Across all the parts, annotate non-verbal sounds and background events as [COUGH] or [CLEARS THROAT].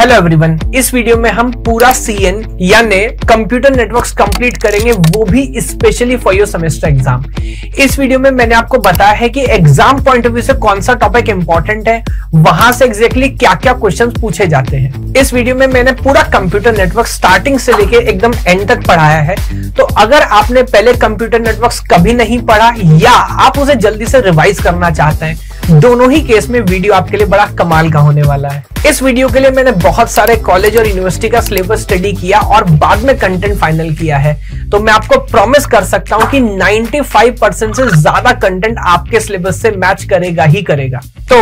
Hello everyone इस video में हम पूरा सी एन यानी कंप्यूटर नेटवर्क्स कंप्लीट करेंगे वो भी specially for your semester exam इस वीडियो में मैंने आपको बताया है कि एग्जाम पॉइंट ऑफ व्यू से कौन सा टॉपिक इंपॉर्टेंट है वहां से एग्जैक्टली क्या क्या क्वेश्चन पूछे जाते हैं इस वीडियो में मैंने पूरा कंप्यूटर नेटवर्क स्टार्टिंग से लेके एकदम एंड तक पढ़ाया है तो अगर आपने पहले कंप्यूटर नेटवर्क कभी नहीं पढ़ा या आप उसे जल्दी से रिवाइज करना चाहते हैं दोनों ही केस में वीडियो आपके लिए बड़ा कमाल का होने वाला है इस वीडियो के लिए मैंने बहुत सारे कॉलेज और यूनिवर्सिटी का सिलेबस स्टडी किया और बाद में कंटेंट फाइनल किया है तो मैं आपको प्रॉमिस कर सकता हूं कि 95% से ज्यादा कंटेंट आपके सिलेबस से मैच करेगा ही करेगा तो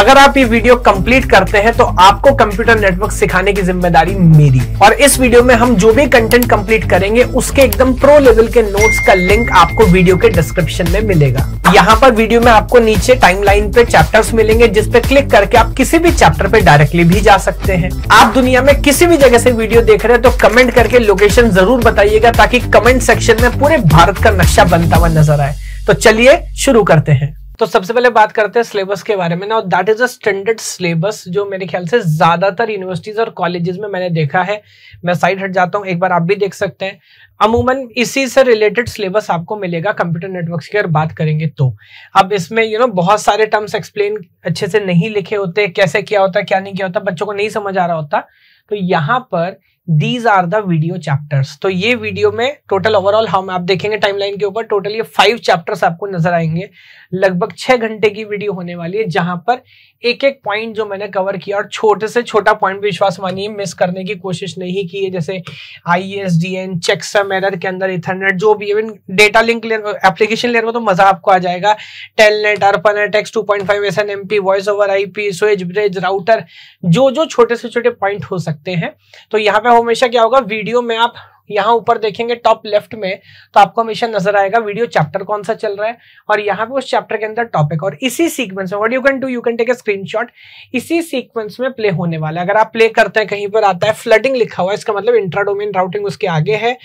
अगर आप ये वीडियो कंप्लीट करते हैं तो आपको कंप्यूटर नेटवर्क सिखाने की जिम्मेदारी मेरी और इस वीडियो में हम जो भी कंटेंट कंप्लीट करेंगे उसके एकदम प्रो लेवल के नोट्स का लिंक आपको वीडियो के डिस्क्रिप्शन में मिलेगा यहाँ पर वीडियो में आपको नीचे टाइमलाइन लाइन पे चैप्टर्स मिलेंगे जिस पे क्लिक करके आप किसी भी चैप्टर पे डायरेक्टली भी जा सकते हैं आप दुनिया में किसी भी जगह से वीडियो देख रहे हैं तो कमेंट करके लोकेशन जरूर बताइएगा ताकि कमेंट सेक्शन में पूरे भारत का नक्शा बनता हुआ नजर आए तो चलिए शुरू करते हैं तो सबसे पहले बात करते हैं सिलेबस के बारे में ना that is a standard syllabus जो मेरे ख्याल से ज्यादातर यूनिवर्सिटीज और कॉलेजेस में मैंने देखा है मैं साइड हट जाता हूँ एक बार आप भी देख सकते हैं अमूमन इसी से रिलेटेड सिलेबस आपको मिलेगा कंप्यूटर नेटवर्क्स की अगर बात करेंगे तो अब इसमें यू you नो know, बहुत सारे टर्म्स एक्सप्लेन अच्छे से नहीं लिखे होते कैसे किया होता क्या नहीं किया होता बच्चों को नहीं समझ आ रहा होता तो यहाँ पर these are the video chapters तो ये वीडियो में टोटल ओवरऑल हम आप देखेंगे टाइमलाइन के ऊपर टोटल ये फाइव चैप्टर्स आपको नजर आएंगे लगभग छह घंटे की वीडियो होने वाली है जहां पर एक एक पॉइंट जो मैंने कवर किया और छोटे से छोटा पॉइंट विश्वास मानिए मिस करने की कोशिश नहीं की है जैसे I S D N checksum error के अंदर इथरनेट जो भी even data link layer application layer में तो मजा आपको आ जाएगा telnet at X two point five S N M P voice over I P switch bridge router जो जो छोटे से छोटे पॉइंट हो सकते हैं तो यहाँ पे में हमेशा क्या होगा वीडियो में आप यहाँ ऊपर देखेंगे टॉप लेफ्ट में तो आपको हमेशा नजर आएगा वीडियो चैप्टर कौन सा चल रहा है और यहाँ पे उस चैप्टर के अंदर टॉपिक और इसी सीक्वेंस में what you can do you can take a screenshot इसी सीक्वेंस में प्ले होने वाला है अगर आप प्ले करते हैं कहीं पर आता है फ्लडिंग लिखा हुआ है इसका मतलब इंट्राडोमेन राउटिंग उसके आगे है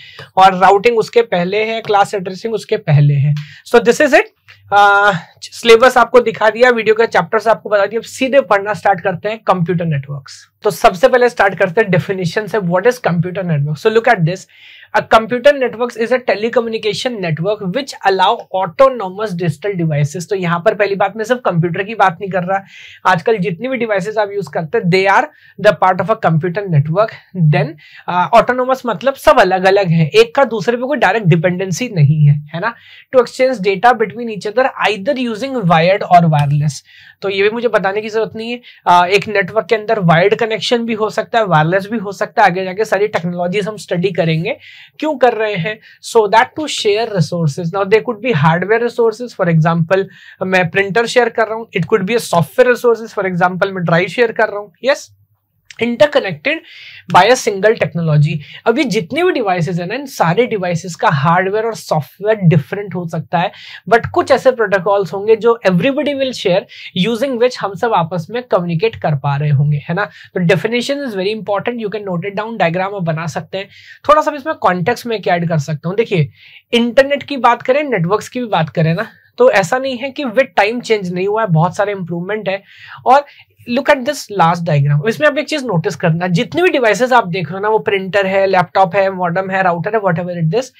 और राउटिंग उसके पहले है क्लास एड्रेसिंग उसके पहले है so this is it syllabus आपको दिखा दिया वीडियो के चैप्टर्स आपको बता दिया अब सीधे पढ़ना स्टार्ट करते हैं कंप्यूटर नेटवर्क्स तो सबसे पहले स्टार्ट करते हैं डेफिनेशन से what is computer network so look at this A computer networks is a telecommunication network which allow autonomous digital devices. तो यहां पर पहली बात मैं सिर्फ कंप्यूटर की बात नहीं कर रहा आजकल जितनी भी डिवाइसेस आप यूज करते हैं they are the part of a computer network then autonomous मतलब सब अलग अलग है एक का दूसरे पे कोई डायरेक्ट डिपेंडेंसी नहीं है है ना to exchange data between each other either using wired और वायरलेस तो ये भी मुझे बताने की जरूरत नहीं है uh, एक नेटवर्क के अंदर वायर्ड कनेक्शन भी हो सकता है वायरलेस भी हो सकता है आगे जाके सारी टेक्नोलॉजी हम स्टडी करेंगे क्यों कर रहे हैं so that to share resources now they could be hardware resources for example मैं प्रिंटर शेयर कर रहा हूँ it could be software resources for example मैं ड्राइव शेयर कर रहा हूँ yes yes? Interconnected by a single technology अब ये जितने भी डिवाइसेज है ना इन सारे डिवाइसेज का हार्डवेयर और सॉफ्टवेयर डिफरेंट हो सकता है बट कुछ ऐसे प्रोटोकॉल्स होंगे जो everybody will share using which हम सब आपस में कम्युनिकेट कर पा रहे होंगे है ना तो definition is very important you can noted down diagram आप बना सकते हैं थोड़ा सा इसमें कॉन्टेक्ट में क्या ऐड कर सकता हूँ देखिए इंटरनेट की बात करें नेटवर्क्स की भी बात करें ना तो ऐसा नहीं है कि विद टाइम चेंज नहीं हुआ है बहुत सारे इंप्रूवमेंट है और look at this last diagram इसमें आप एक चीज नोटिस करना जितने भी डिवाइसेस आप देख रहे हो ना वो प्रिंटर है लैपटॉप है मॉडर्म है राउटर है वट एवर इट दिस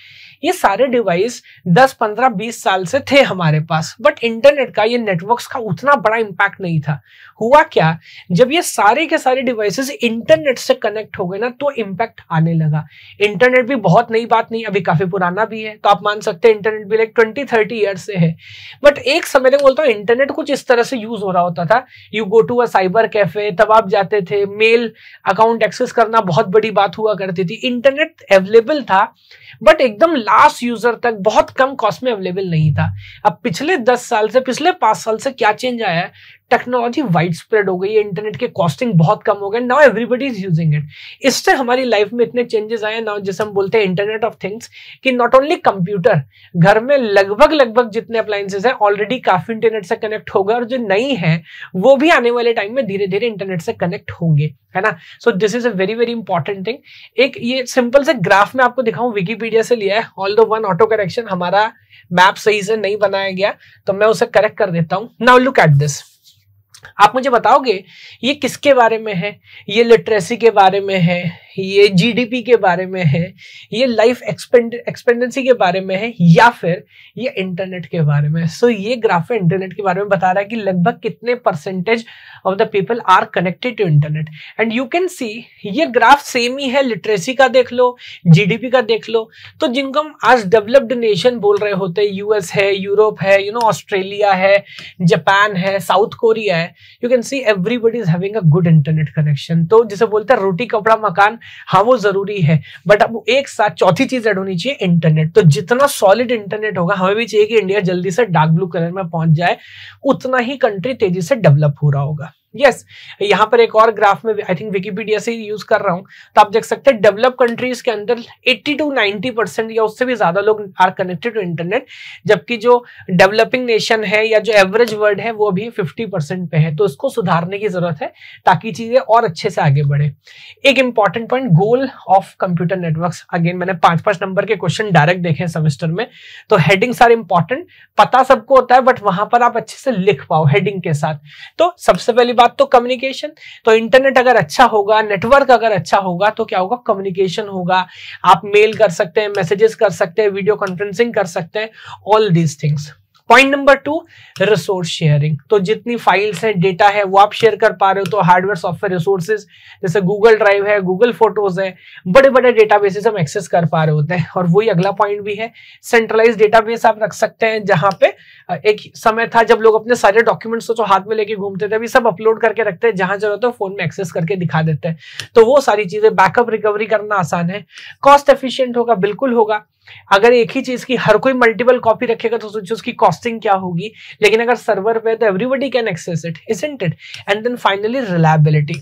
ये सारे डिवाइस 10, 15, 20 साल से थे हमारे पास बट इंटरनेट का ये नेटवर्क्स का उतना बड़ा इम्पैक्ट नहीं था हुआ क्या जब ये सारे के सारे डिवाइसेस इंटरनेट से कनेक्ट हो गए ना तो इम्पैक्ट आने लगा इंटरनेट भी बहुत नई बात नहीं अभी काफी पुराना भी है तो आप मान सकते हैं इंटरनेट भी लाइक ट्वेंटी थर्टी ईयर से है बट एक समय तक बोलता हूँ इंटरनेट कुछ इस तरह से यूज हो रहा होता था you go to a cyber cafe तब आप जाते थे मेल अकाउंट एक्सेस करना बहुत बड़ी बात हुआ करती थी इंटरनेट अवेलेबल था बट एकदम लास्ट यूजर तक बहुत कम कॉस्ट में अवेलेबल नहीं था अब पिछले दस साल से पिछले पांच साल से क्या चेंज आया है टेक्नोलॉजी वाइड स्प्रेड हो गई है इंटरनेट के कॉस्टिंग बहुत कम हो गए now everybody is using it इससे हमारी लाइफ में इतने चेंजेस आए नाउ जैसे हम बोलते हैं इंटरनेट ऑफ थिंग्स कि नॉट ओनली कंप्यूटर घर में लगभग लगभग जितने अप्लाइंसेज हैं ऑलरेडी काफी इंटरनेट से कनेक्ट हो गए और जो नई है वो भी आने वाले टाइम में धीरे धीरे इंटरनेट से कनेक्ट होंगे है ना so this is a very very important thing एक ये सिंपल से ग्राफ में आपको दिखाऊं विकीपीडिया से लिया है although one auto correction हमारा मैप सही से नहीं बनाया गया तो मैं उसे करेक्ट कर देता हूं नाउ लुक एट दिस आप मुझे बताओगे ये किसके बारे में है ये लिटरेसी के बारे में है ये जीडीपी के बारे में है ये लाइफ एक्सपेंडेंसी के बारे में है या फिर ये इंटरनेट के बारे में सो so, ये ग्राफ इंटरनेट के बारे में बता रहा है कि लगभग कितने percentage of the people are connected to internet and you can see ये ग्राफ सेम ही है लिटरेसी का देख लो जीडीपी का देख लो तो जिनको हम आज डेवलप्ड नेशन बोल रहे होते हैं यूएस है यूरोप है यू नो ऑस्ट्रेलिया है जापान है साउथ कोरिया है you can see everybody is having a good internet connection तो जिसे बोलते हैं रोटी कपड़ा मकान हाँ वो जरूरी है बट अब एक साथ चौथी चीज ऐड होनी चाहिए इंटरनेट तो जितना सॉलिड इंटरनेट होगा हमें भी चाहिए कि इंडिया जल्दी से डार्क ब्लू कलर में पहुंच जाए उतना ही कंट्री तेजी से डेवलप हो रहा होगा यस यहाँ पर एक और ग्राफ में आई थिंक विकीपीडिया से यूज कर रहा हूँ तो आप देख सकते हैं डेवलप कंट्रीज के अंदर 80 टू 90 परसेंट या उससे भी ज्यादा लोग आर कनेक्टेड टू इंटरनेट जबकि जो डेवलपिंग नेशन है या जो एवरेज वर्ल्ड है वो अभी 50 परसेंट पे है तो इसको सुधारने की जरूरत है ताकि चीजें और अच्छे से आगे बढ़े एक important point goal of computer network again मैंने पांच पांच नंबर के क्वेश्चन डायरेक्ट देखे हैं सेमेस्टर में तो हेडिंग्स आर इंपॉर्टेंट पता सबको होता है बट वहां पर आप अच्छे से लिख पाओ हेडिंग के साथ तो सबसे पहली बात तो कम्युनिकेशन तो इंटरनेट अगर अच्छा होगा नेटवर्क अगर अच्छा होगा तो क्या होगा कम्युनिकेशन होगा आप मेल कर सकते हैं मैसेजेस कर सकते हैं वीडियो कॉन्फ्रेंसिंग कर सकते हैं all these things point number two resource sharing तो जितनी फाइल्स हैं डेटा है वो आप शेयर कर पा रहे हो तो हार्डवेयर सॉफ्टवेयर रिसोर्सेज जैसे गूगल ड्राइव है गूगल फोटोज है बड़े बड़े डेटाबेसेस हम एक्सेस कर पा रहे होते हैं और वही अगला पॉइंट भी है सेंट्रलाइज डेटाबेस आप रख सकते हैं जहां पे एक समय था जब लोग अपने सारे डॉक्यूमेंट्स को तो हाथ में लेके घूमते थे अभी सब अपलोड करके रखते हैं जहां जरूरत हो फोन में एक्सेस करके दिखा देते हैं तो वो सारी चीजें बैकअप रिकवरी करना आसान है कॉस्ट एफिशियंट होगा बिल्कुल होगा अगर एक ही चीज की हर कोई मल्टीपल कॉपी रखेगा तो सोचिए उसकी कॉस्ट कॉस्टिंग क्या होगी लेकिन अगर सर्वर पे तो everybody can access it is it and then finally reliability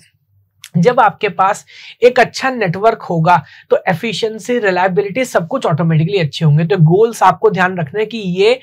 जब आपके पास एक अच्छा नेटवर्क होगा तो एफिशिएंसी रिलायबिलिटी सब कुछ ऑटोमेटिकली अच्छे होंगे तो गोल्स आपको ध्यान रखना है कि ये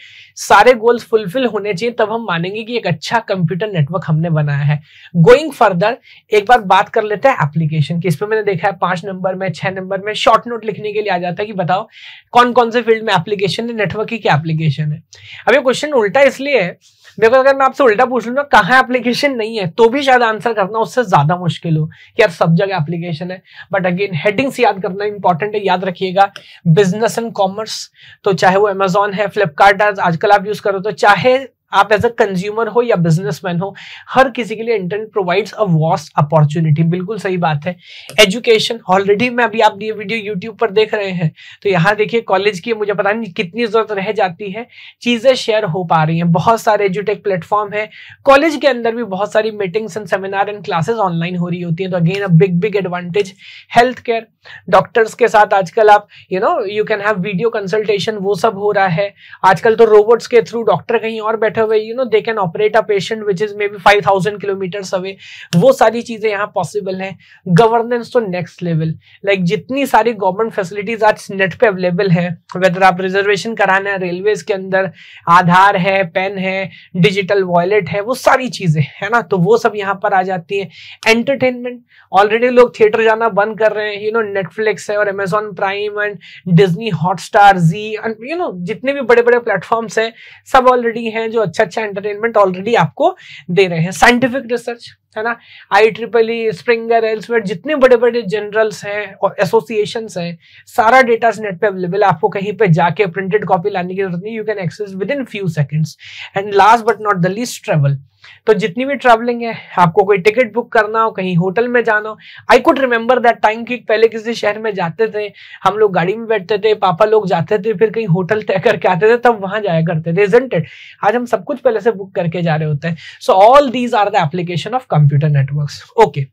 सारे गोल्स फुलफिल होने चाहिए तब हम मानेंगे कि एक अच्छा कंप्यूटर नेटवर्क हमने बनाया है गोइंग फर्दर एक बार बात कर लेते हैं एप्लीकेशन की इस पर मैंने देखा है पांच नंबर में छह नंबर में शॉर्ट नोट लिखने के लिए आ जाता है कि बताओ कौन कौन से फील्ड में एप्लीकेशन है नेटवर्क की क्या एप्लीकेशन है अब ये क्वेश्चन उल्टा इसलिए है देखो अगर मैं आपसे उल्टा पूछ लूँ ना कहाँ एप्लीकेशन नहीं है तो भी शायद आंसर करना उससे ज्यादा मुश्किल हो कि यार सब जगह एप्लीकेशन है बट अगेन हेडिंग्स याद करना इंपॉर्टेंट है याद रखिएगा बिजनेस एंड कॉमर्स तो चाहे वो अमेजोन है फ्लिपकार्ट आजकल आप यूज करो तो चाहे आप एज अ कंज्यूमर हो या बिजनेसमैन हो हर किसी के लिए internet provides a vast opportunity बिल्कुल सही बात है एजुकेशन ऑलरेडी मैं अभी आप ये वीडियो यूट्यूब पर देख रहे हैं तो यहाँ देखिए कॉलेज की मुझे पता नहीं कितनी जरूरत रह जाती है चीज़ें शेयर हो पा रही हैं बहुत सारे एजुटेक प्लेटफॉर्म है कॉलेज के अंदर भी बहुत सारी meetings and seminar and classes online हो रही होती है तो again a big big advantage health care doctors के साथ आजकल आप you know you can have video consultation वो सब हो रहा है आजकल तो रोबोट्स के थ्रू डॉक्टर कहीं और बैठे बैठे you know they can operate a patient which is may be five thousand kilometres away वो सारी चीजें यहाँ पॉसिबल हैं गवर्नेंस तो नेक्स्ट लेवल लाइक जितनी सारी गवर्नमेंट फैसिलिटीज आज नेट पे अवेलेबल है वेदर आप रिजर्वेशन कराना है रेलवे के अंदर आधार है पेन है डिजिटल वॉलेट है वो सारी चीजें है ना तो वो सब यहाँ पर आ जाती है एंटरटेनमेंट ऑलरेडी लोग थिएटर जाना बंद कर रहे हैं यू नो नेटफ्लिक्स है और Amazon Prime and Disney Hotstar Zee you know जितने भी बड़े बड़े प्लेटफॉर्म्स हैं सब ऑलरेडी हैं जो अच्छा अच्छा एंटरटेनमेंट ऑलरेडी आपको दे रहे हैं साइंटिफिक रिसर्च है ना आई ट्रिपल ई स्प्रिंगर एल्सवेट जितने बड़े बड़े जनरल्स हैं और एसोसिएशन है सारा डेटा नेट पे अवेलेबल आपको कहीं पे जाके प्रिंटेड कॉपी लाने की जरूरत नहीं you can access within few seconds and last but not the least travel तो जितनी भी ट्रैवलिंग है आपको कोई टिकट बुक करना हो कहीं होटल में जाना हो I could remember that time कि पहले किसी शहर में जाते थे हम लोग गाड़ी में बैठते थे पापा लोग जाते थे फिर कहीं होटल तय करके आते थे तब वहां जाया करते थे इजेंट आज हम सब कुछ पहले से बुक करके जा रहे होते हैं so all these are the application of computer network okay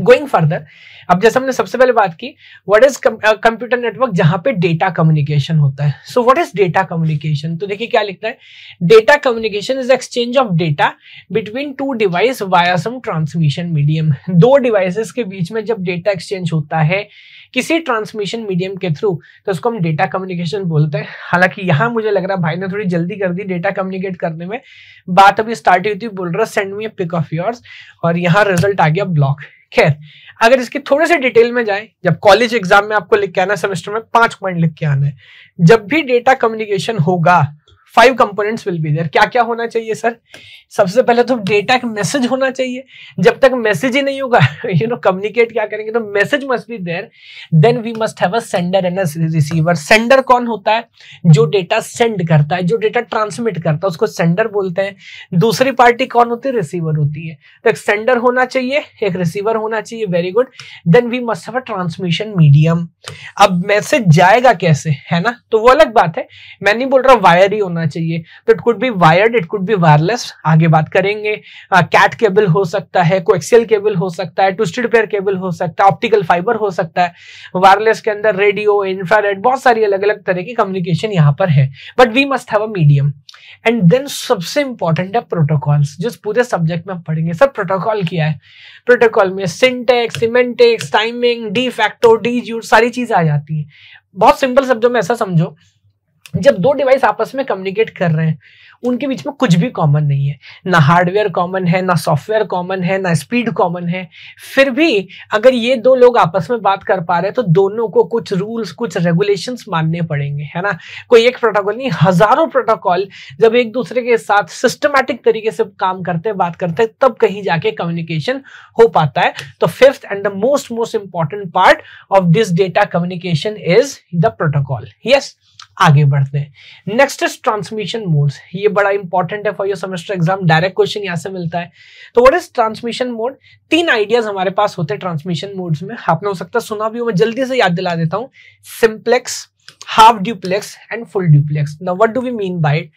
going further अब जैसे हमने सबसे पहले बात की व्हाट इज कंप्यूटर नेटवर्क जहां पे डेटा कम्युनिकेशन होता है so what is data communication तो देखिए क्या लिखता है data communication is exchange of data between two device via some transmission medium दो डिवाइसेस के बीच में जब डेटा एक्सचेंज होता है किसी ट्रांसमिशन मीडियम के थ्रू तो उसको हम डेटा कम्युनिकेशन बोलते हैं हालांकि यहां मुझे लग रहा है भाई ने थोड़ी जल्दी कर दी डेटा कम्युनिकेट करने में बात अभी स्टार्ट हुई थी बोल रहा send me pic of yours और यहाँ रिजल्ट आ गया ब्लॉक खैर अगर इसकी थोड़े से डिटेल में जाए जब कॉलेज एग्जाम में आपको लिख के आना सेमेस्टर में पांच पॉइंट लिख के आना है जब भी डेटा कम्युनिकेशन होगा five components will be there क्या क्या होना चाहिए सर सबसे पहले तो डेटा एक मैसेज होना चाहिए जब तक मैसेज ही नहीं होगा यू नो कम्युनिकेट क्या करेंगे तो message must be there then we must have a sender and receiver sender कौन होता है जो डेटा सेंड करता है जो डेटा ट्रांसमिट करता है उसको सेंडर बोलते हैं दूसरी पार्टी कौन होती है रिसीवर होती है तो एक सेंडर होना चाहिए एक रिसीवर होना चाहिए very good then we must have a transmission medium अब मैसेज जाएगा कैसे है ना तो वो अलग बात है मैं नहीं बोल रहा वायर ही होना होना चाहिए तो it could be wired it could be wireless आगे बात करेंगे कैट केबल हो सकता है कोएक्सियल केबल हो सकता है ट्विस्टेड पेयर केबल हो सकता है ऑप्टिकल फाइबर हो सकता है वायरलेस के अंदर रेडियो इंफ्रारेड बहुत सारी अलग अलग तरह की कम्युनिकेशन यहाँ पर है but we must have a medium and then सबसे इंपॉर्टेंट है प्रोटोकॉल्स जिस पूरे सब्जेक्ट में हम पढ़ेंगे सर प्रोटोकॉल क्या है प्रोटोकॉल में syntax semantics timing de facto de jure सारी चीजें आ जाती है बहुत सिंपल शब्दों में ऐसा समझो जब दो डिवाइस आपस में कम्युनिकेट कर रहे हैं उनके बीच में कुछ भी कॉमन नहीं है ना हार्डवेयर कॉमन है ना सॉफ्टवेयर कॉमन है ना स्पीड कॉमन है फिर भी अगर ये दो लोग आपस में बात कर पा रहे हैं तो दोनों को कुछ रूल्स कुछ रेगुलेशंस मानने पड़ेंगे है ना कोई एक प्रोटोकॉल नहीं हजारों प्रोटोकॉल जब एक दूसरे के साथ सिस्टमेटिक तरीके से काम करते बात करते तब कहीं जाके कम्युनिकेशन हो पाता है तो fifth and the most most important part of this data communication is the protocol yes आगे बढ़ते हैं नेक्स्ट इज ट्रांसमिशन मोड्स ये बड़ा इंपॉर्टेंट है for your semester exam direct question यहाँ से मिलता है तो व्हाट इज ट्रांसमिशन मोड तीन आइडियाज हमारे पास होते हैं ट्रांसमिशन मोड्स में आपने हो सकता है सुना भी हो मैं जल्दी से याद दिला देता हूँ simplex half duplex and full duplex now what do we mean by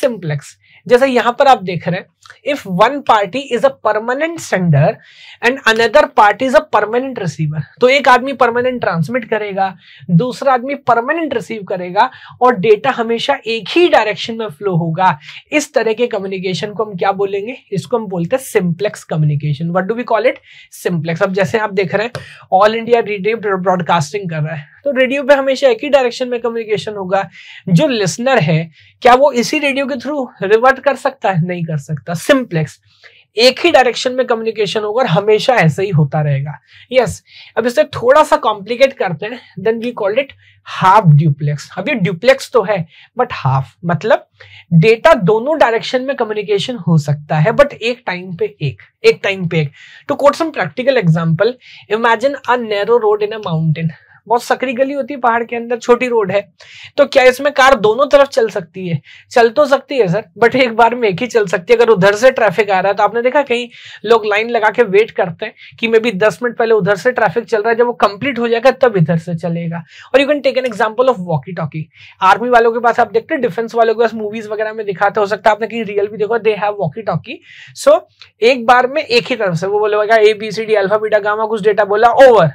simplex जैसे यहां पर आप देख रहे हैं if one party is a permanent sender and another party is a permanent receiver तो एक आदमी परमानेंट ट्रांसमिट करेगा दूसरा आदमी परमानेंट रिसीव करेगा और डेटा हमेशा एक ही डायरेक्शन में फ्लो होगा इस तरह के कम्युनिकेशन को हम क्या बोलेंगे इसको हम बोलते हैं simplex communication what do we call it simplex अब जैसे आप देख रहे हैं ऑल इंडिया रेडियो ब्रॉडकास्टिंग कर रहा है तो रेडियो पे हमेशा एक ही डायरेक्शन में कम्युनिकेशन होगा जो लिसनर है क्या वो इसी रेडियो के थ्रू रिवर्ट मदद कर सकता है नहीं कर सकता सिंप्लेक्स एक ही डायरेक्शन में कम्युनिकेशन होगा और हमेशा ऐसे ही होता रहेगा यस yes, अब इसे थोड़ा सा कॉम्प्लिकेट करते हैं then we called it half duplex अब ये ड्यूप्लेक्स तो है बट हाफ मतलब डेटा दोनों डायरेक्शन में कम्युनिकेशन हो सकता है बट एक टाइम पे एक एक टाइम पे एक to quote some practical example imagine a narrow road in a mountain बहुत सकरी गली होती है पहाड़ के अंदर छोटी रोड है तो क्या इसमें कार दोनों तरफ चल सकती है चल तो सकती है सर बट एक बार में एक ही चल सकती है अगर उधर से ट्रैफिक आ रहा है तो आपने देखा कहीं लोग लाइन लगा के वेट करते हैं कि मे बी दस मिनट पहले उधर से ट्रैफिक चल रहा है जब वो कंप्लीट हो जाएगा तब इधर से चलेगा और you can take an example of walkie talkie army वालों के पास आप देखते हैं डिफेंस वालों के पास मूवीज वगैरह में दिखाते हो सकता है आपने कहीं रियल भी देखो they have walkie talkie so एक बार में एक ही तरफ से वो बोलेगा A B C D alpha beta gamma कुछ डेटा बोला ओवर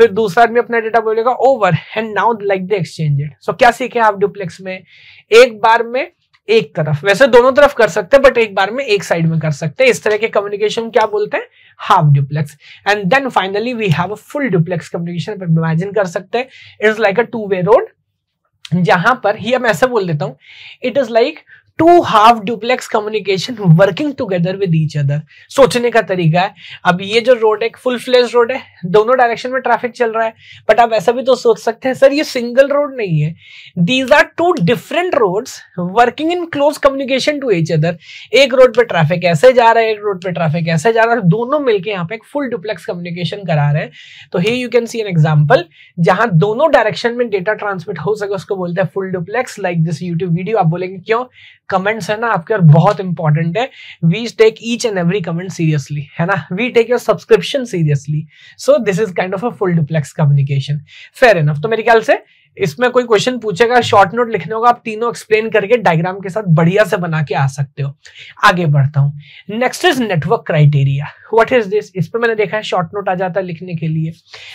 फिर दूसरा आदमी अपना डेटा बोलेगा over and now like the exchange so क्या सीखे आप डुप्लेक्स में एक बार में एक तरफ वैसे दोनों तरफ कर सकते हैं बट एक बार में एक साइड में कर सकते हैं इस तरह के कम्युनिकेशन क्या बोलते हैं half duplex and then finally we have a full duplex communication पर इमेजिन कर सकते हैं it is like a two way road जहां पर ही मैं ऐसे बोल देता हूं it is like two half duplex communication working together with each other सोचने का तरीका है अब ये जो रोड है फुल फ्लेज रोड है दोनों डायरेक्शन में ट्रैफिक चल रहा है बट आप ऐसा भी तो सोच सकते हैं सर ये सिंगल रोड नहीं है these are two different roads working in close communication to each other एक रोड पे ट्रैफिक ऐसे जा रहा है एक रोड पे ट्रैफिक ऐसे जा रहा है दोनों मिलकर यहाँ पे एक फुल डुप्लेक्स कम्युनिकेशन करा रहे हैं तो hey you can see an example जहां दोनों डायरेक्शन में डेटा ट्रांसमिट हो सके उसको बोलते हैं full duplex like this YouTube video आप बोलेंगे क्यों कमेंट्स है ना आपके और बहुत इंपॉर्टेंट है we take each and every comment seriously है ना we take your subscription seriously so this is kind of a full duplex communication fair enough तो मेरे ख्याल से इसमें कोई क्वेश्चन पूछेगा शॉर्ट नोट लिखने होगा आप तीनों एक्सप्लेन करके डायग्राम के साथ बढ़िया से बना के आ सकते हो आगे बढ़ता हूं next is network criteria what is this इस पर मैंने देखा है शॉर्ट नोट आ जाता है लिखने के लिए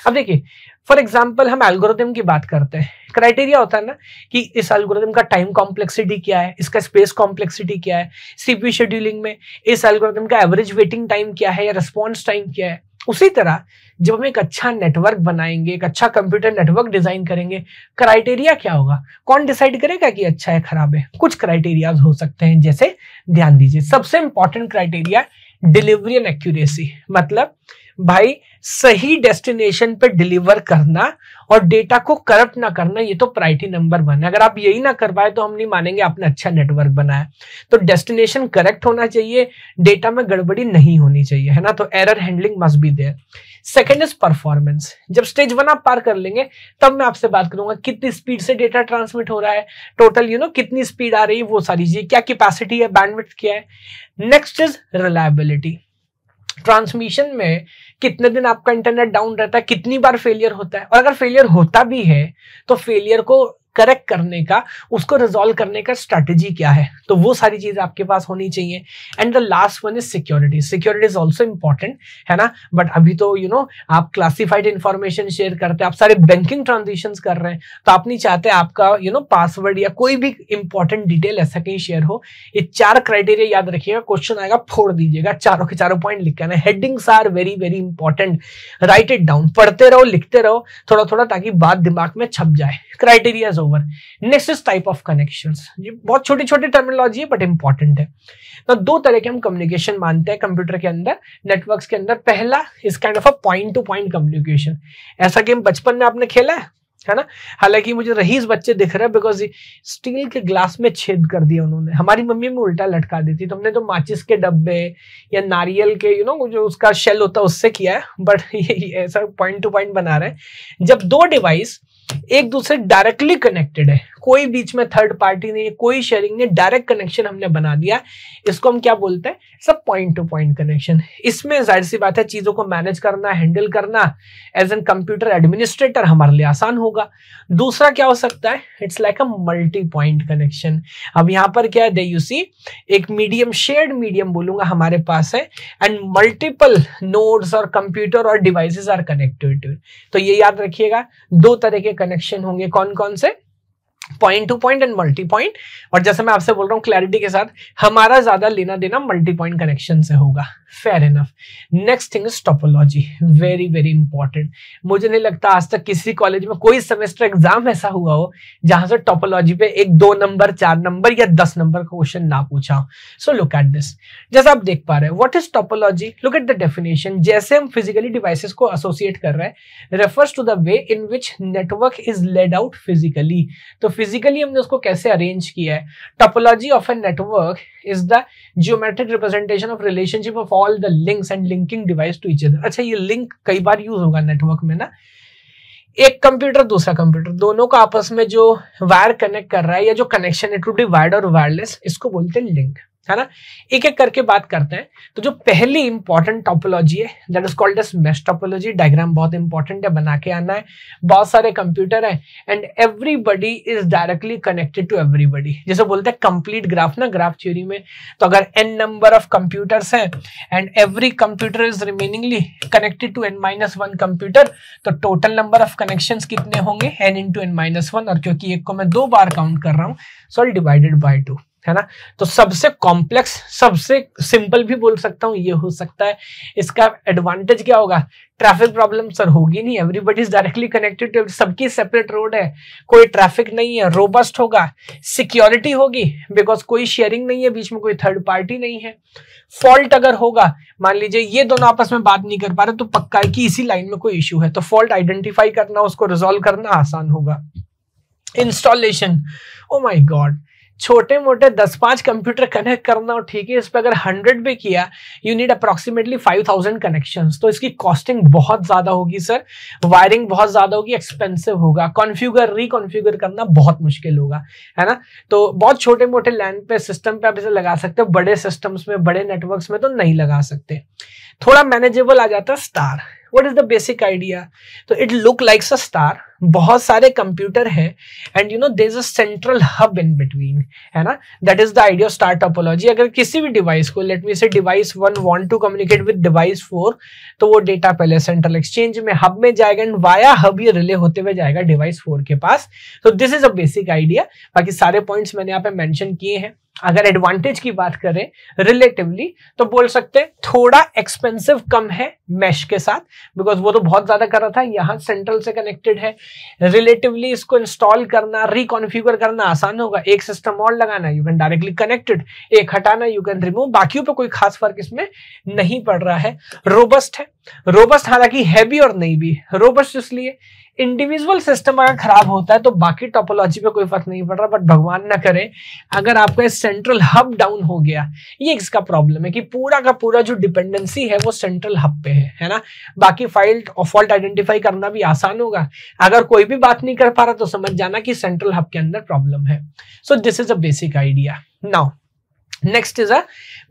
अब देखिए फॉर एग्जाम्पल हम एल्गोरिदम की बात करते हैं क्राइटेरिया होता है ना कि इस एल्गोरिदम का टाइम कॉम्प्लेक्सिटी क्या है इसका स्पेस कॉम्प्लेक्सिटी क्या है सीपी शेड्यूलिंग में इस एल्गोरिदम का एवरेज वेटिंग टाइम क्या है या रिस्पॉन्स टाइम क्या है उसी तरह जब हम एक अच्छा नेटवर्क बनाएंगे एक अच्छा कंप्यूटर नेटवर्क डिजाइन करेंगे क्राइटेरिया क्या होगा कौन डिसाइड करेगा कि अच्छा है खराब है कुछ क्राइटेरियाज हो सकते हैं जैसे ध्यान दीजिए सबसे important criteria delivery and accuracy मतलब भाई सही डेस्टिनेशन पे डिलीवर करना और डेटा को करप्ट ना करना ये तो प्रायरिटी नंबर वन है अगर आप यही ना कर पाए तो हम नहीं मानेंगे आपने अच्छा नेटवर्क बनाया तो डेस्टिनेशन करेक्ट होना चाहिए डेटा में गड़बड़ी नहीं होनी चाहिए है ना तो error handling must be there second is performance जब स्टेज वन आप पार कर लेंगे तब मैं आपसे बात करूंगा कितनी स्पीड से डेटा ट्रांसमिट हो रहा है टोटल यू नो कितनी स्पीड आ रही है वो सारी चीजें क्या कैपेसिटी है बैंडविड्थ क्या है नेक्स्ट इज रिलायबिलिटी ट्रांसमिशन में कितने दिन आपका इंटरनेट डाउन रहता है कितनी बार फेलियर होता है और अगर फेलियर होता भी है तो फेलियर को करेक्ट करने का उसको रिजोल्व करने का स्ट्रेटेजी क्या है तो वो सारी चीज आपके पास होनी चाहिए and the last one is security security is also important है ना बट अभी तो यू you नो know, आप क्लासिफाइड इंफॉर्मेशन शेयर करते हैं आप सारे बैंकिंग ट्रांजेक्शन कर रहे हैं तो आप नहीं चाहते आपका यू नो पासवर्ड या कोई भी इंपॉर्टेंट डिटेल ऐसा कहीं शेयर हो ये चार क्राइटेरिया याद रखिएगा क्वेश्चन आएगा फोड़ दीजिएगा चारों के चारों पॉइंट लिख करना headings are very very important write it down पढ़ते रहो लिखते रहो थोड़ा थोड़ा ताकि बात दिमाग में छप जाए क्राइटेरिया ओवर नेसेस टाइप ऑफ कनेक्शन ये बहुत छोटी छोटी टर्मिनोलॉजी है बट इंपॉर्टेंट है तो दो तरह के हम कम्युनिकेशन मानते हैं कंप्यूटर के अंदर नेटवर्क के अंदर पहला is kind of a point to point communication ऐसा गेम बचपन में आपने खेला है है ना हालांकि मुझे रहीस बच्चे दिख रहे हैं बिकॉज स्टील के ग्लास में छेद कर दिया उन्होंने हमारी मम्मी में उल्टा लटका दी थी तो हमने तो माचिस के डब्बे या नारियल के यू you नो know, जो उसका शेल होता है उससे किया है बट [LAUGHS] ये ऐसा पॉइंट टू पॉइंट बना रहे हैं जब दो डिवाइस एक दूसरे डायरेक्टली कनेक्टेड है कोई बीच में थर्ड पार्टी नहीं है कोई शेयरिंग नहीं डायरेक्ट कनेक्शन हमने बना दिया इसको हम क्या बोलते हैं सब पॉइंट टू पॉइंट कनेक्शन इसमें जाहिर सी बात है चीज़ों को मैनेज करना हैंडल करना एज एन कंप्यूटर एडमिनिस्ट्रेटर हमारे लिए आसान होगा दूसरा क्या हो सकता है it's like a multi point connection अब यहां पर क्या है यू सी एक मीडियम शेयर्ड मीडियम बोलूंगा हमारे पास है एंड मल्टीपल नोड्स और कंप्यूटर और डिवाइसेस आर कनेक्टेड तो ये याद रखिएगा दो तरह के कनेक्शन होंगे कौन कौन से point to point and multi point और जैसे मैं आपसे बोल रहा हूँ क्लैरिटी के साथ हमारा ज्यादा लेना देना मल्टी पॉइंट कनेक्शन से होगा fair enough next thing is topology very very important मुझे नहीं लगता आज तक किसी कॉलेज में कोई सेमेस्टर एग्जाम ऐसा हुआ हो जहां से टोपोलॉजी पे एक दो नंबर चार नंबर या दस नंबर का क्वेश्चन ना पूछा हो सो लुक एट दिस जैसा आप देख पा रहे हैं what is topology look at the definition जैसे हम फिजिकली डिवाइसेस को एसोसिएट कर रहे हैं refers to the way in which network is laid out physically तो फिजिकली हमने उसको कैसे अरेंज किया है topology of a network is the geometric representation of relationship of all the links and linking device to each other अच्छा ये link कई बार use होगा नेटवर्क में ना एक कंप्यूटर दूसरा कंप्यूटर दोनों का आपस में जो वायर कनेक्ट कर रहा है या जो कनेक्शन है टू डी वायर्ड और वायरलेस इसको बोलते हैं लिंक है ना एक एक करके बात करते हैं तो जो पहली इंपॉर्टेंट टॉपोलॉजी है that is called as topology diagram बहुत इंपॉर्टेंट है बना के आना है बहुत सारे कंप्यूटर हैं and everybody is directly connected to everybody जैसे बोलते हैं कंप्लीट ग्राफ ना ग्राफ थ्योरी में तो अगर एन नंबर ऑफ कंप्यूटर्स हैं and every computer is remainingly connected to n minus one computer तो टोटल नंबर ऑफ कनेक्शन कितने होंगे n to n minus one और क्योंकि एक को मैं दो बार काउंट कर रहा हूँ सो डिवाइडेड बाई टू है ना तो सबसे कॉम्प्लेक्स सबसे सिंपल भी बोल सकता हूँ ये हो सकता है इसका एडवांटेज क्या होगा ट्रैफिक प्रॉब्लम सर होगी नहीं everybody is directly connected to सबकी सेपरेट रोड है कोई ट्रैफिक नहीं है रोबस्ट होगा सिक्योरिटी होगी बिकॉज कोई शेयरिंग नहीं है बीच में कोई थर्ड पार्टी नहीं है फॉल्ट अगर होगा मान लीजिए ये दोनों आपस में बात नहीं कर पा रहे तो पक्का है कि इसी लाइन में कोई इशू है तो फॉल्ट आइडेंटिफाई करना उसको रिजोल्व करना आसान होगा इंस्टॉलेशन ओ माई गॉड छोटे मोटे दस पांच कंप्यूटर कनेक्ट करना हो ठीक है इस पर अगर हंड्रेड भी किया you need approximately five thousand connection तो इसकी कॉस्टिंग बहुत ज्यादा होगी सर वायरिंग बहुत ज्यादा होगी एक्सपेंसिव होगा कॉन्फ्यूगर रिकॉन्फ्यूगर करना बहुत मुश्किल होगा है ना तो बहुत छोटे मोटे लैंड पे सिस्टम पे आप इसे लगा सकते हो बड़े सिस्टम्स में बड़े नेटवर्क्स में तो नहीं लगा सकते थोड़ा मैनेजेबल आ जाता है star what is the basic idea तो it look likes a star बहुत सारे कंप्यूटर हैं and you know they is a central hub in between है ना that is the idea of star topology अगर किसी भी डिवाइस को let me say device one want to communicate with device four तो वो डेटा पहले सेंट्रल एक्सचेंज में हब में जाएगा एंड वाया हब ये रिले होते हुए जाएगा डिवाइस फोर के पास तो this is a basic idea बाकी सारे पॉइंट्स मैंने यहाँ पे मैंशन किए हैं अगर एडवांटेज की बात करें रिलेटिवली तो बोल सकते हैं थोड़ा एक्सपेंसिव कम है मैश के साथ बिकॉज वो तो बहुत ज्यादा कर रहा था यहाँ सेंट्रल से कनेक्टेड है रिलेटिवली इसको इंस्टॉल करना रिकॉन्फिगर करना आसान होगा एक सिस्टम और लगाना यू कैन डायरेक्टली कनेक्टेड एक हटाना यू कैन रिमूव बाकी पर कोई खास फर्क इसमें नहीं पड़ रहा है रोबस्ट है रोबस्ट हालांकि है भी और नहीं भी रोबस्ट इसलिए इंडिविजुअल सिस्टम अगर खराब होता है तो बाकी टोपोलॉजी पे कोई फर्क नहीं पड़ रहा बट भगवान ना करे अगर आपका सेंट्रल हब डाउन हो गया ये इसका प्रॉब्लम है कि पूरा का पूरा जो डिपेंडेंसी है वो सेंट्रल हब पे है है है ना बाकी फाइल फॉल्ट आइडेंटिफाई करना भी आसान होगा अगर कोई भी बात नहीं कर पा रहा तो समझ जाना कि सेंट्रल हब के अंदर प्रॉब्लम है so this is a basic idea now next is a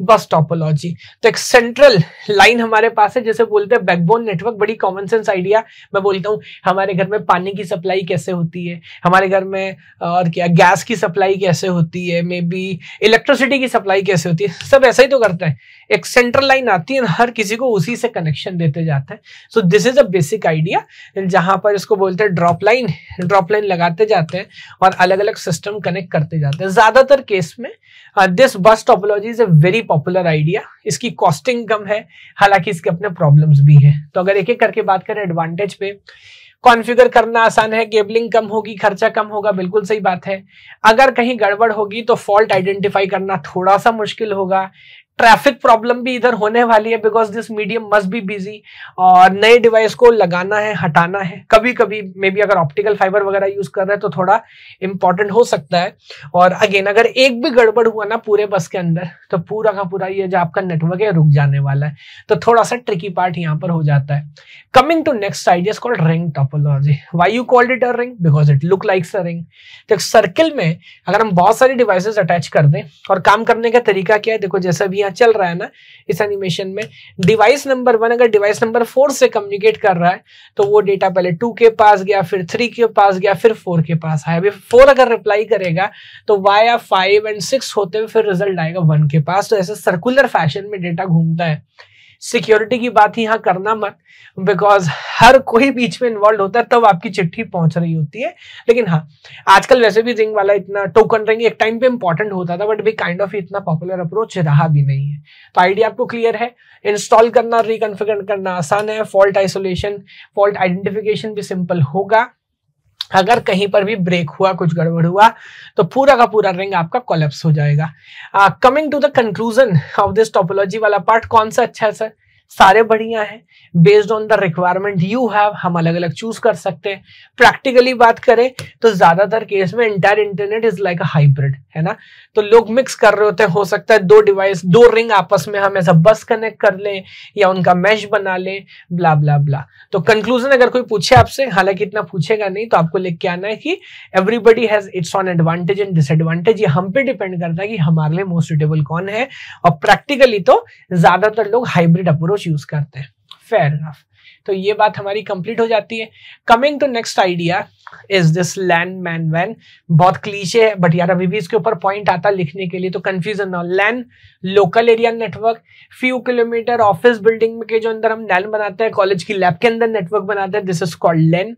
bus topology तो एक सेंट्रल लाइन हमारे पास है जैसे बोलते हैं बैकबोन नेटवर्क बड़ी कॉमन सेंस आइडिया मैं बोलता हूँ हमारे घर में पानी की सप्लाई कैसे होती है हमारे घर में और क्या गैस की सप्लाई कैसे होती है मे बी इलेक्ट्रिसिटी की सप्लाई कैसे होती है सब ऐसा ही तो करते हैं एक सेंट्रल लाइन आती है हर किसी को उसी से कनेक्शन देते जाते हैं so this is a basic idea जहाँ पर इसको बोलते हैं ड्रॉप लाइन ड्रॉप लाइन लगाते जाते हैं और अलग अलग सिस्टम कनेक्ट करते जाते हैं ज़्यादातर केस में this bus topology is a very popular idea इसकी कॉस्टिंग कम है हालांकि इसके अपने प्रॉब्लम्स भी हैं तो अगर एक एक करके बात करें एडवांटेज पे कॉन्फ़िगर करना आसान है केबलिंग कम होगी खर्चा कम होगा बिल्कुल सही बात है अगर कहीं गड़बड़ होगी तो फॉल्ट आइडेंटिफाई करना थोड़ा सा मुश्किल होगा ट्रैफिक प्रॉब्लम भी इधर होने वाली है because this medium must be busy और नए डिवाइस को लगाना है हटाना है कभी कभी मे बी अगर ऑप्टिकल फाइबर वगैरह यूज कर रहे हैं तो थोड़ा इंपॉर्टेंट हो सकता है और अगेन अगर एक भी गड़बड़ हुआ ना पूरे बस के अंदर तो पूरा का पूरा ये जो आपका नेटवर्क है रुक जाने वाला है तो थोड़ा सा ट्रिकी पार्ट यहाँ पर हो जाता है coming to next idea called ring topology why you called it a ring because it look likes a ring तो सर्किल में अगर हम बहुत सारी डिवाइसेज अटैच कर दें और काम करने का तरीका क्या है देखो जैसा भी यहाँ चल रहा है ना इस एनिमेशन में डिवाइस नंबर वन अगर डिवाइस नंबर फोर से कम्युनिकेट कर रहा है तो वो डेटा पहले टू के पास गया फिर थ्री के पास गया फिर फोर के पास आया अभी फोर अगर रिप्लाई करेगा तो वाई या फाइव एंड सिक्स होते हुए फिर रिजल्ट आएगा वन के पास तो ऐसे सर्कुलर फैशन में डेटा घूमता है सिक्योरिटी की बात यहाँ करना मत बिकॉज हर कोई बीच में इन्वॉल्व होता है तब तो आपकी चिट्ठी पहुंच रही होती है लेकिन हाँ आजकल वैसे भी रिंग वाला इतना टोकन रिंग एक टाइम पे इंपॉर्टेंट होता था बट भी काइंड ऑफ इतना पॉपुलर अप्रोच रहा भी नहीं है तो आइडिया आपको क्लियर है इंस्टॉल करना रिकनफिगर करना आसान है फॉल्ट आइसोलेशन फॉल्ट आइडेंटिफिकेशन भी सिंपल होगा अगर कहीं पर भी ब्रेक हुआ कुछ गड़बड़ हुआ तो पूरा का पूरा रिंग आपका कोलेप्स हो जाएगा coming to the conclusion of this topology वाला पार्ट कौन सा अच्छा है सर सारे बढ़िया हैं based on the requirement you have हम अलग अलग चूज कर सकते हैं प्रैक्टिकली बात करें तो ज्यादातर केस में entire internet is like a hybrid है ना तो लोग मिक्स कर रहे होते हैं हो सकता है दो डिवाइस दो रिंग आपस में हम ऐसा बस कनेक्ट कर लें या उनका मैश बना लें ब्ला ब्ला ब्ला तो कंक्लूजन अगर कोई पूछे आपसे हालांकि इतना पूछेगा नहीं तो आपको लेके आना है कि everybody has its own advantage and disadvantage ये हम पे डिपेंड करता है कि हमारे लिए मोस्ट सुटेबल कौन है और प्रैक्टिकली तो ज्यादातर लोग हाइब्रिड अप्रोच अप्रोच यूज करते हैं फेयर इनफ तो ये बात हमारी कंप्लीट हो जाती है coming to next idea is this LAN MAN वैन बहुत क्लीचे है बट यार अभी भी इसके ऊपर पॉइंट आता लिखने के लिए तो कंफ्यूजन ना LAN local area network few kilometre office building के जो अंदर हम लैंड बनाते हैं कॉलेज की लैब के अंदर नेटवर्क बनाते हैं दिस इज कॉल्ड लैंड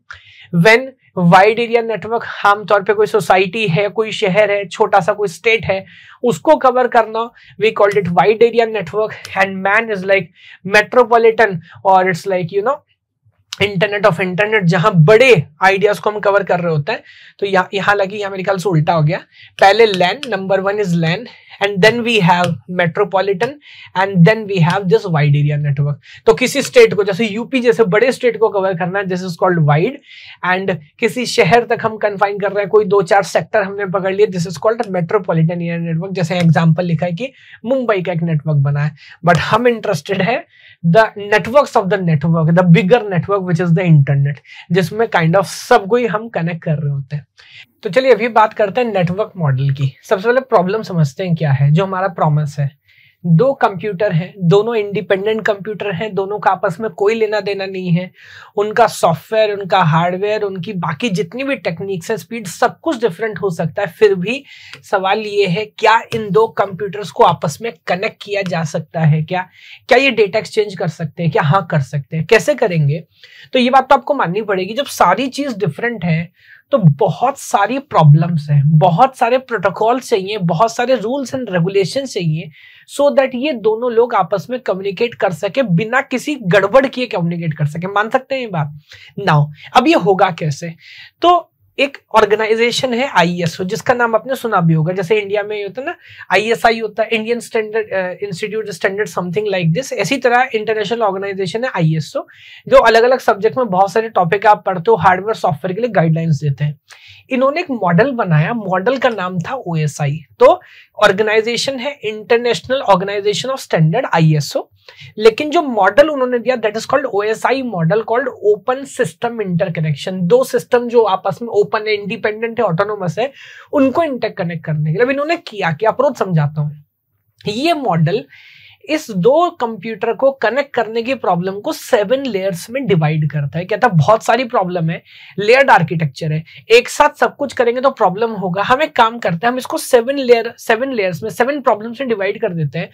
वेन वाइड एरिया नेटवर्क आमतौर पे कोई सोसाइटी है कोई शहर है छोटा सा कोई स्टेट है उसको कवर करना we called it wide area network and MAN is like metropolitan और it's like you know internet of internet जहां बड़े आइडियाज को हम कवर कर रहे होते हैं तो यहाँ लगी यहाँ मेरे ख्याल से उल्टा हो गया पहले LAN number one is LAN and then we have metropolitan and then we have this wide area network तो किसी स्टेट को जैसे यूपी जैसे बड़े स्टेट को कवर करना है this is called wide and किसी शहर तक हम कन्फाइन कर रहे हैं कोई दो चार सेक्टर हमने पकड़ लिए this is called metropolitan area network जैसे एग्जाम्पल लिखा है कि मुंबई का एक नेटवर्क बना है बट हम इंटरेस्टेड है the network of the network the bigger network which is the internet जिसमें काइंड ऑफ सब कोई हम कनेक्ट कर रहे होते हैं तो चलिए अभी बात करते हैं नेटवर्क मॉडल की सबसे पहले प्रॉब्लम समझते हैं क्या है जो हमारा प्रॉमिस है दो कंप्यूटर हैं दोनों इंडिपेंडेंट कंप्यूटर हैं दोनों का आपस में कोई लेना देना नहीं है उनका सॉफ्टवेयर उनका हार्डवेयर उनकी बाकी जितनी भी टेक्निक्स है स्पीड सब कुछ डिफरेंट हो सकता है फिर भी सवाल ये है क्या इन दो कंप्यूटर्स को आपस में कनेक्ट किया जा सकता है क्या क्या ये डेटा एक्सचेंज कर सकते हैं क्या हाँ कर सकते हैं कैसे करेंगे तो ये बात तो आपको माननी पड़ेगी जब सारी चीज़ डिफरेंट है तो बहुत सारी प्रॉब्लम्स हैं बहुत सारे प्रोटोकॉल चाहिए बहुत सारे रूल्स एंड रेगुलेशन चाहिए सो दैट ये दोनों लोग आपस में कम्युनिकेट कर सके बिना किसी गड़बड़ किए कम्युनिकेट कर सके मान सकते हैं ये बात नाउ अब ये होगा कैसे तो एक ऑर्गेनाइजेशन है आईएसओ जिसका नाम आपने सुना भी होगा जैसे इंडिया में होता है ना आईएसआई होता है Indian standard institute standard something like this ऐसी तरह इंटरनेशनल ऑर्गेनाइजेशन है आईएसओ जो अलग अलग सब्जेक्ट में बहुत सारे टॉपिक आप पढ़ते हो हार्डवेयर सॉफ्टवेयर के लिए गाइडलाइंस देते हैं इन्होंने एक मॉडल बनाया मॉडल का नाम था ओ तो ऑर्गेनाइजेशन है international organisation of standard ISO लेकिन जो मॉडल उन्होंने दिया that is called I model called open system interconnection दो सिस्टम जो आपस में ओपन है इंडिपेंडेंट है ऑटोनोमस है उनको इंटरकनेक्ट करने के लिए इन्होंने किया कि अप्रोच समझाता हूँ ये मॉडल इस दो कंप्यूटर को कनेक्ट करने की प्रॉब्लम को सेवन लेयर्स में डिवाइड करता है कहता है बहुत सारी प्रॉब्लम है लेयर्ड आर्किटेक्चर है एक साथ सब कुछ करेंगे तो प्रॉब्लम होगा हम एक काम करते हैं हम इसको सेवन लेयर सेवन लेयर्स में सेवन प्रॉब्लम में डिवाइड कर देते हैं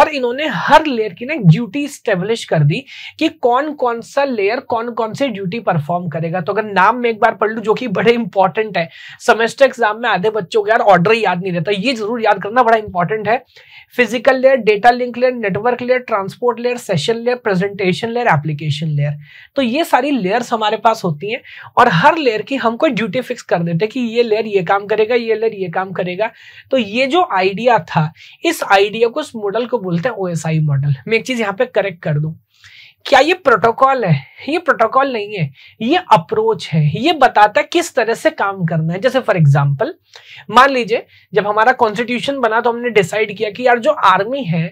और इन्होंने हर लेयर की ना ड्यूटी स्टेब्लिश कर दी कि कौन कौन सा लेयर कौन कौन सी ड्यूटी परफॉर्म करेगा तो अगर नाम में एक बार पढ़ लू जो कि बड़े इंपॉर्टेंट है सेमेस्टर एग्जाम में आधे बच्चों को यार ऑर्डर याद नहीं रहता ये जरूर याद करना बड़ा इंपॉर्टेंट है physical layer data link layer network layer transport layer session layer presentation layer application layer तो ये सारी लेयर्स हमारे पास होती हैं और हर लेयर की हमको ड्यूटी फिक्स कर देते हैं कि ये लेयर ये काम करेगा ये लेयर ये काम करेगा तो ये जो आइडिया था इस आइडिया को इस मॉडल को बोलते हैं ओ मॉडल मैं एक चीज यहाँ पे करेक्ट कर दूँ क्या ये प्रोटोकॉल है ये प्रोटोकॉल नहीं है ये अप्रोच है ये बताता है किस तरह से काम करना है जैसे फॉर एग्जांपल मान लीजिए जब हमारा कॉन्स्टिट्यूशन बना तो हमने डिसाइड किया कि यार जो आर्मी है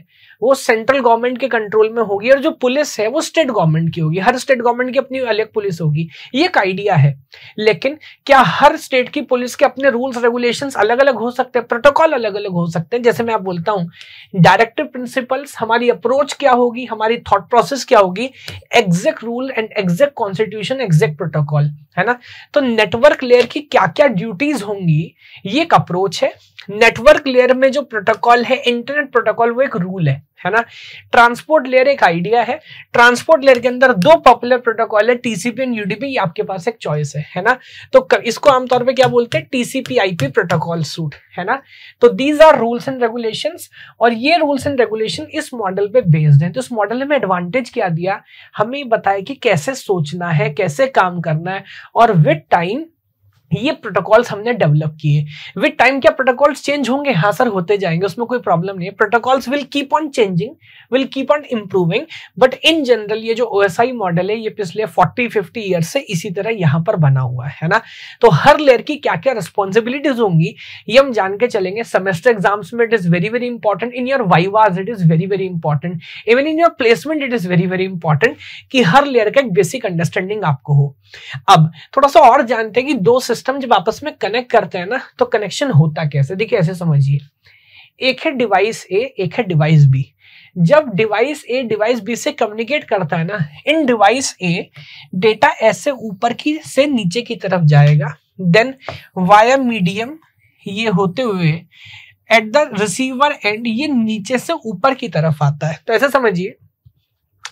वो सेंट्रल गवर्नमेंट के कंट्रोल में होगी और जो पुलिस है वो स्टेट गवर्नमेंट की होगी हर स्टेट गवर्नमेंट की अपनी अलग पुलिस होगी ये एक आइडिया है लेकिन क्या हर स्टेट की पुलिस के अपने रूल्स रेगुलेशन अलग अलग हो सकते हैं प्रोटोकॉल अलग अलग हो सकते हैं जैसे मैं आप बोलता हूँ डायरेक्टिव प्रिंसिपल्स हमारी अप्रोच क्या होगी हमारी थॉट प्रोसेस क्या होगी exact rule and exact constitution exact protocol है ना तो नेटवर्क लेयर की क्या क्या ड्यूटीज होंगी ये एक अप्रोच है नेटवर्क लेयर में जो प्रोटोकॉल है इंटरनेट प्रोटोकॉल वो एक रूल है है ना ट्रांसपोर्ट लेयर एक आइडिया है ट्रांसपोर्ट लेयर के अंदर दो पॉपुलर प्रोटोकॉल है टीसीपी एंड यूडीपी आपके पास एक चॉइस है है ना तो इसको आमतौर पे क्या बोलते हैं टीसीपी आईपी प्रोटोकॉल सूट है ना तो these are rules and regulation और ये रूल्स एंड रेगुलेशन इस मॉडल पे बेस्ड है तो इस मॉडल ने हमें एडवांटेज क्या दिया हमें बताया कि कैसे सोचना है कैसे काम करना है और विथ टाइम ये प्रोटोकॉल्स हमने डेवलप किए विद टाइम क्या प्रोटोकॉल्स चेंज होंगे हाँ सर होते जाएंगे उसमें कोई प्रॉब्लम नहीं है protocols will keep on changing will keep on improving but in general ये जो ओएसआई मॉडल है ये पिछले 40 50 ईयर से इसी तरह यहाँ पर बना हुआ है ना तो हर लेयर की क्या क्या रिस्पॉन्सिबिलिटीज होंगी ये हम जान के चलेंगे सेमेस्टर एग्जाम्स में it is very very important in your vivas it is very very important even in your placement it is very very important कि हर लेयर का एक बेसिक अंडरस्टैंडिंग आपको हो अब थोड़ा सा और जानते हैं कि दो सिस्टम जब आपस में कनेक्ट करते हैं ना तो कनेक्शन होता कैसे देखिए ऐसे समझिए एक है डिवाइस ए एक है डिवाइस बी जब डिवाइस ए डिवाइस बी से कम्युनिकेट करता है ना इन डिवाइस ए डेटा ऐसे ऊपर की से नीचे की तरफ जाएगा देन वायर मीडियम ये होते हुए एट द रिसीवर एंड ये नीचे से ऊपर की तरफ आता है तो ऐसा समझिए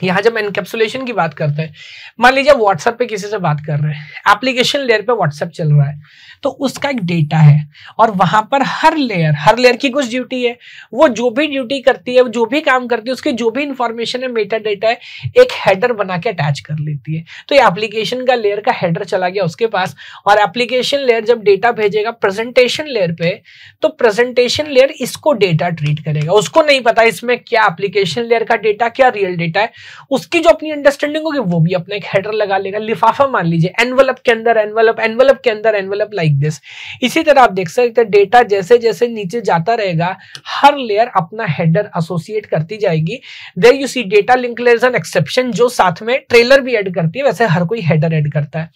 यहाँ जब एनकेप्सुलेशन की बात करते हैं मान लीजिए व्हाट्सएप पे किसी से बात कर रहे हैं एप्लीकेशन लेयर पे व्हाट्सएप चल रहा है तो उसका एक डेटा है और वहां पर हर लेयर हर लेयर की कुछ ड्यूटी है वो जो भी ड्यूटी करती है जो भी काम करती है उसकी जो भी इंफॉर्मेशन है मेटा डेटा है एक हेडर बना के अटैच कर लेती है तो ये एप्लीकेशन का लेयर का हेडर चला गया उसके पास और एप्लीकेशन लेयर जब डेटा भेजेगा प्रेजेंटेशन लेयर पे तो प्रेजेंटेशन लेयर इसको डेटा ट्रीट करेगा उसको नहीं पता इसमें क्या एप्लीकेशन लेयर का डेटा क्या रियल डेटा है उसकी जो अपनी अंडरस्टैंडिंग होगी वो भी अपना एक हेडर लगा लेगा लिफाफा मान लीजिए एनवलप के अंदर एनवलप एनवलप के अंदर एनवलप लाइक दिस इसी तरह आप देख सकते हैं डेटा जैसे जैसे नीचे जाता रहेगा हर लेयर अपना हेडर एसोसिएट करती जाएगी there you see data link layer an exception जो साथ में ट्रेलर भी एड करती है वैसे हर कोई हेडर एड करता है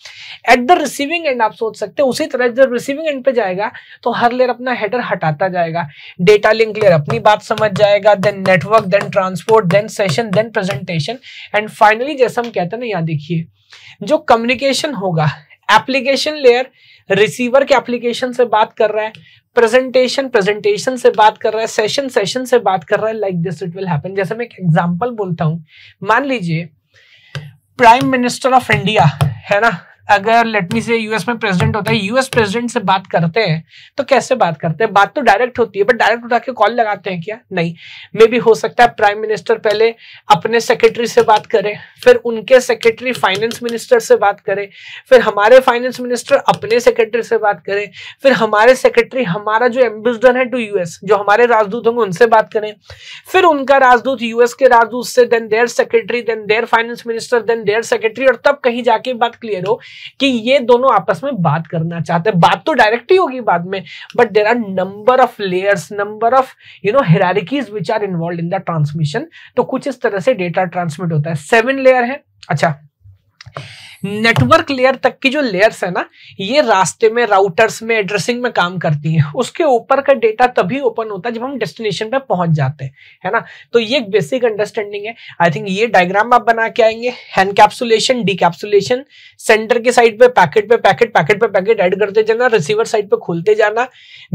एट द रिसीविंग एंड आप सोच सकते हैं उसी तरह जब रिसीविंग एंड पे जाएगा तो हर लेयर अपना हेडर हटाता जाएगा डेटा लिंक लेयर अपनी बात समझ जाएगा then network then transport then session then presentation communication and finally जैसा हम कहते हैं ना यहाँ देखिए जो कम्युनिकेशन होगा एप्लीकेशन लेयर रिसीवर के एप्लीकेशन से बात कर रहा है प्रेजेंटेशन प्रेजेंटेशन से बात कर रहा है सेशन सेशन से बात कर रहा है like this it will happen जैसे मैं एक एग्जांपल बोलता हूं मान लीजिए प्राइम मिनिस्टर ऑफ इंडिया है ना अगर लेटमी से यूएस में प्रेसिडेंट होता है यूएस प्रेसिडेंट से बात करते हैं तो कैसे बात करते हैं बात तो डायरेक्ट होती है बट डायरेक्ट उठा के कॉल लगाते हैं क्या नहीं मे भी हो सकता है प्राइम मिनिस्टर पहले अपने सेक्रेटरी से बात करें फिर उनके सेक्रेटरी फाइनेंस मिनिस्टर से बात करें फिर हमारे फाइनेंस मिनिस्टर अपने सेक्रेटरी से बात करें फिर हमारे सेक्रेटरी हमारा जो एम्बेसडर है टू यूएस जो हमारे राजदूत होंगे उनसे बात करें फिर उनका राजदूत यूएस के राजदूत से then their secretary then their finance minister then their secretary और तब कहीं जाके बात क्लियर हो कि ये दोनों आपस में बात करना चाहते हैं बात तो डायरेक्ट ही होगी बाद में but there are number of layers number of you know hierarchies which are involved in the transmission तो कुछ इस तरह से डेटा ट्रांसमिट होता है सेवन लेयर है अच्छा नेटवर्क लेयर तक की जो लेयर्स है ना ये रास्ते में राउटर्स में एड्रेसिंग में काम करती है उसके ऊपर का डेटा तभी ओपन होता है जब हम डेस्टिनेशन पे पहुंच जाते हैं है ना तो ये एक बेसिक अंडरस्टैंडिंग है आई थिंक ये डायग्राम आप बना के आएंगे डी कैप्सुलेशन सेंटर के साइड पे पैकेट पे पैकेट पैकेट पे पैकेट एड करते जाना रिसीवर साइड पे खोलते जाना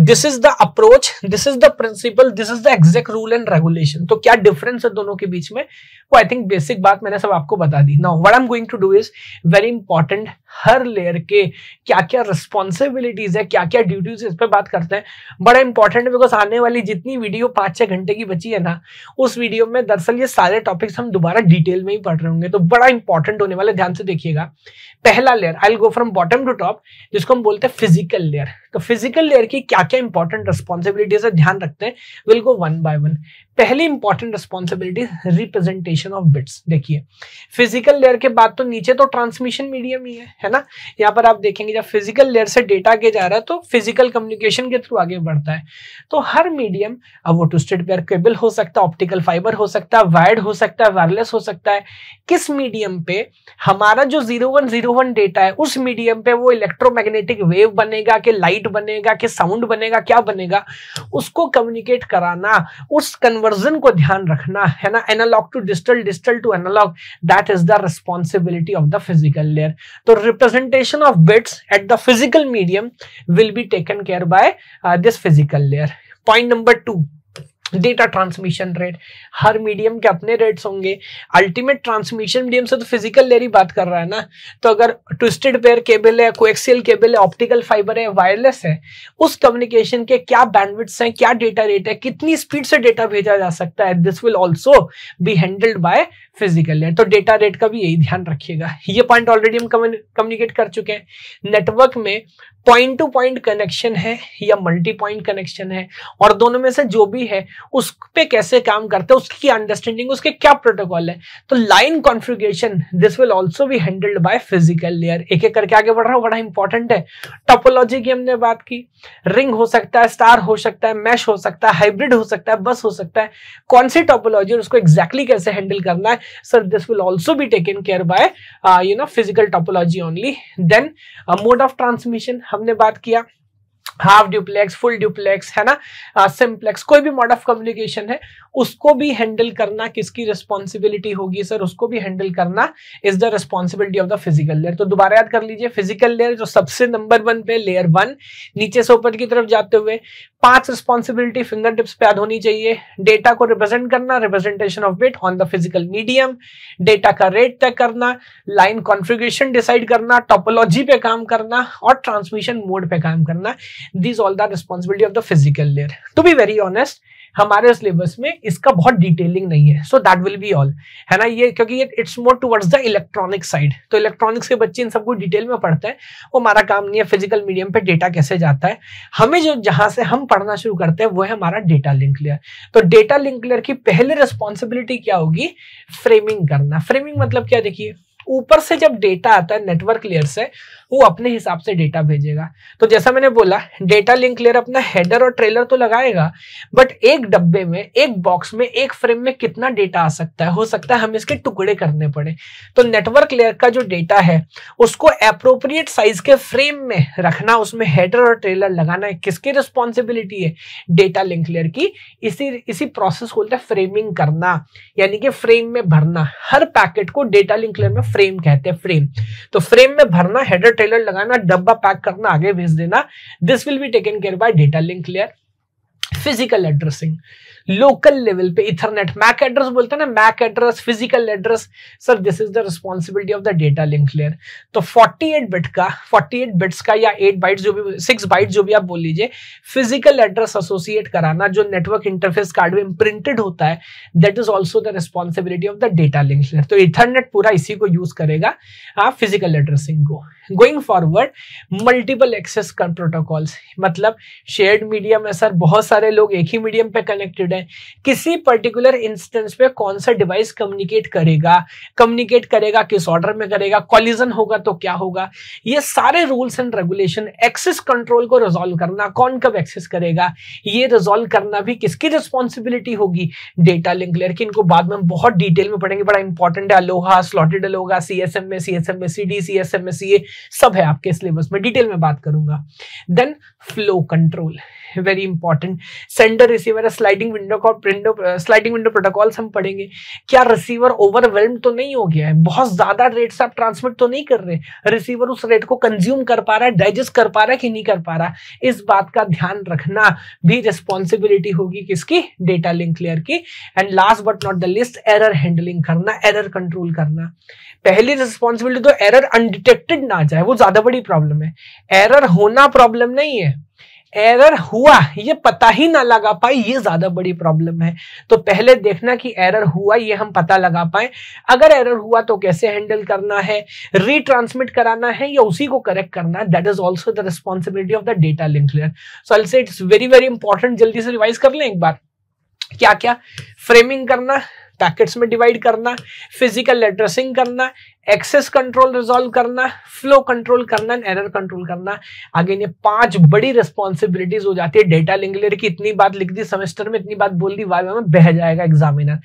this is the approach this is the principle this is the exact rule and regulation तो क्या डिफरेंस है दोनों के बीच में वो आई थिंक बेसिक बात मैंने सब आपको बता दी now what am going to do is very important हर लेयर के क्या क्या रिस्पॉन्सिबिलिटीज है क्या क्या ड्यूटीज इस पर बात करते हैं बड़ा इंपॉर्टेंट बिकॉज आने वाली जितनी वीडियो पाँच छः घंटे की बची है ना उस वीडियो में दरअसल ये सारे टॉपिक्स हम दोबारा डिटेल में ही पढ़ रहे होंगे तो बड़ा इंपॉर्टेंट होने वाले ध्यान से देखिएगा पहला layer I go from bottom to top जिसको हम बोलते हैं फिजिकल लेयर तो फिजिकल लेयर की क्या क्या इंपॉर्टेंट रिस्पॉन्सिबिलिटीज है ध्यान रखते हैं will go one by one पहली important responsibility representation of bits देखिए फिजिकल लेयर के बाद तो नीचे तो ट्रांसमिशन मीडियम ही है है ना यहाँ पर आप देखेंगे जब फिजिकल लेयर से डेटा आगे जा रहा है तो फिजिकल कम्युनिकेशन के थ्रू आगे बढ़ता है तो हर मीडियम अब वो टू स्टेट पेयर केबल हो सकता है ऑप्टिकल फाइबर हो सकता है वायर्ड हो सकता है वायरलेस हो सकता है किस मीडियम पे हमारा जो zero one zero given data है उस मीडियम पे वो इलेक्ट्रोमैग्नेटिक वेव बनेगा कि लाइट बनेगा कि साउंड बनेगा क्या बनेगा उसको कम्युनिकेट कराना उस कन्वर्जन को ध्यान रखना है ना analogue to digital digital to analogue that is the responsibility of the physical layer तो representation of bits at the physical medium will be taken care by this physical layer point number two data transmission rate हर medium के अपने rates होंगे ultimate transmission medium से तो physical layer ही बात कर रहा है ना तो अगर ट्विस्टेड पेयर केबल है कोएक्सियल केबल है ऑप्टिकल फाइबर है वायरलेस है उस कम्युनिकेशन के क्या बैंडविड्स हैं क्या डेटा रेट है कितनी स्पीड से डेटा भेजा जा सकता है this will also be handled by physical layer तो डेटा रेट का भी यही ध्यान रखिएगा ये पॉइंट ऑलरेडी हम कम्युनिकेट कर चुके हैं नेटवर्क में पॉइंट टू पॉइंट कनेक्शन है या मल्टी पॉइंट कनेक्शन है और दोनों में से जो भी है उस पर कैसे काम करते हैं उसकी अंडरस्टैंडिंग उसके क्या प्रोटोकॉल है तो line configuration this will also भी हैंडल्ड बाय फिजिकल लेयर एक एक करके आगे बढ़ रहा हूँ बड़ा इंपॉर्टेंट है टोपोलॉजी की हमने बात की रिंग हो सकता है स्टार हो सकता है मैश हो सकता है हाइब्रिड हो सकता है बस हो सकता है कौन सी टोपोलॉजी और उसको एग्जैक्टली exactly कैसे हैंडल करना है so this will also be taken care by uh, you know physical topology only then uh, mode of transmission हमने बात किया हाफ ड्यूप्लेक्स फुल ड्यूप्लेक्स है ना सिंप्लेक्स uh, कोई भी मोड ऑफ कम्युनिकेशन है उसको भी हैंडल करना किसकी रिस्पॉन्सिबिलिटी होगी सर उसको भी हैंडल करना is the responsibility of the physical layer तो दोबारा याद कर लीजिए फिजिकल लेयर जो सबसे नंबर वन पे लेयर वन नीचे से ऊपर की तरफ जाते हुए पांच रिस्पॉन्सिबिलिटी टिप्स पे याद होनी चाहिए डेटा को रिप्रेजेंट करना representation of wait on the physical medium data का रेट तय करना लाइन कॉन्फ़िगरेशन डिसाइड करना टोपोलॉजी पे काम करना और ट्रांसमिशन मोड पे काम करना these all the responsibility of the physical layer to be very honest हमारे सिलेबस में इसका बहुत डिटेलिंग नहीं है so that will be all है ना ये क्योंकि it's more towards the electronic side तो इलेक्ट्रॉनिक्स के बच्चे इन सबको डिटेल में पढ़ते हैं वो हमारा काम नहीं है फिजिकल मीडियम पे डेटा कैसे जाता है हमें जो जहां से हम पढ़ना शुरू करते हैं वो है हमारा डेटा लिंक लेयर तो डेटा लिंक लेयर की पहले रिस्पॉन्सिबिलिटी क्या होगी फ्रेमिंग करना फ्रेमिंग मतलब क्या देखिए ऊपर से जब डेटा आता है नेटवर्क लेयर से वो अपने हिसाब से डेटा भेजेगा तो जैसा मैंने बोला डेटा लिंक लेयर अपना हेडर और ट्रेलर तो लगाएगा बट एक डब्बे में एक बॉक्स में एक फ्रेम में कितना डेटा आ सकता है हो सकता है हम इसके टुकड़े करने पड़े तो नेटवर्क लेयर का जो डेटा है उसको अप्रोप्रिएट साइज के फ्रेम में रखना उसमें हेडर और ट्रेलर लगाना है किसकी रिस्पॉन्सिबिलिटी है डेटा लिंक लेयर की इसी इसी प्रोसेस को फ्रेमिंग करना यानी कि फ्रेम में भरना हर पैकेट को डेटा लिंक लेयर में फ्रेम कहते हैं फ्रेम तो फ्रेम में भरना हेडर ट्रेलर लगाना डब्बा पैक करना आगे भेज देना this will be taken care by data link layer physical addressing local level पे इथरनेट मैक एड्रेस बोलते हैं ना MAC address physical address sir this is the responsibility of the data link layer तो 48 bit का 48 bits का या 8 bite जो भी 6 बाइट जो भी आप बोल लीजिए फिजिकल एड्रेस एसोसिएट कराना जो नेटवर्क इंटरफेस कार्ड में प्रिंटेड होता है that is also the responsibility of the data link layer तो इथरनेट पूरा इसी को यूज करेगा फिजिकल एड्रेसिंग को going forward multiple access protocols मतलब शेयर्ड मीडियम है सर बहुत सारे लोग एक ही मीडियम पे कनेक्टेड कनेक्टेड है किसी पर्टिकुलर इंस्टेंस पे कौन सा डिवाइस कम्युनिकेट करेगा कम्युनिकेट करेगा किस ऑर्डर में करेगा कॉलिजन होगा तो क्या होगा ये सारे rules and regulation access control को रिजोल्व करना कौन कब एक्सेस करेगा ये रिजोल्व करना भी किसकी रिस्पॉन्सिबिलिटी होगी डेटा लिंक लेयर की इनको बाद में बहुत डिटेल में पढ़ेंगे बड़ा इंपॉर्टेंट है ALOHA slotted ALOHA C S M में सी एस एम में C D C S M में सी ए सब है आपके सिलेबस में डिटेल में बात करूंगा then flow control very important sender receiver sliding window का प्रिंडो स्लाइडिंग विंडो प्रोटोकॉल्स हम पढ़ेंगे क्या रिसीवर ओवरवेल्म तो नहीं हो गया है बहुत ज्यादा रेट से आप ट्रांसमिट तो नहीं कर रहे रिसीवर उस रेट को कंज्यूम कर पा रहा है डाइजेस्ट कर पा रहा है कि नहीं कर पा रहा इस बात का ध्यान रखना भी रिस्पॉन्सिबिलिटी होगी किसकी डेटा लिंक क्लियर की and last but not the list error handling करना एरर कंट्रोल करना पहली रिस्पॉन्सिबिलिटी तो एरर अनडिटेक्टेड ना जाए वो ज्यादा बड़ी प्रॉब्लम है एरर होना प्रॉब्लम नहीं है एरर हुआ ये पता ही ना लगा पाए ये ज्यादा बड़ी प्रॉब्लम है तो पहले देखना कि एरर हुआ ये हम पता लगा पाए अगर एरर हुआ तो कैसे हैंडल करना है रिट्रांसमिट कराना है या उसी को करेक्ट करना है that is also the responsibility of the data link layer so अल से इट्स वेरी वेरी इंपॉर्टेंट जल्दी से रिवाइज कर लें एक बार क्या क्या फ्रेमिंग करना पैकेट्स में डिवाइड करना फिजिकल एड्रेसिंग करना एक्सेस कंट्रोल रिजॉल्व करना फ्लो कंट्रोल करना एंड एरर कंट्रोल करना आगे ये पांच बड़ी रिस्पॉन्सिबिलिटीज हो जाती है डेटा लिंगलेयर की इतनी बात लिख दी सेमेस्टर में इतनी बात बोल दी वाई में बह जाएगा एग्जामिनर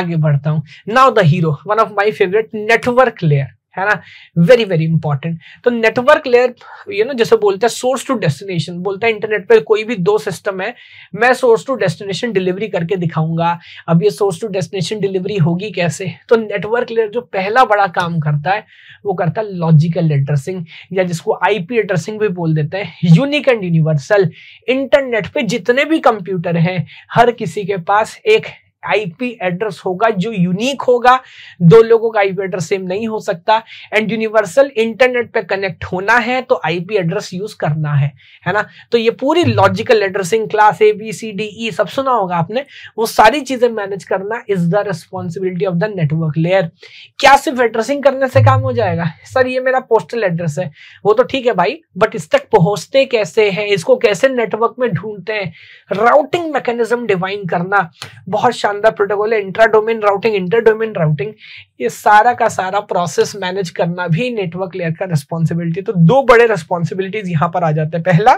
आगे बढ़ता हूं now the hero one of my favourite network layer है ना वेरी वेरी इंपॉर्टेंट तो नेटवर्क लेयर यू नो जैसे बोलते हैं सोर्स टू डेस्टिनेशन बोलते हैं इंटरनेट पर कोई भी दो सिस्टम है मैं सोर्स टू डेस्टिनेशन डिलीवरी करके दिखाऊंगा अब ये सोर्स टू डेस्टिनेशन डिलीवरी होगी कैसे तो नेटवर्क लेयर जो पहला बड़ा काम करता है वो करता है लॉजिकल एड्रेसिंग या जिसको आईपी एड्रेसिंग भी बोल देते हैं यूनिक एंड यूनिवर्सल इंटरनेट पे जितने भी कंप्यूटर हैं हर किसी के पास एक आईपी एड्रेस होगा जो यूनिक होगा दो लोगों का आईपी एड्रेस सेम नहीं हो सकता एंड यूनिवर्सल इंटरनेट पे कनेक्ट होना है तो आईपी एड्रेस यूज करना है है ना तो ये पूरी logical addressing class A B C D E सब सुना होगा आपने वो सारी चीजें मैनेज करना is the responsibility of the network layer क्या सिर्फ एड्रेसिंग करने से काम हो जाएगा सर ये मेरा पोस्टल एड्रेस है वो तो ठीक है भाई बट इस तक पहुंचते कैसे हैं इसको कैसे नेटवर्क में ढूंढते हैं राउटिंग मैकेनिज्म डिवाइन करना बहुत शान अंदर प्रोटोकॉल है intra domain routing inter domain routing ये सारा का सारा प्रोसेस मैनेज करना भी नेटवर्क लेयर का रिस्पॉन्सिबिलिटी तो दो बड़े रिस्पॉन्सिबिलिटीज यहां पर आ जाते हैं पहला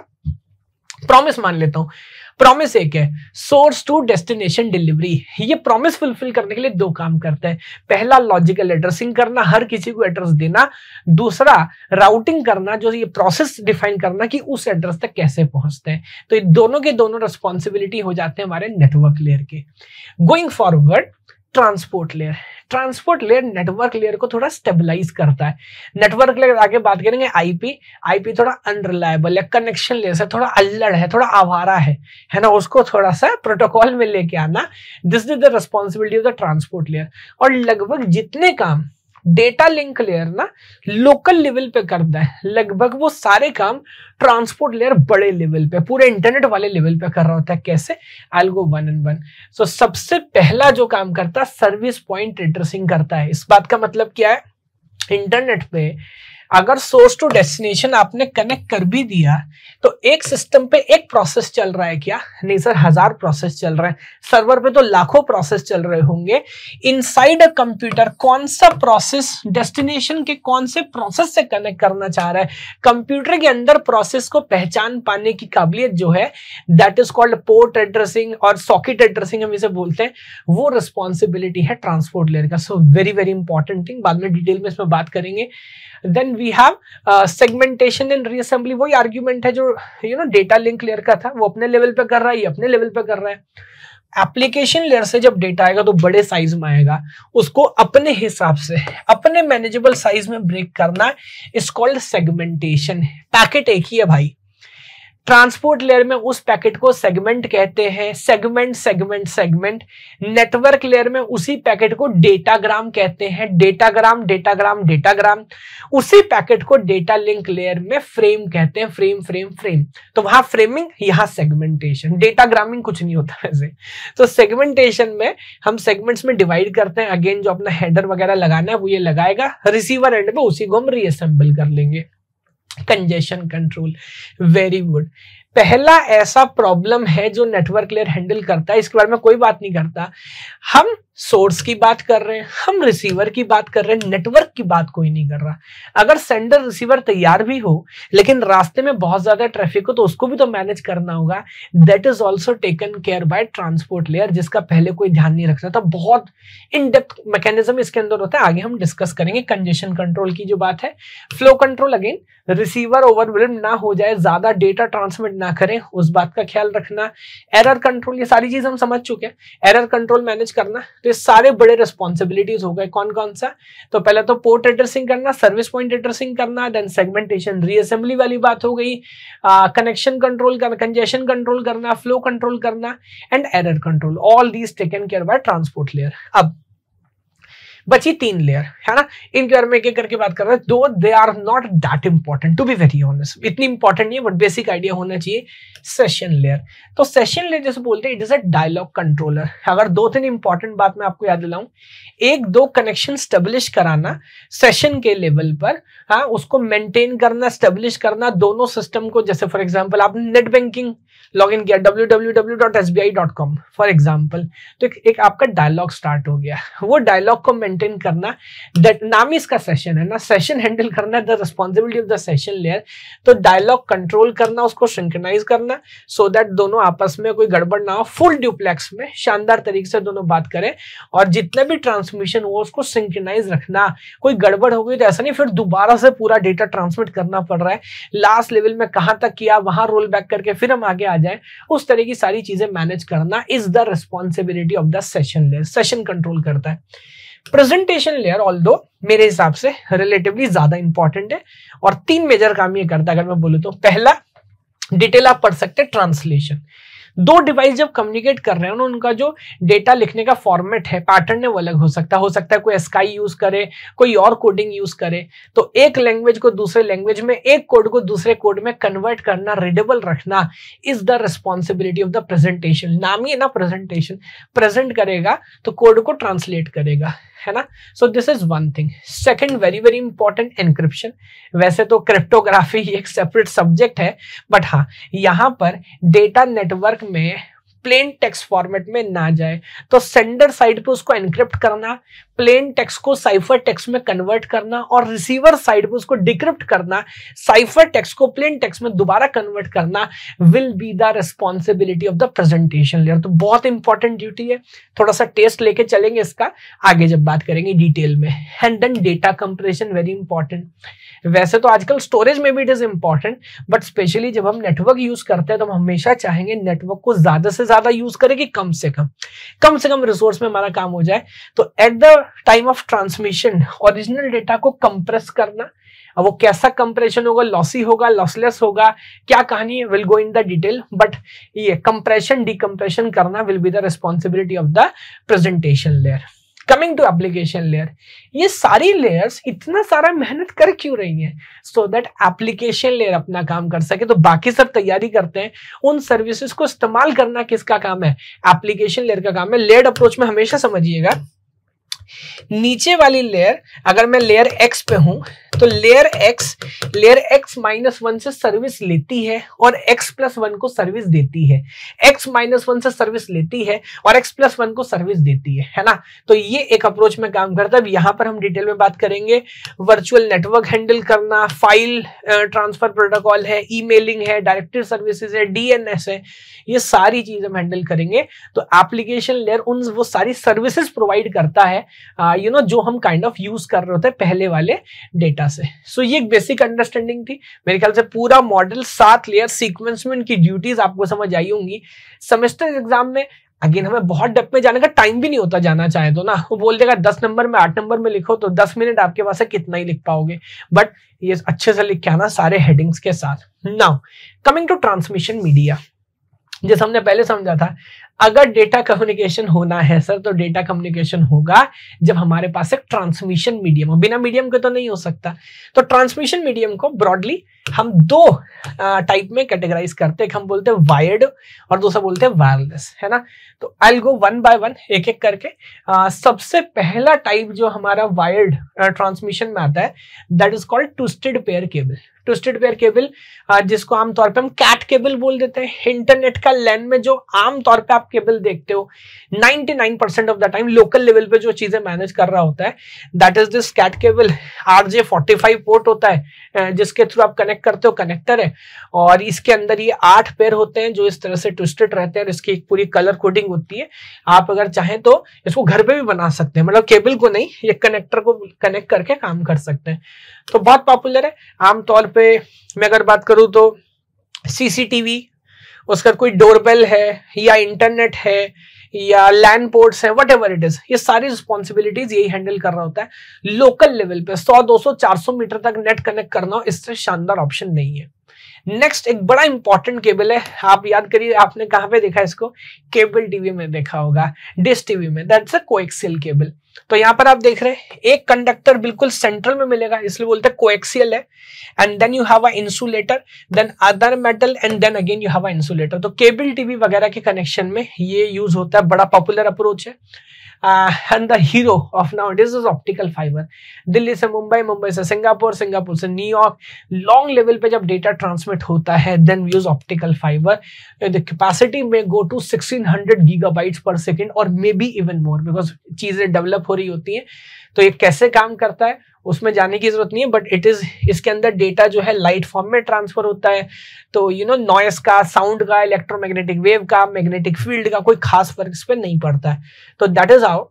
प्रॉमिस मान लेता हूं प्रॉमिस एक है सोर्स टू डेस्टिनेशन डिलीवरी ये प्रॉमिस फुलफिल करने के लिए दो काम करते हैं पहला लॉजिकल एड्रेसिंग करना हर किसी को एड्रेस देना दूसरा राउटिंग करना जो ये प्रोसेस डिफाइन करना कि उस एड्रेस तक कैसे पहुंचते हैं तो ये दोनों के दोनों रिस्पॉन्सिबिलिटी हो जाते हैं हमारे नेटवर्क लेयर के going forward transport layer transport layer network layer को थोड़ा स्टेबलाइज करता है नेटवर्क लेयर आगे बात करेंगे आईपी आईपी थोड़ा अनरिलायबल है कनेक्शन लेयर से थोड़ा अल्लड़ है थोड़ा आवारा है है ना उसको थोड़ा सा प्रोटोकॉल में लेके आना this is the responsibility of the transport layer और लगभग जितने काम डेटा लिंक लेयर ना लोकल लेवल पे करता है लगभग वो सारे काम ट्रांसपोर्ट लेयर बड़े लेवल पे पूरे इंटरनेट वाले लेवल पे कर रहा होता है कैसे algo one and one so सबसे पहला जो काम करता है सर्विस पॉइंट एड्रेसिंग करता है इस बात का मतलब क्या है इंटरनेट पे अगर सोर्स टू डेस्टिनेशन आपने कनेक्ट कर भी दिया तो एक सिस्टम पे एक प्रोसेस चल रहा है क्या नहीं सर हजार प्रोसेस चल रहे हैं सर्वर पे तो लाखों प्रोसेस चल रहे होंगे इनसाइड अ कंप्यूटर कौन सा प्रोसेस डेस्टिनेशन के कौन से प्रोसेस से कनेक्ट करना चाह रहा है कंप्यूटर के अंदर प्रोसेस को पहचान पाने की काबिलियत जो है that is called port addressing और सॉकेट एड्रेसिंग हम इसे बोलते हैं वो रिस्पॉन्सिबिलिटी है ट्रांसपोर्ट लेयर का so very very important thing बाद में डिटेल में इसमें बात करेंगे then we have segmentation in reassembly वही आर्ग्यूमेंट है जो you know data link layer का था वो अपने लेवल पे कर रहा है ये अपने लेवल पे कर रहा है एप्लीकेशन लेयर से जब डेटा आएगा तो बड़े साइज में आएगा उसको अपने हिसाब से अपने मैनेजेबल साइज में ब्रेक करना इज कॉल्ड सेगमेंटेशन पैकेट एक ही है भाई ट्रांसपोर्ट लेयर में उस पैकेट को सेगमेंट कहते हैं segment segment segment network layer में उसी पैकेट को डेटाग्राम कहते हैं डेटाग्राम डेटाग्राम डेटाग्राम उसी पैकेट को डेटा लिंक लेयर में फ्रेम कहते हैं फ्रेम फ्रेम फ्रेम तो वहां फ्रेमिंग यहां सेगमेंटेशन डेटाग्रामिंग कुछ नहीं होता वैसे तो सेगमेंटेशन में हम सेगमेंट्स में डिवाइड करते हैं अगेन जो अपना हेडर वगैरह लगाना है वो ये लगाएगा रिसीवर एंड में उसी को हम रीअसेंबल कर लेंगे कंजेशन कंट्रोल वेरी गुड पहला ऐसा प्रॉब्लम है जो नेटवर्क लेयर हैंडल करता है इसके बारे में कोई बात नहीं करता हम सोर्स की बात कर रहे हैं हम रिसीवर की बात कर रहे हैं नेटवर्क की बात कोई नहीं कर रहा अगर सेंडर रिसीवर तैयार भी हो लेकिन रास्ते में बहुत ज्यादा ट्रैफिक हो तो उसको भी तो मैनेज करना होगा that is also taken care by transport layer जिसका पहले कोई ध्यान नहीं रखता था तो बहुत इन डेप्थ मैकेनिज्म इसके अंदर होता है आगे हम डिस्कस करेंगे कंजेशन कंट्रोल की जो बात है flow control again receiver overwhelm ना हो जाए ज्यादा डेटा ट्रांसमिट ना करें उस बात का ख्याल रखना एरर कंट्रोल ये सारी चीज हम समझ चुके हैं एरर कंट्रोल मैनेज करना तो ये सारे बड़े रिस्पॉन्सिबिलिटीज हो गए कौन कौन सा तो पहले तो पोर्ट एड्रेसिंग करना सर्विस पॉइंट एड्रेसिंग करना देन सेगमेंटेशन रीअसेंबली वाली बात हो गई कनेक्शन कंट्रोल करना कंजेशन कंट्रोल करना फ्लो कंट्रोल करना and error control all these taken care by transport layer अब बची तीन लेयर है ना इनके बारे में एक करके बात कर रहे हैं दो they are not that important to be very honest इतनी इंपॉर्टेंट नहीं है बट बेसिक आइडिया होना चाहिए सेशन लेयर तो सेशन लेयर जैसे बोलते हैं it is a dialogue controller अगर दो तीन इंपॉर्टेंट बात मैं आपको याद दिलाऊं एक दो कनेक्शन स्टेब्लिश कराना सेशन के लेवल पर हाँ उसको मेंटेन करना स्टेब्लिश करना दोनों सिस्टम को जैसे फॉर एग्जाम्पल आपने नेट बैंकिंग लॉग इन किया कॉम फॉर एग्जाम्पल तो एक, एक आपका डायलॉग स्टार्ट हो गया वो डायलॉग को मेंटेन करना दैट नाम इसका सेशन है ना सेशन हैंडल करना the responsibility of the session layer तो डायलॉग कंट्रोल करना उसको सिंकनाइज करना सो so दैट दोनों आपस में कोई गड़बड़ ना हो फुल ड्यूप्लेक्स में शानदार तरीके से दोनों बात करें और जितना भी ट्रांसमिशन हो उसको सिंकनाइज रखना कोई गड़बड़ हो गई तो ऐसा नहीं फिर दोबारा से पूरा डेटा ट्रांसमिट करना पड़ रहा है लास्ट लेवल में कहाँ तक किया वहां रोल बैक करके फिर हम आगे आ जाए उस तरह की सारी चीजें मैनेज करना is the responsibility of the session layer session control करता है प्रेजेंटेशन लेयर ऑल दो मेरे हिसाब से रिलेटिवली ज्यादा इंपॉर्टेंट है और तीन मेजर काम ये करता है अगर मैं बोलूँ तो पहला डिटेल आप पढ़ सकते हैं ट्रांसलेशन दो डिवाइस जब कम्युनिकेट कर रहे हैं उनका जो डेटा लिखने का फॉर्मेट है पैटर्न है वो अलग हो सकता है हो सकता है कोई एसकाई यूज करे कोई और कोडिंग यूज करे तो एक लैंग्वेज को दूसरे लैंग्वेज में एक कोड को दूसरे कोड में कन्वर्ट करना रीडेबल रखना is the responsibility of the presentation नाम ही है ना प्रेजेंटेशन प्रेजेंट करेगा तो कोड को ट्रांसलेट करेगा है ना so this is one thing second very very important encryption वैसे तो क्रिप्टोग्राफी एक सेपरेट सब्जेक्ट है बट हाँ यहां पर डेटा नेटवर्क में प्लेन टेक्स्ट फॉर्मेट में ना जाए तो सेंडर साइड पे उसको एनक्रिप्ट करना प्लेन टेक्स्ट को साइफर टेक्स्ट में कन्वर्ट करना और रिसीवर साइड पे उसको डिक्रिप्ट करना साइफर टेक्स्ट को प्लेन टेक्स्ट में दोबारा कन्वर्ट करना will be the responsibility of the presentation layer तो बहुत इंपॉर्टेंट ड्यूटी है थोड़ा सा टेस्ट लेके चलेंगे इसका आगे जब बात करेंगे डिटेल में and then data compression very important वैसे तो आजकल स्टोरेज में भी it is important but specially जब हम नेटवर्क यूज करते हैं तो हम हमेशा चाहेंगे नेटवर्क को ज्यादा से ज्यादा यूज करें कि कम से कम कम से कम रिसोर्स में हमारा काम हो जाए तो at the time of transmission original data को कंप्रेस करना अब वो कैसा कंप्रेशन होगा लॉसी होगा लॉसलेस होगा क्या कहानी है will go in the detail but ये कंप्रेशन डिकम्प्रेशन करना will be the responsibility of the presentation layer coming to application layer ये सारी लेयर्स इतना सारा मेहनत कर क्यों रही हैं सो दैट एप्लीकेशन लेयर अपना काम कर सके तो बाकी सब तैयारी करते हैं उन सर्विसेज को इस्तेमाल करना किसका काम है एप्लीकेशन लेयर का काम है लेड अप्रोच में हमेशा समझिएगा नीचे वाली लेयर अगर मैं लेयर एक्स पे हूं तो layer X layer X minus one से सर्विस लेती है और एक्स प्लस वन को सर्विस देती है एक्स माइनस वन से सर्विस लेती है और एक्स प्लस वन को सर्विस देती है है ना तो ये एक अप्रोच में काम करता है यहां पर हम डिटेल में बात करेंगे वर्चुअल नेटवर्क हैंडल करना फाइल ट्रांसफर प्रोटोकॉल है ई है डायरेक्टिव सर्विसेज है डीएनएस है ये सारी चीज हम हैंडल करेंगे तो एप्लीकेशन लेयर उन वो सारी सर्विसेज प्रोवाइड करता है यू नो you know, जो हम काइंड ऑफ यूज कर रहे होते हैं पहले वाले डेटा से सो so, ये एक बेसिक अंडरस्टैंडिंग थी मेरे ख्याल से पूरा मॉडल सात लेयर सीक्वेंस में इनकी ड्यूटीज आपको समझ आई होंगी सेमेस्टर एग्जाम में अगेन हमें बहुत डेप में जाने का टाइम भी नहीं होता जाना चाहे तो ना वो बोल देगा दस नंबर में आठ नंबर में लिखो तो दस मिनट आपके पास है कितना ही लिख पाओगे बट ये अच्छे से लिख के आना सारे हेडिंग्स के साथ now coming to transmission media जैसे हमने पहले समझा था अगर डेटा कम्युनिकेशन होना है सर तो डेटा कम्युनिकेशन होगा जब हमारे पास एक ट्रांसमिशन मीडियम हो बिना मीडियम के तो नहीं हो सकता तो ट्रांसमिशन मीडियम को ब्रॉडली हम दो टाइप में कैटेगराइज करते हैं हम बोलते हैं वायर्ड और दूसरा बोलते हैं वायरलेस है ना तो I go one by one एक एक करके आ, सबसे पहला टाइप जो हमारा वायर्ड ट्रांसमिशन में आता है that is called twisted pair cable twisted pair cable जिसको आमतौर पर हम कैट केबल बोल देते हैं इंटरनेट का लैन में जो आमतौर पर आप केबल देखते हो 99% of the time local level पे जो चीजें मैनेज कर रहा होता है that is this cat cable R J forty port होता है जिसके थ्रू आप कनेक्ट करते हो कनेक्टर है और इसके अंदर ये आठ पेयर होते हैं जो इस तरह से ट्विस्टेड रहते हैं और इसकी एक पूरी कलर कोडिंग होती है आप अगर चाहें तो इसको घर पे भी बना सकते हैं मतलब केबल को नहीं ये कनेक्टर को कनेक्ट करके काम कर सकते हैं तो बहुत पॉपुलर है आमतौर पे मैं अगर बात करूं तो सीसीटीवी उसका कोई डोरबेल है या इंटरनेट है या लैंड पोर्ट्स है वट एवर इट इज ये सारी रिस्पॉन्सिबिलिटीज यही हैंडल कर रहा होता है लोकल लेवल पे 100 200 400 मीटर तक नेट कनेक्ट करना इससे शानदार ऑप्शन नहीं है नेक्स्ट एक बड़ा इंपॉर्टेंट केबल है आप याद करिए आपने कहां पे देखा इसको केबल टीवी में देखा होगा डिश टीवी में दैट्स अ कोएक्सियल केबल तो यहाँ पर आप देख रहे हैं एक कंडक्टर बिल्कुल सेंट्रल में मिलेगा इसलिए बोलते हैं कोएक्सियल है and then you have a insulator then other metal and then again you have a insulator तो केबल टीवी वगैरह के कनेक्शन में ये यूज होता है बड़ा पॉपुलर अप्रोच है uh, and the hero of nowadays is optical fibre Delhi से मुंबई मुंबई से सिंगापुर सिंगापुर से न्यूयॉर्क लॉन्ग लेवल पे जब डेटा ट्रांसमिट होता है then use optical fibre the capacity में go to 1600 gigabytes per second और maybe even more because चीजें डेवलप हो रही होती हैं तो ये कैसे काम करता है उसमें जाने की जरूरत नहीं है बट इट इज इसके अंदर डेटा जो है लाइट फॉर्म में ट्रांसफर होता है तो यू नो नॉइस का साउंड का इलेक्ट्रोमैग्नेटिक वेव का मैग्नेटिक फील्ड का कोई खास फर्क इस पर नहीं पड़ता है तो दैट इज हाउ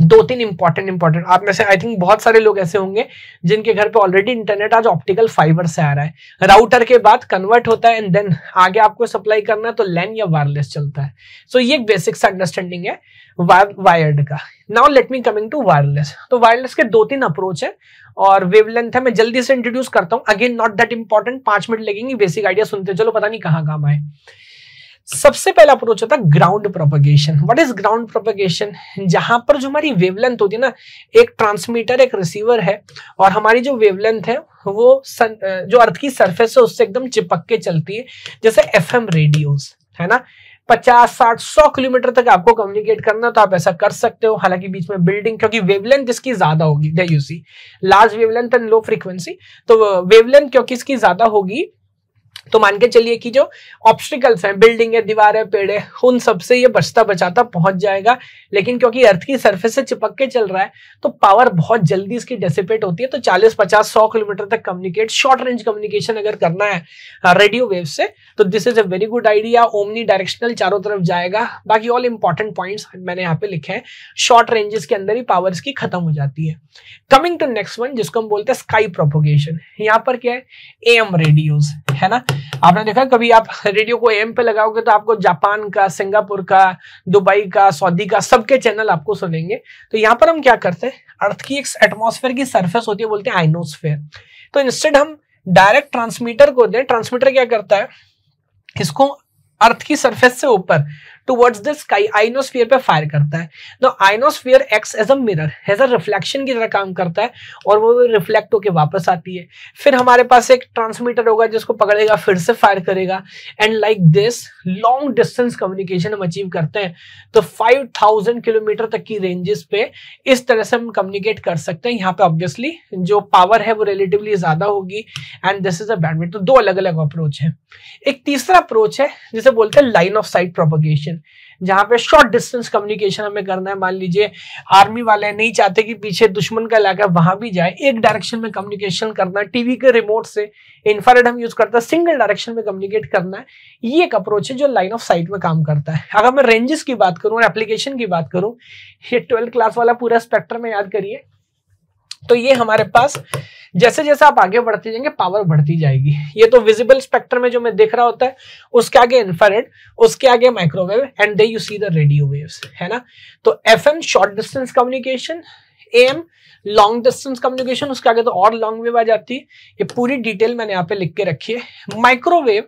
दो तीन इंपॉर्टेंट इंपॉर्टेंट आप में से आई थिंक बहुत सारे लोग ऐसे होंगे जिनके घर पे ऑलरेडी इंटरनेट आज ऑप्टिकल फाइबर से आ रहा है राउटर के बाद कन्वर्ट होता है एंड देन आगे आपको सप्लाई करना है तो लैन या वायरलेस चलता है सो so, ये एक बेसिक्स अंडरस्टैंडिंग है वायर्ड का now let me coming to wireless तो वायरलेस के दो तीन अप्रोच है और वेवलेंथ है मैं जल्दी से इंट्रोड्यूस करता हूं अगेन नॉट दैट इंपॉर्टेंट पांच मिनट लगेंगे बेसिक आइडिया सुनते चलो पता नहीं कहां काम आए सबसे पहला अप्रोच होता है ground propagation what is ground propagation जहां पर जो हमारी वेवलेंथ होती है ना एक ट्रांसमीटर एक रिसीवर है और हमारी जो वेवलेंथ है वो सन, जो अर्थ की सरफेस है उससे एकदम चिपक के चलती है जैसे एफएम रेडियोस है ना पचास साठ सौ किलोमीटर तक आपको कम्युनिकेट करना तो आप ऐसा कर सकते हो हालांकि बीच में बिल्डिंग क्योंकि वेवलेंथ इसकी ज्यादा होगी you see large wavelength and low frequency तो वेवलेंथ क्योंकि इसकी ज्यादा होगी तो मान के चलिए कि जो ऑप्शिकल्स हैं बिल्डिंग है दीवार है पेड़ है उन सबसे ये बचता बचाता पहुंच जाएगा लेकिन क्योंकि अर्थ की सरफेस से चिपक के चल रहा है तो पावर बहुत जल्दी इसकी डेसिपेट होती है तो चालीस पचास सौ किलोमीटर तक कम्युनिकेट शॉर्ट रेंज कम्युनिकेशन अगर करना है रेडियो हाँ, वेव से तो this is a very good idea omnidirectional चारों तरफ जाएगा बाकी ऑल इंपॉर्टेंट पॉइंट मैंने यहाँ पे लिखे हैं शॉर्ट रेंजेस के अंदर ही पावर इसकी खत्म हो जाती है कमिंग टू नेक्स्ट वन जिसको हम बोलते हैं स्काई प्रोपोगेशन यहाँ पर क्या है एम रेडियोज है ना आपने देखा कभी आप रेडियो को एम पे लगाओगे तो आपको जापान का सिंगापुर का दुबई का सऊदी का सबके चैनल आपको सुनेंगे तो यहाँ पर हम क्या करते हैं अर्थ की एक एटमोसफेयर की सरफेस होती है बोलते हैं आइनोस्फेयर तो इंस्टेड हम डायरेक्ट ट्रांसमीटर को दें ट्रांसमीटर क्या करता है इसको अर्थ की सरफेस से ऊपर टूवर्ड्स द स्काई आइनोस्फियर पे फायर करता है तो ionosphere acts as a mirror as a reflection की तरह काम करता है और वो रिफ्लेक्ट होकर वापस आती है फिर हमारे पास एक ट्रांसमीटर होगा जिसको पकड़ेगा फिर से फायर करेगा and like this long distance communication हम अचीव करते हैं तो थाउजेंड किलोमीटर तक की रेंजेस पे इस तरह से हम कम्युनिकेट कर सकते हैं यहाँ पे ऑब्वियसली जो पावर है वो रिलेटिवली ज्यादा होगी and this is a bandwidth तो दो अलग अलग अप्रोच है एक तीसरा अप्रोच है जिसे बोलते हैं लाइन ऑफ साइट प्रोपोगेशन जहां पे शॉर्ट डिस्टेंस कम्युनिकेशन हमें करना है मान लीजिए आर्मी वाले नहीं चाहते कि पीछे दुश्मन का इलाका वहां भी जाए एक डायरेक्शन में कम्युनिकेशन करना है टीवी के रिमोट से इंफ्रारेड हम यूज करते हैं सिंगल डायरेक्शन में कम्युनिकेट करना है ये एक अप्रोच है जो लाइन ऑफ साइट में काम करता है अगर मैं रेंजेस की बात करूँ और एप्लीकेशन की बात करूँ ये ट्वेल्थ क्लास वाला पूरा स्पेक्टर में याद करिए तो ये हमारे पास जैसे जैसे आप आगे बढ़ते जाएंगे पावर बढ़ती जाएगी ये तो विजिबल स्पेक्ट्रम में जो मैं देख रहा होता है उसके आगे इन्फ्रारेड उसके आगे microwave and they you see the radio waves है ना तो F short distance communication M long distance communication उसके आगे तो और लॉन्ग वेव आ जाती है ये पूरी डिटेल मैंने यहाँ पे लिख के रखी है माइक्रोवेव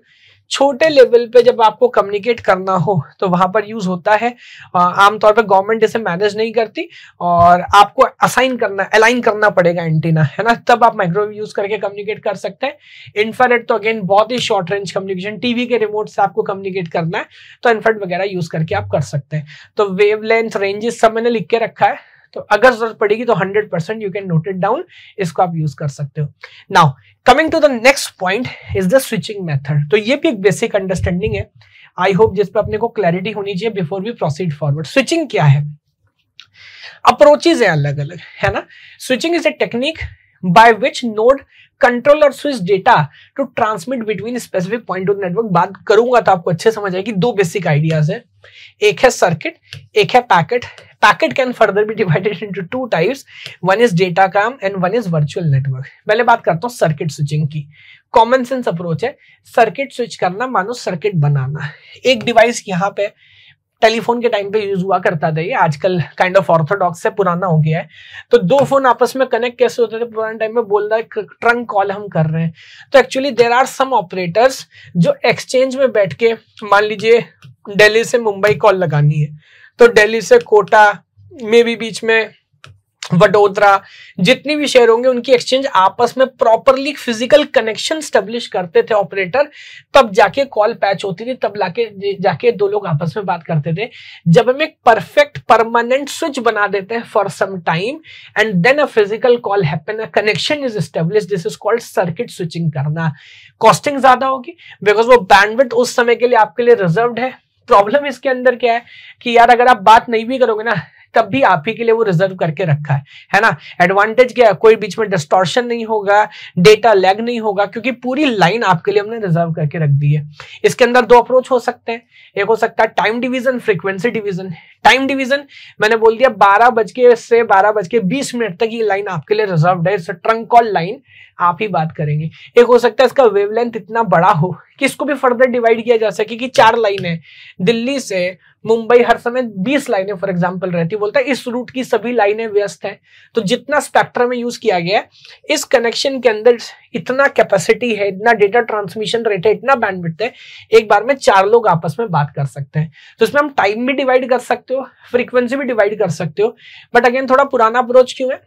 छोटे लेवल पे जब आपको कम्युनिकेट करना हो तो वहां पर यूज होता है आमतौर पर गवर्नमेंट इसे मैनेज नहीं करती और आपको असाइन करना अलाइन करना पड़ेगा एंटीना है ना तब आप माइक्रोवेव यूज करके कम्युनिकेट कर सकते हैं इन्फ्रारेड तो अगेन बहुत ही शॉर्ट रेंज कम्युनिकेशन टीवी के रिमोट से आपको कम्युनिकेट करना है तो इन्फ्रारेड वगैरह यूज करके आप कर सकते हैं तो वेवलेंथ रेंजेस सब मैंने लिख के रखा है तो अगर जरूरत पड़ेगी तो hundred percent you can note it down इसको आप यूज कर सकते हो now coming to the next point is the switching method तो ये भी एक बेसिक अंडरस्टैंडिंग है आई होप जिस अपने को क्लैरिटी होनी चाहिए before we proceed forward switching क्या है अप्रोचेज है अलग अलग है ना switching is a technique by which node control और switch data to transmit between specific point of network बात करूंगा तो आपको अच्छे समझ आएगी दो बेसिक आइडियाज है एक है सर्किट एक है packet packet can further be divided into two types one is datagram and one is virtual network पहले बात करता हूँ सर्किट स्विचिंग की कॉमन सेंस अप्रोच है सर्किट स्विच करना मानो सर्किट बनाना एक डिवाइस यहाँ पे टेलीफोन के टाइम पे यूज हुआ करता था ये आजकल काइंड ऑफ ऑर्थोडॉक्स से पुराना हो गया है तो दो फोन आपस में कनेक्ट कैसे होते थे पुराने टाइम में बोल रहा है ट्रंक कॉल हम कर रहे हैं तो actually there are some operators जो एक्सचेंज में बैठ के मान लीजिए दिल्ली से मुंबई कॉल लगानी है तो दिल्ली से कोटा में भी बीच में वडोदरा जितनी भी शेयर होंगे उनकी एक्सचेंज आपस में प्रॉपरली फिजिकल कनेक्शन स्टेब्लिश करते थे ऑपरेटर तब जाके कॉल पैच होती थी तब लाके जाके दो लोग आपस में बात करते थे जब हम एक परफेक्ट परमानेंट स्विच बना देते हैं for some time and then a physical call happen a connection is establish this is called circuit switching करना कॉस्टिंग ज्यादा होगी बिकॉज वो बैंडविड उस समय के लिए आपके लिए रिजर्व है प्रॉब्लम इसके अंदर क्या है कि यार अगर आप बात नहीं भी करोगे ना तब भी आप ही के लिए वो रिजर्व करके रखा है है ना एडवांटेज क्या है कोई बीच में डिस्टोर्शन नहीं होगा डेटा लैग नहीं होगा क्योंकि पूरी लाइन आपके लिए हमने रिजर्व करके रख दी है इसके अंदर दो अप्रोच हो सकते हैं एक हो सकता है time division frequency division time division मैंने बोल दिया बारह बज के से बारह बज के बीस मिनट तक ये लाइन आपके लिए रिजर्व है ट्रंक कॉल लाइन आप ही बात करेंगे एक हो सकता है इसका वेवलेंथ इतना बड़ा हो कि इसको भी फर्दर डिवाइड किया जा सके कि चार लाइन है दिल्ली से मुंबई हर समय 20 लाइनें फॉर एग्जांपल रहती है बोलता है इस रूट की सभी लाइनें व्यस्त हैं तो जितना स्पेक्ट्रम में यूज किया गया है इस कनेक्शन के अंदर इतना कैपेसिटी है इतना डेटा ट्रांसमिशन रेट है इतना बैंडविड्थ है एक बार में चार लोग आपस में बात कर सकते हैं तो इसमें हम टाइम भी डिवाइड कर सकते हो फ्रीक्वेंसी भी डिवाइड कर सकते हो बट अगेन थोड़ा पुराना अप्रोच क्यों है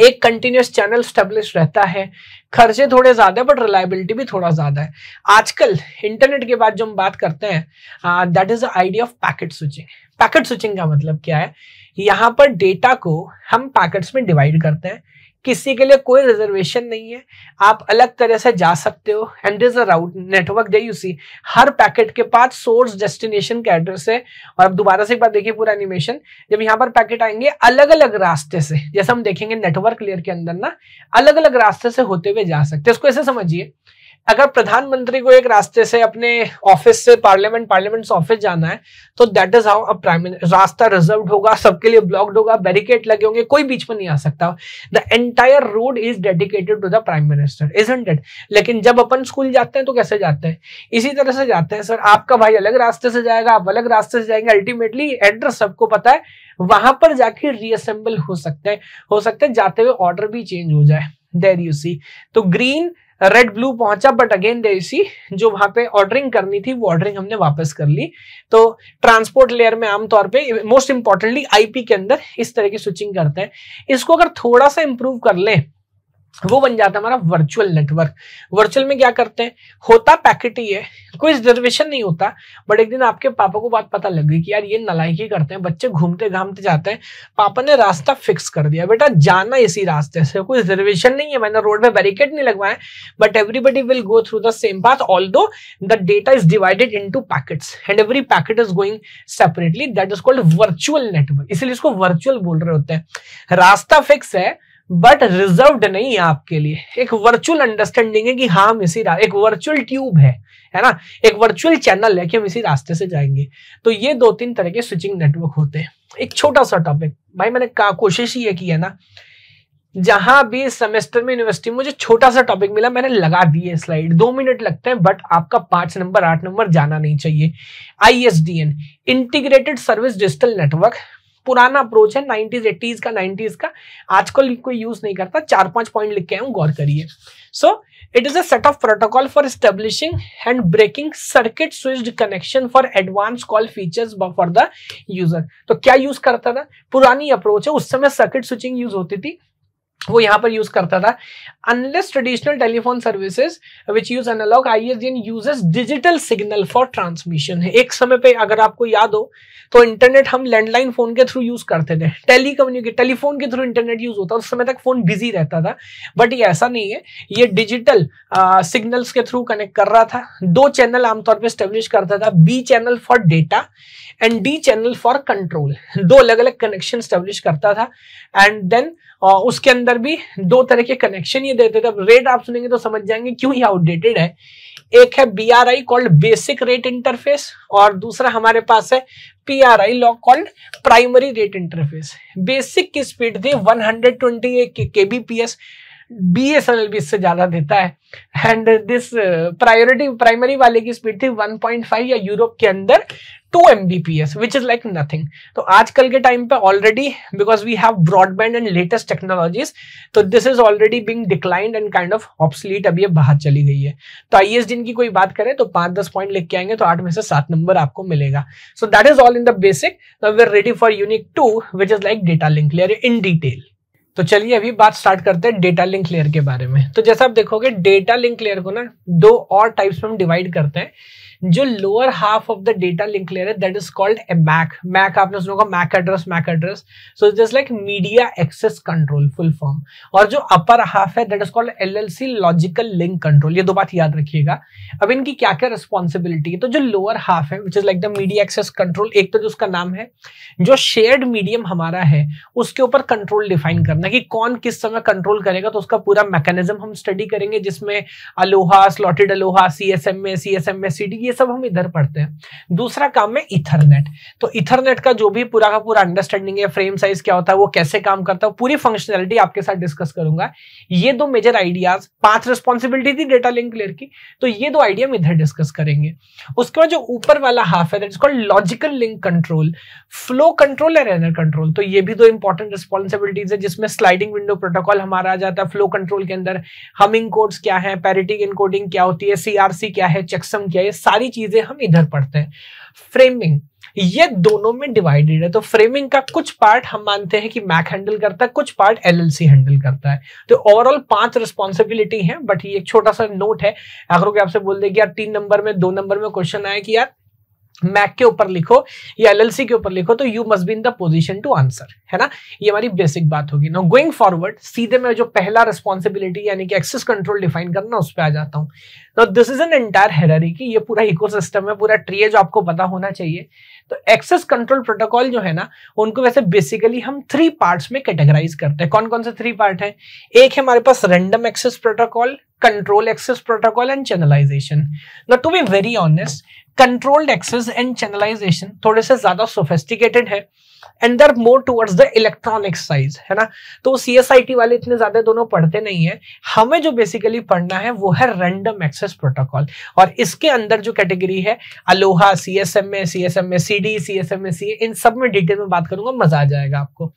एक कंटिन्यूस चैनल स्टेब्लिश रहता है खर्चे थोड़े ज़्यादा है बट रिलायबिलिटी भी थोड़ा ज़्यादा है आजकल इंटरनेट के बाद जो हम बात करते हैं that is the idea of packet switching packet switching का मतलब क्या है यहाँ पर डेटा को हम पैकेट्स में डिवाइड करते हैं किसी के लिए कोई रिजर्वेशन नहीं है आप अलग तरह से जा सकते हो and is a route network they you see हर पैकेट के पास सोर्स डेस्टिनेशन का एड्रेस है और अब दोबारा से एक बार देखिए पूरा एनिमेशन जब यहाँ पर पैकेट आएंगे अलग अलग रास्ते से जैसे हम देखेंगे नेटवर्क लेयर के अंदर ना अलग अलग रास्ते से होते हुए जा सकते हैं उसको ऐसे समझिए अगर प्रधानमंत्री को एक रास्ते से अपने ऑफिस से पार्लियामेंट पार्लियामेंट से ऑफिस जाना है तो दैट इज हाउ अब प्राइम रास्ता रिजर्व होगा सबके लिए ब्लॉक्ड होगा बैरिकेड लगे होंगे कोई बीच में नहीं आ सकता the entire road is dedicated to the prime minister is it लेकिन जब अपन स्कूल जाते हैं तो कैसे जाते हैं इसी तरह से जाते हैं सर आपका भाई अलग रास्ते से जाएगा आप अलग रास्ते से जाएंगे अल्टीमेटली एड्रेस सबको पता है वहां पर जाके रीअसेंबल हो सकते हैं हो सकते हैं जाते हुए ऑर्डर भी चेंज हो जाए देर यू सी तो ग्रीन रेड ब्लू पहुंचा बट अगेन दे इसी जो वहां पे ऑर्डरिंग करनी थी वो ऑर्डरिंग हमने वापस कर ली तो ट्रांसपोर्ट लेयर में आमतौर पे मोस्ट इंपॉर्टेंटली आईपी के अंदर इस तरह की स्विचिंग करते हैं इसको अगर थोड़ा सा इंप्रूव कर लें तो वो बन जाता है हमारा वर्चुअल नेटवर्क वर्चुअल में क्या करते हैं होता पैकेट ही है कोई रिजर्वेशन नहीं होता बट एक दिन आपके पापा को बात पता लग गई कि यार ये नलायकी करते हैं बच्चे घूमते घामते जाते हैं पापा ने रास्ता फिक्स कर दिया बेटा जाना इसी रास्ते से कोई रिजर्वेशन नहीं है मैंने रोड में बैरिकेड नहीं लगवाए but everybody will go through the same path all the data is divided into packets and every packet is going separately that is called virtual network इसलिए इसको वर्चुअल बोल रहे होते हैं रास्ता फिक्स है बट रिजर्व नहीं है आपके लिए एक वर्चुअल अंडरस्टैंडिंग है कि हाँ हम इसी एक वर्चुअल ट्यूब है है ना एक वर्चुअल चैनल है कि हम इसी रास्ते से जाएंगे तो ये दो तीन तरह के स्विचिंग नेटवर्क होते हैं एक छोटा सा टॉपिक भाई मैंने कहा कोशिश ये की है ना जहां भी सेमेस्टर में यूनिवर्सिटी मुझे छोटा सा टॉपिक मिला मैंने लगा दी है स्लाइड दो मिनट लगते हैं बट आपका पांच नंबर आठ नंबर जाना नहीं चाहिए I integrated service digital network पुराना अप्रोच है नाइनटीज एट्टीज का नाइनटीज का आजकल कोई यूज नहीं करता चार पांच पॉइंट लिख के आऊँ गौर करिए so it is a set of protocol for establishing and breaking circuit switched connection for advance call features for the user तो क्या यूज करता था पुरानी अप्रोच है उस समय सर्किट स्विचिंग यूज होती थी वो यहाँ पर यूज करता था unless traditional telephone services which use analog I S uses digital signal for transmission है एक समय पे अगर आपको याद हो तो इंटरनेट हम लैंडलाइन फोन के थ्रू यूज करते थे टेली टेलीफोन के थ्रू इंटरनेट यूज होता उस समय तक फोन बिजी रहता था बट ये ऐसा नहीं है ये डिजिटल सिग्नल्स के थ्रू कनेक्ट कर रहा था दो चैनल आमतौर पर स्टेब्लिश करता था B channel for data and D channel for control दो अलग अलग कनेक्शन स्टेब्लिश करता था एंड देन और उसके अंदर भी दो तरह के कनेक्शन ये देते थे अब रेट आप सुनेंगे तो समझ जाएंगे क्यों ये आउटडेटेड है एक है B R I called basic rate interface और दूसरा हमारे पास है P R I law called primary rate interface basic की स्पीड थी one hundred twenty K B P S B S L B इससे ज़्यादा देता है एंड दिस प्रायोरिटी प्राइमरी वाले की स्पीड थी 1.5 या यूरोप के अंदर 2 M B P S which is like nothing तो आजकल के टाइम पे already because we have broadband and latest technologies तो this is already being declined and kind of obsolete अभी बाहर चली गई है तो आई एस जिनकी कोई बात करें तो पांच दस पॉइंट लिख के आएंगे तो आठ में से सात नंबर आपको मिलेगा so that is all in the basic we are ready for unique to which is like data link layer in detail तो चलिए अभी बात स्टार्ट करते हैं डेटा लिंक लेयर के बारे में तो जैसा आप देखोगे डेटा लिंक लेयर को ना दो और टाइप्स में हम डिवाइड करते हैं जो lower half of the data link layer है that is called A MAC MAC आपने सुना होगा MAC address MAC address so is like media access control full form और जो अपर हाफ है that is called LLC logical link control ये दो बात याद रखिएगा अब इनकी क्या क्या रिस्पॉन्सिबिलिटी है तो जो लोअर हाफ है which is like the media access control एक तो जो उसका नाम है जो शेयर्ड मीडियम हमारा है उसके ऊपर कंट्रोल डिफाइन करना कि कौन किस समय कंट्रोल करेगा तो उसका पूरा मैकेनिज्म हम स्टडी करेंगे जिसमें ALOHA slotted ALOHA C S M A C S M A C D ये सब हम इधर पढ़ते हैं दूसरा काम है इथरनेट तो इथरनेट का जो भी पूरा का पूरा अंडरस्टैंडिंग है फ्रेम साइज क्या होता है वो कैसे काम करता है पूरी फंक्शनैलिटी आपके साथ डिस्कस करूंगा ये दो मेजर आइडियाज पांच रिस्पॉन्सिबिलिटी थी डेटा लिंक लेर की तो ये दो आइडिया हम इधर डिस्कस करेंगे उसके बाद जो ऊपर वाला हाफ है logical link control flow control या रैनर कंट्रोल तो ये भी दो इंपॉर्टेंट रिस्पॉन्सिबिलिटीज है जिसमें स्लाइडिंग विंडो प्रोटोकॉल हमारा आ जाता है फ्लो कंट्रोल के अंदर हमिंग कोड्स क्या है पैरिटिक इनकोडिंग क्या होती है सीआरसी क्या है चेकसम क्या है सारी सारी चीजें हम इधर पढ़ते हैं फ्रेमिंग ये दोनों में डिवाइडेड है तो फ्रेमिंग का कुछ पार्ट हम मानते हैं कि मैक हैंडल करता है कुछ पार्ट एलएलसी हैंडल करता है तो ओवरऑल पांच रिस्पॉन्सिबिलिटी है बट ये एक छोटा सा नोट है अगर कोई आपसे बोल दे कि यार तीन नंबर में दो नंबर में क्वेश्चन आया कि यार मैक के ऊपर लिखो या एल के ऊपर लिखो तो you must be in the position to answer है ना ये हमारी बेसिक बात होगी ना गोइंग फॉरवर्ड सीधे मैं जो पहला रिस्पॉन्सिबिलिटी यानी कि एक्सेस कंट्रोल डिफाइन करना उस पर आ जाता हूँ this is an entire hierarchy की ये पूरा इकोसिस्टम है पूरा ट्री है जो आपको पता होना चाहिए तो एक्सेस कंट्रोल प्रोटोकॉल जो है ना उनको वैसे बेसिकली हम थ्री पार्ट्स में कैटेगराइज करते हैं कौन कौन से थ्री पार्ट है एक है हमारे पास random access protocol control access protocol and channelization not to be very honest controlled access and channelization थोड़े से ज्यादा सोफेस्टिकेटेड है and there more towards the electronic size है ना तो सी एस आई टी वाले इतने ज्यादा दोनों पढ़ते नहीं है हमें जो बेसिकली पढ़ना है वो है रैंडम एक्सेस प्रोटोकॉल और इसके अंदर जो कैटेगरी है ALOHA C S M A C S M A C D C S M A C A इन सब में डिटेल में बात करूंगा मजा आ जाएगा आपको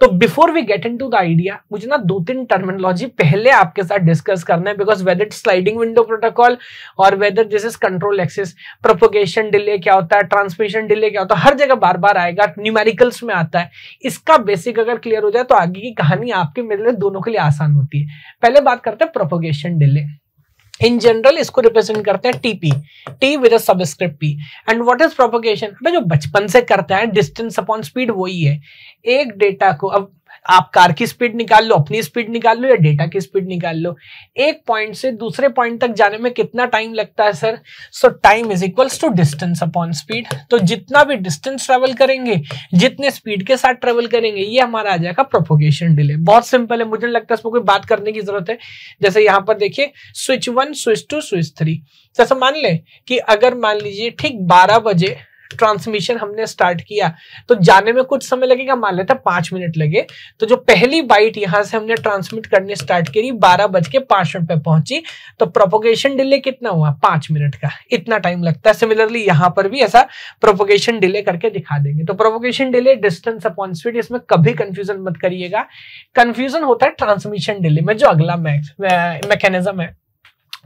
तो before we get in to the idea मुझे ना दो तीन टर्मिनोलॉजी पहले आपके साथ डिस्कस करना है because whether sliding window protocol और whether this is control access propagation delay क्या होता है ट्रांसमिशन डिले क्या होता है हर जगह बार बार आएगा न्यूमेरिकल सर्कल्स में आता है इसका बेसिक अगर क्लियर हो जाए तो आगे की कहानी आपके मेरे लिए दोनों के लिए आसान होती है पहले बात करते हैं प्रोपोगेशन डिले इन जनरल इसको रिप्रेजेंट करते हैं TP T with subscript P and what is propagation जो बचपन से करता है डिस्टेंस अपॉन स्पीड वही है एक डेटा को अब आप कार की स्पीड निकाल लो अपनी स्पीड निकाल लो या डेटा की स्पीड निकाल लो एक पॉइंट से दूसरे पॉइंट तक जाने में कितना टाइम लगता है sir so time is equals to distance upon speed तो जितना भी डिस्टेंस ट्रेवल करेंगे जितने स्पीड के साथ ट्रेवल करेंगे ये हमारा आ जाएगा प्रोपोगेशन डिले बहुत सिंपल है मुझे लगता है इसमें कोई बात करने की जरूरत है जैसे यहां पर देखिए switch one switch two switch three जैसे मान ले कि अगर मान लीजिए ठीक बारह बजे ट्रांसमिशन हमने स्टार्ट किया तो जाने में कुछ समय लगेगा मान लेता पांच मिनट लगे तो जो पहली बाइट यहां से हमने ट्रांसमिट करने स्टार्ट करी बारह बज के पांच मिनट पे पहुंची तो प्रोपोगेशन डिले कितना हुआ पांच मिनट का इतना टाइम लगता है सिमिलरली यहां पर भी ऐसा प्रोपोगेशन डिले करके दिखा देंगे तो propagation delay distance upon speed इसमें कभी कंफ्यूजन मत करिएगा कंफ्यूजन होता है ट्रांसमिशन डिले में जो अगला मैकेनिज्म है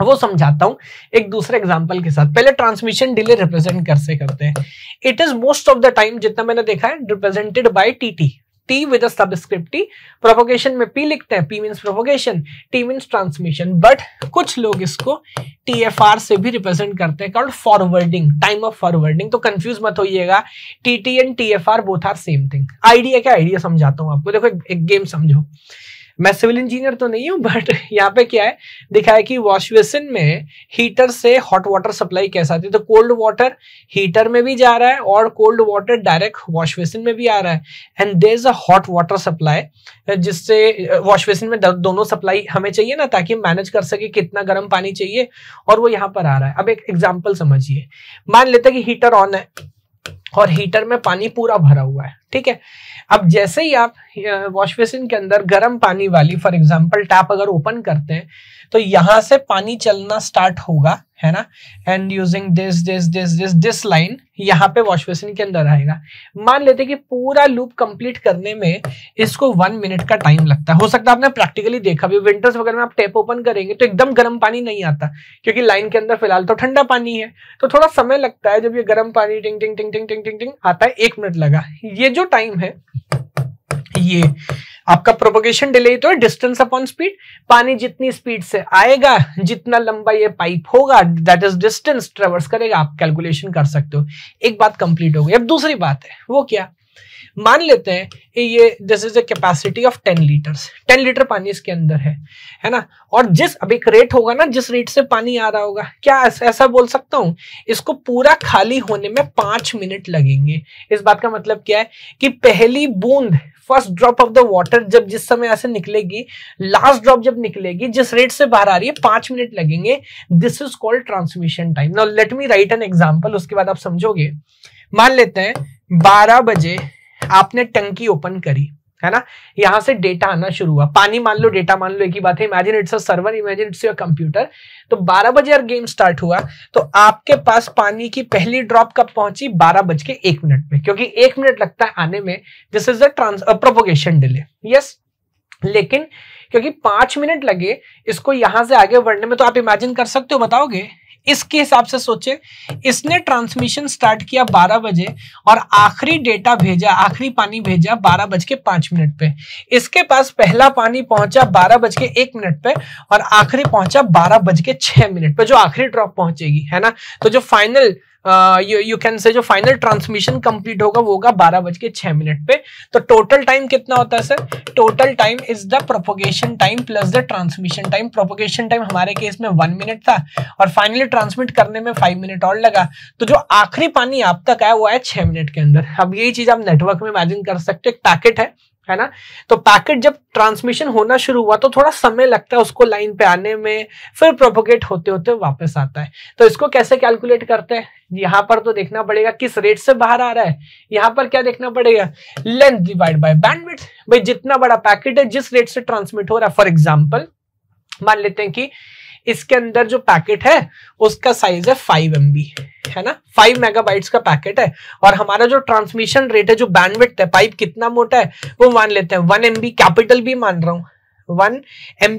वो समझाता हूं एक दूसरे एग्जांपल के साथ पहले ट्रांसमिशन डिले रिप्रेजेंट कैसे करते हैं it is most of the time जितना मैंने देखा है represented by TT T with subscript T propagation में पी लिखते हैं P means propagation T means transmission but कुछ लोग इसको टी एफ आर से भी रिप्रेजेंट करते हैं called forwarding time of forwarding तो कंफ्यूज मत होइएगा T T and T F R both are same thing idea क्या आइडिया समझाता हूँ आपको देखो एक, एक गेम समझो मैं सिविल इंजीनियर तो नहीं हूँ बट यहाँ पे क्या है दिखाया कि वॉश बेसिन में हीटर से हॉट वाटर सप्लाई कैसे आती है तो कोल्ड वाटर हीटर में भी जा रहा है और cold water direct wash basin में भी आ रहा है and there is a hot water supply जिससे वॉश बेसिन में दोनों सप्लाई हमें चाहिए ना ताकि मैनेज कर सके कितना गर्म पानी चाहिए और वो यहाँ पर आ रहा है अब एक एग्जाम्पल समझिए मान लेते कि हीटर ऑन है और हीटर में पानी पूरा भरा हुआ है ठीक है अब जैसे ही आप वॉश बेसिन के अंदर गर्म पानी वाली फॉर एग्जाम्पल टैप अगर ओपन करते हैं तो यहां से पानी चलना स्टार्ट होगा है ना and using this this this this this line यहाँ पे वॉश बेसिन के अंदर आएगा मान लेते कि पूरा लूप कंप्लीट करने में इसको वन मिनट का टाइम लगता है हो सकता है आपने प्रैक्टिकली देखा भी विंटर्स वगैरह में आप टैप ओपन करेंगे तो एकदम गर्म पानी नहीं आता क्योंकि लाइन के अंदर फिलहाल तो ठंडा पानी है तो थोड़ा समय लगता है जब ये गर्म पानी टिंग टिंग टिंग टिंग टिंग टिंग टिंग आता है एक मिनट लगा ये जो टाइम है ये आपका प्रोपोगेशन डिले तो है डिस्टेंस अपॉन स्पीड पानी जितनी स्पीड से आएगा जितना लंबा ये पाइप होगा दैट इज डिस्टेंस ट्रेवर्स करेगा आप कैलकुलेशन कर सकते हो एक बात कंप्लीट हो गई अब दूसरी बात है वो क्या मान लेते हैं ये this is a capacity of ten litre ten litre पानी इसके अंदर है है ना और जिस अब एक रेट होगा ना जिस रेट से पानी आ रहा होगा क्या ऐसा, ऐसा बोल सकता हूँ इसको पूरा खाली होने में पांच मिनट लगेंगे इस बात का मतलब क्या है कि पहली बूंद first drop of the water जब जिस समय ऐसे निकलेगी लास्ट ड्रॉप जब निकलेगी जिस रेट से बाहर आ रही है पांच मिनट लगेंगे this is called transmission time now let me write an example उसके बाद आप समझोगे मान लेते हैं बारह बजे आपने टंकी ओपन करी है ना यहां से डेटा आना शुरू हुआ पानी मान लो डेटा मान लो एक ही बात है imagine it's a server imagine it's your computer तो 12 बजे अगर गेम स्टार्ट हुआ तो आपके पास पानी की पहली ड्रॉप कब पहुंची बारह बज के एक मिनट में क्योंकि एक मिनट लगता है आने में this is trans propagation delay yes लेकिन क्योंकि पांच मिनट लगे इसको यहां से आगे बढ़ने में तो आप इमेजिन कर सकते हो बताओगे इसके हिसाब से सोचे इसने ट्रांसमिशन स्टार्ट किया बारह बजे और आखिरी डेटा भेजा आखिरी पानी भेजा बारह बज के पांच मिनट पे इसके पास पहला पानी पहुंचा बारह बज के एक मिनट पे और आखिरी पहुंचा बारह बज के छह मिनट पे जो आखिरी ड्रॉप पहुंचेगी है ना तो जो फाइनल यू कैन से जो फाइनल ट्रांसमिशन कंप्लीट होगा वो होगा बारह बज के छह मिनट पे तो टोटल टाइम कितना होता है sir total time is the propagation time plus the transmission time propagation time हमारे केस में वन मिनट था और फाइनली ट्रांसमिट करने में फाइव मिनट और लगा तो जो आखिरी पानी आप तक आया वो आया छह मिनट के अंदर अब यही चीज आप नेटवर्क में इमेजिन कर सकते हो एक पैकेट है है ना तो पैकेट जब ट्रांसमिशन होना शुरू हुआ तो थोड़ा समय लगता है उसको लाइन पे आने में फिर प्रोपोगेट होते होते वापस आता है तो इसको कैसे कैलकुलेट करते हैं यहां पर तो देखना पड़ेगा किस रेट से बाहर आ रहा है यहां पर क्या देखना पड़ेगा लेंथ डिवाइड बाय बैंडविड्थ भाई जितना बड़ा पैकेट है जिस रेट से ट्रांसमिट हो रहा है फॉर एग्जाम्पल मान लेते हैं कि इसके अंदर जो पैकेट है उसका साइज है फाइव एम है ना फाइव मेगाबाइट्स का पैकेट है और हमारा जो ट्रांसमिशन रेट है जो बैंडविड्थ है पाइप कितना मोटा है वो मान लेते हैं वन एम कैपिटल भी मान रहा हूँ वन एम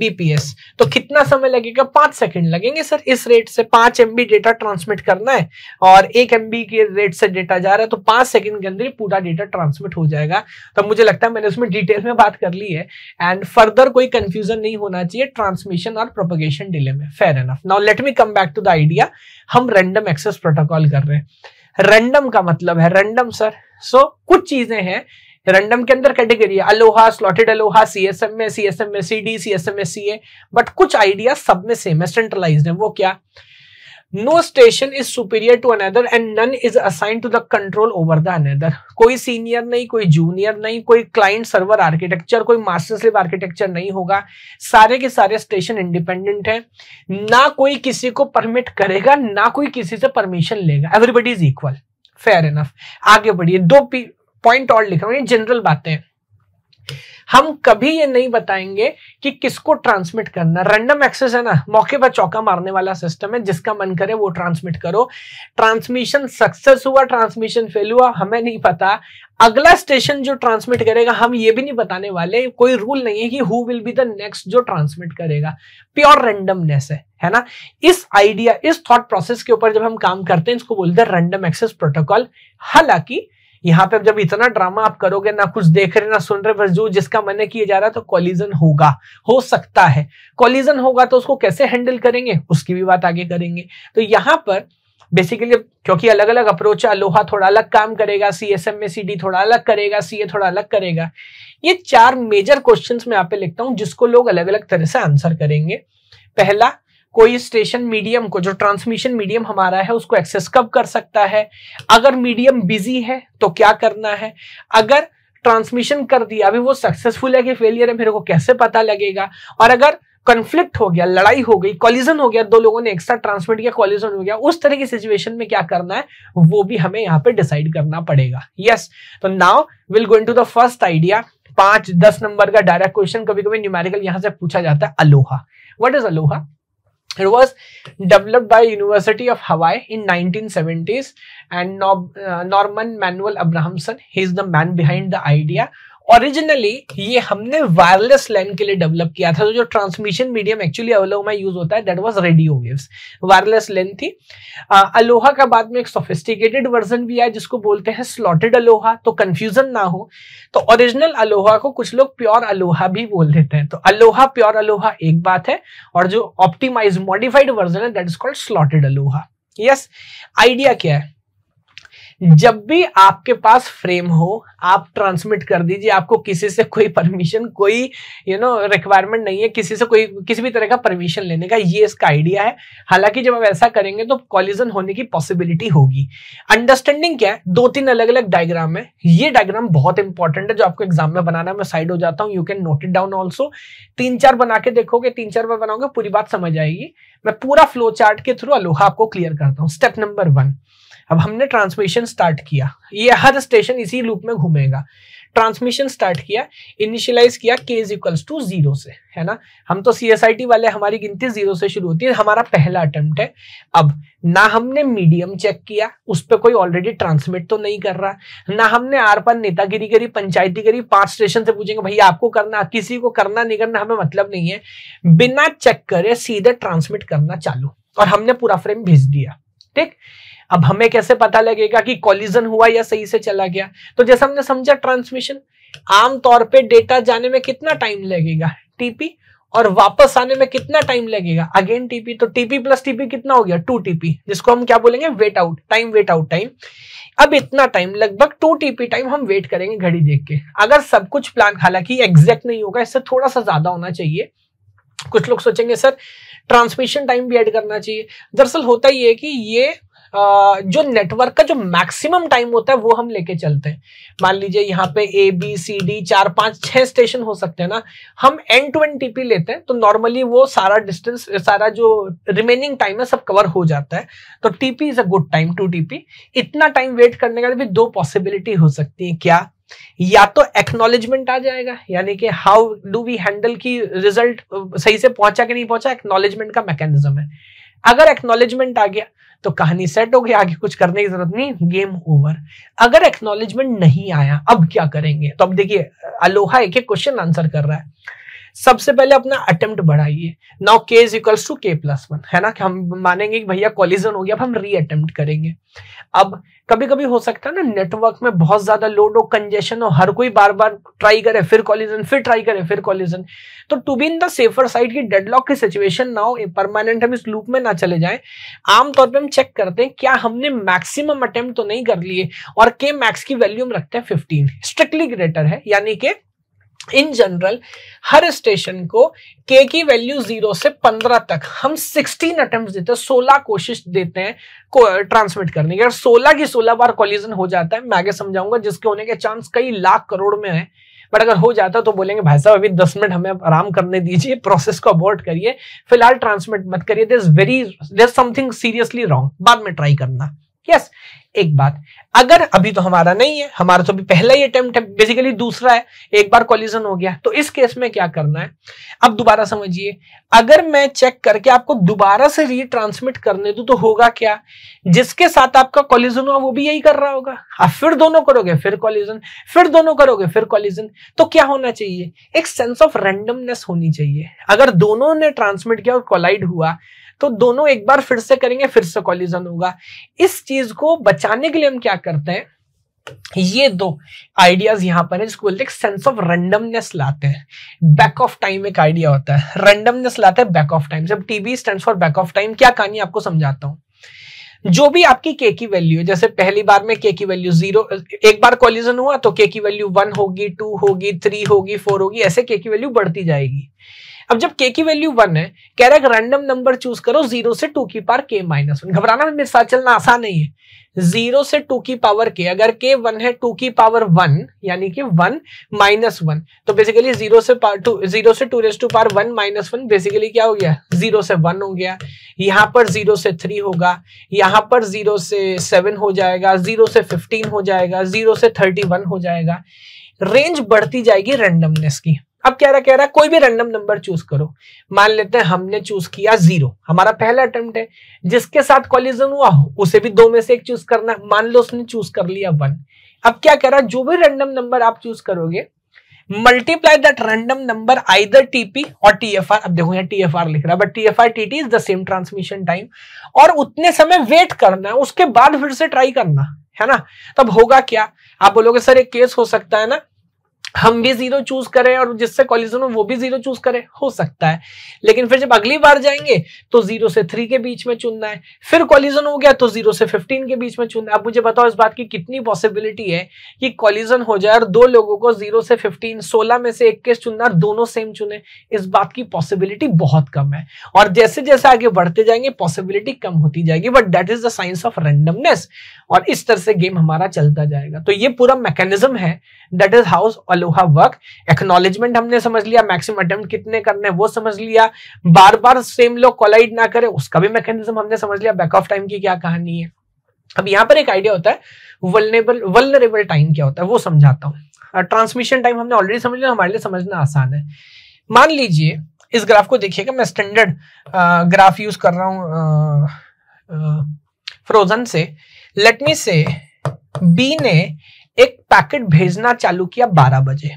तो कितना समय लगेगा पांच सेकंड लगेंगे सर इस रेट से पांच एम डेटा ट्रांसमिट करना है और एक एम के रेट से डेटा जा रहा है तो पांच सेकंड के अंदर पूरा डेटा ट्रांसमिट हो जाएगा तो मुझे लगता है मैंने उसमें डिटेल में बात कर ली है एंड फर्दर कोई कंफ्यूजन नहीं होना चाहिए ट्रांसमिशन और प्रोपोगेशन डिले में fair enough now let me come back to the idea हम रेंडम एक्सेस प्रोटोकॉल कर रहे हैं रेंडम का मतलब है रेंडम सर सो so, कुछ चीजें हैं रैंडम के अंदर कैटेगरी है ALOHA slotted ALOHA C S M में सी एस एम में C D C S M में सी ए बट कुछ आइडिया सब में सेम है सेंट्रलाइज है वो क्या no station is superior to another and none is assign to the control over the another कोई सीनियर नहीं कोई जूनियर नहीं कोई क्लाइंट सर्वर आर्किटेक्चर कोई मास्टर स्लेव आर्किटेक्चर नहीं होगा सारे के सारे स्टेशन इंडिपेंडेंट है ना कोई किसी को परमिट करेगा ना कोई किसी से परमिशन लेगा everybody is equal fair enough आगे बढ़िए दो पॉइंट और लिख रहा हूं ये जनरल बातें हम कभी ये नहीं बताएंगे कि किसको ट्रांसमिट करना रैंडम एक्सेस है ना मौके पर चौका मारने वाला सिस्टम है जिसका मन करे वो ट्रांसमिट करो ट्रांसमिशन सक्सेस हुआ ट्रांसमिशन फेल हुआ हमें नहीं पता अगला स्टेशन जो ट्रांसमिट करेगा हम ये भी नहीं बताने वाले कोई रूल नहीं है कि who will be the next जो ट्रांसमिट करेगा प्योर रेंडमनेस है है ना इस आइडिया इस थॉट प्रोसेस के ऊपर जब हम काम करते हैं इसको बोलते हैं रेंडम एक्सेस प्रोटोकॉल हालांकि यहाँ पे जब इतना ड्रामा आप करोगे ना कुछ देख रहे ना सुन रहे बस जो जिसका मन किया जा रहा है तो कॉलिजन होगा हो सकता है कॉलिजन होगा तो उसको कैसे हैंडल करेंगे उसकी भी बात आगे करेंगे तो यहाँ पर बेसिकली क्योंकि अलग अलग अप्रोच है लोहा थोड़ा अलग काम करेगा सी एस एम में सी डी थोड़ा अलग करेगा सी ए थोड़ा अलग करेगा ये चार मेजर क्वेश्चन मैं आप लिखता हूँ जिसको लोग अलग अलग तरह से आंसर करेंगे पहला कोई स्टेशन मीडियम को जो ट्रांसमिशन मीडियम हमारा है उसको एक्सेस कब कर सकता है अगर मीडियम बिजी है तो क्या करना है अगर ट्रांसमिशन कर दिया अभी वो सक्सेसफुल है कि फेलियर है मेरे को कैसे पता लगेगा और अगर कन्फ्लिक्ट हो गया लड़ाई हो गई कॉलिजन हो गया दो लोगों ने एक साथ ट्रांसमिट किया कॉलिजन हो गया उस तरह की सिचुएशन में क्या करना है वो भी हमें यहाँ पे डिसाइड करना पड़ेगा यस तो now will going to the first idea पांच दस नंबर का डायरेक्ट क्वेश्चन कभी कभी न्यूमेरिकल यहां से पूछा जाता है ALOHA what is ALOHA It was developed by University of Hawaii in 1970s and uh, Norman Manuel Abrahamson, he is the man behind the idea originally ये हमने वायरलेस लैन के लिए डेवलप किया था तो जो ट्रांसमिशन मीडियम एक्चुअली अवलोह में use होता है that was radio waves wireless LAN थी अलोहा का बाद में एक सोफिस्टिकेटेड वर्जन भी आया जिसको बोलते हैं स्लॉटेड अलोहा तो कंफ्यूजन ना हो तो ओरिजिनल अलोहा को कुछ लोग प्योर अलोहा भी बोल देते हैं तो अलोहा प्योर अलोहा एक बात है और जो ऑप्टिमाइज मॉडिफाइड वर्जन है that is called slotted ALOHA yes idea क्या है जब भी आपके पास फ्रेम हो आप ट्रांसमिट कर दीजिए आपको किसी से कोई परमिशन कोई यू नो रिक्वायरमेंट नहीं है किसी से कोई किसी भी तरह का परमिशन लेने का ये इसका आइडिया है हालांकि जब आप ऐसा करेंगे तो कॉलिजन होने की पॉसिबिलिटी होगी अंडरस्टैंडिंग क्या है दो तीन अलग अलग डायग्राम है ये डायग्राम बहुत इंपॉर्टेंट है जो आपको एग्जाम में बनाना है मैं साइड हो जाता हूँ you can note it down also तीन चार बना के देखोगे तीन चार बार बनाओगे पूरी बात समझ आएगी मैं पूरा फ्लो चार्ट के थ्रू अलोहा आपको क्लियर करता हूँ स्टेप नंबर वन अब हमने ट्रांसमिशन स्टार्ट किया ये हर स्टेशन इसी लूप में घूमेगा ट्रांसमिशन स्टार्ट किया इनिशियलाइज किया के इज इक्वल्स टू जीरो से है ना हम तो सी वाले हमारी गिनती जीरो से शुरू होती है हमारा पहला अटेम्प्ट है अब ना हमने मीडियम चेक किया उस पर कोई ऑलरेडी ट्रांसमिट तो नहीं कर रहा ना हमने आर पार नेतागिरी करी पंचायती करी पांच स्टेशन से पूछेंगे भैया आपको करना किसी को करना नहीं करना हमें मतलब नहीं है बिना चेक करे सीधे ट्रांसमिट करना चालू और हमने पूरा फ्रेम भेज दिया ठीक अब हमें कैसे पता लगेगा कि कॉलिजन हुआ या सही से चला गया तो जैसा हमने समझा ट्रांसमिशन आमतौर पर डेटा जाने में कितना टाइम लगेगा टीपी और वापस आने में कितना टाइम लगेगा अगेन टीपी तो टीपी प्लस टीपी कितना हो गया टू टीपी जिसको हम क्या बोलेंगे wait out time wait out time अब इतना टाइम लगभग टू टीपी टाइम हम वेट करेंगे घड़ी देख के अगर सब कुछ प्लान हालांकि एग्जैक्ट नहीं होगा इससे थोड़ा सा ज्यादा होना चाहिए कुछ लोग सोचेंगे सर ट्रांसमिशन टाइम भी ऐड करना चाहिए दरअसल होता ही है कि ये जो नेटवर्क का जो मैक्सिमम टाइम होता है वो हम लेके चलते हैं मान लीजिए यहाँ पे ए बी सी डी चार पांच छह स्टेशन हो सकते हैं ना हम एन टू एन टीपी लेते हैं तो नॉर्मली वो सारा डिस्टेंस सारा जो रिमेनिंग टाइम है सब कवर हो जाता है तो TP is a good time to TP इतना टाइम वेट करने का भी दो पॉसिबिलिटी हो सकती है क्या या तो एक्नोलेजमेंट आ जाएगा यानी कि हाउ डू वी हैंडल की रिजल्ट सही से पहुंचा कि नहीं पहुंचा एक्नोलेजमेंट का मैकेनिज्म है अगर एक्नोलेजमेंट आ गया तो कहानी सेट हो गई आगे कुछ करने की जरूरत नहीं गेम ओवर अगर एक्नोलेजमेंट नहीं आया अब क्या करेंगे तो अब देखिए अलोहा एक एक क्वेश्चन आंसर कर रहा है सबसे पहले अपना अटेम्प्ट बढ़ाइए now K is equals to K plus one है ना कि हम मानेंगे कि भैया कॉलिजन हो गया अब हम री अटेम्प्ट करेंगे अब कभी कभी हो सकता है ना नेटवर्क में बहुत ज्यादा लोड हो कंजेशन हो हर कोई बार बार ट्राई करे फिर कॉलिजन फिर ट्राई करे फिर कॉलिजन तो to be in the safer side की डेडलॉक की सिचुएशन ना हो परमानेंट हम इस लूप में ना चले जाए आमतौर पर हम चेक करते हैं क्या हमने मैक्सिमम अटेम्प्ट तो नहीं कर लिए और के मैक्स की वैल्यू हम रखते हैं फिफ्टीन स्ट्रिक्टली ग्रेटर है यानी कि इन जनरल हर स्टेशन को के की वैल्यू जीरो से पंद्रह तक हम सिक्सटीन अटेम्प्ट देते हैं सोलह कोशिश देते हैं को ट्रांसमिट करने की अगर सोलह की सोलह बार कॉलिजन हो जाता है मैं आगे समझाऊंगा जिसके होने के चांस कई लाख करोड़ में है बट अगर हो जाता तो बोलेंगे भाई साहब अभी दस मिनट हमें आराम करने दीजिए प्रोसेस को अबोर्ट करिए फिलहाल ट्रांसमिट मत करिए this is very this something seriously wrong बाद में ट्राई करना यस yes, एक बात अगर अभी तो हमारा नहीं है हमारा तो अभी पहला ही अटेम्प्ट है बेसिकली दूसरा है एक बार कॉलिजन हो गया तो इस केस में क्या करना है अब दोबारा समझिए अगर मैं चेक करके आपको दोबारा से रिट्रांसमिट करने दू तो होगा क्या जिसके साथ आपका कॉलिजन हुआ वो भी यही कर रहा होगा आप फिर दोनों करोगे फिर कॉलिजन फिर दोनों करोगे फिर कॉलिजन तो क्या होना चाहिए एक सेंस ऑफ रेंडमनेस होनी चाहिए अगर दोनों ने ट्रांसमिट किया और कोलाइड हुआ तो दोनों एक बार फिर से करेंगे फिर से कॉलिजन होगा इस चीज को बचाने के लिए हम क्या करते हैं ये दो आइडियाज यहां पर है जिसको बोलते हैं सेंस ऑफ रैंडमनेस लाते हैं बैक ऑफ टाइम एक आइडिया होता है रैंडमनेस लाते हैं बैक ऑफ टाइम जब TB stand for back off time क्या कहानी आपको समझाता हूं जो भी आपकी के की वैल्यू है जैसे पहली बार में के की वैल्यू जीरो एक बार कॉलिजन हुआ तो के की वैल्यू वन होगी टू होगी थ्री होगी फोर होगी ऐसे के की वैल्यू बढ़ती जाएगी अब जब के की वैल्यू वन है कह रहा है रैंडम नंबर चूज करो जीरो से टू की पावर के माइनस वन घबराना मेरे साथ चलना आसान नहीं है जीरो से टू की पावर के अगर के वन है टू की पावर वन यानी कि वन माइनस वन तो बेसिकली जीरो से टू जीरो से two race to power one minus one basically क्या हो गया जीरो से वन हो गया यहाँ पर जीरो से थ्री होगा यहाँ पर जीरो से सेवन हो जाएगा जीरो से फिफ्टीन हो जाएगा जीरो से थर्टी वन हो जाएगा रेंज बढ़ती जाएगी रेंडमनेस की अब क्या रहा कह रहा है कोई भी रैंडम नंबर चूज करो मान लेते हैं हमने चूज किया जीरो हमारा पहला अटेम्प्ट है जिसके साथ कॉलिजन हुआ हो उसे भी दो में से एक चूज करना मान लो उसने चूज कर लिया वन अब क्या कह रहा है जो भी रैंडम नंबर आप चूज करोगे multiply that random number either TP और टीएफआर अब देखो यहाँ टीएफआर लिख रहा है but TFR TT is the same transmission time और उतने समय वेट करना है उसके बाद फिर से ट्राई करना है ना तब होगा क्या आप बोलोगे सर एक केस हो सकता है ना हम भी जीरो चूज करें और जिससे कॉलिजन हो वो भी जीरो चूज करें हो सकता है लेकिन फिर जब अगली बार जाएंगे तो जीरो से थ्री के बीच में चुनना है फिर कॉलिजन हो गया तो जीरो से फिफ्टीन के बीच में चुनना है अब मुझे बताओ इस बात की कितनी पॉसिबिलिटी है कि कॉलिजन हो जाए और दो लोगों को जीरो से फिफ्टीन सोलह में से इक्कीस चुनना और दोनों सेम चुने इस बात की पॉसिबिलिटी बहुत कम है और जैसे जैसे आगे बढ़ते जाएंगे पॉसिबिलिटी कम होती जाएगी but that is the science of randomness और इस तरह से गेम हमारा चलता जाएगा तो ये पूरा मैकेनिज्म है that is how's all ALOHA work acknowledgement हमने समझ लिया मैक्सिम अटेम्प्ट कितने करने वो समझ लिया बार बार सेम लोग कोलाइड ना करे उसका भी मैकेनिज्म हमने समझ लिया बैक ऑफ टाइम की क्या कहानी है अब यहाँ पर एक आइडिया होता है वल्नेबल वल्नरेबल टाइम क्या होता है वो समझाता हूँ ट्रांसमिशन टाइम हमने ऑलरेडी समझ लिया हमारे लिए समझना आसान है मान लीजिए इस ग्राफ को देखिएगा मैं स्टैंडर्ड ग्राफ यूज कर रहा हूँ फ्रोजन से लेट मी से बी ने पैकेट भेजना चालू किया बारह बजे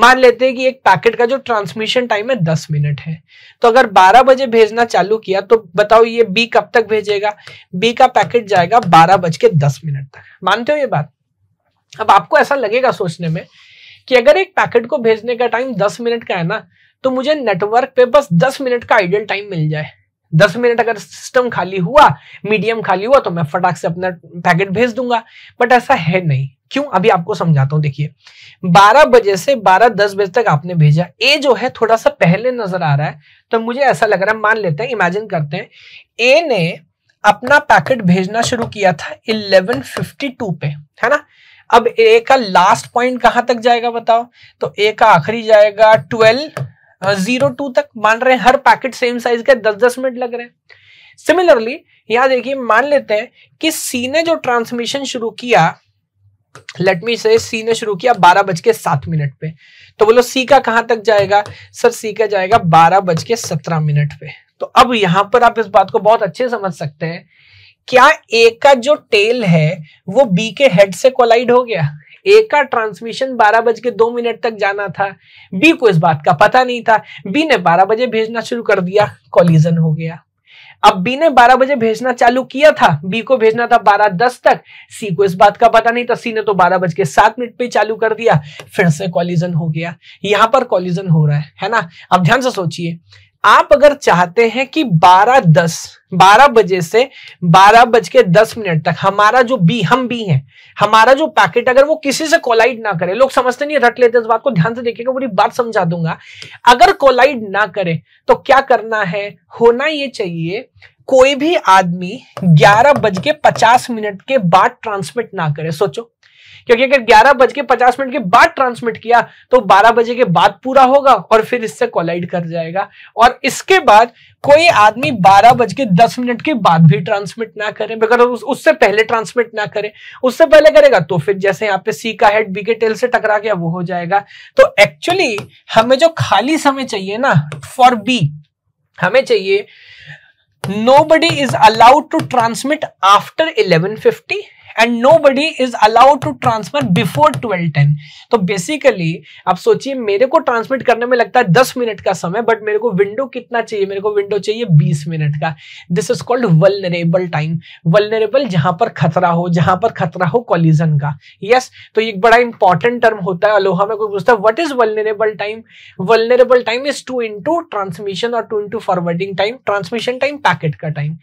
मान लेते हैं कि एक पैकेट का जो ट्रांसमिशन टाइम है दस मिनट है तो अगर बारह बजे भेजना चालू किया तो बताओ ये बी कब तक भेजेगा बी का पैकेट जाएगा बारह बज के दस मिनट तक मानते हो ये बात अब आपको ऐसा लगेगा सोचने में कि अगर एक पैकेट को भेजने का टाइम दस मिनट का है ना तो मुझे नेटवर्क पे बस दस मिनट का आइडियल टाइम मिल जाए दस मिनट अगर सिस्टम खाली हुआ मीडियम खाली हुआ तो मैं फटाक से अपना पैकेट भेज दूंगा बट ऐसा है नहीं क्यों अभी आपको समझाता हूं देखिए 12 बजे से 12 दस बजे तक आपने भेजा ए जो है थोड़ा सा पहले नजर आ रहा है तो मुझे ऐसा लग रहा है मान लेते हैं इमेजिन करते हैं ए ने अपना पैकेट भेजना शुरू किया था 11:52 पे है ना अब ए का लास्ट पॉइंट कहां तक जाएगा बताओ तो ए का आखिरी जाएगा ट्वेल्व जीरो टू तक मान रहे हैं हर पैकेट सेम साइज का दस दस मिनट लग रहे हैं सिमिलरली यहां देखिए मान लेते हैं कि सी ने जो ट्रांसमिशन शुरू किया लेट मी से सी ने शुरू किया बारह बज के सात मिनट पे तो बोलो सी का कहां तक जाएगा सर सी का जाएगा बारह बज के सत्रह मिनट पे तो अब यहां पर आप इस बात को बहुत अच्छे समझ सकते हैं क्या ए का जो टेल है वो बी के हेड से कोलाइड हो गया ए का ट्रांसमिशन बारह बज के दो मिनट तक जाना था बी को इस बात का पता नहीं था बी ने बारह बजे भेजना शुरू कर दिया कॉलिजन हो गया अब बी ने बारह बजे भेजना चालू किया था बी को भेजना था बारह दस तक सी को इस बात का पता नहीं था सी ने तो बारह बज के सात मिनट पे चालू कर दिया फिर से कॉलिजन हो गया यहां पर कॉलिजन हो रहा है है ना अब ध्यान से सोचिए आप अगर चाहते हैं कि बारह दस बारह बजे से बारह बज के दस मिनट तक हमारा जो बी हम बी हैं हमारा जो पैकेट अगर वो किसी से कोलाइड ना करे लोग समझते नहीं रट लेते इस बात को ध्यान से देखिएगा पूरी बात समझा दूंगा अगर कोलाइड ना करे तो क्या करना है होना ये चाहिए कोई भी आदमी ग्यारह बज के पचास मिनट के बाद ट्रांसमिट ना करे सोचो क्योंकि अगर ग्यारह बज के पचास मिनट के बाद ट्रांसमिट किया तो बारह बजे के बाद पूरा होगा और फिर इससे कोलाइड कर जाएगा और इसके बाद कोई आदमी बारह बज के दस मिनट के बाद भी ट्रांसमिट ना करे अगर उस, उससे पहले ट्रांसमिट ना करे उससे पहले करेगा तो फिर जैसे यहाँ पे सी का हेड बी के टेल से टकरा गया वो हो जाएगा तो एक्चुअली हमें जो खाली समय चाहिए ना फॉर बी हमें चाहिए nobody is allowed to transmit after eleven fifty and nobody is allowed to transfer before twelve ten तो बेसिकली आप सोचिए मेरे को ट्रांसमिट करने में लगता है दस मिनट का समय बट मेरे को विंडो कितना चाहिए मेरे को विंडो चाहिए बीस मिनट का this is called vulnerable time vulnerable जहां पर खतरा हो जहां पर खतरा हो कॉलिजन का यस yes, तो एक बड़ा इंपॉर्टेंट टर्म होता है अलोहा में कोई पूछता है what is vulnerable time vulnerable time is two into transmission और two into forwarding time transmission time packet का टाइम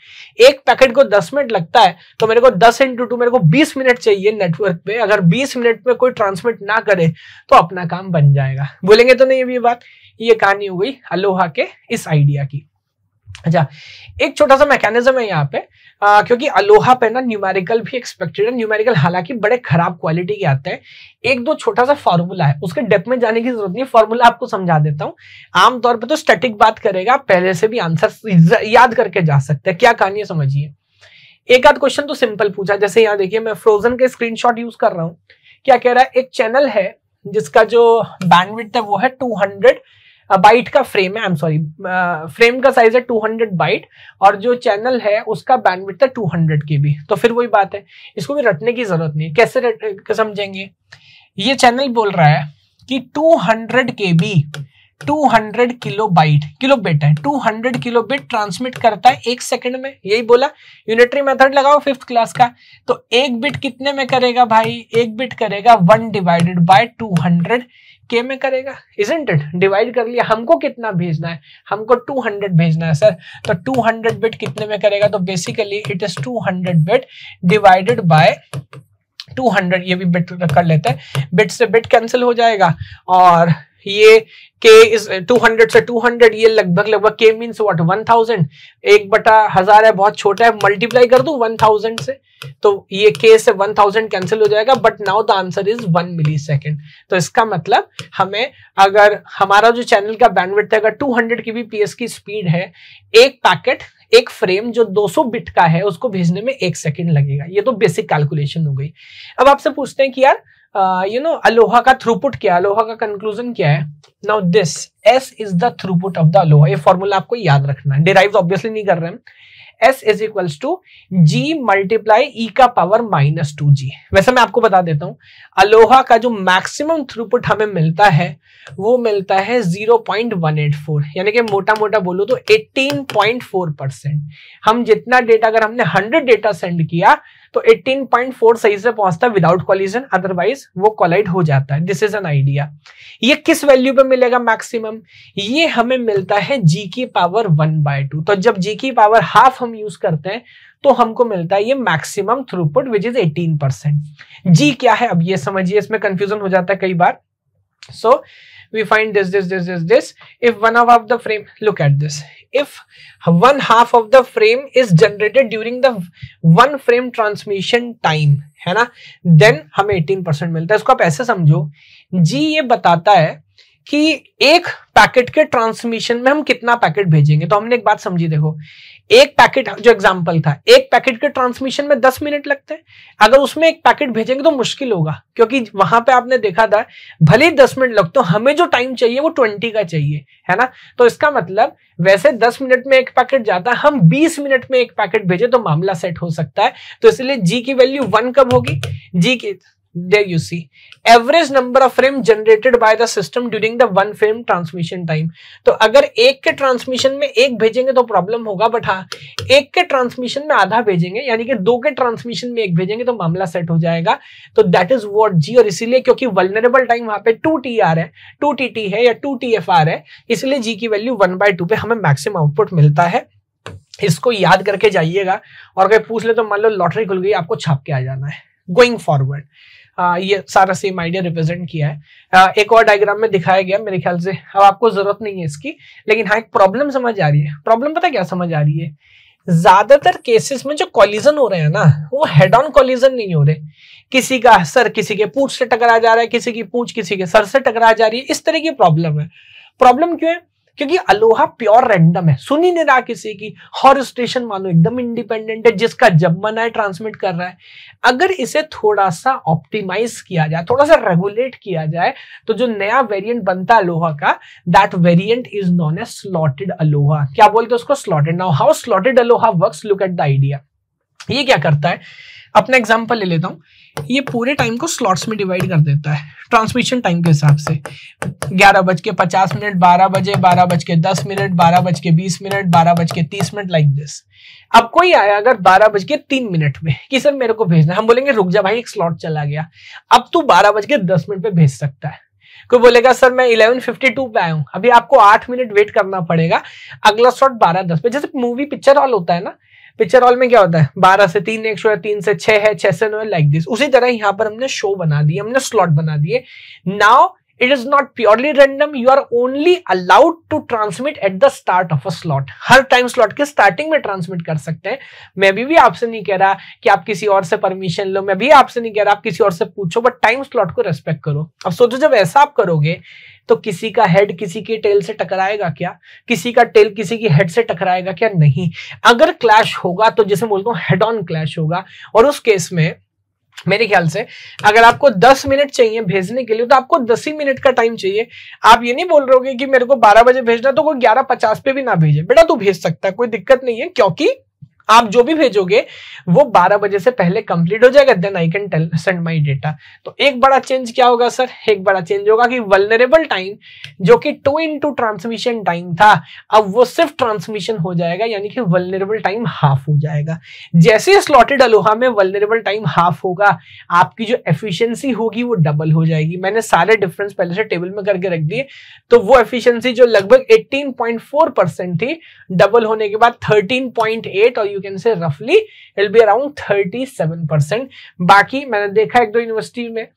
एक पैकेट को दस मिनट लगता है तो मेरे को दस इंटू टू मेरे को 20 मिनट चाहिए नेटवर्क पे अगर 20 मिनट में कोई ट्रांसमिट ना करे तो अपना काम बन जाएगा बोलेंगे तो नहीं ये बात ये कहानी हो गई अलोहा के इस आइडिया की अच्छा एक छोटा सा मैकेनिज्म है यहाँ पे आ, क्योंकि अलोहा पे ना न्यूमेरिकल भी एक्सपेक्टेड है न्यूमेरिकल हालांकि बड़े खराब क्वालिटी के आते हैं एक दो छोटा सा फॉर्मूला है उसके डेप में जाने की जरूरत नहीं फॉर्मूला आपको समझा देता हूँ आमतौर पे तो स्टैटिक बात करेगा पहले से भी आंसर याद करके जा सकते हैं क्या कहानी समझिए एक आध क्वेश्चन तो सिंपल पूछा जैसे यहाँ देखिए मैं फ्रोजन के स्क्रीन यूज कर रहा हूँ क्या कह रहा है एक चैनल है जिसका जो बैंडविड्थ है वो है टू बाइट का फ्रेम है आई एम सॉरी फ्रेम का साइज है 200 बाइट और जो चैनल है उसका बैंडविड्थ है 200 के भी तो फिर वही बात है इसको भी रटने की जरूरत नहीं कैसे समझेंगे ये चैनल बोल रहा है कि 200 K B 200 kilo byte kilo bit है 200 किलो बिट ट्रांसमिट करता है एक सेकंड में यही बोला यूनिटरी मेथड लगाओ फिफ्थ क्लास का तो एक बिट कितने में करेगा भाई एक बिट करेगा वन डिवाइडेड बाय 200 के में करेगा इज इंट इट डिवाइड कर लिया हमको कितना भेजना है हमको 200 भेजना है सर तो 200 बिट कितने में करेगा तो basically it is 200 bit divided by 200 ये भी बिट कर लेते हैं बिट से बिट कैंसिल हो जाएगा और ये के इस 200 से 200 ये लगभग लगभग के मीन्स व्हाट 1000 एक बटा हजार है बहुत छोटा है मल्टीप्लाई कर दू 1000 से तो ये के से 1000 कैंसिल हो जाएगा but now the answer is one milli तो इसका मतलब हमें अगर हमारा जो चैनल का बैंडविड्थ है अगर 200 की भी पीएस की स्पीड है एक पैकेट एक फ्रेम जो 200 बिट का है उसको भेजने में एक सेकंड लगेगा ये तो बेसिक कैलकुलेशन हो गई अब आपसे पूछते हैं कि यार यू नो अलोहा का थ्रूपुट क्या है अलोहा का कंक्लूजन क्या है now this S is the throughput of the ALOHA ये फॉर्मूला आपको याद रखना है डिराइव ऑब्वियसली नहीं कर रहे हैं S is equal to G multiply E का पावर माइनस टू जी वैसे मैं आपको बता देता हूं अलोहा का जो मैक्सिमम थ्रूपुट हमें मिलता है वो मिलता है 0.184 यानी कि मोटा मोटा बोलो तो 18.4 परसेंट हम जितना डेटा अगर हमने 100 डेटा सेंड किया तो 18.4 सही से पहुंचता है विदाउट कॉलिजन अदरवाइज वो कॉलाइड हो जाता है दिस इज एन आइडिया ये किस वैल्यू पे मिलेगा मैक्सिमम ये हमें मिलता है जी की पावर वन बाय टू तो जब जी की पावर हाफ हम यूज करते हैं तो हमको मिलता है ये maximum throughput which is eighteen percent G क्या है अब ये समझिए इसमें कंफ्यूजन हो जाता है कई बार so we find this this this this this if one of the frame look at this if one half of the frame is generated during the one frame transmission time है ना then हमें eighteen percent मिलता है इसको आप ऐसे समझो जी ये बताता है कि एक पैकेट के ट्रांसमिशन में हम कितना पैकेट भेजेंगे तो हमने एक बात समझी देखो एक पैकेट जो एग्जाम्पल था एक पैकेट के ट्रांसमिशन में दस मिनट लगते हैं अगर उसमें एक पैकेट भेजेंगे तो मुश्किल होगा क्योंकि वहां पे आपने देखा था भले ही दस मिनट लगते हो हमें जो टाइम चाहिए वो ट्वेंटी का चाहिए है ना तो इसका मतलब वैसे दस मिनट में एक पैकेट जाता है हम बीस मिनट में एक पैकेट भेजे तो मामला सेट हो सकता है तो इसलिए जी की वैल्यू वन कब होगी जी की there you see average number of frame generated by the system during the one frame transmission time तो अगर एक के ट्रांसमिशन में एक भेजेंगे तो प्रॉब्लम होगा बट हाँ एक के ट्रांसमिशन में आधा भेजेंगे यानी कि दो के ट्रांसमिशन में एक भेजेंगे तो मामला सेट हो जाएगा तो दैट इज वॉट जी और इसीलिए क्योंकि वल्नरेबल टाइम वहां पे टू टी आर है टू टी टी है या टू टी एफ आर है इसलिए जी की वैल्यू वन बाय टू पे हमें मैक्सिमम आउटपुट मिलता है इसको याद करके जाइएगा और अगर पूछ ले तो मान लो लॉटरी खुल गई आपको छाप के आ जाना है गोइंग फॉरवर्ड ये सारा सेम आइडिया रिप्रेजेंट किया है एक और डायग्राम में दिखाया गया मेरे ख्याल से अब आपको जरूरत नहीं है इसकी लेकिन हाँ एक प्रॉब्लम समझ आ रही है प्रॉब्लम पता क्या समझ आ रही है ज्यादातर केसेस में जो कॉलिजन हो रहे हैं ना वो हेड ऑन कॉलिजन नहीं हो रहे किसी का सर किसी के पूछ से टकरा जा रहा है किसी की पूछ किसी के सर से टकरा जा रही है इस तरह की प्रॉब्लम है प्रॉब्लम क्यों है क्योंकि अलोहा प्योर रैंडम है सुन ही नहीं रहा किसी की हॉर स्टेशन मानो एकदम इंडिपेंडेंट है जिसका जब मन आए ट्रांसमिट कर रहा है अगर इसे थोड़ा सा ऑप्टिमाइज किया जाए थोड़ा सा रेगुलेट किया जाए तो जो नया वेरिएंट बनता है अलोहा का that variant is non a slotted ALOHA क्या बोलते हैं उसको slotted now how slotted ALOHA work look at the idea ये क्या करता है अपना एग्जाम्पल ले लेता हूँ ये पूरे टाइम को स्लॉट्स में डिवाइड कर देता है ट्रांसमिशन टाइम के हिसाब से ग्यारह बज के पचास मिनट बारह बजे बारह बज के दस मिनट बारह बज के बीस मिनट बारह बज के तीस मिनट लाइक दिस अब कोई आया अगर बारह बज के तीन मिनट में कि सर मेरे को भेजना हम बोलेंगे रुक जा भाई एक स्लॉट चला गया अब तू बारह बज के दस मिनट पे भेज सकता है कोई बोलेगा सर मैं इलेवन फिफ्टी टू पे आया हूँ अभी आपको आठ मिनट वेट करना पड़ेगा अगला स्लॉट बारह दस पे जैसे मूवी पिक्चर हॉल होता है ना पिक्चर हॉल में क्या होता है बारह से तीन एक शो है तीन से छह है छह से है लाइक दिस उसी तरह यहाँ पर हमने शो बना दिए हमने स्लॉट बना दिए now it is not purely random you are only allowed to transmit at the start of a slot हर टाइम स्लॉट के स्टार्टिंग में ट्रांसमिट कर सकते हैं मैं भी, भी आपसे नहीं कह रहा कि आप किसी और से परमिशन लो मैं भी आपसे नहीं कह रहा आप किसी और से पूछो बट टाइम स्लॉट को रेस्पेक्ट करो अब सोचो जब ऐसा आप करोगे तो किसी का हेड किसी के टेल से टकराएगा क्या किसी का टेल किसी की हेड से टकराएगा क्या नहीं अगर क्लैश होगा तो जैसे बोलता हूँ हेड ऑन क्लैश होगा और उस केस में मेरे ख्याल से अगर आपको 10 मिनट चाहिए भेजने के लिए तो आपको 10 ही मिनट का टाइम चाहिए आप ये नहीं बोल रहे कि मेरे को 12 बजे भेजना तो कोई 11:50 पे भी ना भेजे बेटा तू भेज सकता है कोई दिक्कत नहीं है क्योंकि आप जो भी भेजोगे वो 12 बजे से पहले कंप्लीट हो जाएगा then I can tell send my data तो एक बड़ा चेंज क्या होगा सर एक बड़ा चेंज होगा कि वलनरेबल टाइम जो कि टू इंटू ट्रांसमिशन टाइम था अब वो सिर्फ ट्रांसमिशन हो जाएगा यानी कि वलनरेबल टाइम हाफ हो जाएगा जैसे स्लॉटेड अलोहा में वलनरेबल टाइम हाफ होगा आपकी जो एफिशियंसी होगी वो डबल हो जाएगी मैंने सारे डिफरेंस पहले से टेबल में करके रख दिए तो वो एफिशियंसी जो लगभग एट्टीन थी डबल होने के बाद थर्टीन और यू कैन से रफली it be around thirty seven percent बाकी मैंने देखा एक दो यूनिवर्सिटी में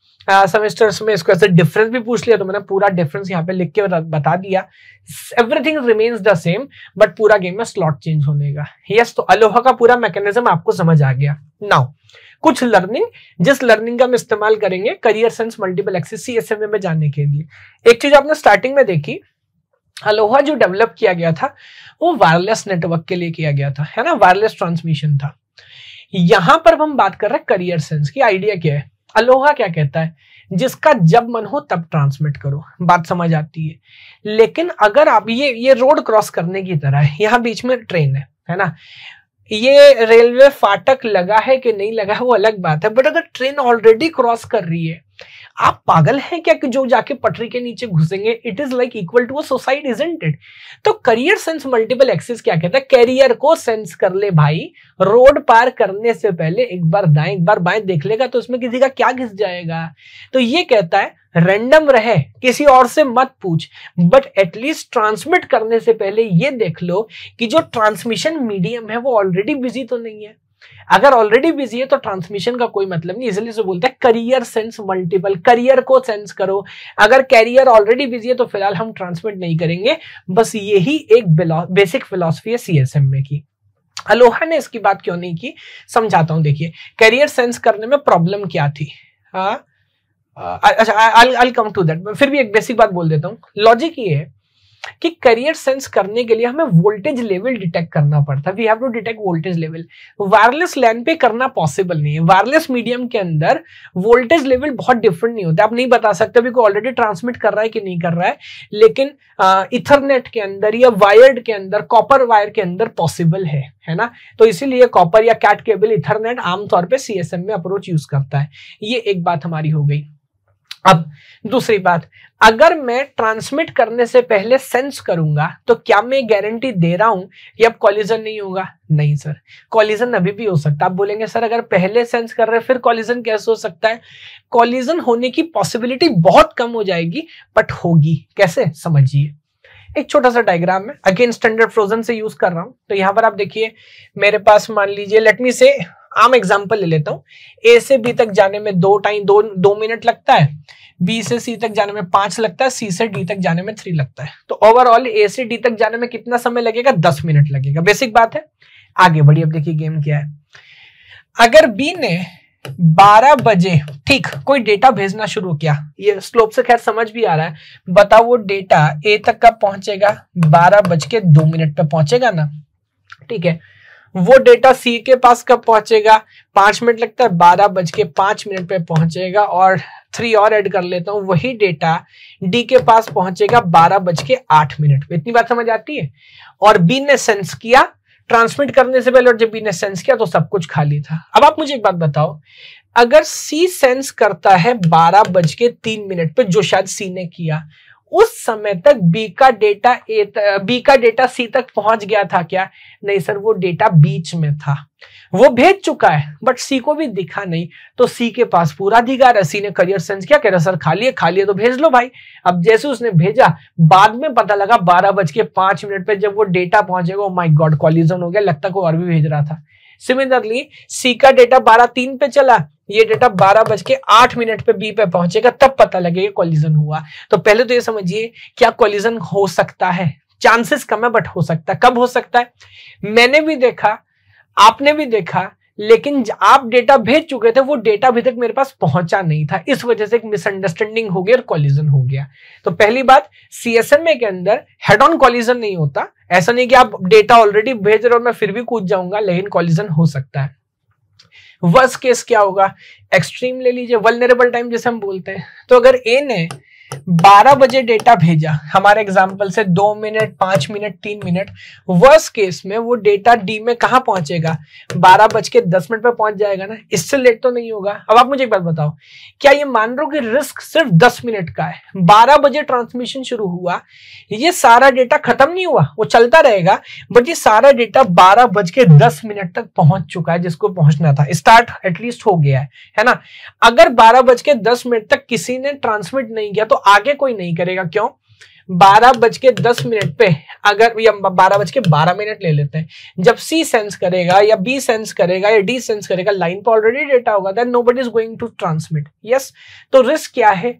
सेमेस्टर्स uh, में इसको ऐसे डिफरेंस भी पूछ लिया तो मैंने पूरा डिफरेंस यहाँ पे लिख के बता दिया everything remains the same but पूरा गेम में स्लॉट चेंज होने का यस yes, तो अलोहा का पूरा मैकेनिज्म आपको समझ आ गया नाउ कुछ लर्निंग जिस लर्निंग का हम इस्तेमाल करेंगे carrier sense multiple access C में जाने के लिए एक चीज आपने स्टार्टिंग में देखी अलोहा जो डेवलप किया गया था वो वायरलेस नेटवर्क के लिए किया गया था है ना वायरलेस ट्रांसमिशन था यहां पर हम बात कर रहे हैं करियर सेंस की आइडिया क्या है अलोहा क्या कहता है जिसका जब मन हो तब ट्रांसमिट करो बात समझ आती है लेकिन अगर आप ये ये रोड क्रॉस करने की तरह है यहाँ बीच में ट्रेन है है ना ये रेलवे फाटक लगा है कि नहीं लगा है वो अलग बात है बट अगर ट्रेन ऑलरेडी क्रॉस कर रही है आप पागल हैं क्या कि जो जाके पटरी के नीचे घुसेंगे it is like equal to a isn't it तो करियर सेंस मल्टीपल एक्सेस क्या कहता है करियर को सेंस कर ले भाई रोड पार करने से पहले एक बार दाएं एक बार बाएं देख लेगा तो उसमें किसी का क्या घिस जाएगा तो ये कहता है रैंडम रहे किसी और से मत पूछ बट एटलीस्ट ट्रांसमिट करने से पहले ये देख लो कि जो ट्रांसमिशन मीडियम है वो ऑलरेडी बिजी तो नहीं है अगर ऑलरेडी बिजी है तो ट्रांसमिशन का कोई मतलब नहीं इसलिए बोलते हैं करियर सेंस मल्टीपल करियर को सेंस करो अगर कैरियर ऑलरेडी बिजी है तो फिलहाल हम ट्रांसमिट नहीं करेंगे बस यही एक बेसिक फिलोसफी है सीएसएम में की अलोहा ने इसकी बात क्यों नहीं की समझाता हूं देखिए करियर सेंस करने में प्रॉब्लम क्या थी हाँ अच्छा आई कम टू दैट फिर भी एक बेसिक बात बोल देता हूँ लॉजिक ये है कि करियर सेंस करने के लिए हमें वोल्टेज लेवल डिटेक्ट करना पड़ता है we have to detect voltage level wireless LAN पे करना पॉसिबल नहीं है वायरलेस मीडियम के अंदर वोल्टेज लेवल बहुत डिफरेंट नहीं होता आप नहीं बता सकते अभी कोई ऑलरेडी ट्रांसमिट कर रहा है कि नहीं कर रहा है लेकिन इथरनेट के अंदर या वायर्ड के अंदर कॉपर वायर के अंदर पॉसिबल है है ना तो इसीलिए कॉपर या कैट केबल इथरनेट आमतौर पर सीएसएम में अप्रोच यूज करता है ये एक बात हमारी हो गई अब दूसरी बात अगर मैं ट्रांसमिट करने से पहले सेंस करूंगा तो क्या मैं गारंटी दे रहा हूं कि अब कॉलिजन नहीं होगा नहीं सर कॉलिजन अभी भी हो सकता है आप बोलेंगे सर अगर पहले सेंस कर रहे फिर कॉलिजन कैसे हो सकता है कॉलिजन होने की पॉसिबिलिटी बहुत कम हो जाएगी बट होगी कैसे समझिए एक छोटा सा डायग्राम है अगेन स्टैंडर्ड फ्रोजन से यूज कर रहा हूं तो यहां पर आप देखिए मेरे पास मान लीजिए लेटमी से आम एग्जाम्पल ले लेता हूँ ए से बी तक जाने में दो टाइम दो दो मिनट लगता है बी से सी तक जाने में पांच लगता है सी से डी तक जाने में थ्री लगता है तो ओवरऑल ए से डी तक जाने में कितना समय लगेगा दस मिनट लगेगा बेसिक बात है आगे बढ़िए अब देखिए गेम क्या है अगर बी ने 12 बजे ठीक कोई डेटा भेजना शुरू किया ये स्लोप से खैर समझ भी आ रहा है बताओ वो डेटा ए तक का पहुंचेगा 12 बज के दो मिनट पे पहुंचेगा ना ठीक है वो डेटा सी के पास कब पहुंचेगा पांच मिनट लगता है बारह बज के पांच मिनट पे पहुंचेगा और थ्री और ऐड कर लेता हूं वही डेटा डी के पास पहुंचेगा बारह बज के आठ मिनट पे इतनी बात समझ आती है और बी ने सेंस किया ट्रांसमिट करने से पहले और जब बी ने सेंस किया तो सब कुछ खाली था अब आप मुझे एक बात बताओ अगर सी सेंस करता है बारह बज के तीन मिनट पे जो शायद सी ने किया उस समय तक बी का डेटा ए बी का डेटा सी तक पहुंच गया था क्या नहीं सर वो डेटा बीच में था वो भेज चुका है बट सी को भी दिखा नहीं तो सी के पास पूरा अधिकार है सी ने करियर सेंस क्या कह रहा सर खाली है खाली है तो भेज लो भाई अब जैसे उसने भेजा बाद में पता लगा बारह बज के पांच मिनट पे जब वो डेटा पहुंचेगा माई गॉड कॉलिजन हो गया लगता को और भी भेज रहा था सिमिलरली सी का डेटा बारह तीन पे चला ये डेटा बारह बज के आठ मिनट पे बी पे पहुंचेगा तब पता लगेगा कॉलिजन हुआ तो पहले तो ये समझिए क्या कॉलिजन हो सकता है चांसेस कम है बट हो सकता है कब हो सकता है मैंने भी देखा आपने भी देखा लेकिन आप डेटा भेज चुके थे वो डेटा अभी तक मेरे पास पहुंचा नहीं था इस वजह से एक मिसअंडरस्टैंडिंग हो गया और कॉलिजन हो गया तो पहली बात सीएसएमए के अंदर हेड ऑन कॉलिजन नहीं होता ऐसा नहीं कि आप डेटा ऑलरेडी भेज रहे हो मैं फिर भी कूद जाऊंगा लेकिन कॉलिजन हो सकता है वर्स केस क्या होगा एक्सट्रीम ले लीजिए वलनरेबल टाइम जैसे हम बोलते हैं तो अगर ए ने 12 बजे डेटा भेजा हमारे एग्जाम्पल से दो मिनट पांच मिनट तीन मिनट वर्ष केस में वो डेटा डी में कहा पहुंचेगा बारह बज के दस मिनट पर पहुंच जाएगा ना इससे लेट तो नहीं होगा अब आप मुझे एक बात बताओ क्या ये मान रहे हो कि रिस्क सिर्फ दस मिनट का है बारह बजे ट्रांसमिशन शुरू हुआ ये सारा डेटा खत्म नहीं हुआ वो चलता रहेगा बट ये सारा डेटा बारह बज के दस मिनट तक पहुंच चुका है जिसको पहुंचना था स्टार्ट एटलीस्ट हो गया है है ना अगर बारह बज के दस मिनट तक किसी ने ट्रांसमिट नहीं किया तो तो आगे कोई नहीं करेगा क्यों बारह बज के दस मिनट पे अगर बारह बज के बारह मिनट ले लेते हैं जब सी सेंस करेगा या बी सेंस करेगा या डी सेंस करेगा लाइन पर ऑलरेडी डेटा होगा then no is going to transmit yes तो रिस्क क्या है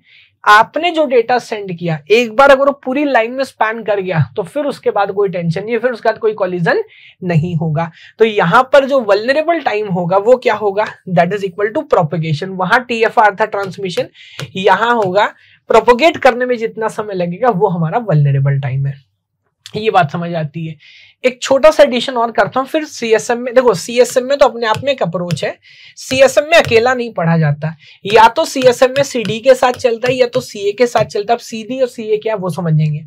आपने जो डेटा सेंड किया एक बार अगर वो पूरी लाइन में स्पैन कर गया तो फिर उसके बाद कोई टेंशन नहीं फिर उसके बाद कोई कॉलिजन नहीं होगा तो यहां पर जो वलनरेबल टाइम होगा वो क्या होगा that is equal to propagation वहां टीएफआर था ट्रांसमिशन यहां होगा प्रोपोगेट करने में जितना समय लगेगा वो हमारा वलनरेबल टाइम है ये बात समझ आती है एक छोटा सा एडिशन और करता हूँ फिर सी एस एम में देखो सी एस एम में तो अपने आप में एक अप्रोच है सी एस एम में अकेला नहीं पढ़ा जाता या तो सी एस एम में सी डी के साथ चलता है या तो सी ए के साथ चलता है अब सी डी और सी ए क्या है वो समझेंगे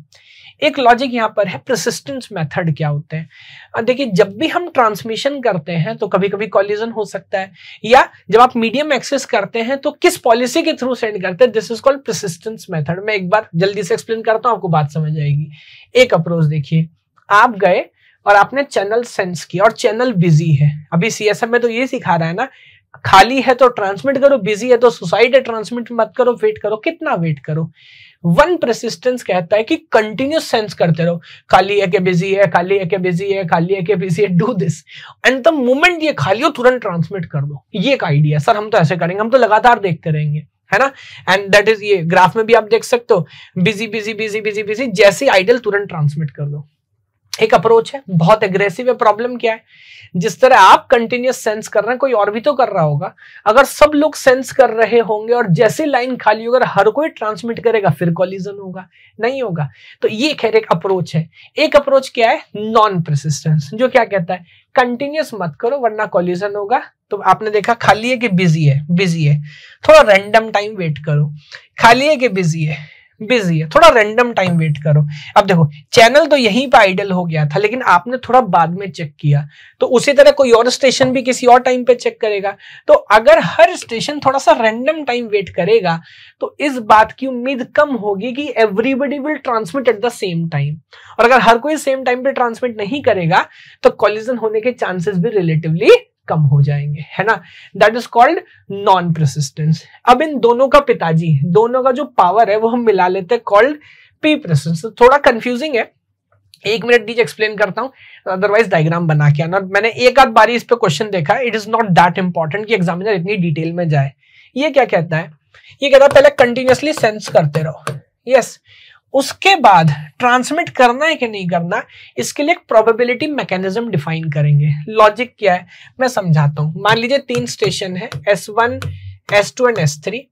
एक लॉजिक यहाँ पर है प्रसिस्टेंस मेथड क्या होते हैं देखिए जब भी हम ट्रांसमिशन करते हैं तो कभी कभी कॉलिजन हो सकता है या जब आप मीडियम एक्सेस करते हैं तो किस पॉलिसी के थ्रू सेंड करते हैं this is called persistence method मैं एक बार जल्दी से एक्सप्लेन करता हूँ आपको बात समझ आएगी एक अप्रोच देखिए आप गए और आपने चैनल सेंस किया और चैनल बिजी है अभी सीएसएम में तो ये सिखा रहा है ना खाली है तो ट्रांसमिट करो बिजी है तो सुसाइड है ट्रांसमिट मत करो वेट करो कितना वेट करो वन प्रसिस्टेंस कहता है कि कंटिन्यूस सेंस करते रहो खाली है कि बिजी है खाली है कि बिजी है खाली है कि बिजी है do this and the moment ये खाली हो तुरंत ट्रांसमिट कर दो ये एक आइडिया सर हम तो ऐसे करेंगे हम तो लगातार देखते रहेंगे है ना एंड दैट इज ये ग्राफ में भी आप देख सकते हो busy busy busy busy busy जैसे आइडल तुरंत ट्रांसमिट कर दो एक अप्रोच है बहुत एग्रेसिव है प्रॉब्लम क्या है जिस तरह आप कंटिन्यूस सेंस कर रहे हैं कोई और भी तो कर रहा होगा अगर सब लोग सेंस कर रहे होंगे और जैसे लाइन खाली होगा हर कोई ट्रांसमिट करेगा फिर कॉलिजन होगा नहीं होगा तो ये खैर एक अप्रोच है एक अप्रोच क्या है नॉन प्रसिस्टेंस जो क्या कहता है कंटिन्यूस मत करो वरना कॉलिजन होगा तो आपने देखा खाली है कि बिजी है बिजी है थोड़ा रेंडम टाइम वेट करो खाली है कि बिजी है बिजी है थोड़ा रैंडम टाइम वेट करो अब देखो चैनल तो यहीं पे आइडल हो गया था लेकिन आपने थोड़ा बाद में चेक किया तो उसी तरह कोई और स्टेशन भी किसी और टाइम पे चेक करेगा तो अगर हर स्टेशन थोड़ा सा रैंडम टाइम वेट करेगा तो इस बात की उम्मीद कम होगी कि everybody will transmit at the same time और अगर हर कोई सेम टाइम पे ट्रांसमिट नहीं करेगा तो कॉलिजन होने के चांसेस भी रिलेटिवली कम हो जाएंगे है ना that is called non persistence अब इन दोनों का पिताजी दोनों का जो पावर है वो हम मिला लेते हैं कॉल्ड पी प्रसिस्टेंस थोड़ा कंफ्यूजिंग है एक मिनट दीजिए एक्सप्लेन करता हूँ अदरवाइज डायग्राम बना के आना मैंने एक आध बारी इस पर क्वेश्चन देखा it is not that important कि एग्जामिनर इतनी डिटेल में जाए ये क्या कहता है ये कहता है पहले कंटिन्यूसली सेंस करते रहो यस yes, उसके बाद ट्रांसमिट करना है कि नहीं करना इसके लिए एक प्रोबेबिलिटी मैकेनिज्म डिफाइन करेंगे लॉजिक क्या है मैं समझाता हूँ मान लीजिए तीन स्टेशन है S one S two and S three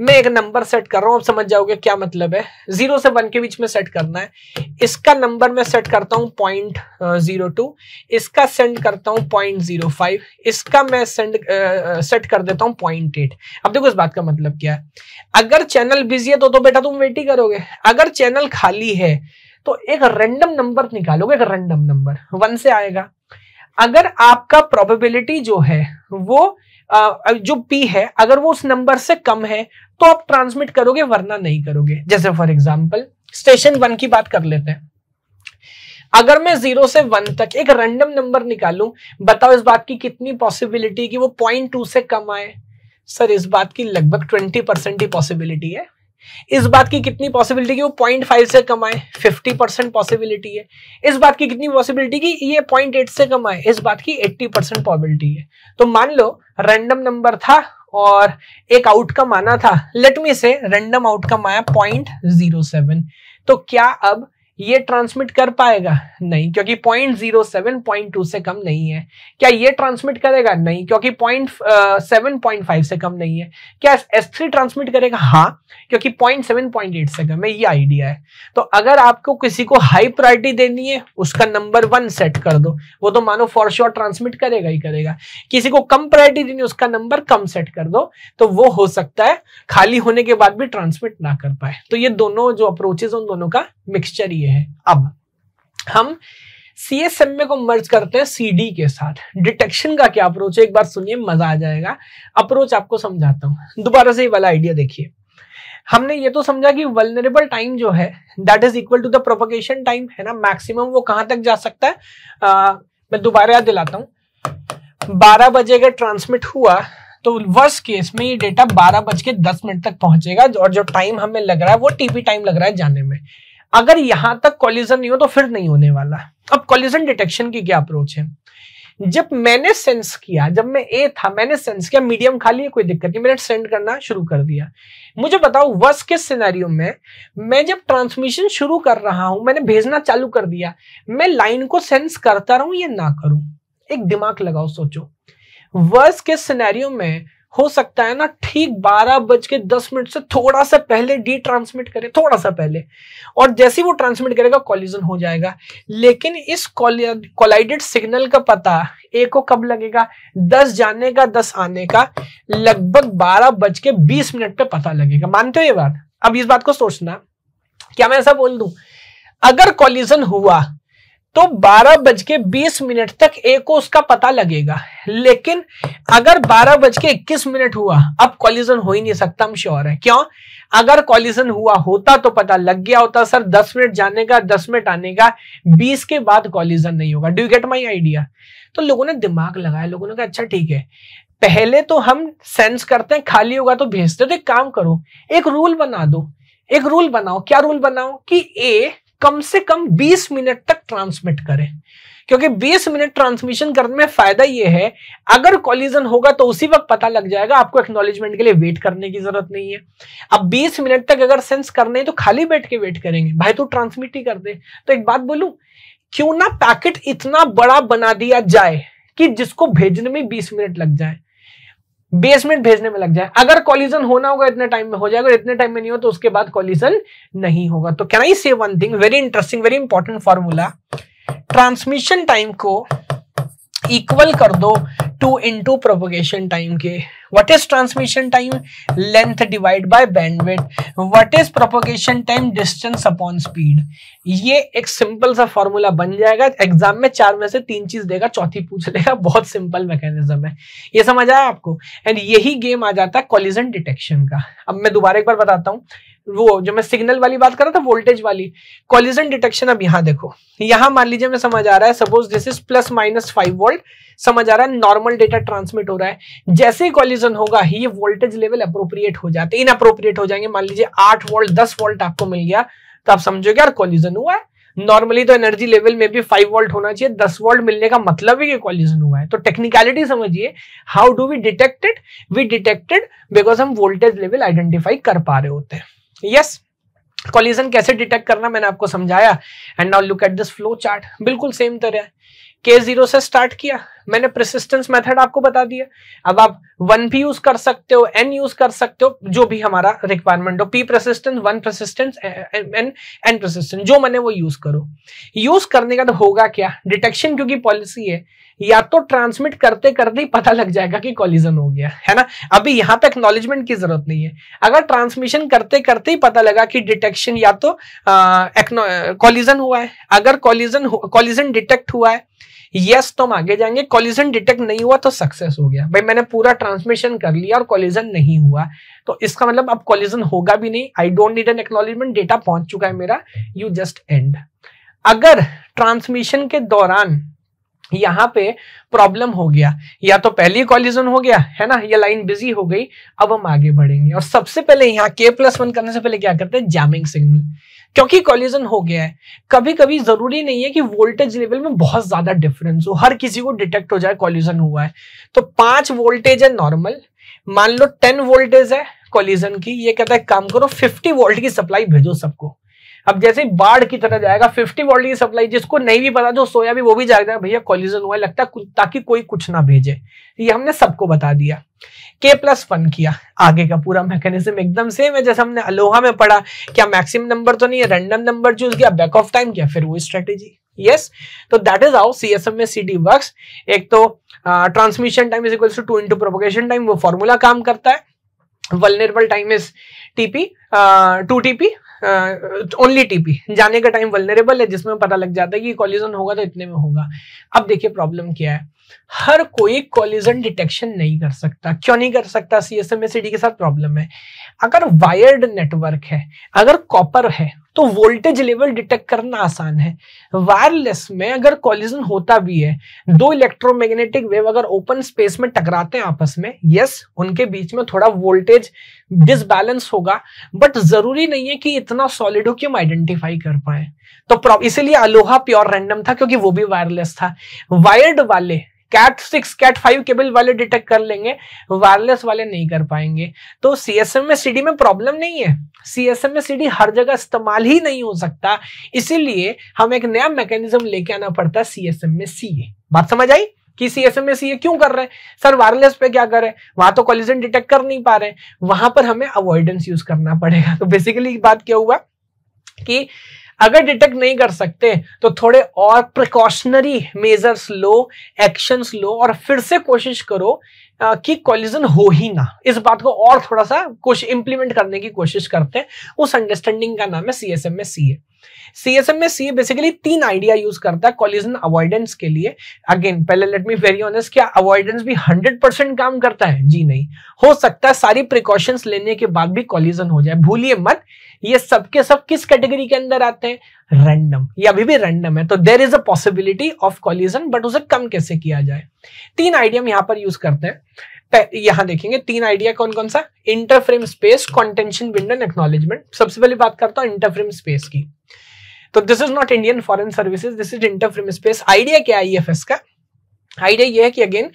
मैं एक नंबर सेट कर रहा हूं आप समझ जाओगे क्या मतलब है जीरो से वन के बीच में सेट करना है इसका नंबर मैं सेट करता हूं पॉइंट जीरो टू इसका सेंड करता हूं पॉइंट जीरो फाइव इसका मैं सेंड सेट कर देता हूं पॉइंट एट अब देखो इस बात का मतलब क्या है अगर चैनल बिजी है तो, तो बेटा तुम वेट ही करोगे अगर चैनल खाली है तो एक रेंडम नंबर निकालोगे एक रेंडम नंबर वन से आएगा अगर आपका प्रोबेबिलिटी जो है वो जो पी है अगर वो उस नंबर से कम है तो आप ट्रांसमिट करोगे वरना नहीं करोगे जैसे फॉर एग्जाम्पल स्टेशन वन की बात कर लेते हैं अगर मैं जीरो से वन तक एक रैंडम नंबर निकालूं बताओ इस बात की कितनी पॉसिबिलिटी कि वो पॉइंट टू से कम आए सर इस बात की लगभग ट्वेंटी परसेंट ही पॉसिबिलिटी है इस बात की कितनी पॉसिबिलिटी कि वो पॉइंट फाइव से कमाए फिफ्टी परसेंट पॉसिबिलिटी है इस बात की कितनी पॉसिबिलिटी कि ये पॉइंट एट से कमाए इस बात की एट्टी परसेंट पॉबिलिटी है तो मान लो रैंडम नंबर था और एक आउटकम आना था let me say random outcome आया पॉइंट जीरो सेवन तो क्या अब ये ट्रांसमिट कर पाएगा नहीं क्योंकि point zero seven point two से कम नहीं है क्या ये ट्रांसमिट करेगा नहीं क्योंकि पॉइंट सेवन पॉइंट फाइव से कम नहीं है क्या एस थ्री ट्रांसमिट करेगा हाँ क्योंकि पॉइंट सेवन पॉइंट एट से कम है ये आइडिया है तो अगर आपको किसी को हाई प्रायोरिटी देनी है उसका नंबर वन सेट कर दो वो तो मानो फॉर श्योर ट्रांसमिट करेगा ही करेगा किसी को कम प्रायोरिटी देनी है उसका नंबर कम सेट कर दो तो वो हो सकता है खाली होने के बाद भी ट्रांसमिट ना कर पाए तो ये दोनों जो अप्रोचेज उन दोनों का मिक्सचर ही ये है अब हम सी एस एम ए को मर्ज करते हैं सी डी के साथ डिटेक्शन का क्या अप्रोच है एक बार सुनिए मजा आ जाएगा अप्रोच आपको समझाता हूँ दोबारा से ये वाला आइडिया देखिए हमने ये तो समझा कि वलनरेबल टाइम जो है that is equal to the propagation time है ना मैक्सिमम वो कहां तक जा सकता है आ, मैं दोबारा याद दिलाता हूँ बारह बजे अगर ट्रांसमिट हुआ तो वर्स केस में ये डेटा बारह बज के दस मिनट तक पहुंचेगा और जो टाइम हमें लग रहा है वो टीपी टाइम लग रहा है जाने में अगर यहां तक कॉलिजन नहीं हो तो फिर नहीं होने वाला अब कॉलिजन डिटेक्शन की क्या अप्रोच है जब मैंने सेंस किया जब मैं ए था मैंने सेंस किया मीडियम खाली है कोई दिक्कत नहीं मैंने सेंड करना शुरू कर दिया मुझे बताओ वर्स किस सिनेरियो में मैं जब ट्रांसमिशन शुरू कर रहा हूं मैंने भेजना चालू कर दिया मैं लाइन को सेंस करता रहूं या ना करूं एक दिमाग लगाओ सोचो वर्स के सिनेरियो में हो सकता है ना ठीक बारह बज के दस मिनट से थोड़ा सा पहले डी ट्रांसमिट करे थोड़ा सा पहले और जैसे ही वो ट्रांसमिट करेगा कॉलिजन हो जाएगा लेकिन इस कोलाइडेड सिग्नल का पता ए को कब लगेगा दस जाने का दस आने का लगभग बारह बज के बीस मिनट पे पता लगेगा मानते हो ये बात अब इस बात को सोचना क्या मैं ऐसा बोल दू अगर कॉलिजन हुआ तो बारह बज के बीस मिनट तक ए को उसका पता लगेगा लेकिन अगर बारह बज के इक्कीस मिनट हुआ अब कॉलिजन हो ही नहीं सकता हम श्योर है क्यों अगर कॉलिजन हुआ होता तो पता लग गया होता सर दस मिनट जाने का दस मिनट आने का बीस के बाद कॉलिजन नहीं होगा डू गेट माई आइडिया तो लोगों ने दिमाग लगाया लोगों ने कहा अच्छा ठीक है पहले तो हम सेंस करते हैं खाली होगा तो भेजते तो एक काम करो एक रूल बना दो एक रूल बनाओ क्या रूल बनाओ कि ए कम से कम 20 मिनट तक ट्रांसमिट करें क्योंकि 20 मिनट ट्रांसमिशन करने में फायदा यह है अगर कॉलिजन होगा तो उसी वक्त पता लग जाएगा आपको एक्नोलेजमेंट के लिए वेट करने की जरूरत नहीं है अब 20 मिनट तक अगर सेंस करने तो खाली बैठ के वेट करेंगे भाई तू तो ट्रांसमिट ही कर दे तो एक बात बोलू क्यों ना पैकेट इतना बड़ा बना दिया जाए कि जिसको भेजने में बीस मिनट लग जाए बेसमेंट भेजने में लग जाए अगर कॉलिजन होना होगा इतने टाइम में हो जाएगा इतने टाइम में नहीं हो तो उसके बाद कॉलिजन नहीं होगा तो can I say one thing very interesting very important formula transmission time को इक्वल कर दो टू इंटू प्रोपोगेशन टाइम के what is transmission time length divide by bandwidth what is propagation time distance upon speed ये एक simple सा formula बन जाएगा exam में चार में से तीन चीज देगा चौथी पूछ लेगा बहुत सिंपल मैकेनिज्म है ये समझ आया आपको एंड यही गेम आ जाता है कॉलिजन डिटेक्शन का अब मैं दोबारा एक बार बताता हूँ वो जो मैं सिग्नल वाली बात कर रहा था वोल्टेज वाली कॉलिजन डिटेक्शन अब यहां देखो यहां मान लीजिए मैं समझ आ रहा है suppose this is plus minus five volt समझ आ रहा है नॉर्मल डेटा ट्रांसमिट हो रहा है जैसे ही कॉलिजन होगा ये वोल्टेज लेवल अप्रोप्रिएट हो जाते इन अप्रोप्रिएट हो जाएंगे मान लीजिए आठ वोल्ट दस वोल्ट आपको मिल गया तो आप समझोगे यार कॉलिजन हुआ है नॉर्मली तो एनर्जी लेवल में भी फाइव वोल्ट होना चाहिए दस वोल्ट मिलने का मतलब ही कॉलिजन हुआ है तो टेक्निकलिटी समझिए how do we detected we detected because हम वोल्टेज लेवल आइडेंटिफाई कर पा रहे होते हैं यस कॉलिजन कैसे डिटेक्ट करना मैंने आपको समझाया and now look at this flow chart बिल्कुल सेम तरह के जीरो से स्टार्ट किया मैंने प्रसिस्टेंस मेथड आपको बता दिया अब आप वन भी यूज कर सकते हो एन यूज कर सकते हो जो भी हमारा रिक्वायरमेंट हो P persistence one persistence N N persistence जो मैंने वो यूज करो यूज करने का तो होगा क्या डिटेक्शन क्योंकि पॉलिसी है या तो ट्रांसमिट करते करते ही पता लग जाएगा कि कॉलिजन हो गया है ना अभी यहां पे एक्नोलेजमेंट की जरूरत नहीं है अगर ट्रांसमिशन करते करते ही पता लगा कि डिटेक्शन या तो कॉलिजन हुआ है अगर कॉलिजन कॉलिजन डिटेक्ट हुआ है यस तो हम आगे जाएंगे कॉलिजन डिटेक्ट नहीं हुआ तो सक्सेस हो गया भाई मैंने पूरा ट्रांसमिशन कर लिया और कॉलिजन नहीं हुआ तो इसका मतलब अब कॉलिजन होगा भी नहीं I don't need an acknowledgement data पहुंच चुका है मेरा यू जस्ट एंड अगर ट्रांसमिशन के दौरान यहां पे प्रॉब्लम हो गया या तो पहले ही कॉलिजन हो गया है ना ये लाइन बिजी हो गई अब हम आगे बढ़ेंगे और सबसे पहले यहाँ के प्लस वन करने से पहले क्या करते हैं जैमिंग सिग्नल क्योंकि कॉलिजन हो गया है कभी कभी जरूरी नहीं है कि वोल्टेज लेवल में बहुत ज्यादा डिफरेंस हो हर किसी को डिटेक्ट हो जाए कॉलिजन हुआ है तो पांच वोल्टेज है नॉर्मल मान लो टेन वोल्टेज है कॉलिजन की ये कहता है काम करो फिफ्टी वोल्ट की सप्लाई भेजो सबको अब जैसे बाढ़ की तरह जाएगा फिफ्टी वोल्ट की सप्लाई जिसको नहीं भी पता जो सोया भी वो भी जाएगा भैया कॉलिजन हुआ लगता है ताकि कोई कुछ ना भेजे ये हमने सबको बता दिया के प्लस वन किया आगे का पूरा मैकेनिज्म एकदम सेम है जैसे हमने अलोहा में पढ़ा क्या मैक्सिमम नंबर तो नहीं है रैंडम नंबर चूज किया बैक ऑफ टाइम किया फिर वो स्ट्रेटेजी यस तो that is how C S M में सी डी वर्क एक तो transmission time is equal to two into propagation time वो फॉर्मूला काम करता है vulnerable time is TP to TP only TP जाने का टाइम वलनरेबल है जिसमें पता लग जाता है कि कॉलिजन होगा तो इतने में होगा अब देखिए प्रॉब्लम क्या है हर कोई कॉलिजन डिटेक्शन नहीं कर सकता क्यों नहीं कर सकता C S M S D के साथ प्रॉब्लम है अगर वायर्ड नेटवर्क है अगर कॉपर है तो वोल्टेज लेवल डिटेक्ट करना आसान है वायरलेस में अगर कॉलिजन होता भी है दो इलेक्ट्रोमैग्नेटिक वेव अगर ओपन स्पेस में टकराते हैं आपस में यस उनके बीच में थोड़ा वोल्टेज डिसबैलेंस होगा बट जरूरी नहीं है कि इतना सॉलिड हो कि हम आइडेंटिफाई कर पाए तो इसीलिए अलोहा प्योर रैंडम था क्योंकि वो भी वायरलेस था वायर्ड वाले cat six cat five cable वाले डिटेक्ट कर लेंगे वायरलेस वाले नहीं कर पाएंगे तो सी एस एम में सी डी में प्रॉब्लम नहीं है सी एस एम में सी डी हर जगह इस्तेमाल ही नहीं हो सकता इसीलिए हम एक नया मैकेनिज्म लेके आना पड़ता है सी एस एम में सी ए बात समझ आई कि C S M S C A क्यों कर रहे हैं सर वायरलेस पे क्या करें वहां तो कॉलिजन डिटेक्ट कर नहीं पा रहे वहां पर हमें अवॉइडेंस यूज करना पड़ेगा तो बेसिकली बात क्या हुआ कि अगर डिटेक्ट नहीं कर सकते तो थोड़े और प्रिकॉशनरी मेजर्स लो एक्शंस लो और फिर से कोशिश करो कि कॉलिजन हो ही ना इस बात को और थोड़ा सा कुछ इंप्लीमेंट करने की कोशिश करते हैं उस अंडरस्टैंडिंग का नाम है सी एस एम में सी ए सी एस एम में सी ए बेसिकली तीन आइडिया यूज करता है कॉलिजन अवॉइडेंस के लिए अगेन पहले लेट मी वेरी ऑनेस्ट क्या अवॉइडेंस भी हंड्रेड परसेंट काम करता है जी नहीं हो सकता है सारी प्रिकॉशंस लेने के बाद भी कॉलिजन हो जाए भूलिए मत ये सबके सब किस कैटेगरी के अंदर आते हैं रैंडम ये अभी भी रैंडम है तो there is a possibility of collision but उसे कम कैसे किया जाए तीन आइडिया हम यहां पर यूज करते हैं यहां देखेंगे तीन आइडिया कौन कौन सा interframe space contention window acknowledgement सबसे पहले बात करता हूं इंटरफ्रेम स्पेस की तो this is not Indian foreign services this is interframe space idea क्या है ई e का आइडिया ये है कि अगेन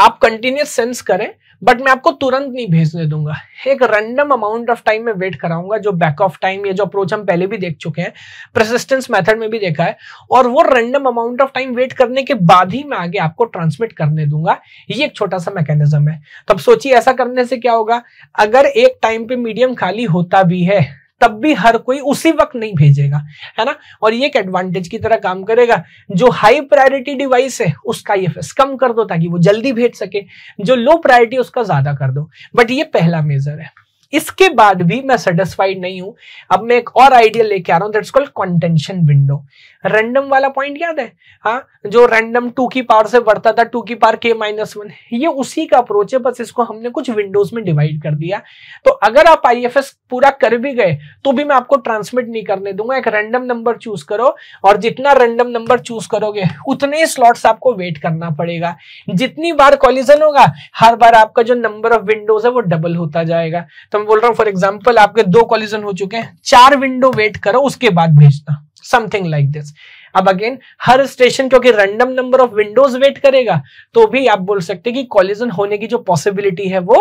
आप कंटिन्यूस सेंस करें बट मैं आपको तुरंत नहीं भेजने दूंगा एक रैंडम अमाउंट ऑफ टाइम में वेट कराऊंगा जो बैक ऑफ टाइम या जो अप्रोच हम पहले भी देख चुके हैं प्रसिस्टेंस मेथड में भी देखा है और वो random amount of time wait करने के बाद ही मैं आगे आपको ट्रांसमिट करने दूंगा ये एक छोटा सा मैकेनिज्म है तब तो सोचिए ऐसा करने से क्या होगा अगर एक टाइम पे मीडियम खाली होता भी है तब भी हर कोई उसी वक्त नहीं भेजेगा है ना और ये एक एडवांटेज की तरह काम करेगा जो हाई प्रायोरिटी डिवाइस है उसका ये फेस कम कर दो ताकि वो जल्दी भेज सके जो लो प्रायोरिटी उसका ज्यादा कर दो बट ये पहला मेजर है इसके बाद भी मैं सेटिस्फाइड नहीं हूं अब मैं एक और आइडिया लेके आ रहा हूं कॉल्ड कंटेंशन विंडो रैंडम वाला पॉइंट याद है हा? जो रैंडम टू की पावर से बढ़ता था टू की पावर के माइनस वन ये उसी का अप्रोच है बस इसको हमने कुछ विंडोज में डिवाइड कर दिया तो अगर आप आई पूरा कर भी गए तो भी मैं आपको ट्रांसमिट नहीं करने दूंगा एक रैंडम नंबर चूज करो और जितना रैंडम नंबर चूज करोगे उतने स्लॉट्स आपको वेट करना पड़ेगा जितनी बार कॉलिजन होगा हर बार आपका जो नंबर ऑफ विंडोज है वो डबल होता जाएगा तो मैं बोल रहा हूँ फॉर एग्जाम्पल आपके दो कॉलिजन हो चुके हैं चार विंडो वेट करो उसके बाद भेजना समथिंग लाइक दिस अब अगेन हर स्टेशन क्योंकि random number of windows wait करेगा तो भी आप बोल सकते कि कॉलिजन होने की जो पॉसिबिलिटी है वो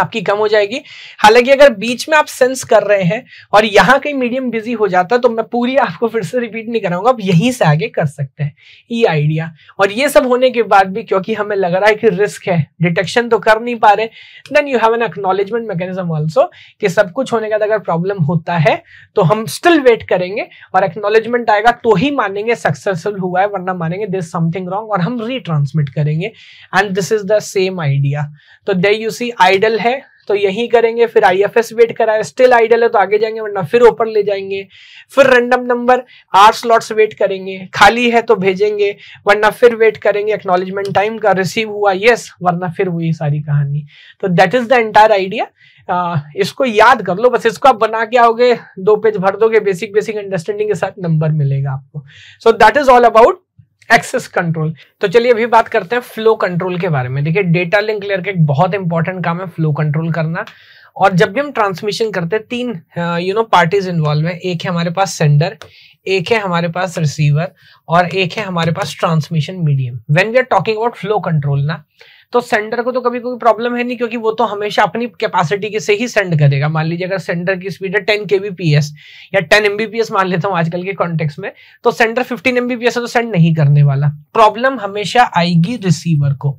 आपकी कम हो जाएगी हालांकि अगर बीच में आप सेंस कर रहे हैं और यहाँ कहीं मीडियम बिजी हो जाता तो मैं पूरी आपको फिर से रिपीट नहीं कराऊंगा आप यहीं से आगे कर सकते हैं ये आइडिया और ये सब होने के बाद भी क्योंकि हमें लग रहा है कि रिस्क है डिटेक्शन तो कर नहीं पा रहे then you have an acknowledgement mechanism also कि सब कुछ होने के बाद अगर प्रॉब्लम होता है तो हम स्टिल वेट करेंगे और एक्नोलेजमेंट आएगा तो ही मानेंगे सक्सेसफुल हुआ है वरना मानेंगे दिस समथिंग रॉन्ग और हम रिट्रांसमिट करेंगे and this is the same idea तो दे यू सी आइडल है तो यही करेंगे फिर आई एफ एस वेट कराए स्टिल आइडल है तो आगे जाएंगे वरना फिर ऊपर ले जाएंगे फिर रैंडम नंबर आठ स्लॉट्स वेट करेंगे खाली है तो भेजेंगे वरना फिर वेट करेंगे एक्नोलेजमेंट टाइम का रिसीव हुआ यस वरना फिर हुई सारी कहानी तो that is the entire idea इसको याद कर लो बस इसको आप बना के आओगे दो पेज भर दोगे बेसिक बेसिक अंडरस्टैंडिंग के साथ नंबर मिलेगा आपको so that is all about access control तो चलिए अभी बात करते हैं फ्लो कंट्रोल के बारे में देखिए डेटा लिंक लेयर का एक बहुत इंपॉर्टेंट काम है फ्लो कंट्रोल करना और जब भी हम ट्रांसमिशन करते हैं तीन यू नो पार्टीज इन्वॉल्व है एक है हमारे पास सेंडर एक है हमारे पास रिसीवर और एक है हमारे पास transmission medium when we are talking about flow control ना तो सेंडर को तो कभी कोई प्रॉब्लम है नहीं क्योंकि वो तो हमेशा अपनी कैपेसिटी के से ही सेंड करेगा मान लीजिए अगर सेंडर की स्पीड है टेन के या टेन एमबीपीएस मान लेता हूँ आजकल के कॉन्टेक्स में तो सेंडर फिफ्टीन एमबीपीएस है तो सेंड नहीं करने वाला प्रॉब्लम हमेशा आएगी रिसीवर को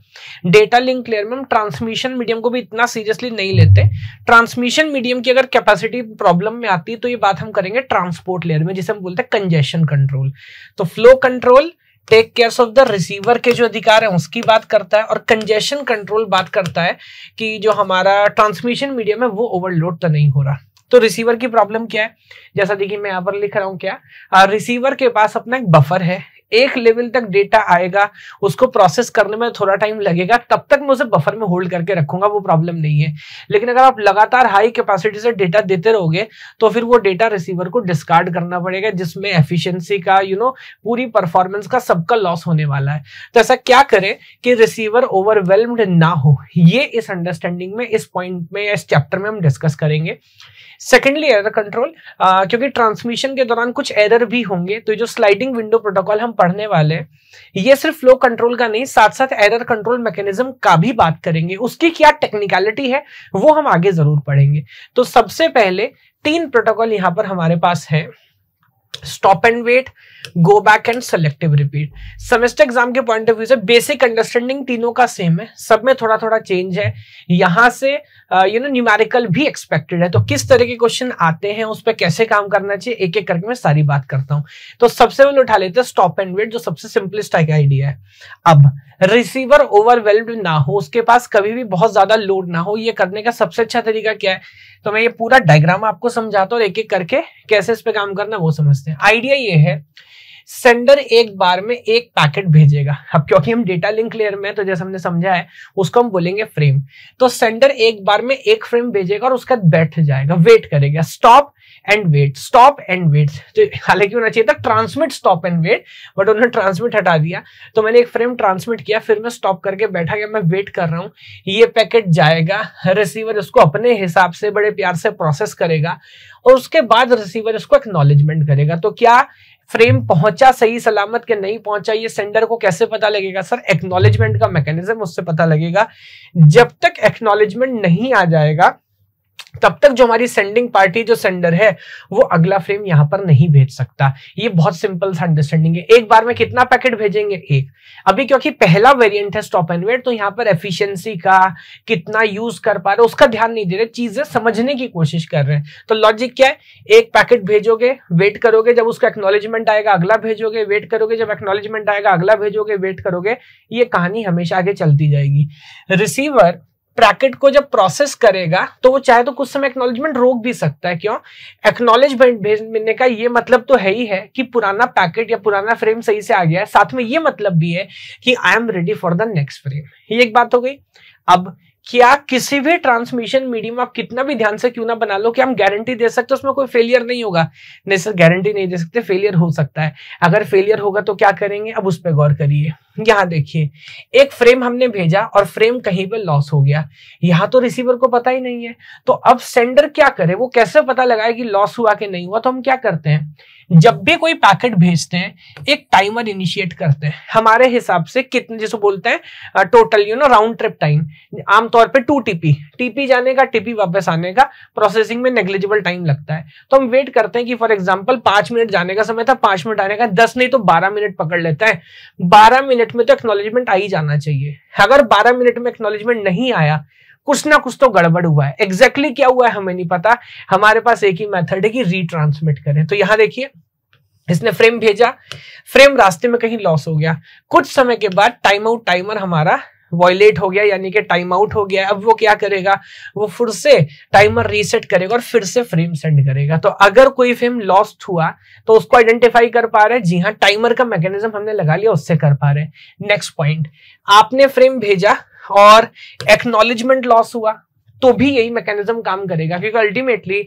डेटा लिंक लेयर में हम ट्रांसमिशन मीडियम को भी इतना सीरियसली नहीं लेते ट्रांसमिशन मीडियम की अगर कैपेसिटी प्रॉब्लम में आती है तो ये बात हम करेंगे ट्रांसपोर्ट लेयर में जिसे हम बोलते हैं कंजेशन कंट्रोल तो flow control take cares of the receiver के जो अधिकार है उसकी बात करता है और कंजेशन कंट्रोल बात करता है कि जो हमारा ट्रांसमिशन मीडियम है वो ओवरलोड तो नहीं हो रहा तो रिसीवर की प्रॉब्लम क्या है जैसा देखिए मैं यहाँ पर लिख रहा हूँ क्या रिसीवर के पास अपना एक बफर है एक लेवल तक डेटा आएगा उसको प्रोसेस करने में थोड़ा टाइम लगेगा तब तक मैं उसे बफर में होल्ड करके रखूंगा वो प्रॉब्लम नहीं है लेकिन अगर आप लगातार हाई कैपेसिटी से डेटा देते रहोगे तो फिर वो डेटा रिसीवर को डिस्कार्ड करना पड़ेगा जिसमें एफिशिएंसी का यू you नो know, पूरी परफॉर्मेंस का सबका लॉस होने वाला है तो ऐसा क्या करें कि रिसीवर ओवरवेलम्ड ना हो ये इस अंडरस्टैंडिंग में इस पॉइंट में या इस चैप्टर में हम डिस्कस करेंगे सेकेंडली एरर कंट्रोल क्योंकि ट्रांसमिशन के दौरान कुछ एरर भी होंगे तो जो स्लाइडिंग विंडो प्रोटोकॉल हम पढ़ने वाले ये सिर्फ फ्लो कंट्रोल का नहीं साथ साथ एरर कंट्रोल मैकेनिज्म का भी बात करेंगे उसकी क्या टेक्निकलिटी है वो हम आगे जरूर पढ़ेंगे तो सबसे पहले तीन प्रोटोकॉल यहां पर हमारे पास है stop and wait go back and selective repeat semester exam के पॉइंट ऑफ व्यू से बेसिक अंडरस्टैंडिंग तीनों का सेम है सब में थोड़ा थोड़ा चेंज है यहाँ से यू नो न्यूमेरिकल भी एक्सपेक्टेड है तो किस तरह के क्वेश्चन आते हैं उस पर कैसे काम करना चाहिए एक एक करके मैं सारी बात करता हूँ तो सबसे पहले उठा लेते हैं स्टॉप एंड वेट जो सबसे सिंपलेस्ट आइडिया है अब रिसीवर ओवरवेल्ड ना हो उसके पास कभी भी बहुत ज्यादा लोड ना हो ये करने का सबसे अच्छा तरीका क्या है तो मैं ये पूरा डायग्राम आपको समझाता हूँ एक एक करके कैसे इस पे काम करना वो समझते हैं आइडिया ये है सेंडर एक बार में एक पैकेट भेजेगा अब क्योंकि हम डेटा लिंक लेयर में तो जैसे हमने समझा है उसको हम बोलेंगे फ्रेम तो सेंडर एक बार में एक फ्रेम भेजेगा और उसका बैठ जाएगा वेट करेगा stop and wait stop and wait तो हालांकि होना चाहिए था transmit stop and wait but उन्होंने ट्रांसमिट हटा दिया तो मैंने एक फ्रेम ट्रांसमिट किया फिर मैं स्टॉप करके बैठा गया मैं वेट कर रहा हूँ ये पैकेट जाएगा रिसीवर उसको अपने हिसाब से बड़े प्यार से प्रोसेस करेगा और उसके बाद रिसीवर उसको एक्नोलेजमेंट करेगा तो क्या फ्रेम पहुंचा सही सलामत के नहीं पहुंचा ये सेंडर को कैसे पता लगेगा सर एक्नोलेजमेंट का मैकेनिज्म उससे पता लगेगा जब तक एक्नोलेजमेंट नहीं आ जाएगा तब तक जो हमारी सेंडिंग पार्टी जो सेंडर है वो अगला फ्रेम यहां पर नहीं भेज सकता ये बहुत सिंपल सा अंडरस्टैंडिंग है एक बार में कितना पैकेट भेजेंगे एक अभी क्योंकि पहला वेरिएंट है स्टॉप एंड वेट तो यहां पर एफिशिएंसी का कितना यूज कर पा रहे उसका ध्यान नहीं दे रहे चीजें समझने की कोशिश कर रहे हैं तो लॉजिक क्या है एक पैकेट भेजोगे वेट करोगे जब उसका एक्नोलेजमेंट आएगा अगला भेजोगे वेट करोगे जब एक्नोलेजमेंट आएगा अगला भेजोगे वेट करोगे ये कहानी हमेशा आगे चलती जाएगी रिसीवर ब्रैकेट को जब प्रोसेस करेगा तो वो चाहे तो कुछ समय एक्नोलेजमेंट रोक भी सकता है क्यों एक्नोलेजमेंट भेजने का ये मतलब तो है ही है कि पुराना पैकेट या पुराना फ्रेम सही से आ गया है साथ में ये मतलब भी है कि I am ready for the next frame ये एक बात हो गई अब कि आप किसी भी ट्रांसमिशन मीडियम आप कितना भी ध्यान से क्यों ना बना लो कि हम गारंटी दे सकते हैं उसमें कोई फेलियर नहीं होगा नहीं सर गारंटी नहीं दे सकते फेलियर हो सकता है अगर फेलियर होगा तो क्या करेंगे अब उस पर गौर करिए यहाँ देखिए एक फ्रेम हमने भेजा और फ्रेम कहीं पर लॉस हो गया यहाँ तो रिसीवर को पता ही नहीं है तो अब सेंडर क्या करे वो कैसे पता लगाए कि लॉस हुआ कि नहीं हुआ तो हम क्या करते हैं हम्म। जब भी कोई पैकेट भेजते हैं एक टाइमर इनिशिएट करते हैं हमारे हिसाब से कितने जैसे बोलते हैं total you know round trip time आमतौर पे टू टीपी टीपी जाने का टीपी वापस आने का प्रोसेसिंग में नेग्लिजिबल टाइम लगता है तो हम वेट करते हैं कि फॉर एग्जाम्पल पांच मिनट जाने का समय था पांच मिनट आने का दस नहीं तो बारह मिनट पकड़ लेते हैं बारह मिनट में तो एक्नोलेजमेंट आ ही जाना चाहिए अगर बारह मिनट में एक्नोलेजमेंट नहीं आया कुछ ना कुछ तो गड़बड़ हुआ है एग्जैक्टली exactly क्या हुआ है हमें नहीं पता हमारे पास एक ही मेथड है कि रिट्रांसमिट करें तो यहां देखिए इसने फ्रेम भेजा फ्रेम रास्ते में कहीं लॉस हो गया कुछ समय के बाद टाइम आउट टाइमर हमारा वॉयलेट हो गया यानी कि टाइम आउट हो गया अब वो क्या करेगा वो फिर से टाइमर रीसेट करेगा और फिर से फ्रेम सेंड करेगा तो अगर कोई फ्रेम लॉस्ट हुआ तो उसको आइडेंटिफाई कर पा रहे हैं जी हाँ टाइमर का मैकेनिज्म हमने लगा लिया उससे कर पा रहे हैं नेक्स्ट पॉइंट आपने फ्रेम भेजा और एक्नोलेजमेंट लॉस हुआ तो भी यही मैकेनिज्म काम करेगा क्योंकि अल्टीमेटली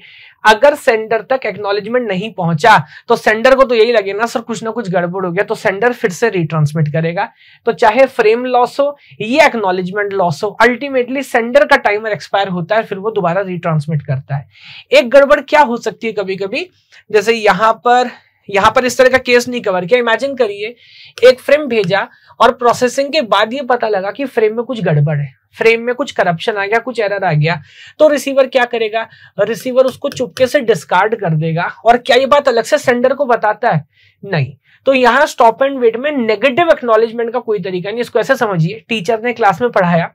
अगर सेंडर तक एक्नोलेजमेंट नहीं पहुंचा तो सेंडर को तो यही लगे ना सर कुछ ना कुछ गड़बड़ हो गया तो सेंडर फिर से रिट्रांसमिट करेगा तो चाहे फ्रेम लॉस हो ये एक्नोलेजमेंट लॉस हो अल्टीमेटली सेंडर का टाइमर एक्सपायर होता है फिर वो दोबारा रिट्रांसमिट करता है एक गड़बड़ क्या हो सकती है कभी कभी जैसे यहां पर यहाँ पर इस तरह का केस नहीं कवर किया इमेजिन करिए एक फ्रेम भेजा और प्रोसेसिंग के बाद ये पता लगा कि फ्रेम में कुछ गड़बड़ है फ्रेम में कुछ करप्शन आ गया कुछ एरर आ गया तो रिसीवर क्या करेगा रिसीवर उसको चुपके से डिस्कार्ड कर देगा और क्या ये बात अलग से सेंडर को बताता है नहीं तो यहाँ स्टॉप एंड वेट में नेगेटिव एक्नोलेजमेंट का कोई तरीका नहीं इसको ऐसे समझिए टीचर ने क्लास में पढ़ाया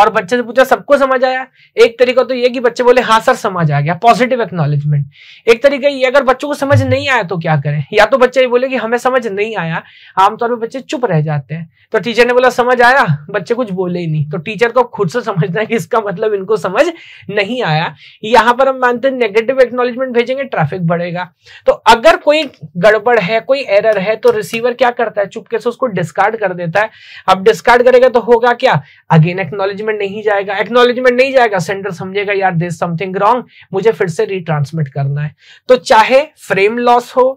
और बच्चे से पूछा सबको समझ आया एक तरीका तो ये कि बच्चे बोले हाँ सर समझ आ गया पॉजिटिव एक्नोलेजमेंट एक तरीका ये अगर बच्चों को समझ नहीं आया तो क्या करें या तो बच्चे ये बोले कि हमें समझ नहीं आया आमतौर पर बच्चे चुप रह जाते हैं तो टीचर ने बोला समझ आया बच्चे कुछ बोले ही नहीं तो टीचर को खुद से समझना है कि इसका मतलब इनको समझ नहीं आया यहां पर हम मानते हैं नेगेटिव एक्नोलेजमेंट भेजेंगे ट्रैफिक बढ़ेगा तो अगर कोई गड़बड़ है कोई एरर है तो रिसीवर क्या करता है चुपके से उसको डिस्कार्ड कर देता है अब डिस्कार्ड करेगा तो होगा क्या अगेन एक्नोलेजमेंट एक्नोलेजमेंट नहीं जाएगा एक्नोलेजमेंट नहीं जाएगा सेंडर समझेगा यार दिस समथिंग रॉन्ग मुझे फिर से रिट्रांसमिट करना है तो चाहे फ्रेम लॉस हो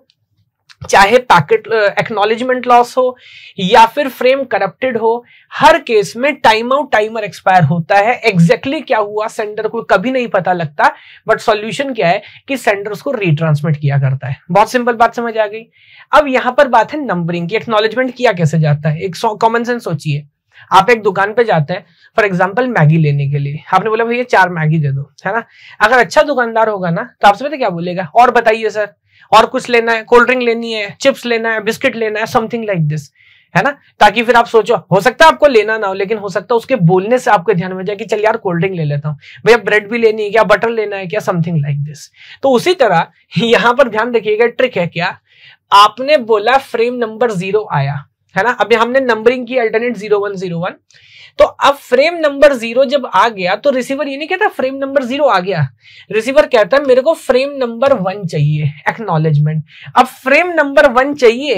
चाहे पैकेट एक्नोलेजमेंट लॉस हो या फिर फ्रेम करप्टेड हो हर केस में टाइम आउट टाइमर एक्सपायर होता है एग्जैक्टली exactly क्या हुआ सेंडर को कभी नहीं पता लगता बट सॉल्यूशन क्या है कि सेंडर उसको रिट्रांसमिट किया करता है बहुत सिंपल बात समझ आ गई अब यहां पर बात है नंबरिंग की एक्नोलेजमेंट किया कैसे जाता है एक कॉमन सेंस सोचिए आप एक दुकान पे जाते हैं फॉर एग्जाम्पल मैगी लेने के लिए आपने बोला भैया चार मैगी दे दो है ना अगर अच्छा दुकानदार होगा ना तो आपसे पता क्या बोलेगा और बताइए सर और कुछ लेना है कोल्ड ड्रिंक लेनी है चिप्स लेना है बिस्किट लेना है समथिंग लाइक दिस है ना ताकि फिर आप सोचो हो सकता है आपको लेना ना हो लेकिन हो सकता है उसके बोलने से आपके ध्यान में जाए कि चल यार कोल्ड ड्रिंक ले लेता हूँ भैया ब्रेड भी लेनी है क्या बटर लेना है क्या समथिंग लाइक दिस तो उसी तरह यहाँ पर ध्यान रखिएगा ट्रिक है क्या आपने बोला फ्रेम नंबर जीरो आया है ना अभी हमने नंबरिंग की alternate zero one zero one तो अब फ्रेम नंबर जीरो जब आ गया तो रिसीवर ये नहीं कहता फ्रेम नंबर जीरो आ गया रिसीवर कहता है मेरे को फ्रेम नंबर वन चाहिए एक्नोलेजमेंट अब फ्रेम नंबर वन चाहिए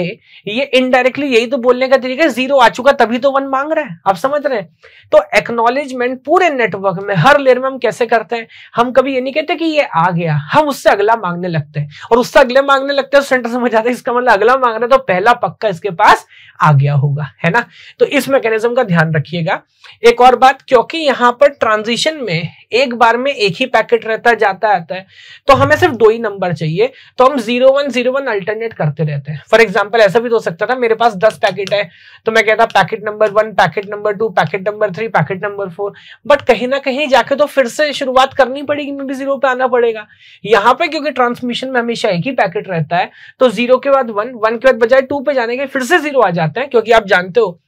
ये इनडायरेक्टली यही तो बोलने का तरीका जीरो आ चुका तभी तो वन मांग रहा है आप समझ रहे हैं तो एक्नोलेजमेंट पूरे नेटवर्क में हर लेयर में हम कैसे करते हैं हम कभी ये नहीं कहते कि ये आ गया हम उससे अगला मांगने लगते हैं और उससे अगले मांगने लगते हैं सेंटर तो समझ आता है इसका मतलब अगला मांग रहा है तो पहला पक्का इसके पास आ गया होगा है ना तो इस मैकेनिज्म का ध्यान रखिएगा एक और बात क्योंकि यहां पर ट्रांजिशन में एक बार में एक ही पैकेट रहता जाता आता है तो हमें सिर्फ दो ही नंबर चाहिए तो हम zero one zero one alternate करते रहते हैं फॉर एग्जाम्पल ऐसा भी तो हो सकता था मेरे पास दस पैकेट है तो मैं कहता packet number one packet number two packet number three packet number four but कहीं ना कहीं जाके तो फिर से शुरुआत करनी पड़ेगी मे भी जीरो पे आना पड़ेगा यहां पर क्योंकि ट्रांसमिशन में हमेशा एक ही पैकेट रहता है तो जीरो के बाद वन वन के बाद बजाय टू पे जाने के फिर से जीरो आ जाता जाते हैं क्योंकि आप जानते हो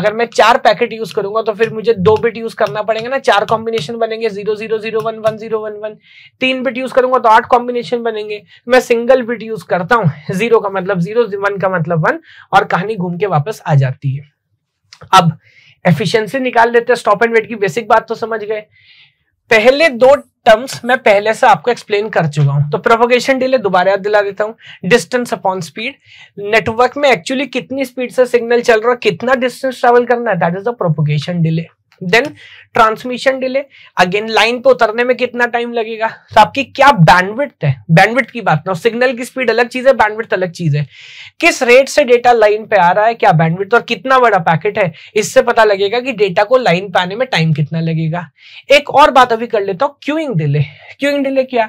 अगर मैं चार पैकेट यूज करूंगा तो फिर मुझे दो बिट यूज करना पड़ेगा ना चार कॉम्बिनेशन बनेंगे zero zero zero one one zero one one तीन बिट यूज करूंगा तो आठ कॉम्बिनेशन बनेंगे मैं सिंगल बिट यूज करता हूँ जीरो का मतलब जीरो वन का मतलब वन और कहानी घूम के वापस आ जाती है अब एफिशिएंसी निकाल लेते हैं स्टॉप एंड वेट की बेसिक बात तो समझ गए पहले दो टर्म्स मैं पहले से आपको एक्सप्लेन कर चुका हूं तो प्रोपोगेशन डिले दोबारा याद दिला देता हूं डिस्टेंस अपॉन स्पीड नेटवर्क में एक्चुअली कितनी स्पीड से सिग्नल चल रहा है कितना डिस्टेंस ट्रेवल करना है that is the propagation delay then transmission delay again line पे उतरने में कितना टाइम लगेगा तो आपकी क्या बैंडविड्थ है बैंडविड्थ की बात ना सिग्नल की स्पीड अलग चीज है बैंडविड्थ अलग चीज है किस रेट से डेटा लाइन पे आ रहा है क्या बैंडविड्थ और कितना बड़ा पैकेट है इससे पता लगेगा कि डेटा को लाइन पे आने में टाइम कितना लगेगा एक और बात अभी कर लेता हूं क्यूइंग डिले क्यूइंग डिले क्या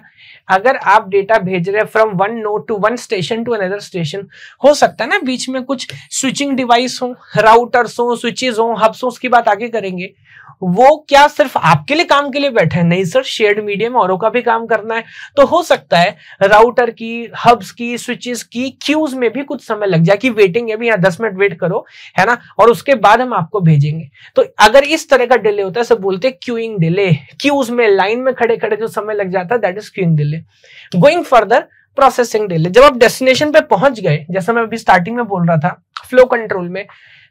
अगर आप डेटा भेज रहे हैं from one node to one station to another station हो सकता है ना बीच में कुछ स्विचिंग डिवाइस हो राउटर्स हो स्विचेस हो हब्स हो उसकी बात आगे करेंगे वो क्या सिर्फ आपके लिए काम के लिए बैठे हैं नहीं सर शेयर्ड मीडियम औरों का भी काम करना है तो हो सकता है राउटर की हब्स की स्विचेस की क्यूज में भी कुछ समय लग जाए कि वेटिंग है भी यहाँ दस मिनट वेट करो है ना और उसके बाद हम आपको भेजेंगे तो अगर इस तरह का डिले होता है सब बोलते हैं क्यूइंग डिले क्यूज में लाइन में खड़े खड़े जो समय लग जाता है that is queuing delay going further processing delay जब आप डेस्टिनेशन पे पहुंच गए जैसा मैं अभी स्टार्टिंग में बोल रहा था फ्लो कंट्रोल में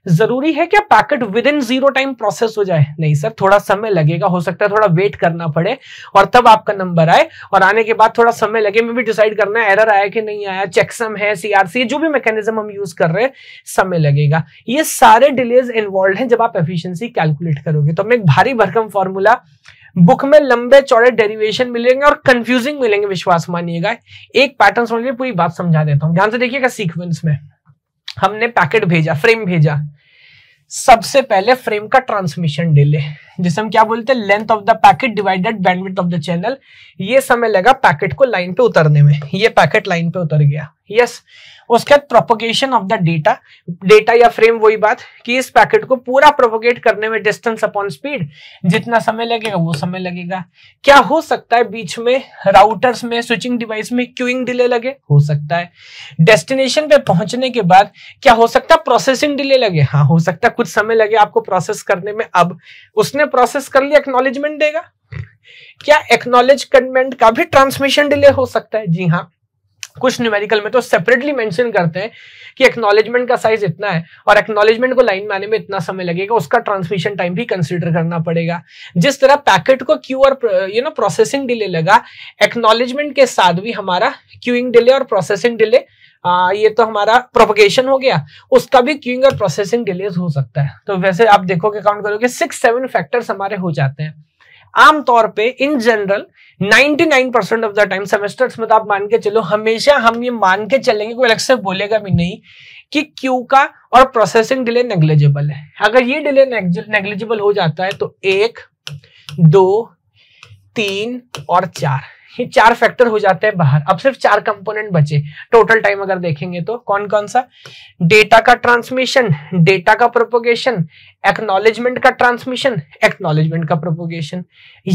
जरूरी है क्या packet within zero time process हो जाए नहीं सर थोड़ा समय लगेगा हो सकता है थोड़ा वेट करना पड़े और तब आपका नंबर आए और आने के बाद थोड़ा समय लगे मैं भी डिसाइड करना है एरर आया कि नहीं आया चेकसम है सीआरसी जो भी मैकेनिज्म हम यूज कर रहे हैं समय लगेगा ये सारे डिलेज इन्वॉल्व है जब आप एफिशियंसी कैलकुलेट करोगे तो हमें एक भारी भरकम फॉर्मूला बुक में लंबे चौड़े डेरिवेशन मिलेंगे और कंफ्यूजिंग मिलेंगे विश्वास मानिएगा एक पैटर्न समझिए पूरी बात समझा देता हूँ ध्यान से देखिएगा सीक्वेंस में हमने पैकेट भेजा फ्रेम भेजा सबसे पहले फ्रेम का ट्रांसमिशन डिले जिसे हम क्या बोलते हैं length of the packet divided bandwidth of the channel ये समय लगा पैकेट को लाइन पे उतरने में ये पैकेट लाइन पे उतर गया यस उसके बाद propagation of the data data या फ्रेम वही बात कि इस पैकेट को पूरा प्रोपोगेट करने में डिस्टेंस अपॉन स्पीड जितना समय लगेगा वो समय लगेगा क्या हो सकता है बीच में राउटर्स में स्विचिंग डिवाइस में क्यूइंग डिले लगे हो सकता है डेस्टिनेशन पे पहुंचने के बाद क्या हो सकता है प्रोसेसिंग डिले लगे हाँ हो सकता है कुछ समय लगे आपको प्रोसेस करने में अब उसने प्रोसेस कर लिया एक्नोलेजमेंट देगा क्या एक्नोलेजमेंट का भी ट्रांसमिशन डिले हो सकता है जी हाँ कुछ न्यूमेरिकल में तो सेपरेटली मेंशन करते हैं कि एक्नोलेजमेंट का साइज इतना है और एक्नोलेजमेंट को लाइन में आने में इतना समय लगेगा उसका ट्रांसमिशन टाइम भी कंसिडर करना पड़ेगा जिस तरह पैकेट को क्यू और यू नो प्रोसेसिंग डिले लगा एक्नोलेजमेंट के साथ भी हमारा क्यूइंग डिले और प्रोसेसिंग डिले आ, ये तो हमारा प्रोपोगेशन हो गया उसका भी क्यूइंग और प्रोसेसिंग डिलेज हो सकता है तो वैसे आप देखोगे काउंट करोगे सिक्स सेवन फैक्टर्स हमारे हो जाते हैं आमतौर पे in general 99 percent of the time semesters में तो आप मान के चलो हमेशा हम ये मान के चलेंगे कोई अलग से बोलेगा भी नहीं कि क्यू का और प्रोसेसिंग डिले नेग्लिजिबल है अगर ये डिले नेग्लिजिबल हो जाता है तो एक दो तीन और चार ये चार फैक्टर हो जाते हैं बाहर अब सिर्फ चार कंपोनेंट बचे टोटल टाइम अगर देखेंगे तो कौन कौन सा डेटा का ट्रांसमिशन डेटा का प्रोपोगेशन एक्नोलेजमेंट का ट्रांसमिशन एक्नोलेजमेंट का प्रोपोगेशन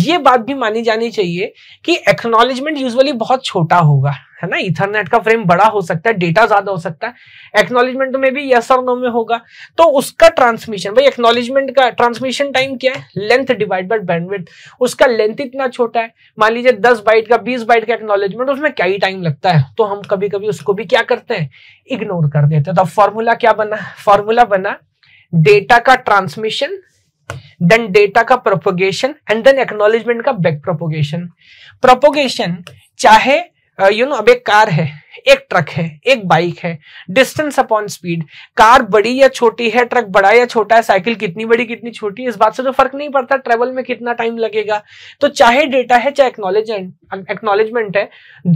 ये बात भी मानी जानी चाहिए कि एक्नोलेजमेंट यूजली बहुत छोटा होगा है ना इथरनेट का फ्रेम बड़ा हो सकता है डेटा ज्यादा हो सकता है एक्नोलिजमेंट में भी यस और नो में होगा तो उसका ट्रांसमिशन भाई एक्नोलिजमेंट का ट्रांसमिशन टाइम क्या है लेंथ डिवाइड बाई बैंडविड उसका लेंथ इतना छोटा है मान लीजिए दस बाइट का बीस बाइट का एक्नोलिजमेंट उसमें क्या ही टाइम लगता है तो हम कभी कभी उसको भी क्या करते हैं इग्नोर कर देते हैं तो फॉर्मूला क्या बना फॉर्मूला बना डेटा का ट्रांसमिशन देन डेटा का प्रोपोगेशन एंड देन एक्नोलिजमेंट का बैक प्रोपोगेशन प्रोपोगेशन चाहे यू uh, नो अब एक कार है एक ट्रक है एक बाइक है डिस्टेंस अपॉन स्पीड कार बड़ी या छोटी है ट्रक बड़ा या छोटा है साइकिल कितनी बड़ी कितनी छोटी इस बात से तो फर्क नहीं पड़ता ट्रेवल में कितना टाइम लगेगा तो चाहे डेटा है चाहे एक्नोलेजमेंट एक्नोलेजमेंट है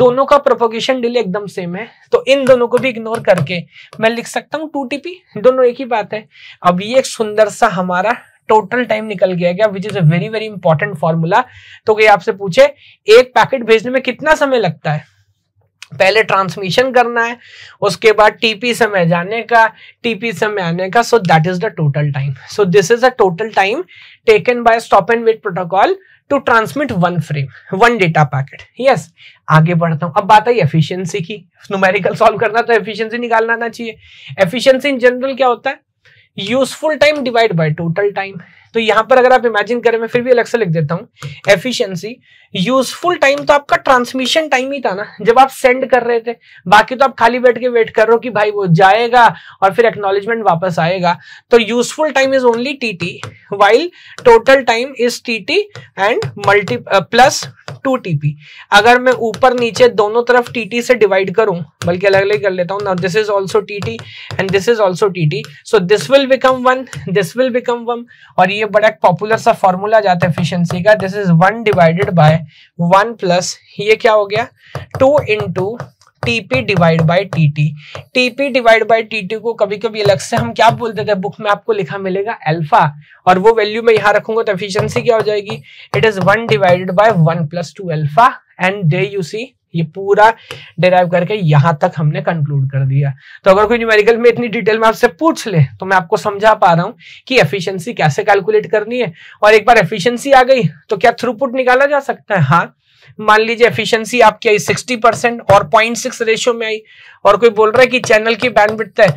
दोनों का प्रोपोगेशन डिले एकदम सेम है तो इन दोनों को भी इग्नोर करके मैं लिख सकता हूँ टू दोनों एक ही बात है अब ये एक सुंदर सा हमारा टोटल टाइम निकल गया क्या which is a very very important formula तो कोई आपसे पूछे एक पैकेट भेजने में कितना समय लगता है पहले ट्रांसमिशन करना है उसके बाद टीपी समय जाने का टीपी समय आने का so that is the total time so this is the total time taken by stop and wait protocol to transmit one frame one data packet yes आगे बढ़ता हूं अब बात आई एफिशिएंसी की न्यूमेरिकल सॉल्व करना तो एफिशिएंसी निकालना ना चाहिए एफिशिएंसी इन जनरल क्या होता है useful time divide by total time तो यहां पर अगर आप इमेजिन करें मैं फिर भी अलग से लिख देता हूं एफिशिएंसी यूजफुल टाइम तो आपका ट्रांसमिशन टाइम ही था ना जब आप सेंड कर रहे थे बाकी तो आप खाली बैठ के वेट कर रहे हो कि भाई वो जाएगा और फिर एक्नोलेजमेंट वापस आएगा तो useful time is only T T while total time is T T and multi plus two TP अगर मैं ऊपर नीचे दोनों तरफ टीटी से डिवाइड करूं बल्कि अलग अलग कर लेता हूं now this is also T T and this is also T T so this will become one this will become one और ये बड़ा एक पॉपुलर सा फॉर्मूला जाता है एफिशिएंसी का this is one divided by one plus ये क्या हो गया two into TP divide by TT TP divide by TT को कभी कभी अलग से हम क्या बोलते थे बुक में आपको लिखा मिलेगा अल्फा और वो वैल्यू मैं यहाँ रखूंगा तो एफिशिएंसी क्या हो जाएगी it is one divided by one plus two alpha and they you see ये पूरा डेराइव करके यहां तक हमने कंक्लूड कर दिया तो अगर कोई न्यूमेरिकल में इतनी डिटेल में आपसे पूछ ले तो मैं आपको समझा पा रहा हूं कि एफिशिएंसी कैसे कैलकुलेट करनी है और एक बार एफिशिएंसी आ गई तो क्या थ्रूपुट निकाला जा सकता है हाँ मान लीजिए एफिशिएंसी आपकी आई सिक्सटी परसेंट और सिक्स रेशियो में आई और कोई बोल रहा है कि चैनल की बैंडविड्थ है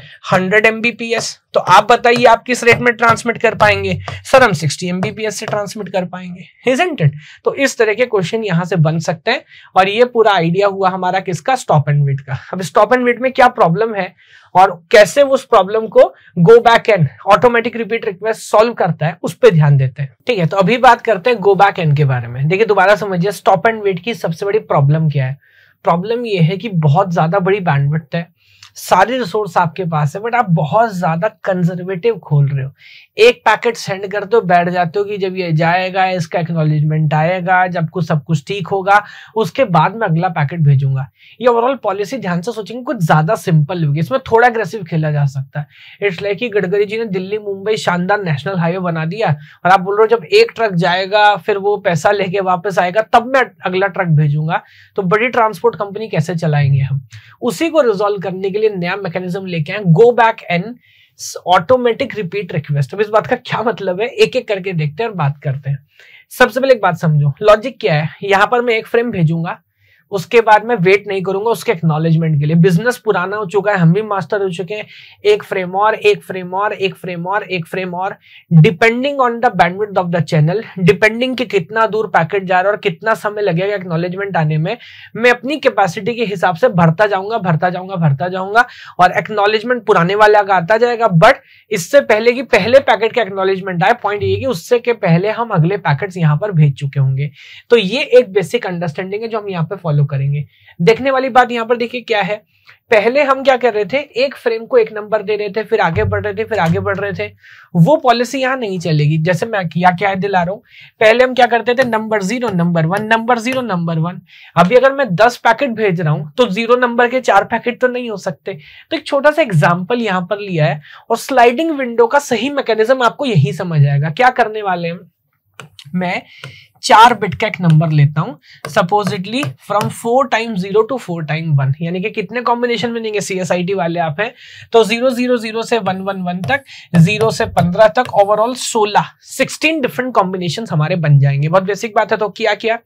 100 एमबीपीएस तो आप बताइए आप किस रेट में ट्रांसमिट कर पाएंगे सर हम 60 एमबीपीएस से ट्रांसमिट कर पाएंगे इट तो इस तरह के क्वेश्चन यहाँ से बन सकते हैं और ये पूरा आइडिया हुआ हमारा किसका स्टॉप एंड वेट का अब स्टॉप एंड वेट में क्या प्रॉब्लम है और कैसे वो उस प्रॉब्लम को go back and automatic repeat request solve करता है उस पर ध्यान देते हैं ठीक है तो अभी बात करते हैं गो बैक एंड के बारे में देखिए दोबारा समझिए स्टॉप एंड वेट की सबसे बड़ी प्रॉब्लम क्या है प्रॉब्लम ये है कि बहुत ज़्यादा बड़ी बैंडविड्थ है सारे रिसोर्स आपके पास है बट आप बहुत ज़्यादा कंजर्वेटिव खोल रहे हो एक पैकेट सेंड कर दो बैठ जाते हो कि जब ये जाएगा इसका एक्नोलिजमेंट आएगा जब कुछ सब कुछ ठीक होगा उसके बाद मैं अगला पैकेट भेजूंगा ये ओवरऑल पॉलिसी ध्यान से सोचेंगे कुछ ज्यादा सिंपल होगी इसमें थोड़ा अग्रेसिव खेला जा सकता है इट्स लाइक कि गडकरी जी ने दिल्ली मुंबई शानदार नेशनल हाईवे बना दिया और आप बोल रहे हो जब एक ट्रक जाएगा फिर वो पैसा लेके वापस आएगा तब मैं अगला ट्रक भेजूंगा तो बड़ी ट्रांसपोर्ट कंपनी कैसे चलाएंगे हम उसी को रिजोल्व करने के लिए नया मैकेनिज्म लेके आए go back and automatic repeat request अब इस बात का क्या मतलब है एक एक करके देखते हैं और बात करते हैं सबसे पहले एक बात समझो लॉजिक क्या है यहाँ पर मैं एक फ्रेम भेजूंगा उसके बाद में वेट नहीं करूंगा उसके एक्नोलेजमेंट के लिए बिजनेस पुराना हो चुका है हम भी मास्टर हो चुके हैं एक फ्रेम और एक फ्रेम और एक फ्रेम और एक फ्रेम और depending on the bandwidth of the channel depending कि कितना दूर पैकेट जा रहा है और कितना समय लगेगा एक्नोलेजमेंट आने में मैं अपनी कैपेसिटी के हिसाब से भरता जाऊंगा भरता जाऊंगा भरता जाऊंगा और एक्नोलेजमेंट पुराने वाले का आता जाएगा बट इससे पहले कि पहले पैकेट का एक्नोलेजमेंट आए पॉइंट ये कि उससे के पहले हम अगले पैकेट यहाँ पर भेज चुके होंगे तो ये एक बेसिक अंडरस्टैंडिंग है जो हम यहाँ पे फॉलो फॉलो करेंगे देखने वाली बात यहाँ पर देखिए क्या है पहले हम क्या कर रहे थे एक फ्रेम को एक नंबर दे रहे थे फिर आगे बढ़ रहे थे फिर आगे बढ़ रहे थे वो पॉलिसी यहाँ नहीं चलेगी जैसे मैं किया क्या दिला रहा हूँ पहले हम क्या करते थे number zero number one number zero number one अभी अगर मैं दस पैकेट भेज रहा हूँ तो जीरो नंबर के चार पैकेट तो नहीं हो सकते तो एक छोटा सा एग्जाम्पल यहाँ पर लिया है और स्लाइडिंग विंडो का सही मैकेनिज्म आपको यही समझ आएगा क्या करने वाले हैं मैं चार एक नंबर लेता हूं supposedly from four time zero two four time one यानी कि कितने कॉम्बिनेशन मिलेंगे सीएसआईटी वाले आप हैं तो जीरो जीरो जीरो से वन वन वन तक जीरो से पंद्रह तक ओवरऑल सोलह सिक्सटीन डिफरेंट कॉम्बिनेशन हमारे बन जाएंगे बहुत बेसिक बात है तो क्या किया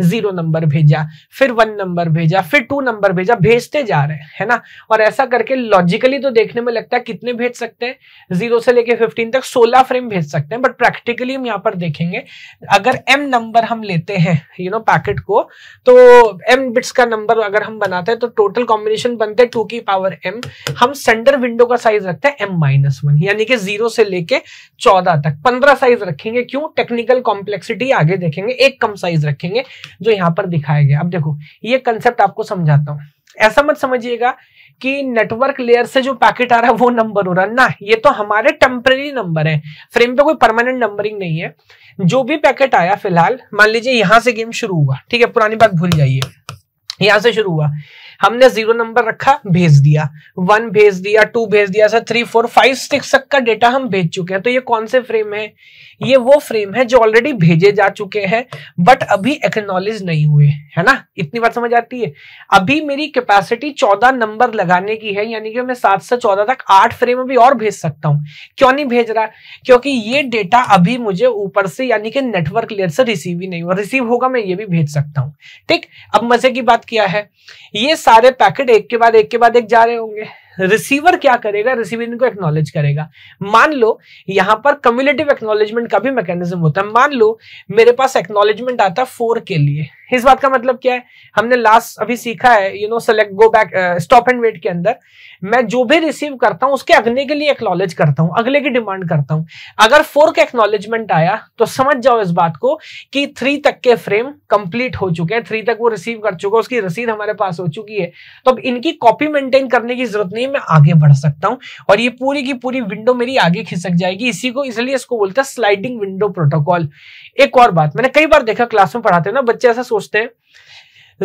जीरो नंबर भेजा फिर वन नंबर भेजा फिर टू नंबर भेजा भेजते जा रहे हैं है ना और ऐसा करके लॉजिकली तो देखने में लगता है कितने भेज सकते हैं जीरो से लेके फिफ्टीन तक सोलह फ्रेम भेज सकते हैं बट प्रैक्टिकली हम यहाँ पर देखेंगे अगर एम नंबर हम लेते हैं यू नो पैकेट को तो एम बिट्स का नंबर अगर हम बनाते हैं तो टोटल कॉम्बिनेशन बनते हैं टू की पावर एम हम सेंडर विंडो का साइज रखते हैं एम माइनस वन यानी कि जीरो से लेके चौदह तक पंद्रह साइज रखेंगे क्यों टेक्निकल कॉम्प्लेक्सिटी आगे देखेंगे एक कम साइज रखेंगे जो यहाँ पर दिखाया गया अब देखो ये कंसेप्ट आपको समझाता हूँ ऐसा मत समझिएगा कि नेटवर्क लेयर से जो पैकेट आ रहा है वो नंबर हो रहा है ना ये तो हमारे टेम्परेरी नंबर है फ्रेम पे कोई परमानेंट नंबरिंग नहीं है जो भी पैकेट आया फिलहाल मान लीजिए यहां से गेम शुरू हुआ ठीक है पुरानी बात भूल जाइए यहां से शुरू हुआ हमने जीरो नंबर रखा भेज दिया वन भेज दिया टू भेज दिया sir three four five six तक का डेटा हम भेज चुके हैं तो ये कौन से फ्रेम है ये वो फ्रेम है जो ऑलरेडी भेजे जा चुके हैं बट अभी एक्नोलेज नहीं हुए है ना इतनी बात समझ आती है अभी मेरी कैपेसिटी चौदह नंबर लगाने की है यानी कि मैं सात से चौदह तक आठ फ्रेम अभी और भेज सकता हूँ क्यों नहीं भेज रहा क्योंकि ये डेटा अभी मुझे ऊपर से यानी कि नेटवर्क लेयर से रिसीव ही नहीं हुआ रिसीव होगा मैं ये भी भेज सकता हूँ ठीक अब मजे की बात क्या है ये सारे पैकेट एक के बाद एक के बाद एक जा रहे होंगे रिसीवर क्या करेगा रिसीवर इनको एक्नोलेज करेगा मान लो यहां पर कम्युनिटिव एक्नोलेजमेंट का भी मैकेनिज्म होता है मान लो मेरे पास एक्नोलेजमेंट आता है फोर के लिए इस बात का मतलब क्या है हमने लास्ट अभी सीखा है you know select go back stop and wait के अंदर मैं जो भी रिसीव करता हूं उसके अगले के लिए एक्नोलेज करता हूं अगले की डिमांड करता हूं अगर फोर का एक्नोलेजमेंट आया तो समझ जाओ इस बात को कि थ्री तक के फ्रेम कंप्लीट हो चुके हैं थ्री तक वो रिसीव कर चुका है उसकी रसीद हमारे पास हो चुकी है तो अब इनकी कॉपी मेंटेन करने की जरूरत नहीं मैं आगे बढ़ सकता हूं और ये पूरी की पूरी विंडो मेरी आगे खिसक जाएगी इसी को इसलिए इसको बोलते हैं स्लाइडिंग विंडो प्रोटोकॉल एक और बात मैंने कई बार देखा क्लास में पढ़ाते हैं ना बच्चे ऐसा सोचते हैं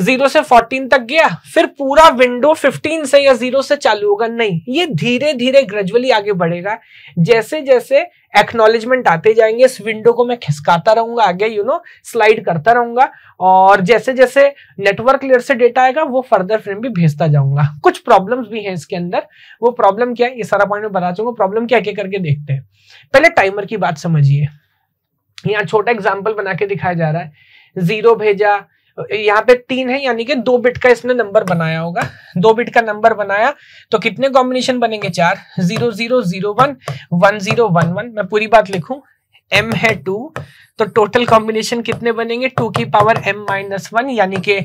जीरो से फोर्टीन तक गया फिर पूरा विंडो फिफ्टीन से या जीरो से चालू होगा नहीं ये धीरे धीरे ग्रेजुअली आगे बढ़ेगा जैसे जैसे एक्नोलेजमेंट आते जाएंगे इस विंडो को मैं खिसकाता रहूंगा आगे यू नो स्लाइड करता रहूंगा और जैसे जैसे नेटवर्क लेयर से डेटा आएगा वो फर्दर फ्रेम भी भेजता जाऊंगा कुछ प्रॉब्लम भी है इसके अंदर वो प्रॉब्लम क्या है ये सारा पॉइंट में बता चाहूंगा प्रॉब्लम क्या क्या करके देखते हैं पहले टाइमर की बात समझिए यहाँ छोटा एग्जाम्पल बना के दिखाया जा रहा है जीरो भेजा यहाँ पे तीन है यानी कि दो बिट का इसने नंबर बनाया होगा दो बिट का नंबर बनाया तो कितने कॉम्बिनेशन बनेंगे चार zero zero zero one one zero one one मैं पूरी बात लिखू एम है टू तो टोटल कॉम्बिनेशन कितने बनेंगे टू की पावर एम माइनस वन यानी के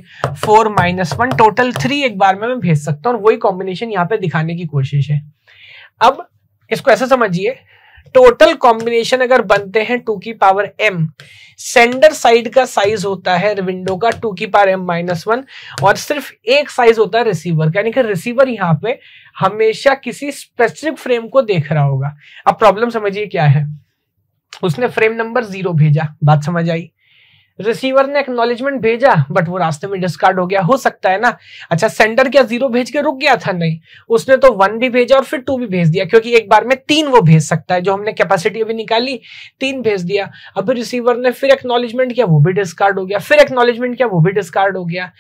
four minus one total three एक बार में मैं भेज सकता हूँ वही कॉम्बिनेशन यहाँ पे दिखाने की कोशिश है अब इसको ऐसा समझिए टोटल कॉम्बिनेशन अगर बनते हैं टू की पावर एम सेंडर साइड का साइज होता है विंडो का टू की पावर एम माइनस वन और सिर्फ एक साइज होता है रिसीवर का यानी कि रिसीवर यहाँ पे हमेशा किसी स्पेसिफिक फ्रेम को देख रहा होगा अब प्रॉब्लम समझिए क्या है उसने फ्रेम नंबर जीरो भेजा बात समझ आई रिसीवर ने एक्नोलेजमेंट भेजा बट वो रास्ते में डिस्कार्ड हो गया हो सकता है ना अच्छा सेंडर क्या जीरो भेज के रुक गया था नहीं उसने तो वन भी भेजा और फिर टू भी भेज दिया क्योंकि एक बार में तीन वो भेज सकता है जो हमने कैपेसिटी अभी निकाली तीन भेज दिया अभी रिसीवर ने फिर एक्नोलेजमेंट किया वो भी डिस्कार्ड हो गया फिर एक्नोलेजमेंट किया वो भी डिस्कार्ड हो गया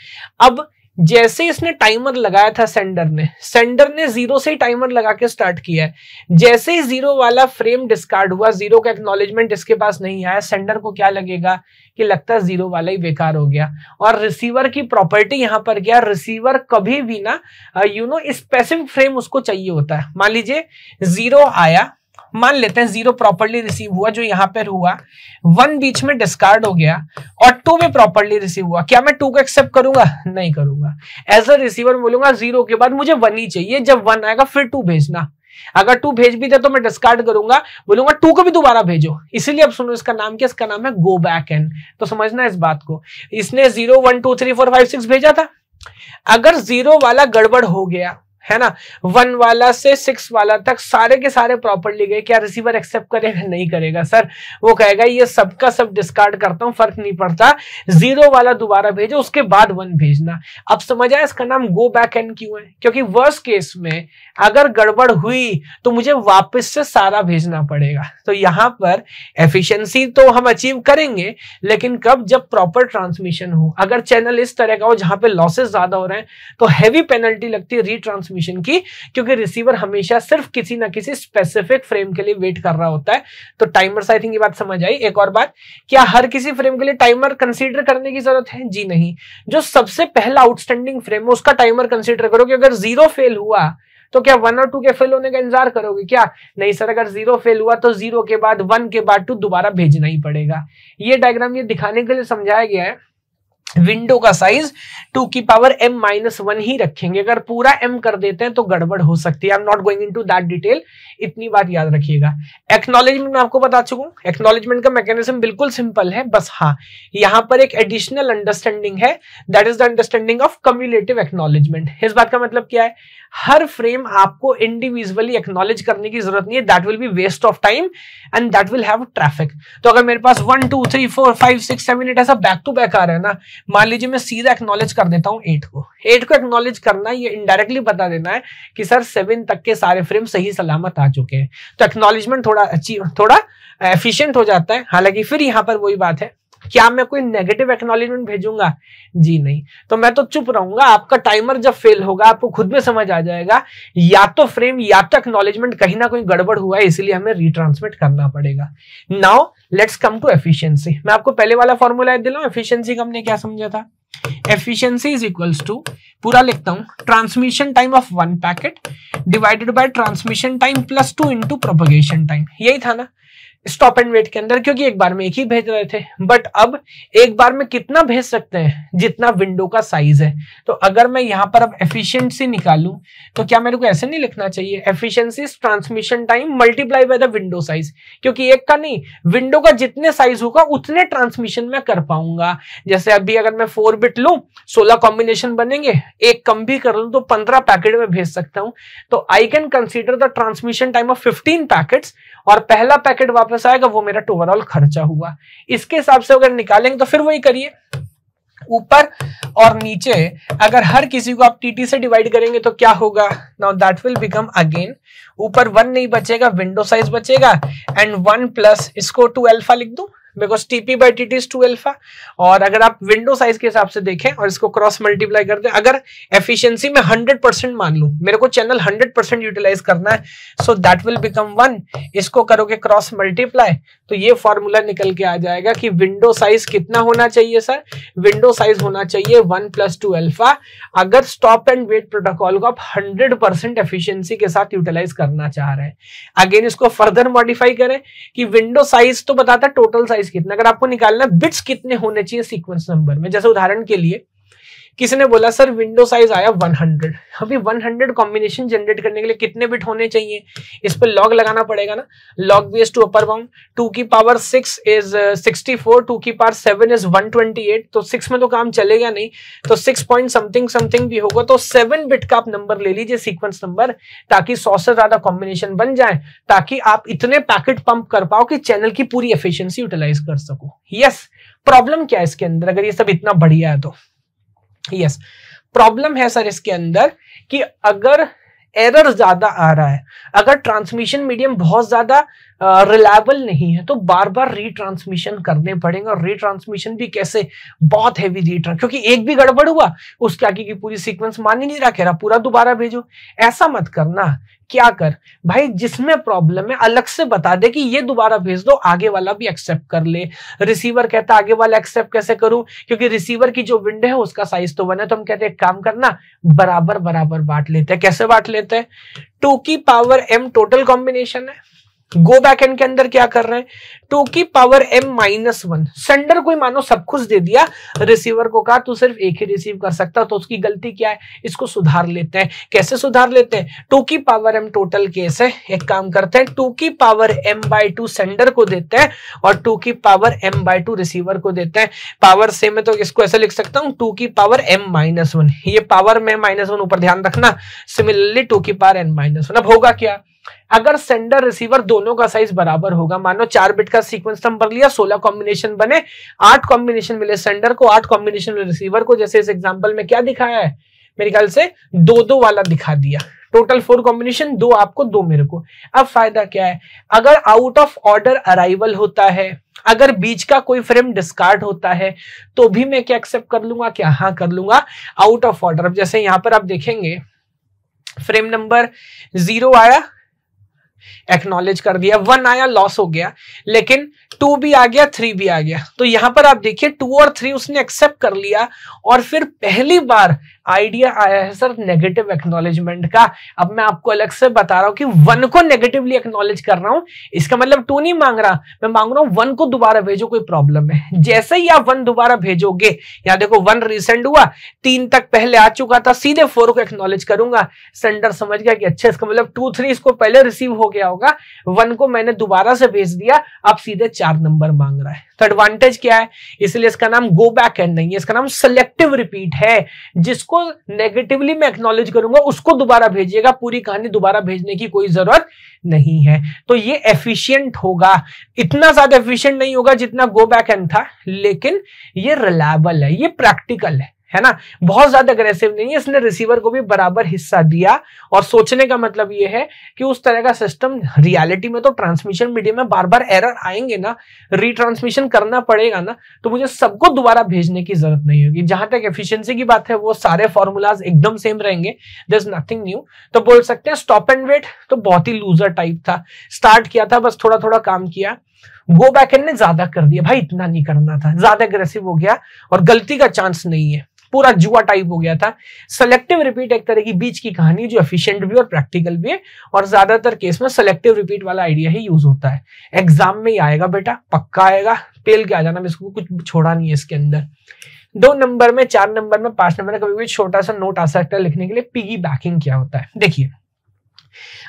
अब जैसे इसने टाइमर लगाया था सेंडर ने सेंडर ने जीरो से ही टाइमर लगा के स्टार्ट किया है जैसे ही जीरो वाला फ्रेम डिस्कार्ड हुआ जीरो का एक्नोलेजमेंट इसके पास नहीं आया सेंडर को क्या लगेगा कि लगता है जीरो वाला ही बेकार हो गया और रिसीवर की प्रॉपर्टी यहां पर गया रिसीवर कभी भी ना यू नो स्पेसिफिक फ्रेम उसको चाहिए होता है मान लीजिए जीरो आया मान लेते हैं जीरो प्रॉपरली रिसीव हुआ जो यहाँ पर हुआ वन बीच में डिस्कार्ड हो गया और टू भी प्रॉपरली रिसीव हुआ क्या मैं टू को एक्सेप्ट करूंगा नहीं करूंगा एज अ रिसीवर बोलूंगा जीरो के बाद मुझे वन ही चाहिए जब वन आएगा फिर टू भेजना अगर टू भेज भी दे तो मैं डिस्कार्ड करूंगा बोलूंगा टू को भी दोबारा भेजो इसीलिए अब सुनो इसका नाम क्या इसका नाम है गो बैक एन तो समझना इस बात को इसने zero one two three four five six भेजा था अगर जीरो वाला गड़बड़ हो गया है ना वन वाला से सिक्स वाला तक सारे के सारे प्रॉपरली गए क्या रिसीवर एक्सेप्ट करेगा नहीं करेगा सर वो कहेगा ये सबका सब डिस्कार्ड करता हूं फर्क नहीं पड़ता जीरो वाला दोबारा भेजो उसके बाद वन भेजना अब समझ आया इसका नाम गो बैक एंड क्यों है क्योंकि वर्स्ट केस में अगर गड़बड़ हुई तो मुझे वापस से सारा भेजना पड़ेगा तो यहां पर एफिशिएंसी तो हम अचीव करेंगे लेकिन कब जब प्रॉपर ट्रांसमिशन हो अगर चैनल इस तरह का हो जहां पे लॉसेस ज्यादा हो रहे हैं तो हैवी पेनल्टी लगती है रीट्रांसमिशन ट्रांसमिशन की क्योंकि रिसीवर हमेशा सिर्फ किसी ना किसी स्पेसिफिक फ्रेम के लिए वेट कर रहा होता है तो टाइमर आई थिंक ये बात समझ आई एक और बात क्या हर किसी फ्रेम के लिए टाइमर कंसिडर करने की जरूरत है जी नहीं जो सबसे पहला आउटस्टैंडिंग फ्रेम है उसका टाइमर कंसिडर करो कि अगर जीरो फेल हुआ तो क्या वन और टू के फेल होने का इंतजार करोगे क्या नहीं सर अगर जीरो फेल हुआ तो जीरो के बाद वन के बाद टू दोबारा भेजना ही पड़ेगा ये डायग्राम ये दिखाने के लिए समझाया गया है विंडो का साइज टू की पावर एम माइनस वन ही रखेंगे अगर पूरा एम कर देते हैं तो गड़बड़ हो सकती है I am not going into that detail इतनी बात याद रखिएगा एक्नोलेजमेंट मैं आपको बता चुका हूं एक्नोलेजमेंट का मैकेनिज्म बिल्कुल सिंपल है बस हाँ यहां पर एक एडिशनल अंडरस्टैंडिंग है that is the understanding of cumulative acknowledgement इस बात का मतलब क्या है हर फ्रेम आपको इंडिविजुअली एक्नोलेज करने की जरूरत नहीं है that will be waste of time and that will have traffic तो अगर मेरे पास one two three four five six seven eight ऐसा बैक टू बैक आ रहा है ना मान लीजिए मैं सीधा एक्नोलेज कर देता हूँ एट को एट को एक्नोलेज करना ये इनडायरेक्टली बता देना है कि सर सेवन तक के सारे फ्रेम सही सलामत आ चुके हैं तो एक्नोलेजमेंट थोड़ा अच्छी थोड़ा एफिशियंट हो जाता है हालांकि फिर यहाँ पर वही बात है क्या मैं कोई नेगेटिव एक्नोलेजमेंट भेजूंगा जी नहीं तो मैं तो चुप रहूंगा आपका टाइमर जब फेल होगा आपको खुद में समझ आ जाएगा या तो फ्रेम या तो एक्नोलेजमेंट कहीं ना कहीं गड़बड़ हुआ है इसलिए हमें रिट्रांसमिट करना पड़ेगा now let's come to efficiency मैं आपको पहले वाला फॉर्मूला दिलाऊं एफिशिएंसी का हमने क्या समझा था एफिशिएंसी इज इक्वल्स टू पूरा लिखता हूं transmission time of one packet divided by transmission time plus two into propagation time यही था ना स्टॉप एंड वेट के अंदर क्योंकि एक बार में एक ही भेज रहे थे बट अब एक बार में कितना भेज सकते हैं जितना विंडो का साइज है तो अगर मैं यहाँ पर अब एफिशिएंसी निकालू तो क्या मेरे को ऐसे नहीं लिखना चाहिए efficiency transmission time multiply by the window size क्योंकि एक का नहीं विंडो का जितने साइज होगा उतने ट्रांसमिशन में कर पाऊंगा जैसे अभी अगर मैं फोर बिट लू सोलह कॉम्बिनेशन बनेंगे एक कम भी कर लू तो पंद्रह पैकेट में भेज सकता हूं तो I can consider the transmission time of fifteen packets और पहला पैकेट वापस आएगा वो मेरा टोवरऑल खर्चा हुआ इसके हिसाब से अगर निकालेंगे तो फिर वही करिए ऊपर और नीचे अगर हर किसी को आप टीटी से डिवाइड करेंगे तो क्या होगा now that will become again ऊपर वन नहीं बचेगा विंडो साइज बचेगा एंड वन प्लस इसको टू एल्फा लिख दू because TP by T T two alpha और अगर आप विंडो साइज के हिसाब से देखें और इसको क्रॉस मल्टीप्लाई कर दें अगर एफिशियंसी में हंड्रेड परसेंट मान लू मेरे को चैनल हंड्रेड परसेंट यूटिलाइज करना है so that will become one इसको करोगे क्रॉस मल्टीप्लाई तो ये फॉर्मूला निकल के आ जाएगा कि विंडो साइज कितना होना चाहिए सर विंडो साइज होना चाहिए वन प्लस टू एल्फा अगर स्टॉप एंड वेट प्रोटोकॉल को आप हंड्रेड परसेंट एफिशियंसी के साथ यूटिलाइज करना चाह रहे हैं अगेन इसको फर्दर मॉडिफाई करें कि विंडो साइज तो बताता टोटल साइज कितना अगर आपको निकालना बिट्स कितने होने चाहिए सीक्वेंस नंबर में जैसे उदाहरण के लिए किसी ने बोला सर विंडो साइज आया 100 अभी 100 कॉम्बिनेशन जनरेट करने के लिए कितने बिट होने चाहिए इस पर लॉग लगाना पड़ेगा ना log B S two upper bound two की power six is sixty four two की power seven is one twenty eight तो सिक्स में तो काम चलेगा नहीं तो सिक्स पॉइंट समथिंग समथिंग भी होगा तो सेवन बिट का आप नंबर ले लीजिए सिक्वेंस नंबर ताकि सौ से ज्यादा कॉम्बिनेशन बन जाए ताकि आप इतने पैकेट पंप कर पाओ कि चैनल की पूरी एफिशियंसी यूटिलाइज कर सको यस yes, प्रॉब्लम क्या है इसके अंदर अगर ये सब इतना बढ़िया है तो यस प्रॉब्लम है सर इसके अंदर कि अगर एरर ज्यादा आ रहा है अगर ट्रांसमिशन मीडियम बहुत ज्यादा रिलायबल नहीं है तो बार बार रिट्रांसमिशन करने पड़ेंगे और रिट्रांसमिशन भी कैसे बहुत हैवी रिट्रांस क्योंकि एक भी गड़बड़ हुआ उसके आगे की पूरी सीक्वेंस मान ही नहीं रहा कह रहा पूरा दोबारा भेजो ऐसा मत करना क्या कर भाई जिसमें प्रॉब्लम है अलग से बता दे कि ये दोबारा भेज दो आगे वाला भी एक्सेप्ट कर ले रिसीवर कहता आगे वाला एक्सेप्ट कैसे करूं क्योंकि रिसीवर की जो विंडो है उसका साइज तो वन है तो हम कहते हैं काम करना बराबर बराबर बांट लेते हैं कैसे बांट लेते हैं टू की पावर एम टोटल कॉम्बिनेशन है गो बैक एंड के अंदर क्या कर रहे हैं टू की power M minus one sender को मानो सब कुछ दे दिया रिसीवर को कहा तू सिर्फ एक ही रिसीव कर सकता तो उसकी गलती क्या है इसको सुधार लेते हैं कैसे सुधार लेते हैं टू की पावर एम टोटल केस है एक काम करते हैं टू की power M by two sender को देते हैं और टू की power M by two receiver को देते हैं पावर से मैं तो इसको ऐसा लिख सकता हूं टू की पावर एम माइनस वन ये पावर में माइनस वन ऊपर ध्यान रखना सिमिलरली टू की पावर एन माइनस वन अब होगा क्या अगर सेंडर रिसीवर दोनों का साइज बराबर होगा मानो चार बिट का सीक्वेंस तो नंबर लिया सोलह कॉम्बिनेशन बने आठ कॉम्बिनेशन मिले सेंडर को आठ कॉम्बिनेशन मिले रिसीवर को जैसे इस एग्जाम्पल में क्या दिखाया है मेरे ख्याल से दो दो वाला दिखा दिया टोटल फोर कॉम्बिनेशन दो आपको दो मेरे को अब फायदा क्या है अगर आउट ऑफ ऑर्डर अराइवल होता है अगर बीच का कोई फ्रेम डिस्कार्ड होता है तो भी मैं क्या एक्सेप्ट कर लूंगा क्या हाँ कर लूंगा आउट ऑफ ऑर्डर अब जैसे यहां पर आप देखेंगे फ्रेम नंबर जीरो आया एक्नोलेज कर दिया वन आया लॉस हो गया लेकिन टू भी आ गया थ्री भी आ गया तो यहां पर आप देखिए टू और थ्री उसने एक्सेप्ट कर लिया और फिर पहली बार आइडिया आया है सर नेगेटिव एक्नोलेजमेंट का अब मैं आपको अलग से बता रहा हूं कि वन को नेगेटिवली एक्नोलेज कर रहा हूं इसका मतलब टू नहीं मांग रहा मैं मांग रहा हूं वन को दोबारा भेजो कोई प्रॉब्लम है जैसे ही आप वन दोबारा भेजोगे यहाँ देखो वन रिसेंट हुआ तीन तक पहले आ चुका था सीधे फोर को एक्नोलेज करूंगा सेंडर समझ गया कि अच्छा इसका मतलब टू थ्री इसको पहले रिसीव हो गया होगा वन को मैंने दोबारा से भेज दिया अब सीधे चार नंबर मांग रहा है तो एडवांटेज क्या है इसलिए इसका नाम गो बैक एंड नहीं है इसका नाम सेलेक्टिव रिपीट है जिसको नेगेटिवली मैं एक्नोलेज करूंगा उसको दोबारा भेजिएगा पूरी कहानी दोबारा भेजने की कोई जरूरत नहीं है तो ये एफिशिएंट होगा इतना ज्यादा एफिशिएंट नहीं होगा जितना गो बैक एंड था लेकिन ये रिलायबल है ये प्रैक्टिकल है है ना बहुत ज्यादा अग्रेसिव नहीं है इसने रिसीवर को भी बराबर हिस्सा दिया और सोचने का मतलब यह है कि उस तरह का सिस्टम रियलिटी में तो ट्रांसमिशन मीडियम में बार बार एरर आएंगे ना रिट्रांसमिशन करना पड़ेगा ना तो मुझे सबको दोबारा भेजने की जरूरत नहीं होगी जहां तक एफिशिएंसी की बात है वो सारे फॉर्मूलाज एकदम सेम रहेंगे दर इज नथिंग न्यू तो बोल सकते हैं स्टॉप एंड वेट तो बहुत ही लूजर टाइप था स्टार्ट किया था बस थोड़ा थोड़ा काम किया गो बैक एंड ने ज्यादा कर दिया भाई इतना नहीं करना था ज्यादा अग्रेसिव हो गया और गलती का चांस नहीं है पूरा जुआ टाइप हो गया था सेलेक्टिव रिपीट एक तरह की बीच की कहानी जो एफिशिएंट भी और प्रैक्टिकल भी है और ज्यादातर केस में सेलेक्टिव रिपीट वाला आइडिया ही यूज होता है एग्जाम में ही आएगा बेटा पक्का आएगा पेल के आ जाना इसको कुछ छोड़ा नहीं है इसके अंदर दो नंबर में चार नंबर में पांच नंबर में कभी भी छोटा सा नोट आ सकता है लिखने के लिए पीगी बैकिंग क्या होता है देखिए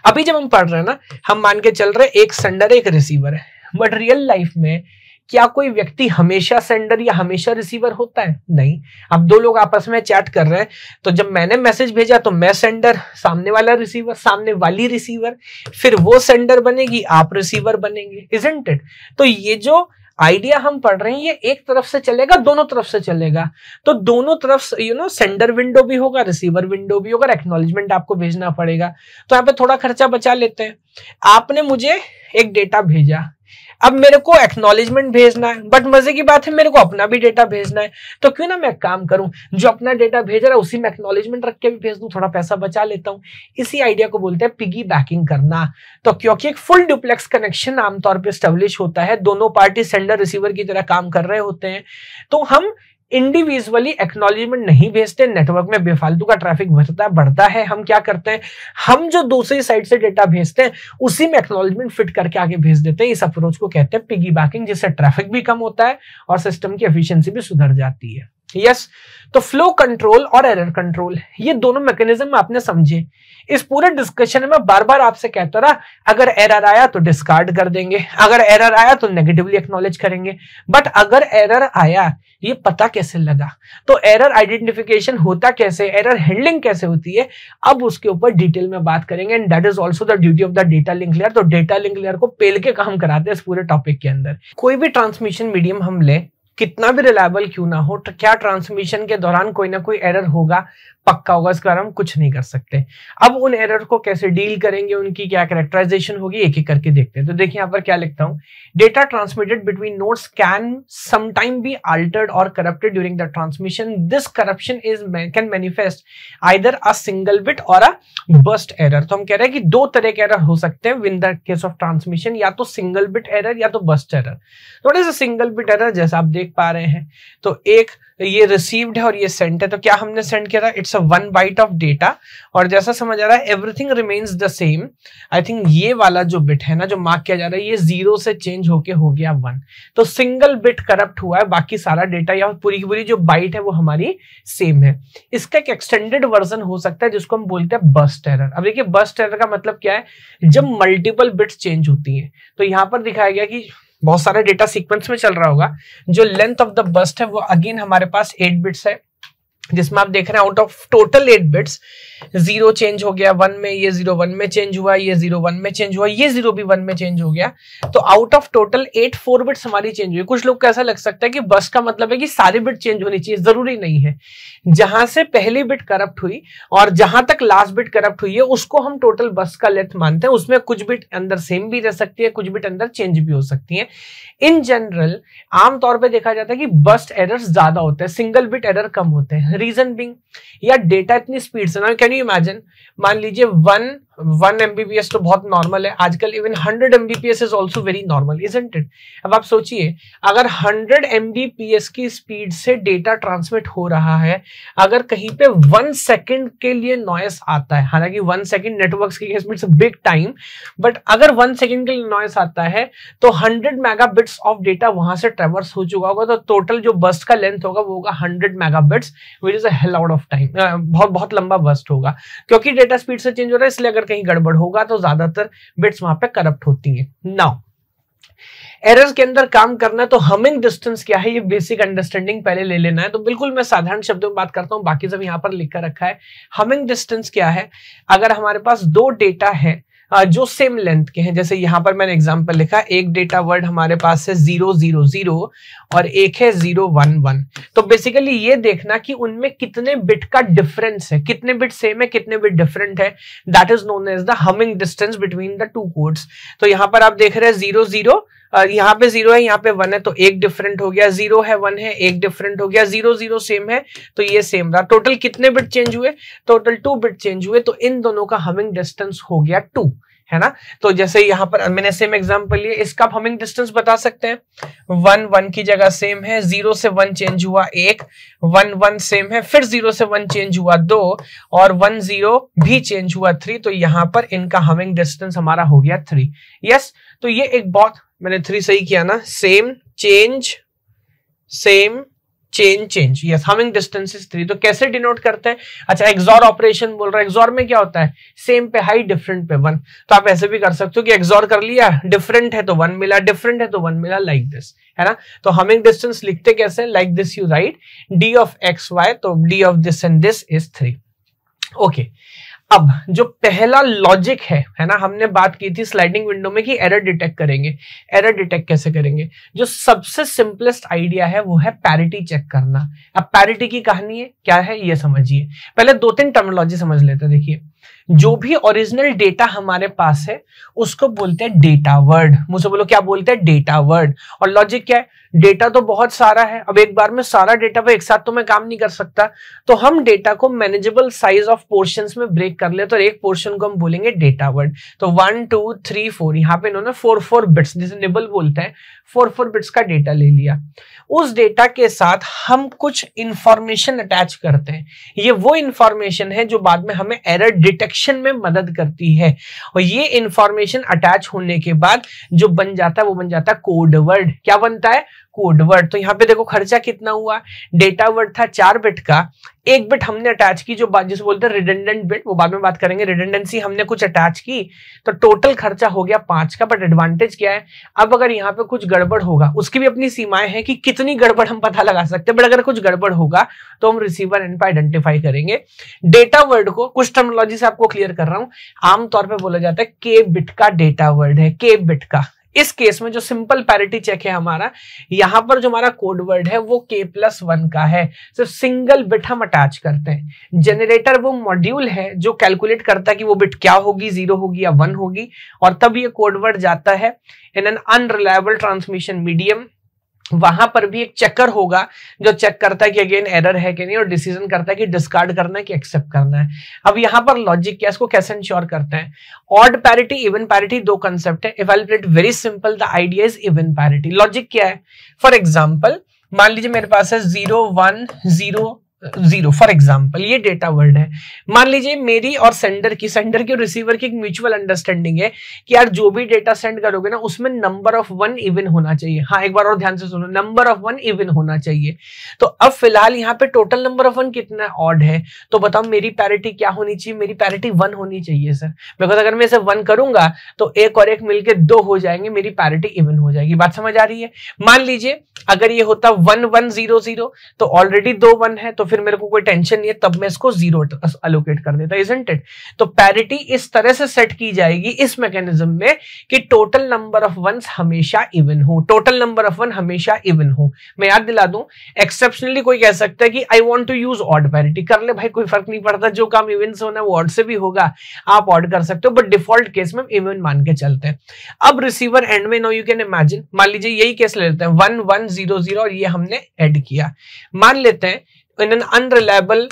अभी जब हम पढ़ रहे हैं ना हम मान के चल रहे एक सेंडर एक रिसीवर है बट रियल लाइफ में क्या कोई व्यक्ति हमेशा सेंडर या हमेशा रिसीवर होता है नहीं अब दो लोग आपस में चैट कर रहे हैं तो जब मैंने मैसेज भेजा तो मैं सेंडर सामने वाला रिसीवर सामने वाली रिसीवर फिर वो सेंडर बनेगी आप रिसीवर बनेंगे इजेंट इट तो ये जो आइडिया हम पढ़ रहे हैं ये एक तरफ से चलेगा दोनों तरफ से चलेगा तो दोनों तरफ यू नो सेंडर विंडो भी होगा रिसीवर विंडो भी होगा एक्नोलेजमेंट आपको भेजना पड़ेगा तो यहाँ पे थोड़ा खर्चा बचा लेते हैं आपने मुझे एक डेटा भेजा अब मेरे को एक्नोलेजमेंट भेजना है बट मजे की बात है मेरे को अपना भी डेटा भेजना है तो क्यों ना मैं काम करूं जो अपना डेटा भेज रहा है उसी में एक्नोलेजमेंट रख के भी भेज दूं थोड़ा पैसा बचा लेता हूं इसी आइडिया को बोलते हैं पिगी बैकिंग करना तो क्योंकि एक फुल डुप्लेक्स कनेक्शन आमतौर पर स्टेब्लिश होता है दोनों पार्टी सेंडर रिसीवर की तरह काम कर रहे होते हैं तो हम इंडिविजुअली एक्नोलिजमेंट नहीं भेजते नेटवर्क में बेफालतू का ट्रैफिक बढ़ता बढ़ता है हम क्या करते हैं हम जो दूसरी साइड से डेटा भेजते हैं उसी में एक्नोलेजमेंट फिट करके आगे भेज देते हैं इस अप्रोच को कहते हैं पिगी बैकिंग जिससे ट्रैफिक भी कम होता है और सिस्टम की एफिशिएंसी भी सुधर जाती है यस तो फ्लो कंट्रोल और एरर कंट्रोल ये दोनों मैकेनिज्म आपने समझे इस पूरे डिस्कशन में बार बार आपसे कहता रहा अगर एरर आया तो डिस्कार्ड कर देंगे अगर एरर आया तो नेगेटिवली एक्नोलेज करेंगे बट अगर एरर आया ये पता कैसे लगा तो एरर आइडेंटिफिकेशन होता कैसे एरर हैंडलिंग कैसे होती है अब उसके ऊपर डिटेल में बात करेंगे and that is also the duty of the data link layer तो डेटा लिंक लेयर को पेल के काम कराते हैं इस पूरे टॉपिक के अंदर कोई भी ट्रांसमिशन मीडियम हम ले कितना भी रिलायबल क्यों ना हो क्या ट्रांसमिशन के दौरान कोई ना कोई एरर होगा पक्का होगा इसके बारे में कुछ नहीं कर सकते अब उन एरर को कैसे डील करेंगे उनकी क्या करेक्टराइजेशन होगी एक एक करके देखते हैं तो देखिए यहां पर क्या लिखता हूं data transmitted between nodes can sometime be altered और corrupted during the transmission this corruption is can manifest either a single bit और अ बस्ट एरर तो हम कह रहे हैं कि दो तरह के एरर हो सकते हैं when the case of transmission या तो सिंगल बिट एरर या तो बस्ट एरर तो सिंगल बिट एरर जैसा आप देख पा रहे हैं तो एक ये रिसीव्ड है और ये सेंट है तो क्या हमने सेंड किया था it's a one byte of data और जैसा समझ आ रहा है everything remains the same I think ये वाला जो बिट है ना जो मार्क किया जा रहा है ये जीरो से चेंज होके हो गया वन तो सिंगल बिट करप्ट हुआ है बाकी सारा डेटा या पूरी की पूरी जो बाइट है वो हमारी सेम है इसका एक एक्सटेंडेड वर्जन हो सकता है जिसको हम बोलते हैं बस टेरर अब देखिए बस टेरर का मतलब क्या है जब मल्टीपल बिट्स चेंज होती है तो यहाँ पर दिखाया गया कि बहुत सारा डेटा सीक्वेंस में चल रहा होगा जो लेंथ ऑफ द बस्ट है वो अगेन हमारे पास एट बिट्स है जिसमें आप देख रहे हैं out of total eight bits zero change हो गया वन में ये जीरो वन में चेंज हुआ ये जीरो वन में चेंज हुआ ये जीरो भी वन में चेंज हो गया तो out of total eight four bits हमारी चेंज हुई कुछ लोग को ऐसा लग सकता है कि बस का मतलब है कि सारी बिट चेंज होनी चाहिए जरूरी नहीं है जहां से पहली बिट करप्ट हुई और जहां तक लास्ट बिट करप्ट हुई है उसको हम टोटल बस का लेथ मानते हैं उसमें कुछ बिट अंदर सेम भी रह सकती है कुछ बिट अंदर चेंज भी हो सकती है इन जनरल आमतौर पर देखा जाता है कि बस्ट एरर ज्यादा होते हैं सिंगल बिट एरर कम होते हैं रीजन बिंग या डेटा इतनी स्पीड से ना कैन यू इमेजिन मान लीजिए वन वन एमबीपीएस तो बहुत नॉर्मल है आजकल even hundred Mbps is also very normal is it अब आप सोचिए अगर हंड्रेड एमबीपीएस की स्पीड से डेटा ट्रांसमिट हो रहा है अगर कहीं पे वन सेकेंड के लिए नॉइस आता है हालांकि वन सेकेंड नेटवर्क की केस बिग टाइम बट अगर वन सेकेंड के लिए नॉइस आता है तो हंड्रेड मेगाबिट्स ऑफ डेटा वहां से ट्रेवर्स हो चुका होगा तो टोटल जो बस्ट का लेंथ होगा वो होगा hundred mega bits which is a out of time बहुत बहुत लंबा बस्ट होगा क्योंकि डेटा स्पीड से चेंज हो रहा है इसलिए अगर कहीं गड़बड़ होगा तो ज्यादातर बिट्स वहां पे करप्ट होती है नाउ एरर्स के अंदर काम करना तो हमिंग डिस्टेंस क्या है ये बेसिक अंडरस्टैंडिंग पहले ले लेना है तो बिल्कुल मैं साधारण शब्दों में बात करता हूं बाकी सब यहां पर लिख कर रखा है हमिंग डिस्टेंस क्या है अगर हमारे पास दो डेटा है जो सेम लेंथ के हैं जैसे यहाँ पर मैंने एग्जाम्पल लिखा एक डेटा वर्ड हमारे पास है जीरो जीरो जीरो और एक है जीरो वन वन तो बेसिकली ये देखना कि उनमें कितने बिट का डिफरेंस है कितने बिट सेम है कितने बिट डिफरेंट है that is known as the Hamming distance between the two codes तो यहाँ पर आप देख रहे हैं जीरो जीरो यहाँ पे जीरो है यहाँ पे वन है तो एक डिफरेंट हो गया जीरो है वन है एक डिफरेंट हो गया जीरो जीरो सेम है तो ये सेम रहा टोटल कितने बिट चेंज हुए टोटल टू बिट चेंज हुए तो इन दोनों का हमिंग डिस्टेंस हो गया टू है ना तो जैसे यहाँ पर मैंने सेम एग्जाम्पल लिए इसका आप हमिंग डिस्टेंस बता सकते हैं वन वन की जगह सेम है जीरो से वन चेंज हुआ एक वन वन सेम है फिर जीरो से वन चेंज हुआ दो और वन जीरो भी चेंज हुआ थ्री तो यहाँ पर इनका हमिंग डिस्टेंस हमारा हो गया थ्री यस yes? तो ये एक बहुत मैंने थ्री सही किया ना same change same change change yes Hamming is three तो कैसे डिनोट करते हैं अच्छा एक्सॉर ऑपरेशन बोल रहा है एक्सॉर में क्या होता है सेम पे हाई डिफरेंट पे वन तो आप ऐसे भी कर सकते हो कि एक्सोर कर लिया डिफरेंट है तो वन मिला डिफरेंट है तो वन मिला लाइक दिस है ना तो हमिंग डिस्टेंस लिखते कैसे like this you write D of X Y तो D of this and this is three okay okay. अब जो पहला लॉजिक है है ना हमने बात की थी स्लाइडिंग विंडो में कि एरर डिटेक्ट करेंगे एरर डिटेक्ट कैसे करेंगे जो सबसे सिंपलेस्ट आइडिया है वो है पैरिटी चेक करना अब पैरिटी की कहानी है क्या है ये समझिए पहले दो तीन टर्मोलॉजी समझ लेते हैं देखिए जो भी ओरिजिनल डेटा हमारे पास है उसको बोलते हैं डेटा वर्ड मुझसे बोलो क्या बोलते हैं डेटा वर्ड और लॉजिक क्या है डेटा तो बहुत सारा है अब एक बार में सारा डेटा पे एक साथ तो मैं काम नहीं कर सकता तो हम डेटा को मैनेजेबल साइज ऑफ पोर्शन में ब्रेक कर ले तो एक पोर्शन को हम बोलेंगे डेटा वर्ड तो वन टू थ्री फोर यहाँ पे इन्होंने फोर फोर बिट्स जिसे निबल बोलते हैं फोर फोर बिट्स का डेटा ले लिया उस डेटा के साथ हम कुछ इंफॉर्मेशन अटैच करते हैं ये वो इंफॉर्मेशन है जो बाद में हमें एरर डिटेक्शन में मदद करती है और ये इंफॉर्मेशन अटैच होने के बाद जो बन जाता है वो बन जाता है कोडवर्ड क्या बनता है कोड वर्ड तो यहाँ पे देखो खर्चा कितना हुआ डेटा वर्ड था चार बिट का एक बिट हमने अटैच की जो बात जिसे बोलते हैं रिडेंडेंट बिट वो बाद में बात करेंगे रिडेंडेंसी हमने कुछ अटैच की तो टोटल खर्चा हो गया पांच का बट एडवांटेज क्या है अब अगर यहाँ पे कुछ गड़बड़ होगा उसकी भी अपनी सीमाएं हैं कि कितनी गड़बड़ हम पता लगा सकते हैं बट अगर कुछ गड़बड़ होगा तो हम रिसीवर एंड पर आइडेंटिफाई करेंगे डेटा वर्ड को कुछ टर्मोलॉजी से आपको क्लियर कर रहा हूं आमतौर पर बोला जाता है के बिट का डेटा वर्ड है के बिट का इस केस में जो सिंपल पैरिटी चेक है हमारा यहां पर जो हमारा कोड वर्ड है वो के प्लस वन का है सिर्फ सिंगल बिट हम अटैच करते हैं जनरेटर वो मॉड्यूल है जो कैलकुलेट करता है कि वो बिट क्या होगी जीरो होगी या वन होगी और तब ये कोड वर्ड जाता है in an unreliable transmission medium वहां पर भी एक चेकर होगा जो चेक करता है कि अगेन एरर है कि नहीं और डिसीजन करता है कि डिस्कार्ड करना है कि एक्सेप्ट करना है अब यहां पर लॉजिक क्या इसको कैसे इंश्योर करते हैं ऑड पैरिटी इवन पैरिटी दो कंसेप्ट है if I it very simple the idea is even parity logic क्या है फॉर एग्जाम्पल मान लीजिए मेरे पास है zero one zero zero for example ये डेटा वर्ड है मान लीजिए मेरी और सेंडर की सेंडर की और रिसीवर की एक म्यूचुअल अंडरस्टैंडिंग है कि यार जो भी डेटा सेंड करोगे ना उसमें नंबर ऑफ वन इवन होना चाहिए हाँ एक बार और ध्यान से सुनो नंबर ऑफ वन इवन होना चाहिए तो अब फिलहाल यहाँ पे टोटल नंबर ऑफ वन कितना ऑड है तो बताओ मेरी पैरिटी क्या होनी चाहिए मेरी पैरिटी वन होनी चाहिए सर बिकॉज अगर मैं इसे वन करूंगा तो एक और एक मिलकर दो हो जाएंगे मेरी पैरिटी इवन हो जाएगी बात समझ आ रही है मान लीजिए अगर ये होता वन वन जीरो जीरो तो ऑलरेडी दो वन है तो फिर मेरे को कोई टेंशन नहीं है तब मैं इसको जीरो अलोकेट कर देता इज इट तो पैरिटी इस तरह से सेट की जाएगी इस मैकेनिज्म में कि टोटल नंबर ऑफ वंस हमेशा इवन हो टोटल नंबर ऑफ वन हमेशा इवन हो मैं याद दिला दूं एक्सेप्शनली कोई कह सकता है कि I want to use odd parity कर ले भाई कोई फर्क नहीं पड़ता जो काम इवन से होना वो ऑड से भी होगा आप ऑड कर सकते हो बट डिफॉल्ट केस में इवन मान के चलते हैं अब रिसीवर एंड में नो यू कैन इमेजिन मान लीजिए यही केस ले लेते हैं वन वन जीरो जीरो और ये हमने एड किया मान लेते हैं इन एन अनरिलायबल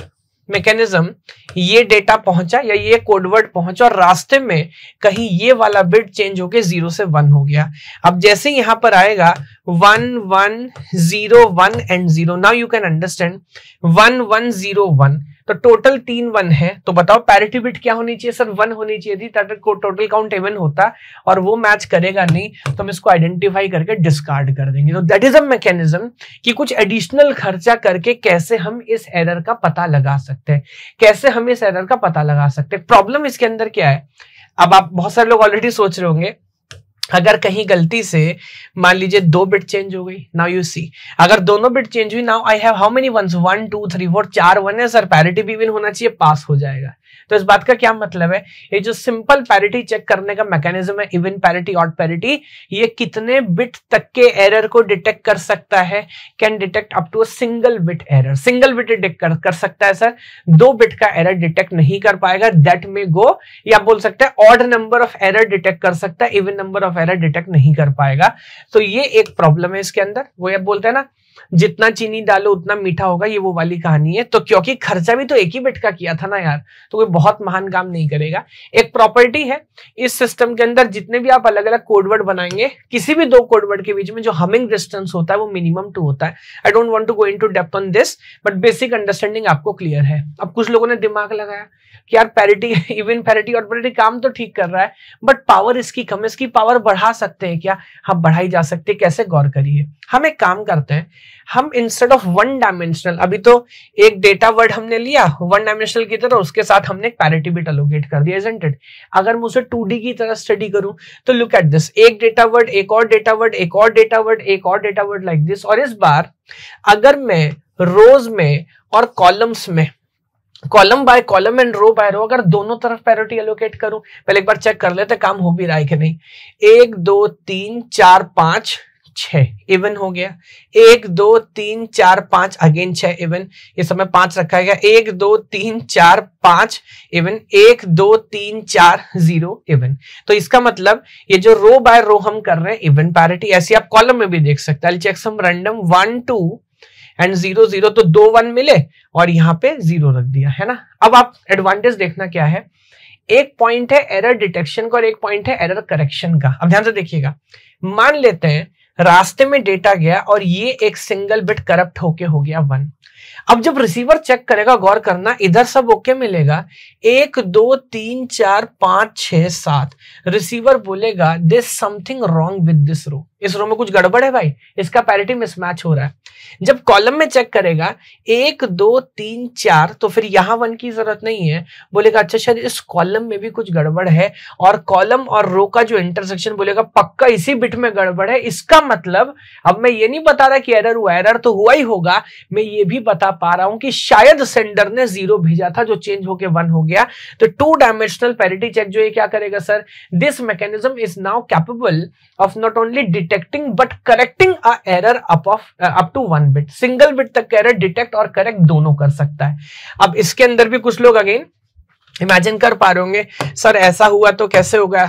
मैकेनिज्म ये डेटा पहुंचा या ये कोडवर्ड पहुंचा और रास्ते में कहीं ये वाला बिट चेंज होके जीरो से वन हो गया अब जैसे यहां पर आएगा one one zero one and zero now you can understand one one zero one तो टोटल तीन वन है तो बताओ पैरिटी बिट क्या होनी चाहिए सर वन होनी चाहिए थी तब टोटल काउंट एवन होता और वो मैच करेगा नहीं तो हम इसको आइडेंटिफाई करके डिस्कार्ड कर देंगे तो दैट इज अ मैकेनिज्म कि कुछ एडिशनल खर्चा करके कैसे हम इस एरर का पता लगा सकते हैं कैसे हम इस एरर का पता लगा सकते हैं प्रॉब्लम इसके अंदर क्या है अब आप बहुत सारे लोग ऑलरेडी सोच रहे होंगे अगर कहीं गलती से मान लीजिए दो बिट चेंज हो गई नाउ यू सी अगर दोनों बिट चेंज हुई now I have how many ones one two three four चार वन है सर पैरिटी भी विन होना चाहिए पास हो जाएगा तो इस बात का क्या मतलब है ये जो सिंपल पैरिटी चेक करने का मैकेनिज्म है इवन पैरिटी ऑट पैरिटी ये कितने बिट तक के एरर को डिटेक्ट कर सकता है can detect up to single bit error single bit detect कर, कर सकता है सर दो बिट का एरर डिटेक्ट नहीं कर पाएगा दैट मे गो या बोल सकते हैं odd number of error detect कर सकता है even number of error detect नहीं कर पाएगा तो ये एक प्रॉब्लम है इसके अंदर वो ये बोलते हैं ना जितना चीनी डालो उतना मीठा होगा ये वो वाली कहानी है तो क्योंकि खर्चा भी तो एक ही बिट का किया था ना यार तो कोई बहुत महान काम नहीं करेगा एक प्रॉपर्टी है इस सिस्टम के अंदर जितने भी आप अलग अलग कोडवर्ड बनाएंगे किसी भी दो कोडवर्ड के बीच में जो हमिंग डिस्टेंस होता है वो मिनिमम टू होता है I don't want to go into depth on this but basic understanding आपको क्लियर है अब कुछ लोगों ने दिमाग लगाया कि यार पैरिटी इवन पैरिटी और पैरिटी काम तो ठीक कर रहा है बट पावर इसकी कम है इसकी पावर बढ़ा सकते हैं क्या हाँ बढ़ाई जा सकती है कैसे गौर करिए हम एक काम करते हैं हम इंस्टेड ऑफ वन डायमेंशनल अभी तो एक डेटा वर्ड हमने लिया वन डायमेंशनल की तरह उसके साथ हमने पैरिटी बिट अलोकेट कर दिया एजेंटेड अगर मैं उसे टू की तरह स्टडी करूं तो लुक एट दिस एक डेटा वर्ड एक और डेटा वर्ड एक और डेटा वर्ड एक और डेटा वर्ड लाइक दिस और इस बार अगर मैं रोज में और कॉलम्स में column by column and row by row अगर दोनों तरफ पैरोटी एलोकेट करूं पहले एक बार चेक कर लेते काम हो भी रहा है कि नहीं एक दो तीन चार पांच छ इवन हो गया एक दो तीन चार पांच अगेन छ इवन ये समय पांच रखा गया एक दो तीन चार पांच इवन एक दो तीन चार जीरो इवन तो इसका मतलब ये जो रो बाय रो हम कर रहे हैं इवन पैरिटी ऐसी आप कॉलम में भी देख सकते हैं check some random one two and zero zero तो दो वन मिले और यहाँ पे जीरो रख दिया है ना अब आप एडवांटेज देखना क्या है एक पॉइंट है एरर डिटेक्शन का और एक पॉइंट है एरर करेक्शन का अब ध्यान से देखिएगा मान लेते हैं रास्ते में डेटा गया और ये एक सिंगल बिट करप्ट होके हो गया वन अब जब रिसीवर चेक करेगा गौर करना इधर सब ओके मिलेगा एक दो तीन चार पांच छह सात रिसीवर बोलेगा this something wrong with this row इस रो में कुछ गड़बड़ है भाई इसका पैरिटी मिसमैच हो रहा है जब कॉलम में चेक करेगा एक दो तीन चार तो फिर यहां वन की जरूरत नहीं है बोलेगा अच्छा शायद इस कॉलम में भी कुछ गड़बड़ है और कॉलम और रो का जो इंटरसेक्शन बोलेगा पक्का इसी बिट में गड़बड़ है इसका मतलब अब मैं ये नहीं बता रहा कि एरर हुआ एरर तो हुआ ही होगा मैं ये भी बता पा रहा हूं कि शायद सेंडर ने जीरो भेजा था जो चेंज होकर वन हो गया तो टू डायमेंशनल पैरिटी चेक जो ये क्या करेगा sir this mechanism is now capable of not only detecting but correcting a error up of up to one bit single bit तक एरर डिटेक्ट और करेक्ट दोनों कर सकता है अब इसके अंदर भी कुछ लोग अगेन इमेजिन कर पा रहे होंगे सर ऐसा हुआ तो कैसे होगा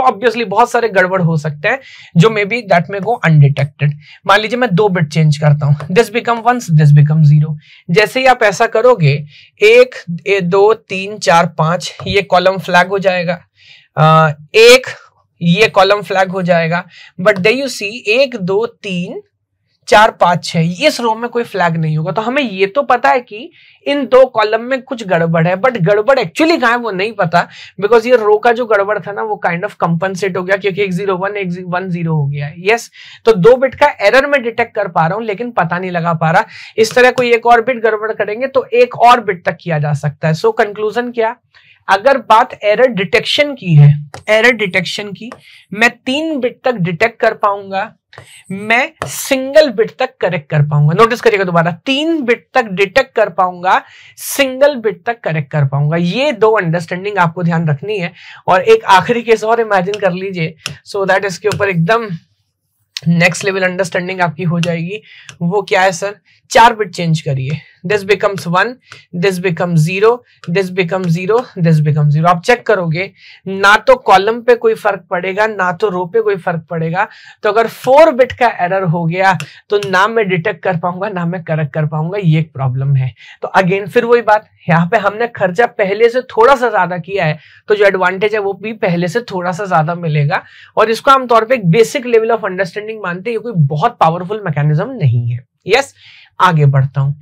ऑब्वियसली बहुत सारे गड़बड़ हो सकते हैं जो may be that may go undetected मान लीजिए मैं दो बिट चेंज करता हूं this become one this become zero जैसे ही आप ऐसा करोगे एक ए, दो तीन चार पांच ये कॉलम फ्लैग हो जाएगा आ, एक ये कॉलम फ्लैग हो जाएगा बट दे यू सी एक दो तीन चार पांच छह इस रो में कोई फ्लैग नहीं होगा तो हमें ये तो पता है कि इन दो कॉलम में कुछ गड़बड़ है बट गड़बड़ एक्चुअली कहा है वो नहीं पता बिकॉज ये रो का जो गड़बड़ था ना वो काइंड ऑफ कंपनसेट हो गया क्योंकि एक जीरो वन एक वन जीरो हो गया यस yes, तो दो बिट का एरर में डिटेक्ट कर पा रहा हूं लेकिन पता नहीं लगा पा रहा इस तरह कोई एक और बिट गड़बड़ करेंगे तो एक और बिट तक किया जा सकता है सो so, कंक्लूजन क्या अगर बात एरर डिटेक्शन की है एरर डिटेक्शन की मैं तीन बिट तक डिटेक्ट कर पाऊंगा मैं सिंगल बिट तक करेक्ट कर पाऊंगा नोटिस करिएगा दोबारा तीन बिट तक डिटेक्ट कर पाऊंगा सिंगल बिट तक करेक्ट कर पाऊंगा ये दो अंडरस्टैंडिंग आपको ध्यान रखनी है और एक आखिरी केस और इमेजिन कर लीजिए सो दैट इसके ऊपर एकदम नेक्स्ट लेवल अंडरस्टैंडिंग आपकी हो जाएगी वो क्या है सर चार बिट चेंज करिए this becomes one this become zero this become zero this become zero आप चेक करोगे ना तो कॉलम पे कोई फर्क पड़ेगा ना तो रो पे कोई फर्क पड़ेगा तो अगर फोर बिट का एरर हो गया तो ना मैं डिटेक्ट कर पाऊंगा ना मैं करेक्ट कर पाऊंगा ये एक प्रॉब्लम है तो अगेन फिर वही बात यहाँ पे हमने खर्चा पहले से थोड़ा सा ज्यादा किया है तो जो एडवांटेज है वो भी पहले से थोड़ा सा ज्यादा मिलेगा और इसको आमतौर पर एक बेसिक लेवल ऑफ अंडरस्टैंडिंग मानते हैं ये कोई बहुत पावरफुल मैकेनिज्म नहीं है यस yes? आगे बढ़ता हूं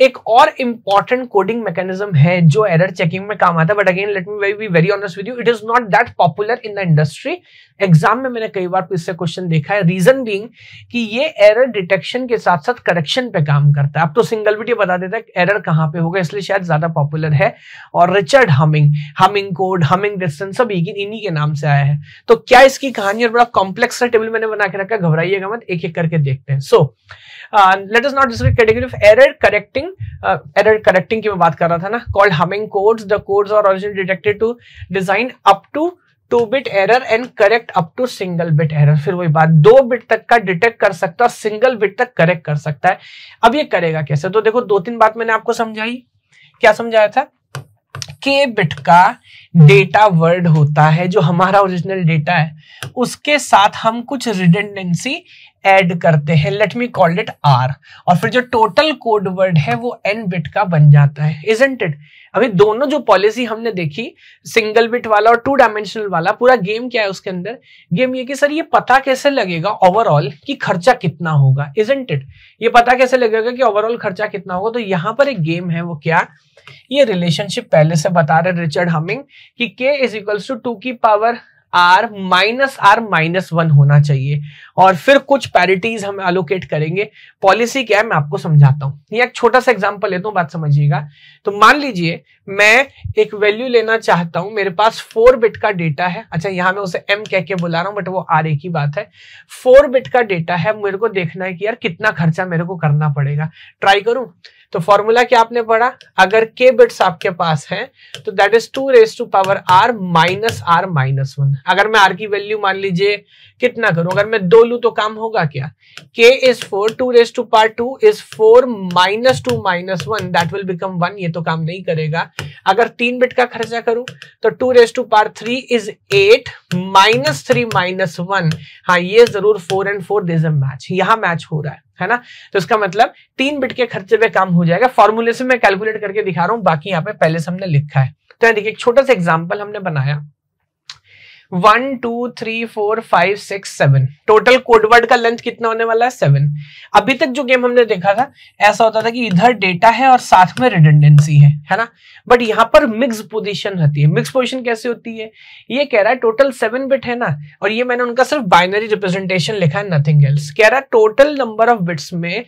एक और इंपॉर्टेंट कोडिंग मैकेनिज्म है जो एरर चेकिंग में काम आता है but again let me be very honest with you it is not that popular in the industry exam में मैंने कई बार इससे क्वेश्चन देखा है रीजन बीइंग कि ये एरर डिटेक्शन के साथ साथ करेक्शन पे काम करता है अब तो सिंगल वीडियो बता देता है एरर कहाँ पे होगा इसलिए शायद ज्यादा पॉपुलर है और Richard Hamming Hamming code Hamming distance सब इन्हीं के नाम से आया है तो क्या इसकी कहानी और बड़ा कॉम्प्लेक्स टेबल मैंने बना के रखा घबराइएगा मत एक एक करके देखते हैं so so, let is not this category of error correcting error correcting की मैं बात कर रहा था ना called Hamming codes the codes are origin detected to design up to two bit error and correct up to single bit error फिर वही बात दो बिट तक का डिटेक्ट कर सकता है सिंगल बिट तक करेक्ट कर सकता है अब ये करेगा कैसे तो देखो दो तीन बात मैंने आपको समझाई क्या समझाया था के बिट का डेटा वर्ड होता है जो हमारा ओरिजिनल डेटा है उसके साथ हम कुछ रिडेंडेंसी ऐड करते हैं let me call it R और फिर जो टोटल कोड वर्ड है वो एन बिट का बन जाता है इजेंट इट अभी दोनों जो पॉलिसी हमने देखी सिंगल बिट वाला और टू डायमेंशनल वाला पूरा गेम क्या है उसके अंदर गेम ये कि सर ये पता कैसे लगेगा ओवरऑल कि खर्चा कितना होगा इजेंट इट ये पता कैसे लगेगा कि ओवरऑल खर्चा कितना होगा तो यहाँ पर एक गेम है वो क्या ये रिलेशनशिप पहले से बता रहे रिचर्ड हमिंग कि k is equals to two की power r minus r minus one होना चाहिए और फिर कुछ पैरिटीज हम एलोकेट करेंगे पॉलिसी क्या है मैं आपको समझाता हूं ये एक छोटा सा एग्जाम्पल लेता हूँ बात समझिएगा तो मान लीजिए मैं एक वैल्यू लेना चाहता हूं मेरे पास फोर बिट का डेटा है अच्छा यहां मैं उसे एम कह के बुला रहा हूं बट वो आर ए की बात है फोर बिट का डेटा है मेरे को देखना है कि यार कितना खर्चा मेरे को करना पड़ेगा ट्राई करूं तो फॉर्मूला क्या आपने पढ़ा अगर के बिट्स आपके पास है तो that is two race to power r minus r minus one अगर मैं आर की वैल्यू मान लीजिए कितना करूं अगर मैं दो लू तो काम होगा क्या k is four two race to power two is four minus two minus one that will become one ये तो काम नहीं करेगा अगर तीन बिट का खर्चा करूं तो two race to power three is eight minus three minus one हाँ ये जरूर four and four this a match यहां मैच हो रहा है है ना तो इसका मतलब तीन बिट के खर्चे पे काम हो जाएगा फॉर्मुले से मैं कैलकुलेट करके दिखा रहा हूँ बाकी यहाँ पे पहले से हमने लिखा है तो देखिए एक छोटा सा एग्जाम्पल हमने बनाया one two three four five six seven total codeword का लेंथ कितना होने वाला है सेवन अभी तक जो गेम हमने देखा था ऐसा होता था कि इधर डेटा है और साथ में रिडेंडेंसी है है ना बट यहाँ पर मिक्स पोजिशन रहती है मिक्स पोजिशन कैसे होती है ये कह रहा है टोटल सेवन बिट है ना और ये मैंने उनका सिर्फ बाइनरी रिप्रेजेंटेशन लिखा है नथिंग एल्स कह रहा है टोटल नंबर ऑफ बिट्स में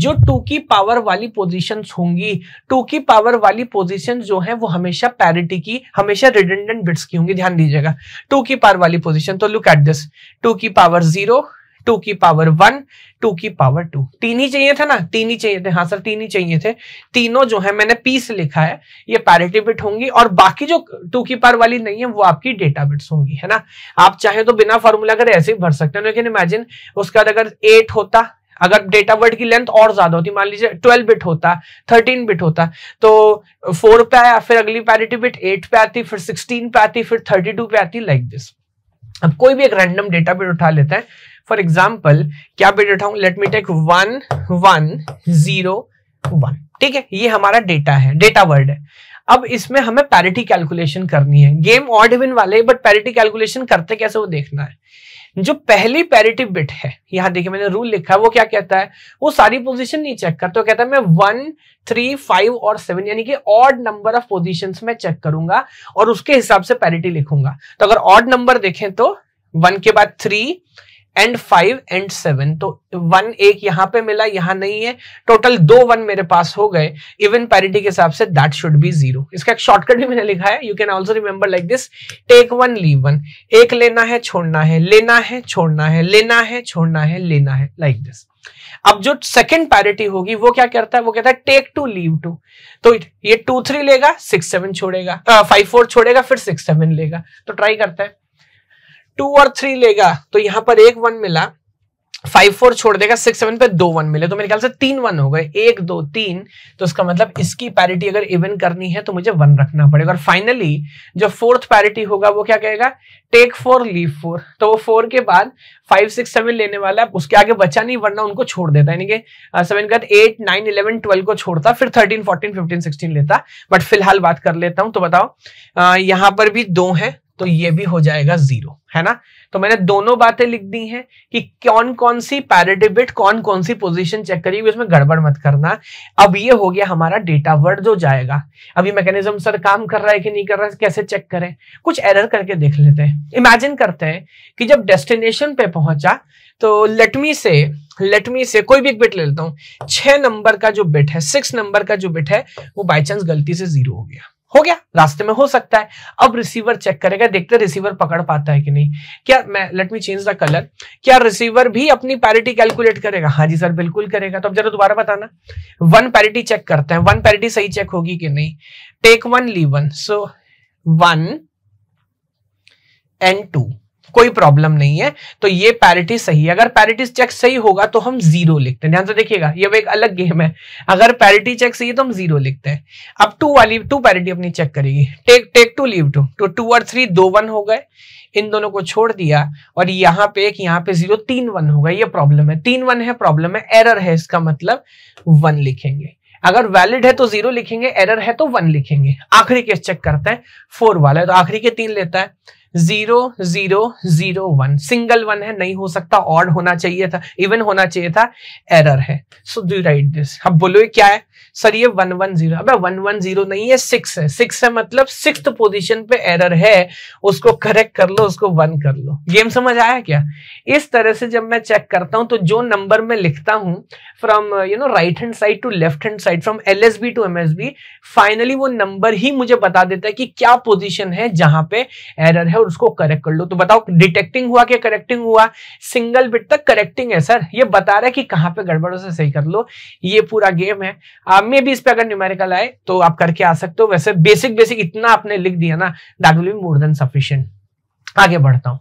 जो टू की पावर वाली पोजिशन होंगी टू की पावर वाली पोजिशन जो है वो हमेशा पैरिटी की हमेशा रिडेंडेंट बिट्स की होंगी ध्यान दीजिएगा टू की पावर वाली पोजीशन तो लुक एट दिस टू की पावर जीरो टू की पावर वन टू की पावर टू तीन ही चाहिए था ना तीन ही चाहिए थे हाँ सर तीन ही चाहिए थे तीनों जो है मैंने पीस लिखा है ये पैरिटी बिट होंगी और बाकी जो टू की पावर वाली नहीं है वो आपकी डेटा बिट्स होंगी है ना आप चाहे तो बिना फॉर्मूला कर ऐसे ही भर सकते हैं लेकिन इमेजिन उसके बाद अगर एट होता अगर डेटा वर्ड की लेंथ और ज्यादा होती मान लीजिए ट्वेल्व बिट होता थर्टीन बिट होता तो फोर पे आया फिर अगली पैरिटी बिट एट पे आती फिर सिक्सटीन पे आती फिर टू पे आती लाइक दिस अब कोई भी एक रैंडम डेटा बिट उठा लेते हैं फॉर एग्जाम्पल क्या बिट उठाऊ let me take one one zero one ठीक है ये हमारा डेटा है डेटा वर्ड है अब इसमें हमें पैरिटी कैलकुलेशन करनी है गेम ऑड इवन वाले बट पैरिटी कैलकुलेशन करते कैसे वो देखना है जो पहली पैरिटी बिट है यहां देखिए मैंने रूल लिखा है वो क्या कहता है वो सारी पोजीशन नहीं चेक करता तो कहता है मैं वन थ्री फाइव और सेवन यानी कि ऑड नंबर ऑफ पोजिशन में चेक करूंगा और उसके हिसाब से पैरिटी लिखूंगा तो अगर ऑड नंबर देखें तो वन के बाद three and five and seven तो वन एक यहां पे मिला यहां नहीं है टोटल दो वन मेरे पास हो गए इवन पैरिटी के हिसाब say that should be zero इसका एक शॉर्टकट भी मैंने लिखा है you can also remember like this take one leave one एक लेना है छोड़ना है लेना है छोड़ना है लेना है छोड़ना है लेना है लाइक like दिस अब जो सेकंड पैरिटी होगी वो क्या करता है वो कहता है टेक टू लीव टू तो ये टू थ्री लेगा सिक्स सेवन छोड़ेगा फाइव फोर छोड़ेगा फिर सिक्स सेवन लेगा तो ट्राई करता है टू और थ्री लेगा तो यहाँ पर एक वन मिला फाइव फोर छोड़ देगा सिक्स सेवन पे दो वन मिले तो मेरे ख्याल से तीन वन हो गए एक दो तीन तो उसका मतलब इसकी पैरिटी अगर इवन करनी है तो मुझे वन रखना पड़ेगा और फाइनली जो फोर्थ पैरिटी होगा वो क्या कहेगा टेक फोर लीव फोर तो वो फोर के बाद फाइव सिक्स सेवन लेने वाला है उसके आगे बचा नहीं वरना उनको छोड़ देता यानी कि सेवन का एट नाइन इलेवन ट्वेल्व को छोड़ता फिर थर्टीन फोर्टीन फिफ्टीन सिक्सटीन लेता बट फिलहाल बात कर लेता हूँ तो बताओ यहाँ पर भी दो है तो ये भी हो जाएगा जीरो है ना तो मैंने दोनों बातें लिख दी हैं कि कौन कौन सी पैरिटी कौन कौन सी पोजीशन चेक करिए उसमें गड़बड़ मत करना अब ये हो गया हमारा डेटा वर्ड जो जाएगा अभी मैकेनिज्म सर काम कर रहा है कि नहीं कर रहा है कैसे चेक करें कुछ एरर करके देख लेते हैं इमेजिन करते हैं कि जब डेस्टिनेशन पे पहुंचा तो लेटमी से लेटमी से कोई भी एक बिट ले लेता हूं छह नंबर का जो बिट है सिक्स नंबर का जो बिट है वो बाई चांस गलती से जीरो हो गया हो गया रास्ते में हो सकता है अब रिसीवर चेक करेगा देखते रिसीवर पकड़ पाता है कि नहीं क्या मैं let me change the colour क्या रिसीवर भी अपनी पैरिटी कैलकुलेट करेगा हाँ जी सर बिल्कुल करेगा तो अब जरा दोबारा बताना वन पैरिटी चेक करते हैं वन पैरिटी सही चेक होगी कि नहीं take one leave one so one and two कोई प्रॉब्लम नहीं है तो ये पैरिटी सही है अगर पैरिटी चेक सही होगा तो हम जीरो लिखते हैं ध्यान से देखिएगा ये एक अलग गेम है अगर पैरिटी चेक सही है तो हम जीरो लिखते हैं अब टू वाली टू पैरिटी अपनी चेक करेगी take take two leave two तो टू और थ्री दो वन हो गए इन दोनों को छोड़ दिया और यहाँ पे एक यहाँ पे जीरो तीन वन होगा ये प्रॉब्लम है तीन वन है प्रॉब्लम है एरर है इसका मतलब वन लिखेंगे अगर वैलिड है तो जीरो लिखेंगे एरर है तो वन लिखेंगे आखिरी केस चेक करते हैं फोर वाला है तो आखिरी के तीन लेता है zero zero zero one single one है नहीं हो सकता ऑड होना चाहिए था इवन होना चाहिए था एरर है सो डू राइट दिस अब बोलो ये क्या है सर ये वन वन जीरो अब वन वन जीरो नहीं है सिक्स है सिक्स है मतलब सिक्स पोजीशन पे एरर है उसको करेक्ट कर लो उसको वन कर लो गेम समझ आया क्या इस तरह से जब मैं चेक करता हूं तो जो नंबर मैं लिखता हूं from you know right hand side to left hand side from L to M finally वो नंबर ही मुझे बता देता है कि क्या पोजिशन है जहां पे एरर है और उसको करेक्ट कर लो तो बताओ डिटेक्टिंग हुआ क्या करेक्टिंग हुआ सिंगल बिट तक करेक्टिंग है सर ये बता रहा है कि कहां पे गड़बड़ों से सही कर लो ये पूरा गेम है आप में भी इस पर अगर न्यूमेरिकल आए तो आप करके आ सकते हो वैसे बेसिक बेसिक इतना आपने लिख दिया ना that will be more than sufficient आगे बढ़ता हूं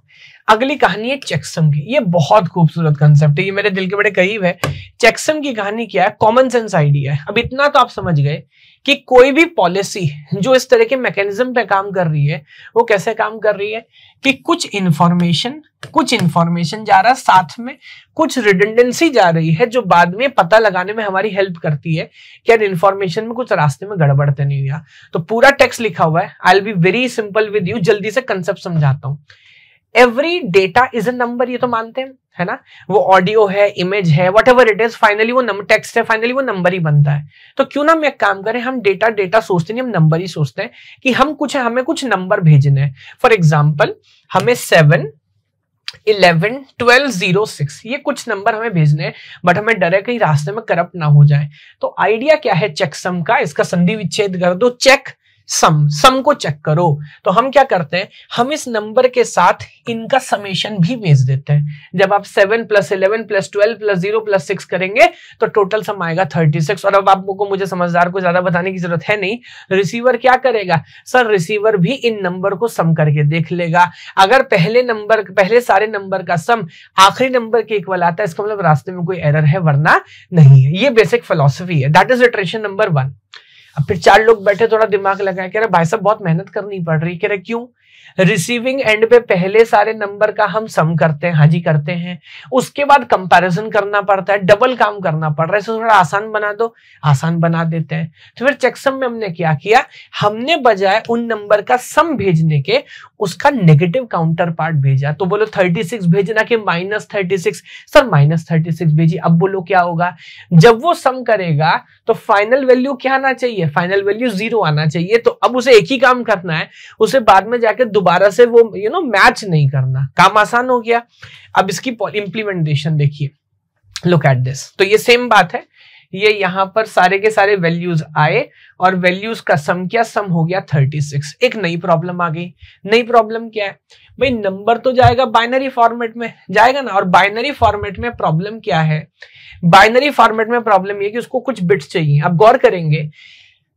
अगली कहानी है चेकसम की ये बहुत खूबसूरत कंसेप्ट है ये मेरे दिल के बड़े करीब है चेकसम की कहानी क्या है कॉमन सेंस आइडिया है अब इतना तो आप समझ गए कि कोई भी पॉलिसी जो इस तरह के मैकेनिज्म पे काम कर रही है वो कैसे काम कर रही है कि कुछ इंफॉर्मेशन कुछ इंफॉर्मेशन जा रहा है साथ में कुछ रिडेंडेंसी जा रही है जो बाद में पता लगाने में हमारी हेल्प करती है कि यार इन्फॉर्मेशन में कुछ रास्ते में गड़बड़ तो नहीं हुआ तो पूरा टेक्स्ट लिखा हुआ है I be very simple with you जल्दी से कंसेप्ट समझाता हूँ every data is a number ये तो मानते हैं है ना वो ऑडियो है इमेज है whatever it is finally वो नंबर टेक्स्ट है फाइनली वो नंबर ही बनता है तो क्यों ना हम एक काम करें हम डेटा डेटा सोचते नहीं हम नंबर ही सोचते हैं कि हम कुछ है हमें कुछ नंबर भेजने हैं फॉर एग्जाम्पल हमें seven eleven twelve zero six ये कुछ नंबर हमें भेजने हैं बट हमें डर है कहीं रास्ते में करप्ट ना हो जाए तो आइडिया क्या है चेकसम का इसका संधि विच्छेद कर दो चेक सम सम को चेक करो तो हम क्या करते हैं हम इस नंबर के साथ इनका समेशन भी भेज देते हैं जब आप seven plus eleven plus twelve plus zero plus six करेंगे तो टोटल सम आएगा थर्टी सिक्स और अब आपको मुझे समझदार को ज्यादा बताने की जरूरत है नहीं रिसीवर क्या करेगा सर रिसीवर भी इन नंबर को सम करके देख लेगा अगर पहले नंबर पहले सारे नंबर का सम आखिरी नंबर के इक्वल आता है इसका मतलब रास्ते में कोई एरर है वरना नहीं है ये बेसिक फिलोसफी है that is iteration number one अब फिर चार लोग बैठे थोड़ा दिमाग लगाया कह रहे भाई साहब बहुत मेहनत करनी पड़ रही कह रहे क्यों रिसीविंग एंड पे पहले सारे नंबर का हम सम करते हैं हाजी करते हैं उसके बाद कंपैरिजन करना पड़ता है डबल काम करना पड़ रहा है इसे थोड़ा आसान बना दो आसान बना देते हैं तो फिर चेकसम में हमने क्या किया हमने बजाय उन नंबर का सम भेजने के उसका नेगेटिव काउंटर पार्ट भेजा तो बोलो 36 भेजना कि minus thirty sir minus thirty भेजिए अब बोलो क्या होगा जब वो सम करेगा तो फाइनल वैल्यू क्या आना चाहिए फाइनल वैल्यू जीरो आना चाहिए तो अब उसे एक ही काम करना है उसे बाद में जाकर दोबारा से वो यू नो मैच नहीं करना काम आसान हो गया अब इसकी इंप्लीमेंटेशन देखिए लुक एट दिस तो ये सेम बात है ये यहां पर सारे के सारे वैल्यूज आए और वैल्यूज का सम क्या सम हो गया 36 एक नई प्रॉब्लम आ गई नई प्रॉब्लम क्या है भाई नंबर तो जाएगा बाइनरी फॉर्मेट में जाएगा ना और बाइनरी फॉर्मेट में प्रॉब्लम क्या है बाइनरी फॉर्मेट में प्रॉब्लम ये कि उसको कुछ बिट्स चाहिए आप गौर करेंगे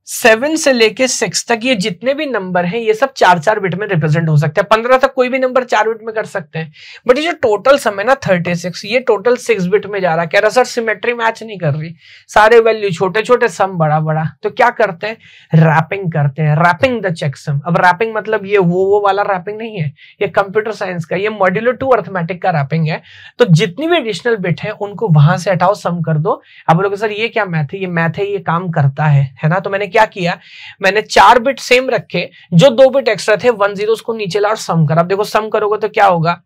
सेवन से लेके सिक्स तक ये जितने भी नंबर हैं ये सब चार चार बिट में रिप्रेजेंट हो सकते हैं पंद्रह तक कोई भी नंबर चार बिट में कर सकते हैं बट ये जो टोटल सम है ना थर्टी सिक्स ये टोटल सिक्स बिट में जा रहा है कह रहा सर सिमेट्री मैच नहीं कर रही सारे वैल्यू छोटे छोटे सम बड़ा बड़ा तो क्या करते हैं रैपिंग करते हैं रैपिंग द चेक सम अब रैपिंग मतलब ये वो वो वाला रैपिंग नहीं है ये कंप्यूटर साइंस का ये मॉड्यूलर टू अर्थमेटिक का रैपिंग है तो जितनी भी एडिशनल बिट है उनको वहां से हटाओ सम कर दो अब लोग सर ये क्या मैथ है ये मैथ है ये काम करता है है ना तो मैंने क्या किया मैंने चार बिट सेम रखे जो दो बिट एक्स्ट्रा थे वन जीरो उसको नीचे ला और सम कर आप देखो सम करोगे तो क्या होगा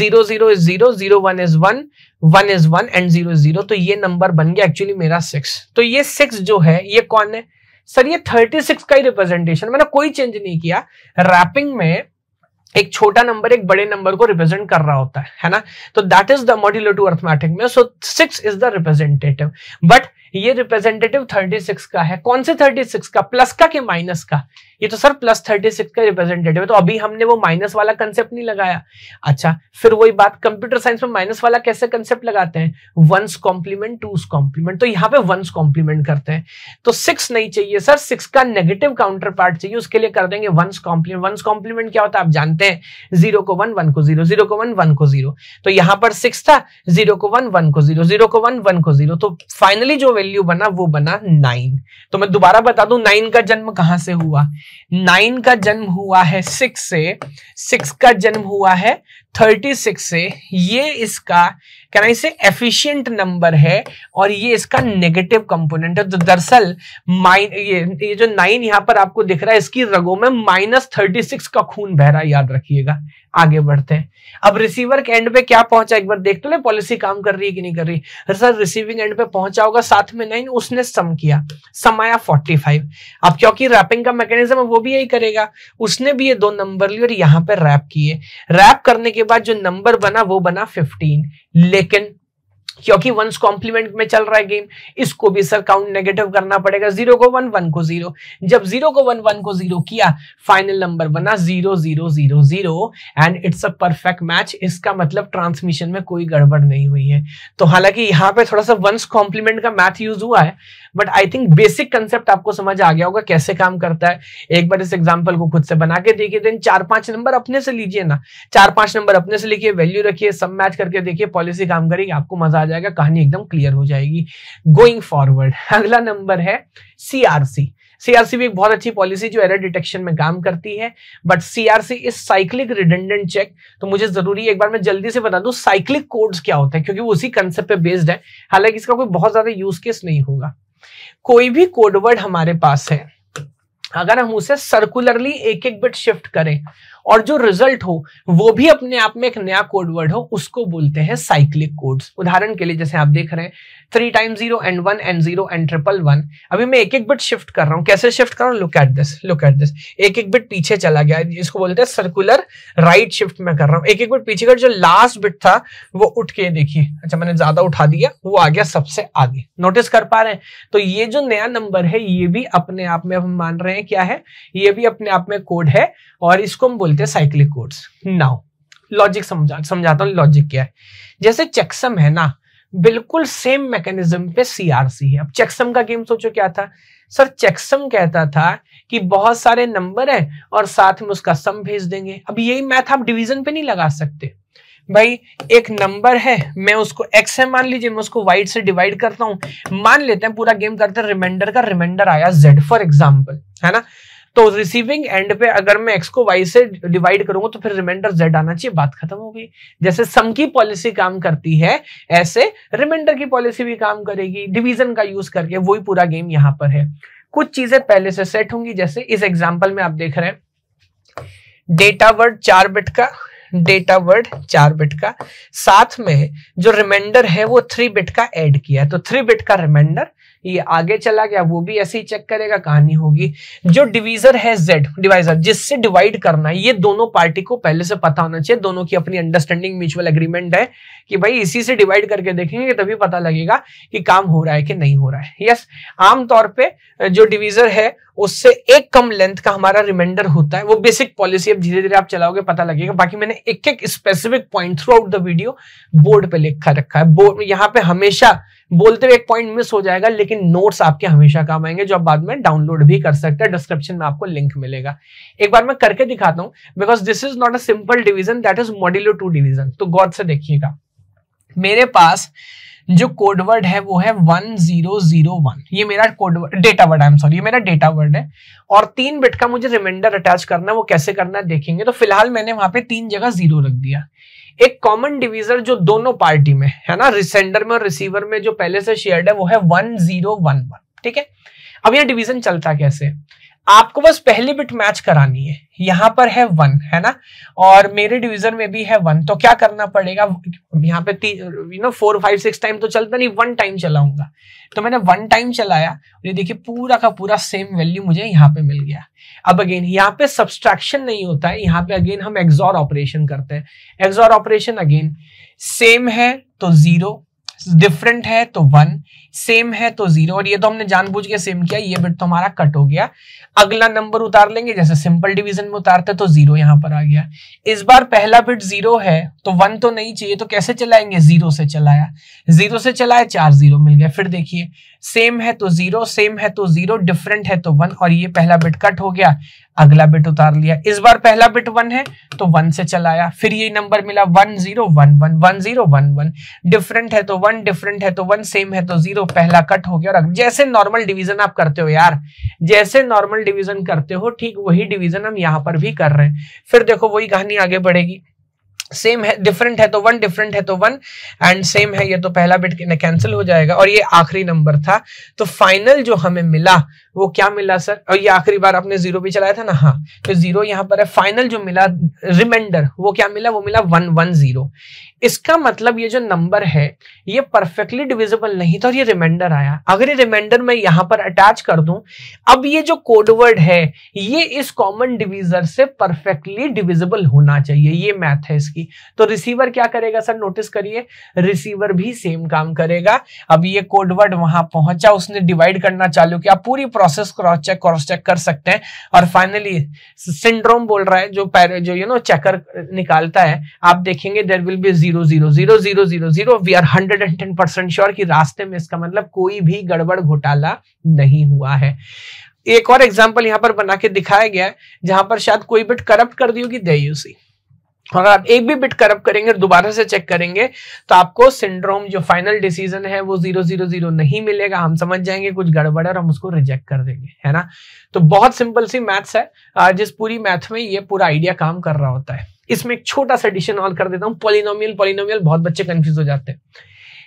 zero zero is zero zero one is one one is one and zero zero तो ये नंबर बन गया एक्चुअली मेरा सिक्स तो ये सिक्स जो है ये कौन है सर ये थर्टी सिक्स का ही रिप्रेजेंटेशन मैंने कोई चेंज नहीं किया रैपिंग में एक छोटा नंबर एक बड़े नंबर को रिप्रेजेंट कर रहा होता है है ना तो that is the modular two arithmetic में so six is the representative but ये रिप्रेजेंटेटिव 36 का है कौन से 36 का प्लस का कि माइनस का ये तो सर प्लस 36 का रिप्रेजेंटेटिव है तो अभी हमने वो माइनस वाला कंसेप्ट नहीं लगाया अच्छा फिर वही बात कंप्यूटर साइंस में माइनस वाला कैसे कंसेप्ट लगाते हैं वंस कॉम्प्लीमेंट टूस कॉम्प्लीमेंट तो यहाँ पे वंस कॉम्प्लीमेंट करते हैं तो सिक्स नहीं चाहिए सर सिक्स का नेगेटिव काउंटर पार्ट चाहिए उसके लिए कर देंगे वंस कॉम्प्लीमेंट वंस कॉम्प्लीमेंट क्या होता है आप जानते हैं जीरो को वन वन को जीरो जीरो को वन वन को जीरो तो यहाँ पर सिक्स था जीरो को वन वन को जीरो जीरो को वन वन को जीरो तो फाइनली जो वैल्यू बना वो बना नाइन तो मैं दोबारा बता दू नाइन का जन्म कहां से हुआ नाइन का जन्म हुआ है सिक्स से सिक्स का जन्म हुआ है थर्टी सिक्स से ये इसका कैन आई से एफिशिएंट नंबर है और ये इसका नेगेटिव कंपोनेंट है तो दरअसल ये ये जो नाइन यहां पर आपको दिख रहा है इसकी रगों में माइनस थर्टी सिक्स का खून बहरा याद रखिएगा आगे बढ़ते हैं अब रिसीवर के एंड पे क्या पहुंचा एक बार देख तो ले पॉलिसी काम कर रही है कि नहीं कर रही सर रिसीविंग एंड पे पहुंचा होगा साथ में नाइन उसने सम किया समाया फोर्टी फाइव अब क्योंकि रैपिंग का मैकेनिज्म है वो भी यही करेगा उसने भी ये दो नंबर लिए और यहां पर रैप किए रैप करने के बाद जो नंबर बना वो बना फिफ्टीन लेकिन क्योंकि वंस कॉम्प्लीमेंट में चल रहा है गेम इसको भी सर काउंट नेगेटिव करना पड़ेगा जीरो को वन वन को जीरो जब जीरो को वन वन को जीरो किया फाइनल नंबर बना zero zero zero zero and it's a perfect match इसका मतलब ट्रांसमिशन में कोई गड़बड़ नहीं हुई है तो हालांकि यहाँ पे थोड़ा सा वंस कॉम्प्लीमेंट का मैथ यूज हुआ है but I think basic concept आपको समझ आ गया होगा कैसे काम करता है एक बार इस एग्जाम्पल को खुद से बना के देखिए देन चार पांच नंबर अपने से लीजिए ना चार पांच नंबर अपने से लिखिए वैल्यू रखिए सब मैच करके देखिए पॉलिसी काम करेगी आपको मजा आ जाएगा कहानी एकदम क्लियर हो जाएगी गोइंग फॉरवर्ड [LAUGHS] अगला नंबर है सीआरसी सीआरसी भी एक बहुत अच्छी पॉलिसी जो एरर डिटेक्शन में काम करती है but CRC is cyclic redundant check तो मुझे जरूरी है एक बार मैं जल्दी से बता दूं साइक्लिक कोड्स क्या होता है क्योंकि वो उसी कंसेप्ट पे बेस्ड है हालांकि इसका कोई बहुत ज्यादा यूज केस नहीं होगा कोई भी कोडवर्ड हमारे पास है अगर हम उसे सर्कुलरली एक एक बिट शिफ्ट करें और जो रिजल्ट हो वो भी अपने आप में एक नया कोड वर्ड हो उसको बोलते हैं साइक्लिक कोड्स उदाहरण के लिए जैसे आप देख रहे हैं three time zero and one and zero and triple one अभी मैं एक एक बिट शिफ्ट कर रहा हूँ कैसे शिफ्ट कर रहा हूँ look at this look at this एक एक बिट पीछे चला गया इसको बोलते हैं सर्कुलर राइट शिफ्ट में कर रहा हूँ एक एक बिट पीछे कर जो लास्ट बिट था वो उठ के देखिए अच्छा मैंने ज्यादा उठा दिया वो आ गया सबसे आगे नोटिस कर पा रहे हैं तो ये जो नया नंबर है ये भी अपने आप में हम मान रहे हैं क्या है ये भी अपने आप में कोड है और इसको हम बोलते हैं साइक्लिक कोड्स नाउ लॉजिक समझा समझाता हूँ लॉजिक क्या है जैसे चेकसम है ना बिल्कुल सेम मैकेनिज्म पे सीआरसी है अब चेकसम का गेम सोचो क्या था सर चेकसम कहता था कि बहुत सारे नंबर हैं और साथ में उसका सम भेज देंगे अब यही मैथ आप डिवीजन पे नहीं लगा सकते भाई एक नंबर है मैं उसको एक्स है मान लीजिए मैं उसको वाइट से डिवाइड करता हूँ मान लेते हैं पूरा गेम करते हैं रिमाइंडर का रिमाइंडर आया जेड फॉर एग्जाम्पल है ना तो रिसीविंग एंड पे अगर मैं एक्स को वाई से डिवाइड करूंगा तो फिर रिमाइंडर जेड आना चाहिए बात खत्म हो गई जैसे सम की पॉलिसी काम करती है ऐसे रिमाइंडर की पॉलिसी भी काम करेगी डिवीजन का यूज करके वही पूरा गेम यहां पर है कुछ चीजें पहले से सेट होंगी जैसे इस एग्जाम्पल में आप देख रहे हैं डेटा वर्ड चार बिट का डेटा वर्ड चार बिट का साथ में जो रिमाइंडर है वो थ्री बिट का ऐड किया है तो थ्री बिट का रिमाइंडर ये आगे चला गया वो भी ऐसे ही चेक करेगा कहानी होगी जो डिवीजर है जेड डिवाइजर जिससे डिवाइड करना है ये दोनों पार्टी को पहले से पता होना चाहिए दोनों की अपनी अंडरस्टैंडिंग म्यूचुअल एग्रीमेंट है कि भाई इसी से डिवाइड करके देखेंगे तभी पता लगेगा कि काम हो रहा है कि नहीं हो रहा है यस आमतौर पर जो डिविजर है उससे एक कम लेंथ का हमारा रिमाइंडर होता है वो बेसिक पॉलिसी अब धीरे धीरे आप चलाओगे पता लगेगा बाकी मैंने एक एक specific point throughout the video board पे लिखा रखा है बोर्ड यहाँ पे हमेशा बोलते हुए एक पॉइंट मिस हो जाएगा लेकिन नोट्स आपके हमेशा काम आएंगे जो आप बाद में डाउनलोड भी कर सकते हैं डिस्क्रिप्शन में आपको लिंक मिलेगा एक बार मैं करके दिखाता हूं because this is not a simple division that is modular two division तो गौर से देखिएगा मेरे पास जो कोडवर्ड है वो है वन जीरो जीरो वन ये मेरा codeword data word I am sorry ये मेरा डेटा वर्ड है और तीन बिट का मुझे रिमाइंडर अटैच करना है वो कैसे करना है देखेंगे तो फिलहाल मैंने वहां पे तीन जगह जीरो रख दिया एक कॉमन डिवीजर जो दोनों पार्टी में है ना रिसेंडर में और रिसीवर में जो पहले से शेयर्ड है वो है वन जीरो वन वन ठीक है अब यह डिवीजन चलता कैसे आपको बस पहली बिट मैच करानी है यहाँ पर है वन है ना और मेरे डिवीजन में भी है वन तो क्या करना पड़ेगा यहाँ पे you know four five six time तो चलता नहीं वन टाइम चलाऊंगा तो मैंने वन टाइम चलाया ये देखिए पूरा का पूरा सेम वैल्यू मुझे यहाँ पे मिल गया अब अगेन यहाँ पे सब्सट्रैक्शन नहीं होता है यहाँ पे अगेन हम एक्सॉर ऑपरेशन करते हैं एक्सॉर ऑपरेशन अगेन सेम है तो जीरो डिफरेंट है तो वन सेम है तो जीरो और ये तो हमने जानबूझ के सेम किया ये बिट तो हमारा कट हो गया अगला नंबर उतार लेंगे जैसे सिंपल डिवीजन में उतारते तो जीरो यहां पर आ गया इस बार पहला बिट जीरो है तो वन तो नहीं चाहिए तो कैसे चलाएंगे जीरो से चलाया जीरो से चलाया चार जीरो मिल गया फिर देखिए सेम है तो जीरो सेम है तो जीरो डिफरेंट है तो वन और ये पहला बिट कट हो गया अगला बिट उतार लिया इस बार पहला बिट वन है तो वन से चलाया फिर ये नंबर मिला one zero one one one zero one one different है तो वन डिफरेंट है तो वन सेम है तो जीरो पहला कट हो गया और जैसे नॉर्मल डिवीजन आप करते हो यार जैसे नॉर्मल डिवीजन करते हो ठीक वही डिवीजन हम यहां पर भी कर रहे हैं फिर देखो वही कहानी आगे बढ़ेगी सेम है डिफरेंट है तो वन डिफरेंट है तो वन एंड सेम है ये तो पहला बिट कैंसिल हो जाएगा और ये आखिरी नंबर था तो फाइनल जो हमें मिला वो क्या मिला सर और ये आखिरी बार आपने जीरो भी चलाया था ना हाँ तो जीरो यहाँ पर है फाइनल जो मिला रिमाइंडर वो क्या मिला वो मिला वन वन जीरो इसका मतलब ये जो नंबर है ये परफेक्टली डिविजिबल नहीं था और ये रिमाइंडर आया अगर ये रिमाइंडर मैं यहाँ पर अटैच कर दू अब ये जो कोडवर्ड है ये इस कॉमन डिविजर से परफेक्टली डिविजिबल होना चाहिए ये मैथ है इसकी तो रिसीवर क्या करेगा सर नोटिस करिए रिसीवर भी सेम काम करेगा अब ये कोडवर्ड वहां पहुंचा उसने डिवाइड करना चालू किया पूरी process cross check cross check कर सकते हैं और फाइनली सिंड्रोम बोल रहा है जो जो यू नो चेकर निकालता है आप देखेंगे there will be zero zero zero zero zero zero we are hundred and ten percent sure की रास्ते में इसका मतलब कोई भी गड़बड़ घोटाला नहीं हुआ है एक और एग्जाम्पल यहां पर बना के दिखाया गया है जहां पर शायद कोई बिट करप्ट कर दी होगी दे यू सी अगर आप एक भी बिट करप करेंगे और दोबारा से चेक करेंगे तो आपको सिंड्रोम जो फाइनल डिसीजन है वो जीरो जीरो जीरो नहीं मिलेगा हम समझ जाएंगे कुछ गड़बड़ और हम उसको रिजेक्ट कर देंगे है ना तो बहुत सिंपल सी मैथ्स है जिस पूरी मैथ में ये पूरा आइडिया काम कर रहा होता है इसमें एक छोटा सा एडिशन ऑल कर देता हूँ पोलिनोमियल पोलिनोमियल बहुत बच्चे कंफ्यूज हो जाते हैं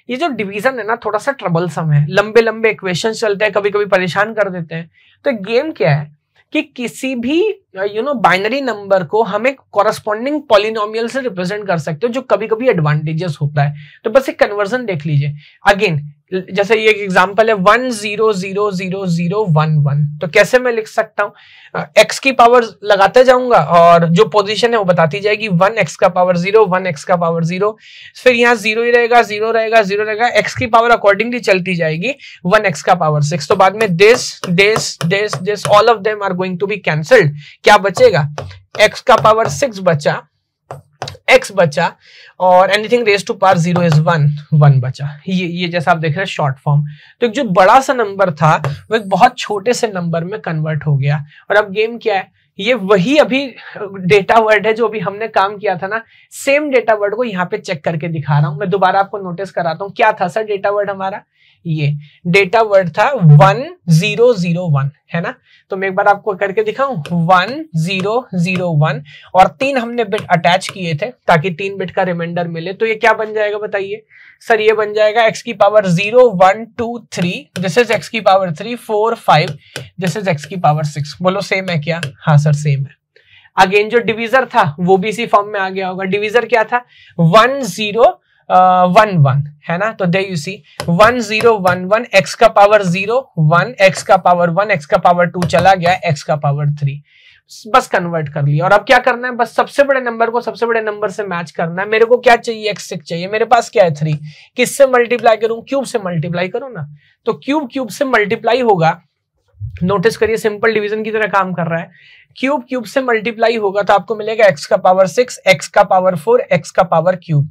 ये जो डिवीजन है ना थोड़ा सा ट्रबल सम है लंबे लंबे इक्वेशन चलते हैं कभी कभी परेशान कर देते हैं तो गेम क्या है कि किसी भी यू नो बाइनरी नंबर को हम एक कॉरेस्पॉन्डिंग पॉलिनोमियल से रिप्रेजेंट कर सकते हो जो कभी कभी एडवांटेजेस होता है तो बस एक कन्वर्जन देख लीजिए अगेन जैसे ये एक एग्जांपल है one zero zero zero zero one one तो कैसे मैं लिख सकता हूँ एक्स की पावर लगाते जाऊंगा और जो पोजीशन है वो बताती जाएगी वन एक्स का पावर जीरो वन एक्स का पावर जीरो फिर यहाँ जीरो ही रहेगा जीरो रहेगा जीरो रहेगा एक्स की पावर अकॉर्डिंगली चलती जाएगी वन एक्स का पावर सिक्स तो बाद में this this this this all of them are going to be cancelled क्या बचेगा एक्स का पावर सिक्स बचा एक्स बचा और anything raise to power zero is one one बचा ये ये जैसा आप देख रहे हैं शॉर्ट फॉर्म तो एक जो बड़ा सा नंबर था वो एक बहुत छोटे से नंबर में कन्वर्ट हो गया और अब गेम क्या है ये वही अभी डेटा वर्ड है जो अभी हमने काम किया था ना सेम डेटा वर्ड को यहाँ पे चेक करके दिखा रहा हूं मैं दोबारा आपको नोटिस कराता हूँ क्या था सर डेटा वर्ड हमारा ये डेटा वर्ड था वन जीरो जीरो वन है ना तो मैं एक बार आपको करके दिखाऊं वन जीरो जीरो वन और तीन हमने बिट अटैच किए थे ताकि तीन बिट का रिमाइंडर मिले तो ये क्या बन जाएगा बताइए सर ये बन जाएगा एक्स की power zero one two three this is x की power three four five this is x की पावर सिक्स बोलो सेम है क्या हाँ सर सेम है अगेन जो डिवीजर था वो भी इसी फॉर्म में आ गया होगा डिवीजर क्या था one zero one uh, one है ना तो दे you see one zero one one x का पावर जीरो वन एक्स का पावर वन एक्स का पावर टू चला गया एक्स का पावर थ्री बस कन्वर्ट कर लिया और अब क्या करना है बस सबसे बड़े नंबर को सबसे बड़े नंबर से मैच करना है मेरे को क्या चाहिए एक्स सिक्स चाहिए मेरे पास क्या है थ्री किससे मल्टीप्लाई करूं क्यूब से मल्टीप्लाई करूं ना तो क्यूब क्यूब से मल्टीप्लाई होगा नोटिस करिए सिंपल डिवीजन की तरह काम कर रहा है क्यूब क्यूब से मल्टीप्लाई होगा तो आपको मिलेगा एक्स का पावर सिक्स एक्स का पावर फोर एक्स का पावर क्यूब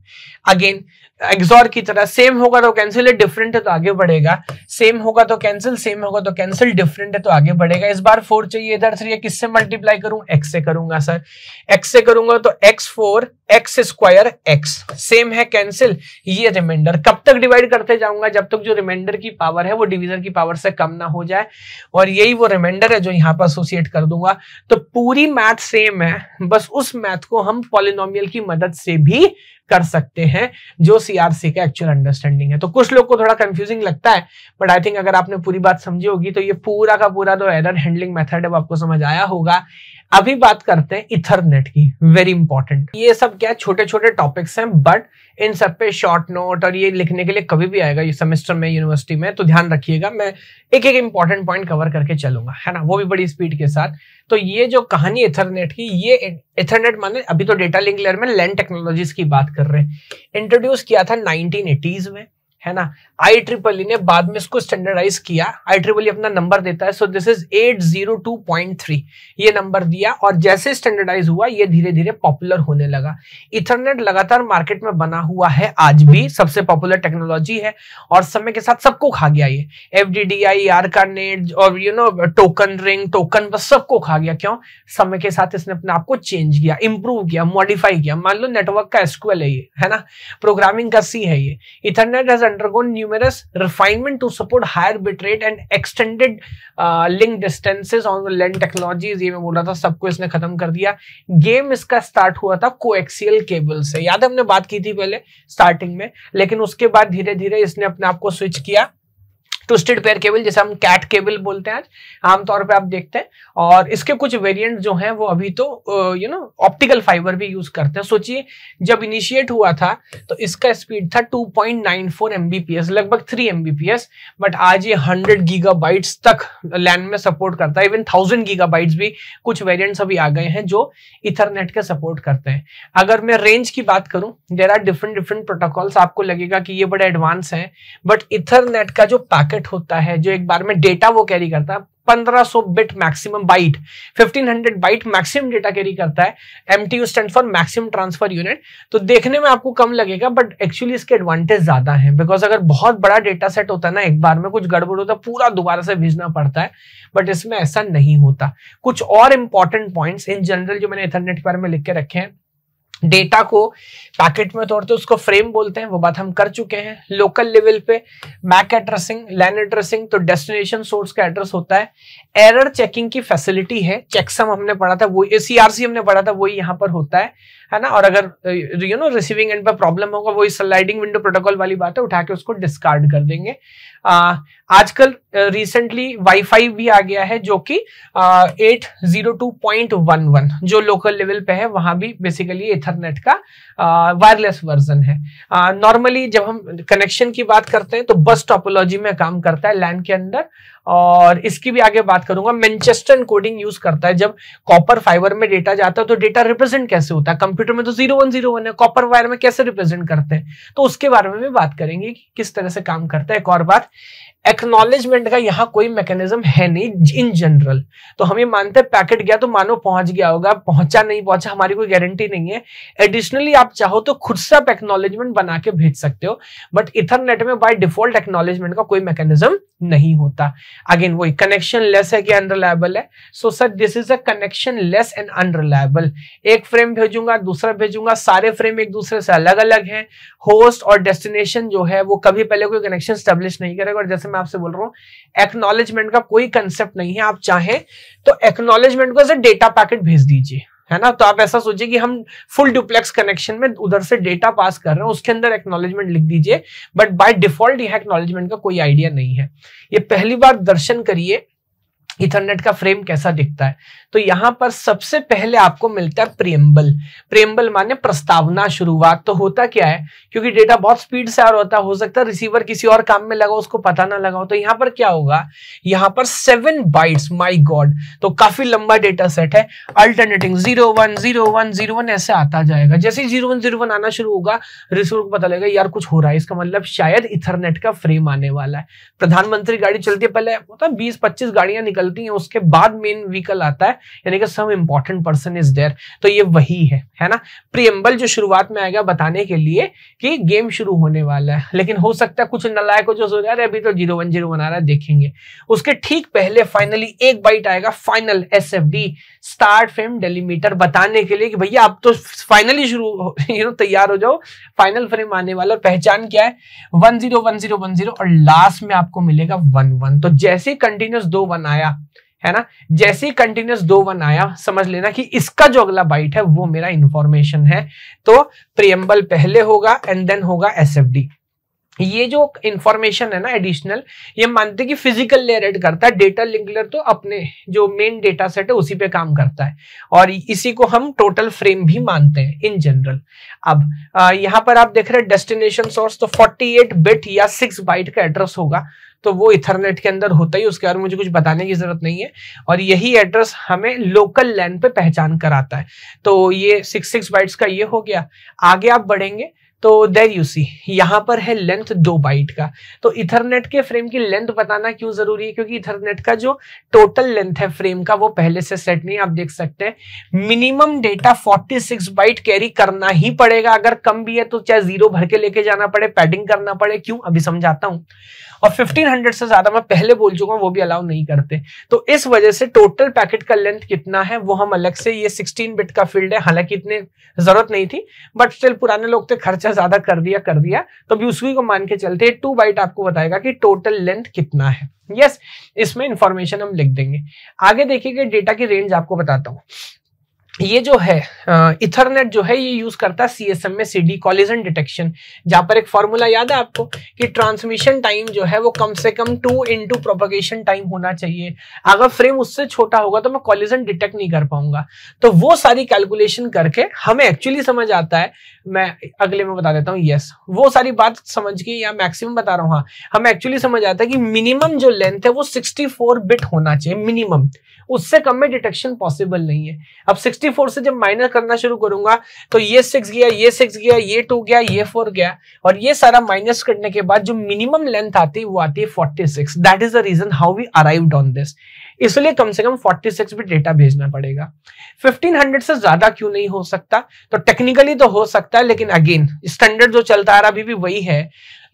अगेन एग्जॉर की तरह सेम होगा तो कैंसिल है डिफरेंट है तो आगे बढ़ेगा सेम होगा तो कैंसिल सेम होगा तो कैंसिल डिफरेंट है तो आगे बढ़ेगा इस बार फोर चाहिए इधर सर किससे मल्टीप्लाई करूं एक्स से करूंगा सर एक्स से करूंगा तो x four x square x same है कैंसिल ये रिमाइंडर कब तक डिवाइड करते जाऊंगा जब तक जो रिमाइंडर की पावर है वो डिविजन की पावर से कम ना हो जाए और यही वो रिमाइंडर है जो यहाँ पर एसोसिएट कर दूंगा तो पूरी मैथ सेम है बस उस मैथ को हम पॉलिनोमियल की मदद से भी कर सकते हैं जो सीआरसी का एक्चुअल अंडरस्टैंडिंग है तो कुछ लोग को थोड़ा कंफ्यूजिंग लगता है बट आई थिंक अगर आपने पूरी बात समझी होगी तो ये पूरा का पूरा जो एरर हैंडलिंग मेथड है वो आपको समझ आया होगा अभी बात करते हैं इथरनेट की वेरी इंपॉर्टेंट ये सब क्या छोटे छोटे टॉपिक्स हैं बट इन सब पे शॉर्ट नोट और ये लिखने के लिए कभी भी आएगा ये सेमेस्टर में यूनिवर्सिटी में तो ध्यान रखिएगा मैं एक एक इंपॉर्टेंट पॉइंट कवर करके चलूंगा है ना वो भी बड़ी स्पीड के साथ तो ये जो कहानी इथरनेट की ये इथरनेट माने अभी तो डेटा लिंक लेयर में लैंड टेक्नोलॉजीज की बात कर रहे हैं इंट्रोड्यूस किया था नाइनटीन में है ना आई ट्रिपल e ने बाद में इसको स्टैंडर्डाइज किया आई ट्रिपल e अपना नंबर देता है सो दिस इज 802.3 ये नंबर दिया और जैसे स्टैंडर्डाइज हुआ ये धीरे धीरे पॉपुलर होने लगा इथरनेट लगातार मार्केट में बना हुआ है आज भी सबसे पॉपुलर टेक्नोलॉजी है और समय के साथ सबको खा गया ये F D D I ARCnet और you know token ring token bus सबको खा गया क्यों समय के साथ इसने अपने आप को चेंज किया इंप्रूव किया मॉडिफाई किया मान लो नेटवर्क का एसक्यूएल है ये है ना प्रोग्रामिंग का सी है ये Ethernet has undergone numerous refinement to support higher bitrate and extended uh, link distances on LAN technologies. ये मैं बोल रहा था सबको इसने खत्म कर दिया गेम इसका स्टार्ट हुआ था कोएक्सियल केबल से याद है हमने बात की थी पहले स्टार्टिंग में लेकिन उसके बाद धीरे धीरे इसने अपने आप को स्विच किया ट्विस्टेड पेयर केबल जैसे हम कैट केबल बोलते हैं आज आमतौर पर आप देखते हैं और इसके कुछ वेरियंट जो है वो अभी तो यू नो ऑप्टिकल फाइबर भी यूज करते हैं सोचिए जब इनिशिएट हुआ था तो इसका स्पीड था टू पॉइंट लगभग 3 एमबीपीएस बट आज ये गीगा बाइट्स तक लैंड में सपोर्ट करता है इवन थाउजेंड गीगाबाइट्स भी कुछ वेरियंट्स अभी आ गए हैं जो इथरनेट के सपोर्ट करते हैं अगर मैं रेंज की बात करूं there are different different protocols आपको लगेगा कि ये बड़े एडवांस हैं बट इथरनेट का जो पैकेट पैकेट होता है जो एक बार में डेटा वो कैरी करता है 1500 bit maximum byte 1500 byte maximum data carry करता है M T U stand for maximum transfer unit तो देखने में आपको कम लगेगा बट एक्चुअली इसके एडवांटेज ज्यादा है बिकॉज अगर बहुत बड़ा डेटा सेट होता है ना एक बार में कुछ गड़बड़ होता है पूरा दोबारा से भेजना पड़ता है बट इसमें ऐसा नहीं होता कुछ और इंपॉर्टेंट पॉइंट्स इन जनरल जो मैंने इथरनेट के बारे में लिख के रखे हैं डेटा को पैकेट में तोड़ते उसको फ्रेम बोलते हैं वो बात हम कर चुके हैं लोकल लेवल पे मैक एड्रेसिंग लैंड एड्रेसिंग तो डेस्टिनेशन सोर्स का एड्रेस होता है एरर चेकिंग की फैसिलिटी है चेकसम हमने पढ़ा था वो सीआरसी हमने पढ़ा था वही यहाँ पर होता है है ना और अगर यू नो रिसीविंग एंड पर प्रॉब्लम होगा वो इस स्लाइडिंग विंडो प्रोटोकॉल वाली बात है उठा के उसको डिस्कार्ड कर देंगे uh, आजकल रिसेंटली uh, वाईफाई भी आ गया है जो कि एट जीरो जो लोकल लेवल पे है वहां भी बेसिकली इथरनेट का वायरलेस वर्जन है नॉर्मली जब हम कनेक्शन की बात करते हैं तो बस टॉपोलॉजी में काम करता है लैंड के अंदर और इसकी भी आगे बात करूंगा मैनचेस्टर कोडिंग यूज करता है जब कॉपर फाइबर में डेटा जाता है तो डेटा रिप्रेजेंट कैसे होता है कंप्यूटर में तो जीरो वन जीरो वन है कॉपर वायर में कैसे रिप्रेजेंट करते हैं तो उसके बारे में भी बात करेंगे कि किस तरह से काम करता है एक और बात एक्नोलेजमेंट का यहाँ कोई मैकेनिज्म है नहीं इन जनरल तो हम ये मानते हैं पैकेट गया तो मानो पहुंच गया होगा पहुंचा नहीं पहुंचा हमारी कोई गारंटी नहीं है एडिशनली आप चाहो तो खुद से आप एक्नोलेजमेंट बना के भेज सकते हो बट इथरनेट में बाय डिफॉल्ट एक्नोलेजमेंट का कोई मैकेनिज्म नहीं होता अगेन वही कनेक्शन लेस है कि अनरिलायबल है so sir this is a connectionless and unreliable एक फ्रेम भेजूंगा दूसरा भेजूंगा सारे फ्रेम एक दूसरे से अलग अलग है होस्ट और डेस्टिनेशन जो है वो कभी पहले कोई कनेक्शन स्टेब्लिश नहीं करेगा और जैसे मैं आपसे बोल रहा हूँ एक्नोलेजमेंट का कोई कंसेप्ट नहीं है आप चाहें तो एक्नोलेजमेंट को एज ए डेटा पैकेट भेज दीजिए है ना तो आप ऐसा सोचिए कि हम फुल डुप्लेक्स कनेक्शन में उधर से डेटा पास कर रहे हैं उसके अंदर एक्नोलेजमेंट लिख दीजिए बट बाय डिफॉल्ट यह एक्नोलेजमेंट का कोई आइडिया नहीं है ये पहली बार दर्शन करिए इथरनेट का फ्रेम कैसा दिखता है तो यहां पर सबसे पहले आपको मिलता है प्रियम्बल प्रियम्बल माने प्रस्तावना शुरुआत तो होता क्या है क्योंकि डेटा बहुत स्पीड से आ रहा होता हो सकता है रिसीवर किसी और काम में लगा उसको पता ना लगा हो तो यहां पर क्या होगा यहां पर सेवन बाइट्स माई गॉड तो काफी लंबा डेटा सेट है alternating zero one zero one zero one ऐसे आता जाएगा जैसे ही जीरो वन जीरो वन आना शुरू होगा रिसीवर को पता लगेगा यार कुछ हो रहा है इसका मतलब शायद इथरनेट का फ्रेम आने वाला है प्रधानमंत्री गाड़ी चलती है पहले होता बीस पच्चीस गाड़ियां निकलती हैं उसके बाद मेन व्हीकल आता है यानी कि some important person is there तो ये वही है है ना प्रियम्बल जो शुरुआत में आएगा बताने के लिए कि गेम शुरू होने वाला है लेकिन हो सकता है कुछ नलायक जो सोच रहा है अभी तो जीरो वन जीरो बना रहा है देखेंगे उसके ठीक पहले फाइनली एक बाइट आएगा final S F D start frame delimiter बताने के लिए कि भैया आप तो फाइनली शुरू यू नो [LAUGHS] तैयार हो जाओ फाइनल फ्रेम आने वाला पहचान क्या है one zero one zero one zero और लास्ट में आपको मिलेगा वन वन तो जैसे कंटिन्यूस दो वन आया है ना जैसे ही कंटिन्यूस दो वन आया समझ लेना कि इसका जो अगला बाइट है वो मेरा इंफॉर्मेशन है तो प्रियम्बल पहले होगा एंड देन होगा एस ये जो इंफॉर्मेशन है ना एडिशनल ये मानते कि फिजिकल लेयर एड करता है डेटा लिंक लेयर तो अपने जो मेन डेटा सेट है उसी पे काम करता है और इसी को हम टोटल फ्रेम भी मानते हैं इन जनरल अब यहाँ पर आप देख रहे हैं डेस्टिनेशन सोर्स तो 48 बिट या 6 बाइट का एड्रेस होगा तो वो इथरनेट के अंदर होता ही उसके बारे में मुझे कुछ बताने की जरूरत नहीं है और यही एड्रेस हमें लोकल लैंड पे पहचान कराता है तो ये सिक्स सिक्स बाइट्स का ये हो गया आगे आप बढ़ेंगे तो देर यू सी यहाँ पर है लेंथ दो बाइट का तो इथरनेट के फ्रेम की लेंथ बताना क्यों जरूरी है क्योंकि इथरनेट का जो टोटल लेंथ है फ्रेम का वो पहले से सेट नहीं आप देख सकते हैं मिनिमम डेटा 46 बाइट कैरी करना ही पड़ेगा अगर कम भी है तो चाहे जीरो भर के लेके जाना पड़े पैडिंग करना पड़े क्यों अभी समझाता हूँ और 1500 से ज्यादा मैं पहले बोल चुका हूँ वो भी अलाउ नहीं करते तो इस वजह से टोटल पैकेट का लेंथ कितना है वो हम अलग से ये 16 बिट का फील्ड है हालांकि इतने जरूरत नहीं थी बट स्टिल पुराने लोग थे तो खर्च खर्चा ज्यादा कर दिया कर दिया तो भी उसी को मान के चलते टू बाइट आपको बताएगा कि टोटल लेंथ कितना है यस yes, इसमें इंफॉर्मेशन हम लिख देंगे आगे देखिए डेटा की रेंज आपको बताता हूं ये जो है इथरनेट जो है ये यूज करता है सी एस एम में सी डी कॉलिजन डिटेक्शन जहां पर एक फॉर्मूला याद है आपको कि ट्रांसमिशन टाइम जो है वो कम से कम टू इंटू प्रोपोगेशन टाइम होना चाहिए अगर फ्रेम उससे छोटा होगा तो मैं कॉलिजन डिटेक्ट नहीं कर पाऊंगा तो वो सारी कैलकुलेशन करके हमें एक्चुअली समझ आता है मैं अगले में बता देता हूँ यस वो सारी बात समझ के या मैक्सिमम बता रहा हूँ हाँ हमें एक्चुअली समझ आता है कि मिनिमम जो लेंथ है वो सिक्सटी बिट होना चाहिए मिनिमम उससे कम में डिटेक्शन पॉसिबल नहीं है अब 64 से जब माइनस करना शुरू करूंगा तो ये सिक्स गया ये सिक्स गया ये टू गया ये फोर गया और ये सारा माइनस करने के बाद जो मिनिमम लेंथ आती है वो आती है forty six that is the reason how we arrive on this इसलिए कम से कम 46 भी डेटा भेजना पड़ेगा 1500 से ज्यादा क्यों नहीं हो सकता तो टेक्निकली तो हो सकता है लेकिन अगेन स्टैंडर्ड जो चलता आ रहा अभी भी वही है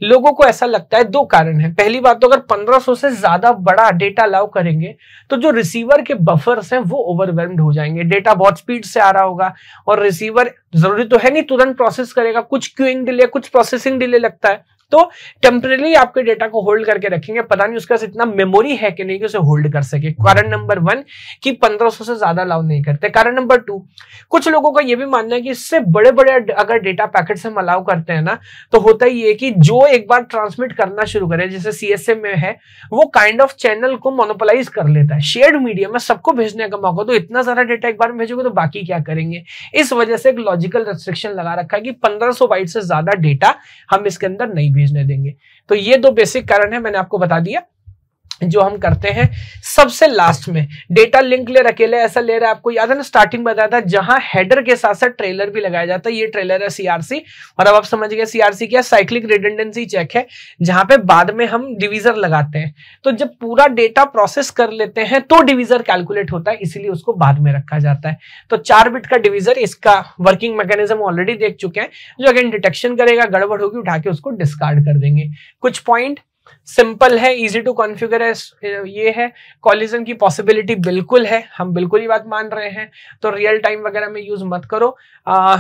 लोगों को ऐसा लगता है दो कारण है पहली बात तो अगर 1500 से ज्यादा बड़ा डेटा अलाउ करेंगे तो जो रिसीवर के बफर्स हैं वो ओवरवेलम्ड हो जाएंगे डेटा बहुत स्पीड से आ रहा होगा और रिसीवर जरूरी तो है नहीं तुरंत प्रोसेस करेगा कुछ क्यूइंग डिले कुछ प्रोसेसिंग डिले लगता है तो टेम्परेली आपके डेटा को होल्ड करके रखेंगे पता नहीं उसके पास इतना मेमोरी है कि नहीं कि उसे होल्ड कर सके कारण नंबर वन की पंद्रह से ज्यादा अलाउ नहीं करते कारण नंबर टू कुछ लोगों का यह भी मानना है कि इससे बड़े बड़े अगर डेटा पैकेट हम अलाउ करते हैं ना तो होता ही है कि जो एक बार ट्रांसमिट करना शुरू करे जैसे सीएसएम में है वो काइंड ऑफ चैनल को मोनोपोलाइज कर लेता है शेयर मीडिया में सबको भेजने का मौका तो इतना सारा डेटा एक बार भेजोगे तो बाकी क्या करेंगे इस वजह से एक लॉजिकल रेस्ट्रिक्शन लगा रखा है कि पंद्रह सौ से ज्यादा डेटा हम इसके अंदर नहीं भेजने देंगे तो ये दो बेसिक कारण है मैंने आपको बता दिया जो हम करते हैं सबसे लास्ट में डेटा लिंक लेयर अकेले ऐसा लेयर आपको याद है ना स्टार्टिंग बताया था जहां हेडर के साथ साथ ट्रेलर भी लगाया जाता है ये ट्रेलर है सीआरसी और अब आप समझ गए सीआरसी क्या साइक्लिक रिडेंडेंसी चेक है जहां पे बाद में हम डिवीजर लगाते हैं तो जब पूरा डेटा प्रोसेस कर लेते हैं तो डिवीजर कैलकुलेट होता है इसीलिए उसको बाद में रखा जाता है तो चार बिट का डिवीजर इसका वर्किंग मैकेनिज्म ऑलरेडी देख चुके हैं जो अगेन डिटेक्शन करेगा गड़बड़ होगी उठा के उसको डिस्कार्ड कर देंगे कुछ पॉइंट सिंपल है इजी टू कॉन्फ़िगर है ये है कॉलिजन की पॉसिबिलिटी बिल्कुल है हम बिल्कुल ही बात मान रहे हैं तो रियल टाइम वगैरह में यूज मत करो आ,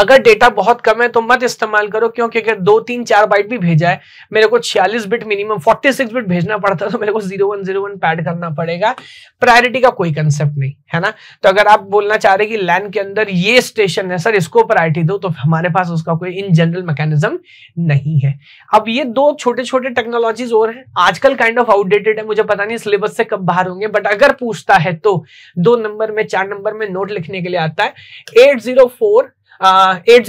अगर डेटा बहुत कम है तो मत इस्तेमाल करो क्योंकि अगर दो तीन चार बाइट भी भेजा है मेरे को छियालीस bit minimum forty six bit भेजना पड़ता है तो मेरे को zero one zero one pad करना पड़ेगा प्रायोरिटी का कोई कंसेप्ट नहीं है ना तो अगर आप बोलना चाह रहे कि लैन के अंदर ये स्टेशन है सर इसको प्रायोरिटी दो तो हमारे पास उसका कोई इन जनरल मैकेनिज्म नहीं है अब ये दो छोटे छोटे टेक्नोलॉजीज और हैं आजकल काइंड ऑफ आउटडेटेड है मुझे पता नहीं सिलेबस से कब बाहर होंगे बट अगर पूछता है तो दो नंबर में चार नंबर में नोट लिखने के लिए आता है eight zero four eight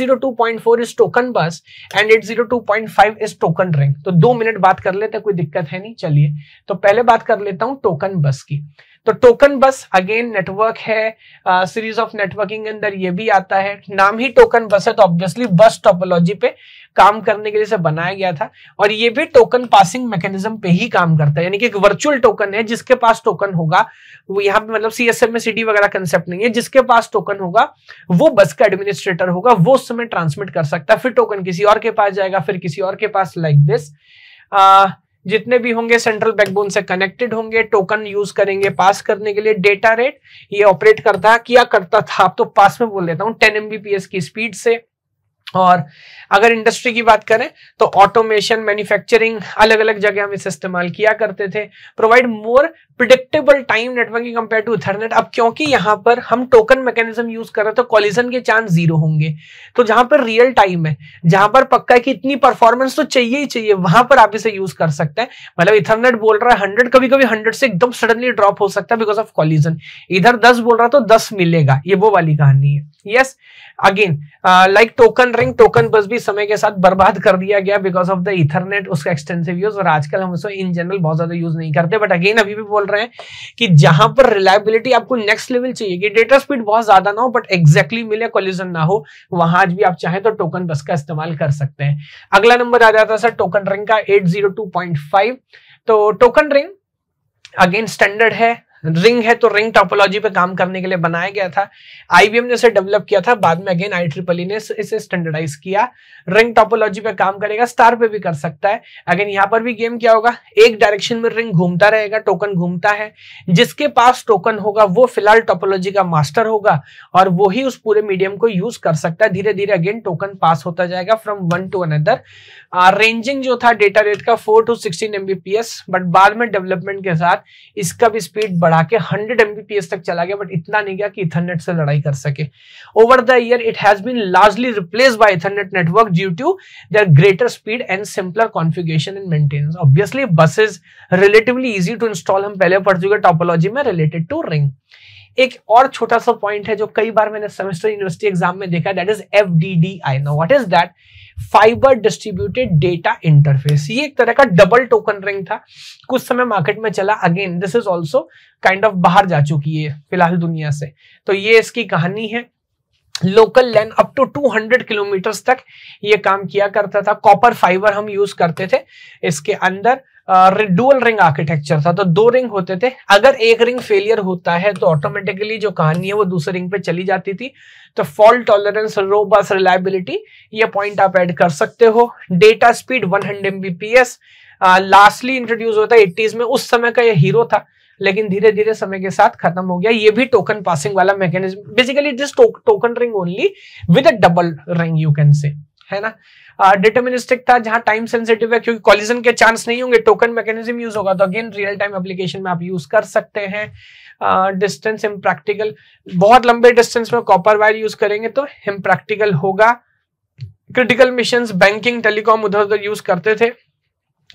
is token bus and 802.5 is token ring तो दो मिनट बात कर लेते हैं कोई दिक्कत है नहीं चलिए तो पहले बात कर लेता हूं टोकन बस की तो टोकन बस अगेन नेटवर्क है सीरीज ऑफ नेटवर्किंग के अंदर ये भी आता है नाम ही टोकन बस है तो ऑब्वियसली बस टोपोलॉजी पे काम करने के लिए से बनाया गया था और ये भी टोकन पासिंग मैकेनिज्म पे ही काम करता है यानी कि एक वर्चुअल टोकन है जिसके पास टोकन होगा वो यहाँ पे मतलब सी एस एम सिटी वगैरह कंसेप्ट नहीं है जिसके पास टोकन होगा वो बस का एडमिनिस्ट्रेटर होगा वो उस समय ट्रांसमिट कर सकता है फिर टोकन किसी और के पास जाएगा फिर किसी और के पास लाइक दिस जितने भी होंगे सेंट्रल बैकबोन से कनेक्टेड होंगे टोकन यूज करेंगे पास करने के लिए डेटा रेट ये ऑपरेट करता क्या करता था आप तो पास में बोल देता हूँ टेन एमबीपीएस की स्पीड से और अगर इंडस्ट्री की बात करें तो ऑटोमेशन मैन्युफैक्चरिंग अलग अलग जगह हम इसे इस्तेमाल किया करते थे provide more predictable time network compare to Ethernet अब क्योंकि यहां पर हम टोकन मैकेनिज्म यूज कर रहे थे कॉलिजन तो के चांस जीरो होंगे तो जहां पर रियल टाइम है जहां पर पक्का की इतनी परफॉर्मेंस तो चाहिए ही चाहिए वहां पर आप इसे यूज कर सकते हैं मतलब इथरनेट बोल रहा है हंड्रेड कभी कभी हंड्रेड से एकदम सडनली ड्रॉप हो सकता है बिकॉज ऑफ कॉलिजन इधर दस बोल रहा तो दस मिलेगा ये वो वाली कहानी है yes again like token ring token bus भी समय के साथ बर्बाद कर दिया गया बिकॉज ऑफ द इथरनेट उसका एक्सटेंसिव यूज और आजकल हम उसको इन जनरल बहुत ज्यादा यूज नहीं करते बट अगेन अभी भी बोल रहे हैं कि जहां पर रिलायबिलिटी आपको नेक्स्ट लेवल चाहिए कि डेटा स्पीड बहुत ज्यादा ना हो बट एग्जैक्टली मिले कॉल्यूजन ना हो वहां आज भी आप चाहें तो टोकन बस का इस्तेमाल कर सकते हैं अगला नंबर आ जाता है सर टोकन रिंग का एट तो टोकन रिंग अगेन स्टैंडर्ड है रिंग है तो रिंग टॉपोलॉजी पे काम करने के लिए बनाया गया था आईबीएम ने इसे डेवलप किया था बाद में अगेन आई ट्रिपल ने इसे स्टैंडर्डाइज किया रिंग टॉपोलॉजी पे काम करेगा स्टार पे भी कर सकता है अगेन यहाँ पर भी गेम क्या होगा एक डायरेक्शन में रिंग घूमता रहेगा टोकन घूमता है जिसके पास टोकन होगा वो फिलहाल टॉपोलॉजी का मास्टर होगा और वो ही उस पूरे मीडियम को यूज कर सकता है धीरे धीरे अगेन टोकन पास होता जाएगा from one to another ranging जो था डेटा रेट का four to sixteen Mbps but बाद में डेवलपमेंट के साथ इसका भी स्पीड बढ़ा के हंड्रेड एमबीपीएस तक चला गया बट इतना नहीं गया कि इथरनेट से लड़ाई कर सके over the year it has been largely replace by Ethernet network due to their greater speed and simpler configuration and maintenance obviously buses relatively easy to install हम पहले पढ़ चुके टॉपोलॉजी में रिलेटेड टू रिंग एक और छोटा सा point है जो कई बार मैंने सेमेस्टर यूनिवर्सिटी एग्जाम में देखा that is F D D I no what is that fibre distributed data interface ये एक तरह का डबल टोकन रिंग था कुछ समय मार्केट में चला again this is also kind of बाहर जा चुकी है फिलहाल दुनिया से तो ये इसकी कहानी है local LAN up to 200 kilometre तक ये काम किया करता था कॉपर फाइबर हम यूज करते थे इसके अंदर डुअल रिंग आर्किटेक्चर था तो दो रिंग होते थे अगर एक रिंग फेलियर होता है तो ऑटोमेटिकली जो कहानी है वो दूसरे रिंग पे चली जाती थी तो फॉल्ट टॉलरेंस रोबस रिलायबिलिटी ये पॉइंट आप ऐड कर सकते हो data speed 100 hundred lastly introduce होता है एट्टीज में उस समय का यह हीरो था लेकिन धीरे धीरे समय के साथ खत्म हो गया ये भी टोकन पासिंग वाला mechanism basically this token ring only with a double ring you can say है ना डिटर्मिनिस्टिक था जहां टाइम सेंसिटिव है क्योंकि कॉलिजन के चांस नहीं होंगे टोकन मैकेनिज्म यूज होगा तो अगेन रियल टाइम एप्लीकेशन में आप यूज कर सकते हैं डिस्टेंस इम्प्रैक्टिकल बहुत लंबे डिस्टेंस में कॉपर वायर यूज करेंगे तो इम्प्रैक्टिकल होगा क्रिटिकल मिशन बैंकिंग टेलीकॉम उधर उधर यूज करते थे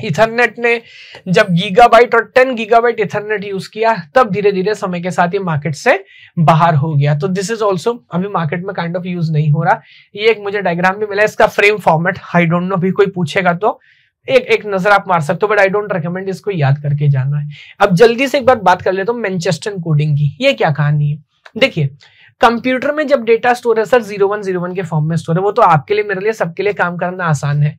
इथरनेट ने जब गीगाबाइट और 10 गीगाबाइट इथरनेट यूज किया तब धीरे धीरे समय के साथ ये मार्केट से बाहर हो गया तो दिस इज ऑल्सो अभी मार्केट में काइंड ऑफ यूज नहीं हो रहा ये एक मुझे डायग्राम भी मिला इसका frame format I don't know भी कोई पूछेगा तो एक एक नजर आप मार सकते हो बट आई डोंट रिकमेंड इसको याद करके जाना है अब जल्दी से एक बार बात कर लेते तो मैनचेस्टर कोडिंग की ये क्या कहानी है देखिए कंप्यूटर में जब डेटा स्टोर है sir zero one zero one के फॉर्म में स्टोर है वो तो आपके लिए मेरे लिए सबके लिए काम करना आसान है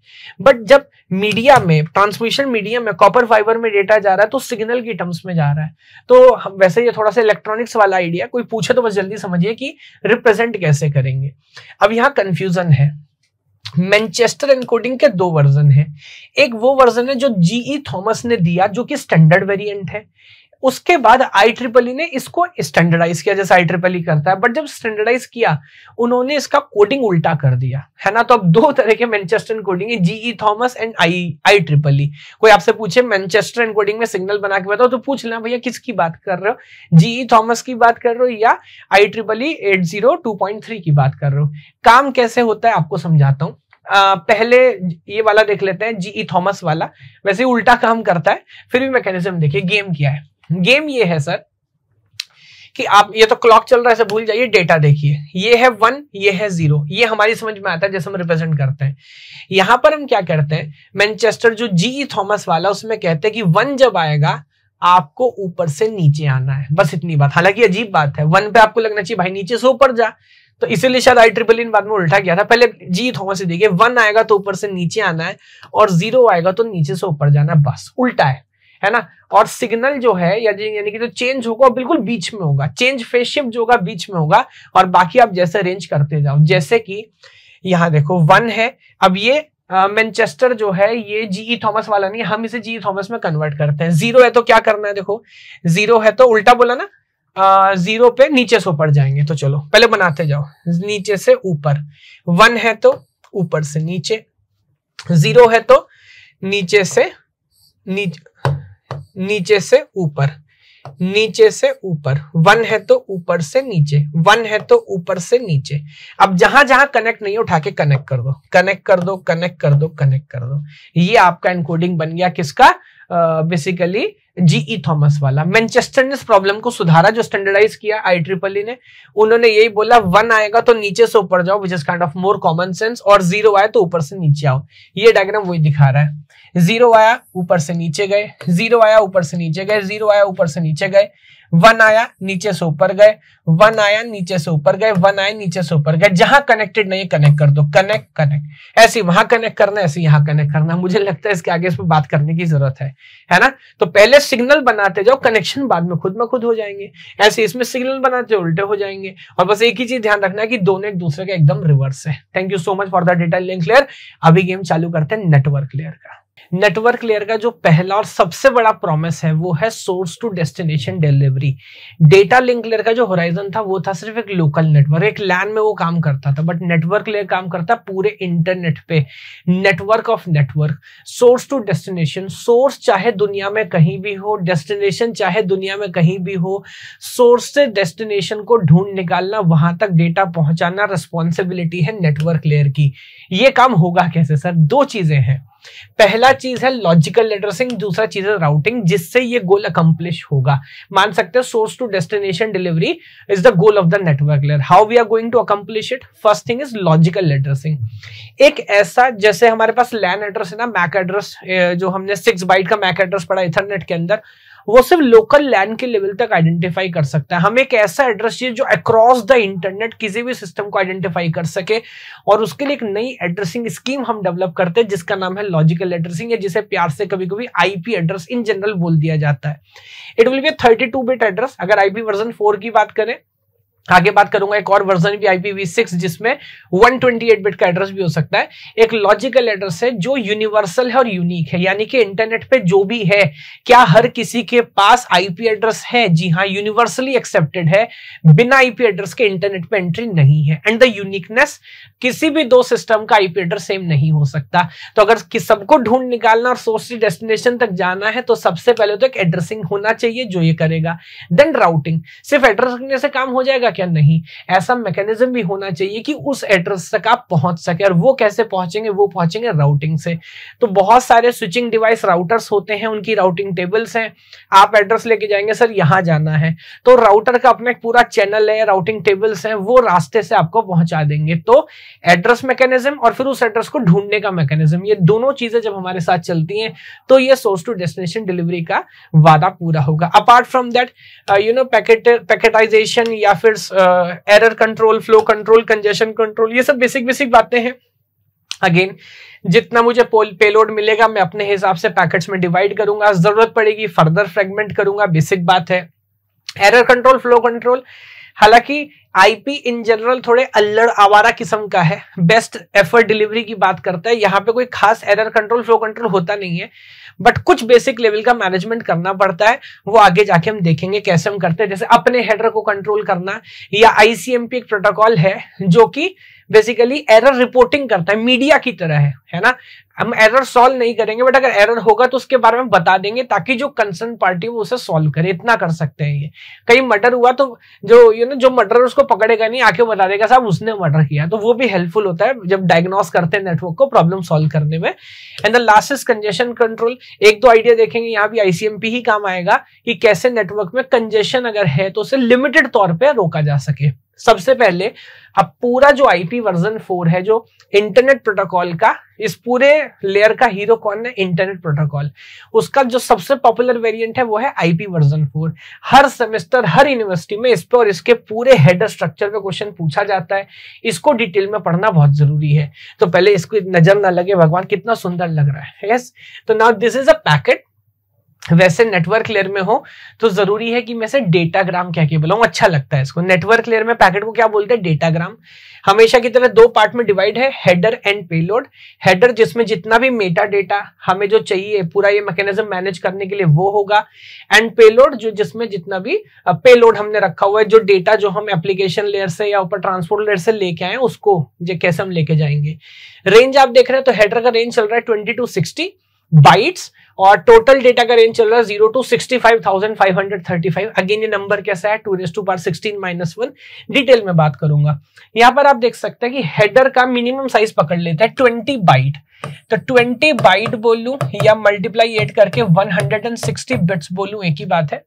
बट जब मीडिया में ट्रांसमिशन मीडिया में कॉपर फाइबर में डेटा जा रहा है तो सिग्नल की टर्म्स में जा रहा है तो वैसे ये थोड़ा सा इलेक्ट्रॉनिक्स वाला आइडिया कोई पूछे तो बस जल्दी समझिए कि रिप्रेजेंट कैसे करेंगे अब यहाँ कंफ्यूजन है मैनचेस्टर एनकोडिंग के दो वर्जन है एक वो वर्जन है जो जीई थॉमस e ने दिया जो कि स्टैंडर्ड वेरिएंट है उसके बाद आई ट्रिपल e ने इसको स्टैंडर्डाइज किया जैसे आई ट्रिपल ई करता है बट जब स्टैंडर्डाइज किया उन्होंने इसका कोडिंग उल्टा कर दिया है ना तो अब दो तरह के मैनचेस्टर कोडिंग है GE Thomas and I I triple E कोई आपसे पूछे मैनचेस्टर कोडिंग में सिग्नल बना के बताओ तो पूछ लेना भैया किसकी बात कर रहे हो जीई थॉमस e की बात कर रहे हो या I triple E eight zero two point three की बात कर रहे हो काम कैसे होता है आपको समझाता हूँ Uh, पहले ये वाला देख लेते हैं जीई थॉमस e वाला वैसे उल्टा काम करता है फिर भी मैकेनिज्म देखिए गेम क्या है गेम ये है सर कि आप ये तो क्लॉक चल रहा है भूल जाइए डेटा देखिए ये है वन ये है जीरो ये हमारी समझ में आता है जैसे हम रिप्रेजेंट करते हैं यहां पर हम क्या करते हैं मैनचेस्टर जो जी थॉमस वाला उसमें कहते हैं कि वन जब आएगा आपको ऊपर से नीचे आना है बस इतनी बात हालांकि अजीब बात है वन पे आपको लगना चाहिए भाई नीचे से ऊपर जा तो इसीलिए शायद आई ट्रिपल इन बाद में उल्टा किया था पहले जी थॉमस से देखिए वन आएगा तो ऊपर से नीचे आना है और जीरो आएगा तो नीचे से ऊपर जाना है बस उल्टा है है ना और सिग्नल जो है यानी कि जो चेंज होगा बिल्कुल बीच में होगा चेंज फेज शिफ्ट जो होगा बीच में होगा और बाकी आप जैसे अरेंज करते जाओ जैसे कि यहाँ देखो वन है अब ये मैनचेस्टर uh, जो है ये जीई थॉमस e वाला नहीं हम इसे जीई थॉमस e में कन्वर्ट करते हैं जीरो है तो क्या करना है देखो जीरो है तो उल्टा बोला ना जीरो पे नीचे से ऊपर जाएंगे तो चलो पहले बनाते जाओ नीचे से ऊपर वन है तो ऊपर से नीचे जीरो है तो नीचे से नीचे नीचे से ऊपर नीचे से ऊपर वन है तो ऊपर से नीचे वन है तो ऊपर से नीचे अब जहां जहां कनेक्ट नहीं उठा के कनेक्ट कर दो कनेक्ट कर दो कनेक्ट कर दो कनेक्ट कर दो ये आपका एनकोडिंग बन गया किसका basically uh, GE Thomas e वाला मैनचेस्टर ने इस प्रॉब्लम को सुधारा जो स्टैंडर्डाइज किया आई ट्रिपल e ने उन्होंने यही बोला वन आएगा तो नीचे से ऊपर जाओ which is kind of more common sense और जीरो आया तो ऊपर से नीचे आओ ये डायग्राम वही दिखा रहा है जीरो आया ऊपर से नीचे गए जीरो आया ऊपर से नीचे गए जीरो आया ऊपर से नीचे गए वन आया नीचे से ऊपर गए वन आया नीचे से ऊपर गए वन आया नीचे से ऊपर गए जहां कनेक्टेड नहीं कनेक्ट कर दो कनेक्ट कनेक्ट ऐसे वहां कनेक्ट करना ऐसे यहां कनेक्ट करना मुझे लगता है इसके आगे इसमें बात करने की जरूरत है है ना तो पहले सिग्नल बनाते जाओ कनेक्शन बाद में खुद में खुद हो जाएंगे ऐसे इसमें सिग्नल बनाते उल्टे हो जाएंगे और बस एक ही चीज ध्यान रखना है कि दोनों एक दूसरे का एकदम रिवर्स है thank you so much for the detail link clear अभी गेम चालू करते हैं नेटवर्क क्लियर का नेटवर्क लेयर का जो पहला और सबसे बड़ा प्रॉमिस है वो है source to destination delivery data link layer का जो होराइजन था वो था सिर्फ एक लोकल नेटवर्क एक लैन में वो काम करता था बट नेटवर्क लेयर काम करता पूरे इंटरनेट पे network of network source to destination source चाहे दुनिया में कहीं भी हो डेस्टिनेशन चाहे दुनिया में कहीं भी हो सोर्स से डेस्टिनेशन को ढूंढ निकालना वहां तक डेटा पहुंचाना रिस्पॉन्सिबिलिटी है नेटवर्क लेयर की ये काम होगा कैसे सर दो चीजें हैं पहला चीज है लॉजिकल एड्रेसिंग दूसरा चीज है राउटिंग जिससे ये गोल अकम्प्लिश होगा मान सकते हैं source to destination delivery is the goal of the network layer how we are going to accomplish it first thing is logical addressing एक ऐसा जैसे हमारे पास लैन एड्रेस है ना मैक एड्रेस जो हमने सिक्स बाइट का मैक एड्रेस पढ़ा इथरनेट के अंदर वो सिर्फ लोकल लैंड के लेवल तक आइडेंटिफाई कर सकता है हमें एक ऐसा एड्रेस चाहिए जो अक्रॉस द इंटरनेट किसी भी सिस्टम को आइडेंटिफाई कर सके और उसके लिए एक नई एड्रेसिंग स्कीम हम डेवलप करते हैं जिसका नाम है लॉजिकल एड्रेसिंग या जिसे प्यार से कभी कभी आईपी एड्रेस इन जनरल बोल दिया जाता है it will be thirty two bit address अगर आईपी वर्जन फोर की बात करें आगे बात करूंगा एक और वर्जन भी सिक्स जिसमें 128 बिट का एड्रेस भी हो सकता है एक लॉजिकल एड्रेस है जो यूनिवर्सल है और यूनिक है यानी कि इंटरनेट पे जो भी है क्या हर किसी के पास आईपी एड्रेस है जी हाँ यूनिवर्सली एक्सेप्टेड है बिना आईपी एड्रेस के इंटरनेट पे एंट्री नहीं है एंड द यूनिकनेस किसी भी दो सिस्टम का आईपी एड्रेस सेम नहीं हो सकता तो अगर सबको ढूंढ निकालना और सोर्स डेस्टिनेशन तक जाना है तो सबसे पहले तो एक एड्रेसिंग होना चाहिए जो ये करेगा देन राउटिंग सिर्फ एड्रेस रखने से काम हो जाएगा जाएगा क्या नहीं ऐसा मैकेनिज्म भी होना चाहिए कि उस एड्रेस तक आप पहुंच सके और वो कैसे पहुंचेंगे वो पहुंचेंगे राउटिंग से तो बहुत सारे स्विचिंग डिवाइस राउटर्स होते हैं उनकी राउटिंग टेबल्स हैं आप एड्रेस लेके जाएंगे सर यहाँ जाना है तो राउटर का अपना एक पूरा चैनल है राउटिंग टेबल्स है वो रास्ते से आपको पहुंचा देंगे तो एड्रेस मैकेनिज्म और फिर उस एड्रेस को ढूंढने का मैकेनिज्म ये दोनों चीजें जब हमारे साथ चलती हैं तो ये सोर्स टू डेस्टिनेशन डिलीवरी का वादा पूरा होगा apart from that you know packet packetization या फिर towards error control flow control congestion control ये सब बेसिक बेसिक बातें हैं अगेन जितना मुझे पेलोड मिलेगा मैं अपने हिसाब से पैकेट्स में डिवाइड करूंगा जरूरत पड़ेगी फर्दर फ्रेगमेंट करूंगा बेसिक बात है एरर कंट्रोल फ्लो कंट्रोल हालांकि आईपी इन जनरल थोड़े अल्लड़ आवारा किस्म का है बेस्ट एफर्ट डिलीवरी की बात करता है यहाँ पे कोई खास एरर कंट्रोल फ्लो कंट्रोल होता नहीं है बट कुछ बेसिक लेवल का मैनेजमेंट करना पड़ता है वो आगे जाके हम देखेंगे कैसे हम करते हैं जैसे अपने हेडर को कंट्रोल करना या आईसीएमपी एक प्रोटोकॉल है जो कि बेसिकली एरर रिपोर्टिंग करता है मीडिया की तरह है है ना हम एरर सॉल्व नहीं करेंगे बट अगर एरर होगा तो उसके बारे में बता देंगे ताकि जो कंसर्न पार्टी वो उसे सॉल्व करे इतना कर सकते हैं ये कहीं मर्डर हुआ तो जो यू नो जो मर्डर उसको पकड़ेगा नहीं आके बता देगा साहब उसने मर्डर किया तो वो भी हेल्पफुल होता है जब डायग्नोस करते हैं नेटवर्क को प्रॉब्लम सॉल्व करने में and the last is congestion control एक दो आइडिया देखेंगे यहाँ भी आईसीएमपी ही काम आएगा कि कैसे नेटवर्क में कंजेशन अगर है तो उसे लिमिटेड तौर पर रोका जा सके सबसे पहले अब पूरा जो आईपी वर्जन फोर है जो इंटरनेट प्रोटोकॉल का इस पूरे लेयर का हीरो कौन है इंटरनेट प्रोटोकॉल उसका जो सबसे पॉपुलर वेरिएंट है वो है आईपी वर्जन फोर हर सेमेस्टर हर यूनिवर्सिटी में इस पे और इसके पूरे हेड स्ट्रक्चर पे क्वेश्चन पूछा जाता है इसको डिटेल में पढ़ना बहुत जरूरी है तो पहले इसको नजर ना लगे भगवान कितना सुंदर लग रहा है यस तो now this is a packet वैसे नेटवर्क लेयर में हो तो जरूरी है कि मैं से डेटाग्राम क्या क्या बोला अच्छा लगता है इसको नेटवर्क लेयर में पैकेट को क्या बोलते हैं डेटाग्राम हमेशा की तरह दो पार्ट में डिवाइड है हेडर एंड पेलोड हेडर जिसमें जितना भी मेटा डेटा हमें जो चाहिए पूरा ये मैकेनिज्म मैनेज करने के लिए वो होगा एंड पेलोड जो जिसमें जितना भी पेलोड हमने रखा हुआ है जो डेटा जो हम एप्लीकेशन लेयर से या ऊपर ट्रांसपोर्ट लेयर से लेके आए उसको कैसे हम लेके जाएंगे रेंज आप देख रहे हैं तो हेडर का रेंज चल रहा है ट्वेंटी टू सिक्सटी बाइट्स और टोटल डेटा का रेंज चल रहा है zero to sixty five thousand five hundred thirty five again ये नंबर कैसा है two race to power sixteen minus one detail में बात करूंगा यहां पर आप देख सकते हैं कि हेडर का मिनिमम साइज पकड़ लेता है ट्वेंटी बाइट तो ट्वेंटी बाइट बोलू या मल्टीप्लाई एड करके one hundred and sixty bits बोलू एक ही बात है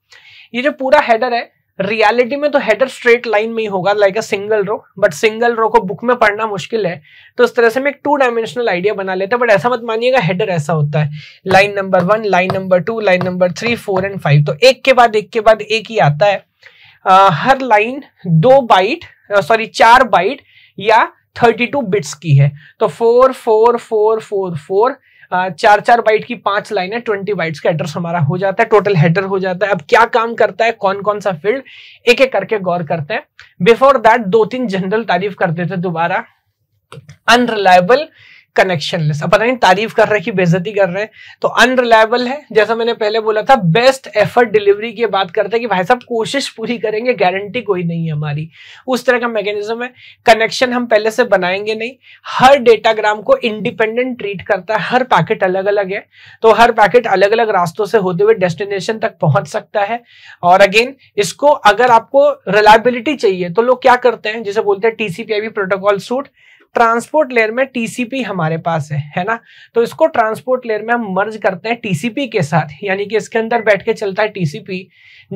ये जो पूरा हेडर है रियलिटी में तो हेडर स्ट्रेट लाइन में ही होगा like a single row but single row को बुक में पढ़ना मुश्किल है तो इस तरह से हम एक टू डायमेंशनल आइडिया बना लेते हैं बट ऐसा मत मानिएगा हेडर ऐसा होता है line number one line number two line number three four and five तो एक के बाद एक के बाद एक ही आता है आ, हर लाइन दो बाइट सॉरी चार बाइट या थर्टी टू बिट्स की है तो four four four four four चार चार बाइट की पांच लाइन है ट्वेंटी बाइट्स का एड्रेस हमारा हो जाता है टोटल हेडर हो जाता है अब क्या काम करता है कौन कौन सा फील्ड एक एक करके गौर करते हैं बिफोर दैट दो तीन जनरल तारीफ कर देते दोबारा अनरिलायबल कनेक्शन लेस पता नहीं तारीफ कर रहे कि बेजती कर रहे हैं तो अनरिलायबल है जैसा मैंने पहले बोला था बेस्ट एफर्ट डिलीवरी की बात करते हैं कि भाई साहब कोशिश पूरी करेंगे गारंटी कोई नहीं है हमारी उस तरह का मैकेनिज्म है कनेक्शन हम पहले से बनाएंगे नहीं हर डेटाग्राम को इंडिपेंडेंट ट्रीट करता है हर पैकेट अलग अलग है तो हर पैकेट अलग अलग रास्तों से होते हुए डेस्टिनेशन तक पहुंच सकता है और अगेन इसको अगर आपको रिलायबिलिटी चाहिए तो लोग क्या करते हैं जिसे बोलते हैं TCP IP protocol suite transport layer में टीसीपी हमारे पास है है ना तो इसको ट्रांसपोर्ट लेयर में हम मर्ज करते हैं टीसीपी के साथ यानी कि इसके अंदर बैठ के चलता है टीसीपी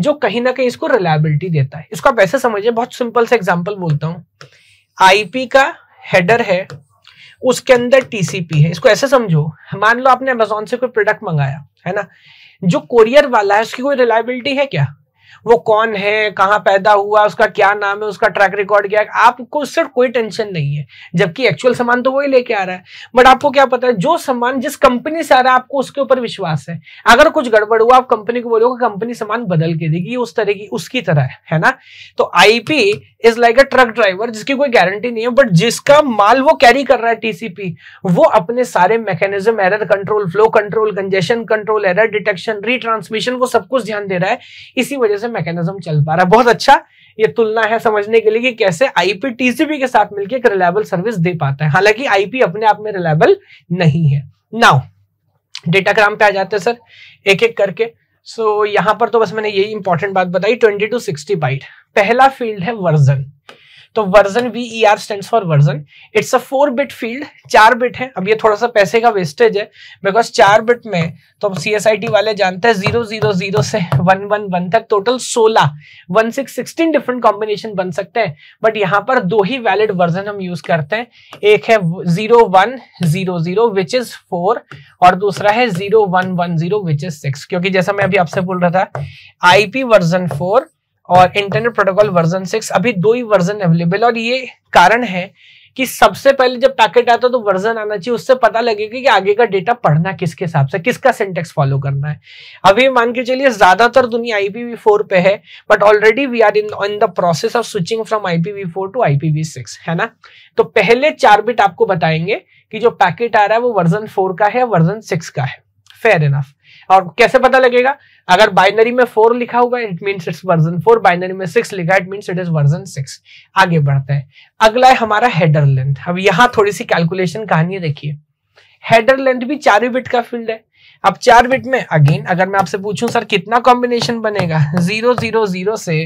जो कहीं ना कहीं इसको रिलायबिलिटी देता है इसको आप ऐसे समझिए बहुत सिंपल से एग्जाम्पल बोलता हूँ आईपी का हेडर है उसके अंदर टीसीपी है इसको ऐसे समझो मान लो आपने अमेजोन से कोई प्रोडक्ट मंगाया है ना जो कोरियर वाला है उसकी कोई रिलायबिलिटी है क्या वो कौन है कहाँ पैदा हुआ उसका क्या नाम है उसका ट्रैक रिकॉर्ड क्या है आपको सिर्फ कोई टेंशन नहीं है जबकि एक्चुअल सामान तो वही लेके आ रहा है बट आपको क्या पता है जो सामान जिस कंपनी से आ रहा है आपको उसके ऊपर विश्वास है अगर कुछ गड़बड़ हुआ आप कंपनी को बोलोगे कंपनी सामान बदल के देगी उस तरह की उसकी तरह है, है ना तो IP is like a truck driver जिसकी कोई गारंटी नहीं है बट जिसका माल वो कैरी कर रहा है टीसीपी वो अपने सारे mechanism error control flow control congestion control error detection retransmission वो सब कुछ ध्यान दे रहा है इसी वजह से मैकेनिज्म चल पा रहा है बहुत अच्छा ये तुलना है समझने के लिए कि कैसे आईपी टीसीपी के साथ मिलकर एक रिलायबल सर्विस दे पाता है हालांकि आईपी अपने आप में रिलायबल नहीं है नाउ डेटाग्राम पे आ जाते हैं सर एक एक करके सो so, यहां पर तो बस मैंने यही इंपॉर्टेंट बात बताई ट्वेंटी टू सिक्सटी बाइट पहला फील्ड है वर्जन तो version V E R stand for version it's a four bit field चार बिट है अब ये थोड़ा सा पैसे का वेस्टेज है बिकॉज चार बिट में तो हम सी एस आई टी वाले जानते हैं जीरो जीरो जीरो से वन वन वन तक टोटल सोलह one six sixteen different combination बन सकते हैं बट यहां पर दो ही वैलिड वर्जन हम यूज करते हैं एक है zero one zero zero which is four और दूसरा है zero one one zero which is six क्योंकि जैसा मैं अभी आपसे बोल रहा था आईपी वर्जन फोर और इंटरनेट प्रोटोकॉल वर्जन सिक्स अभी दो ही वर्जन अवेलेबल और ये कारण है कि सबसे पहले जब पैकेट आता है तो वर्जन आना चाहिए उससे पता लगेगा कि आगे का डेटा पढ़ना किसके हिसाब से किसका सिंटेक्स फॉलो करना है अभी मान के चलिए ज्यादातर दुनिया आईपीवी फोर पे है but already we are in in the process of switching from IPv four to IPv six है ना तो पहले चार बिट आपको बताएंगे कि जो पैकेट आ रहा है वो वर्जन फोर का है वर्जन सिक्स का है फेयर इनफ और कैसे पता लगेगा अगर बाइनरी में फोर लिखा हुआ है it mean it's version four binary में सिक्स लिखा है it means it is version six आगे बढ़ते हैं अगला है हमारा हेडर लेंथ अब यहाँ थोड़ी सी कैलकुलेशन कहानी देखिए हेडर लेंथ भी चार बिट का फील्ड है अब चार बिट में अगेन अगर मैं आपसे पूछूं सर कितना कॉम्बिनेशन बनेगा जीरो जीरो जीरो से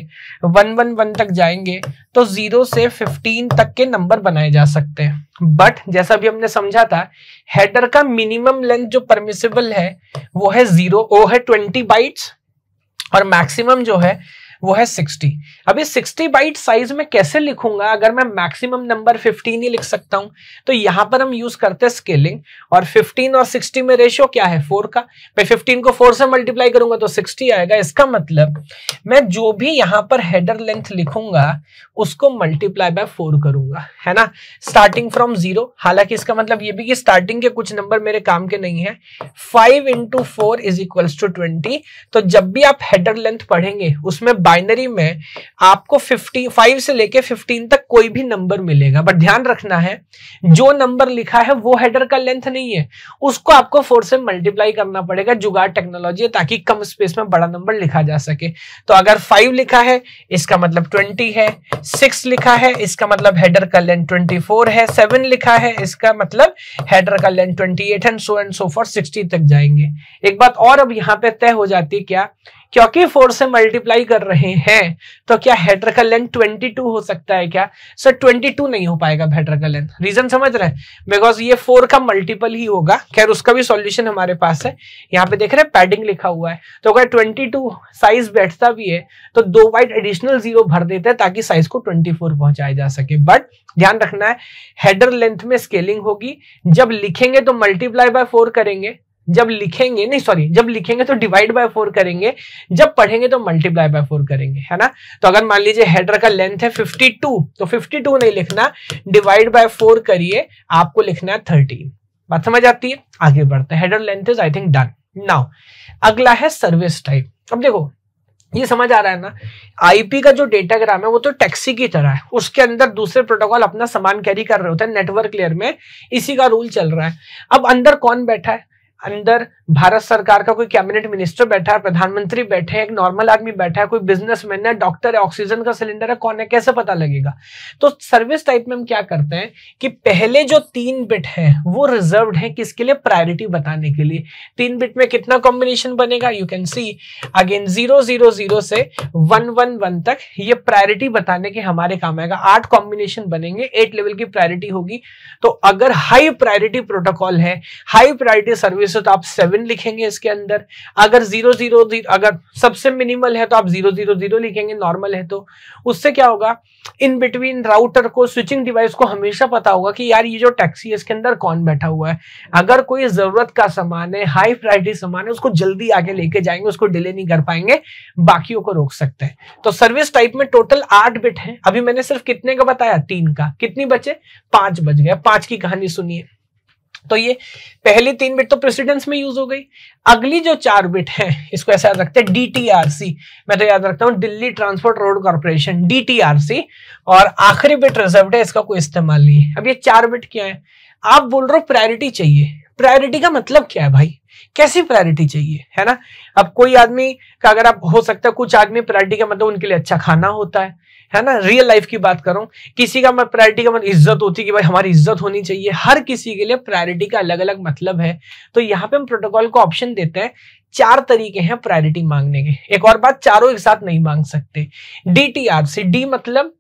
वन वन वन तक जाएंगे तो जीरो से फिफ्टीन तक के नंबर बनाए जा सकते हैं बट जैसा भी हमने समझा था हेडर का मिनिमम लेंथ जो परमिसेबल है वो है जीरो ओ है ट्वेंटी बाइट्स और मैक्सिमम जो है वो है 60 अब ये 60 बाइट साइज में कैसे लिखूंगा अगर मैं मैक्सिमम नंबर 15 ही लिख सकता हूं तो यहां पर हम यूज करते हैं स्केलिंग और 15 और 60 में रेशियो क्या है 4 का मैं 15 को 4 से मल्टीप्लाई करूंगा तो 60 आएगा इसका मतलब मैं जो भी यहां पर हेडर लेंथ लिखूंगा उसको मल्टीप्लाई बाय फोर करूंगा है ना स्टार्टिंग फ्रॉम जीरो हालांकि इसका मतलब ये भी कि स्टार्टिंग के कुछ नंबर मेरे काम के नहीं है five into four is equals to twenty तो जब भी आप हेडर लेंथ पढ़ेंगे उसमें बाइनरी में आपको 50 फाइव से लेके 15 तक कोई भी नंबर मिलेगा बट ध्यान रखना है जो नंबर लिखा है वो हेडर का लेंथ नहीं है उसको आपको फोर से मल्टीप्लाई करना पड़ेगा जुगाड़ टेक्नोलॉजी है ताकि कम स्पेस में बड़ा नंबर लिखा जा सके तो अगर फाइव लिखा है इसका मतलब ट्वेंटी है सिक्स लिखा है इसका मतलब हेडर का लेंथ ट्वेंटी है सेवन लिखा है इसका मतलब हेडर का length twenty and so and so for sixty तक जाएंगे एक बात और अब यहाँ पे तय हो जाती है क्या क्योंकि फोर से मल्टीप्लाई कर रहे हैं तो क्या हेडर का लेंथ टू हो सकता है क्या सर टू नहीं हो पाएगा हेडर का लेंथ रीजन समझ रहे बिकॉज ये फोर का मल्टीपल ही होगा खैर उसका भी सॉल्यूशन हमारे पास है यहाँ पे देख रहे हैं पैडिंग लिखा हुआ है तो अगर टू साइज बैठता भी है तो दो वाइट एडिशनल जीरो भर देते हैं ताकि साइज को फोर पहुंचाया जा सके बट ध्यान रखना है हेडर लेंथ में स्केलिंग होगी जब लिखेंगे तो मल्टीप्लाई बाय फोर करेंगे जब लिखेंगे नहीं सॉरी जब लिखेंगे तो डिवाइड बाय फोर करेंगे जब पढ़ेंगे तो मल्टीप्लाई बाय फोर करेंगे है ना तो अगर मान लीजिए हेडर का लेंथ है 52 तो 52 नहीं लिखना डिवाइड बाय फोर करिए आपको लिखना है थर्टीन बात समझ आती है आगे बढ़ते हैं header length is I think done now अगला है सर्विस टाइप अब देखो ये समझ आ रहा है ना आईपी का जो डेटाग्राम है वो तो टैक्सी की तरह है उसके अंदर दूसरे प्रोटोकॉल अपना सामान कैरी कर रहे होते हैं नेटवर्क लेयर में इसी का रूल चल रहा है अब अंदर कौन बैठा है अंदर भारत सरकार का कोई कैबिनेट मिनिस्टर बैठा है प्रधानमंत्री बैठे हैं एक नॉर्मल आदमी बैठा है कोई बिजनेसमैन है डॉक्टर है ऑक्सीजन का सिलेंडर है कौन है कैसे पता लगेगा तो सर्विस टाइप में हम क्या करते हैं कि पहले जो तीन बिट है वो रिजर्व है किसके लिए प्रायोरिटी बताने के लिए तीन बिट में कितना कॉम्बिनेशन बनेगा you can see again zero zero zero से वन वन वन तक ये प्रायोरिटी बताने के हमारे काम आएगा आठ कॉम्बिनेशन बनेंगे एट लेवल की प्रायोरिटी होगी तो अगर हाई प्रायोरिटी प्रोटोकॉल है हाई प्रायोरिटी सर्विस से तो आप सेवन लिखेंगे इसके अंदर अगर जीरो जीरो अगर सबसे मिनिमल है तो आप जीरो जीरो जीरो लिखेंगे नॉर्मल है तो उससे क्या होगा इन बिटवीन राउटर को स्विचिंग डिवाइस को हमेशा पता होगा कि यार ये जो टैक्सी है इसके अंदर कौन बैठा हुआ है अगर कोई जरूरत का सामान है हाई प्रायोरिटी सामान है उसको जल्दी आगे लेके जाएंगे उसको डिले नहीं कर पाएंगे बाकियों को रोक सकते हैं तो सर्विस टाइप में टोटल आठ बिट है अभी मैंने सिर्फ कितने का बताया तीन का कितनी बचे पांच बच गया पांच की कहानी सुनिए तो ये पहली तीन बिट तो प्रेसिडेंस में यूज हो गई अगली जो चार बिट है इसको ऐसा याद रखते हैं डीटीआरसी मैं तो याद रखता हूँ Delhi transport road corporation DTRC और आखिरी बिट रिजर्व है इसका कोई इस्तेमाल नहीं है अब ये चार बिट क्या है आप बोल रहे हो प्रायोरिटी चाहिए प्रायोरिटी का मतलब क्या है भाई कैसी प्रायोरिटी चाहिए है ना अब कोई आदमी का अगर आप हो सकता है कुछ आदमी प्रायोरिटी का मतलब उनके लिए अच्छा खाना होता है है ना रियल लाइफ की बात करूं किसी का मैं प्रायोरिटी का मतलब इज्जत होती कि भाई हमारी इज्जत होनी चाहिए हर किसी के लिए प्रायोरिटी का अलग अलग मतलब है तो यहाँ पे हम प्रोटोकॉल को ऑप्शन देते हैं चार तरीके हैं प्रायोरिटी मांगने के एक और बात चारों एक साथ नहीं मांग सकते डी टी आर से डी मतलब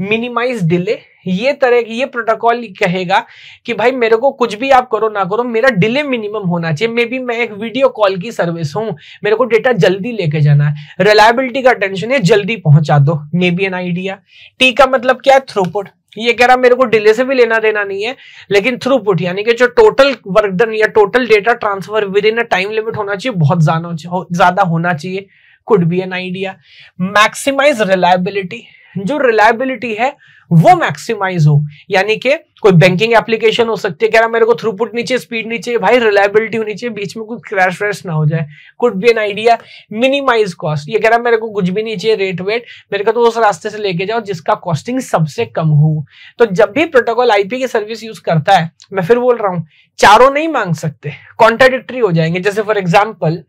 मिनिमाइज डिले ये तरह की ये प्रोटोकॉल कहेगा कि भाई मेरे को कुछ भी आप करो ना करो मेरा डिले मिनिमम होना चाहिए मे बी मैं एक वीडियो कॉल की सर्विस हूं मेरे को डेटा जल्दी लेके जाना है रिलायबिलिटी का टेंशन है जल्दी पहुंचा दो may be an idea T का मतलब क्या है थ्रूपुट ये कह रहा मेरे को डिले से भी लेना देना नहीं है लेकिन थ्रूपुट यानी कि जो टोटल वर्क डन या total data transfer within a time limit होना चाहिए बहुत ज्यादा होना चाहिए could be an idea maximise reliability जो रिलायबिलिटी है वो मैक्सिमाइज हो यानी कि कोई बैंकिंग एप्लीकेशन हो सकती है कह रहा मेरे को थ्रूपुट नीचे स्पीड नीचे भाई रिलायबिलिटी होनी चाहिए बीच में कुछ क्रैश व्रैश ना हो जाए could be an idea minimise cost ये कह रहा मेरे को कुछ भी नहीं चाहिए रेट वेट मेरे को तो उस रास्ते से लेके जाओ जिसका कॉस्टिंग सबसे कम हो तो जब भी प्रोटोकॉल आईपी की सर्विस यूज करता है मैं फिर बोल रहा हूँ चारों नहीं मांग सकते कॉन्ट्राडिक्ट्री हो जाएंगे जैसे for example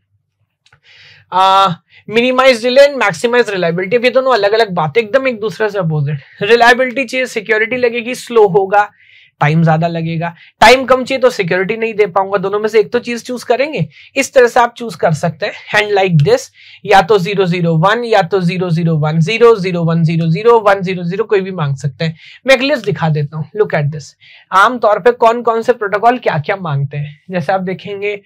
minimise delay and maximise reliability अभी दोनों अलग अलग बात एकदम एक दूसरे से अपोजिट रिलायबिलिटी चाहिए सिक्योरिटी लगेगी स्लो होगा टाइम ज्यादा लगेगा टाइम कम चाहिए तो सिक्योरिटी नहीं दे पाऊंगा दोनों में से एक तो चीज चूज करेंगे इस तरह से आप चूज कर सकते हैं हैंड लाइक दिस या तो जीरो जीरो वन या तो zero zero one zero zero one zero zero one zero zero कोई भी मांग सकते हैं मैं एक लिस्ट दिखा देता हूँ लुक एट दिस आमतौर पर कौन कौन से प्रोटोकॉल क्या क्या मांगते हैं जैसे आप देखेंगे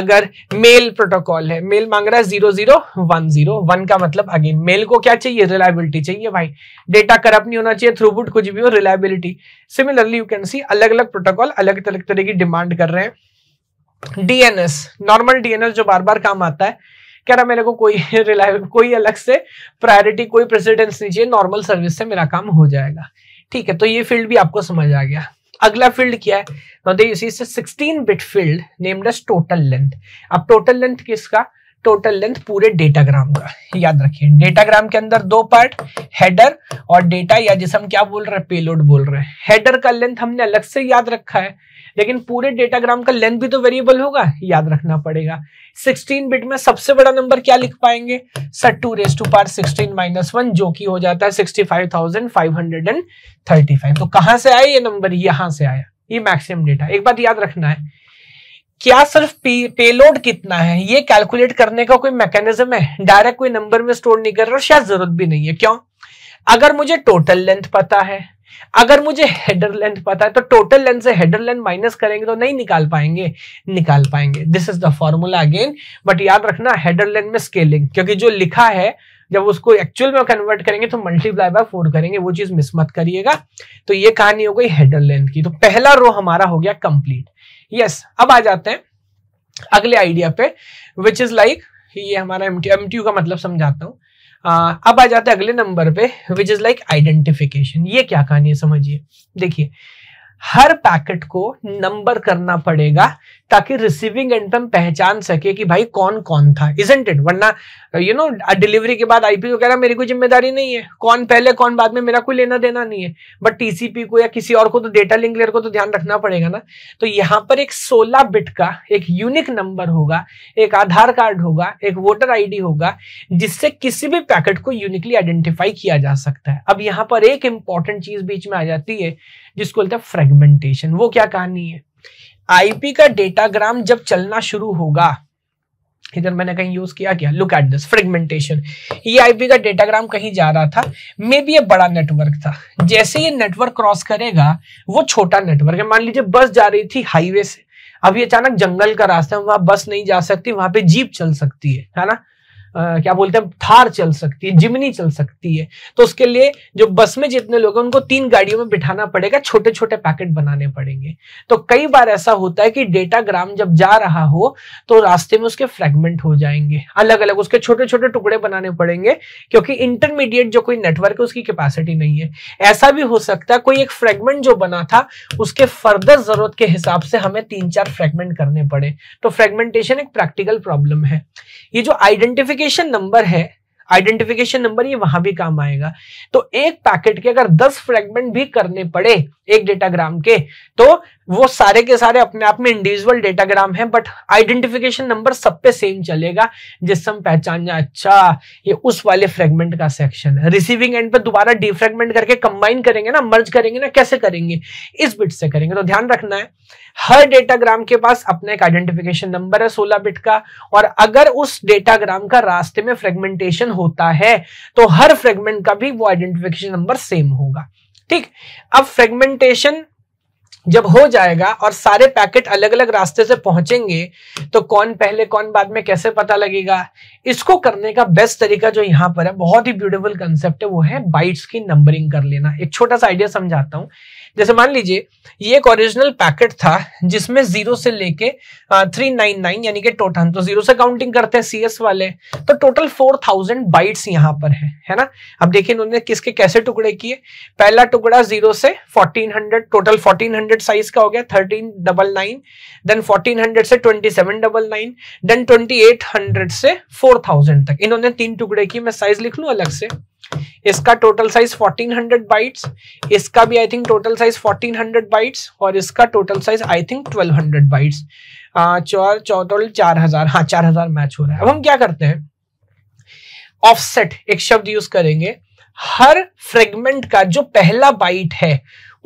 अगर मेल प्रोटोकॉल है मेल मांग रहा है zero zero one zero one का मतलब अगेन मेल को क्या चाहिए रिलायबिलिटी चाहिए भाई डेटा करप्ट नहीं होना चाहिए थ्रूपुट कुछ भी हो reliability similarly you can see अलग अलग प्रोटोकॉल अलग अलग तरह की डिमांड कर रहे हैं डीएनएस नॉर्मल डीएनएस जो बार बार काम आता है कह रहा मेरे को कोई [LAUGHS] रिलायबल कोई अलग से प्रायोरिटी कोई प्रेसिडेंस नहीं चाहिए नॉर्मल सर्विस से मेरा काम हो जाएगा ठीक है तो ये फील्ड भी आपको समझ आ गया अगला फील्ड क्या है now they you see 16 bit field named as total length अब टोटल लेंथ किसका टोटल लेंथ पूरे डेटाग्राम का याद रखिए डेटाग्राम के अंदर दो पार्ट हेडर और डेटा या जिसे हम क्या बोल रहे हैं पेलोड बोल रहे हैं हेडर का लेंथ हमने अलग से याद रखा है लेकिन पूरे डेटाग्राम का लेंथ भी तो वेरिएबल होगा याद रखना पड़ेगा 16 बिट में सबसे बड़ा नंबर क्या लिख पाएंगे sir two race to power sixteen minus one जो कि हो जाता है 65,535 तो कहां से आया ये नंबर यहां से आया ये मैक्सिमम डेटा एक बात याद रखना है क्या सिर्फ पेलोड कितना है ये कैलकुलेट करने का कोई मैकेनिज्म है डायरेक्ट कोई नंबर में स्टोर नहीं कर रहा और शायद जरूरत भी नहीं है क्यों अगर मुझे टोटल लेंथ पता है अगर मुझे हेडर लेंथ पता है तो टोटल लेंथ से हेडर लेंथ माइनस करेंगे तो नहीं निकाल पाएंगे निकाल पाएंगे this is the formula again but याद रखना हेडर लेंथ में स्केलिंग क्योंकि जो लिखा है जब उसको एक्चुअल में कन्वर्ट करेंगे तो मल्टीप्लाई बाय फोर करेंगे वो चीज मिस मत करिएगा तो ये कहानी हो गई हेडर लेंथ की तो पहला रो हमारा हो गया कंप्लीट यस अब आ जाते हैं अगले आइडिया पे विच इज लाइक ये हमारा एम टी यू का मतलब समझाता हूँ अब आ जाते हैं अगले नंबर पे विच इज लाइक आइडेंटिफिकेशन ये क्या कहानी है समझिए देखिए हर पैकेट को नंबर करना पड़ेगा ताकि रिसीविंग एंड पे पहचान सके कि भाई कौन कौन था इज इट वरना यू नो डिलीवरी के बाद को कह रहा मेरी कोई जिम्मेदारी नहीं है कौन पहले कौन बाद में मेरा कोई लेना देना नहीं है बट टीसीपी को या किसी और को तो डेटा लिंक लेयर को तो ध्यान रखना पड़ेगा ना तो यहाँ पर एक सोलह बिट का एक यूनिक नंबर होगा एक आधार कार्ड होगा एक वोटर आई होगा जिससे किसी भी पैकेट को यूनिकली आइडेंटिफाई किया जा सकता है अब यहाँ पर एक इंपॉर्टेंट चीज बीच में आ जाती है जिसको बोलते हैं फ्रेगमेंटेशन वो क्या कहानी है आईपी का डेटाग्राम जब चलना शुरू होगा इधर मैंने कहीं यूज किया क्या लुक एट दिस फ्रेगमेंटेशन ये आईपी का डेटाग्राम कहीं जा रहा था मे बी ये बड़ा नेटवर्क था जैसे ये नेटवर्क क्रॉस करेगा वो छोटा नेटवर्क है मान लीजिए बस जा रही थी हाईवे से अभी अचानक जंगल का रास्ता है वहां बस नहीं जा सकती वहां पे जीप चल सकती है है ना आ, क्या बोलते हैं थार चल सकती है जिमनी चल सकती है तो उसके लिए जो बस में जितने लोग हैं उनको तीन गाड़ियों में बिठाना पड़ेगा छोटे छोटे पैकेट बनाने पड़ेंगे तो कई बार ऐसा होता है कि डेटा ग्राम जब जा रहा हो तो रास्ते में उसके फ्रेगमेंट हो जाएंगे अलग अलग उसके छोटे छोटे टुकड़े बनाने पड़ेंगे क्योंकि इंटरमीडिएट जो कोई नेटवर्क है उसकी कैपेसिटी नहीं है ऐसा भी हो सकता है कोई एक फ्रेगमेंट जो बना था उसके फर्दर जरूरत के हिसाब से हमें तीन चार फ्रेगमेंट करने पड़े तो फ्रेगमेंटेशन एक प्रैक्टिकल प्रॉब्लम है ये जो आइडेंटिफिकेशन आइडेंटिफिकेशन नंबर है आइडेंटिफिकेशन नंबर ये वहां भी काम आएगा तो एक पैकेट के अगर 10 फ्रेगमेंट भी करने पड़े एक डेटाग्राम के तो वो सारे के सारे अपने आप में इंडिविजुअल डेटाग्राम है बट आइडेंटिफिकेशन नंबर सब पे सेम चलेगा जिससे हम पहचान जाए अच्छा ये उस वाले फ्रेगमेंट का सेक्शन है रिसीविंग एंड पे दोबारा डिफ्रेगमेंट करके कंबाइन करेंगे ना मर्ज करेंगे ना कैसे करेंगे इस बिट से करेंगे तो ध्यान रखना है हर डेटाग्राम के पास अपना एक आइडेंटिफिकेशन नंबर है सोलह बिट का और अगर उस डेटाग्राम का रास्ते में फ्रेगमेंटेशन होता है तो हर फ्रेगमेंट का भी वो आइडेंटिफिकेशन नंबर सेम होगा ठीक अब फ्रेगमेंटेशन जब हो जाएगा और सारे पैकेट अलग अलग रास्ते से पहुंचेंगे तो कौन पहले कौन बाद में कैसे पता लगेगा इसको करने का बेस्ट तरीका जो यहां पर है बहुत ही ब्यूटीफुल कंसेप्ट है वो है बाइट्स की नंबरिंग कर लेना एक छोटा सा आइडिया समझाता हूं जैसे मान लीजिए ये एक ओरिजिनल पैकेट था जिसमें जीरो से लेके थ्री नाइन नाइन यानी कि टोटल तो जीरो से काउंटिंग करते हैं सीएस वाले तो टोटल फोर थाउजेंड बाइट्स यहां पर है है ना अब देखिए उन्होंने किसके कैसे टुकड़े किए पहला टुकड़ा जीरो से fourteen hundred total fourteen hundred size का हो गया thirteen double nine then fourteen hundred से twenty seven double nine then twenty eight hundred से फोर थाउजेंड तक इन्होंने तीन टुकड़े किए मैं साइज लिख लू अलग से इसका टोटल साइज 1400 बाइट्स इसका भी I think total size 1400 bytes और इसका total size I think 1200 bytes चौर टोटल चार हजार हाँ चार हजार मैच हो रहा है अब हम क्या करते हैं ऑफसेट एक शब्द यूज करेंगे हर फ्रेगमेंट का जो पहला बाइट है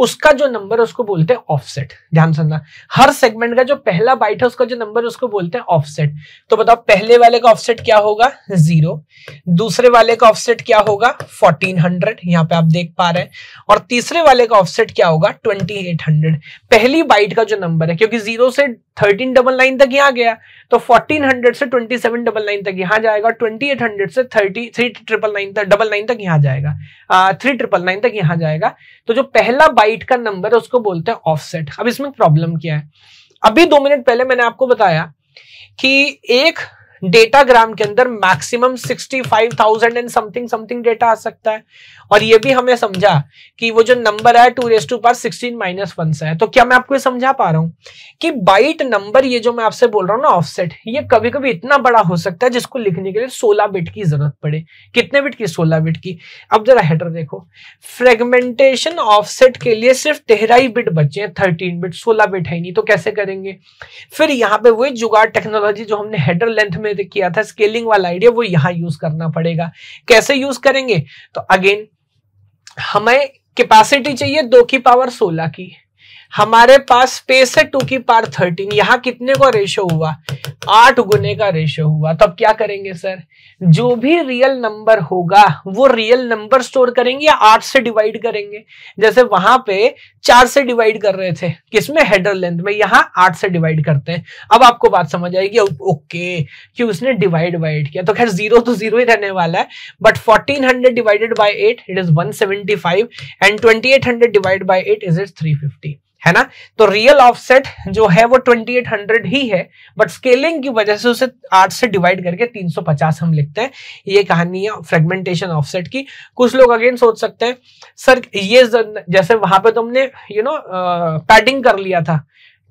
उसका जो नंबर उसको बोलते हैं ऑफसेट ध्यान सुनना हर सेगमेंट का जो पहला बाइट है उसका जो नंबर उसको बोलते हैं ऑफसेट तो बताओ पहले वाले का ऑफसेट क्या होगा जीरो दूसरे वाले का ऑफसेट क्या होगा फोर्टीन हंड्रेड यहाँ पे आप देख पा रहे हैं और तीसरे वाले का ऑफसेट क्या होगा ट्वेंटी एट हंड्रेड पहली बाइट का जो नंबर है क्योंकि जीरो से थर्टीन डबल नाइन तक यहाँ गया तो फोर्टीन हंड्रेड से ट्वेंटी सेवन डबल नाइन तक यहाँ जाएगा ट्वेंटी एट हंड्रेड से थर्टी थ्री ट्रिपल नाइन तक डबल नाइन तक यहाँ जाएगा थ्री ट्रिपल नाइन तक यहाँ जाएगा तो जो पहला बाइट का नंबर है उसको बोलते हैं ऑफसेट अब इसमें प्रॉब्लम क्या है अभी दो मिनट पहले मैंने आपको बताया कि एक डेटाग्राम के अंदर maximum sixty five thousand and something something data आ सकता है और ये भी हमने समझा कि वो जो नंबर है two race to power sixteen minus one से है तो क्या मैं आपको ये समझा पा रहा हूँ कि बाइट नंबर ये जो मैं आपसे बोल रहा हूँ ना ऑफसेट ये कभी कभी इतना बड़ा हो सकता है जिसको लिखने के लिए सोलह बिट की जरूरत पड़े कितने बिट की सोलह बिट की अब जरा हेडर देखो फ्रेगमेंटेशन ऑफसेट के लिए सिर्फ तेरह बिट बचे हैं थर्टीन बिट सोलह बिट है नहीं तो कैसे करेंगे फिर यहाँ पे वही जुगाड़ टेक्नोलॉजी जो हमने हेडर लेंथ में किया था स्केलिंग वाला आइडिया वो यहाँ यूज करना पड़ेगा कैसे यूज करेंगे तो अगेन हमें कैपेसिटी चाहिए दो की पावर सोलह की हमारे पास स्पेस है टू की पार थर्टीन यहाँ कितने का रेशो हुआ आठ गुने का रेशो हुआ तो अब क्या करेंगे सर जो भी रियल नंबर होगा वो रियल नंबर स्टोर करेंगे या आठ से डिवाइड करेंगे जैसे वहां पे चार से डिवाइड कर रहे थे किसमें हेडर लेंथ में यहाँ आठ से डिवाइड करते हैं अब आपको बात समझ आएगी ओके कि उसने डिवाइड वाइड किया तो खैर जीरो तो जीरो ही रहने वाला है but fourteen hundred divided by eight it is one seventy five and twenty eight hundred divide by eight is it three fifty है ना तो रियल ऑफसेट जो है वो 2800 ही है बट स्केलिंग की वजह से उसे आठ से डिवाइड करके 350 हम लिखते हैं ये कहानी है फ्रेगमेंटेशन ऑफसेट की कुछ लोग अगेन सोच सकते हैं सर ये जैसे वहां पे तुमने यू नो पैडिंग कर लिया था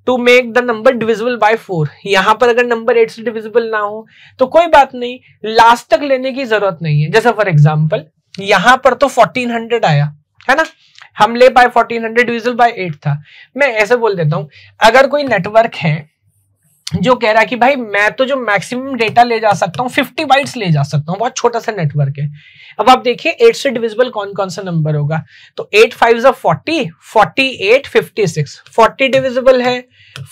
to make the number divisible by four यहां पर अगर नंबर एट से डिविजिबल ना हो तो कोई बात नहीं लास्ट तक लेने की जरूरत नहीं है जैसे फॉर एग्जाम्पल यहां पर तो 1400 आया है ना हमले बाय 1400 डिविजल बाय एट था मैं ऐसे बोल देता हूँ अगर कोई नेटवर्क है जो कह रहा है कि भाई मैं तो जो मैक्सिमम डेटा ले जा सकता हूँ 50 बाइट्स ले जा सकता हूँ बहुत छोटा सा नेटवर्क है अब आप देखिए एट से डिविजिबल कौन कौन सा नंबर होगा तो eight five forty forty eight fifty six forty divisible है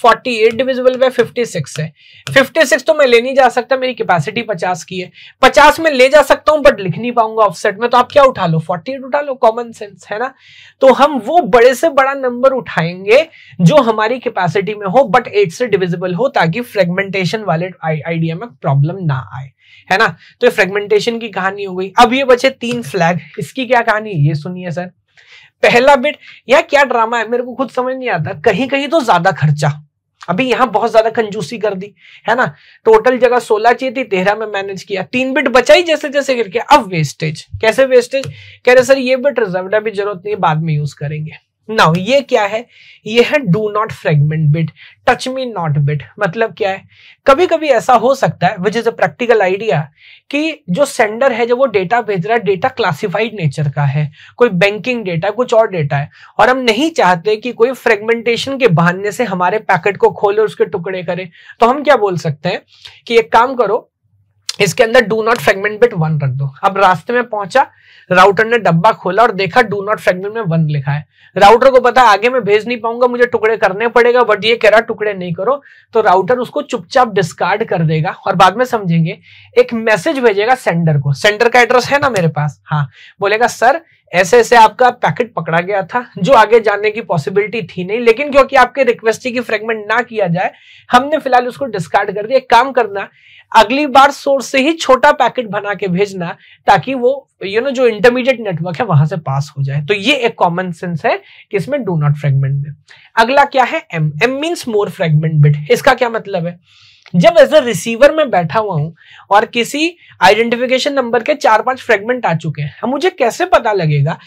forty eight divisible by fifty six है फिफ्टी सिक्स तो मैं ले नहीं जा सकता मेरी कैपेसिटी पचास की है पचास में ले जा सकता हूं बट लिख नहीं पाऊंगा ऑफसेट में तो आप क्या उठा लो फोर्टी एट उठा लो कॉमन सेंस है ना तो हम वो बड़े से बड़ा नंबर उठाएंगे जो हमारी कैपेसिटी में हो बट एट से डिविजिबल हो ताकि फ्रेगमेंटेशन वाले आइडिया में प्रॉब्लम ना आए है ना तो फ्रेगमेंटेशन की कहानी हो गई अब ये बचे तीन फ्लैग इसकी क्या कहानी है ये सुनिए सर पहला बिट यहाँ क्या ड्रामा है मेरे को खुद समझ नहीं आता कहीं कहीं तो ज्यादा खर्चा अभी यहाँ बहुत ज्यादा कंजूसी कर दी है ना टोटल जगह सोलह चाहिए थी तेरह में मैनेज किया तीन बिट बचाई जैसे जैसे करके अब वेस्टेज कैसे वेस्टेज कह रहे सर ये बिट रिजर्व अभी जरूरत नहीं है बाद में यूज करेंगे नाउ ये क्या है ये है do not fragment bit touch me not bit मतलब क्या है कभी कभी ऐसा हो सकता है which is a practical idea कि जो सेंडर है जब वो डेटा भेज रहा है डेटा क्लासिफाइड नेचर का है कोई बैंकिंग डेटा कुछ और डेटा है और हम नहीं चाहते कि कोई फ्रेगमेंटेशन के बहाने से हमारे पैकेट को खोले उसके टुकड़े करे तो हम क्या बोल सकते हैं कि एक काम करो इसके अंदर do not fragment bit one रख दो अब रास्ते में पहुंचा राउटर ने डब्बा खोला और देखा डू नॉट फ्रेगमेंट में वन लिखा है राउटर को पता आगे मैं भेज नहीं पाऊंगा मुझे टुकड़े करने पड़ेगा बट ये कह रहा टुकड़े नहीं करो तो राउटर उसको चुपचाप डिस्कार्ड कर देगा और बाद में समझेंगे एक मैसेज भेजेगा सेंडर को सेंडर का एड्रेस है ना मेरे पास हाँ बोलेगा सर ऐसे ऐसे आपका पैकेट पकड़ा गया था जो आगे जाने की पॉसिबिलिटी थी नहीं लेकिन क्योंकि आपके रिक्वेस्ट की फ्रेगमेंट ना किया जाए हमने फिलहाल उसको डिस्कार्ड कर दिया एक काम करना अगली बार सोर्स से ही छोटा पैकेट बना के भेजना ताकि वो यू you नो know, जो इंटरमीडिएट नेटवर्क है वहां से पास हो जाए तो ये एक कॉमन सेंस है कि इसमें डू नॉट फ्रेगमेंट में अगला क्या है M M means more fragment bit इसका क्या मतलब है जब एज अ रिसीवर में बैठा हुआ हूं और किसी आइडेंटिफिकेशन नंबर के चार पांच फ्रेगमेंट आ चुके हैं मुझे कैसे पता लगेगा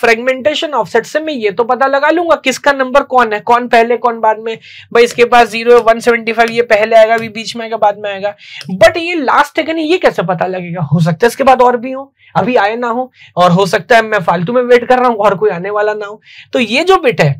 फ्रेगमेंटेशन ऑफसेट से मैं ये तो पता लगा लूंगा किसका नंबर कौन है कौन पहले कौन बाद में भाई इसके पास जीरो वन सेवेंटी फाइव ये पहले आएगा भी बीच में आएगा बाद में आएगा बट ये लास्ट है ये कैसे पता लगेगा हो सकता है इसके बाद और भी हो अभी आए ना हो और हो सकता है मैं फालतू में वेट कर रहा हूँ और कोई आने वाला ना हो तो ये जो बिट है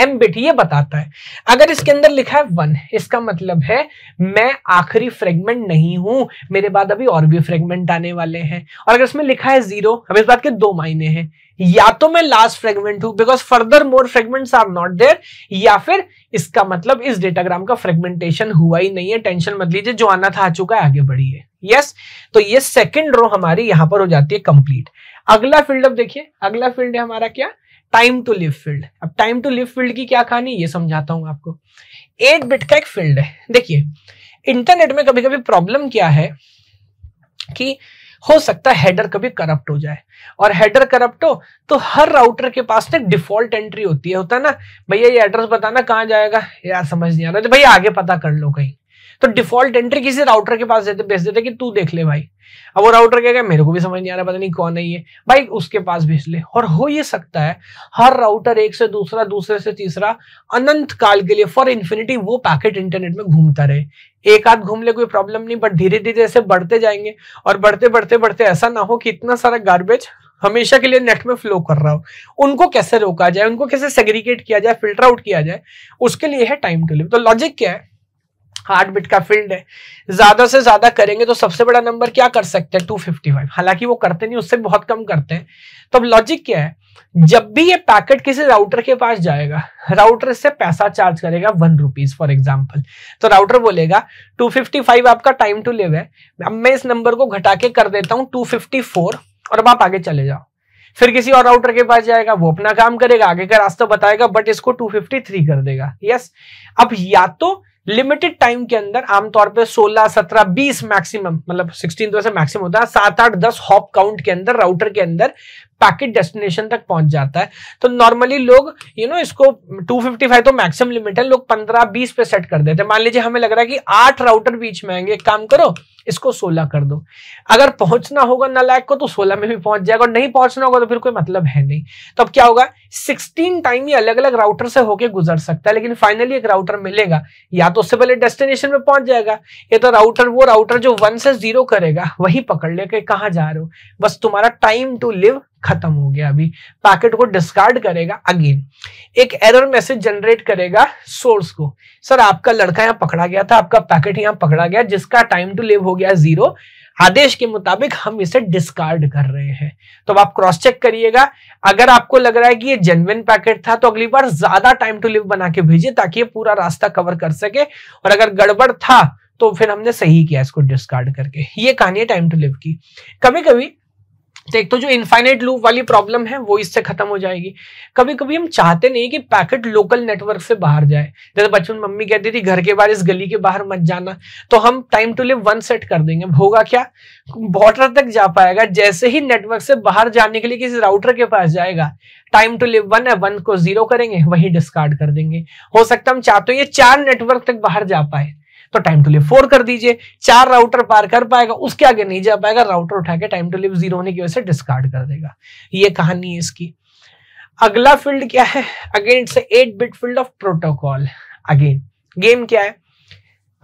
एम बिट ये बताता है अगर इसके अंदर लिखा है वन इसका मतलब है मैं आखिरी फ्रेगमेंट नहीं हूं मेरे बाद अभी और भी फ्रेगमेंट आने वाले हैं और अगर इसमें लिखा है जीरो अब इस बात के दो मायने हैं या तो मैं लास्ट फ्रेगमेंट हूं because further more fragments are not there या फिर इसका मतलब इस डेटाग्राम का फ्रेगमेंटेशन हुआ ही नहीं है टेंशन मत लीजिए जो आना था आ चुका है आगे बढ़िए यस yes, तो ये सेकंड रो हमारी यहां पर हो जाती है कंप्लीट अगला फील्ड अब देखिए अगला फील्ड है हमारा क्या टाइम टू लिव फील्ड अब टाइम टू लिव फील्ड की क्या कहानी ये समझाता हूँ आपको एट बिट का एक फील्ड है देखिए इंटरनेट में कभी कभी प्रॉब्लम क्या है कि हो सकता है हेडर कभी करप्ट हो जाए और हेडर करप्ट हो तो हर राउटर के पास ना डिफॉल्ट एंट्री होती है होता है ना भैया ये एड्रेस बताना कहाँ जाएगा यार समझ नहीं आ रहा तो भैया आगे पता कर लो कहीं तो डिफॉल्ट एंट्री किसी राउटर के पास देते भेज देते कि तू देख ले भाई अब वो राउटर क्या मेरे को भी समझ नहीं आ रहा पता नहीं कौन है ये भाई उसके पास भेज ले और हो ये सकता है हर राउटर एक से दूसरा दूसरे से तीसरा अनंत काल के लिए फॉर इन्फिनिटी वो पैकेट इंटरनेट में घूमता रहे एक आध घूम ले कोई प्रॉब्लम नहीं बट धीरे धीरे ऐसे बढ़ते जाएंगे और बढ़ते बढ़ते बढ़ते ऐसा ना हो कि इतना सारा गार्बेज हमेशा के लिए नेट में फ्लो कर रहा हो उनको कैसे रोका जाए उनको कैसे सेग्रीगेट किया जाए फिल्टर आउट किया जाए उसके लिए है टाइम टू लिव तो लॉजिक क्या है आठ बिट का फील्ड है ज्यादा से ज्यादा करेंगे तो सबसे बड़ा नंबर क्या कर सकते हैं फाइव हालांकि वो करते नहीं उससे बहुत कम करते हैं तो अब लॉजिक क्या है जब भी ये पैकेट किसी राउटर के पास जाएगा राउटर इससे पैसा चार्ज करेगा वन रुपीज फॉर एग्जाम्पल तो राउटर बोलेगा 255 आपका टाइम टू लिव है अब मैं इस नंबर को घटा के कर देता हूँ 254 और अब आप आगे चले जाओ फिर किसी और राउटर के पास जाएगा वो अपना काम करेगा आगे का रास्ता बताएगा बट इसको 253 कर देगा यस अब या तो लिमिटेड टाइम के अंदर आमतौर पे 16, 17, 20 मैक्सिमम मतलब 16 तो वैसे मैक्सिमम होता है सात आठ दस हॉप काउंट के अंदर राउटर के अंदर पैकेट डेस्टिनेशन तक पहुंच जाता है तो नॉर्मली लोग यू you नो know, इसको 255 तो मैक्सिमम लिमिट है लोग 15 20 पे सेट कर देते हैं मान लीजिए हमें लग रहा है कि आठ राउटर बीच में आएंगे एक काम करो इसको सोलह कर दो अगर पहुंचना होगा नलायक को तो सोलह में भी पहुंच जाएगा और नहीं पहुंचना होगा तो फिर कोई मतलब है नहीं तो अब क्या होगा सिक्सटीन टाइम ही अलग अलग राउटर से होके गुजर सकता है लेकिन फाइनली एक राउटर मिलेगा या तो उससे पहले डेस्टिनेशन में पहुंच जाएगा ये तो राउटर वो राउटर जो वन से जीरो करेगा वही पकड़ लेके कहा जा रहे हो बस तुम्हारा टाइम टू लिव खत्म हो गया अभी पैकेट को डिस्कार्ड करेगा अगेन एक एरर मैसेज जनरेट करेगा सोर्स को सर आपका लड़का यहाँ पकड़ा गया था आपका पैकेट यहाँ पकड़ा गया जिसका टाइम टू लिव हो गया जीरो आदेश के मुताबिक हम इसे डिस्कार्ड कर रहे हैं तो अब आप क्रॉस चेक करिएगा अगर आपको लग रहा है कि ये जेनविन पैकेट था तो अगली बार ज्यादा टाइम टू लिव बना के भेजिए ताकि ये पूरा रास्ता कवर कर सके और अगर गड़बड़ था तो फिर हमने सही किया इसको डिस्कार्ड करके ये कहानी है टाइम टू लिव की कभी कभी देख तो, तो जो इनफाइनाइट लूप वाली प्रॉब्लम है वो इससे खत्म हो जाएगी कभी कभी हम चाहते नहीं कि पैकेट लोकल नेटवर्क से बाहर जाए जैसे बचपन मम्मी कहती थी घर के बाहर इस गली के बाहर मत जाना तो हम time to live one set कर देंगे होगा क्या बॉर्डर तक जा पाएगा जैसे ही नेटवर्क से बाहर जाने के लिए किसी राउटर के पास जाएगा टाइम टू लिव वन है वन को जीरो करेंगे वही डिस्कार्ड कर देंगे हो सकता हम चाहते हो ये चार नेटवर्क तक बाहर जा पाए तो टाइम टू लिव फोर कर दीजिए चार राउटर पार कर पाएगा उसके आगे नहीं जा पाएगा राउटर उठा के टाइम टू लिव जीरो होने की वजह से डिस्कार्ड कर देगा ये कहानी है इसकी अगला फील्ड क्या है again it's eight bit field of protocol again game क्या है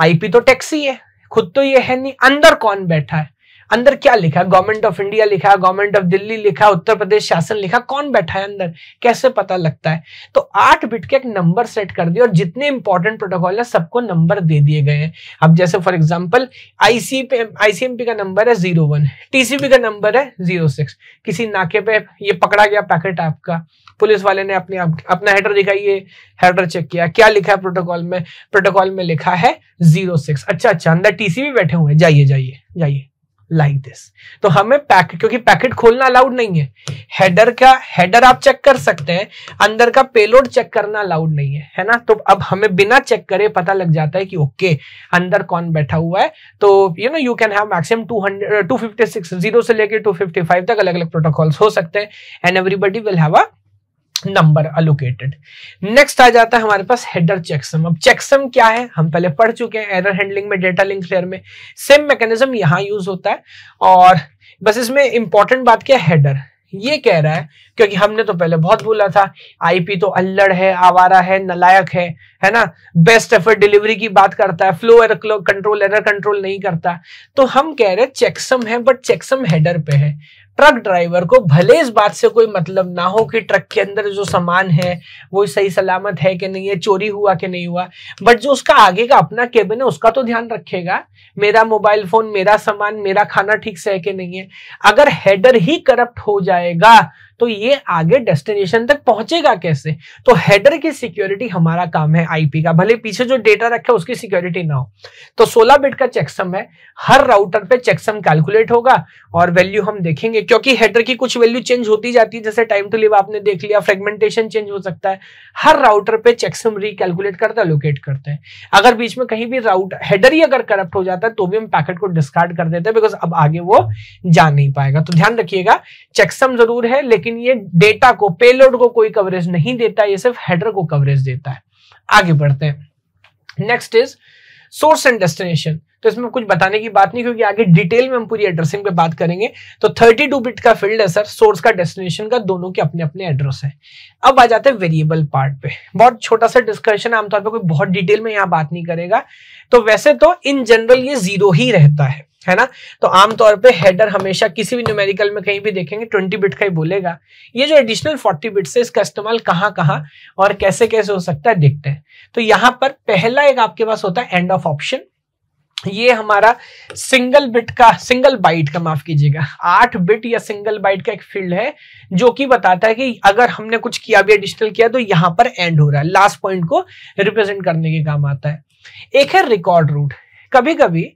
आईपी तो टैक्सी है खुद तो ये है नहीं अंदर कौन बैठा है अंदर क्या लिखा है गवर्नमेंट ऑफ इंडिया लिखा गवर्नमेंट ऑफ दिल्ली लिखा उत्तर प्रदेश शासन लिखा कौन बैठा है अंदर कैसे पता लगता है तो आठ बिट के एक नंबर सेट कर दिए और जितने इंपॉर्टेंट प्रोटोकॉल है सबको नंबर दे दिए गए हैं अब जैसे फॉर एग्जाम्पल आईसी आईसीएमपी का नंबर है जीरो वन टीसीपी का नंबर है जीरो सिक्स किसी नाके पे ये पकड़ा गया पैकेट आपका पुलिस वाले ने अपने आप, अपना हेडर दिखाई ये हेडर चेक किया क्या लिखा है प्रोटोकॉल में प्रोटोकॉल में लिखा है जीरो सिक्स अच्छा अच्छा अंदर टीसीपी बैठे हुए जाइए जाइए जाइए लाइक दिस तो हमें पैकेट क्योंकि पैकेट खोलना अलाउड नहीं है हेडर का हेडर आप चेक कर सकते हैं अंदर का पेलोड चेक करना अलाउड नहीं है है ना तो अब हमें बिना चेक करे पता लग जाता है कि ओके okay, अंदर कौन बैठा हुआ है तो you know you can have maximum two hundred two fifty six zero से लेकर टू फिफ्टी फाइव तक अलग अलग प्रोटोकॉल्स हो सकते हैं and everybody will have a number allocated next आ जाता है हमारे पास हेडर चेकसम अब चेकसम क्या है हम पहले पढ़ चुके हैं एरर हैंडलिंग में डेटा लिंक लेयर में सेम मैकेनिज्म यहां यूज होता है और बस इसमें इंपॉर्टेंट बात क्या है हेडर ये कह रहा है क्योंकि हमने तो पहले बहुत बोला था आईपी तो अल्लड़ है आवारा है नलायक है है ना बेस्ट एफर्ट डिलीवरी की बात करता है फ्लो एर कंट्रोल एरर कंट्रोल नहीं करता तो हम कह रहे हैं चेकसम है बट चेकसम हेडर पे है ट्रक ड्राइवर को भले इस बात से कोई मतलब ना हो कि ट्रक के अंदर जो सामान है वो सही सलामत है कि नहीं है चोरी हुआ कि नहीं हुआ बट जो उसका आगे का अपना केबिन है उसका तो ध्यान रखेगा मेरा मोबाइल फोन मेरा सामान मेरा खाना ठीक से है कि नहीं है अगर हेडर ही करप्ट हो जाएगा तो ये आगे डेस्टिनेशन तक पहुंचेगा कैसे तो हेडर की सिक्योरिटी हमारा काम है आईपी का भले पीछे जो डेटा रखे उसकी सिक्योरिटी ना हो तो 16 बिट का चेकसम है हर राउटर पे चेकसम कैलकुलेट होगा और वैल्यू हम देखेंगे क्योंकि हेडर की कुछ वैल्यू चेंज होती जाती है जैसे टाइम टू लिव आपने देख लिया फ्रेगमेंटेशन चेंज हो सकता है हर राउटर पे चेकसम रिकेलकुलेट करता है लोकेट करते हैं अगर बीच में कहीं भी राउट हेडर ही अगर करप्ट हो जाता है तो भी हम पैकेट को डिस्कार्ड कर देते हैं बिकॉज अब आगे वो जा नहीं पाएगा तो ध्यान रखिएगा चेकसम जरूर है लेकिन लेकिन ये डेटा को पेलोड को कोई कवरेज नहीं देता ये सिर्फ हेडर को कवरेज देता है आगे बढ़ते हैं next is source and destination तो इसमें कुछ बताने की बात नहीं क्योंकि आगे डिटेल में हम पूरी एड्रेसिंग पे बात करेंगे तो 32 बिट का फील्ड है सर सोर्स का डेस्टिनेशन का दोनों के अपने अपने एड्रेस है अब आ जाते हैं वेरिएबल पार्ट पे बहुत छोटा सा डिस्कशन आमतौर पे कोई बहुत डिटेल में यहाँ बात नहीं करेगा तो वैसे तो इन जनरल ये जीरो ही रहता है है ना तो आमतौर पे हेडर हमेशा किसी भी न्यूमेरिकल में कहीं भी देखेंगे ट्वेंटी बिट का ही बोलेगा ये जो एडिशनल फोर्टी बिट से इसका इस्तेमाल कहाँ कहाँ और कैसे कैसे हो सकता है देखते हैं तो यहाँ पर पहला एक आपके पास होता है एंड ऑफ ऑप्शन ये हमारा सिंगल बिट का सिंगल बाइट का माफ कीजिएगा आठ बिट या सिंगल बाइट का एक फील्ड है जो कि बताता है कि अगर हमने कुछ किया भी एडिशनल किया तो यहां पर एंड हो रहा है लास्ट पॉइंट को रिप्रेजेंट करने के काम आता है एक है रिकॉर्ड रूट कभी कभी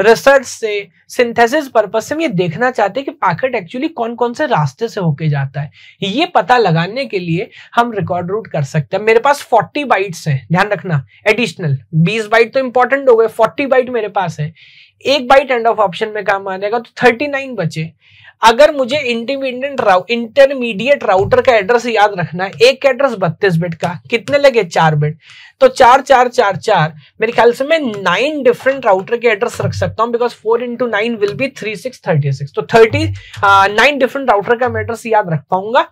रिसर्च से सिंथेसिस पर्पज से हम ये देखना चाहते हैं कि पैकेट एक्चुअली कौन कौन से रास्ते से होके जाता है ये पता लगाने के लिए हम रिकॉर्ड रूट कर सकते हैं मेरे पास 40 बाइट्स हैं ध्यान रखना एडिशनल 20 बाइट तो इंपॉर्टेंट हो गए 40 बाइट मेरे पास है एक बाइट एंड ऑफ ऑप्शन में काम आ जाएगा तो थर्टी बचे अगर मुझे इंडिपेंडेंट राउ इंटरमीडिएट राउटर का एड्रेस याद रखना है एक एड्रेस बत्तीस बिट का कितने लगे चार बिट तो चार चार चार चार मेरे ख्याल से मैं नाइन डिफरेंट राउटर के एड्रेस रख सकता हूं because four into nine will be three six thirty six तो थर्टी नाइन डिफरेंट राउटर का मैं एड्रेस याद रख पाऊंगा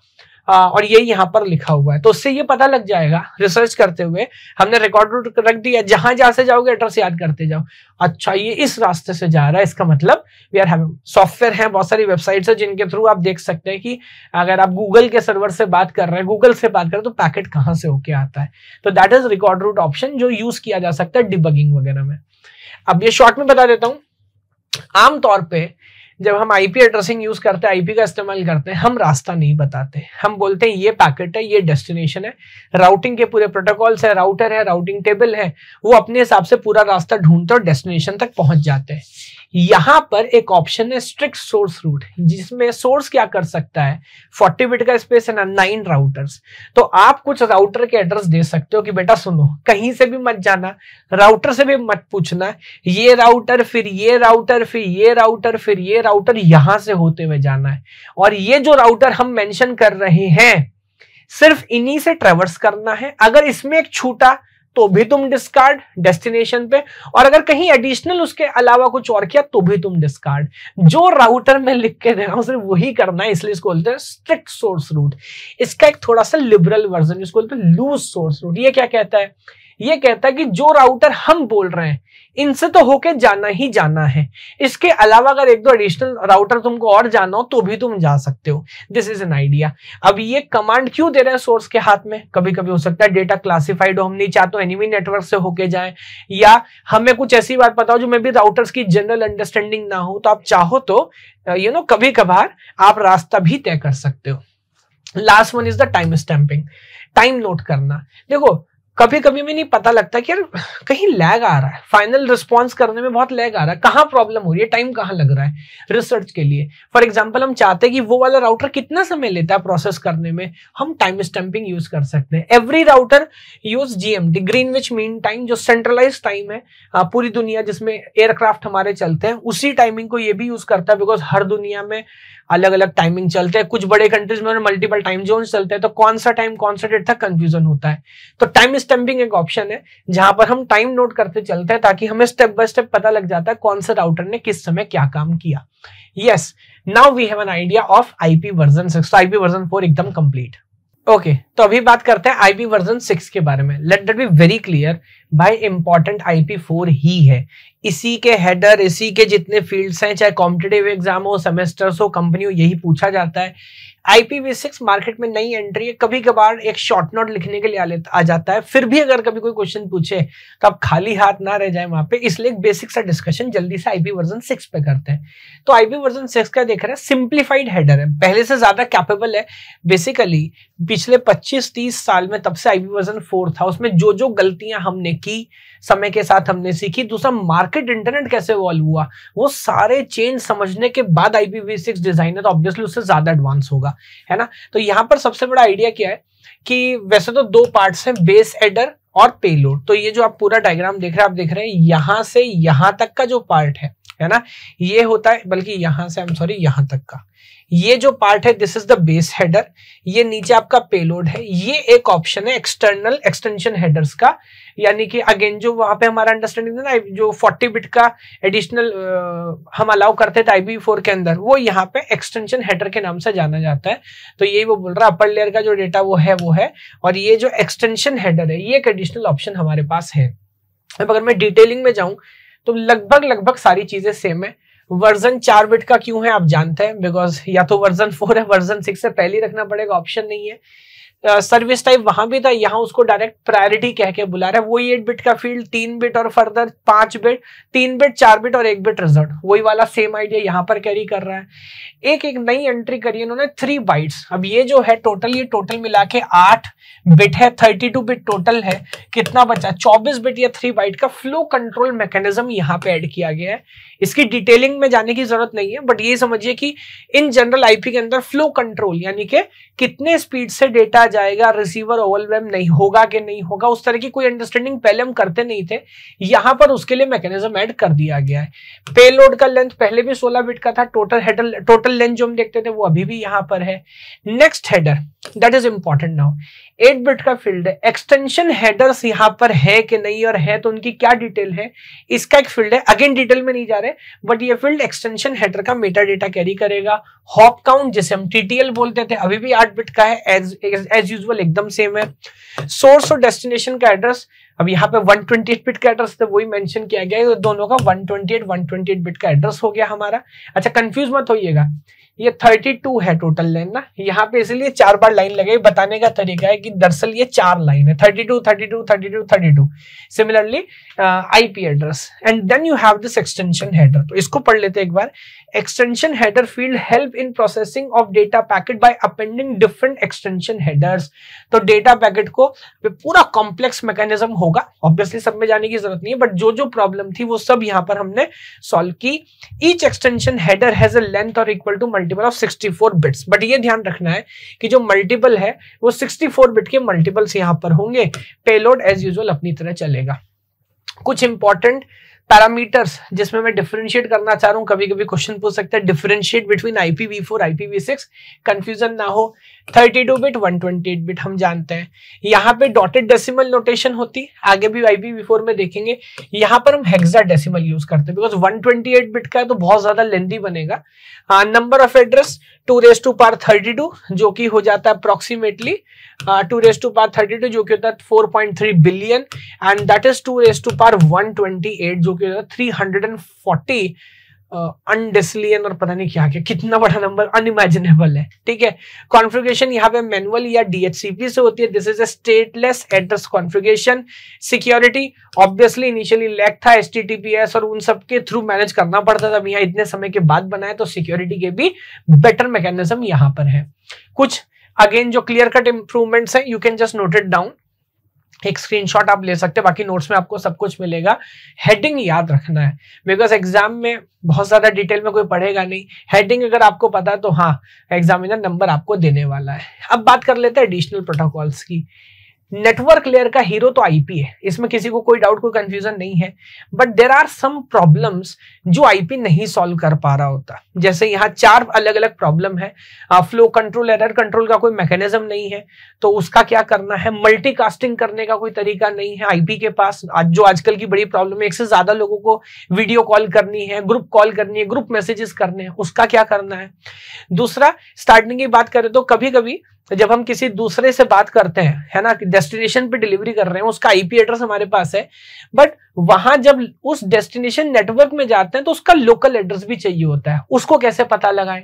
और ये यहाँ पर लिखा हुआ है तो उससे ये पता लग जाएगा रिसर्च करते हुए हमने रिकॉर्ड रख दिया जहां जहां से जाओगे एड्रेस याद करते जाओ अच्छा ये इस रास्ते से जा रहा है इसका मतलब वी आर हैविंग सॉफ्टवेयर है बहुत सारी वेबसाइट्स है जिनके थ्रू आप देख सकते हैं कि अगर आप गूगल के सर्वर से बात कर रहे हैं गूगल से बात करें तो पैकेट कहाँ से होके आता है तो that is record route option जो यूज किया जा सकता है डिबगिंग वगैरह में अब ये शॉर्ट में बता देता हूँ आमतौर पर जब हम आईपी एड्रेसिंग यूज करते हैं आईपी का इस्तेमाल करते हैं हम रास्ता नहीं बताते हम बोलते हैं ये पैकेट है ये डेस्टिनेशन है राउटिंग के पूरे प्रोटोकॉल्स है राउटर है राउटिंग टेबल है वो अपने हिसाब से पूरा रास्ता ढूंढते और डेस्टिनेशन तक पहुंच जाते हैं यहां पर एक ऑप्शन है स्ट्रिक्ट सोर्स रूट जिसमें सोर्स क्या कर सकता है 40 बिट का स्पेस है ना नाइन राउटर्स तो आप कुछ राउटर के एड्रेस दे सकते हो कि बेटा सुनो कहीं से भी मत जाना राउटर से भी मत पूछना ये राउटर फिर ये राउटर फिर ये राउटर फिर ये राउटर यहां से होते हुए जाना है और ये जो राउटर हम मैंशन कर रहे हैं सिर्फ इन्हीं से ट्रेवर्स करना है अगर इसमें एक छूटा तो भी तुम डिस्कार्ड डेस्टिनेशन पे और अगर कहीं एडिशनल उसके अलावा कुछ और किया तो भी तुम डिस्कार्ड जो राउटर में लिख के दे रहा हूं सिर्फ वही करना है इसलिए इसको बोलते हैं स्ट्रिक्ट सोर्स रूट इसका एक थोड़ा सा लिबरल वर्जन इसको बोलते हैं लूज सोर्स रूट ये क्या कहता है ये कहता है कि जो राउटर हम बोल रहे हैं इनसे तो होके जाना ही जाना है इसके अलावा अगर एक दो एडिशनल राउटर तुमको और जाना हो तो भी तुम जा सकते हो दिस इज एन आइडिया अब ये कमांड क्यों दे रहे हैं सोर्स के हाथ में कभी कभी हो सकता है डेटा क्लासिफाइड हो हम नहीं चाहते एनिमी नेटवर्क से होके जाए या हमें कुछ ऐसी बात पता हो जो मे भी राउटर्स की जनरल अंडरस्टैंडिंग ना हो तो आप चाहो तो यू uh, नो कभी कभार आप रास्ता भी तय कर सकते हो last one is the time stamping time note करना देखो कभी कभी भी नहीं पता लगता कि यार कहीं लैग आ रहा है फाइनल रिस्पॉन्स करने में बहुत लैग आ रहा है कहाँ प्रॉब्लम हो रही है टाइम कहाँ लग रहा है रिसर्च के लिए फॉर एग्जाम्पल हम चाहते हैं कि वो वाला राउटर कितना समय लेता है प्रोसेस करने में हम टाइम स्टम्पिंग यूज कर सकते हैं every router use GMT Greenwich mean time जो सेंट्रलाइज टाइम है पूरी दुनिया जिसमें एयरक्राफ्ट हमारे चलते हैं उसी टाइमिंग को ये भी यूज करता है बिकॉज हर दुनिया में अलग अलग टाइमिंग चलते हैं कुछ बड़े कंट्रीज में मल्टीपल टाइम जोन चलते हैं तो कौन सा टाइम कौन सा डेट था कंफ्यूजन होता है तो टाइम स्टैम्पिंग एक ऑप्शन है जहां पर हम टाइम नोट करते चलते हैं ताकि हमें स्टेप बाय स्टेप पता लग जाता है कौन सा राउटर ने किस समय क्या काम किया yes now we have an idea of IP version six IP version four एकदम कंप्लीट ओके okay, तो अभी बात करते हैं आईपी वर्जन सिक्स के बारे में let that be very clear भाई इंपॉर्टेंट आईपी फोर ही है इसी के हेडर इसी के जितने फील्ड्स हैं चाहे कॉम्पिटेटिव एग्जाम हो सेमेस्टर्स हो कंपनी हो यही पूछा जाता है आईपीवी सिक्स मार्केट में नई एंट्री है कभी कभार एक शॉर्ट नोट लिखने के लिए आ, आ जाता है फिर भी अगर कभी कोई क्वेश्चन पूछे तो आप खाली हाथ ना रह जाए वहां पे इसलिए एक बेसिक सा डिस्कशन जल्दी से आईपी वर्जन सिक्स पे करते हैं तो आईपी वर्जन सिक्स का देख रहे हैं सिंप्लीफाइड हेडर है पहले से ज्यादा कैपेबल है बेसिकली पिछले पच्चीस तीस साल में तब से आईपी वर्जन फोर था उसमें जो जो गलतियां हमने की समय के साथ हमने सीखी दूसरा मार्केट इंटरनेट कैसे इवॉल्व हुआ वो सारे चेंज समझने के बाद आईपीवी सिक्स डिजाइन है तो ऑब्वियसली उससे ज्यादा एडवांस होगा है ना तो यहाँ पर सबसे बड़ा आइडिया क्या है कि वैसे तो दो पार्ट्स हैं बेस एडर और पेलोड तो ये जो आप पूरा डायग्राम देख रहे हैं आप देख रहे हैं यहां से यहां तक का जो पार्ट है है ना ये होता है बल्कि यहां से आई एम सॉरी यहां तक का ये जो पार्ट है this is the base header ये नीचे आपका पेलोड है ये एक ऑप्शन है एक्सटर्नल एक्सटेंशन हेडर्स का यानी कि अगेन जो वहां पे हमारा अंडरस्टैंडिंग था जो 40 बिट का एडिशनल हम अलाउ करते थे आईबी फोर के अंदर वो यहाँ पे एक्सटेंशन हेडर के नाम से जाना जाता है तो ये वो बोल रहा है अपर लेयर का जो डेटा वो है वो है और ये जो एक्सटेंशन हेडर है ये एक एडिशनल ऑप्शन हमारे पास है अब अगर मैं डिटेलिंग में जाऊं तो लगभग लगभग सारी चीजें सेम है वर्जन चार बिट का क्यों है आप जानते हैं बिकॉज या तो वर्जन फोर है वर्जन सिक्स से पहले रखना पड़ेगा ऑप्शन नहीं है सर्विस टाइप वहां भी था यहाँ उसको डायरेक्ट प्रायोरिटी कह के बुला रहा है वही एट बिट का फील्ड तीन बिट और फर्दर पांच बिट तीन बिट चार बिट और एक बिट रिजल्ट वही वाला सेम आइडिया यहाँ पर कैरी कर रहा है एक एक नई एंट्री करी इन्होंने थ्री बाइट्स अब ये जो है टोटल ये टोटल मिला के आठ बिट है थर्टी टू बिट टोटल है कितना बचा चौबीस बिट या थ्री बाइट का फ्लो कंट्रोल मैकेनिज्म यहाँ पे एड किया गया है इसकी डिटेलिंग में जाने की जरूरत नहीं है बट ये समझिए कि इन जनरल आईपी के अंदर फ्लो कंट्रोल यानी कि कितने स्पीड से डेटा जाएगा रिसीवर ओवरवेम नहीं होगा कि नहीं होगा उस तरह की कोई अंडरस्टैंडिंग पहले हम करते नहीं थे यहां पर उसके लिए मैकेनिज्म ऐड कर दिया गया है पेलोड का लेंथ पहले भी सोलह बिट का था टोटल हेडर टोटल लेंथ जो हम देखते थे वो अभी भी यहां पर है next header that is important now eight bit का फील्ड है एक्सटेंशन हेडर्स यहां पर है कि नहीं और है तो उनकी क्या डिटेल है इसका एक फील्ड है अगेन डिटेल में नहीं जा रहे बट ये फील्ड एक्सटेंशन हेडर का मेटा डेटा कैरी करेगा हॉप काउंट जिसे हम टीटीएल बोलते थे अभी भी आठ बिट का है एज यूजल एकदम सेम है सोर्स और डेस्टिनेशन का एड्रेस अब यहाँ पे 128 बिट का एड्रेस था वही मेंशन किया गया है तो दोनों का 128 128 बिट का एड्रेस हो गया हमारा अच्छा कंफ्यूज मत होइएगा ये थर्टी टू है टोटल लाइन ना यहाँ पे इसलिए चार बार लाइन लगाई बताने का तरीका है कि दरअसल ये चार लाइन है thirty two thirty two thirty two thirty two similarly IP address and then you have this extension header तो इसको पढ़ लेते एक बार extension header field help in processing of data packet by appending different extension headers तो data packet को पूरा complex mechanism होगा ऑब्वियसली सब में जाने की जरूरत नहीं है बट जो जो प्रॉब्लम थी वो सब यहाँ पर हमने सॉल्व की each extension header has a length और equal to multiple of 64 bits but ये ध्यान रखना है कि जो मल्टीपल है वो 64 बिट के मल्टीपल्स यहां पर होंगे पेलोड एज यूजल अपनी तरह चलेगा कुछ इंपॉर्टेंट पैरामीटर्स जिसमें मैं डिफरेंशिएट करना चाह रहा हूँ कभी कभी क्वेश्चन पूछ सकते हैं differentiate between IPv four IPv six confusion ना हो thirty two bit one twenty eight bit हम जानते हैं यहाँ पे डॉटेड डेसिमल नोटेशन होती आगे भी आई बिफोर में देखेंगे यहाँ पर हम हेक्सा डेसिमल यूज करते हैं because one twenty eight bit का है तो बहुत ज्यादा लेंदी बनेगा number of address two race to power thirty two जो कि हो जाता है approximately two race to power thirty two जो कि होता है four point three billion and that is two race to power one twenty eight जो कि होता है three hundred and forty undecillion uh, और पता नहीं क्या क्या कितना बड़ा नंबर अनइमेजिनेबल है ठीक है कॉन्फ़िगरेशन यहाँ पे मैनुअल या डीएचसीपी से होती है this is a stateless address configuration security obviously initially lack था एस और उन सब के थ्रू मैनेज करना पड़ता था यहाँ इतने समय के बाद बनाए तो सिक्योरिटी के भी बेटर मैकेनिज्म यहाँ पर है कुछ अगेन जो क्लियर कट इंप्रूवमेंट्स हैं you can just note it down एक स्क्रीनशॉट आप ले सकते हैं बाकी नोट्स में आपको सब कुछ मिलेगा हेडिंग याद रखना है बिकॉज एग्जाम में बहुत ज़्यादा डिटेल में कोई पढ़ेगा नहीं हेडिंग अगर आपको पता है तो हाँ एग्जामिनर नंबर आपको देने वाला है अब बात कर लेते हैं एडिशनल प्रोटोकॉल्स की नेटवर्क लेयर का हीरो तो आईपी है इसमें किसी को कोई डाउट कोई कंफ्यूजन नहीं है but there are some problems जो आईपी नहीं सॉल्व कर पा रहा होता जैसे यहाँ चार अलग अलग प्रॉब्लम है फ्लो कंट्रोल एरर कंट्रोल का कोई मैकेनिज्म नहीं है तो उसका क्या करना है मल्टीकास्टिंग करने का कोई तरीका नहीं है आईपी के पास आज जो आजकल की बड़ी प्रॉब्लम है एक से ज्यादा लोगों को वीडियो कॉल करनी है ग्रुप कॉल करनी है ग्रुप मैसेजेस करने हैं उसका क्या करना है दूसरा स्टार्टिंग की बात करें तो कभी कभी तो जब हम किसी दूसरे से बात करते हैं है ना डेस्टिनेशन पे डिलीवरी कर रहे हैं उसका आईपी एड्रेस हमारे पास है बट वहां जब उस डेस्टिनेशन नेटवर्क में जाते हैं तो उसका लोकल एड्रेस भी चाहिए होता है उसको कैसे पता लगाएं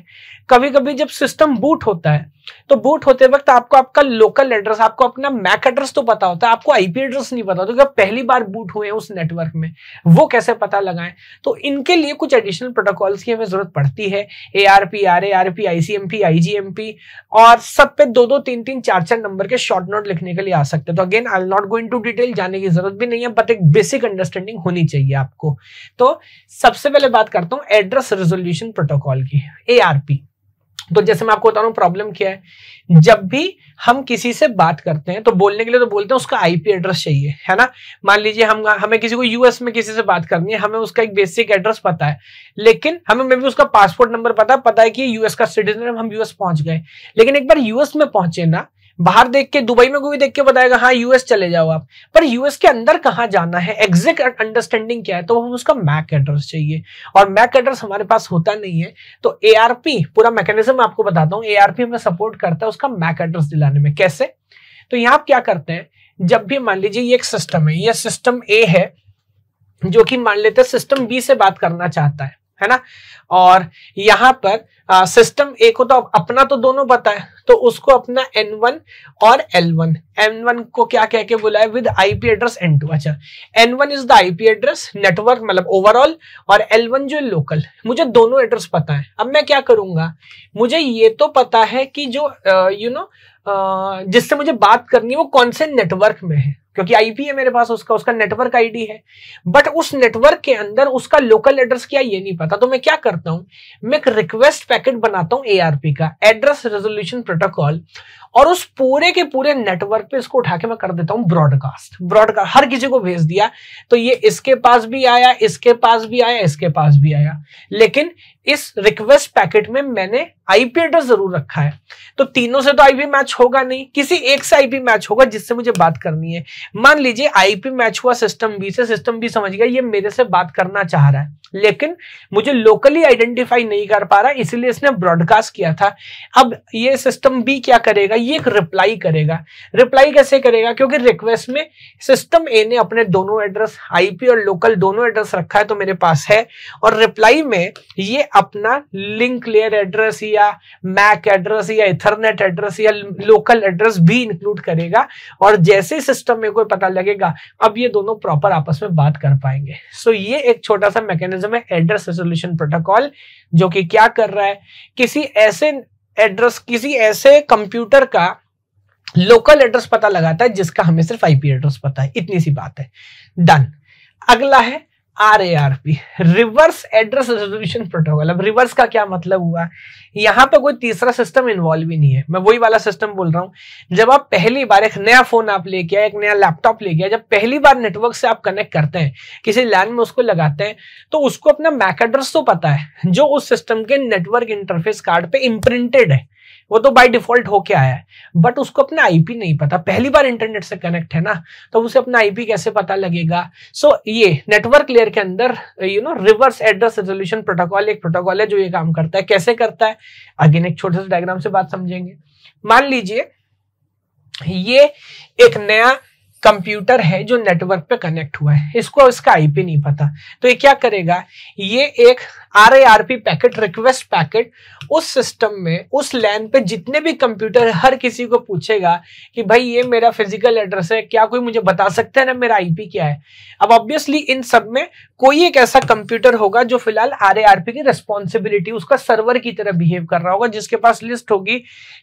कभी कभी जब सिस्टम बूट होता है तो बूट होते वक्त आपको आपका लोकल एड्रेस आपको अपना मैक एड्रेस तो पता होता है आपको आईपी एड्रेस नहीं पता तो क्योंकि पहली बार बूट हुए उस नेटवर्क में वो कैसे पता लगाएं तो इनके लिए कुछ एडिशनल प्रोटोकॉल्स की हमें जरूरत पड़ती है A R P R A R P I C M P I G M P और सब पे दो दो तीन तीन चार चार नंबर के शॉर्ट नोट लिखने के लिए आ सकते हैं तो again I not go into detail जाने की जरूरत भी नहीं है बट एक बेसिक अंडरस्टैंडिंग होनी चाहिए आपको तो सबसे पहले बात करता हूँ एड्रेस रेजोल्यूशन प्रोटोकॉल की ए तो जैसे मैं आपको बता रहा हूँ प्रॉब्लम क्या है जब भी हम किसी से बात करते हैं तो बोलने के लिए तो बोलते हैं उसका आईपी एड्रेस चाहिए है ना मान लीजिए हम हमें किसी को यूएस में किसी से बात करनी है हमें उसका एक बेसिक एड्रेस पता है लेकिन हमें मे भी उसका पासपोर्ट नंबर पता है पता है कि यूएस का सिटीजन हम यूएस पहुंच गए लेकिन एक बार यूएस में पहुंचे ना बाहर देख के दुबई में कोई देख के बताएगा हाँ यूएस चले जाओ आप पर यूएस के अंदर कहाँ जाना है एग्जैक्ट अंडरस्टैंडिंग क्या है तो हम उसका मैक एड्रेस चाहिए और मैक एड्रेस हमारे पास होता नहीं है तो एआरपी पूरा मैकेनिज्म आपको बताता हूँ एआरपी हमें सपोर्ट करता है उसका मैक एड्रेस दिलाने में कैसे तो यहाँ आप क्या करते हैं जब भी मान लीजिए ये एक सिस्टम है ये सिस्टम ए है जो कि मान लेते हैं सिस्टम बी से बात करना चाहता है है ना और यहाँ पर आ, सिस्टम ए को तो अपना तो दोनों पता है तो उसको अपना एन वन और एल वन एन वन को क्या कह के बोला है with IP address N two अच्छा N one is the IP address network मतलब ओवरऑल और एल वन जो लोकल मुझे दोनों एड्रेस पता है अब मैं क्या करूंगा मुझे ये तो पता है कि जो यू नो you know, जिससे मुझे बात करनी है वो कौन से नेटवर्क में है क्योंकि आईपी है मेरे पास उसका उसका नेटवर्क आईडी है बट उस नेटवर्क के अंदर उसका लोकल एड्रेस क्या ये नहीं पता तो मैं क्या करता हूं मैं एक रिक्वेस्ट पैकेट बनाता हूं एआरपी का एड्रेस रेजोल्यूशन प्रोटोकॉल और उस पूरे के पूरे नेटवर्क पे इसको उठा के मैं कर देता हूं ब्रॉडकास्ट ब्रॉडकास्ट हर किसी को भेज दिया तो ये इसके पास भी आया इसके पास भी आया इसके पास भी आया लेकिन इस रिक्वेस्ट पैकेट में मैंने आईपी एड्रेस जरूर रखा है तो तीनों से तो आईपी मैच होगा नहीं किसी एक से आईपी मैच होगा जिससे मुझे बात करनी है मान लीजिए आईपी मैच हुआ सिस्टम बी से सिस्टम बी समझ गया ये मेरे से बात करना चाह रहा है लेकिन मुझे लोकली आइडेंटिफाई नहीं कर पा रहा इसलिए इसने ब्रॉडकास्ट किया था अब ये सिस्टम बी क्या करेगा ये एक रिप्लाई करेगा रिप्लाई कैसे करेगा क्योंकि रिक्वेस्ट में सिस्टम ए ने अपने दोनों एड्रेस आईपी और लोकल दोनों एड्रेस रखा है तो मेरे पास है और रिप्लाई में ये अपना लिंक लेयर एड्रेस ये या मैक एड्रेस या इथरनेट एड्रेस या लोकल एड्रेस भी इंक्लूड करेगा और जैसे सिस्टम में कोई पता लगेगा अब ये दोनों प्रॉपर आपस में बात कर पाएंगे सो so, ये एक छोटा सा मैकेनिज्म है एड्रेस रेजोल्यूशन प्रोटोकॉल जो कि क्या कर रहा है किसी ऐसे एड्रेस किसी ऐसे कंप्यूटर का लोकल एड्रेस पता लगाता है जिसका हमें सिर्फ आईपी एड्रेस पता है इतनी सी बात है डन अगला है R A R P reverse address resolution protocol अब रिवर्स का क्या मतलब हुआ यहाँ पे कोई तीसरा सिस्टम इन्वॉल्व ही नहीं है मैं वही वाला सिस्टम बोल रहा हूँ जब आप पहली बार एक नया फोन आप लेके आए एक नया लैपटॉप लेके आए जब पहली बार नेटवर्क से आप कनेक्ट करते हैं किसी लैन में उसको लगाते हैं तो उसको अपना मैक एड्रेस तो पता है जो उस सिस्टम के नेटवर्क इंटरफेस कार्ड पे इम्प्रिंटेड है वो तो बाय डिफॉल्ट होके आया है बट उसको अपना आईपी नहीं पता पहली बार इंटरनेट से कनेक्ट है ना तो उसे अपना आईपी कैसे पता लगेगा सो so, ये नेटवर्क लेयर के अंदर you know reverse address resolution protocol एक प्रोटोकॉल है जो ये काम करता है कैसे करता है अगेन एक छोटे से डायग्राम से बात समझेंगे मान लीजिए ये एक नया कंप्यूटर है जो नेटवर्क पे कनेक्ट हुआ है इसको इसका आईपी नहीं पता तो ये क्या करेगा ये एक R R P packet request packet उस सिस्टम में उस लैन पे जितने भी कंप्यूटर हर किसी को पूछेगा कि भाई ये मेरा फिजिकल एड्रेस है क्या कोई मुझे बता सकता है ना मेरा आईपी क्या है अब ऑब्वियसली इन सब में कोई एक ऐसा कंप्यूटर होगा जो फिलहाल आर आर पी की रिस्पॉन्सिबिलिटी उसका सर्वर की तरह बिहेव कर रहा होगा जिसके पास लिस्ट होगी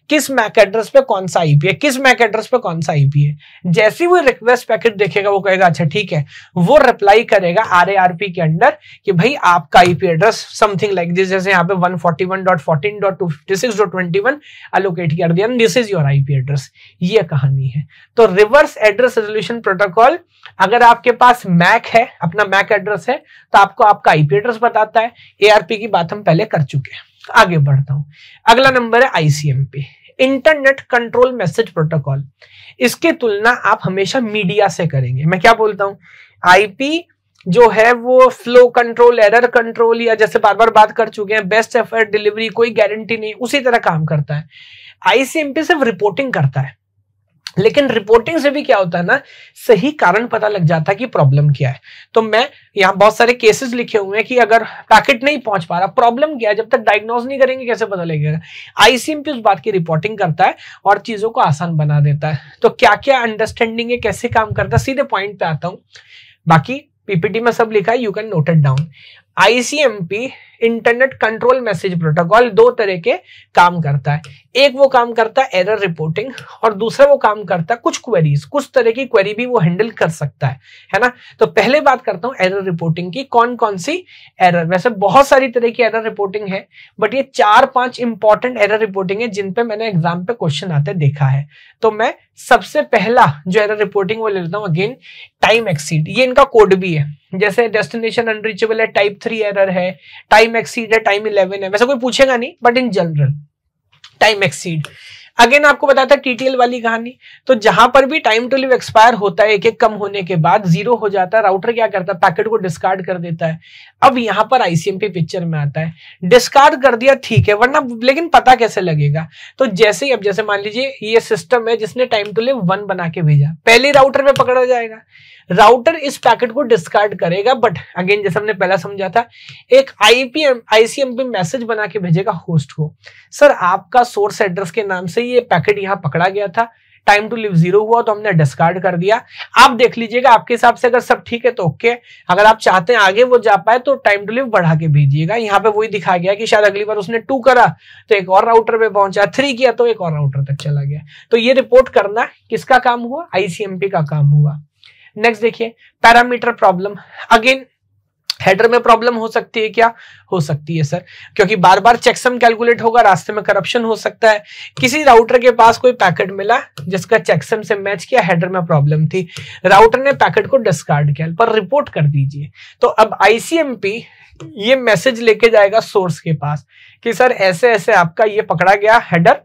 किस मैक एड्रेस पे कौन सा आईपी है किस मैक एड्रेस पे कौन सा आईपी है जैसे वो रिक्वेस्ट पैकेट देखेगा वो कहेगा अच्छा ठीक है वो रिप्लाई करेगा आर के अंडर कि भाई आपका IP address something like this जैसे यहाँ पे 141.14.256.21 अलोकेट कर दिया this is your IP address ये कहानी है तो रिवर्स एड्रेस रेजोल्यूशन प्रोटोकॉल अगर आपके पास मैक है अपना मैक एड्रेस है तो आपको आपका आईपी एड्रेस बताता है एआरपी की बात हम पहले कर चुके हैं आगे बढ़ता हूं अगला नंबर है ICMP internet control message protocol इसकी तुलना आप हमेशा मीडिया से करेंगे मैं क्या बोलता हूं आईपी जो है वो फ्लो कंट्रोल एरर कंट्रोल या जैसे बार बार बात कर चुके हैं बेस्ट एफर्ट डिलीवरी कोई गारंटी नहीं उसी तरह काम करता है आईसीएमपी सिर्फ रिपोर्टिंग करता है लेकिन रिपोर्टिंग से भी क्या होता है ना सही कारण पता लग जाता है कि प्रॉब्लम क्या है तो मैं यहाँ बहुत सारे केसेस लिखे हुए हैं कि अगर पैकेट नहीं पहुंच पा रहा प्रॉब्लम क्या है जब तक डायग्नोज नहीं करेंगे कैसे पता लगेगा आईसीएमपी उस बात की रिपोर्टिंग करता है और चीजों को आसान बना देता है तो क्या क्या अंडरस्टैंडिंग है कैसे काम करता है सीधे पॉइंट पे आता हूं बाकी पीपीटी में सब लिखा है you can note it down ICMP internet control message protocol दो तरह के काम करता है एक वो काम करता है एरर रिपोर्टिंग और दूसरा वो काम करता है कुछ क्वेरीज कुछ तरह की क्वेरी भी वो हैंडल कर सकता है है ना तो पहले बात करता हूं एरर रिपोर्टिंग की कौन कौन सी एरर वैसे बहुत सारी तरह की एरर रिपोर्टिंग है बट ये चार पांच इंपॉर्टेंट एरर रिपोर्टिंग है जिनपे मैंने एग्जाम पे क्वेश्चन आते देखा है तो मैं सबसे पहला जो एरर रिपोर्टिंग वो ले लेता हूँ अगेन टाइम एक्सीड ये इनका कोड भी है जैसे डेस्टिनेशन अनरीचेबल है टाइप थ्री एरर है टाइम एक्सीड है टाइम इलेवन है वैसे कोई पूछेगा नहीं but in general time exceed again आपको बताता है टीटीएल वाली कहानी तो जहां पर भी टाइम टू लिव एक्सपायर होता है एक एक कम होने के बाद जीरो हो जाता है राउटर क्या करता है पैकेट को डिस्कार्ड कर देता है अब यहां पर आईसीएमपी पिक्चर में आता है डिस्कार्ड कर दिया ठीक है वरना लेकिन पता कैसे लगेगा तो जैसे ही अब जैसे मान लीजिए ये सिस्टम है जिसने टाइम टू लिव वन बना के भेजा पहले राउटर में पकड़ा जाएगा राउटर इस पैकेट को डिस्कार्ड करेगा बट अगेन जैसे हमने पहला समझा था एक आईपीएम आईसीएमपी मैसेज बना के भेजेगा होस्ट को सर आपका सोर्स एड्रेस के नाम से ये पैकेट यहाँ पकड़ा गया था टाइम टू लिव जीरो हुआ तो हमने डिस्कार्ड कर दिया आप देख लीजिएगा आपके हिसाब से अगर सब ठीक है तो ओके अगर आप चाहते हैं आगे वो जा पाए तो टाइम टू लिव बढ़ा के भेजिएगा यहाँ पे वही दिखा गया कि शायद अगली बार उसने टू करा तो एक और राउटर पे पहुंचा थ्री किया तो एक और राउटर तक चला गया तो ये रिपोर्ट करना किसका काम हुआ आईसीएमपी का काम हुआ नेक्स्ट देखिए पैरामीटर प्रॉब्लम अगेन हेडर में प्रॉब्लम हो सकती है क्या हो सकती है सर क्योंकि बार बार चेकसम कैलकुलेट होगा रास्ते में करप्शन हो सकता है किसी राउटर के पास कोई पैकेट मिला जिसका चेकसम से मैच किया हेडर में प्रॉब्लम थी राउटर ने पैकेट को डिस्कार्ड किया पर रिपोर्ट कर दीजिए तो अब आईसीएमपी ये मैसेज लेके जाएगा सोर्स के पास कि सर ऐसे ऐसे आपका ये पकड़ा गया हेडर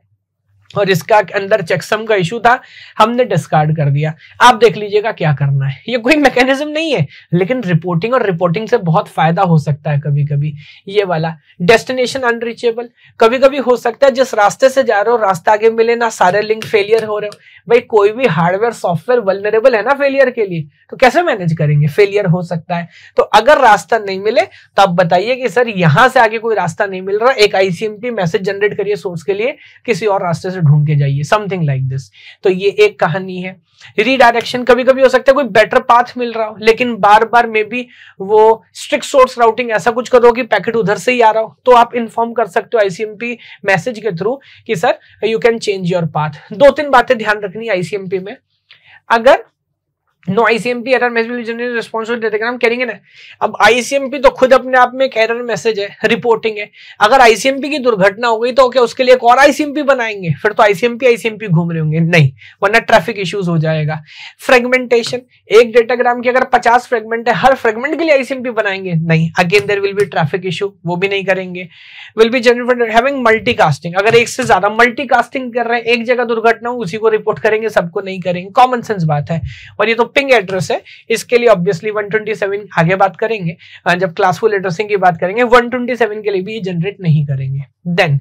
और इसका अंदर चेकसम का इशू था हमने डिस्कार्ड कर दिया आप देख लीजिएगा क्या करना है ये कोई मैकेनिज्म नहीं है लेकिन रिपोर्टिंग और रिपोर्टिंग से बहुत फायदा हो सकता है कभी कभी ये वाला डेस्टिनेशन अनरीचेबल कभी कभी हो सकता है जिस रास्ते से जा रहे हो रास्ता आगे मिले ना सारे लिंक फेलियर हो रहे हो भाई कोई भी हार्डवेयर सॉफ्टवेयर वलनरेबल है ना फेलियर के लिए तो कैसे मैनेज करेंगे फेलियर हो सकता है तो अगर रास्ता नहीं मिले तो आप बताइए कि सर यहां से आगे कोई रास्ता नहीं मिल रहा एक आईसीएमपी मैसेज जनरेट करिए सोर्स के लिए किसी और रास्ते से ढूंढ के जाइए समथिंग लाइक दिस तो ये एक कहानी है रीडायरेक्शन कभी कभी हो सकता है कोई बेटर पाथ मिल रहा हो लेकिन बार बार मे बी वो स्ट्रिक्ट सोर्स राउटिंग ऐसा कुछ करो कि पैकेट उधर से ही आ रहा हो तो आप इन्फॉर्म कर सकते हो आईसीएमपी मैसेज के थ्रू कि sir you can change your path दो तीन बातें ध्यान रखनी आईसीएमपी में अगर no ICMP error message generate response कह रही करेंगे ना अब आईसीएमपी तो खुद अपने आप में एक एरर मैसेज है रिपोर्टिंग है अगर आईसीएमपी की दुर्घटना हो गई तो क्या उसके लिए एक और आईसीएमपी बनाएंगे फिर तो आईसीएमपी आईसीएमपी घूम रहे होंगे नहीं वरना ट्रैफिक इश्यूज हो जाएगा फ्रेगमेंटेशन एक डेटाग्राम की अगर पचास फ्रेगमेंट है हर फ्रेगमेंट के लिए आईसीएमपी बनाएंगे नहीं again there will be traffic issue वो भी नहीं करेंगे will be general having multicasting अगर एक से ज्यादा मल्टीकास्टिंग कर रहे हैं एक जगह दुर्घटना हो उसी को रिपोर्ट करेंगे सबको नहीं करेंगे कॉमन सेंस बात है और ये तो सपोर्टिंग एड्रेस है इसके लिए ऑब्वियसली 127 आगे बात करेंगे जब क्लासफुल एड्रेसिंग की बात करेंगे 127 के लिए भी ये जनरेट नहीं करेंगे देन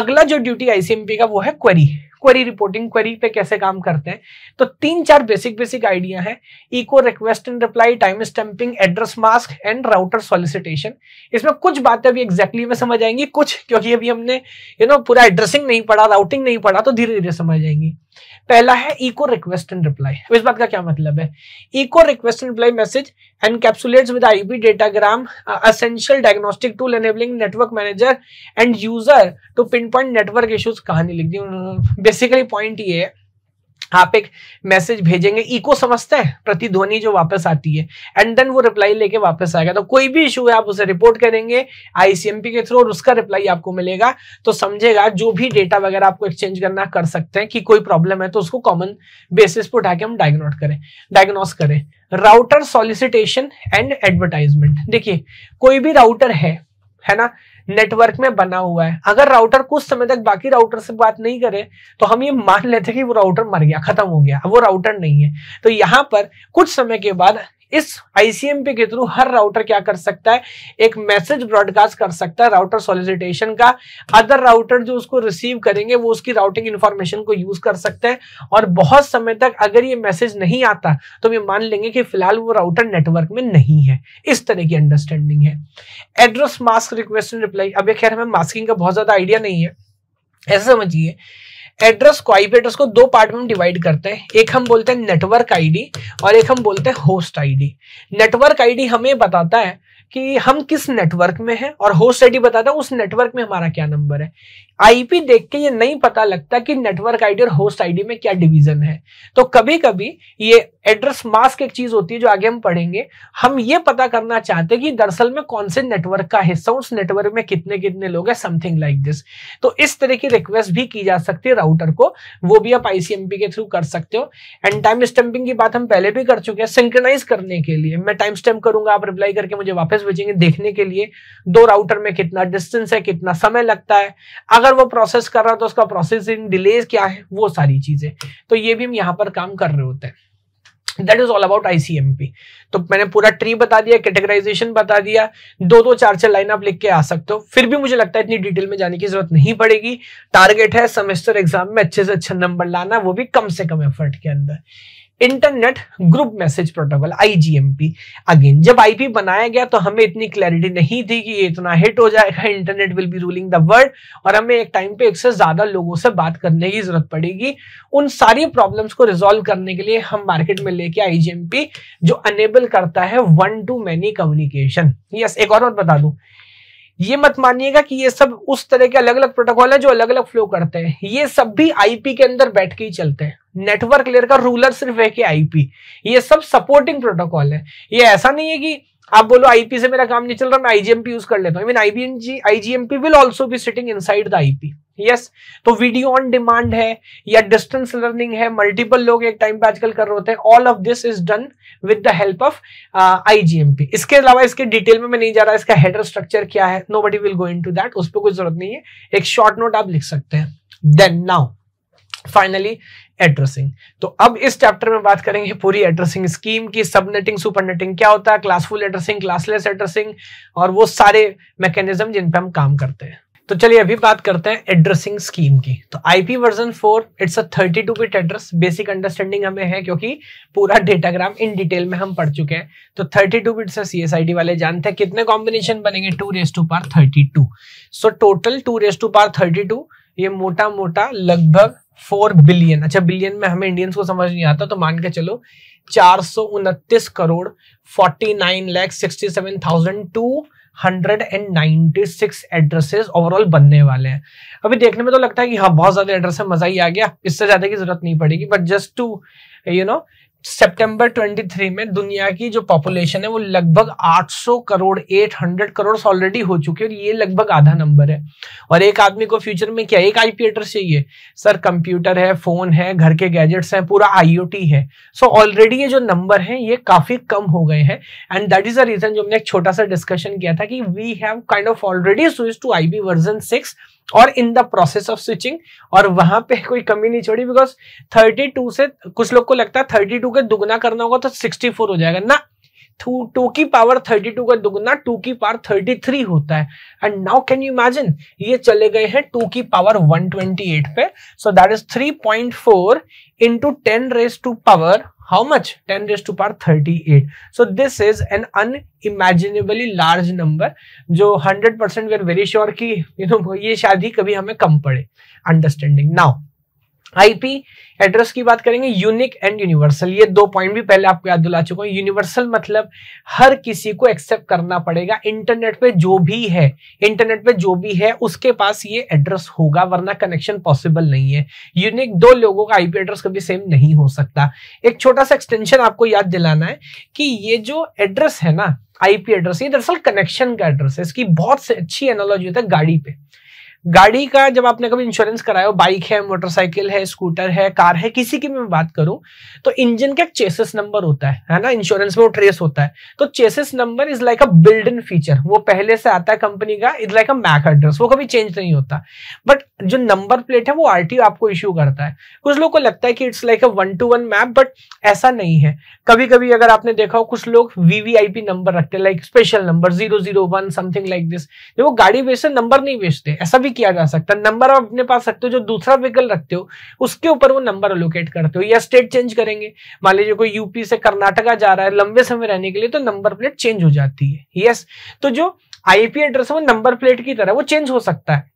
अगला जो ड्यूटी आईसीएमपी का वो है क्वेरी क्वेरी रिपोर्टिंग क्वेरी पे कैसे काम करते हैं तो तीन चार बेसिक बेसिक आइडिया है echo request and reply time stamping address mask and router solicitation इसमें कुछ बातें अभी एग्जैक्टली exactly में समझ आएंगी कुछ क्योंकि अभी हमने यू नो पूरा एड्रेसिंग नहीं पढ़ा राउटिंग नहीं पढ़ा तो धीरे धीरे समझ आएंगी पहला है इको रिक्वेस्ट एंड रिप्लाई इस बात का क्या मतलब है echo request and reply message encapsulates with IP datagram essential diagnostic tool enabling network manager and user to pinpoint network issues कहानी लिख दी बेसिकली पॉइंट ये है आप एक मैसेज भेजेंगे इको समझते हैं प्रतिध्वनि जो वापस आती है एंड देन वो रिप्लाई लेके वापस आएगा तो कोई भी इशू है आप उसे रिपोर्ट करेंगे आईसीएमपी के थ्रू और उसका रिप्लाई आपको मिलेगा तो समझेगा जो भी डेटा वगैरह आपको एक्सचेंज करना कर सकते हैं कि कोई प्रॉब्लम है तो उसको कॉमन बेसिस पर उठा के हम डायग्नोट करें डायग्नोस करें राउटर सॉलिसिटेशन एंड एडवर्टाइजमेंट देखिए कोई भी राउटर है है ना नेटवर्क में बना हुआ है अगर राउटर कुछ समय तक बाकी राउटर से बात नहीं करे तो हम ये मान लेते कि वो राउटर मर गया खत्म हो गया वो राउटर नहीं है तो यहाँ पर कुछ समय के बाद इस आईसीएमपी के थ्रू हर राउटर क्या कर सकता है एक मैसेज ब्रॉडकास्ट कर सकता है राउटर सॉलिसिटेशन का अदर राउटर जो उसको रिसीव करेंगे वो उसकी राउटिंग इंफॉर्मेशन को यूज कर सकते हैं और बहुत समय तक अगर ये मैसेज नहीं आता तो ये मान लेंगे कि फिलहाल वो राउटर नेटवर्क में नहीं है इस तरह की अंडरस्टैंडिंग है address mask request and reply अब ये खैर हमें मास्किंग का बहुत ज्यादा आइडिया नहीं है ऐसा समझिए एड्रेस को आईपी एड्रेस को दो पार्ट में डिवाइड करते हैं एक हम बोलते हैं नेटवर्क आईडी और एक हम बोलते हैं होस्ट आईडी नेटवर्क आईडी हमें बताता है कि हम किस नेटवर्क में हैं और होस्ट आईडी बताता है उस नेटवर्क में हमारा क्या नंबर है आईपी देख के ये नहीं पता लगता कि नेटवर्क आईडी और होस्ट आईडी में क्या डिवीजन है तो कभी कभी ये एड्रेस मास्क एक चीज होती है जो आगे हम पढ़ेंगे हम ये पता करना चाहते हैं कि दरअसल में कौन से नेटवर्क का हिस्सा उस नेटवर्क में कितने कितने लोग हैं समथिंग लाइक दिस तो इस तरह की रिक्वेस्ट भी की जा सकती है राउटर को वो भी आप आईसीएमपी के थ्रू कर सकते हो एंड टाइम स्टम्पिंग की बात हम पहले भी कर चुके हैं सिंक्रनाइज करने के लिए मैं टाइम स्टैम्प करूंगा आप रिप्लाई करके मुझे वापस भेजेंगे देखने के लिए दो राउटर में कितना डिस्टेंस है कितना समय लगता है अगर वो प्रोसेस कर रहा है तो उसका प्रोसेसिंग डिले क्या है वो सारी चीजें तो ये भी हम यहाँ पर काम कर रहे होते हैं that is all about ICMP तो मैंने पूरा ट्री बता दिया कैटेगराइजेशन बता दिया दो दो चार चार लाइन आप लिख के आ सकते हो फिर भी मुझे लगता है इतनी डिटेल में जाने की जरूरत नहीं पड़ेगी टारगेट है सेमेस्टर एग्जाम में अच्छे से अच्छा नंबर लाना वो भी कम से कम एफर्ट के अंदर internet group message protocol IGMP again जब आईपी बनाया गया तो हमें इतनी क्लैरिटी नहीं थी कि ये इतना हिट हो जाएगा internet will be ruling the world और हमें एक टाइम पे एक से ज्यादा लोगों से बात करने की जरूरत पड़ेगी उन सारी प्रॉब्लम्स को रिजोल्व करने के लिए हम मार्केट में लेके आईजीएमपी जो अनेबल करता है one to many communication yes एक और बता दू ये मत मानिएगा कि ये सब उस तरह के अलग अलग प्रोटोकॉल है जो अलग अलग फ्लो करते हैं ये सब भी आईपी के अंदर बैठ के ही चलते हैं नेटवर्क लेयर का रूलर सिर्फ है कि आईपी ये सब सपोर्टिंग प्रोटोकॉल है ये ऐसा नहीं है कि आप बोलो आईपी से मेरा काम नहीं चल रहा मैं आईजीएमपी यूज कर लेता हूँ I IGMP will also be sitting inside the IP yes yes. तो वीडियो ऑन डिमांड है या डिस्टेंस लर्निंग है मल्टीपल लोग एक टाइम पे आजकल कर रहे होते हैं all of this is done with the help of IGMP इसके अलावा इसके डिटेल में मैं नहीं जा रहा इसका हेडर स्ट्रक्चर क्या है nobody will go in to that उस पर कोई जरूरत नहीं है एक शॉर्ट नोट आप लिख सकते हैं देन नाउ फाइनली एड्रेसिंग तो अब इस चैप्टर में बात करेंगे पूरी एड्रेसिंग स्कीम की सबनेटिंग सुपरनेटिंग क्या होता है क्लासफुल एड्रेसिंग क्लासलेस एड्रेसिंग और वो सारे मैकेनिज्म जिन पे हम काम करते हैं तो चलिए अभी बात करते हैं एड्रेसिंग स्कीम की तो IP version four it's a two bit address basic understanding हमें है क्योंकि पूरा डेटाग्राम इन डिटेल में हम पढ़ चुके हैं तो टू बिट से सीएसआईडी वाले जानते हैं कितने कॉम्बिनेशन बनेंगे two race to power thirty two so total two race to power thirty two ये मोटा मोटा लगभग फोर बिलियन अच्छा बिलियन में हमें इंडियंस को समझ नहीं आता तो मान के चलो चार सौ उनतीस crore forty nine lakh sixty seven thousand two 196 addresses overall बनने वाले हैं अभी देखने में तो लगता है कि हाँ बहुत ज्यादा एड्रेस है मजा ही आ गया इससे ज्यादा की जरूरत नहीं पड़ेगी but just to you know सितंबर 23 में दुनिया की जो पॉपुलेशन है वो लगभग 800 करोड़ 800 करोड़ ऑलरेडी हो चुके हैं और ये लगभग आधा नंबर है और एक आदमी को फ्यूचर में क्या एक आईपी एड्रेस चाहिए सर कंप्यूटर है फोन है घर के गैजेट्स हैं पूरा आईओटी है सो so ऑलरेडी ये जो नंबर है ये काफी कम हो गए हैं and that is the reason जो हमने एक छोटा सा डिस्कशन किया था कि we have kind of already switch to I version six और in the process of switching और वहां पे कोई कमी नहीं छोड़ी बिकॉज 32 से कुछ लोग को लगता है 32 के दुगना करना होगा तो 64 हो जाएगा ना टू टू की पावर 32 का दुगना टू की पावर 33 होता है and now can you imagine ये चले गए हैं टू की पावर 128 पे so that is 3.4 point four into ten raise to power how much 10 raised to power 38 so this is an unimaginably large number जो 100% percent we are very sure की you know ये शादी कभी हमें कम पड़े understanding now IP address की बात करेंगे यूनिक एंड यूनिवर्सल ये दो पॉइंट भी पहले आपको याद दिला चुका हूँ यूनिवर्सल मतलब हर किसी को एक्सेप्ट करना पड़ेगा इंटरनेट पे जो भी है इंटरनेट पे जो भी है उसके पास ये एड्रेस होगा वरना कनेक्शन पॉसिबल नहीं है यूनिक दो लोगों का आईपी एड्रेस कभी सेम नहीं हो सकता एक छोटा सा एक्सटेंशन आपको याद दिलाना है कि ये जो एड्रेस है ना आईपी एड्रेस ये दरअसल कनेक्शन का एड्रेस है इसकी बहुत से अच्छी एनोलॉजी होता है गाड़ी पे गाड़ी का जब आपने कभी इंश्योरेंस कराया हो बाइक है मोटरसाइकिल है स्कूटर है कार है किसी की मैं बात करूं तो इंजन का एक चेसिस नंबर होता है है ना इंश्योरेंस में वो ट्रेस होता है तो chassis number is like a build in feature वो पहले से आता है कंपनी का is like a MAC address वो कभी चेंज नहीं होता बट जो नंबर प्लेट है वो आर आपको इश्यू करता है कुछ लोग को लगता है कि it's like a one to one map but ऐसा नहीं है कभी कभी अगर आपने देखा हो कुछ लोग वीवीआईपी नंबर रखते हैं like special number zero zero one something like this वो गाड़ी बेचते नंबर नहीं बेचते ऐसा भी किया जा सकता नंबर आप अपने पास रखते हो जो दूसरा व्हीकल रखते हो उसके ऊपर वो नंबर अलोकेट करते हो या स्टेट चेंज करेंगे मान लीजिए कोई यूपी से कर्नाटका जा रहा है लंबे समय रहने के लिए तो नंबर प्लेट चेंज हो जाती है यस तो जो आईपी एड्रेस है वो नंबर प्लेट की तरह वो चेंज हो सकता है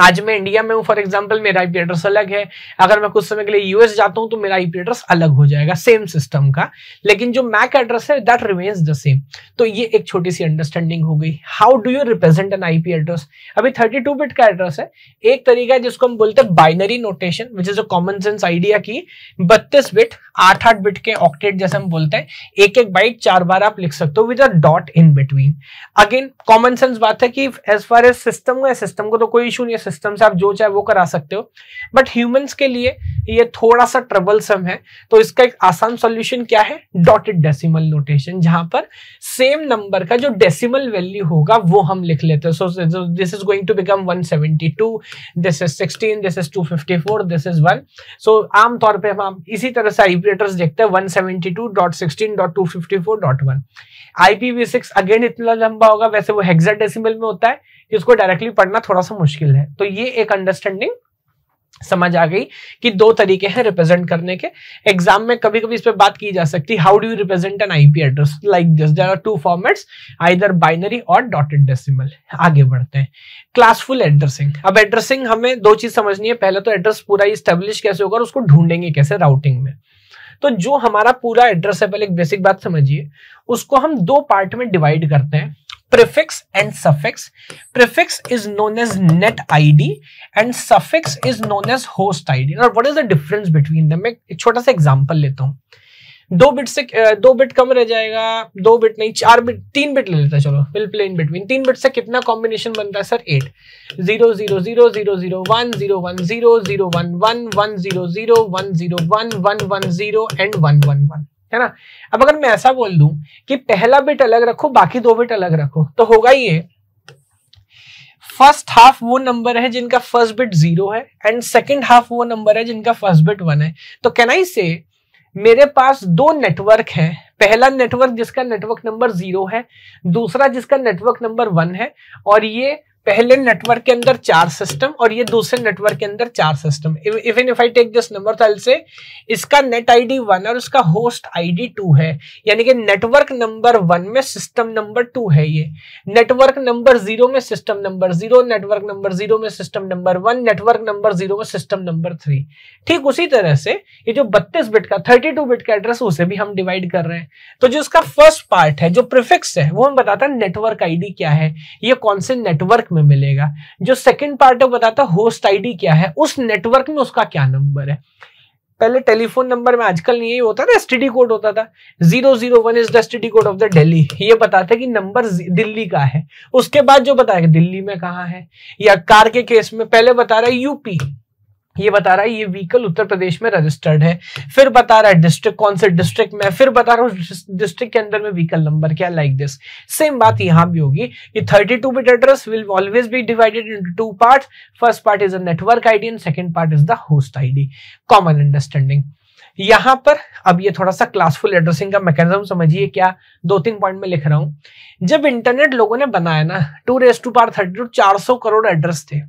आज मैं इंडिया में हूँ फॉर एग्जाम्पल मेरा आईपी एड्रेस अलग है अगर मैं कुछ समय के लिए यूएस जाता हूँ तो मेरा आईपी एड्रेस अलग हो जाएगा सेम सिस्टम का लेकिन जो मैक एड्रेस है दैट रिमेन्स द सेम तो ये एक छोटी सी अंडरस्टैंडिंग हो गई how do you represent an IP address अभी थर्टी टू बिट का एड्रेस है एक तरीका है जिसको हम बोलते हैं binary notation which is a common sense idea की बत्तीस बिट आठ आठ बिट के ऑक्टेट जैसे हम बोलते हैं एक एक बाइट चार बार आप लिख सकते हो with a dot in between again common sense बात है कि as far as system system को तो कोई इशू नहीं या सिस्टम से आप जो चाहे वो करा सकते हो बट ह्यूमंस के लिए ये थोड़ा सा ट्रबल सम है तो इसका एक आसान सॉल्यूशन क्या है डॉटेड डेसिमल नोटेशन जहां पर सेम नंबर का जो डेसिमल वैल्यू होगा वो हम लिख लेते हैं so this is going to become 172 this is 16 this is 254 this is 1 so आमतौर पे हम इसी तरह से आईपीटर्स देखते हैं 172.16.254.1 आईपीवी6 अगेन इतना लंबा होगा वैसे वो हेक्साडेसिमल में होता है इसको डायरेक्टली पढ़ना थोड़ा सा मुश्किल है तो ये एक अंडरस्टैंडिंग समझ आ गई कि दो तरीके हैं रिप्रेजेंट करने के एग्जाम में कभी कभी इस पर बात की जा सकती है how do you represent an IP address like this there are two formats either binary और डॉटेड डेसिमल आगे बढ़ते हैं क्लासफुल एड्रेसिंग अब एड्रेसिंग हमें दो चीज समझनी है पहले तो एड्रेस पूरा स्टेब्लिश कैसे होगा और उसको ढूंढेंगे कैसे राउटिंग में तो जो हमारा पूरा एड्रेस है पहले एक बेसिक बात समझिए उसको हम दो पार्ट में डिवाइड करते हैं prefix and suffix prefix is known as net id and suffix is known as host id now what is the difference between them मैं एक छोटा सा एग्जांपल लेता हूं दो बिट से दो बिट कम रह जाएगा दो बिट नहीं चार बिट तीन बिट ले लेता चलो विल प्ले इन बिटवीन तीन बिट से कितना कॉम्बिनेशन बनता है sir eight zero zero zero zero zero one zero one zero zero one one one zero zero one zero one one one zero and one one one है ना अब अगर मैं ऐसा बोल दू कि पहला बिट अलग रखो बाकी दो बिट अलग रखो तो होगा ये फर्स्ट हाफ वो नंबर है जिनका फर्स्ट बिट जीरो है एंड सेकंड हाफ वो नंबर है जिनका फर्स्ट बिट वन है तो कैन आई से मेरे पास दो नेटवर्क है पहला नेटवर्क जिसका नेटवर्क नंबर जीरो है दूसरा जिसका नेटवर्क नंबर वन है और ये पहले नेटवर्क के अंदर चार सिस्टम और ये दूसरे नेटवर्क के अंदर चार system even if I take this number से इसका नेट आईडी वन और उसका होस्ट आईडी टू है यानी कि नेटवर्क नंबर वन में सिस्टम नंबर टू है ये नेटवर्क नंबर जीरो में system number zero network number zero में system number one network number zero में सिस्टम नंबर थ्री ठीक उसी तरह से ये जो बत्तीस बिट का थर्टी टू बिट का एड्रेस उसे भी हम डिवाइड कर रहे हैं तो जो इसका फर्स्ट पार्ट है जो प्रिफिक्स है वो हम बताता है नेटवर्क आई क्या है ये कौन से नेटवर्क में मिलेगा जो सेकंड पार्ट है बताता है होस्ट आईडी क्या है उस नेटवर्क में उसका क्या नंबर है पहले टेलीफोन नंबर में आजकल नहीं यही होता था एस कोड होता था zero zero one is the S code of the Delhi ये बताता है कि नंबर दिल्ली का है उसके बाद जो बताया दिल्ली में कहा है या कार के केस में पहले बता रहा है यूपी ये बता रहा है ये व्हीकल उत्तर प्रदेश में रजिस्टर्ड है फिर बता रहा है डिस्ट्रिक्ट कौन से डिस्ट्रिक्ट में फिर बता रहा हूँ डिस्ट्रिक्ट के अंदर में व्हीकल नंबर क्या लाइक दिस सेम बात यहाँ भी होगी कि 32 bit address will always be divided into two part first part is a network ID and second part is the host ID common understanding यहां पर अब ये थोड़ा सा क्लासफुल एड्रेसिंग का मैकेनिज्म समझिए क्या दो तीन पॉइंट में लिख रहा हूं जब इंटरनेट लोगों ने बनाया ना two race to power thirty two चार सौ करोड़ एड्रेस थे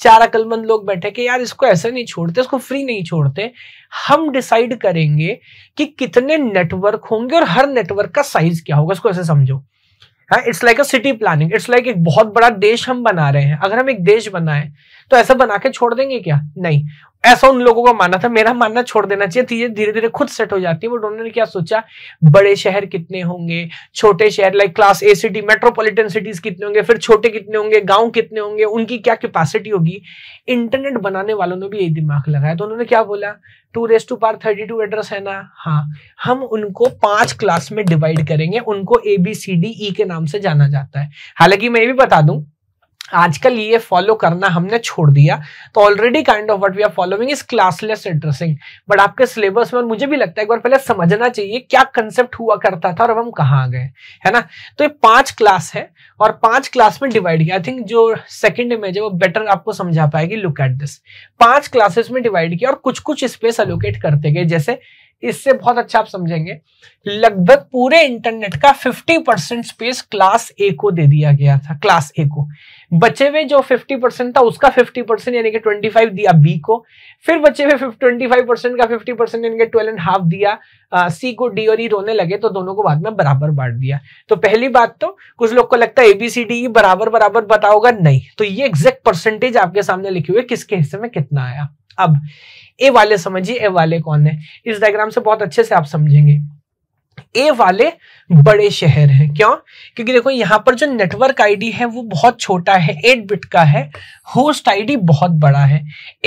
चार अकलमंद लोग बैठे कि यार इसको ऐसे नहीं छोड़ते इसको फ्री नहीं छोड़ते हम डिसाइड करेंगे कि कितने नेटवर्क होंगे और हर नेटवर्क का साइज क्या होगा इसको ऐसे समझो हाँ it's like a city planning it's like एक बहुत बड़ा देश हम बना रहे हैं अगर हम एक देश बनाए तो ऐसा बना के छोड़ देंगे क्या नहीं ऐसा उन लोगों का मानना था मेरा मानना छोड़ देना चाहिए चीजें धीरे धीरे खुद सेट हो जाती है बट उन्होंने क्या सोचा बड़े शहर कितने होंगे छोटे शहर like class A city metropolitan cities कितने होंगे फिर छोटे कितने होंगे गांव कितने होंगे उनकी क्या कैपेसिटी होगी इंटरनेट बनाने वालों ने भी यही दिमाग लगाया तो उन्होंने क्या बोला two race to power thirty two address है ना हाँ हम उनको पांच क्लास में डिवाइड करेंगे उनको ए बी सी डी ई के नाम से जाना जाता है हालांकि मैं ये भी बता दूं आजकल ये फॉलो करना हमने छोड़ दिया तो already kind of what we are following is classless addressing but आपके सिलेबस में मुझे भी लगता है एक बार पहले समझना चाहिए क्या कंसेप्ट हुआ करता था और अब हम कहाँ आ गए है ना तो ये पांच क्लास है और पांच क्लास में डिवाइड किया आई थिंक जो सेकेंड इमेज है वो बेटर आपको समझा पाएगी लुक एट दिस पांच क्लासेस में डिवाइड किया और कुछ कुछ स्पेस अलोकेट करते गए जैसे इससे बहुत अच्छा आप समझेंगे लगभग पूरे इंटरनेट का 50 परसेंट स्पेस क्लास ए को दे दिया गया था क्लास ए को बचे हुए जो 50 परसेंट था उसका 50 परसेंट यानी कि 25 दिया बी को फिर बचे हुए 25 परसेंट का 50 परसेंट यानी कि ट्वेल्व एंड हाफ दिया सी को डी और ई e रोने लगे तो दोनों को बाद में बराबर बांट दिया तो पहली बात तो कुछ लोग को लगता है एबीसीडी e बराबर बराबर बताओगा नहीं तो ये एग्जैक्ट परसेंटेज आपके सामने लिखी हुई है किसके हिस्से में कितना आया अब ए वाले समझिए ए वाले कौन है इस डायग्राम से बहुत अच्छे से आप समझेंगे ए वाले बड़े शहर हैं क्यों क्योंकि देखो यहाँ पर जो नेटवर्क आईडी है वो बहुत छोटा है एट बिट का है होस्ट आईडी बहुत बड़ा है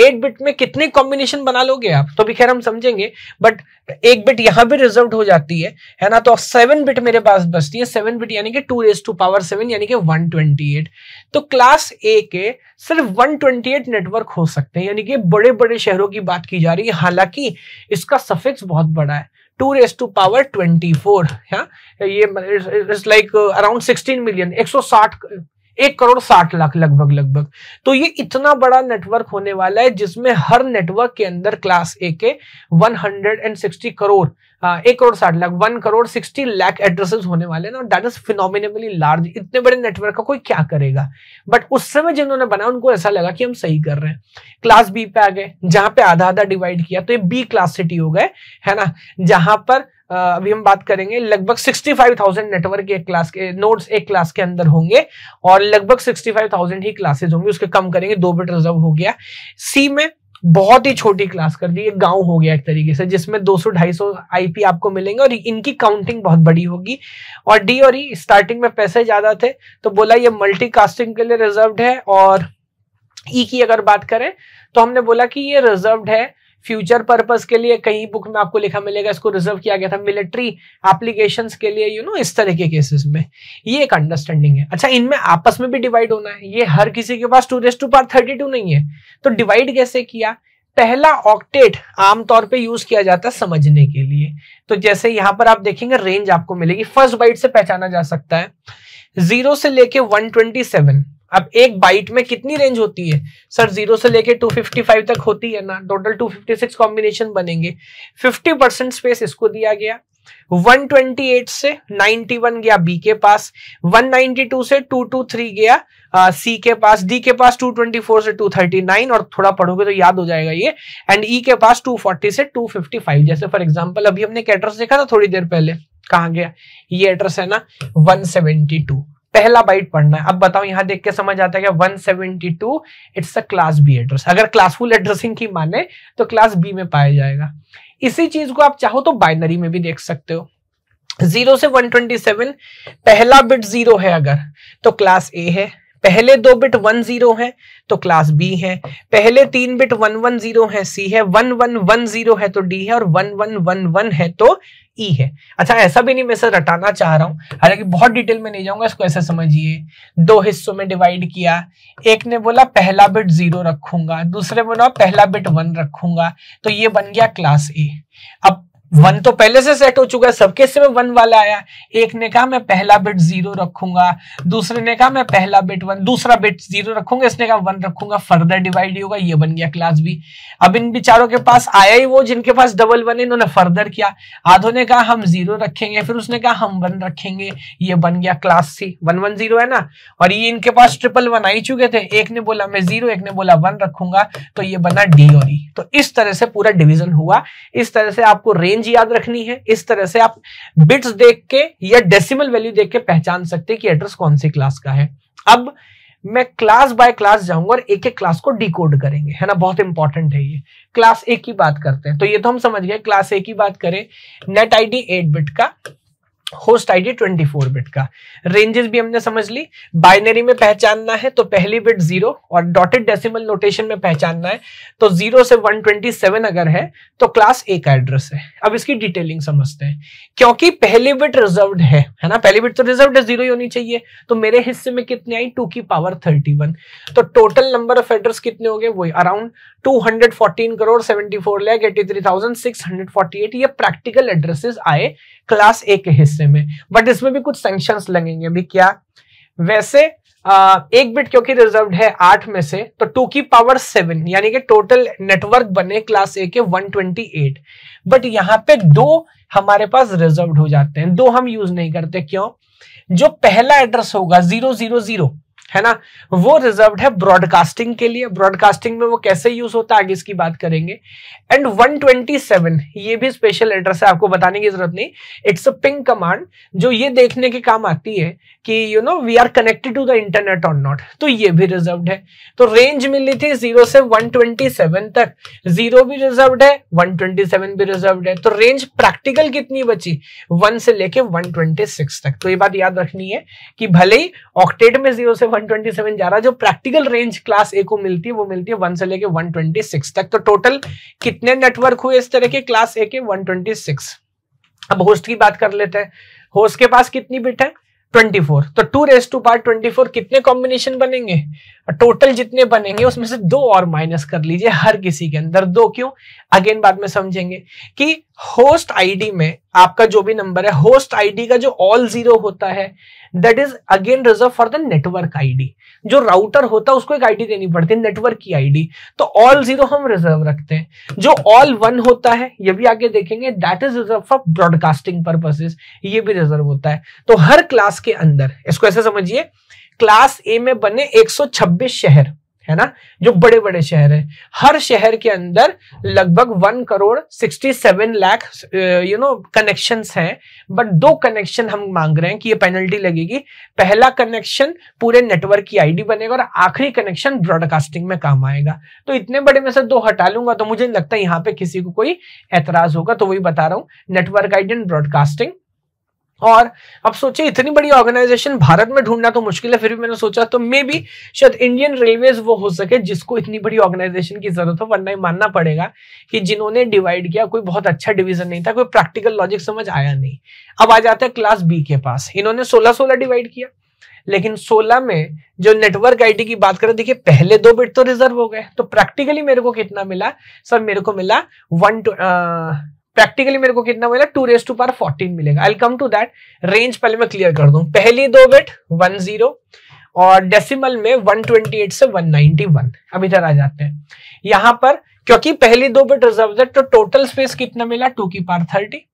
एट बिट में कितने कॉम्बिनेशन बना लोगे आप तो भी खैर हम समझेंगे बट एक बिट यहाँ भी रिजर्व हो जाती है है ना तो सेवन बिट मेरे पास बचती है सेवन बिट यानी कि two race to power seven यानी कि वन तो क्लास ए के सिर्फ वन नेटवर्क हो सकते हैं यानी कि बड़े बड़े शहरों की बात की जा रही है हालांकि इसका सफिक्स बहुत बड़ा है two race to power twenty four ये it's like around sixteen million एक सौ साठ एक करोड़ साठ लाख लगभग लगभग तो ये इतना बड़ा नेटवर्क होने वाला है जिसमें हर नेटवर्क के अंदर क्लास ए के 160 करोड़ एक करोड़ साठ lakh one crore sixty lakh addresses होने वाले हैं और दैट इज फिनोमिनली लार्ज इतने बड़े नेटवर्क का कोई क्या करेगा बट उस समय जिन्होंने बनाया उनको ऐसा लगा कि हम सही कर रहे हैं क्लास बी पे आ गए जहां पे आधा आधा डिवाइड किया तो ये बी क्लास सिटी हो गए है ना जहां पर अभी हम बात करेंगे लगभग 65,000 नेटवर्क एक क्लास के नोड्स एक क्लास के अंदर होंगे और लगभग 65,000 ही क्लासेज होंगे उसके कम करेंगे दो बिट रिजर्व हो गया सी में बहुत ही छोटी क्लास कर दी ये गांव हो गया एक तरीके से जिसमें 200-250 आईपी आपको मिलेंगे और इनकी काउंटिंग बहुत बड़ी होगी और डी और ई e, स्टार्टिंग में पैसे ज़्यादा थे तो बोला ये मल्टी कास्टिंग के लिए रिजर्व है और ई e की अगर बात करें तो हमने बोला कि ये रिजर्व है फ्यूचर पर्पज के लिए कई बुक में आपको लिखा मिलेगा इसको रिजर्व किया गया था मिलिट्री एप्लीकेशन के लिए यू you नो know, इस तरह के केसेस में ये एक अंडरस्टैंडिंग है अच्छा इनमें आपस में भी डिवाइड होना है ये हर किसी के पास two race to power thirty two नहीं है तो डिवाइड कैसे किया पहला ऑक्टेट आमतौर पे यूज किया जाता है समझने के लिए तो जैसे यहां पर आप देखेंगे रेंज आपको मिलेगी फर्स्ट बाइट से पहचाना जा सकता है जीरो से लेके 127 अब एक बाइट में कितनी रेंज होती है सर जीरो से लेके 255 तक होती है ना टोटल 256 कॉम्बिनेशन बनेंगे 50 परसेंट स्पेस इसको दिया गया 128 से 91 गया बी के पास 192 से 223 गया सी के पास डी के पास 224 से 239 और थोड़ा पढ़ोगे तो याद हो जाएगा ये एंड ई e के पास 240 से 255 जैसे फॉर एग्जांपल अभी हमने एक एड्रेस देखा था थोड़ी देर पहले कहा गया ये एड्रेस है ना 172 पहला बाइट पढ़ना है अब बताओ यहां देख के समझ आता है क्या 172 it's a class B address अगर क्लासफुल एड्रेसिंग की माने तो क्लास बी में पाया जाएगा इसी चीज को आप चाहो तो बाइनरी में भी देख सकते हो जीरो से 127 पहला बिट जीरो है अगर तो क्लास ए है पहले दो बिट वन जीरो है तो क्लास बी है पहले तीन बिट वन वन जीरो है सी है वन वन वन जीरो है तो डी है और वन वन वन वन है तो ई e है अच्छा ऐसा भी नहीं मैं सर हटाना चाह रहा हूं हालांकि बहुत डिटेल में नहीं जाऊंगा इसको ऐसा समझिए दो हिस्सों में डिवाइड किया एक ने बोला पहला बिट जीरो रखूंगा दूसरे बोला पहला बिट वन रखूंगा तो ये बन गया क्लास ए अब वन तो पहले से सेट हो चुका है सबके से में वन वाला आया एक ने कहा मैं पहला बिट जीरो रखूंगा दूसरे ने कहा मैं पहला बिट वन दूसरा बिट जीरो रखूंगा इसने कहा वन रखूंगा फर्दर डिवाइड ही होगा ये बन गया क्लास भी अब इन बिचारों के पास आया ही वो जिनके पास डबल वन इन्होंने फर्दर किया आधो ने कहा हम जीरो रखेंगे फिर उसने कहा हम वन रखेंगे ये बन गया class C one one zero है ना और ये इनके पास ट्रिपल वन आई चुके थे एक ने बोला मैं जीरो एक ने बोला वन रखूंगा तो ये बना डी और ई e। तो इस तरह से पूरा डिविजन हुआ इस तरह से आपको रेंज रेंज याद रखनी है इस तरह से आप बिट्स देख के या डेसिमल वैल्यू देख के पहचान सकते हैं कि एड्रेस कौन सी क्लास का है अब मैं क्लास बाय क्लास जाऊंगा और एक एक क्लास को डिकोड करेंगे है ना बहुत इंपॉर्टेंट है ये क्लास ए की बात करते हैं तो ये तो हम समझ गए क्लास ए की बात करें net ID D eight bit का होस्ट आईडी 24 बिट का रेंजेस भी हमने समझ ली बाइनरी में पहचानना है तो पहली बिट जीरो और डॉटेड डेसिमल नोटेशन में पहचानना है तो जीरो से 127 अगर है तो क्लास ए का एड्रेस है अब इसकी डिटेलिंग समझते हैं क्योंकि पहली बिट रिजर्व है है ना पहली बिट तो रिजर्व है जीरो ही होनी चाहिए तो मेरे हिस्से में कितने आई टू की पावर थर्टी तो टोटल नंबर ऑफ एड्रेस कितने हो गए वही अराउंड 214 करोड़ 74 लाख 83,648 ये प्रैक्टिकल एड्रेसेस आए क्लास ए के हिस्से में बट इसमें भी कुछ सेंक्शन लगेंगे अभी क्या वैसे आ, एक बिट क्योंकि रिजर्व है आठ में से तो टू की पावर सेवन यानी कि टोटल नेटवर्क बने क्लास ए के 128 बट यहाँ पे दो हमारे पास रिजर्व हो जाते हैं दो हम यूज नहीं करते क्यों जो पहला एड्रेस होगा जीरो जीरो जीरो है ना वो रिजर्व है ब्रॉडकास्टिंग के लिए ब्रॉडकास्टिंग में वो कैसे यूज होता है आगे इसकी बात करेंगे एंड 127 ये भी स्पेशल एड्रेस है आपको बताने की जरूरत नहीं इट्स अ पिंग कमांड जो ये देखने के काम आती है कि you know we are connected to the internet और नॉट तो ये भी रिजर्व है तो रेंज मिली थी जीरो से वन तक जीरो भी रिजर्व है वन भी रिजर्व है तो रेंज प्रैक्टिकल कितनी बची वन से लेके वन तक तो ये बात याद रखनी है कि भले ही ऑक्टेट में जीरो से 1 127 जा रहा है जो प्रैक्टिकल रेंज क्लास ए को मिलती है वो मिलती है 1 से लेके 126 तक तो टोटल कितने नेटवर्क हुए इस तरह के क्लास ए के 126 अब होस्ट की बात कर लेते हैं होस्ट के पास कितनी बिट है 24 तो टू रेस टू पार्ट 24 कितने कॉम्बिनेशन बनेंगे टोटल जितने बनेंगे उसमें से दो और माइनस कर लीजिए हर किसी के अंदर दो क्यों अगेन बाद में समझेंगे कि होस्ट आईडी में आपका जो भी नंबर है होस्ट आईडी का जो ऑल जीरो होता है that is again reserve for the network ID जो राउटर होता है उसको एक आईडी देनी पड़ती है नेटवर्क की आईडी तो ऑल जीरो हम रिजर्व रखते हैं जो ऑल वन होता है ये भी आगे देखेंगे that is reserve for broadcasting purposes ये भी रिजर्व होता है तो हर क्लास के अंदर इसको ऐसे समझिए क्लास ए में बने 126 शहर है ना जो बड़े बड़े शहर है हर शहर के अंदर लगभग one crore sixty seven lakh you know connection हैं बट दो कनेक्शन हम मांग रहे हैं कि ये पेनल्टी लगेगी पहला कनेक्शन पूरे नेटवर्क की आईडी बनेगा और आखिरी कनेक्शन ब्रॉडकास्टिंग में काम आएगा तो इतने बड़े में से दो हटा लूंगा तो मुझे नहीं लगता यहाँ पे किसी को कोई एतराज होगा तो वही बता रहा हूँ नेटवर्क आईडी एंड ब्रॉडकास्टिंग और अब सोचिए इतनी बड़ी ऑर्गेनाइजेशन भारत में ढूंढना तो मुश्किल है फिर भी मैंने सोचा तो मे बी शायद इंडियन रेलवेज वो हो सके जिसको इतनी बड़ी ऑर्गेनाइजेशन की जरूरत हो वरना मानना पड़ेगा कि जिन्होंने डिवाइड किया कोई बहुत अच्छा डिवीजन नहीं था कोई प्रैक्टिकल लॉजिक समझ आया नहीं अब आ जाता है क्लास बी के पास इन्होंने सोलह सोलह डिवाइड किया लेकिन 16 में जो नेटवर्क आईटी की बात करें देखिए पहले दो बिट तो रिजर्व हो गए तो प्रैक्टिकली मेरे को कितना मिला सर मेरे को मिला वन प्रैक्टिकली मेरे को कितना मिला two race to power fourteen मिलेगा I come to that range पहले मैं क्लियर कर दू पहली दो बिट वन जीरो और डेसिमल में 128 से 191 अब इधर आ जाते हैं यहां पर क्योंकि पहली दो बिट रिजर्व तो टोटल स्पेस कितना मिला टू की पार थर्टी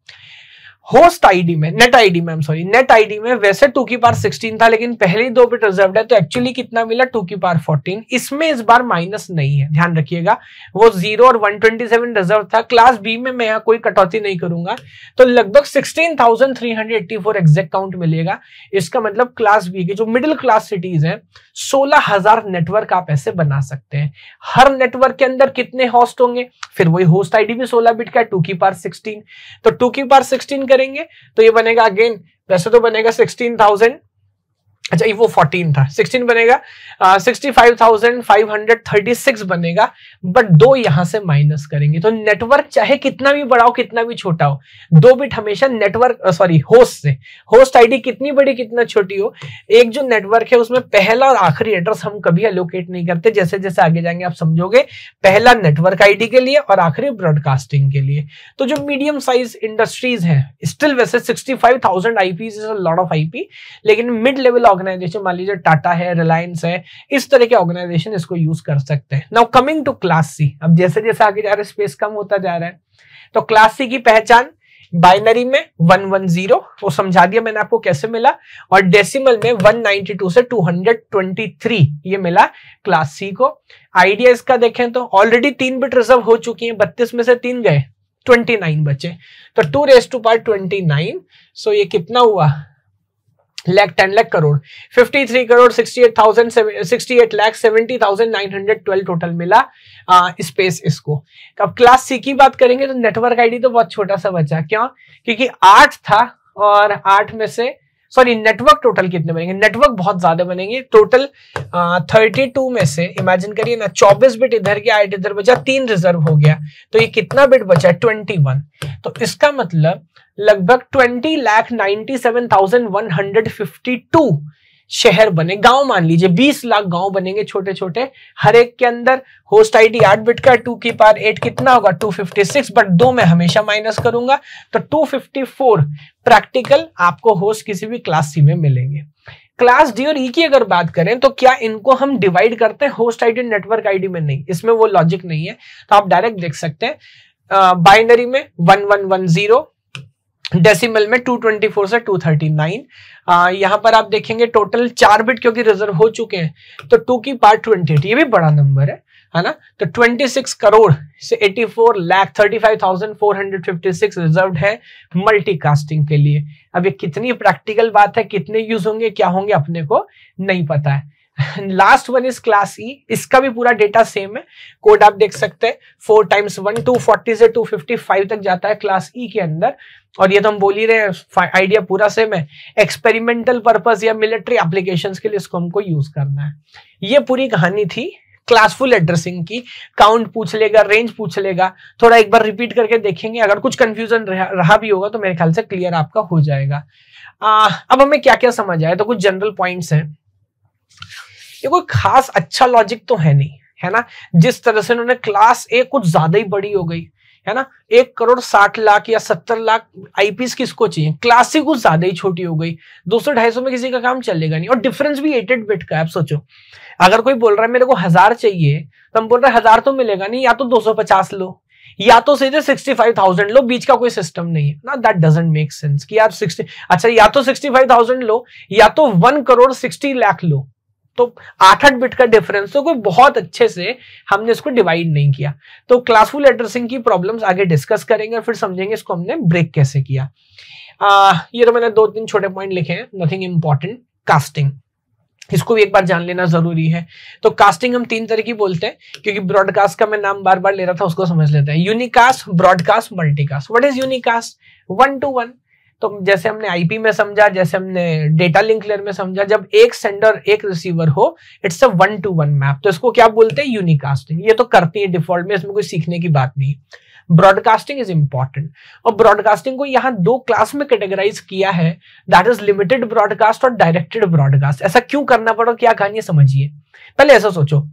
होस्ट आईडी में नेट आईडी में सॉरी नेट आईडी में वैसे टू की पार 16 था लेकिन पहले दो बिट रिजर्व है तो एक्चुअली कितना मिला टू की पार 14 इसमें इस बार माइनस नहीं है ध्यान रखिएगा वो जीरो और 127 रिजर्व था क्लास बी में मैं यहाँ कोई कटौती नहीं करूंगा तो लगभग 16,384 एग्जैक्ट काउंट मिलेगा इसका मतलब क्लास बी के जो मिडिल क्लास सिटीज हैं 16,000 नेटवर्क आप ऐसे बना सकते हैं हर नेटवर्क के अंदर कितने होस्ट होंगे फिर वही होस्ट आईडी भी सोलह बिट का टू की पार सिक्सटीन तो टू की पार सिक्सटीन करेंगे तो ये बनेगा अगेन वैसे तो बनेगा सिक्सटीन थाउजेंड अच्छा वो फोर्टीन था सिक्सटीन बनेगा sixty five thousand five hundred thirty six बनेगा बट दो यहां से माइनस करेंगे तो नेटवर्क चाहे कितना भी बड़ा हो कितना भी छोटा हो दो बिट हमेशा नेटवर्क सॉरी होस्ट से होस्ट आईडी कितनी बड़ी कितना छोटी हो एक जो नेटवर्क है उसमें पहला और आखिरी एड्रेस हम कभी अलोकेट नहीं करते जैसे जैसे आगे जाएंगे आप समझोगे पहला नेटवर्क आई के लिए और आखिरी ब्रॉडकास्टिंग के लिए तो जो मीडियम साइज इंडस्ट्रीज है स्टिल वैसे sixty five thousand IP lot of IP लेकिन मिड लेवल ऑफ ऑर्गेनाइजेशन मान लीजिए टाटा है रिलायंस है इस तरह के ऑर्गेनाइजेशन इसको यूज कर सकते हैं now coming to class C अब जैसे जैसे आगे जा रहे है स्पेस कम होता जा रहा है तो क्लास सी की पहचान बाइनरी में वन वन जीरो वो समझा दिया मैंने आपको कैसे मिला और डेसिमल में वन नाइनटी टू से टू हंड्रेड ट्वेंटी थ्री ये मिला क्लास सी को आइडिया इसका देखें तो ऑलरेडी तीन बिट रिजर्व हो चुकी है बत्तीस में से तीन गए ट्वेंटी नाइन बचे तो two race to power twenty nine so ये कितना हुआ lakh ten lakh crore fifty three crore sixty eight thousand sixty eight lakh seventy thousand nine hundred twelve total मिला आ, स्पेस इसको अब क्लास सी की बात करेंगे तो नेटवर्क आईडी तो बहुत छोटा सा बचा क्यों क्योंकि आठ था और आठ में से सॉरी नेटवर्क टोटल कितने बनेंगे नेटवर्क बहुत ज्यादा बनेंगे टोटल थर्टी टू में से इमेजिन करिए ना चौबीस बिट इधर गया आठ इधर बचा तीन रिजर्व हो गया तो ये कितना बिट बचा ट्वेंटी वन तो इसका मतलब लगभग twenty lakh ninety seven thousand one hundred fifty two शहर बने गांव मान लीजिए 20 लाख गांव बनेंगे छोटे छोटे हर एक के अंदर होस्ट आईडी आठ बिट का टू की पार एट कितना होगा 256 बट दो मैं हमेशा माइनस करूंगा तो 254 प्रैक्टिकल आपको होस्ट किसी भी क्लास सी में मिलेंगे क्लास डी और ई e की अगर बात करें तो क्या इनको हम डिवाइड करते हैं होस्ट आईडी नेटवर्क आईडी में नहीं इसमें वो लॉजिक नहीं है तो आप डायरेक्ट देख सकते हैं बाइनरी में one one one zero decimal में 224 से 239 आ, यहाँ पर आप देखेंगे टोटल चार बिट क्योंकि रिजर्व हो चुके हैं तो टू की पार्ट ट्वेंटी ये भी बड़ा नंबर है है ना तो 26 करोड़ से 84 लाख 35,456 रिजर्व है मल्टीकास्टिंग के लिए अब ये कितनी प्रैक्टिकल बात है कितने यूज होंगे क्या होंगे अपने को नहीं पता है last one is class E इसका भी पूरा डेटा सेम है कोड आप देख सकते हैं four times one two forty से टू फिफ्टी फाइव तक जाता है क्लास ई e के अंदर और ये तो हम बोल ही रहे हैं आइडिया पूरा सेम है एक्सपेरिमेंटल पर्पज या मिलिट्री एप्लीकेशन के लिए इसको हमको यूज करना है ये पूरी कहानी थी क्लासफुल एड्रेसिंग की काउंट पूछ लेगा रेंज पूछ लेगा थोड़ा एक बार रिपीट करके देखेंगे अगर कुछ कंफ्यूजन रहा, रहा भी होगा तो मेरे ख्याल से क्लियर आपका हो जाएगा आ, अब हमें क्या क्या समझ आए तो कुछ जनरल पॉइंट्स हैं ये कोई खास अच्छा लॉजिक तो है नहीं है ना जिस तरह से उन्होंने क्लास ए कुछ ज्यादा ही बड़ी हो गई है ना एक करोड़ साठ लाख या सत्तर लाख आईपीएस किसको चाहिए क्लास कुछ ज्यादा ही छोटी हो गई दो सौ ढाई सौ में किसी का काम चलेगा नहीं और डिफरेंस भी एटेड बिट का आप सोचो अगर कोई बोल रहा है मेरे को हजार चाहिए तो हम बोल रहे हजार तो मिलेगा नहीं या तो दो सौ पचास लो या तो सीधे सिक्सटी फाइव थाउजेंड लो बीच का कोई सिस्टम नहीं है ना दैट डजेंट मेक सेंस कि यार सिक्सटी अच्छा या तो सिक्सटी फाइव थाउजेंड लो या तो वन करोड़ सिक्सटी लाख लो तो आठ आठ बिट का डिफरेंस तो कोई बहुत अच्छे से हमने इसको डिवाइड नहीं किया तो क्लासफुल एड्रेसिंग की प्रॉब्लम आगे डिस्कस करेंगे और फिर समझेंगे इसको हमने ब्रेक कैसे किया आ, ये तो मैंने दो तीन छोटे पॉइंट लिखे हैं नथिंग इंपॉर्टेंट कास्टिंग इसको भी एक बार जान लेना जरूरी है तो कास्टिंग हम तीन तरह की बोलते हैं क्योंकि ब्रॉडकास्ट का मैं नाम बार बार ले रहा था उसको समझ लेते हैं unicast broadcast multicast what is unicast one to one तो जैसे हमने आईपी में समझा जैसे हमने डेटा लिंक लेयर में समझा जब एक सेंडर एक रिसीवर हो it's a one to one map तो इसको क्या बोलते हैं यूनिकास्टिंग ये तो करती है डिफॉल्ट में इसमें कोई सीखने की बात नहीं ब्रॉडकास्टिंग इज इंपॉर्टेंट और ब्रॉडकास्टिंग को यहाँ दो क्लास में कैटेगराइज किया है दैट इज लिमिटेड ब्रॉडकास्ट और डायरेक्टेड ब्रॉडकास्ट ऐसा क्यों करना पड़ा क्या कहानी समझिए पहले ऐसा सोचो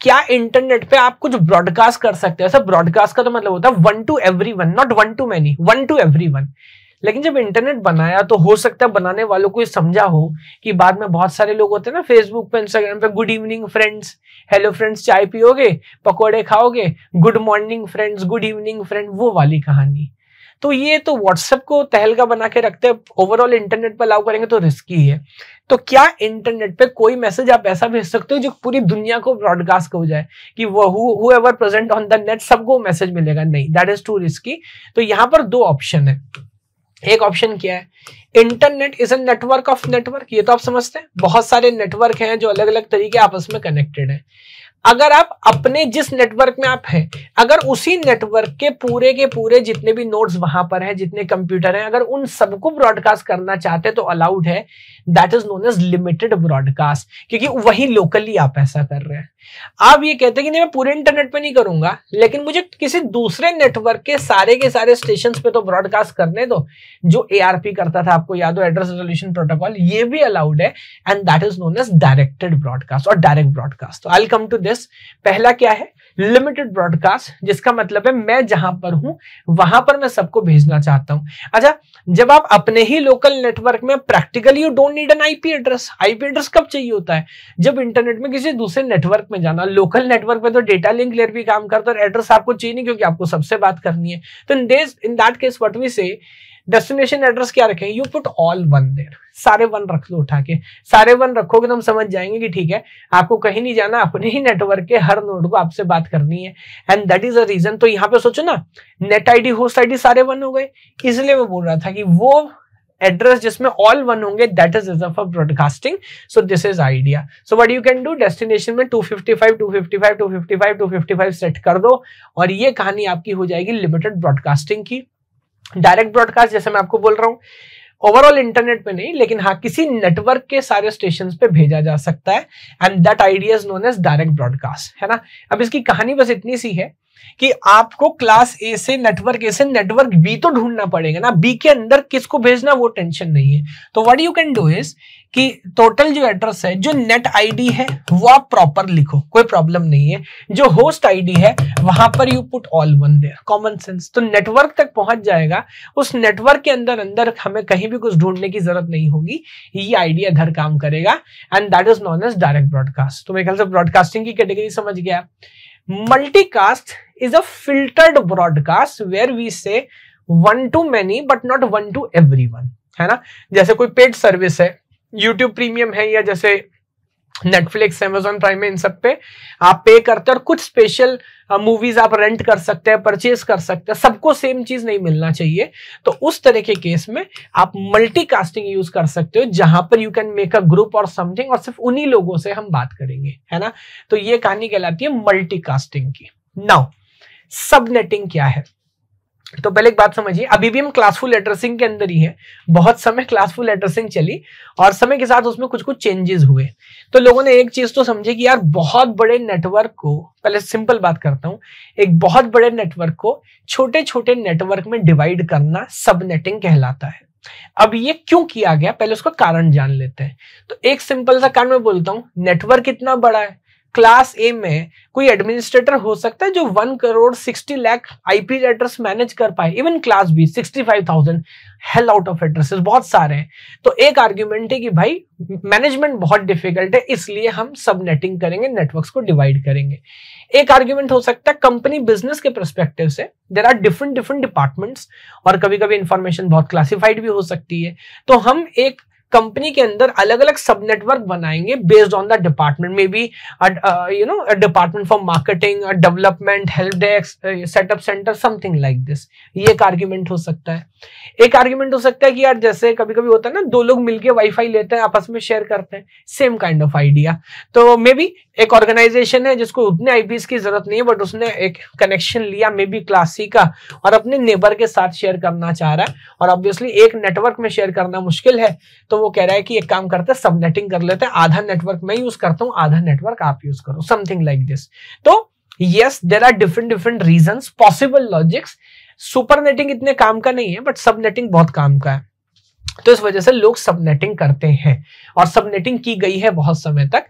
क्या इंटरनेट पे आप कुछ ब्रॉडकास्ट कर सकते हो ऐसा ब्रॉडकास्ट का तो मतलब होता है one to every one not one to many one to every one लेकिन जब इंटरनेट बनाया तो हो सकता है बनाने वालों को ये समझा हो कि बाद में बहुत सारे लोग होते हैं ना फेसबुक पे इंस्टाग्राम पे good evening friends hello friends चाय पियोगे पकौड़े खाओगे good morning friends good evening friend वो वाली कहानी तो ये तो व्हाट्सएप को तहलका बना के रखते हैं ओवरऑल इंटरनेट पर अलाउ करेंगे तो रिस्की है तो क्या इंटरनेट पे कोई मैसेज आप ऐसा भेज सकते हो जो पूरी दुनिया को ब्रॉडकास्ट हो जाए कि वो who present on the net सबको मैसेज मिलेगा नहीं दैट इज टू रिस्की तो यहाँ पर दो ऑप्शन है एक ऑप्शन क्या है internet is a network of network ये तो आप समझते हैं बहुत सारे नेटवर्क हैं जो अलग अलग तरीके आपस में कनेक्टेड हैं अगर आप अपने जिस नेटवर्क में आप हैं अगर उसी नेटवर्क के पूरे के पूरे जितने भी नोड्स वहां पर हैं जितने कंप्यूटर हैं अगर उन सबको ब्रॉडकास्ट करना चाहते तो अलाउड है that is known as limited broadcast क्योंकि वही लोकली आप ऐसा कर रहे हैं आप ये कहते हैं कि नहीं मैं पूरे इंटरनेट पे नहीं करूंगा लेकिन मुझे किसी दूसरे नेटवर्क के सारे के सारे स्टेशन पे तो ब्रॉडकास्ट करने दो जो ए करता था आपको याद हो एड्रेस रेजोल्यूशन प्रोटोकॉल ये भी अलाउड है and that is known as directed broadcast और डायरेक्ट ब्रॉडकास्ट तो आई कम टू दिस पहला क्या है लिमिटेड ब्रॉडकास्ट जिसका मतलब है मैं जहां पर हूं वहां पर मैं सबको भेजना चाहता हूं अच्छा जब आप अपने ही लोकल नेटवर्क में practically you don't need an IP address IP address कब चाहिए होता है जब इंटरनेट में किसी दूसरे नेटवर्क में जाना लोकल नेटवर्क में तो डेटा लिंक लेर भी काम करता है और एड्रेस आपको चाहिए नहीं क्योंकि आपको सबसे बात करनी है तो in in that case what we say destination address क्या रखें you put all one there सारे वन रख लो उठा के सारे वन रखोगे तो हम समझ जाएंगे कि ठीक है आपको कहीं नहीं जाना अपने ही नेटवर्क के हर नोड को आपसे बात करनी है and that is a reason तो यहाँ पे सोचो ना net I D host D सारे वन हो गए इसलिए मैं बोल रहा था कि वो एड्रेस जिसमें ऑल वन होंगे that is reserve for broadcasting so this is idea so what you can do destination में 255 255 255 255 सेट कर दो और ये कहानी आपकी हो जाएगी लिमिटेड ब्रॉडकास्टिंग की डायरेक्ट ब्रॉडकास्ट जैसे मैं आपको बोल रहा हूँ ओवरऑल इंटरनेट पे नहीं लेकिन हाँ किसी नेटवर्क के सारे स्टेशन पे भेजा जा सकता है and that idea is known as direct broadcast है ना अब इसकी कहानी बस इतनी सी है कि आपको क्लास ए से नेटवर्क ए से नेटवर्क बी तो ढूंढना पड़ेगा ना बी के अंदर किसको भेजना वो टेंशन नहीं है तो what you can do is कि टोटल जो एड्रेस है जो नेट आईडी है वो आप प्रॉपर लिखो कोई प्रॉब्लम नहीं है जो होस्ट आईडी है वहां पर you put all one there common sense तो नेटवर्क तक पहुंच जाएगा उस नेटवर्क के अंदर अंदर हमें कहीं भी कुछ ढूंढने की जरूरत नहीं होगी ये आईडिया घर काम करेगा and that is known as direct broadcast तो मेरे ख्याल से ब्रॉडकास्टिंग की कैटेगरी समझ गया multicast uh filtered broadcast where we say one to many but not one to every one है ना जैसे कोई पेड सर्विस है यूट्यूब प्रीमियम है या जैसे नेटफ्लिक्स एमेजोन प्राइम में इन सब पे आप पे करते हैं और कुछ स्पेशल मूवीज आप रेंट कर सकते हैं परचेज कर सकते हैं सबको सेम चीज नहीं मिलना चाहिए तो उस तरह के केस में आप मल्टीकास्टिंग यूज कर सकते हो जहां पर you can make a group और समथिंग और सिर्फ उन्हीं लोगों से हम बात करेंगे है ना तो ये कहानी कहलाती है मल्टीकास्टिंग की नाउ सबनेटिंग क्या है तो पहले एक बात समझिए अभी भी हम क्लासफुल एड्रेसिंग के अंदर ही हैं बहुत समय क्लासफुल एड्रेसिंग चली और समय के साथ उसमें कुछ कुछ चेंजेस हुए तो लोगों ने एक चीज तो समझे कि यार बहुत बड़े नेटवर्क को पहले सिंपल बात करता हूं एक बहुत बड़े नेटवर्क को छोटे छोटे नेटवर्क में डिवाइड करना सबनेटिंग कहलाता है अब ये क्यों किया गया पहले उसका कारण जान लेते हैं तो एक सिंपल सा कारण मैं बोलता हूं नेटवर्क इतना बड़ा है क्लास ए में कोई एडमिनिस्ट्रेटर हो सकता है जो one crore sixty lakh IP address manage कर पाए even class B sixty five thousand hell out of addresses बहुत सारे हैं तो एक आर्ग्यूमेंट है कि भाई मैनेजमेंट बहुत डिफिकल्ट है इसलिए हम सब नेटिंग करेंगे नेटवर्क्स को डिवाइड करेंगे एक आर्ग्यूमेंट हो सकता है कंपनी बिजनेस के परस्पेक्टिव से there are different different departments और कभी कभी इंफॉर्मेशन बहुत क्लासिफाइड भी हो सकती है तो हम एक कंपनी के अंदर अलग अलग सब नेटवर्क बनाएंगे बेस्ड ऑन द डिपार्टमेंट में बी you know department for marketing development help desk setup center something like this ये एक आर्ग्यूमेंट हो सकता है एक आर्ग्यूमेंट हो सकता है कि यार जैसे कभी कभी होता है ना दो लोग मिलके वाईफाई लेते हैं आपस में शेयर करते हैं सेम काइंड ऑफ आइडिया तो मे बी एक ऑर्गेनाइजेशन है जिसको उतने आईपीएस की जरूरत नहीं है बट उसने एक कनेक्शन लिया मे बी क्लासी का और अपने नेबर के साथ शेयर करना चाह रहा है और ऑब्वियसली एक नेटवर्क में शेयर करना मुश्किल है तो वो कह रहा है कि एक काम करते हैं नेटिंग कर लेते हैं आधा नेटवर्क मैं यूज करता हूँ आधा नेटवर्क आप यूज करो समथिंग लाइक दिस तो yes there are different different reason possible logics supernetting इतने काम का नहीं है बट सब नेटिंग बहुत काम का है तो इस वजह से लोग सबनेटिंग करते हैं और सबनेटिंग की गई है बहुत समय तक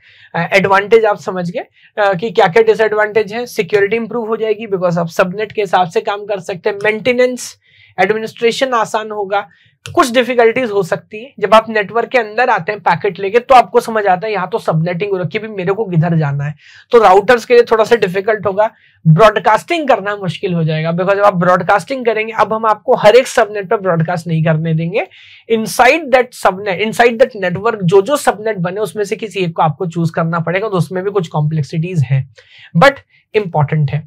एडवांटेज आप समझ गए कि क्या क्या डिसएडवांटेज है सिक्योरिटी इंप्रूव हो जाएगी बिकॉज आप सबनेट के हिसाब से काम कर सकते हैं मेंटेनेंस एडमिनिस्ट्रेशन आसान होगा कुछ डिफिकल्टीज हो सकती है जब आप नेटवर्क के अंदर आते हैं पैकेट लेके तो आपको समझ आता है यहाँ तो सबनेटिंग हो रखी भी मेरे को किधर जाना है तो राउटर्स के लिए थोड़ा सा डिफिकल्ट होगा ब्रॉडकास्टिंग करना मुश्किल हो जाएगा बिकॉज जब आप ब्रॉडकास्टिंग करेंगे अब हम आपको हर एक सबनेट पर ब्रॉडकास्ट नहीं करने देंगे inside that subnet inside that network जो जो सबनेट बने उसमें से किसी एक को आपको चूज करना पड़ेगा तो उसमें भी कुछ कॉम्प्लेक्सिटीज है बट इंपॉर्टेंट है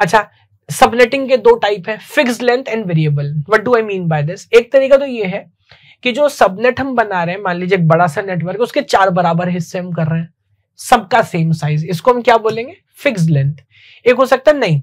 अच्छा सबलेटिंग के दो टाइप है fix length and variable what do I mean by this एक तरीका तो ये है कि जो सबनेट हम बना रहे हैं मान लीजिए एक बड़ा सा नेटवर्क उसके चार बराबर हिस्से हम कर रहे हैं सबका सेम साइज इसको हम क्या बोलेंगे फिक्स लेंथ एक हो सकता है नहीं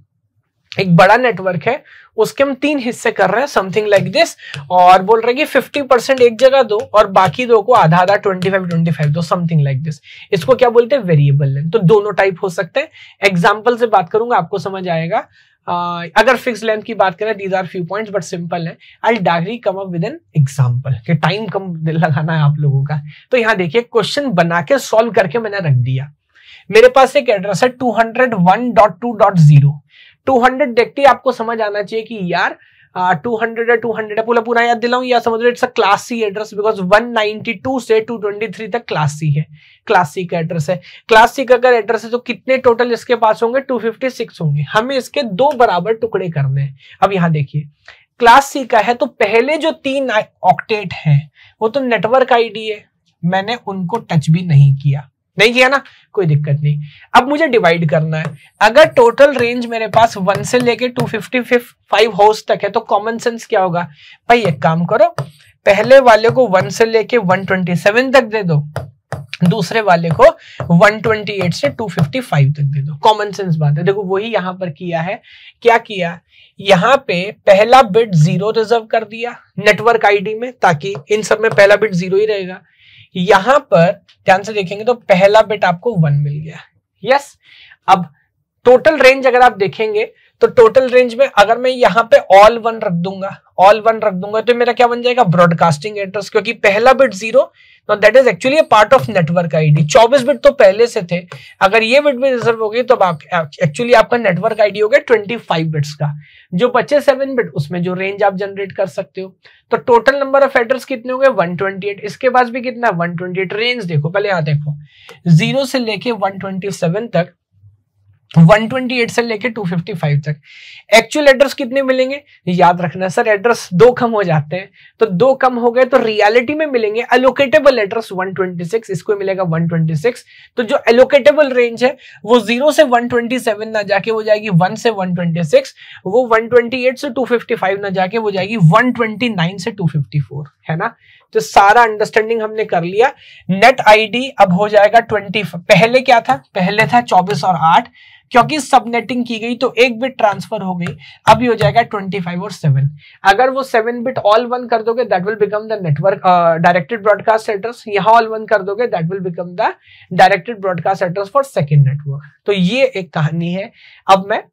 एक बड़ा नेटवर्क है उसके हम तीन हिस्से कर रहे हैं समथिंग लाइक दिस और बोल रहे कि 50 परसेंट एक जगह दो और बाकी दो को आधा आधा 25 25 दो समथिंग लाइक दिस इसको क्या बोलते हैं वेरिएबल लेंथ तो दोनों टाइप हो सकते हैं एग्जाम्पल से बात करूंगा आपको समझ आएगा Uh, अगर फिक्स लेंथ की बात करें these are few points but simple है आई डायरी come up with an example कि टाइम कम लगाना है आप लोगों का तो यहाँ देखिए क्वेश्चन बना के सॉल्व करके मैंने रख दिया मेरे पास एक एड्रेस है two hundred one dot two dot zero two hundred देखते आपको समझ आना चाहिए कि यार टू हंड्रेड या टू हंड्रेड पूरा पूरा याद दिलाऊं या समझ लो it's a class C address because two से थ्री तक क्लासी है क्लास सी का एड्रेस है क्लास सी का अगर एड्रेस है तो कितने टोटल इसके पास होंगे टू फिफ्टी सिक्स होंगे हमें इसके दो बराबर टुकड़े करने हैं अब यहाँ देखिए क्लास सी का है तो पहले जो तीन ऑक्टेट है वो तो नेटवर्क आईडी है मैंने उनको टच भी नहीं किया नहीं किया ना कोई दिक्कत नहीं अब मुझे डिवाइड करना है अगर टोटल रेंज मेरे पास वन से लेके टू फिफ्टी फाइव हाउस तक है तो कॉमन सेंस क्या होगा भाई एक काम करो पहले वाले को वन से लेके वन ट्वेंटी सेवन तक दे दो दूसरे वाले को 128 से 255 तक दे दो कॉमन सेंस बात है देखो वही यहां पर किया है क्या किया यहां पे पहला बिट जीरो रिजर्व कर दिया नेटवर्क आईडी में ताकि इन सब में पहला बिट जीरो ही रहेगा यहां पर ध्यान से देखेंगे तो पहला बिट आपको वन मिल गया यस अब टोटल रेंज अगर आप देखेंगे तो टोटल रेंज में अगर मैं यहाँ पे ऑल वन रख दूंगा ऑल वन रख दूंगा तो मेरा क्या बन जाएगा ब्रॉडकास्टिंग एड्रेस क्योंकि पहला बिट जीरो तो that is actually part of network ID 24 bit तो पहले से थे अगर ये बिट भी रिजर्व हो गई तो आप एक्चुअली आपका नेटवर्क आईडी हो गया ट्वेंटी बिट्स का जो बचे सेवन बिट उसमें जो रेंज आप जनरेट कर सकते हो तो टोटल नंबर ऑफ एड्रेस कितने हो गए 128 इसके पास भी कितना 128 रेंज देखो पहले यहां देखो जीरो से लेके 127 तक 128 से लेके 255 तक एक्चुअल एड्रेस कितने मिलेंगे याद रखना सर एड्रेस दो कम हो जाते हैं तो दो कम हो गए तो रियलिटी में मिलेंगे अलोकेटेबल एड्रेस 126 इसको मिलेगा 126 तो जो एलोकेटेबल रेंज है वो जीरो से 127 ना जाके वो जाएगी वन से 126 वो 128 से 255 ना जाके वो जाएगी 129 से 254 है ना तो सारा अंडरस्टैंडिंग हमने कर लिया नेट आईडी अब हो जाएगा 20 पहले क्या था पहले था 24 और 8 क्योंकि सबनेटिंग की गई तो एक बिट ट्रांसफर हो गई अभी हो जाएगा ट्वेंटी फाइव और सेवन अगर वो सेवन बिट ऑल वन कर दोगे that will become the network directed broadcast address यहाँ ऑल वन कर दोगे that will become the directed broadcast address for second network तो ये एक कहानी है अब मैं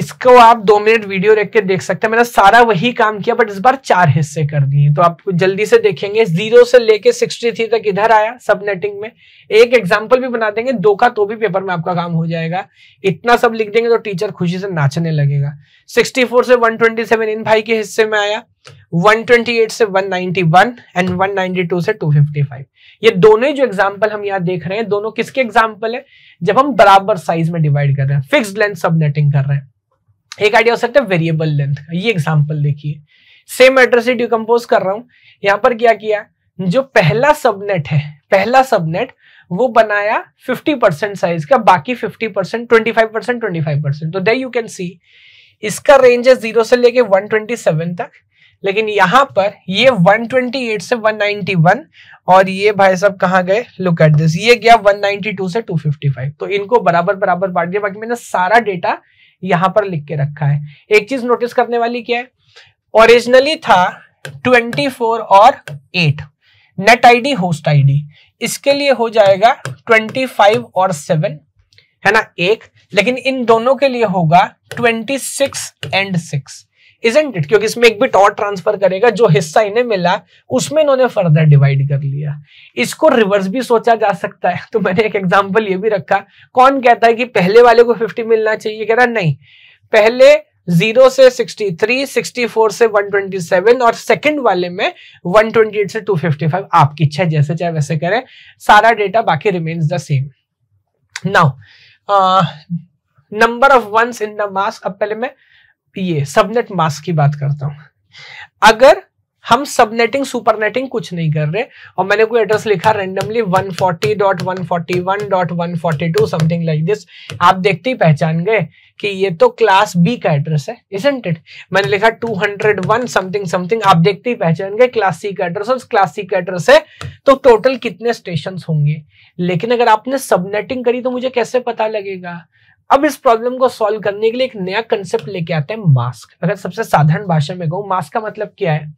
इसको आप दो मिनट वीडियो रख के देख सकते हैं मैंने सारा वही काम किया बट इस बार चार हिस्से कर दिए तो आप जल्दी से देखेंगे जीरो से लेके सिक्सटी थ्री तक इधर आया सब नेटिंग में एक एग्जाम्पल भी बना देंगे दो का तो भी पेपर में आपका काम हो जाएगा इतना सब लिख देंगे तो टीचर खुशी से नाचने लगेगा सिक्सटी फोर से वन ट्वेंटी सेवन इन भाई के हिस्से में आया 128 से 191 एंड 192 से 255 ये दोनों ही जो एग्जाम्पल हम यहाँ देख रहे हैं दोनों किसके एग्जाम्पल है जब हम बराबर साइज में डिवाइड कर रहे हैं फिक्स लेंथ सबनेटिंग कर रहे हैं एक आइडिया हो सकता है वेरिएबल लेंथ का ये एग्जाम्पल देखिए सेम एड्रेस डिकम्पोज कर रहा हूं यहां पर क्या किया जो पहला सबनेट है पहला सबनेट वो बनाया 50 परसेंट साइज का बाकी 50 percent twenty percent twenty percent तो दे यू कैन सी इसका रेंज है जीरो से लेके 127 तक लेकिन यहां पर ये 128 से 191 और ये भाई साहब कहाँ गए लुक एट दिस ये गया 192 से 255 तो इनको बराबर बराबर बांट दिया बाकी मैंने सारा डेटा यहां पर लिख के रखा है एक चीज नोटिस करने वाली क्या है ओरिजिनली था 24 और 8 नेट आईडी होस्ट आईडी इसके लिए हो जाएगा 25 और 7 है ना एक लेकिन इन दोनों के लिए होगा 26 एंड सिक्स इजेंट इट क्योंकि इसमें एक बिट और ट्रांसफर करेगा जो हिस्सा इन्हें मिला उसमें इन्होंने फर्दर डिवाइड कर लिया इसको रिवर्स भी सोचा जा सकता है तो मैंने एक एग्जाम्पल ये भी रखा कौन कहता है कि पहले वाले को फिफ्टी मिलना चाहिए कह रहा नहीं पहले जीरो से सिक्सटी थ्री सिक्सटी फोर से वन ट्वेंटी सेवन और सेकंड वाले में वन ट्वेंटी एट से टू फिफ्टी फाइव आपकी इच्छा जैसे चाहे वैसे करें सारा डेटा बाकी remains the same now number of ones in the mask अब पहले मैं ये सबनेट मास्क की बात करता हूं अगर हम सबनेटिंग सुपरनेटिंग कुछ नहीं कर रहे और मैंने कोई एड्रेस लिखा रेंडमली 140.141.142 समथिंग लाइक दिस आप देखते ही पहचान गए कि ये तो क्लास बी का एड्रेस है इजेंट इट मैंने लिखा 201 समथिंग समथिंग आप देखते ही पहचान गए क्लास सी का एड्रेस और क्लास सी का एड्रेस है तो टोटल कितने स्टेशन होंगे लेकिन अगर आपने सबनेटिंग करी तो मुझे कैसे पता लगेगा अब इस प्रॉब्लम को सॉल्व करने के लिए एक नया कंसेप्ट लेके आते हैं मास्क अगर सबसे साधारण भाषा में कहूँ मास्क का मतलब क्या है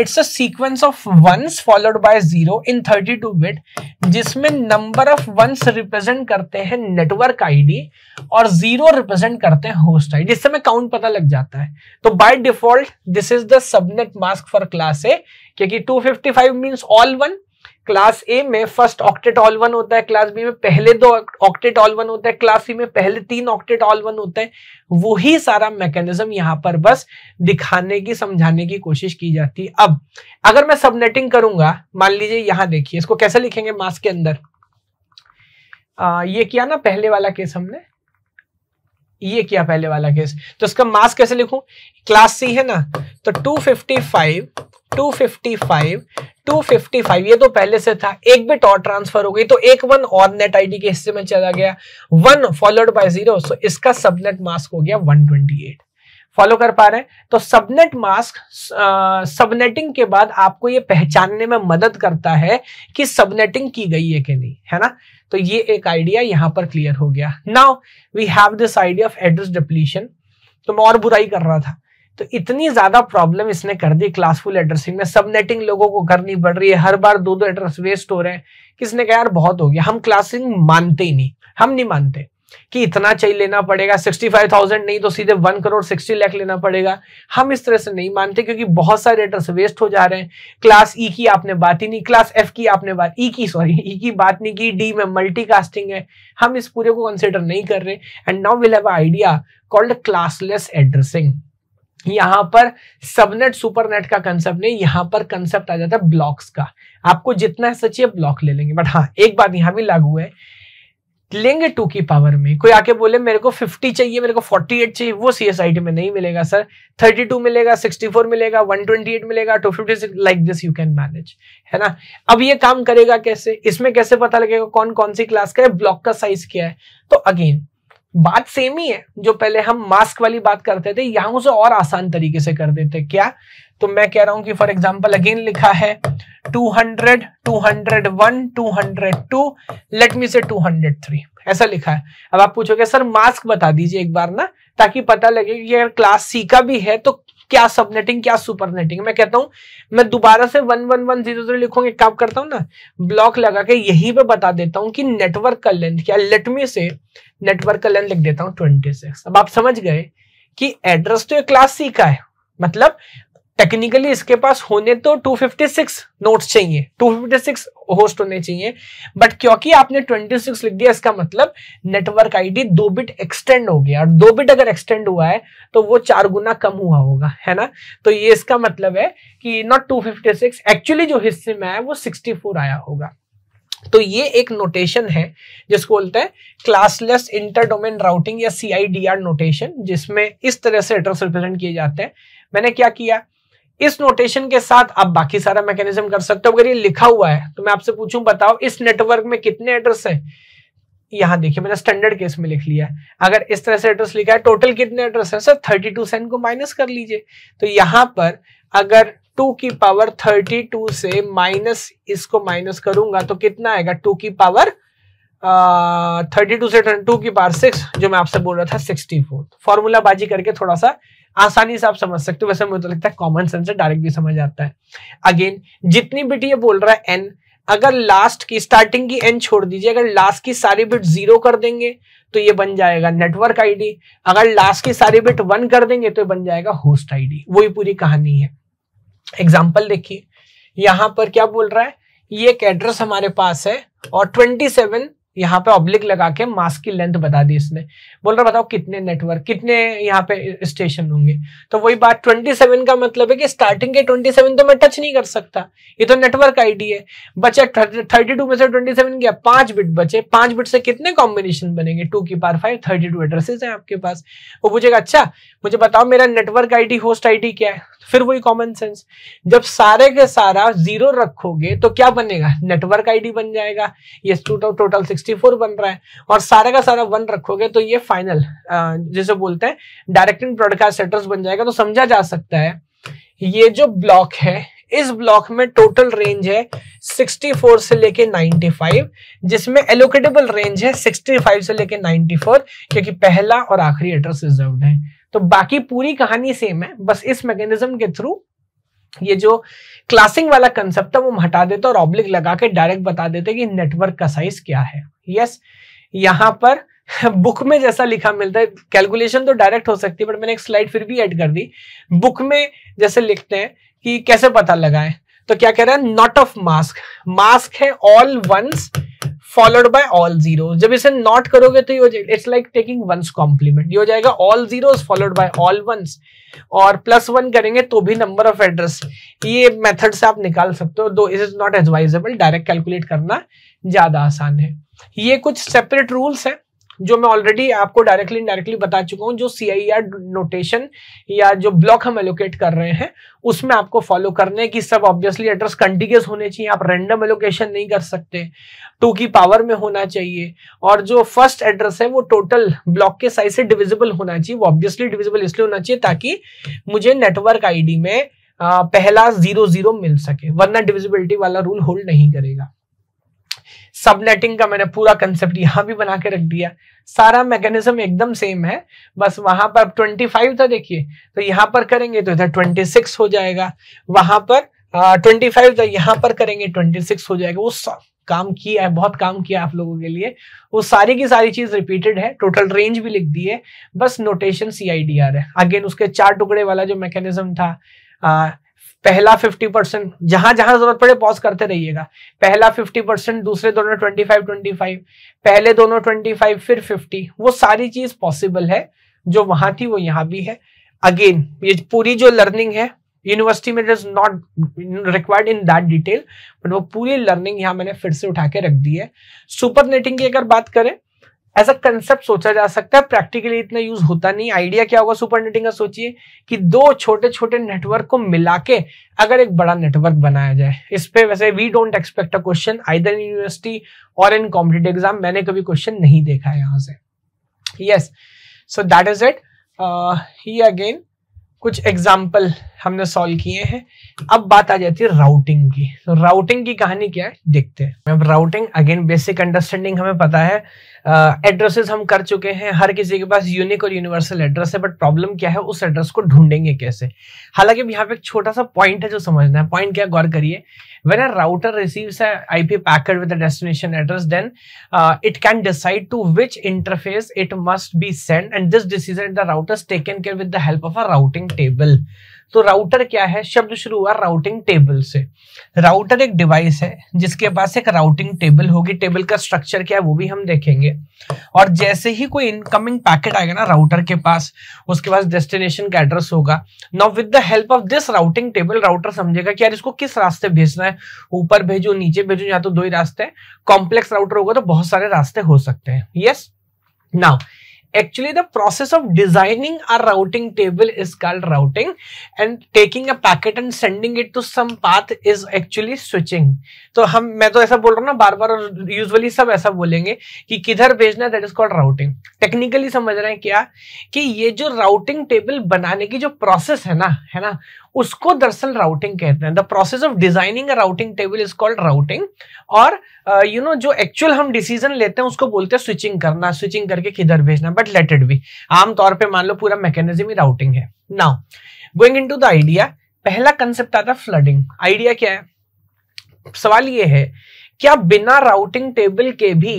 it's a sequence of ones followed by zero in 32 bit जिसमें नंबर ऑफ वंस रिप्रेजेंट करते हैं नेटवर्क आईडी और जीरो रिप्रेजेंट करते हैं होस्ट आई इससे हमें काउंट पता लग जाता है तो by default this is the subnet mask for class A क्योंकि 255 means all one class A में फर्स्ट ऑक्टेट ऑल वन होता है क्लास बी में पहले दो ऑक्टेट ऑल वन होता है क्लास सी में पहले तीन ऑक्टेट ऑल वन होता है वही सारा मैकेनिज्म यहां पर बस दिखाने की समझाने की कोशिश की जाती है अब अगर मैं सबनेटिंग करूंगा मान लीजिए यहां देखिए इसको कैसे लिखेंगे मास के अंदर आ, ये किया ना पहले वाला केस हमने ये किया पहले वाला केस तो इसका मास कैसे लिखू क्लास सी है ना तो 255 255 255 ये तो पहले से था एक बिट और ट्रांसफर हो गई तो एक वन और नेट आईडी के हिस्से में चला गया one followed by zero so इसका सबनेट मास्क हो गया 128 फॉलो कर पा रहे हैं तो सबनेट मास्क सबनेटिंग के बाद आपको ये पहचानने में मदद करता है कि सबनेटिंग की गई है कि नहीं है ना तो ये एक आइडिया यहां पर क्लियर हो गया now we have this idea of address depletion तो मैं और बुराई कर रहा था तो इतनी ज्यादा प्रॉब्लम इसने कर दी क्लासफुल एड्रेसिंग में सब नेटिंग लोगों को करनी पड़ रही है हर बार दो दो एड्रेस वेस्ट हो रहे हैं किसने कहा यार बहुत हो गया हम क्लासिंग मानते ही नहीं हम नहीं मानते कि इतना चाहिए लेना पड़ेगा 65,000 नहीं तो सीधे वन करोड़ सिक्सटी लाख लेना पड़ेगा हम इस तरह से नहीं मानते क्योंकि बहुत सारे एड्रेस वेस्ट हो जा रहे हैं क्लास ई e की आपने बात ही नहीं क्लास एफ की आपने बात ई e की सॉरी ई e की बात नहीं की डी में मल्टीकास्टिंग है हम इस पूरे को कंसिडर नहीं कर रहे and now will have idea called classless addressing यहाँ पर सबनेट सुपरनेट का कंसेप्ट नहीं यहाँ पर कंसेप्ट आ जाता है ब्लॉक्स का आपको जितना सचिए ब्लॉक ले लेंगे बट हाँ एक बात यहां भी लागू है लेंगे टू की पावर में कोई आके बोले मेरे को 50 चाहिए मेरे को 48 चाहिए वो सी एस आई टी में नहीं मिलेगा सर 32 मिलेगा 64 मिलेगा 128 मिलेगा 256 like this you can manage है ना अब ये काम करेगा कैसे इसमें कैसे पता लगेगा कौन कौन सी क्लास का है ब्लॉक का साइज क्या है तो अगेन बात सेम ही है जो पहले हम मास्क वाली बात करते थे यहां उसे और आसान तरीके से कर देते क्या तो मैं कह रहा हूं कि फॉर एग्जाम्पल अगेन लिखा है 200, 201, 202, टू मी से 203 ऐसा लिखा है अब आप पूछोगे सर मास्क बता दीजिए एक बार ना ताकि पता लगे कि अगर क्लास सी का भी है तो क्या सबनेटिंग क्या सुपरनेटिंग मैं कहता हूं मैं दोबारा से one one one zero zero लिखूंगा काम करता हूँ ना ब्लॉक लगा के यही पे बता देता हूँ कि नेटवर्क का लेंथ क्या लेटमी से नेटवर्क का लेंथ लिख देता हूं ट्वेंटी सिक्स अब आप समझ गए कि एड्रेस तो ये क्लास सी का है मतलब टेक्निकली इसके पास होने तो 256 नोट्स चाहिए 256 होस्ट होने चाहिए बट क्योंकि आपने 26 लिख दिया इसका मतलब नेटवर्क आईडी दो बिट एक्सटेंड हो गया और दो बिट अगर एक्सटेंड हुआ है तो वो चार गुना कम हुआ होगा है ना तो ये इसका मतलब है कि नॉट 256 एक्चुअली जो हिस्से में आया वो 64 आया होगा तो ये एक नोटेशन है जिसको बोलते हैं क्लासलेस इंटर डोमेन राउटिंग या C I D R notation जिसमें इस तरह से एड्रेस रिप्रेजेंट किए जाते हैं मैंने क्या किया इस नोटेशन के साथ आप बाकी सारा मैकेनिज्म कर सकते हो अगर ये लिखा हुआ है तो मैं आपसे पूछूं बताओ इस नेटवर्क में कितने एड्रेस है यहां देखिए मैंने स्टैंडर्ड केस में लिख लिया है अगर इस तरह से एड्रेस लिखा है टोटल कितने एड्रेस है सर 32 से को माइनस कर लीजिए तो यहां पर अगर 2 की पावर 32 से माइनस इसको माइनस करूंगा तो कितना आएगा 2 की पावर थर्टी टू से टू की पावर सिक्स जो मैं आपसे बोल रहा था सिक्सटी फोर फॉर्मूला बाजी करके थोड़ा सा आसानी से आप समझ सकते हो वैसे मुझे तो लगता है कॉमन सेंस से डायरेक्ट भी समझ आता है अगेन जितनी बिट ये बोल रहा है एन अगर लास्ट की स्टार्टिंग की एन छोड़ दीजिए अगर लास्ट की सारी बिट जीरो कर देंगे तो ये बन जाएगा नेटवर्क आईडी अगर लास्ट की सारी बिट वन कर देंगे तो ये बन जाएगा होस्ट आईडी वही पूरी कहानी है एग्जांपल देखिए यहां पर क्या बोल रहा है ये एक एड्रेस हमारे पास है और ट्वेंटी सेवन यहाँ पे ऑब्लिक लगा के मास्क की लेंथ बता दी इसने बोल रहा बताओ कितने नेटवर्क कितने यहाँ पे स्टेशन होंगे तो वही बात 27 का मतलब है कि स्टार्टिंग के 27 तो मैं टच नहीं कर सकता ये तो नेटवर्क आईडी है बचे 32 में से 27 गया पांच बिट बचे पांच बिट से कितने कॉम्बिनेशन बनेंगे टू की पार फाइव थर्टी एड्रेसेस हैं आपके पास वो पूछेगा अच्छा मुझे बताओ मेरा नेटवर्क आई होस्ट आई क्या है फिर वही कॉमन सेंस जब सारे के सारा जीरो रखोगे तो क्या बनेगा नेटवर्क आईडी बन जाएगा ये टोटल सिक्सटी फोर बन रहा है और सारे का सारा वन रखोगे तो ये फाइनल जैसे बोलते हैं डायरेक्टिंग ब्रॉडकास्ट सेटर्स बन जाएगा तो समझा जा सकता है ये जो ब्लॉक है इस ब्लॉक में टोटल रेंज है 64 से लेके 95 जिसमें एलोकेटेबल रेंज है 65 से लेके 94 क्योंकि पहला और आखिरी एड्रेस रिजर्व है तो बाकी पूरी कहानी सेम है बस इस मैकेनिज्म के थ्रू ये जो क्लासिंग वाला कंसेप्ट था वो हम हटा देते और ऑब्लिक लगा के डायरेक्ट बता देते कि नेटवर्क का साइज क्या है यस यहाँ पर बुक में जैसा लिखा मिलता है कैलकुलेशन तो डायरेक्ट हो सकती है बट मैंने एक स्लाइड फिर भी ऐड कर दी बुक में जैसे लिखते हैं कि कैसे पता लगाएं तो क्या कह रहे हैं नॉट ऑफ मास्क मास्क है all ones followed by all zero जब इसे नॉट करोगे तो ये it's like taking ones complement ये हो जाएगा all zero followed by all ones और प्लस वन करेंगे तो भी नंबर ऑफ एड्रेस ये मेथड से आप निकाल सकते हो though it is not advisable direct calculate करना ज्यादा आसान है ये कुछ सेपरेट रूल्स हैं जो मैं ऑलरेडी आपको डायरेक्टली इनडायरेक्टली बता चुका हूँ जो सी नोटेशन e या जो ब्लॉक हम एलोकेट कर रहे हैं उसमें आपको फॉलो करने की सब ऑब्वियसली एड्रेस कंटिग्यूस होने चाहिए आप रेंडम एलोकेशन नहीं कर सकते टू की पावर में होना चाहिए और जो फर्स्ट एड्रेस है वो टोटल ब्लॉक के साइज से डिविजिबल होना चाहिए वो ऑब्वियसली डिविजिबल इसलिए होना चाहिए ताकि मुझे नेटवर्क आई में आ, पहला जीरो जीरो मिल सके वरना डिविजिबिलिटी वाला रूल होल्ड नहीं करेगा सबनेटिंग का मैंने पूरा कंसेप्ट यहाँ भी बना के रख दिया सारा मैकेनिज्म एकदम सेम है बस वहां पर 25 था देखिए तो यहाँ पर करेंगे तो इधर 26 हो जाएगा वहां पर ट्वेंटी फाइव था यहाँ पर करेंगे ट्वेंटी सिक्स हो जाएगा वो सब काम किया है बहुत काम किया आप लोगों के लिए वो सारी की सारी चीज रिपीटेड है टोटल रेंज भी लिख दी है बस notation C I D R है अगेन उसके चार टुकड़े वाला जो मैकेनिज्म था पहला 50 परसेंट जहां जहां जरूरत पड़े पॉज करते रहिएगा पहला 50 परसेंट दूसरे दोनों 25 25 पहले दोनों 25 फिर 50 वो सारी चीज पॉसिबल है जो वहां थी वो यहाँ भी है अगेन ये पूरी जो लर्निंग है यूनिवर्सिटी में it is not required in that detail but वो पूरी लर्निंग यहाँ मैंने फिर से उठा के रख दी है सुपर नेटिंग की अगर बात करें एज अ कंसेप्ट सोचा जा सकता है प्रैक्टिकली इतना यूज होता नहीं आइडिया क्या होगा सुपर नेटिंग का सोचिए कि दो छोटे छोटे नेटवर्क को मिला के अगर एक बड़ा नेटवर्क बनाया जाए इस पे वैसे we don't expect a question either in university और इन कॉम्पिटेटिव एग्जाम मैंने कभी क्वेश्चन नहीं देखा है यहाँ से yes so that is it ही अगेन कुछ एग्जाम्पल हमने सॉल्व किए हैं अब बात आ जाती है राउटिंग की तो राउटिंग की कहानी क्या है देखते हैं अब राउटिंग अगेन बेसिक अंडरस्टैंडिंग हमें पता है एड्रेसेस uh, हम कर चुके हैं हर किसी के पास यूनिक और यूनिवर्सल एड्रेस है बट प्रॉब्लम क्या है उस एड्रेस को ढूंढेंगे कैसे हालांकि अब यहाँ पे एक छोटा सा पॉइंट है जो समझना है पॉइंट क्या गौर करिए when a router receives I P packet with destination address then it can decide to which interface it must be send and this decision the router taken care with the help of a routing table तो router क्या है शब्द शुरू हुआ routing table से router एक device है जिसके पास एक राउटिंग टेबल होगी टेबल का स्ट्रक्चर क्या है वो भी हम देखेंगे और जैसे ही कोई इनकमिंग पैकेट आएगा ना राउटर के पास उसके पास डेस्टिनेशन का एड्रेस होगा now with the help of this routing table router समझेगा कि यार इसको किस रास्ते भेजना है ऊपर भेजो नीचे भेजो या तो दो ही रास्ते कॉम्प्लेक्स राउटर होगा तो बहुत सारे रास्ते हो सकते हैं yes now actually the process of designing a routing table is called routing and taking a packet and sending it to some path is actually switching so hum main to aisa bol raha hu na bar bar usually sab aisa bolenge ki kidhar bhejna that is called routing technically samajh rahe hain kya ki ye jo routing table banane ki jo process hai na hai na उसको दरअसल routing कहते हैं the process of designing routing table is called routing और you know जो actual हम decision लेते हैं उसको बोलते हैं स्विचिंग करना स्विचिंग करके किधर भेजना बट लेट इट भी आमतौर पर मान लो पूरा मैकेनिज्म ही राउटिंग है now going in to the idea पहला कंसेप्ट आता है फ्लडिंग आइडिया क्या है सवाल ये है क्या बिना राउटिंग टेबल के भी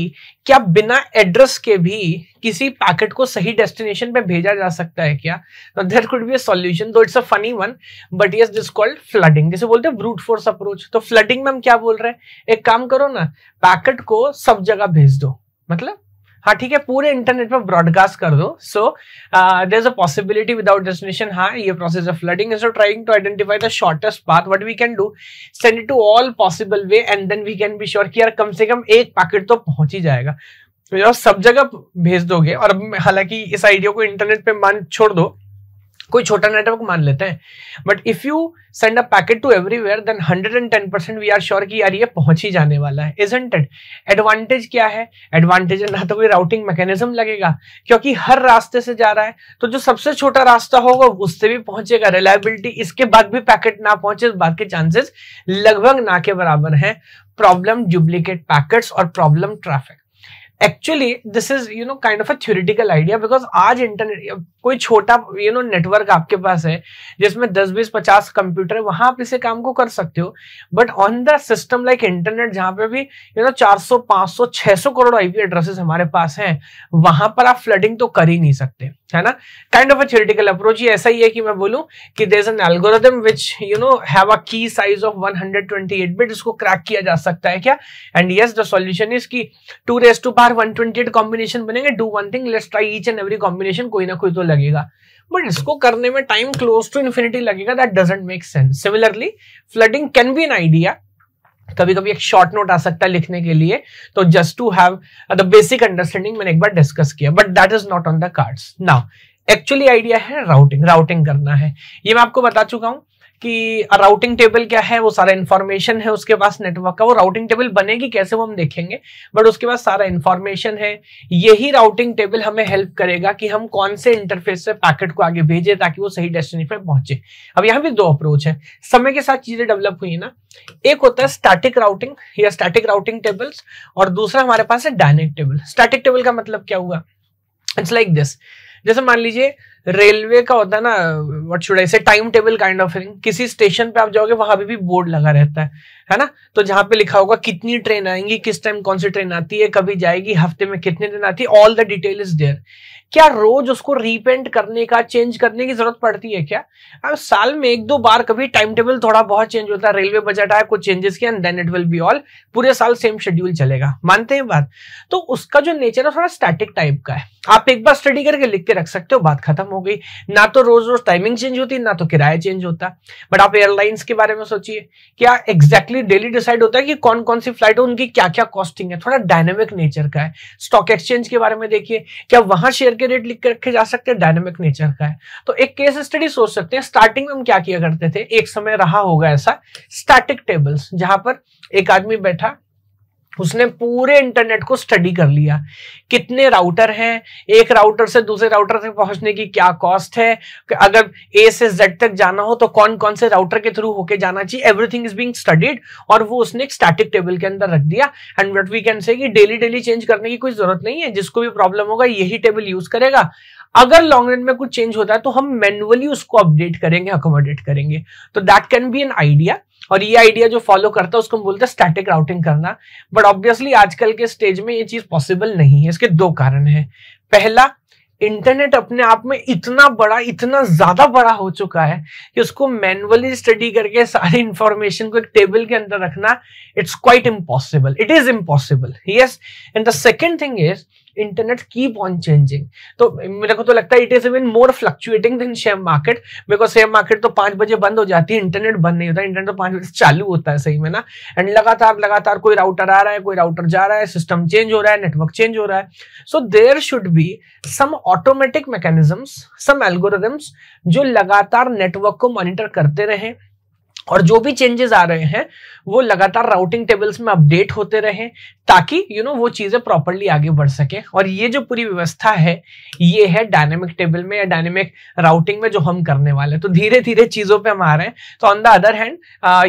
क्या बिना एड्रेस के भी किसी पैकेट को सही डेस्टिनेशन पे भेजा जा सकता है क्या there could be solution though it's a funny one but yes this called flooding जैसे बोलते हैं ब्रूट फोर्स अप्रोच तो फ्लडिंग में हम क्या बोल रहे हैं एक काम करो ना पैकेट को सब जगह भेज दो मतलब हाँ ठीक है पूरे इंटरनेट पर ब्रॉडकास्ट कर दो so there a possibility without destination हाँ ये process of flooding is trying to identify the shortest path what we can do send it to all possible way and then we can be sure कि यार कम से कम एक packet तो पहुंच ही जाएगा तो सब जगह भेज दोगे और हालांकि इस आइडिया को इंटरनेट पे मान छोड़ दो कोई छोटा नेटवर्क मान लेते हैं but if you send a packet to everywhere then 110 percent we are sure कि यार ये पहुंच ही जाने वाला है इज इट एडवांटेज क्या है एडवांटेज ना तो कोई राउटिंग मैकेनिज्म लगेगा क्योंकि हर रास्ते से जा रहा है तो जो सबसे छोटा रास्ता होगा उससे भी पहुंचेगा रिलायबिलिटी इसके बाद भी पैकेट ना पहुंचे इस बात के चांसेस लगभग ना के बराबर है प्रॉब्लम डुप्लीकेट पैकेट्स और problem traffic actually this is you know kind of a theoretical idea because आज इंटरनेट कोई छोटा यू नो नेटवर्क आपके पास है जिसमें 10 बीस 50 कंप्यूटर है वहां आप इसे काम को कर सकते हो but on the system like internet जहां पे भी you know 400 500 600 crore IP addresses हमारे पास हैं वहां पर आप फ्लडिंग तो कर ही नहीं सकते है ना kind of a theoretical approach ही ऐसा ही है कि मैं बोलूं कि there is an algorithm which you know have a key size of 128 bit इसको क्रैक किया जा सकता है क्या and yes the solution is key two race to power चार वन ट्वेंटी एट कॉम्बिनेशन बनेंगे do one thing let's try each and every combination कोई ना कोई तो लगेगा बट इसको करने में टाइम क्लोज टू इन्फिनिटी लगेगा that doesn't make sense similarly flooding can be an idea कभी कभी एक शॉर्ट नोट आ सकता है लिखने के लिए तो just to have the basic understanding मैंने एक बार डिस्कस किया but that is not on the cards now actually idea है राउटिंग राउटिंग करना है ये मैं आपको बता चुका हूं कि राउटिंग टेबल क्या है वो सारा इन्फॉर्मेशन है उसके पास नेटवर्क का वो राउटिंग टेबल बनेगी कैसे वो हम देखेंगे बट उसके पास सारा इन्फॉर्मेशन है यही राउटिंग टेबल हमें हेल्प करेगा कि हम कौन से इंटरफेस से पैकेट को आगे भेजे ताकि वो सही डेस्टिनेशन पर पहुंचे अब यहाँ भी दो अप्रोच है समय के साथ चीजें डेवलप हुई ना एक होता है स्टैटिक राउटिंग या स्टैटिक राउटिंग टेबल्स और दूसरा हमारे पास है डायनेक टेबल स्टैटिक टेबल का मतलब क्या हुआ इट्स लाइक दिस जैसे मान लीजिए रेलवे का होता है ना what should I say time table kind of thing किसी स्टेशन पे आप जाओगे वहां अभी भी बोर्ड लगा रहता है है ना तो जहां पे लिखा होगा कितनी ट्रेन आएंगी किस टाइम कौन सी ट्रेन आती है कभी जाएगी हफ्ते में कितने दिन आती है all the detail is there क्या रोज उसको रीपेंट करने का चेंज करने की जरूरत पड़ती है क्या अब साल में एक दो बार कभी टाइम टेबल थोड़ा बहुत चेंज होता है रेलवे बजट आया कुछ चेंजेस किया and then it will be all पूरे साल सेम शेड्यूल चलेगा मानते हैं बात तो उसका जो नेचर है थोड़ा स्टैटिक टाइप का है आप एक बार स्टडी करके लिख के रख सकते हो बात खत्म हो गई ना तो रोज रोज टाइमिंग चेंज होती ना तो किराया चेंज होता बट आप एयरलाइंस के बारे में सोचिए क्या एग्जैक्टली बेसिकली डेली डिसाइड होता है कि कौन कौन सी फ्लाइट है उनकी क्या क्या कॉस्टिंग है थोड़ा डायनेमिक नेचर का है स्टॉक एक्सचेंज के बारे में देखिए क्या वहां शेयर के रेट लिख के रखे जा सकते हैं डायनेमिक नेचर का है तो एक केस स्टडी सोच सकते हैं स्टार्टिंग में हम क्या किया करते थे एक समय रहा होगा ऐसा स्टैटिक टेबल्स जहां पर एक आदमी बैठा उसने पूरे इंटरनेट को स्टडी कर लिया कितने राउटर हैं एक राउटर से दूसरे राउटर तक पहुंचने की क्या कॉस्ट है कि अगर ए से जेड तक जाना हो तो कौन कौन से राउटर के थ्रू होके जाना चाहिए एवरीथिंग इज बीइंग स्टडीड और वो उसने एक स्टैटिक टेबल के अंदर रख दिया and what we can say daily daily change करने की कोई जरूरत नहीं है जिसको भी प्रॉब्लम होगा यही टेबल यूज करेगा अगर लॉन्ग रन में कुछ चेंज होता है तो हम मैनुअली उसको अपडेट करेंगे अकोमोडेट करेंगे तो that can be an idea और ये आइडिया जो फॉलो करता है उसको हम बोलते हैं स्टैटिक राउटिंग करना बट ऑब्वियसली आजकल के स्टेज में ये चीज पॉसिबल नहीं है इसके दो कारण है पहला इंटरनेट अपने आप में इतना बड़ा इतना ज्यादा बड़ा हो चुका है कि उसको मैनुअली स्टडी करके सारी इंफॉर्मेशन को एक टेबल के अंदर रखना it's quite impossible it is impossible yes and the second thing is internet keep on changing तो मेरे को तो लगता है it is even more fluctuating than share market because share market तो पांच बजे बंद हो जाती है इंटरनेट बंद नहीं होता इंटरनेट तो पांच बजे चालू होता है सही में ना एंड लगातार लगातार कोई राउटर आ रहा है कोई राउटर जा रहा है सिस्टम चेंज हो रहा है नेटवर्क चेंज हो रहा है so there should be some automatic mechanism some algorithms जो लगातार नेटवर्क को मॉनिटर करते रहें और जो भी चेंजेस आ रहे हैं वो लगातार राउटिंग टेबल्स में अपडेट होते रहे ताकि यू you नो know, वो चीज़ें प्रॉपरली आगे बढ़ सके और ये जो पूरी व्यवस्था है ये है डायनेमिक टेबल में या डायनेमिक राउटिंग में जो हम करने वाले हैं तो धीरे धीरे चीज़ों पे हम आ रहे हैं तो on the other hand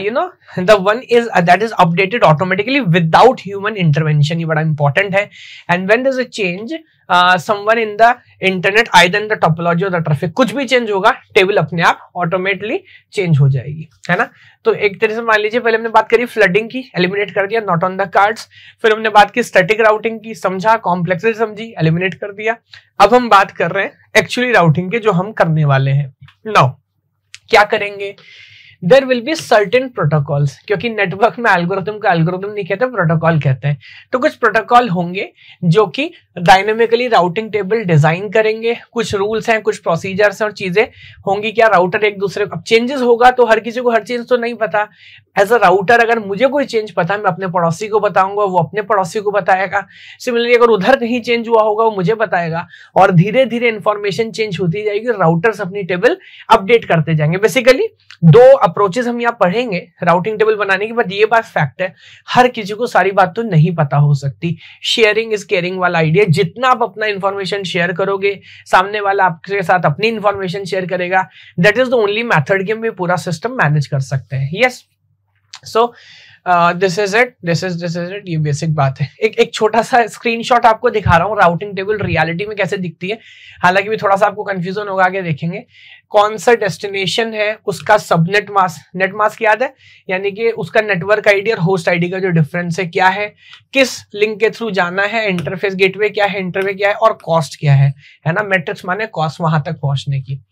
you know the one is that is updated automatically without human intervention ये बड़ा इंपॉर्टेंट है and when does a change someone in the internet I in the topology और द ट्रैफिक कुछ भी change होगा table अपने आप ऑटोमेटली change हो जाएगी है ना तो एक तरह से मान लीजिए पहले हमने बात करी फ्लडिंग की एलिमिनेट कर दिया नॉट ऑन द कार्ड्स फिर हमने बात की स्टैटिक राउटिंग की समझा कॉम्प्लेक्सिटी समझी एलिमिनेट कर दिया अब हम बात कर रहे हैं एक्चुअली राउटिंग के जो हम करने वाले हैं नाउ क्या करेंगे there will be certain protocols क्योंकि नेटवर्क में एल्गोरिथम को एल्गोरिथम नहीं कहते प्रोटोकॉल कहते हैं तो कुछ प्रोटोकॉल होंगे जो कि डायनेमिकली राउटिंग टेबल डिजाइन करेंगे कुछ रूल्स हैं कुछ प्रोसीजर्स हैं और चीजें होंगी क्या राउटर एक दूसरे को अब चेंजेस होगा तो हर किसी को हर चीज तो नहीं पता एज अ राउटर अगर मुझे कोई चेंज पता है मैं अपने पड़ोसी को बताऊंगा वो अपने पड़ोसी को बताएगा सिमिलरली अगर उधर कहीं चेंज हुआ होगा वो मुझे बताएगा और धीरे धीरे इंफॉर्मेशन चेंज होती जाएगी राउटर्स अपनी टेबल अपडेट करते जाएंगे बेसिकली दो अप्रोचेस हम यहाँ पढ़ेंगे राउटिंग टेबल बनाने के बाद ये बात फैक्ट है हर किसी को सारी बात तो नहीं पता हो सकती शेयरिंग इज केयरिंग वाला आइडिया जितना आप अपना इन्फॉर्मेशन शेयर करोगे सामने वाला आपके साथ अपनी इन्फॉर्मेशन शेयर करेगा that is the only method के हम ये पूरा सिस्टम मैनेज कर सकते हैं yes yes. So so, this is it this is this is it ये बेसिक बात है एक एक छोटा सा स्क्रीनशॉट आपको दिखा रहा हूँ राउटिंग टेबल रियलिटी में कैसे दिखती है हालांकि भी थोड़ा सा आपको कंफ्यूजन होगा आगे देखेंगे कौन सा डेस्टिनेशन है उसका सबनेट मास्क नेट मास्क याद है यानी कि उसका नेटवर्क आईडी और होस्ट आईडी का जो डिफरेंस है क्या है किस लिंक के थ्रू जाना है इंटरफेस गेटवे क्या है इंटरवे क्या है और कॉस्ट क्या है है ना मैट्रिक्स माने कॉस्ट वहां तक पहुंचने की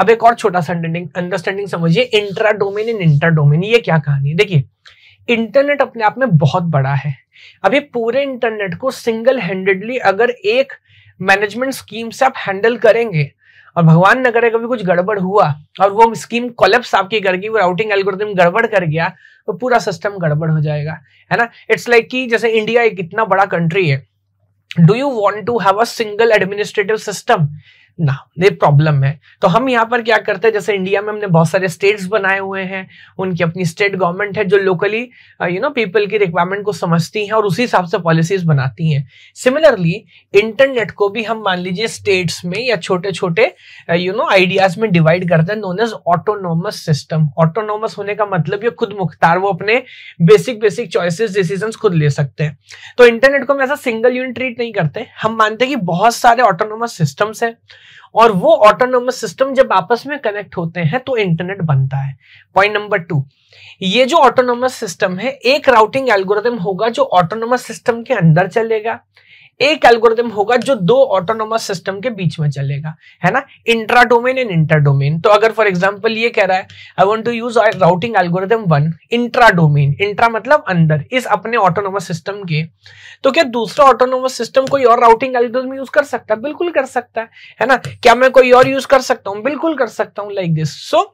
अब एक और छोटा सा अंडरस्टैंडिंग समझिए intra domain in inter domain ये क्या कहानी है देखिए इंटरनेट अपने आप में बहुत बड़ा है अभी पूरे इंटरनेट को सिंगल हैंडेडली अगर एक मैनेजमेंट स्कीम से आप हैंडल करेंगे और भगवान न करे कभी कुछ गड़बड़ हुआ और वो स्कीम कोलेप्स आपकी कर गई वो राउटिंग एल्गोरिथम गड़बड़ कर गया तो पूरा सिस्टम गड़बड़ हो जाएगा है ना इट्स लाइक कि जैसे इंडिया एक इतना बड़ा कंट्री है do you want to have a single administrative system ना ये प्रॉब्लम है तो हम यहाँ पर क्या करते हैं जैसे इंडिया में हमने बहुत सारे स्टेट्स बनाए हुए हैं उनकी अपनी स्टेट गवर्नमेंट है जो लोकली यू नो पीपल की रिक्वायरमेंट को समझती हैं और उसी हिसाब से पॉलिसीज बनाती हैं सिमिलरली इंटरनेट को भी हम मान लीजिए स्टेट्स में या छोटे छोटे यू नो आइडियाज में डिवाइड करते हैं known as autonomous system autonomous होने का मतलब ये खुद मुख्तार वो अपने बेसिक बेसिक चॉइसिस डिसीजन खुद ले सकते हैं तो इंटरनेट को हम ऐसा सिंगल यूनिट ट्रीट नहीं करते हम मानते हैं कि बहुत सारे ऑटोनोमस सिस्टम्स हैं और वो ऑटोनोमस सिस्टम जब आपस में कनेक्ट होते हैं तो इंटरनेट बनता है पॉइंट नंबर टू ये जो ऑटोनोमस सिस्टम है एक राउटिंग एल्गोरिदम होगा जो ऑटोनोमस सिस्टम के अंदर चलेगा एक एल्गोरिदम होगा जो दो ऑटोनोमस सिस्टम के बीच में चलेगा है ना intra domain and inter domain तो अगर फॉर एग्जांपल ये कह रहा है I want to use I routing algorithm one intra domain intra मतलब अंदर इस अपने ऑटोनोमस सिस्टम के तो क्या दूसरा ऑटोनोमस सिस्टम कोई और राउटिंग एल्गोरिदम यूज कर सकता है बिल्कुल कर सकता है है ना क्या मैं कोई और यूज कर सकता हूँ बिल्कुल कर सकता हूँ like this so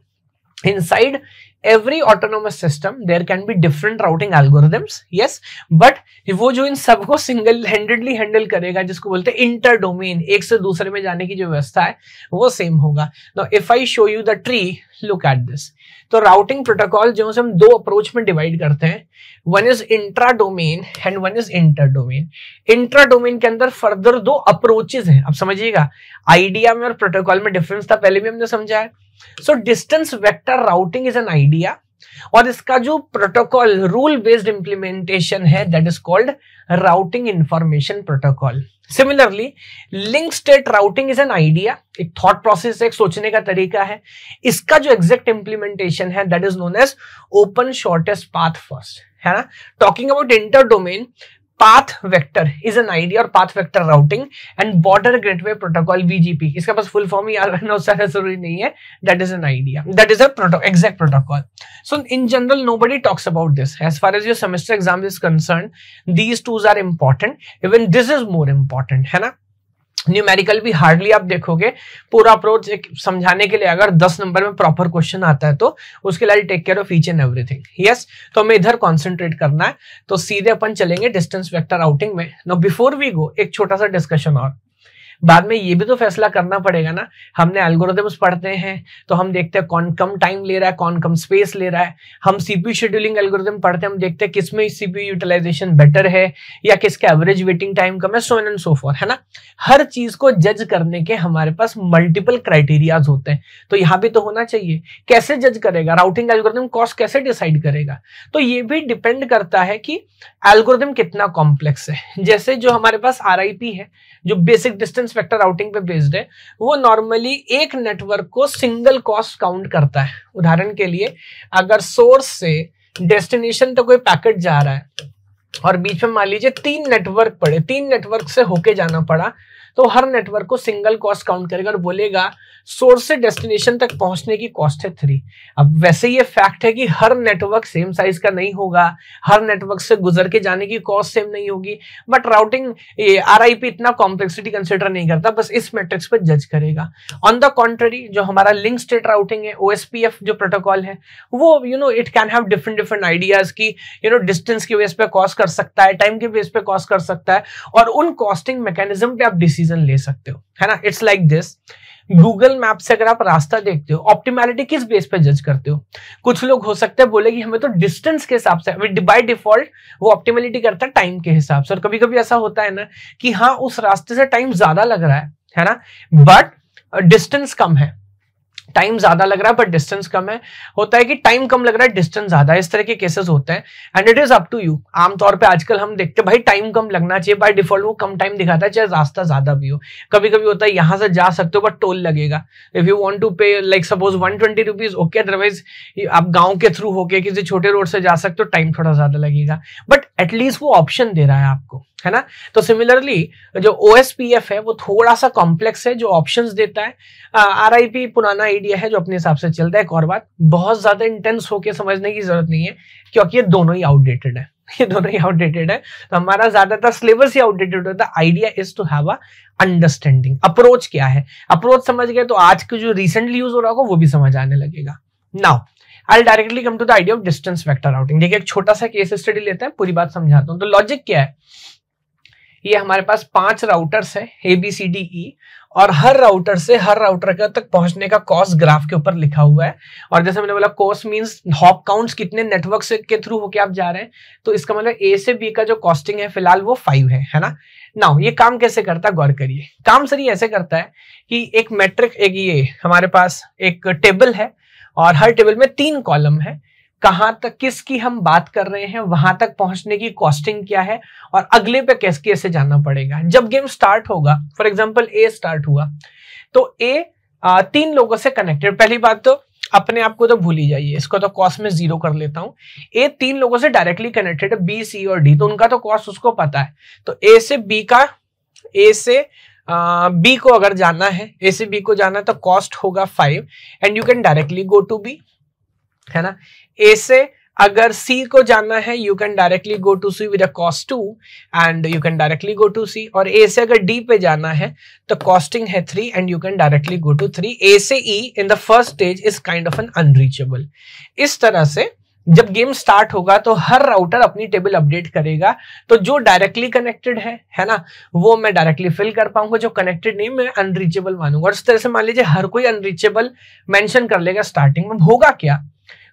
inside every autonomous system there can be different routing algorithms yes but वो जो इन सबको सिंगल हैंडेडली हैंडल करेगा जिसको बोलते हैं इंटर डोमेन एक से दूसरे में जाने की जो व्यवस्था है वो सेम होगा if I show you the tree look at this तो राउटिंग प्रोटोकॉल जो हम दो अप्रोच में डिवाइड करते हैं one is intra domain and one is inter domain intra domain के अंदर फर्दर दो अप्रोचेज हैं आप समझिएगा आइडिया में और प्रोटोकॉल में डिफरेंस था पहले भी हमने समझा है so distance vector routing is an idea idea और इसका जो प्रोटोकॉल रूल बेस्ड इंप्लीमेंटेशन है that is called routing information protocol similarly link state routing is an idea एक थॉट प्रोसेस एक सोचने का तरीका है इसका जो एग्जैक्ट इंप्लीमेंटेशन है that is known as open shortest path first है ना talking about inter domain path vector is an idea और path vector routing and border gateway protocol BGP इसका बस फुल फॉर्म याद रखना सारा जरूरी नहीं है that is an idea that is a exact protocol so in general nobody talks about this as far as your semester exam is concern these twos are important even this is more important है ना numerical भी hardly आप देखोगे पूरा approach एक समझाने के लिए अगर दस नंबर में प्रॉपर क्वेश्चन आता है तो उसके लिए take care of each and everything yes तो हमें इधर कॉन्सेंट्रेट करना है तो सीधे अपन चलेंगे डिस्टेंस वेक्टर आउटिंग में नो बिफोर वी गो एक छोटा सा डिस्कशन और बाद में ये भी तो फैसला करना पड़ेगा ना हमने एल्गोरिदम्स पढ़ते हैं तो हम देखते हैं कौन कम टाइम ले रहा है कौन कम स्पेस ले रहा है हम सीपी शेड्यूलिंग एल्गोरिदम पढ़ते हैं हम देखते हैं किस में यूटिलाइजेशन बेटर है या किसका एवरेज वेटिंग टाइम कम है so on and so for है ना हर चीज को जज करने के हमारे पास मल्टीपल क्राइटेरियाज होते हैं तो यहाँ भी तो होना चाहिए कैसे जज करेगा राउटिंग एल्गोरिदम कॉस्ट कैसे डिसाइड करेगा तो ये भी डिपेंड करता है कि एल्गोरिदम कितना कॉम्प्लेक्स है जैसे जो हमारे पास आर है जो बेसिक डिस्टेंस इंस्पेक्टर आउटिंग पे बेस्ड है वो नॉर्मली एक नेटवर्क को सिंगल कॉस्ट काउंट करता है उदाहरण के लिए अगर सोर्स से डेस्टिनेशन तक तो कोई पैकेट जा रहा है और बीच में मान लीजिए तीन नेटवर्क पड़े तीन नेटवर्क से होके जाना पड़ा तो हर नेटवर्क को सिंगल कॉस्ट काउंट करेगा और बोलेगा सोर्स से डेस्टिनेशन तक पहुंचने की कॉस्ट है थ्री अब वैसे ये फैक्ट है कि हर नेटवर्क सेम साइज का नहीं होगा हर नेटवर्क से गुजर के जाने की कॉस्ट सेम नहीं होगी but routing R I P इतना कॉम्प्लेक्सिटी कंसिडर नहीं करता बस इस मेट्रिक्स पर जज करेगा ऑन द कॉन्ट्ररी जो हमारा लिंक स्टेट राउटिंग है ओ जो प्रोटोकॉल है वो you know it can have different different ideas की यू नो डिस्टेंस के बेस पे कॉस्ट कर सकता है टाइम के बेस पे कॉस्ट कर सकता है और उन कॉस्टिंग मैकेनिज्म पे आप डिसीजन डिसीजन ले सकते हो है ना it's like this Google map से अगर आप रास्ता देखते हो ऑप्टिमैलिटी किस बेस पे जज करते हो कुछ लोग हो सकते हैं बोले कि हमें तो डिस्टेंस के हिसाब से बाय डिफॉल्ट वो ऑप्टिमैलिटी करता है टाइम के हिसाब से और कभी कभी ऐसा होता है ना कि हाँ उस रास्ते से टाइम ज्यादा लग रहा है है ना बट डिस्टेंस कम है टाइम ज्यादा लग रहा है बट डिस्टेंस कम है होता है कि टाइम कम लग रहा है डिस्टेंस ज्यादा इस तरह के केसेस होते हैं and it is up to you आमतौर पे आजकल हम देखते हैं भाई टाइम कम लगना चाहिए बाय डिफॉल्ट वो कम टाइम दिखाता है चाहे रास्ता ज्यादा भी हो कभी कभी होता है यहां से जा सकते हो बट टोल लगेगा if you want to pay like suppose one twenty rupees okay otherwise आप गाँव के थ्रू होके किसी छोटे रोड से जा सकते हो टाइम थोड़ा ज्यादा लगेगा बट एटलीस्ट वो ऑप्शन दे रहा है आपको है ना तो सिमिलरली जो ओ है वो थोड़ा सा कॉम्प्लेक्स है जो ऑप्शंस देता है आर uh, पुराना आइडिया है जो अपने हिसाब से चलता है एक और बात बहुत ज्यादा इंटेंस होके समझने की जरूरत नहीं है क्योंकि ये दोनों ही आउटडेटेड है [LAUGHS] ये दोनों ही आउटडेटेड है तो हमारा ज्यादातर सिलेबस ही आउटडेटेड होता है idea is to have a understanding approach क्या है अप्रोच समझ गए तो आज के जो रिसेंटली यूज हो रहा होगा वो भी समझ आने लगेगा now I directly come to the idea of distance vector routing देखिए एक छोटा सा केस स्टडी लेते हैं पूरी बात समझाता हूँ तो लॉजिक क्या है ये हमारे पास पांच राउटर्स है ए बी सी डी ई और हर राउटर से हर राउटर के तक पहुंचने का कॉस्ट ग्राफ के ऊपर लिखा हुआ है और जैसे मैंने बोला कॉस्ट मींस हॉप काउंट्स कितने नेटवर्क से के थ्रू होके आप जा रहे हैं तो इसका मतलब ए से बी का जो कॉस्टिंग है फिलहाल वो फाइव है है ना नाउ ये काम कैसे करता है गौर करिए काम सर ये ऐसे करता है कि एक मेट्रिक एक ये हमारे पास एक टेबल है और हर टेबल में तीन कॉलम है कहां तक किसकी हम बात कर रहे हैं वहां तक पहुंचने की कॉस्टिंग क्या है और अगले पे कैसे कैसे जाना पड़ेगा जब गेम स्टार्ट होगा फॉर एग्जाम्पल ए स्टार्ट हुआ तो ए तीन लोगों से कनेक्टेड पहली बात तो अपने आप को तो भूल ही जाइए इसको तो कॉस्ट में जीरो कर लेता हूँ ए तीन लोगों से डायरेक्टली कनेक्टेड है बी सी और डी तो उनका तो कॉस्ट उसको पता है तो ए से बी का ए से बी को अगर जाना है ए से बी को जाना है तो कॉस्ट होगा five and you can directly go to B है ना ए से अगर सी को जानना है you can directly go to C with a cost two and you can directly go to C और ए से अगर डी पे जाना है तो कॉस्टिंग है three and you can directly go to three A से E in the first stage is kind of an unreachable इस तरह से जब गेम स्टार्ट होगा तो हर राउटर अपनी टेबल अपडेट करेगा तो जो डायरेक्टली कनेक्टेड है है ना वो मैं डायरेक्टली फिल कर पाऊंगा जो कनेक्टेड नहीं मैं अनरीचेबल मानूंगा और इस तरह से मान लीजिए हर कोई अनरीचेबल मेंशन कर लेगा स्टार्टिंग में होगा क्या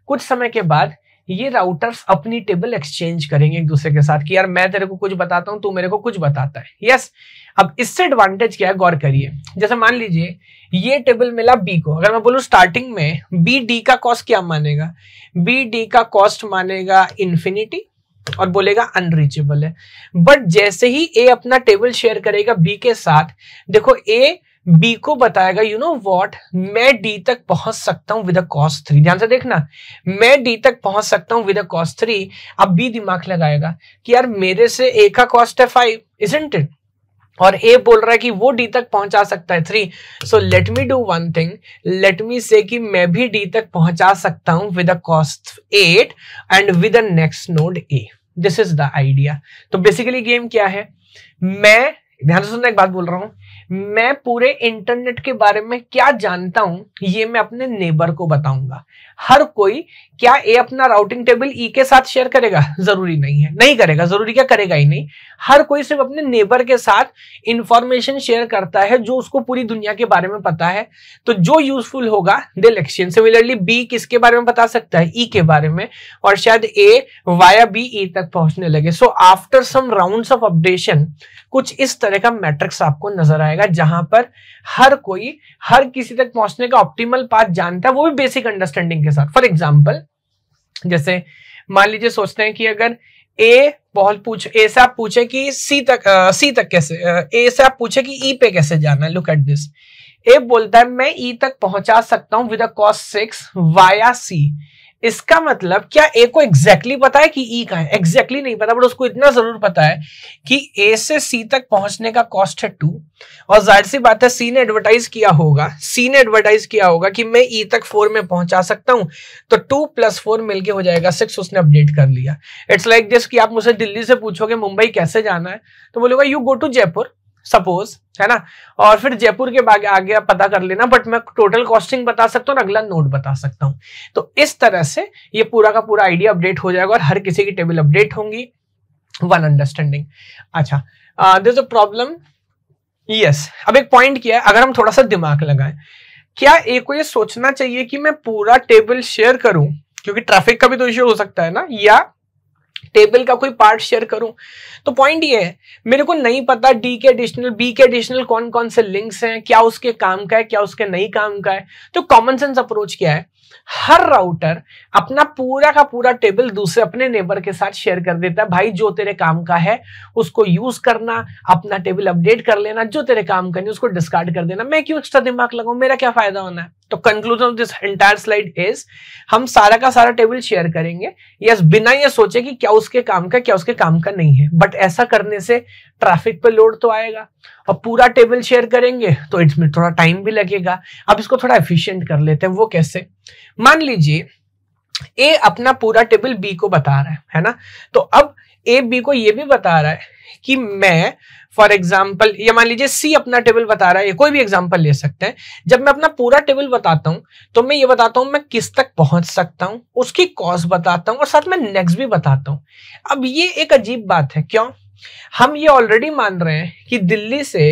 कुछ समय के बाद ये राउटर्स अपनी टेबल एक्सचेंज करेंगे एक दूसरे के साथ कि यार मैं तेरे को कुछ बताता हूँ तू मेरे को कुछ बताता है यस अब इससे एडवांटेज क्या है गौर करिए जैसे मान लीजिए ये टेबल मिला बी को अगर मैं बोलूँ स्टार्टिंग में बी डी का कॉस्ट क्या मानेगा बी डी का कॉस्ट मानेगा इन्फिनिटी और बोलेगा अनरीचेबल है बट जैसे ही ए अपना टेबल शेयर करेगा बी के साथ देखो ए बी को बताएगा यू नो वॉट मैं डी तक पहुंच सकता हूं विद अ कॉस्ट थ्री ध्यान से देखना मैं डी तक पहुंच सकता हूं विद अ थ्री अब बी दिमाग लगाएगा कि यार मेरे से ए का कॉस्ट है फाइव इजेंट इट और ए बोल रहा है कि वो डी तक पहुंचा सकता है three so let me do one thing let me say कि मैं भी डी तक पहुंचा सकता हूं with a cost eight and with a next node A this is the idea तो बेसिकली गेम क्या है मैं ध्यान से सुनना एक बात बोल रहा हूं मैं पूरे इंटरनेट के बारे में क्या जानता हूं ये मैं अपने नेबर को बताऊंगा हर कोई क्या ए अपना राउटिंग टेबल ई के साथ शेयर करेगा जरूरी नहीं है नहीं करेगा जरूरी क्या करेगा ही नहीं हर कोई सिर्फ अपने नेबर के साथ इंफॉर्मेशन शेयर करता है जो उसको पूरी दुनिया के बारे में पता है तो जो यूजफुल होगा दिल एक्सचेंज सिमिलरली बी किसके बारे में बता सकता है ई e के बारे में और शायद A via B E e तक पहुंचने लगे so after some round of updation कुछ इस तरह का मैट्रिक्स आपको नजर आएगा जहां पर हर कोई हर किसी तक पहुंचने का ऑप्टिमल पाथ जानता है वो भी बेसिक अंडरस्टैंडिंग के साथ फॉर एग्जाम्पल जैसे मान लीजिए सोचते हैं कि अगर ए बहुत पूछ ए से आप पूछे कि सी तक आ, सी तक कैसे ए से आप पूछे कि ई e पे कैसे जाना है लुक एट दिस ए बोलता है मैं ई e तक पहुंचा सकता हूं with a cost six via C इसका मतलब क्या ए को एग्जैक्टली exactly पता है कि ई e का है एग्जैक्टली exactly नहीं पता बट उसको इतना जरूर पता है कि ए से सी तक पहुंचने का कॉस्ट है टू और जाहिर सी बात है सी ने एडवर्टाइज किया होगा सी ने एडवर्टाइज किया होगा कि मैं ई e तक फोर में पहुंचा सकता हूं तो टू प्लस फोर मिलकर हो जाएगा सिक्स उसने अपडेट कर लिया इट्स लाइक दिस कि आप मुझे दिल्ली से पूछोगे मुंबई कैसे जाना है तो बोलेगा you go to Jaipur suppose है ना और फिर जयपुर के बाद आगे आप पता कर लेना बट मैं टोटल कॉस्टिंग बता सकता हूँ अगला नोट बता सकता हूँ तो इस तरह से ये पूरा का पूरा आइडिया अपडेट हो जाएगा और हर किसी की टेबल अपडेट होंगी वन अंडरस्टैंडिंग अच्छा दिस अ प्रॉब्लम यस अब एक पॉइंट किया है अगर हम थोड़ा सा दिमाग लगाएं क्या एक को ये सोचना चाहिए कि मैं पूरा टेबल शेयर करूं क्योंकि ट्रैफिक का भी तो इश्यू हो सकता है ना या टेबल का कोई पार्ट शेयर करूं तो पॉइंट ये है मेरे को नहीं पता डी के एडिशनल बी के एडिशनल कौन कौन से लिंक्स हैं क्या उसके काम का है क्या उसके नहीं काम का है तो कॉमन सेंस अप्रोच क्या है हर राउटर अपना पूरा का पूरा टेबल दूसरे अपने नेबर के साथ शेयर कर देता है भाई जो तेरे काम का है उसको यूज करना अपना टेबल अपडेट कर लेना जो तेरे काम का नहीं उसको डिस्कार्ड कर देना मैं क्यों एक्स्ट्रा दिमाग लगाऊ मेरा क्या फायदा होना है तो conclusion of this entire slide is हम सारा का सारा टेबल शेयर करेंगे यस बिना ये सोचे कि क्या उसके काम का क्या उसके काम का नहीं है बट ऐसा करने से ट्रैफिक पे लोड तो आएगा और पूरा टेबल शेयर करेंगे तो इट्स में थोड़ा टाइम भी लगेगा अब इसको थोड़ा एफिशिएंट कर लेते हैं वो कैसे मान लीजिए ए अपना पूरा टेबल बी को बता रहा है है ना तो अब ए बी को ये भी बता रहा है कि मैं फॉर एग्जाम्पल ये मान लीजिए सी अपना टेबल बता रहा है कोई भी एग्जाम्पल ले सकते हैं जब मैं अपना पूरा टेबल बताता हूँ तो मैं ये बताता हूँ मैं किस तक पहुंच सकता हूँ उसकी कॉस्ट बताता हूँ और साथ में नेक्स्ट भी बताता हूँ अब ये एक अजीब बात है क्यों हम ये ऑलरेडी मान रहे हैं कि दिल्ली से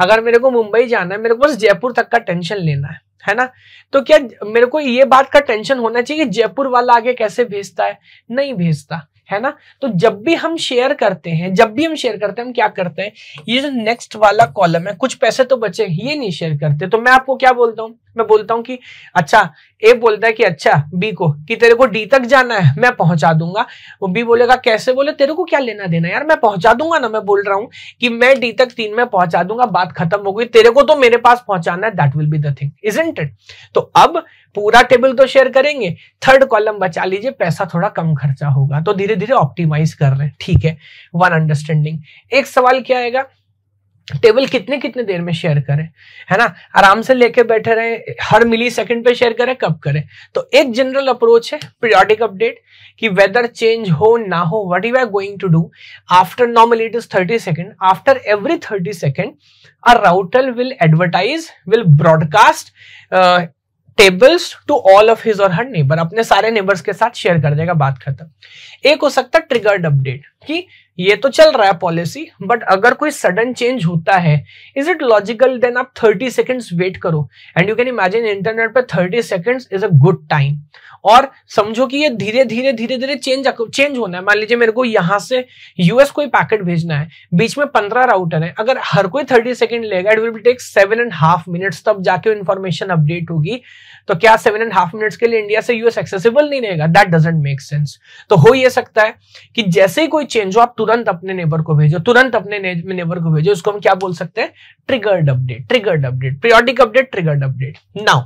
अगर मेरे को मुंबई जाना है मेरे को बस जयपुर तक का टेंशन लेना है है ना तो क्या मेरे को ये बात का टेंशन होना चाहिए कि जयपुर वाला आगे कैसे भेजता है नहीं भेजता है ना तो जब भी हम शेयर करते हैं जब भी हम शेयर करते हैं हम क्या करते हैं ये जो नेक्स्ट वाला कॉलम है कुछ पैसे तो बचे ये नहीं शेयर करते तो मैं आपको क्या बोलता हूँ मैं बोलता हूँ कि अच्छा ए बोलता है कि अच्छा बी को कि तेरे को डी तक जाना है मैं पहुंचा दूंगा वो बी बोलेगा कैसे बोले तेरे को क्या लेना देना यार मैं पहुंचा दूंगा ना मैं बोल रहा हूँ कि मैं डी तक तीन में पहुंचा दूंगा बात खत्म हो गई तेरे को तो मेरे पास पहुंचाना है that will be the thing is it तो अब पूरा टेबल तो शेयर करेंगे थर्ड कॉलम बचा लीजिए पैसा थोड़ा कम खर्चा होगा तो धीरे धीरे ऑप्टिमाइज कर रहे हैं ठीक है वन अंडरस्टैंडिंग एक सवाल क्या आएगा टेबल कितने कितने देर में शेयर करें है ना आराम से लेके बैठे रहे हर मिली सेकंड पे शेयर करें कब करें तो एक जनरल अप्रोच है पीरियोडिक अपडेट कि वेदर चेंज हो ना हो what you are going to do after normal it is thirty second after every thirty second a router will advertise will broadcast tables to all of his और हर neighbour अपने सारे neighbours के साथ share कर देगा बात खत्म एक हो सकता है ट्रिगर्ड अपडेट कि ये तो चल रहा है पॉलिसी बट अगर कोई सडन चेंज होता है इज इट लॉजिकल देन आप 30 सेकंड्स वेट करो and you can imagine internet पर 30 seconds is a good time और समझो कि ये धीरे धीरे धीरे धीरे चेंज चेंज होना है मान लीजिए मेरे को यहां से यूएस कोई पैकेट भेजना है बीच में पंद्रह राउटर है अगर हर कोई थर्टी सेकेंड लेगा it will take seven and half minutes तब जाके इन्फॉर्मेशन अपडेट होगी तो क्या सेवन एंड हाफ मिनट्स के लिए इंडिया से यूएस एक्सेसिबल नहीं रहेगा दैट डजेंट मेक सेंस तो हो ये सकता है कि जैसे ही कोई चेंज हो आप तुरंत अपने नेबर को भेजो तुरंत अपने नेबर को भेजो उसको हम क्या बोल सकते हैं triggered update triggered update periodic update triggered update now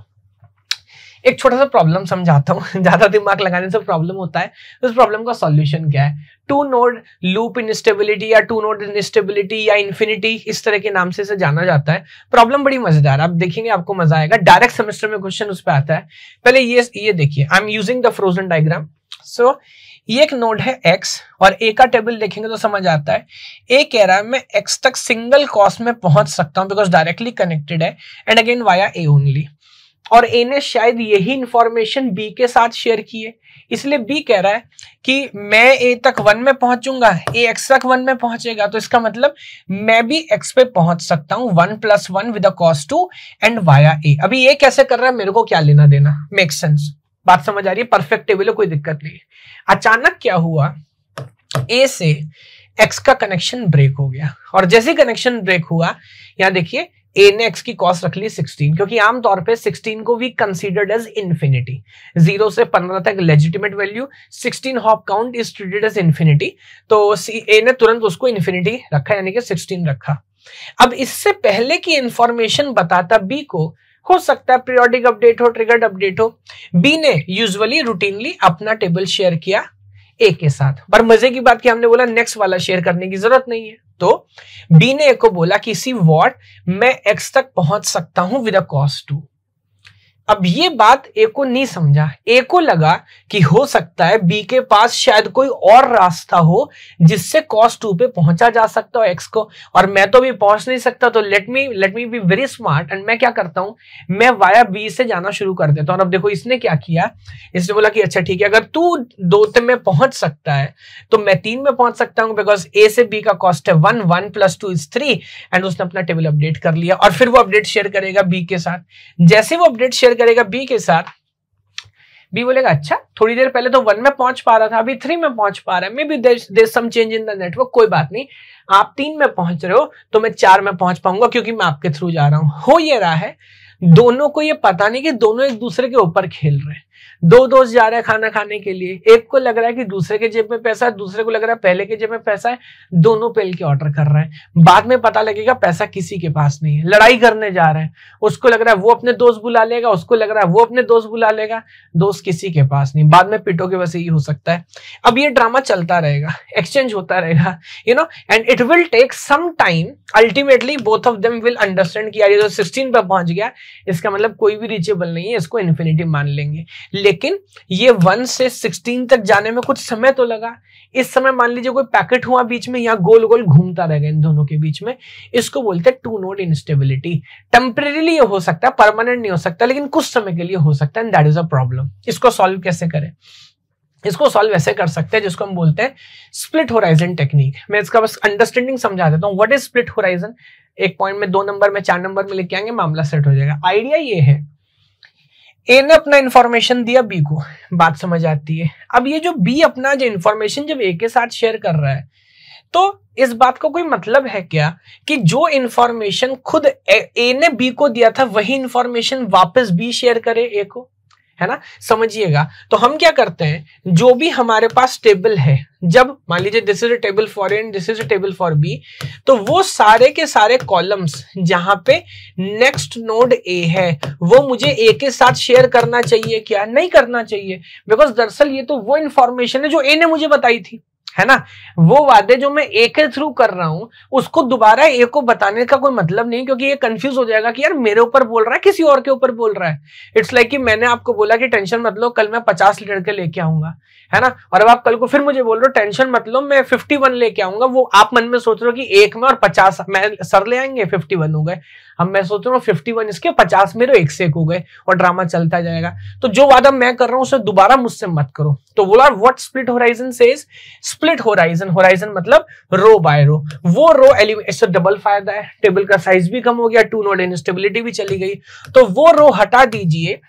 एक छोटा सा प्रॉब्लम समझाता हूँ [LAUGHS] ज़्यादा दिमाग लगाने से प्रॉब्लम होता है उस प्रॉब्लम का सॉल्यूशन क्या है टू नोड लूप इनस्टेबिलिटी या टू नोड इनस्टेबिलिटी या इन्फिनिटी इस तरह के नाम से इसे जाना जाता है प्रॉब्लम बड़ी मजेदार है आप देखेंगे आपको मजा आएगा डायरेक्ट सेमेस्टर में क्वेश्चन उस पर आता है पहले ये ये देखिए I am using the frozen diagram so ये एक नोड है x और a का टेबल देखेंगे तो समझ आता है a कह रहा है मैं x तक सिंगल कॉस्ट में पहुंच सकता हूं बिकॉज डायरेक्टली कनेक्टेड है and again via a only और ए ने शायद यही इंफॉर्मेशन बी के साथ शेयर की है इसलिए बी कह रहा है कि मैं ए तक वन में पहुंचूंगा ए एक्स तक वन में पहुंचेगा तो इसका मतलब मैं भी एक्स पे पहुंच सकता हूं one plus one with two and via A अभी ये कैसे कर रहा है मेरे को क्या लेना देना मेक सेंस बात समझ आ रही है परफेक्ट टेबल है कोई दिक्कत नहीं अचानक क्या हुआ ए से एक्स का कनेक्शन ब्रेक हो गया और जैसे कनेक्शन ब्रेक हुआ यहां देखिए ने एक्स की कॉस्ट रख ली 16 क्योंकि आमतौर पे 16 को भी कंसीडर्ड एज इन्फिनिटी जीरो से 15 तक legitimate value 16 hop count is treated as infinity तो ए ने तुरंत उसको इन्फिनिटी रखा यानी कि 16 रखा अब इससे पहले की इंफॉर्मेशन बताता बी को हो सकता है पीरियोडिक अपडेट हो ट्रिगर्ड अपडेट हो बी ने यूजली रूटीनली अपना टेबल शेयर किया ए के साथ पर मजे की बात की हमने बोला नेक्स्ट वाला शेयर करने की जरूरत नहीं है तो बी ने ए को बोला कि सी वॉट मैं एक्स तक पहुंच सकता हूं विद अ कॉस्ट टू अब ये बात ए को नहीं समझा ए को लगा कि हो सकता है बी के पास शायद कोई और रास्ता हो जिससे कॉस टू पे पहुंचा जा सकता हो एक्स को और मैं तो भी पहुंच नहीं सकता तो let me let me be very smart and मैं क्या करता हूं मैं वाया बी से जाना शुरू कर देता हूं और अब देखो इसने क्या किया इसने बोला कि अच्छा ठीक है अगर तू दो में पहुंच सकता है तो मैं तीन में पहुंच सकता हूँ बिकॉज ए से बी का कॉस्ट है one one plus two is three and उसने अपना टेबल अपडेट कर लिया और फिर वो अपडेट शेयर करेगा बी के साथ जैसे वो अपडेट शेयर करेगा बी के साथ बी बोलेगा अच्छा थोड़ी देर पहले तो वन में पहुंच पा रहा था अभी थ्री में पहुंच पा रहा है मे maybe there some change in the network कोई बात नहीं आप तीन में पहुंच रहे हो तो मैं चार में पहुंच पाऊंगा क्योंकि मैं आपके थ्रू जा रहा हूं हो ये रहा है दोनों को ये पता नहीं कि दोनों एक दूसरे के ऊपर खेल रहे हैं दो दोस्त जा रहे हैं खाना खाने के लिए एक को लग रहा है कि दूसरे के जेब में पैसा है दूसरे को लग रहा है पहले के जेब में पैसा है दोनों पेल के ऑर्डर कर रहे हैं बाद में पता लगेगा पैसा किसी के पास नहीं है लड़ाई करने जा रहे हैं उसको लग रहा है वो अपने दोस्त बुला लेगा उसको लग रहा है वो अपने दोस्त बुला लेगा दोस्त किसी के पास नहीं बाद में पिटो के वैसे ही हो सकता है अब ये ड्रामा चलता रहेगा एक्सचेंज होता रहेगा you know and it will take some time ultimately both of them will understand किया जो सिक्सटीन पर पहुंच गया इसका मतलब कोई भी रीचेबल नहीं है इसको इन्फिनिटी मान लेंगे लेकिन ये वन से सिक्सटीन तक जाने में कुछ समय तो लगा इस समय मान लीजिए कोई पैकेट हुआ बीच में या गोल गोल घूमता रह गया इन दोनों के बीच में इसको बोलते हैं टू नोड इनस्टेबिलिटी टेम्परेली ये हो सकता है परमानेंट नहीं हो सकता लेकिन कुछ समय के लिए हो सकता है and that is a problem इसको सॉल्व कैसे करें इसको सॉल्व ऐसे कर सकते हैं जिसको हम बोलते हैं स्प्लिट होराइजन टेक्निक मैं इसका बस अंडरस्टैंडिंग समझा देता हूँ व्हाट इज स्प्लिट होराइजन एक पॉइंट में दो नंबर में चार नंबर में लेके आएंगे मामला सेट हो जाएगा आइडिया ये है ए ने अपना इन्फॉर्मेशन दिया बी को बात समझ आती है अब ये जो बी अपना जो इन्फॉर्मेशन जब ए के साथ शेयर कर रहा है तो इस बात को कोई मतलब है क्या कि जो इन्फॉर्मेशन खुद ए, ए ने बी को दिया था वही इन्फॉर्मेशन वापस बी शेयर करे ए को है ना समझिएगा तो हम क्या करते हैं जो भी हमारे पास टेबल है जब मान लीजिए this is a table for A and this is a table for B तो वो सारे के सारे कॉलम्स जहां पे नेक्स्ट नोड ए है वो मुझे ए के साथ शेयर करना चाहिए क्या नहीं करना चाहिए बिकॉज दरअसल ये तो वो इंफॉर्मेशन है जो ए ने मुझे बताई थी है ना वो वादे जो मैं ए के थ्रू कर रहा हूं उसको दोबारा ए को बताने का कोई मतलब नहीं क्योंकि ये कंफ्यूज हो जाएगा कि यार मेरे ऊपर बोल रहा है किसी और के ऊपर बोल रहा है इट्स लाइक like कि मैंने आपको बोला कि टेंशन मत लो कल मैं पचास लीटर के लेके आऊंगा है ना और अब आप कल को फिर मुझे बोल रहे हो टेंशन मत लो मैं फिफ्टी वन लेके आऊंगा वो आप मन में सोच रहे हो कि एक में और पचास मैं सर ले आएंगे फिफ्टी वन हो गए अब मैं सोच रहा हूँ फिफ्टी वन इसके पचास मेरे एक से एक हो गए और ड्रामा चलता जाएगा तो जो वादा मैं कर रहा हूँ उसे दोबारा मुझसे मत करो तो बोला वट स्प्लिट होराइजन से स्प्लिट होराइजन होराइजन मतलब रो बाय रो वो रो एलिमेंट डबल फायदा है टेबल का साइज भी कम हो गया टू नोड इनस्टेबिलिटी भी चली गई तो वो रो हटा दीजिए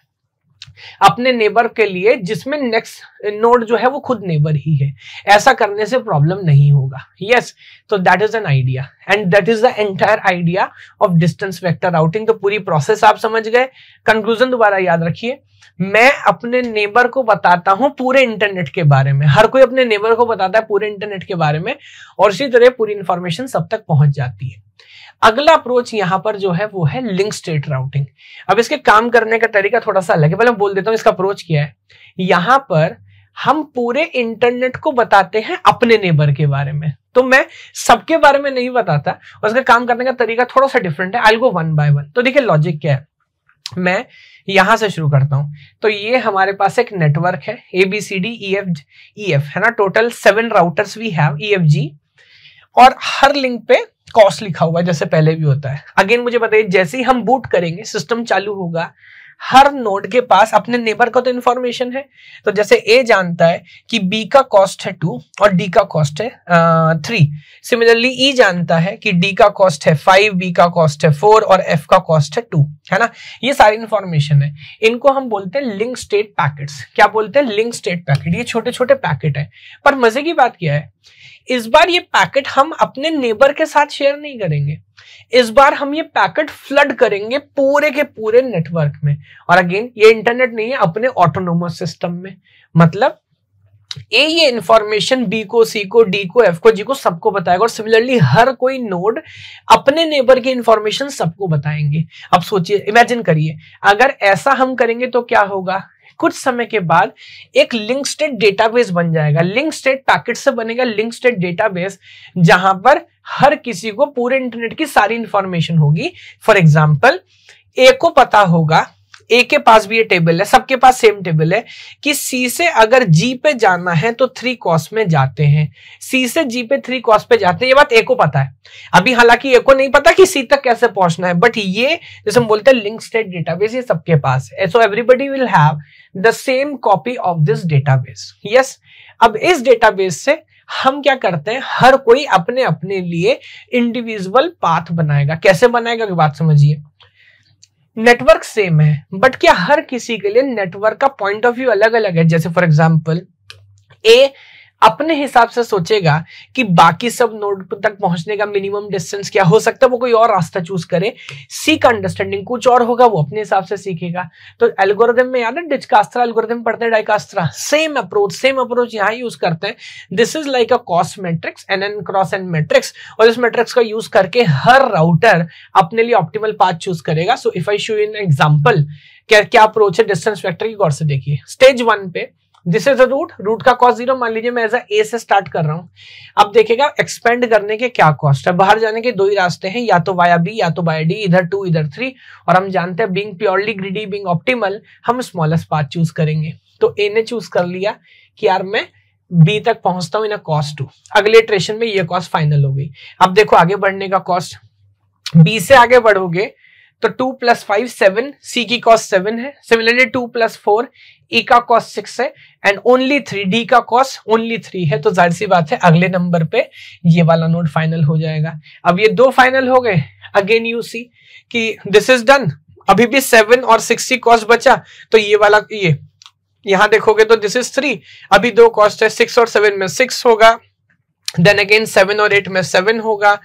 अपने नेबर के लिए जिसमें नेक्स्ट नोड जो है वो खुद नेबर ही है ऐसा करने से प्रॉब्लम नहीं होगा यस तो that is an idea and that is the entire idea of distance vector routing तो पूरी प्रोसेस आप समझ गए कंक्लूजन दोबारा याद रखिए मैं अपने नेबर को बताता हूं पूरे इंटरनेट के बारे में हर कोई अपने नेबर को बताता है पूरे इंटरनेट के बारे में और इसी तरह पूरी इंफॉर्मेशन सब तक पहुंच जाती है अगला अप्रोच यहां पर जो है वो है लिंक स्टेट राउटिंग अब इसके काम करने का तरीका थोड़ा सा अलग है पहले बोल देता हूं इसका अप्रोच क्या है यहां पर हम पूरे इंटरनेट को बताते हैं अपने नेबर के बारे में तो मैं सबके बारे में नहीं बताता और उसका काम करने का तरीका थोड़ा सा डिफरेंट है I go one by one तो देखिए लॉजिक क्या है मैं यहां से शुरू करता हूं तो ये हमारे पास एक नेटवर्क है A B C D E F E F है ना total seven routers we have E F G और हर लिंक पे कॉस्ट लिखा हुआ है जैसे पहले भी होता है अगेन मुझे बताइए जैसे ही हम बूट करेंगे सिस्टम चालू होगा हर नोड के पास अपने नेबर का तो इन्फॉर्मेशन है तो जैसे ए जानता है कि बी का कॉस्ट है टू और डी का कॉस्ट है थ्री सिमिलरली ई जानता है कि डी का कॉस्ट है फाइव बी का कॉस्ट है फोर और एफ का कॉस्ट है टू है ना ये सारी इन्फॉर्मेशन है इनको हम बोलते हैं लिंक स्टेट पैकेट्स क्या बोलते हैं लिंक स्टेट पैकेट ये छोटे छोटे पैकेट है पर मजे की बात क्या है इस बार ये पैकेट हम अपने नेबर के साथ शेयर नहीं करेंगे इस बार हम ये पैकेट फ्लड करेंगे पूरे के पूरे नेटवर्क में और अगेन ये इंटरनेट नहीं है अपने ऑटोनोमस सिस्टम में मतलब ए ये इंफॉर्मेशन बी को सी को डी को एफ को जी को सबको बताएगा और सिमिलरली हर कोई नोड अपने नेबर की इंफॉर्मेशन सबको बताएंगे अब सोचिए इमेजिन करिए अगर ऐसा हम करेंगे तो क्या होगा कुछ समय के बाद एक लिंक स्टेट डेटाबेस बन जाएगा लिंक स्टेट पैकेट से बनेगा लिंक स्टेट डेटाबेस जहां पर हर किसी को पूरे इंटरनेट की सारी इंफॉर्मेशन होगी फॉर एग्जाम्पल ए को पता होगा ए के पास भी ये टेबल है सबके पास सेम टेबल है कि सी से अगर जी पे जाना है तो थ्री कॉस में जाते हैं सी से जी पे थ्री कॉस पे जाते हैं ये बात ए को पता है अभी हालांकि ए को नहीं पता कि सी तक कैसे पहुंचना है बट ये जैसे हम बोलते हैं लिंक स्टेट डेटाबेस ये सबके पास है so everybody will have the same copy of this database yes अब इस डेटाबेस से हम क्या करते हैं हर कोई अपने अपने लिए इंडिविजुअल पाथ बनाएगा कैसे बनाएगा की बात समझिए नेटवर्क सेम है बट क्या हर किसी के लिए नेटवर्क का पॉइंट ऑफ व्यू अलग अलग है जैसे फॉर एग्जाम्पल ए अपने हिसाब से सोचेगा कि बाकी सब नोड तक पहुंचने का मिनिमम डिस्टेंस क्या हो सकता है वो कोई और रास्ता चूज करे सी का अंडरस्टैंडिंग कुछ और होगा वो अपने हिसाब से सीखेगा तो एल्गोरिदम में याद है डिस्कास्त्रा एल्गोरिदम पढ़ते हैं Dijkstra same approach same approach यहाँ यूज करते हैं this is like a cost matrix N N cross N matrix और इस मैट्रिक्स का यूज करके हर राउटर अपने लिए ऑप्टिमल पाथ चूज करेगा so if I show in example क्या क्या अप्रोच है डिस्टेंस फैक्टर की गौर से देखिए स्टेज वन पे this is a root root का कॉस्ट जीरो मान लीजिए मैं एज ए से स्टार्ट कर रहा हूँ अब देखेगा एक्सपेंड करने के क्या कॉस्ट है बाहर जाने के दो ही रास्ते हैं या तो वाया बी या तो वाया डी इधर टू इधर थ्री और हम जानते हैं being purely greedy being optimal हम स्मॉलेस्ट पाथ चूज करेंगे तो ए ने चूज कर लिया कि यार मैं बी तक पहुंचता हूं इन कॉस्ट टू अगले ट्रेशन में ये कॉस्ट फाइनल हो गई अब देखो आगे बढ़ने का कॉस्ट बी से आगे बढ़ोगे तो two plus five seven C की कॉस्ट सेवन है similarly two plus four A का कॉस सिक्स है एंड ओनली थ्री डी का कॉस ओनली थ्री है तो जाहिर सी बात है अगले नंबर पे ये वाला नोट फाइनल हो जाएगा अब ये दो फाइनल हो गए अगेन यू सी कि दिस इज डन अभी भी सेवन और सिक्सटी कॉस बचा तो ये वाला ये यहां देखोगे तो दिस इज थ्री अभी दो कॉस्ट है सिक्स और सेवन में सिक्स होगा देन अगेन सेवन और एट में सेवन होगा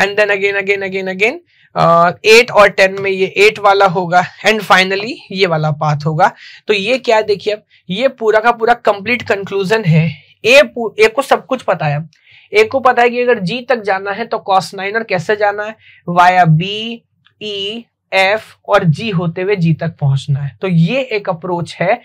and then again again again again eight और टेन में ये एट वाला होगा एंड फाइनली ये वाला पाथ होगा तो ये क्या देखिए अब ये पूरा का पूरा कंप्लीट कंक्लूजन है ए ए को सब कुछ पता है ए को पता है कि अगर जी तक जाना है तो कॉस नाइन और कैसे जाना है वाया बी ई एफ और जी होते हुए जी तक पहुंचना है तो ये एक अप्रोच है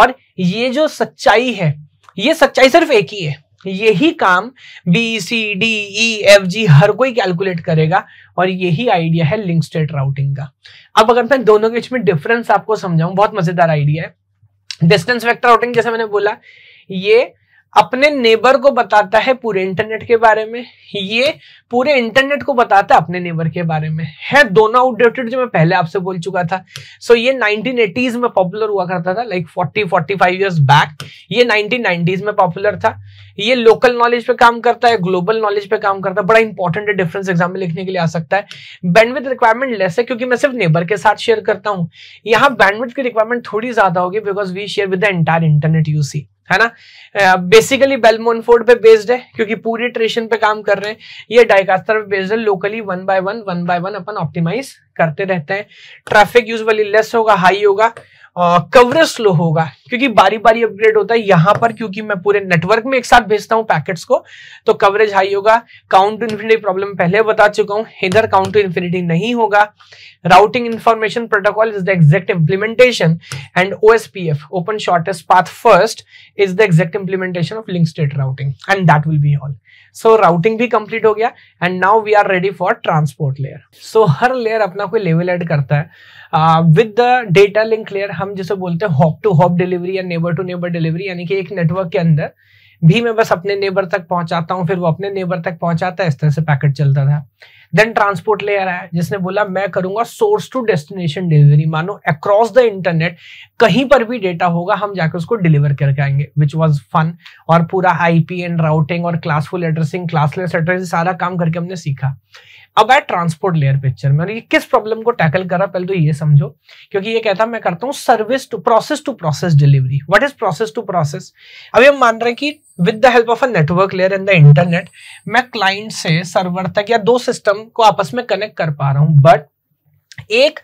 और ये जो सच्चाई है ये सच्चाई सिर्फ एक ही है यही काम B C D E F G हर कोई कैलकुलेट करेगा और यही आइडिया है लिंक स्टेट राउटिंग का अब अगर मैं दोनों के बीच में डिफरेंस आपको समझाऊं बहुत मजेदार आइडिया है डिस्टेंस वेक्टर राउटिंग जैसे मैंने बोला ये अपने नेबर को बताता है पूरे इंटरनेट के बारे में ये पूरे इंटरनेट को बताता है अपने नेबर के बारे में है दोनों आउटडेटेड जो मैं पहले आपसे बोल चुका था सो so, ये 1980s में पॉपुलर हुआ करता था लाइक 40 45 इयर्स बैक ये 1990s में पॉपुलर था ये लोकल नॉलेज पे काम करता है ग्लोबल नॉलेज पे काम करता है बड़ा इंपॉर्टेंट है डिफरेंस एग्जाम में लिखने के लिए आ सकता है बैंडविथ रिक्वायरमेंट लेस है क्योंकि मैं सिर्फ नेबर के साथ शेयर करता हूँ यहाँ बैंडविथ की रिक्वायरमेंट थोड़ी ज्यादा होगी because we share with the entire internet यूसी है ना बेसिकली uh, बेलमोनफोर्ड पे बेस्ड है क्योंकि पूरी ट्रेशन पे काम कर रहे हैं ये डायकास्टर पे बेस्ड है locally one by one one by one अपन ऑप्टिमाइज करते रहते हैं ट्रैफिक वाली लेस होगा हाई होगा कवरेज स्लो होगा क्योंकि बारी बारी अपग्रेड होता है यहां पर क्योंकि मैं पूरे नेटवर्क में एक साथ भेजता हूं पैकेट्स को तो कवरेज हाई होगा काउंट टू इन्फिनिटी प्रॉब्लम पहले बता चुका हूं इधर काउंट टू इन्फिनिटी नहीं होगा routing information protocol is the exact implementation and OSPF open shortest path first is the exact implementation of link state routing and that will be all so routing भी complete हो गया and now we are ready for transport layer so हर layer अपना कोई level add करता है with the data link layer हम जिसे बोलते हैं हॉप टू हॉप डिलीवरी या नेबर टू नेबर डिलीवरी यानी कि एक नेटवर्क के अंदर भी मैं बस अपने नेबर तक पहुंचाता हूं फिर वो अपने नेबर तक पहुंचाता है इस तरह से पैकेट चलता था देन ट्रांसपोर्ट लेयर आया जिसने बोला मैं करूंगा सोर्स टू डेस्टिनेशन डिलीवरी मानो अक्रॉस द इंटरनेट कहीं पर भी डेटा होगा हम जाकर उसको डिलीवर करके आएंगे विच वॉज फन और पूरा आईपी एंड राउटिंग और क्लासफुल एड्रेसिंग क्लासलेस एड्रेसिंग सारा काम करके हमने सीखा अब आए ट्रांसपोर्ट लेयर पिक्चर में और ये किस प्रॉब्लम को टैकल कर रहा पहले तो ये समझो क्योंकि ये कहता मैं करता हूँ service to process to process delivery what is process to process अभी हम मान रहे हैं कि with the help of a network layer in the internet मैं क्लाइंट से सर्वर तक या दो सिस्टम को आपस में कनेक्ट कर पा रहा हूँ बट एक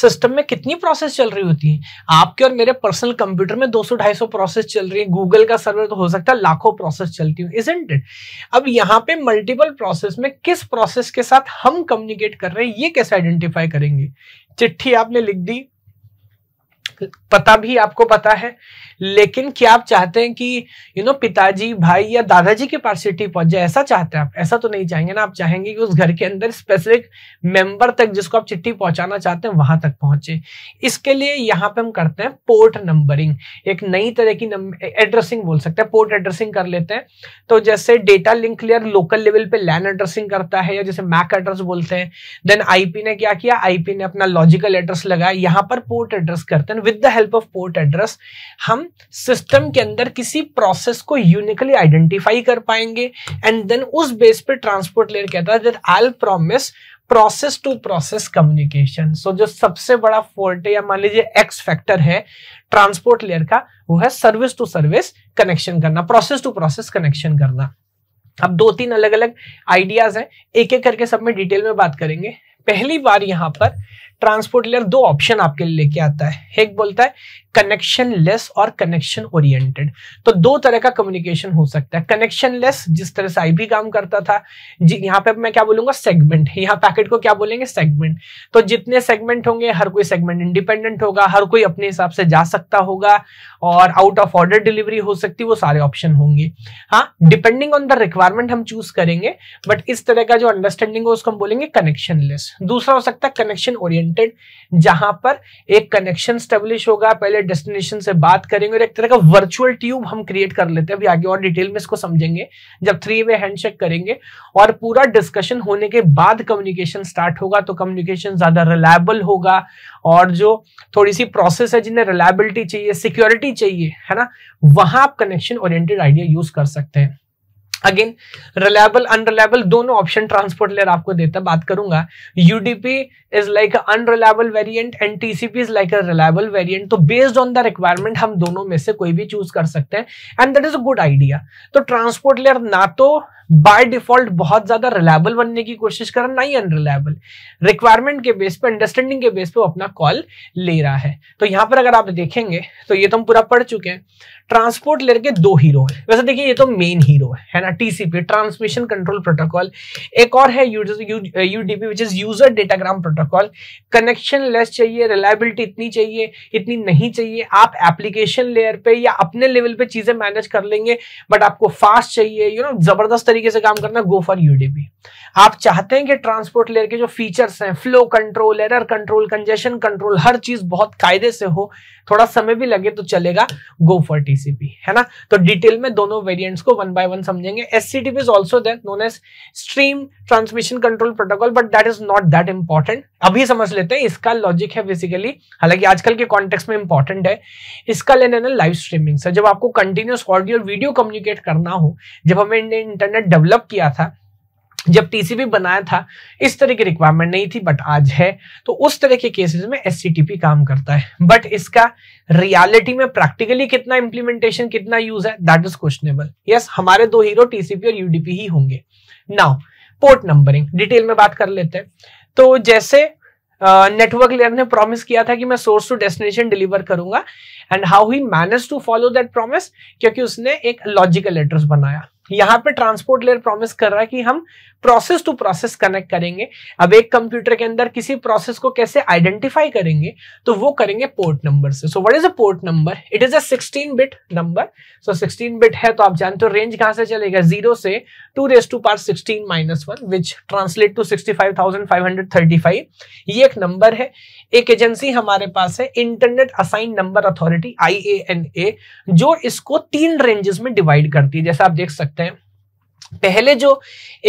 सिस्टम में कितनी प्रोसेस चल रही होती है आपके और मेरे पर्सनल कंप्यूटर में 200-250 प्रोसेस चल रही है गूगल का सर्वर तो हो सकता है लाखों प्रोसेस चलती हो इजेंट इट अब यहाँ पे मल्टीपल प्रोसेस में किस प्रोसेस के साथ हम कम्युनिकेट कर रहे हैं ये कैसे आइडेंटिफाई करेंगे चिट्ठी आपने लिख दी पता भी आपको पता है लेकिन क्या आप चाहते हैं कि यू नो पिताजी भाई या दादाजी के पास सिटी पहुंच जाए ऐसा चाहते हैं आप ऐसा तो नहीं चाहेंगे ना आप चाहेंगे कि उस घर के अंदर स्पेसिफिक मेंबर तक जिसको आप चिट्ठी पहुंचाना चाहते हैं वहां तक पहुंचे इसके लिए यहाँ पे हम करते हैं पोर्ट नंबरिंग एक नई तरह की एड्रेसिंग बोल सकते हैं पोर्ट एड्रेसिंग कर लेते हैं तो जैसे data link layer local level पे लैंड एड्रेसिंग करता है या जैसे मैक एड्रेस बोलते हैं देन आईपी ने क्या किया आईपी ने अपना लॉजिकल एड्रेस लगाया यहाँ पर पोर्ट एड्रेस करते हैं with the help of port address हम सिस्टम के अंदर किसी प्रोसेस को यूनिकली आइडेंटिफाई कर पाएंगे एंड देन उस बेस पे ट्रांसपोर्ट लेयर कहता है that I promise process to process communication so जो सबसे बड़ा फोर्टे या मान लीजिए एक्स फैक्टर है ट्रांसपोर्ट लेयर का वो है सर्विस टू सर्विस कनेक्शन करना प्रोसेस टू प्रोसेस कनेक्शन करना अब दो तीन अलग अलग आइडियाज हैं एक एक करके सब में डिटेल में बात करेंगे पहली बार यहां पर ट्रांसपोर्ट लेयर दो ऑप्शन आपके लिए लेके आता है एक बोलता है कनेक्शन लेस और कनेक्शन ओरिएंटेड तो दो तरह का कम्युनिकेशन हो सकता है कनेक्शन लेस जिस तरह से आई भी काम करता था जी यहाँ पे मैं क्या बोलूंगा सेगमेंट यहाँ पैकेट को क्या बोलेंगे सेगमेंट तो जितने सेगमेंट होंगे हर कोई सेगमेंट इंडिपेंडेंट होगा हर कोई अपने हिसाब से जा सकता होगा और आउट ऑफ ऑर्डर डिलीवरी हो सकती वो सारे ऑप्शन होंगे हाँ डिपेंडिंग ऑन द रिक्वायरमेंट हम चूज करेंगे बट इस तरह का जो अंडरस्टैंडिंग है उसको हम बोलेंगे कनेक्शन लेस दूसरा हो सकता है कनेक्शन ओरिएंटेड ओरिएंटेड जहां पर एक कनेक्शन स्टेब्लिश होगा पहले डेस्टिनेशन से बात करेंगे और एक तरह का वर्चुअल ट्यूब हम क्रिएट कर लेते हैं अभी आगे और डिटेल में इसको समझेंगे जब थ्री वे हैंडशेक करेंगे और पूरा डिस्कशन होने के बाद कम्युनिकेशन स्टार्ट होगा तो कम्युनिकेशन ज्यादा रिलायबल होगा और जो थोड़ी सी प्रोसेस है जिन्हें रिलायबिलिटी चाहिए सिक्योरिटी चाहिए है ना वहां आप कनेक्शन ओरिएंटेड आइडिया यूज कर सकते हैं अगेन रिलायबल अनरिलायबल दोनों ऑप्शन ट्रांसपोर्ट लेयर आपको देता बात करूंगा UDP is like unreliable variant and TCP is like a reliable variant तो बेस्ड ऑन द रिक्वायरमेंट हम दोनों में से कोई भी चूज कर सकते हैं and that is a good idea तो ट्रांसपोर्ट लेयर ना तो बाय डिफॉल्ट बहुत ज्यादा रिलायबल बनने की कोशिश कर रहा ना ही अनरिलायबल रिक्वायरमेंट के बेस पे अंडरस्टैंडिंग के बेस पे अपना कॉल ले रहा है तो यहां पर अगर आप देखेंगे तो ये तो हम पूरा पढ़ चुके हैं ट्रांसपोर्ट लेयर के दो हीरो हैं वैसे देखिए ये तो मेन हीरो है ना अपना टीसीपी ट्रांसमिशन कंट्रोल प्रोटोकॉल एक और है UDP which is user datagram protocol connectionless चाहिए रिलायबिलिटी इतनी चाहिए इतनी नहीं चाहिए आप एप्लीकेशन लेयर पे या अपने लेवल पे चीजें मैनेज कर लेंगे बट आपको फास्ट चाहिए यू नो जबरदस्त तरीके से काम करना गो फॉर यूडीपी आप चाहते हैं कि ट्रांसपोर्ट लेयर के जो फीचर्स हैं flow control error control congestion control हर चीज बहुत कायदे से हो थोड़ा समय भी लगे तो चलेगा गो फॉर टीसीपी है ना तो डिटेल में दोनों वेरिएंट्स को वन बाय वन समझेंगे करेंगे S SCTP is also there known as stream transmission control protocol but that is not that important अभी समझ लेते हैं इसका लॉजिक है बेसिकली हालांकि आजकल के कॉन्टेक्स में इंपॉर्टेंट है इसका लेना है लाइव स्ट्रीमिंग से जब आपको कंटिन्यूस ऑडियो वीडियो कम्युनिकेट करना हो जब हमने इंटरनेट डेवलप किया था जब टीसीपी बनाया था इस तरह की रिक्वायरमेंट नहीं थी बट आज है तो उस तरह के केसेस में एस काम करता है बट इसका रियलिटी में प्रैक्टिकली कितना इंप्लीमेंटेशन कितना यूज है दैट इज क्वेश्चनेबल यस हमारे दो हीरो टीसीपी और यूडीपी ही होंगे नाउ पोर्ट नंबरिंग डिटेल में बात कर लेते हैं तो जैसे नेटवर्क लेयर ने प्रॉमिस किया था कि मैं सोर्स टू डेस्टिनेशन डिलीवर करूंगा and how he manage to follow that promise क्योंकि उसने एक लॉजिकल एड्रेस बनाया यहाँ पे ट्रांसपोर्ट लेयर प्रॉमिस कर रहा है कि हम प्रोसेस टू प्रोसेस कनेक्ट करेंगे अब एक कंप्यूटर के अंदर किसी प्रोसेस को कैसे आइडेंटिफाई करेंगे तो वो करेंगे पोर्ट नंबर से so what is a port number it is a 16 bit number so 16 bit है तो आप जानते हो रेंज कहां से चलेगा जीरो से two race to power sixteen minus one which translate to sixty five ये एक नंबर है एक एजेंसी हमारे पास है internet assign number authority I जो इसको तीन रेंजेस में डिवाइड करती है जैसा आप देख सकते हैं पहले जो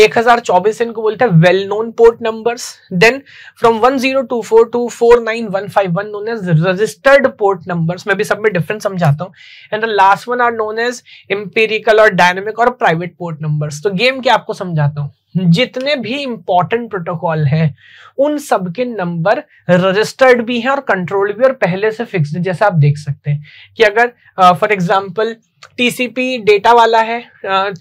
1024 इनको बोलते हैं well known port numbers then from 1024 to 49151 known as registered port numbers मैं भी सब में डिफरेंस समझाता हूँ and the last one are known as इंपेरिकल और डायनेमिक और प्राइवेट पोर्ट नंबर्स तो गेम क्या आपको समझाता हूँ जितने भी इंपॉर्टेंट प्रोटोकॉल हैं उन सबके नंबर रजिस्टर्ड भी हैं और कंट्रोल्ड भी और पहले से फिक्स्ड जैसा आप देख सकते हैं कि अगर for uh, example TCP data वाला है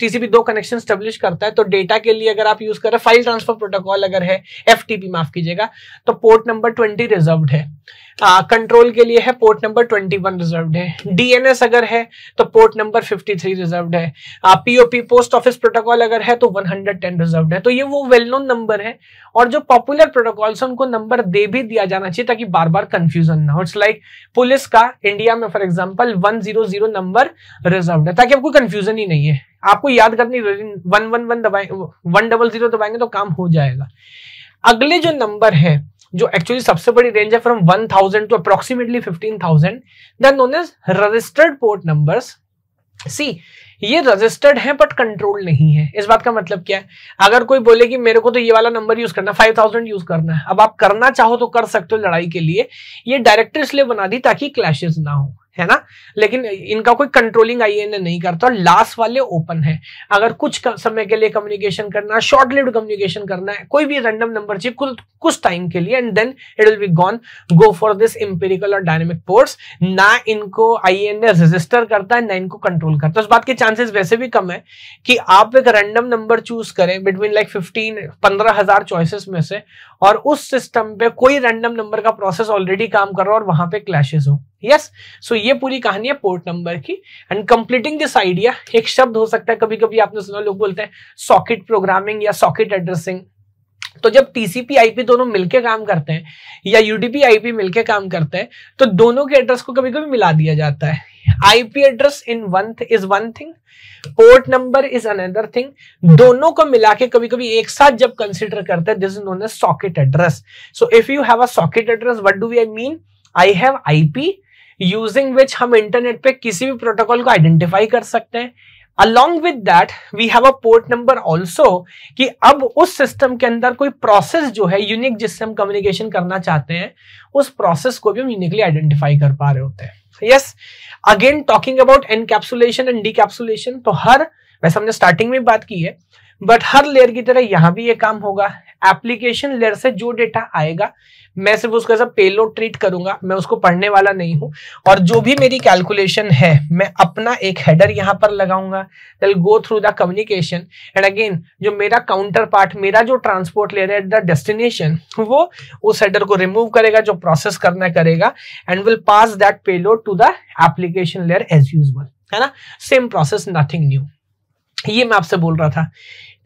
टीसीपी दो कनेक्शन स्टेब्लिश करता है तो डेटा के लिए अगर आप यूज कर रहे फाइल ट्रांसफर प्रोटोकॉल अगर है एफ माफ कीजिएगा तो पोर्ट नंबर ट्वेंटी रिजर्व है कंट्रोल uh, के लिए है port number twenty one reserve है डीएनएस अगर है तो port number fifty three reserve है पीओपी पोस्ट ऑफिस प्रोटोकॉल अगर है तो वन हंड्रेड टेन रिजर्व है तो ये वो वेल नोन नंबर है और जो पॉपुलर प्रोटोकॉल्स उनको नंबर दे भी दिया जाना चाहिए ताकि बार बार कंफ्यूजन ना हो इट्स लाइक पुलिस का इंडिया में for example one zero zero number reserve है ताकि आपको कंफ्यूजन ही नहीं है आपको याद करनी जरूरी वन वन वन दबाएंगे वन डबल जीरो दबाएंगे तो काम हो जाएगा अगले जो नंबर है जो एक्चुअली सबसे बड़ी रेंज है from one thousand to approximately fifteen thousand than known as registered port number see ये रजिस्टर्ड है बट कंट्रोल नहीं है इस बात का मतलब क्या है अगर कोई बोले कि मेरे को तो ये वाला नंबर यूज करना फाइव थाउजेंड यूज करना है अब आप करना चाहो तो कर सकते हो लड़ाई के लिए ये डायरेक्टर इसलिए बना दी ताकि क्लैशेज ना हो है ना लेकिन इनका कोई कंट्रोलिंग आई नहीं करता लास्ट वाले ओपन है अगर कुछ समय के लिए कम्युनिकेशन करना शॉर्ट लिव कम्युनिकेशन करना है कोई भी रैंडम नंबर चाहिए कुछ कुछ टाइम के लिए and then it will be gone go for this empirical और डायनेमिक पोर्ट्स ना इनको आई रजिस्टर करता है ना इनको कंट्रोल करता है उस बात के चांसेस वैसे भी कम है कि आप एक रैंडम नंबर चूज करें बिटवीन लाइक फिफ्टीन पंद्रह हजार चॉइसेस में से और उस सिस्टम पे कोई रैंडम नंबर का प्रोसेस ऑलरेडी काम कर रहा हो और वहां पे क्लैशेस हो यस सो ये पूरी कहानी है पोर्ट नंबर की एंड कंप्लीटिंग दिस आइडिया एक शब्द हो सकता है कभी कभी आपने सुना लोग बोलते हैं सॉकेट प्रोग्रामिंग या सॉकेट एड्रेसिंग तो जब टीसीपी आईपी दोनों मिलके काम करते हैं या यूडीपी आईपी मिलके काम करते हैं तो दोनों के एड्रेस को कभी कभी मिला दिया जाता है IP address in one is one thing port number is another thing दोनों को मिला के कभी कभी एक साथ जब कंसिडर करते हैं this is known as socket address so if you have a socket address what do we I mean I have IP using which हम इंटरनेट पे किसी भी प्रोटोकॉल को आइडेंटिफाई कर सकते हैं along with that we have a port number also कि अब उस सिस्टम के अंदर कोई प्रोसेस जो है यूनिक जिससे हम कम्युनिकेशन करना चाहते हैं उस प्रोसेस को भी हम यूनिकली आइडेंटिफाई कर पा रहे होते हैं yes again talking about encapsulation and decapsulation तो हर वैसे हमने स्टार्टिंग में बात की है बट हर लेयर की तरह यहां भी ये काम होगा एप्लीकेशन लेयर से जो डेटा आएगा मैं सिर्फ उसको ऐसा पेलो ट्रीट करूंगा मैं उसको पढ़ने वाला नहीं हूं और जो भी मेरी कैलकुलेशन है मैं अपना एक हेडर यहां पर लगाऊंगा will go through the communication and again जो मेरा काउंटर पार्ट मेरा जो ट्रांसपोर्ट लेयर है एट द डेस्टिनेशन वो उस हेडर को रिमूव करेगा जो प्रोसेस करना करेगा and will pass that payload to the application layer as usual है ना सेम प्रोसेस नथिंग न्यू ये मैं आपसे बोल रहा था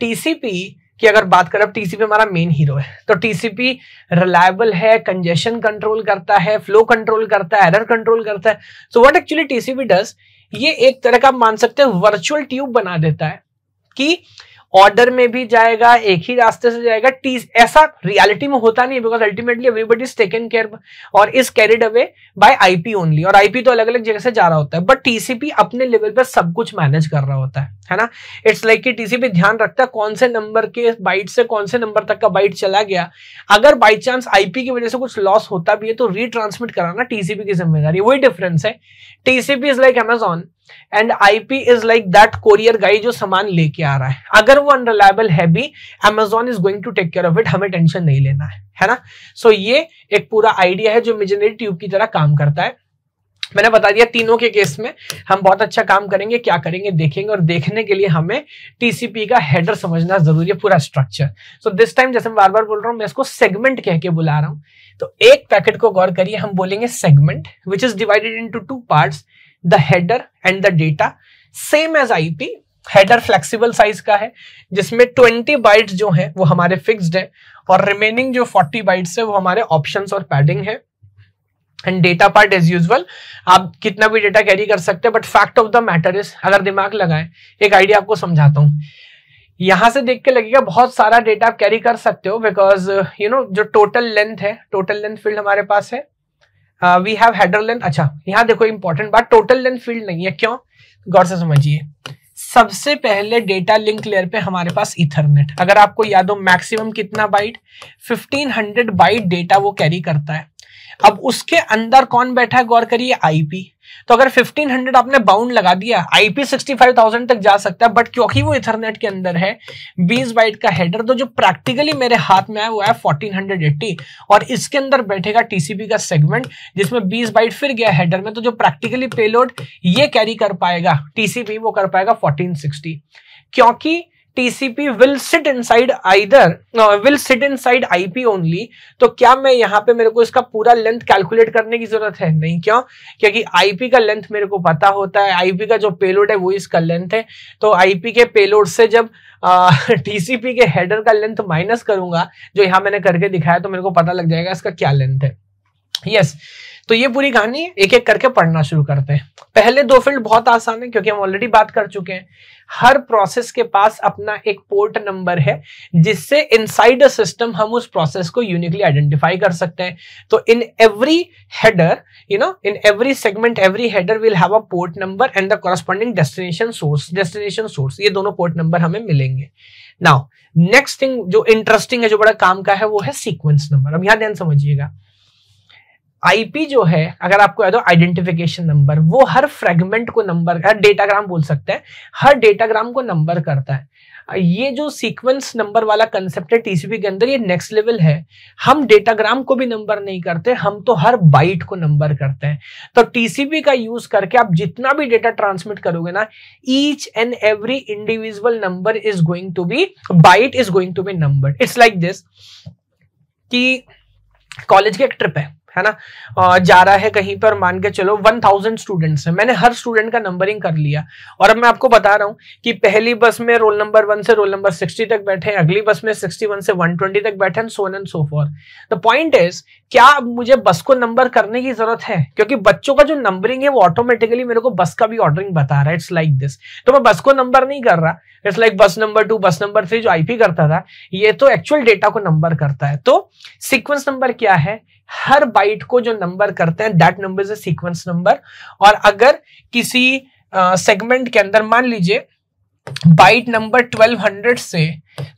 टीसीपी कि अगर बात करें अब टीसीपी हमारा मेन हीरो है तो टीसीपी रिलायबल है कंजेशन कंट्रोल करता है फ्लो कंट्रोल करता है एरर कंट्रोल करता है so what actually TCP does ये एक तरह का आप मान सकते हैं वर्चुअल ट्यूब बना देता है कि ऑर्डर में भी जाएगा एक ही रास्ते से जाएगा टी ऐसा रियलिटी में होता नहीं because ultimately everybody is taken care और is carried away by IP only और आईपी तो अलग अलग जगह से जा रहा होता है बट टीसीपी अपने लेवल पर सब कुछ मैनेज कर रहा होता है है ना इट्स लाइक कि टीसीपी ध्यान रखता है कौन से नंबर के बाइट से कौन से नंबर तक का बाइट चला गया अगर बाई चांस आईपी की वजह से कुछ लॉस होता भी है तो रिट्रांसमिट कराना टीसीपी की जिम्मेदारी वही डिफरेंस है TCP is like Amazon and IP is like that courier guy जो सामान लेके आ रहा है अगर वो अनरिलायबल है भी Amazon is going to take care of it हमें टेंशन नहीं लेना है है ना सो so, ये एक पूरा आइडिया है जो मिजनरी ट्यूब की तरह काम करता है मैंने बता दिया तीनों के केस में हम बहुत अच्छा काम करेंगे क्या करेंगे देखेंगे और देखने के लिए हमें टीसीपी का हेडर समझना जरूरी है पूरा स्ट्रक्चर सो दिस टाइम जैसे मैं बार बार बोल रहा हूँ मैं इसको सेगमेंट कह के बुला रहा हूँ तो एक पैकेट को गौर करिए हम बोलेंगे segment which is divided into two part the header and the data same as IP header flexible size का है जिसमें ट्वेंटी बाइट्स जो है वो हमारे फिक्स्ड है और रिमेनिंग जो फोर्टी बाइट्स है वो हमारे ऑप्शंस और पैडिंग है and data part as usual आप कितना भी डेटा कैरी कर सकते हैं but fact of the matter is अगर दिमाग लगाए एक आइडिया आपको समझाता हूँ यहां से देख के लगेगा बहुत सारा डेटा आप कैरी कर सकते हो बिकॉज यू नो जो टोटल लेंथ है टोटल लेंथ फील्ड हमारे पास है वी हैव हेडर लेंथ अच्छा यहाँ देखो इंपॉर्टेंट बात टोटल लेंथ फील्ड नहीं है क्यों गौर से समझिए सबसे पहले डेटा लिंक लेयर पे हमारे पास इथरनेट अगर आपको याद हो मैक्सिमम कितना बाइट 1500 बाइट डेटा वो कैरी करता है अब उसके अंदर कौन बैठा है गौर करिए आईपी तो अगर 1500 आपने बाउंड लगा दिया आईपी 65000 तक जा सकता है बट क्योंकि वो इथरनेट के अंदर है 20 बाइट का हेडर तो जो प्रैक्टिकली मेरे हाथ में आया वो है 1480 और इसके अंदर बैठेगा टीसीपी का सेगमेंट जिसमें 20 बाइट फिर गया हेडर में तो जो प्रैक्टिकली पेलोड ये कैरी कर पाएगा टीसीपी वो कर पाएगा फोर्टीन क्योंकि TCP will sit inside either will sit inside IP only तो क्या मैं यहाँ पे मेरे को इसका पूरा लेंथ कैलकुलेट करने की जरूरत है नहीं क्यों क्योंकि आईपी का लेंथ मेरे को पता होता है आईपी का जो पेलोड है वो इसका लेंथ है तो आईपी के पेलोड से जब टीसीपी [LAUGHS] के हेडर का लेंथ माइनस करूंगा जो यहाँ मैंने करके दिखाया तो मेरे को पता लग जाएगा इसका क्या लेंथ है यस yes. तो ये पूरी कहानी एक एक करके पढ़ना शुरू करते हैं पहले दो फील्ड बहुत आसान है क्योंकि हम ऑलरेडी बात कर चुके हैं हर प्रोसेस के पास अपना एक पोर्ट नंबर है जिससे इन अ सिस्टम हम उस प्रोसेस को यूनिकली आइडेंटिफाई कर सकते हैं तो in every header you know in every segment every header will have a port number and the corresponding destination source destination source ये दोनों पोर्ट नंबर हमें मिलेंगे नाउ नेक्स्ट थिंग जो इंटरेस्टिंग है जो बड़ा काम का है वो है सीक्वेंस नंबर अब यहां ध्यान समझिएगा आईपी जो है अगर आपको याद हो आइडेंटिफिकेशन नंबर वो हर फ्रेगमेंट को नंबर हर डेटाग्राम बोल सकते हैं हर डेटाग्राम को नंबर करता है ये जो सीक्वेंस नंबर वाला कंसेप्ट है टीसीपी के अंदर ये नेक्स्ट लेवल है हम डेटाग्राम को भी नंबर नहीं करते हम तो हर बाइट को नंबर करते हैं तो टीसीपी का यूज करके आप जितना भी डेटा ट्रांसमिट करोगे ना each and every individual number is going to be byte is going to be number it's like this कि कॉलेज की एक ट्रिप है है ना जा रहा है कहीं पर मान के चलो 1000 स्टूडेंट्स है मैंने हर स्टूडेंट का नंबरिंग कर लिया और अब मैं आपको बता रहा हूं कि पहली बस में रोल नंबर वन से रोल नंबर सिक्सटी तक बैठे अगली बस में सिक्सटी वन से वन ट्वेंटी तक बैठे so on and so forth the point is क्या मुझे बस को नंबर करने की जरूरत है क्योंकि बच्चों का जो नंबरिंग है वो ऑटोमेटिकली मेरे को बस का भी ऑर्डरिंग बता रहा है इट्स लाइक दिस तो मैं बस को नंबर नहीं कर रहा it's like bus number two bus number three जो आईपी करता था ये तो एक्चुअल डेटा को नंबर करता है तो सिक्वेंस नंबर क्या है हर बाइट को जो नंबर करते हैं that number is sequence number और अगर किसी सेगमेंट uh, के अंदर मान लीजिए बाइट नंबर 1200 से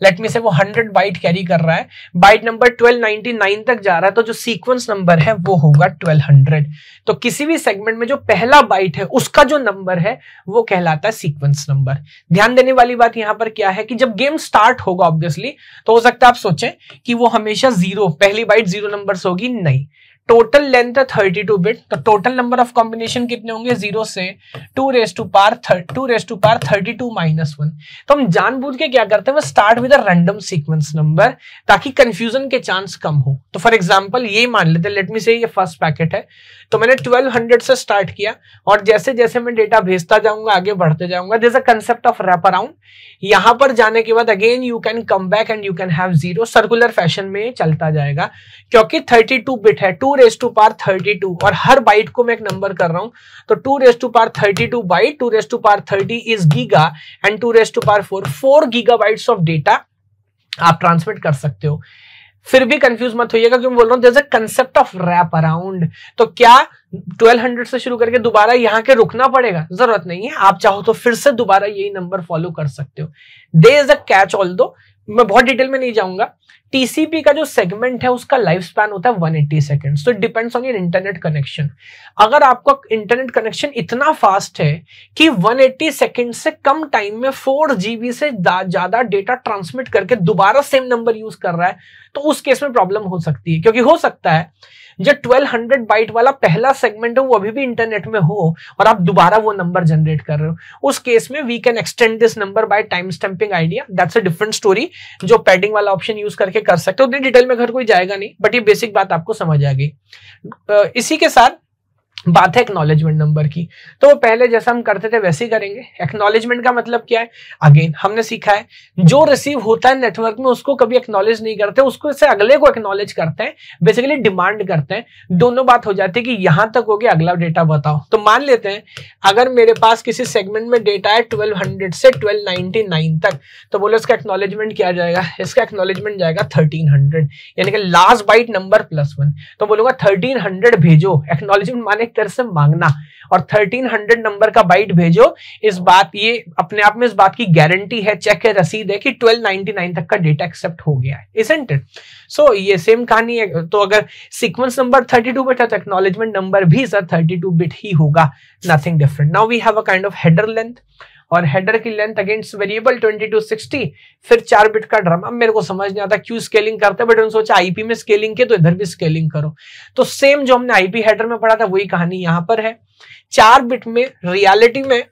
लेट मी से वो 100 बाइट कैरी कर रहा है बाइट नंबर 1299 तक जा रहा है तो जो सीक्वेंस नंबर है वो होगा 1200 तो किसी भी सेगमेंट में जो पहला बाइट है उसका जो नंबर है वो कहलाता है सीक्वेंस नंबर ध्यान देने वाली बात यहां पर क्या है कि जब गेम स्टार्ट होगा ऑब्वियसली तो हो सकता है आप सोचें कि वो हमेशा जीरो पहली बाइट जीरो नंबर से होगी नहीं टोटल लेंथ है टू बिट तो टोटल नंबर ऑफ कॉम्बिनेशन कितने होंगे जीरो से two race to power two race to power thirty two minus one तो हम जानबूझ के क्या करते हैं start with random sequence number ताकि कंफ्यूजन के चांस कम हो तो फॉर एग्जाम्पल ये मान लेते हैं लेटमी से ये फर्स्ट पैकेट है तो मैंने 1200 से स्टार्ट किया और जैसे जैसे मैं डेटा भेजता जाऊंगा आगे बढ़ते जाऊंगा this a concept of wrap around यहां पर जाने के बाद again you can come back and you can have zero circular fashion में चलता जाएगा क्योंकि 32 बिट है टू रेस टू पार 32 और हर बाइट को मैं एक नंबर कर रहा हूं तो two race to power 32 byte two race to power 30 is giga and two race to power 4 4 gigabytes of data आप ट्रांसमिट कर सकते हो फिर भी कंफ्यूज मत होइएगा क्यों बोल रहा हूँ कंसेप्ट ऑफ रैप अराउंड तो क्या 1200 से शुरू करके दोबारा यहाँ के रुकना पड़ेगा जरूरत नहीं है आप चाहो तो फिर से दोबारा यही नंबर फॉलो कर सकते हो they is a catch all though मैं बहुत डिटेल में नहीं जाऊंगा टीसीपी का जो सेगमेंट है उसका लाइफ स्पैन होता है 180 eighty second so depends on your internet connection अगर आपका इंटरनेट कनेक्शन इतना फास्ट है कि 180 एट्टी सेकेंड से कम टाइम में फोर जीबी से ज्यादा डेटा ट्रांसमिट करके दोबारा सेम नंबर यूज कर रहा है तो उस केस में प्रॉब्लम हो सकती है क्योंकि हो सकता है जो 1200 बाइट वाला पहला सेगमेंट है वो अभी भी इंटरनेट में हो और आप दोबारा वो नंबर जनरेट कर रहे हो उस केस में we can extend this number by time stamping idea that's a different story जो पैडिंग वाला ऑप्शन यूज करके कर सकते हो उतनी डिटेल में घर कोई जाएगा नहीं बट ये बेसिक बात आपको समझ आ गई इसी के साथ बात है एक्नोलेजमेंट नंबर की तो वो पहले जैसा हम करते थे वैसे ही करेंगे एक्नोलेजमेंट का मतलब क्या है अगेन हमने सीखा है जो रिसीव होता है नेटवर्क में उसको कभी एक्नोलेज नहीं करते उसको से अगले को एक्नोलेज करते हैं बेसिकली डिमांड करते हैं दोनों बात हो जाती है कि यहां तक हो गया अगला डेटा बताओ तो मान लेते हैं अगर मेरे पास किसी सेगमेंट में डेटा है ट्वेल्व से ट्वेल्व तक तो बोलो इसका एक्नोलेजमेंट क्या जाएगा इसका एक्नोलेजमेंट जाएगा थर्टीन यानी कि last byte number plus one तो बोलूंगा थर्टीन भेजो एक्नोलेजमेंट माने एक तरह से मांगना और 1300 नंबर का बाइट भेजो इस बात ये अपने आप में इस बात की गारंटी है चेक है रसीद है कि 1299 तक का डेटा एक्सेप्ट हो गया है इजेंट इट सो ये सेम कहानी है तो अगर सीक्वेंस नंबर 32 बिट है तो एक्नोलेजमेंट नंबर भी सर 32 बिट ही होगा nothing different now we have a kind of header length और हेडर की length against variable 20 to sixty फिर चार बिट का ड्रम अब मेरे को समझ नहीं आता क्यों स्केलिंग करते बट उन्होंने सोचा आईपी में स्केलिंग के तो इधर भी स्केलिंग करो तो सेम जो हमने आईपी हेडर में पढ़ा था वही कहानी यहां पर है चार बिट में रियालिटी में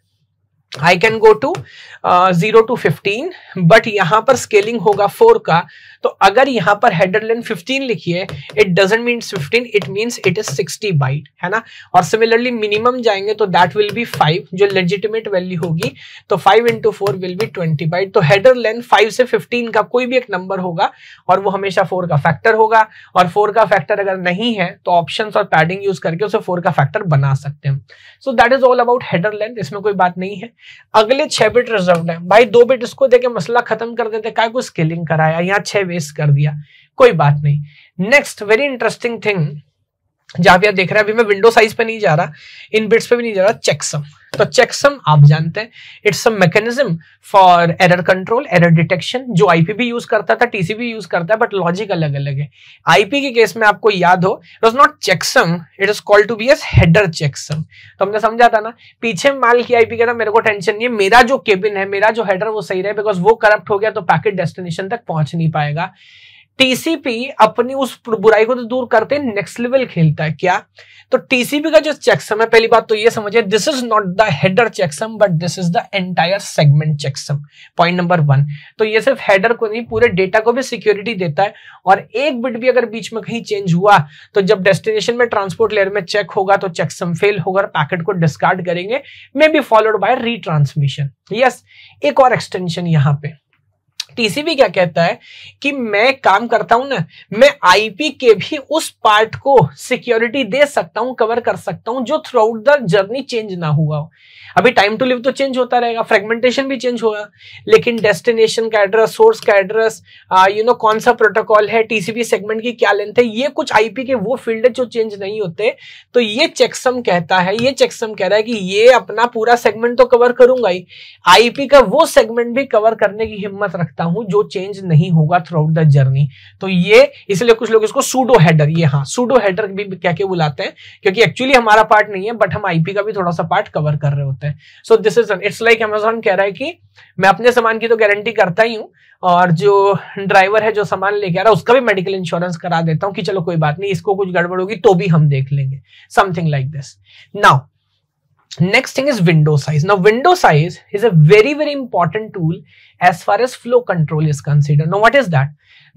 I can go to zero to fifteen but यहां पर स्केलिंग होगा फोर का तो अगर यहां पर हेडर लेंथ फिफ्टीन लिखिए it doesn't mean fifteen it means it is sixty byte है ना और सिमिलरली मिनिमम जाएंगे तो दैट विल बी फाइव जो लेजिटिमेट वैल्यू होगी तो five into four will be twenty byte तो हेडर लेंथ फाइव से फिफ्टीन का कोई भी एक नंबर होगा और वो हमेशा फोर का फैक्टर होगा और फोर का फैक्टर अगर नहीं है तो ऑप्शन और पैडिंग यूज करके उसे फोर का फैक्टर बना सकते हैं so that is all about header length इसमें कोई बात नहीं है अगले छह बिट रिजल्ट आउट है भाई दो बिट इसको देके मसला खत्म कर देते काय को स्केलिंग कराया यहाँ छह वेस्ट कर दिया कोई बात नहीं नेक्स्ट वेरी इंटरेस्टिंग थिंग जहां पे आप देख रहे हैं अभी मैं विंडो साइज पे नहीं जा रहा इन बिट्स पे भी नहीं जा रहा चेकसम तो चेकसम आप जानते हैं it's a mechanism for error control error detection जो आईपी भी यूज करता था टीसी भी यूज करता है बट लॉजिक अलग अलग है आईपी के केस में आपको याद हो it was not checksum it is called to be as header checksum तो हमने समझा था ना पीछे माल की आईपी का था मेरे को टेंशन नहीं है मेरा जो केबिन है मेरा जो हेडर वो सही रहे बिकॉज वो करप्ट हो गया तो पैकेट डेस्टिनेशन तक पहुंच नहीं पाएगा टीसीपी अपनी उस बुराई को तो दूर करते हैं नेक्स्ट लेवल खेलता है क्या तो टीसीपी का जो चेकसम है पहली बात तो ये समझे this is not the header checksum but this is the entire segment checksum point number one तो ये सिर्फ हेडर को नहीं पूरे डेटा को भी सिक्योरिटी देता है और एक बिट भी अगर बीच में कहीं चेंज हुआ तो जब डेस्टिनेशन में ट्रांसपोर्ट लेयर में चेक होगा तो चेकसम फेल होगा पैकेट को डिस्कार्ड करेंगे मे be followed by retransmission yes एक और एक्सटेंशन यहाँ पे टीसीबी क्या कहता है कि मैं काम करता हूं ना मैं आईपी के भी उस पार्ट को सिक्योरिटी दे सकता हूं कवर कर सकता हूं जो throughout the journey change ना हुआ हो अभी टाइम टू लिव तो चेंज होता रहेगा फ्रेगमेंटेशन भी चेंज होगा लेकिन डेस्टिनेशन का एड्रेस सोर्स का एड्रेस यू नो कौन सा प्रोटोकॉल है टीसीबी सेगमेंट की क्या लेंथ है ये कुछ आईपी के वो फील्ड है जो चेंज नहीं होते तो ये चेकसम कहता है ये चेकसम कह रहा है कि ये अपना पूरा सेगमेंट तो कवर करूंगा ही आईपी का वो सेगमेंट भी कवर करने की हिम्मत रखता सकता हूं जो चेंज नहीं होगा थ्रू आउट द जर्नी तो ये इसलिए कुछ लोग इसको सूडो हेडर ये हाँ सूडो हेडर भी क्या के बुलाते हैं क्योंकि एक्चुअली हमारा पार्ट नहीं है बट हम आईपी का भी थोड़ा सा पार्ट कवर कर रहे होते हैं so this is it's like Amazon कह रहा है कि मैं अपने सामान की तो गारंटी करता ही हूँ और जो ड्राइवर है जो सामान लेके आ रहा है उसका भी मेडिकल इंश्योरेंस करा देता हूँ कि चलो कोई बात नहीं इसको कुछ गड़बड़ होगी तो भी हम देख लेंगे something like this now Next thing is window size. Now window size is a very very important tool as far as flow control is considered. Now what is that?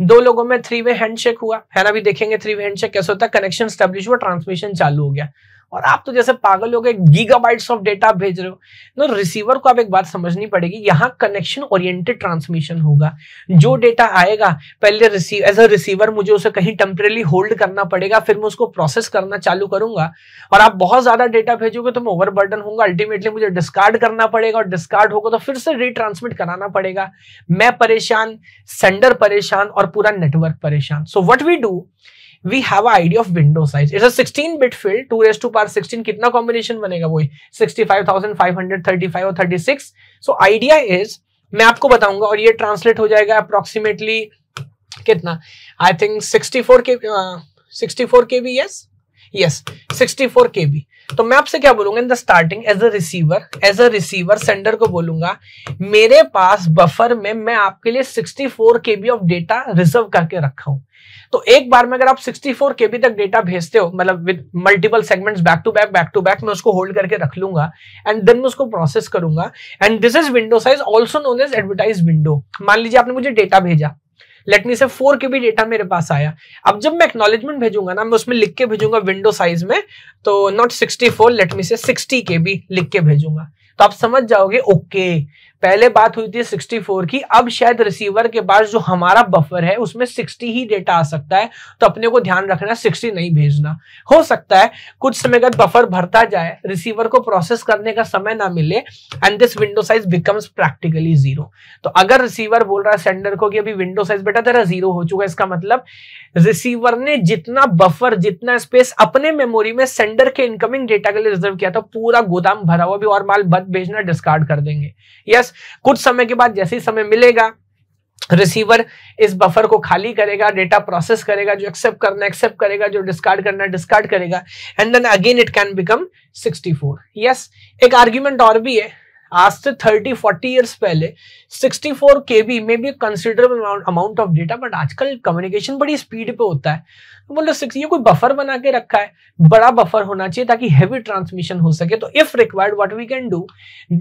दो लोगों में थ्री वे हैंडशेक हुआ है ना अभी देखेंगे three way handshake कैसे होता है कनेक्शन स्टेब्लिश हुआ ट्रांसमिशन चालू हो गया और आप तो जैसे पागल हो गए गीगाबाइट्स ऑफ डेटा भेज रहे हो नो रिसीवर को आप एक बात समझनी पड़ेगी यहाँ कनेक्शन ओरिएंटेड ट्रांसमिशन होगा जो डेटा आएगा पहले रिसीव एज अ रिसीवर मुझे उसे कहीं टेम्परेली होल्ड करना पड़ेगा फिर मैं उसको प्रोसेस करना चालू करूंगा और आप बहुत ज्यादा डेटा भेजोगे तो मैं ओवरबर्डन होगा अल्टीमेटली मुझे डिस्कार्ड करना पड़ेगा और डिस्कार्ड होगा तो फिर से रिट्रांसमिट कराना पड़ेगा मैं परेशान सेंडर परेशान और पूरा नेटवर्क परेशान so what we do we have idea of window size it's sixteen bit field two raise to power sixteen कितना कॉम्बिनेशन बनेगा वही sixty five thousand five hundred thirty five और thirty six so idea is मैं आपको बताऊंगा और ये translate हो जाएगा अप्रोक्सीमेटली कितना I think sixty four K sixty uh, four K B yes yes sixty four K B तो मैं आपसे क्या बोलूंगा in the starting as a receiver as a receiver sender को बोलूंगा मेरे पास बफर में मैं आपके लिए 64 केबी ऑफ डेटा रिजर्व करके रखा हूं तो एक बार में अगर आप 64 केबी तक डेटा भेजते हो मतलब with multiple segments back to back back to back मैं उसको होल्ड करके रख लूंगा एंड देन मैं उसको प्रोसेस करूंगा and this is window size also known as advertise window मान लीजिए आपने मुझे डेटा भेजा लेट मी से फोर के बी डेटा मेरे पास आया अब जब मैं एक्नोलेजमेंट भेजूंगा ना मैं उसमें लिख के भेजूंगा विंडो साइज में तो नॉट सिक्सटी फोर लेटमी से सिक्सटी के बी लिख के भेजूंगा तो आप समझ जाओगे ओके पहले बात हुई थी 64 की अब शायद रिसीवर के पास जो हमारा बफर है उसमें 60 ही डेटा आ सकता है तो अपने को ध्यान रखना 60 नहीं भेजना हो सकता है कुछ समय का बफर भरता जाए रिसीवर को प्रोसेस करने का समय ना मिले and this window size becomes practically zero तो अगर रिसीवर बोल रहा है सेंडर को कि अभी विंडो साइज बेटा तेरा जीरो हो चुका है इसका मतलब रिसीवर ने जितना बफर जितना स्पेस अपने मेमोरी में सेंडर के इनकमिंग डेटा के लिए रिजर्व किया था तो पूरा गोदाम भरा हुआ भी और माल बद भेजना डिस्कार्ड कर देंगे यस कुछ समय के बाद जैसे ही समय मिलेगा रिसीवर इस बफर को खाली करेगा डेटा प्रोसेस करेगा जो एक्सेप्ट करना एक्सेप्ट करेगा जो डिस्कार्ड करना डिस्कार्ड करेगा and then again it can become 64 yes yes, एक आर्ग्यूमेंट और भी है आज से 30 40 इयर्स पहले 64 फोर के बी में भी considerable amount of data but आजकल कम्युनिकेशन बड़ी स्पीड पे होता है बोलो सिक्स ये कोई बफर बना के रखा है बड़ा बफर होना चाहिए ताकि हैवी ट्रांसमिशन हो सके तो if required what we can do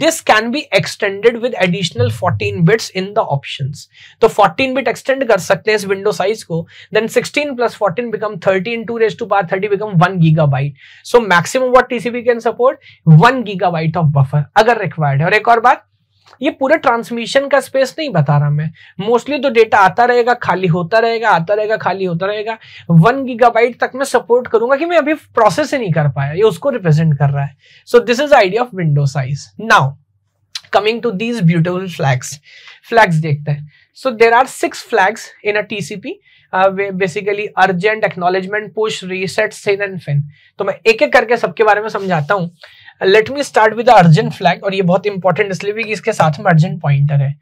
this can be extended with additional 14 bits in the options तो 14 बिट एक्सटेंड कर सकते हैं इस विंडो साइज को then 16 plus 14 become 13 2 raise to power 30 become 1 gigabyte so maximum what TCP can support 1 gigabyte of buffer अगर required है और एक और बात ये पूरा ट्रांसमिशन का स्पेस नहीं बता रहा मैं मोस्टली तो डेटा आता रहेगा खाली होता रहेगा आता रहेगा खाली होता रहेगा वन गीगाबाइट तक मैं सपोर्ट करूंगा कि मैं अभी प्रोसेस ही नहीं कर पाया ये उसको रिप्रेजेंट कर रहा है so this is idea of window size now coming to these beautiful flags flags देखते हैं so there are six flags in a TCP basically urgent acknowledgement push reset syn and fin तो मैं एक एक करके सबके बारे में समझाता हूँ let me start with urgent flag और ये बहुत इंपॉर्टेंट इसलिए भी कि इसके साथ में अर्जेंट पॉइंटर है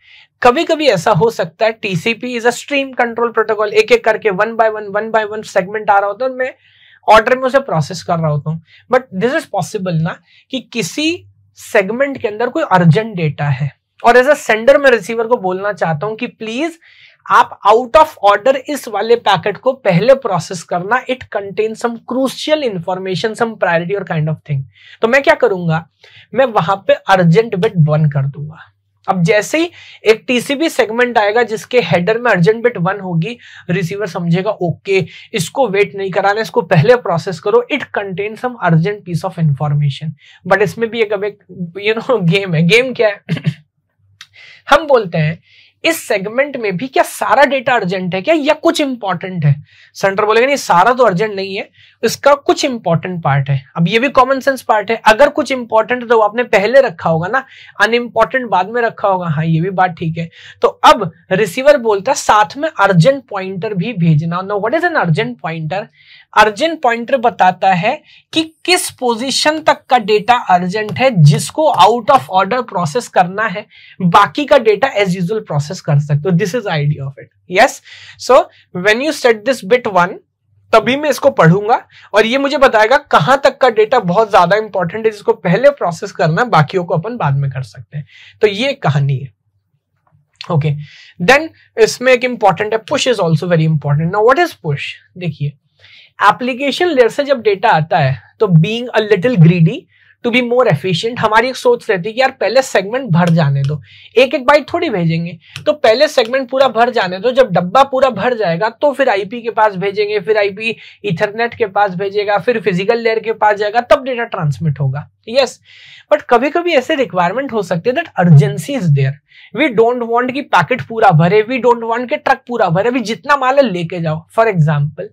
कभी कभी ऐसा हो सकता है TCP is a stream control protocol एक एक करके one by one one by one segment आ रहा होता है और मैं ऑर्डर में उसे प्रोसेस कर रहा होता हूँ बट दिस इज पॉसिबल ना कि किसी सेगमेंट के अंदर कोई अर्जेंट डेटा है और एज अ सेंडर मैं रिसीवर को बोलना चाहता हूँ कि प्लीज आप आउट ऑफ ऑर्डर इस वाले पैकेट को पहले प्रोसेस करना it contain some crucial information some priority और काइंड ऑफ थिंग तो मैं क्या करूंगा मैं वहां पे अर्जेंट बिट वन कर दूंगा अब जैसे ही एक टीसीबी सेगमेंट आएगा जिसके हेडर में अर्जेंट बिट वन होगी रिसीवर समझेगा ओके इसको वेट नहीं कराना इसको पहले प्रोसेस करो it contain some urgent piece of information but इसमें भी एक अब एक यू नो गेम है गेम क्या है [CLEARS THROAT] हम बोलते हैं इस सेगमेंट में भी क्या सारा डेटा अर्जेंट है क्या या कुछ इंपॉर्टेंट है सेंटर बोलेगा नहीं सारा तो अर्जेंट नहीं है इसका कुछ इंपॉर्टेंट पार्ट है अब ये भी कॉमन सेंस पार्ट है अगर कुछ इंपॉर्टेंट तो आपने पहले रखा होगा ना अनइम्पॉर्टेंट बाद में रखा होगा हाँ ये भी बात ठीक है तो अब रिसीवर बोलता है साथ में अर्जेंट पॉइंटर भी भेजना no what is an urgent pointer urgent pointer बताता है कि किस पोजीशन तक का डेटा अर्जेंट है जिसको आउट ऑफ ऑर्डर प्रोसेस करना है बाकी का डेटा एज यूजल प्रोसेस कर सकते हो this is idea of it yes so when you set this bit one तभी मैं इसको पढ़ूंगा और ये मुझे बताएगा कहां तक का डेटा बहुत ज्यादा इंपॉर्टेंट है जिसको पहले प्रोसेस करना है बाकी को अपन बाद में कर सकते हैं तो ये कहानी है ओके okay. देन इसमें एक इंपॉर्टेंट है push is also very important now what is push देखिए एप्लीकेशन लेयर से जब डेटा आता है तो being a little greedy to be more efficient हमारी एक सोच रहती है कि यार पहले सेगमेंट भर जाने दो एक एक बाइट थोड़ी भेजेंगे तो पहले सेगमेंट पूरा भर जाने दो जब डब्बा पूरा भर जाएगा तो फिर आईपी के पास भेजेंगे फिर आईपी इथरनेट के पास भेजेगा फिर फिजिकल लेयर के पास जाएगा तब डेटा ट्रांसमिट होगा यस बट कभी कभी ऐसे रिक्वायरमेंट हो सकते हैं that urgency is there we don't want की पैकेट पूरा भरे वी डोंट वॉन्ट के ट्रक पूरा भरे अभी जितना माल है लेके जाओ फॉर एग्जाम्पल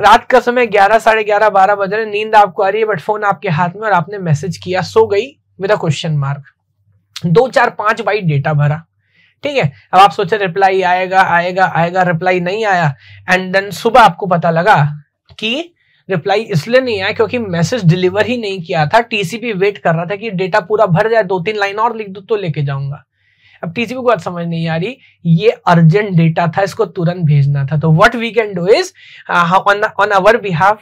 रात का समय ग्यारह साढ़े ग्यारह बारह बज रहे नींद आपको आ रही है बट फोन आपके हाथ में और आपने मैसेज किया सो गई विद अ क्वेश्चन मार्क दो चार पांच बाइट डेटा भरा ठीक है अब आप सोचे रिप्लाई आएगा आएगा आएगा रिप्लाई नहीं आया एंड देन सुबह आपको पता लगा कि रिप्लाई इसलिए नहीं आया क्योंकि मैसेज डिलीवर ही नहीं किया था टीसीपी वेट कर रहा था कि डेटा पूरा भर जाए दो तीन लाइन और लिख दो तो लेके जाऊंगा अब टीसीपी को बात समझ नहीं आ रही ये अर्जेंट डेटा था इसको तुरंत भेजना था तो what we can do is on our behalf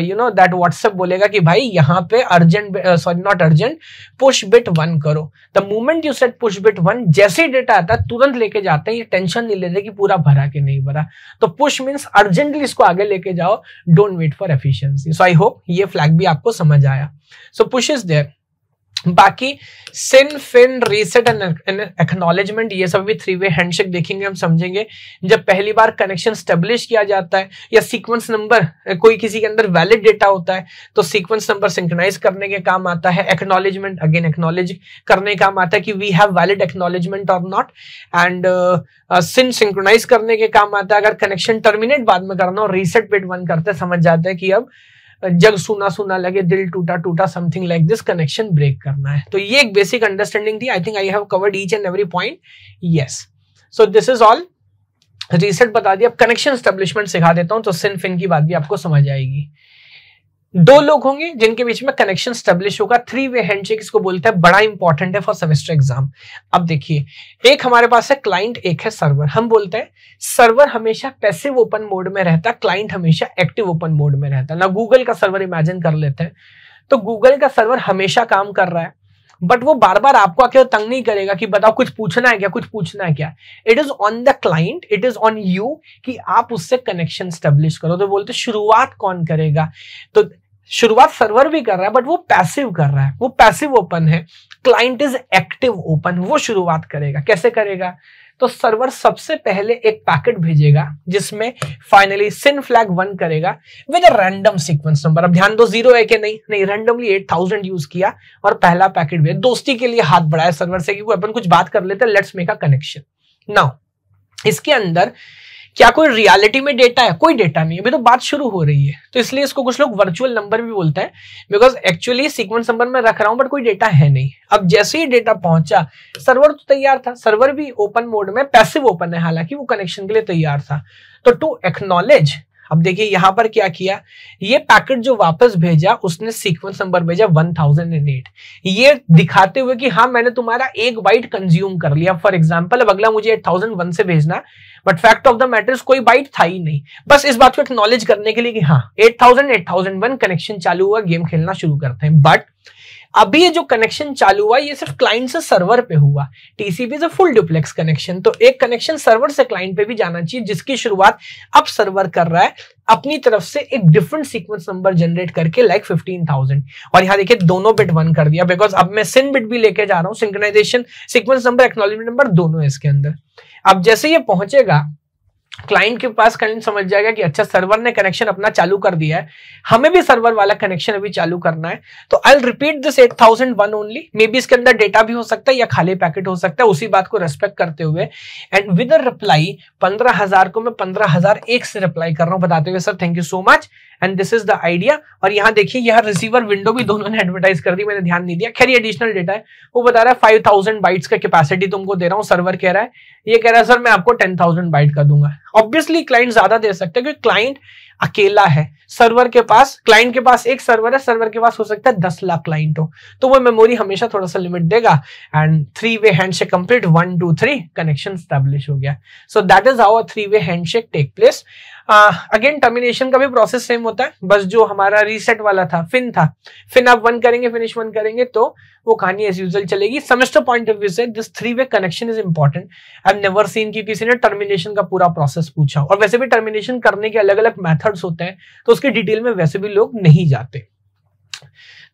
you know that WhatsApp बोलेगा कि भाई यहाँ पे urgent sorry not urgent push bit one करो the moment you set push bit one जैसे डेटा आता है तुरंत लेके जाते हैं ये टेंशन नहीं लेते कि पूरा भरा कि नहीं भरा तो पुश मीन्स अर्जेंटली इसको आगे लेके जाओ don't wait for efficiency so I hope ये फ्लैग भी आपको समझ आया सो पुश इज देयर बाकी syn fin reset and acknowledgement ये सब भी थ्री वे हैंडशेक देखेंगे हम समझेंगे जब पहली बार कनेक्शन स्टेब्लिश किया जाता है या सीक्वेंस नंबर कोई किसी के अंदर वैलिड डेटा होता है तो सीक्वेंस नंबर सिंक्रोनाइज करने के काम आता है एक्नोलेजमेंट अगेन एक्नोलेज करने का काम आता है कि वी हैव वैलिड एक्नोलेजमेंट और नॉट एंड सिन सिंक्रोनाइज करने के काम आता है अगर कनेक्शन टर्मिनेट बाद में करना और रीसेट पेट वन करते समझ जाते हैं कि अब uh, जग सुना सुना लगे दिल टूटा टूटा something like this connection break करना है तो ये एक बेसिक अंडरस्टैंडिंग थी I think I have covered each and every point yes so this is all recent बता दिया अब कनेक्शन स्टेब्लिशमेंट सिखा देता हूं तो सिर्फ इनकी बात भी आपको समझ आएगी दो लोग होंगे जिनके बीच में कनेक्शन स्टेब्लिश होगा थ्री वे हैंडशेक इसको बोलते हैं बड़ा इंपॉर्टेंट है फॉर सेमेस्टर एग्जाम अब देखिए एक हमारे पास है क्लाइंट एक है सर्वर हम बोलते हैं सर्वर हमेशा पैसिव ओपन मोड में रहता है क्लाइंट हमेशा एक्टिव ओपन मोड में रहता है ना गूगल का सर्वर इमेजिन कर लेते हैं तो गूगल का सर्वर हमेशा काम कर रहा है बट वो बार बार आपको आके तंग नहीं करेगा कि बताओ कुछ पूछना है क्या कुछ पूछना है क्या it is on the client it is on you कि आप उससे कनेक्शन स्टेब्लिश करो तो बोलते शुरुआत कौन करेगा तो शुरुआत सर्वर भी कर रहा है बट वो पैसिव कर रहा है वो पैसिव ओपन है क्लाइंट इज एक्टिव ओपन वो शुरुआत करेगा कैसे करेगा तो सर्वर सबसे पहले एक पैकेट भेजेगा जिसमें फाइनली सिन फ्लैग वन करेगा with a random sequence number अब ध्यान दो जीरो है कि नहीं नहीं रैंडमली एट थाउजेंड यूज किया और पहला पैकेट भेजा दोस्ती के लिए हाथ बढ़ाया सर्वर से क्योंकि अपन कुछ बात कर लेते हैं let's make a connection now इसके अंदर क्या कोई रियलिटी में डेटा है कोई डेटा नहीं अभी तो बात शुरू हो रही है तो इसलिए इसको कुछ लोग वर्चुअल नंबर भी बोलते हैं बिकॉज एक्चुअली सीक्वेंस नंबर में रख रहा हूं बट कोई डेटा है नहीं अब जैसे ही डेटा पहुंचा सर्वर तो तैयार था सर्वर भी ओपन मोड में पैसिव ओपन है हालांकि वो कनेक्शन के लिए तैयार था तो टू एक्नोलेज अब देखिए यहां पर क्या किया ये पैकेट जो वापस भेजा उसने सीक्वेंस नंबर भेजा 1008 ये दिखाते हुए कि हाँ मैंने तुम्हारा एक बाइट कंज्यूम कर लिया फॉर एग्जाम्पल अब अगला मुझे 8001 से भेजना but fact of the matter कोई बाइट था ही नहीं बस इस बात को एक्नोलेज करने के लिए कि हाँ एट थाउजेंड कनेक्शन चालू हुआ गेम खेलना शुरू करते हैं बट अभी ये जो कनेक्शन चालू हुआ ये सिर्फ क्लाइंट से सर्वर पे हुआ टीसीपी से फुल डुप्लेक्स कनेक्शन तो एक कनेक्शन सर्वर से क्लाइंट पे भी जाना चाहिए जिसकी शुरुआत अब सर्वर कर रहा है अपनी तरफ से एक डिफरेंट सीक्वेंस नंबर जनरेट करके लाइक फिफ्टीन थाउजेंड और यहाँ देखिए दोनों बिट वन कर दिया बिकॉज अब मैं सिन बिट भी लेके जा रहा हूँ synchronisation sequence number acknowledgement number दोनों इसके अंदर अब जैसे ये पहुंचेगा क्लाइंट के पास क्लाइंट समझ जाएगा कि अच्छा सर्वर ने कनेक्शन अपना चालू कर दिया है हमें भी सर्वर वाला कनेक्शन अभी चालू करना है तो I repeat this eight thousand one only maybe इसके अंदर डेटा भी हो सकता है या खाली पैकेट हो सकता है उसी बात को रेस्पेक्ट करते हुए एंड विद रिप्लाई पंद्रह हजार को मैं पंद्रह हजार एक से रिप्लाई कर रहा हूँ बताते हुए sir thank you so much and this is the idea और यहाँ देखिए यहाँ रिसीवर विंडो भी दोनों ने एडवर्टाइज कर दी मैंने ध्यान नहीं दिया खैर एडिशनल डेटा है वो बता रहा है फाइव थाउजेंड बाइट्स का कैपेसिटी तुमको दे रहा हूँ सर्वर कह रहा है ये कह रहा है सर मैं आपको टेन थाउजेंड बाइट का दूंगा ऑब्वियसली क्लाइंट ज्यादा दे सकते हैं क्योंकि क्लाइंट अकेला है सर्वर के पास क्लाइंट के पास एक सर्वर है सर्वर के पास हो सकता है दस लाख क्लाइंट हो तो वो मेमोरी हमेशा थोड़ा सा लिमिट देगा and three way handshake complete one two three connection establish हो गया so that is a three way handshake take place again termination का भी प्रोसेस सेम होता है बस जो हमारा रीसेट वाला था फिन था फिन आप वन करेंगे फिनिश वन करेंगे तो वो कहानी एज यूजल चलेगी सेमेस्टर पॉइंट ऑफ व्यू से this three way connection is important I never seen की किसी ने टर्मिनेशन का पूरा प्रोसेस पूछा और वैसे भी टर्मिनेशन करने के अलग अलग मैथड मेथड्स होते हैं तो उसके डिटेल में वैसे भी लोग नहीं जाते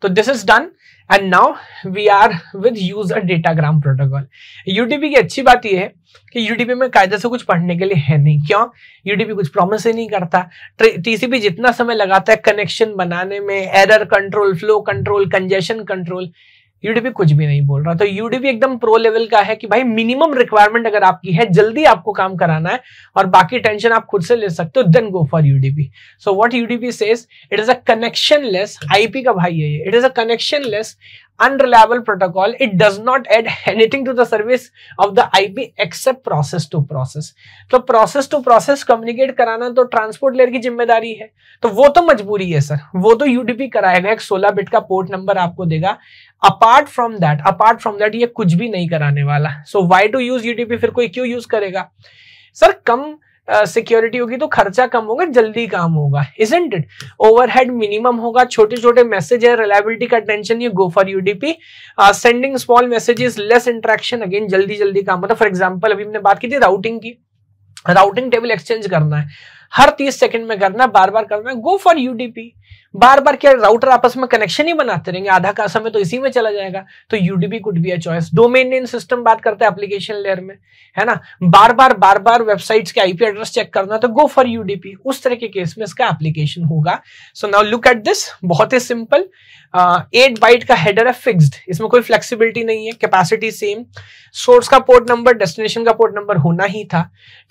तो this is done and now we are with use a datagram protocol UDP की अच्छी बात यह है कि यूटीपी में कायदे से कुछ पढ़ने के लिए है नहीं क्यों यूटीपी कुछ प्रॉमिस ही नहीं करता टीसीपी जितना समय लगाता है कनेक्शन बनाने में error control flow control congestion control UDP कुछ भी नहीं बोल रहा तो यूडीपी एकदम प्रो लेवल का है कि भाई मिनिमम रिक्वायरमेंट अगर आपकी है जल्दी आपको काम कराना है और बाकी टेंशन आप खुद से ले सकते हो then go for UDP so what UDP says it is a connectionless IP का भाई है ये it is a connectionless unreliable protocol it does not add anything to the service of the IP except process to process तो process to process communicate कराना तो transport layer की जिम्मेदारी है तो वो तो मजबूरी है सर वो तो यूडीपी कराएगा एक 16 बिट का पोर्ट नंबर आपको देगा apart from that apart from that ये कुछ भी नहीं कराने वाला so why to use UDP फिर कोई क्यों यूज करेगा सर कम सिक्योरिटी uh, होगी तो खर्चा कम होगा जल्दी काम होगा इजेंट इट ओवरहेड मिनिमम होगा छोटे छोटे मैसेज है रिलायबिलिटी का टेंशन ये go for UDP sending small messages less interaction again जल्दी जल्दी काम होता है फॉर एग्जाम्पल अभी हमने बात की थी राउटिंग की राउटिंग टेबल एक्सचेंज करना है हर तीस सेकंड में करना है बार बार करना है गो फॉर यूडीपी बार बार क्या राउटर आपस में कनेक्शन ही बनाते रहेंगे आधा का समय तो इसी में चला जाएगा तो UDP could be a choice domain name system बात करते हैं एप्लीकेशन लेयर में है ना बार बार बार बार वेबसाइट्स के आईपी एड्रेस चेक करना तो गो फॉर यूडीपी उस तरह के केस में इसका एप्लीकेशन होगा so now look at this बहुत ही सिंपल एट बाइट का हेडर है फिक्सड इसमें कोई फ्लेक्सीबिलिटी नहीं है कैपेसिटी सेम सोर्स का पोर्ट नंबर डेस्टिनेशन का पोर्ट नंबर होना ही था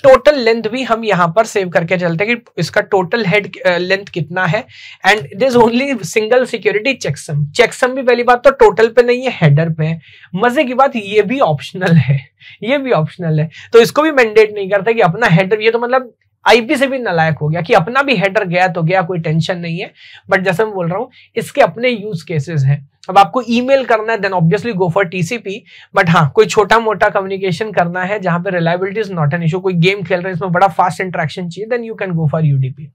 टोटल लेंथ भी हम यहां पर सेव करके चलते हैं कि इसका टोटल हेड लेंथ कितना है and is only single security checksum checksum भी पहली बात तो टोटल पे नहीं है हेडर पे है मजे की बात ये भी ऑप्शनल है ये भी ऑप्शनल है तो इसको भी मैंडेट नहीं करता कि अपना हेडर ये तो मतलब आईपी से भी नलायक हो गया कि अपना भी हेडर गया तो गया कोई टेंशन नहीं है बट जैसे मैं बोल रहा हूँ इसके अपने यूज केसेस हैं अब आपको ईमेल करना है then obviously go for TCP but हाँ कोई छोटा मोटा कम्युनिकेशन करना है जहां पे reliability is not an issue कोई गेम खेल रहे हैं इसमें बड़ा फास्ट इंट्रैक्शन चाहिए then you can go for UDP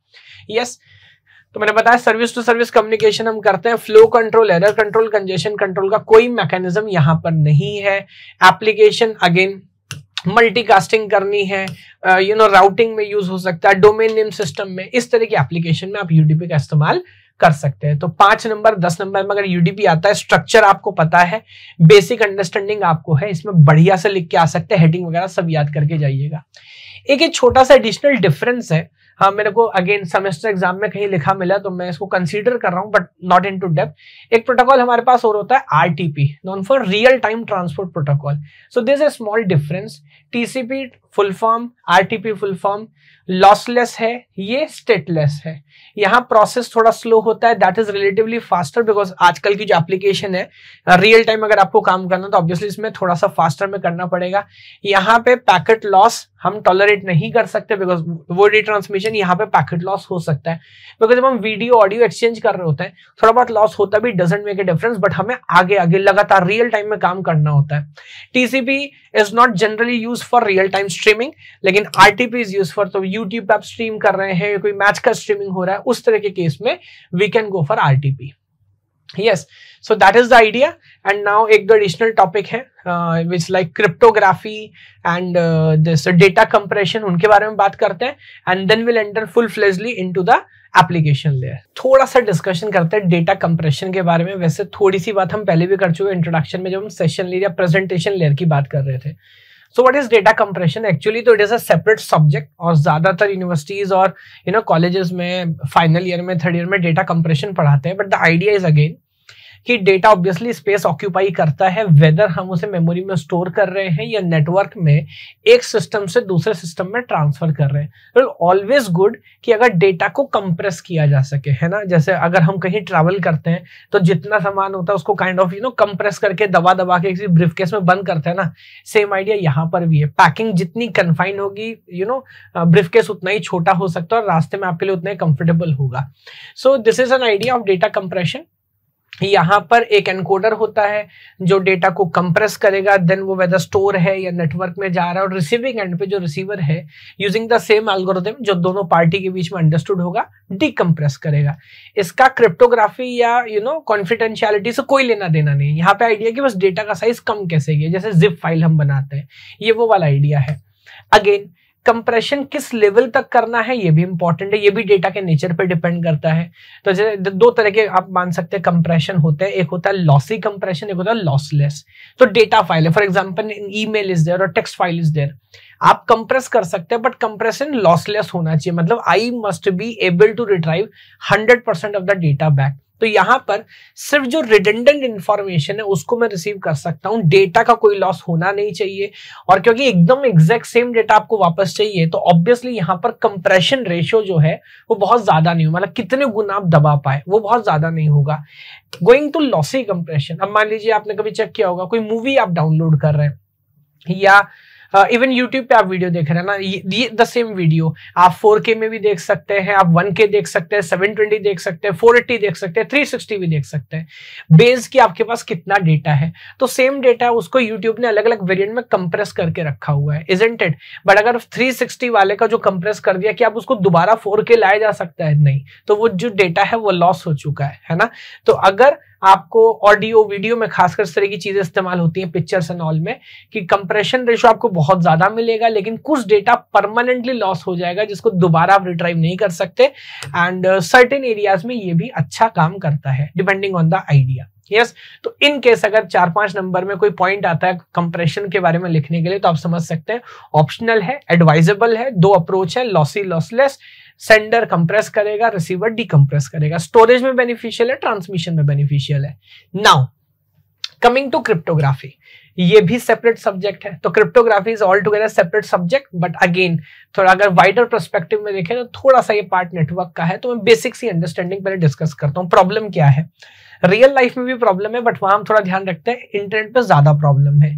yes yes, तो मैंने बताया सर्विस टू सर्विस कम्युनिकेशन हम करते हैं flow control error control congestion control का कोई मैकेनिज्म यहाँ पर नहीं है एप्लीकेशन अगेन मल्टीकास्टिंग करनी है यू नो राउटिंग में यूज हो सकता है डोमेन नेम सिस्टम में इस तरह की एप्लीकेशन में आप यूडीपी का इस्तेमाल कर सकते हैं तो पांच नंबर दस नंबर में अगर यूडीपी आता है स्ट्रक्चर आपको पता है बेसिक अंडरस्टैंडिंग आपको है इसमें बढ़िया से लिख के आ सकते हैं हेडिंग वगैरह सब याद करके जाइएगा एक एक छोटा सा एडिशनल डिफरेंस है हाँ मेरे को अगेन सेमेस्टर एग्जाम में कहीं लिखा मिला तो मैं इसको कंसीडर कर रहा हूँ but not into depth एक प्रोटोकॉल हमारे पास और होता है R T known for real time transport protocol so this a small difference TCP full form R full form lossless है ये स्टेटलेस है यहाँ प्रोसेस थोड़ा स्लो होता है that is relatively faster because आजकल की जो एप्लीकेशन है रियल टाइम अगर आपको काम करना तो ऑब्वियसली इसमें थोड़ा सा फास्टर में करना पड़ेगा यहाँ पे पैकेट लॉस हम टॉलरेट नहीं कर सकते बिकॉज वो रिट्रांसमिशन यहाँ पे पैकेट लॉस हो सकता है बिकॉज जब हम वीडियो ऑडियो एक्सचेंज कर रहे होते हैं थोड़ा बहुत लॉस होता भी doesn't make a difference but हमें आगे आगे लगातार रियल टाइम में काम करना होता है TCP is not generally use for real time streaming लेकिन आरटीपी इज यूज फॉर तो यूट्यूब आप स्ट्रीम कर रहे हैं कोई मैच का स्ट्रीमिंग हो रहा है उस तरह के केस में we can go for R T P yes so that is the idea and now एक दो एडिशनल टॉपिक है which like cryptography and this data compression उनके बारे में बात करते हैं and then will enter full fledgedly in to the application layer थोड़ा सा डिस्कशन करते हैं डेटा कंप्रेशन के बारे में वैसे थोड़ी सी बात हम पहले भी कर चुके हैं इंट्रोडक्शन में जब हम सेशन लेयर या प्रेजेंटेशन लेयर की बात कर रहे थे so what is data compression actually तो it is a separate subject और ज़्यादातर यूनिवर्सिटीज़ और यू नो कॉलेजेस में फाइनल ईयर में थर्ड ईयर में डेटा कंप्रेशन पढ़ाते हैं but the idea is again कि डेटा ऑब्वियसली स्पेस ऑक्यूपाई करता है वेदर हम उसे मेमोरी में स्टोर कर रहे हैं या नेटवर्क में एक सिस्टम से दूसरे सिस्टम में ट्रांसफर कर रहे हैं ऑलवेज गुड कि अगर डेटा को कंप्रेस किया जा सके है ना जैसे अगर हम कहीं ट्रैवल करते हैं तो जितना सामान होता है उसको kind of you know compress करके दबा दबा के किसी ब्रिफ में बंद करते हैं ना सेम आइडिया यहाँ पर भी है पैकिंग जितनी कन्फाइन होगी यू नो ब्रीफकेस उतना ही छोटा हो सकता है और रास्ते में आपके लिए उतना ही कंफर्टेबल होगा so this is an idea of data compression यहाँ पर एक एनकोडर होता है जो डेटा को कंप्रेस करेगा देन वो वेदर स्टोर है या नेटवर्क में जा रहा है और रिसीविंग एंड पे जो रिसीवर है यूजिंग द सेम एल्गोरिथम जो दोनों पार्टी के बीच में अंडरस्टूड होगा डीकम्प्रेस करेगा इसका क्रिप्टोग्राफी या यू नो कॉन्फिडेंशियलिटी से कोई लेना देना नहीं यहाँ पे आइडिया कि बस डेटा का साइज कम कैसे है जैसे जिप फाइल हम बनाते हैं ये वो वाला आइडिया है अगेन कंप्रेशन किस लेवल तक करना है ये भी इंपॉर्टेंट है ये भी डेटा के नेचर पे डिपेंड करता है तो जैसे दो तरह के आप मान सकते हैं कंप्रेशन होते हैं एक होता है लॉसी कंप्रेशन एक होता है लॉसलेस तो डेटा फाइल है for example email is there और टेक्स्ट फाइल इज देयर आप कंप्रेस कर सकते हैं बट कंप्रेशन लॉसलेस होना चाहिए मतलब I must be able to retrieve hundred percent of the data back तो यहां पर सिर्फ जो रिडेंडेंट इंफॉर्मेशन है उसको मैं रिसीव कर सकता हूं डेटा का कोई लॉस होना नहीं चाहिए और क्योंकि एकदम एग्जैक्ट सेम डेटा आपको वापस चाहिए तो ऑब्वियसली यहां पर कंप्रेशन रेशियो जो है वो बहुत ज्यादा नहीं होगा मतलब कितने गुना आप दबा पाए वो बहुत ज्यादा नहीं होगा गोइंग टू लॉसी कंप्रेशन अब मान लीजिए आपने कभी चेक किया होगा कोई मूवी आप डाउनलोड कर रहे हैं या इवन हाँ, यूट्यूब पे आप वीडियो देख रहे हैं ना ये द सेम वीडियो आप 4K में भी देख सकते हैं आप 1K देख सकते हैं 720 देख सकते हैं 480 देख सकते हैं 360 भी देख सकते हैं बेस की आपके पास कितना डेटा है तो सेम डेटा उसको यूट्यूब ने अलग अलग वेरियंट में कंप्रेस करके रखा हुआ है इजेंटेड बट अगर थ्री वाले का जो कंप्रेस कर दिया कि आप उसको दोबारा फोर लाया जा सकता है नहीं तो वो जो डेटा है वो लॉस हो चुका है है ना तो अगर आपको ऑडियो वीडियो में खासकर इस तरह की चीजें इस्तेमाल होती हैं पिक्चर्स एंड ऑल में कि कंप्रेशन रेशो आपको बहुत ज्यादा मिलेगा लेकिन कुछ डेटा परमानेंटली लॉस हो जाएगा जिसको दोबारा आप रिट्राइव नहीं कर सकते एंड सर्टेन एरियाज में ये भी अच्छा काम करता है depending on the idea yes yes, तो इन केस अगर चार पांच नंबर में कोई पॉइंट आता है कंप्रेशन के बारे में लिखने के लिए तो आप समझ सकते हैं ऑप्शनल है एडवाइजेबल है दो अप्रोच है लॉसी लॉसलेस सेंडर कंप्रेस करेगा रिसीवर डिकम्प्रेस करेगा स्टोरेज में बेनिफिशियल है ट्रांसमिशन में बेनिफिशियल है नाउ कमिंग टू क्रिप्टोग्राफी ये भी सेपरेट सब्जेक्ट है तो cryptography is all together separate subject but again थोड़ा अगर वाइडर परस्पेक्टिव में देखें तो थोड़ा सा ये पार्ट नेटवर्क का है तो मैं बेसिक सी अंडरस्टैंडिंग पहले डिस्कस करता हूँ प्रॉब्लम क्या है रियल लाइफ में भी प्रॉब्लम है बट वहां हम थोड़ा ध्यान रखते हैं इंटरनेट पर ज्यादा प्रॉब्लम है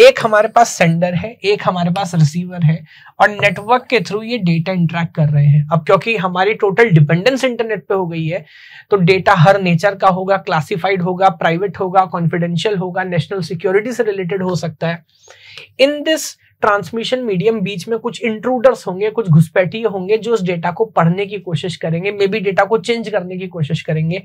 एक हमारे पास सेंडर है एक हमारे पास रिसीवर है और नेटवर्क के थ्रू ये डेटा इंटरेक्ट कर रहे हैं अब क्योंकि हमारी टोटल डिपेंडेंस इंटरनेट पे हो गई है तो डेटा हर नेचर का होगा क्लासिफाइड होगा प्राइवेट होगा कॉन्फिडेंशियल होगा नेशनल सिक्योरिटी से रिलेटेड हो सकता है इन दिस ट्रांसमिशन मीडियम बीच में कुछ इंट्रूडर्स होंगे कुछ घुसपैठिए होंगे जो उस डेटा को पढ़ने की कोशिश करेंगे मे बी डेटा को चेंज करने की कोशिश करेंगे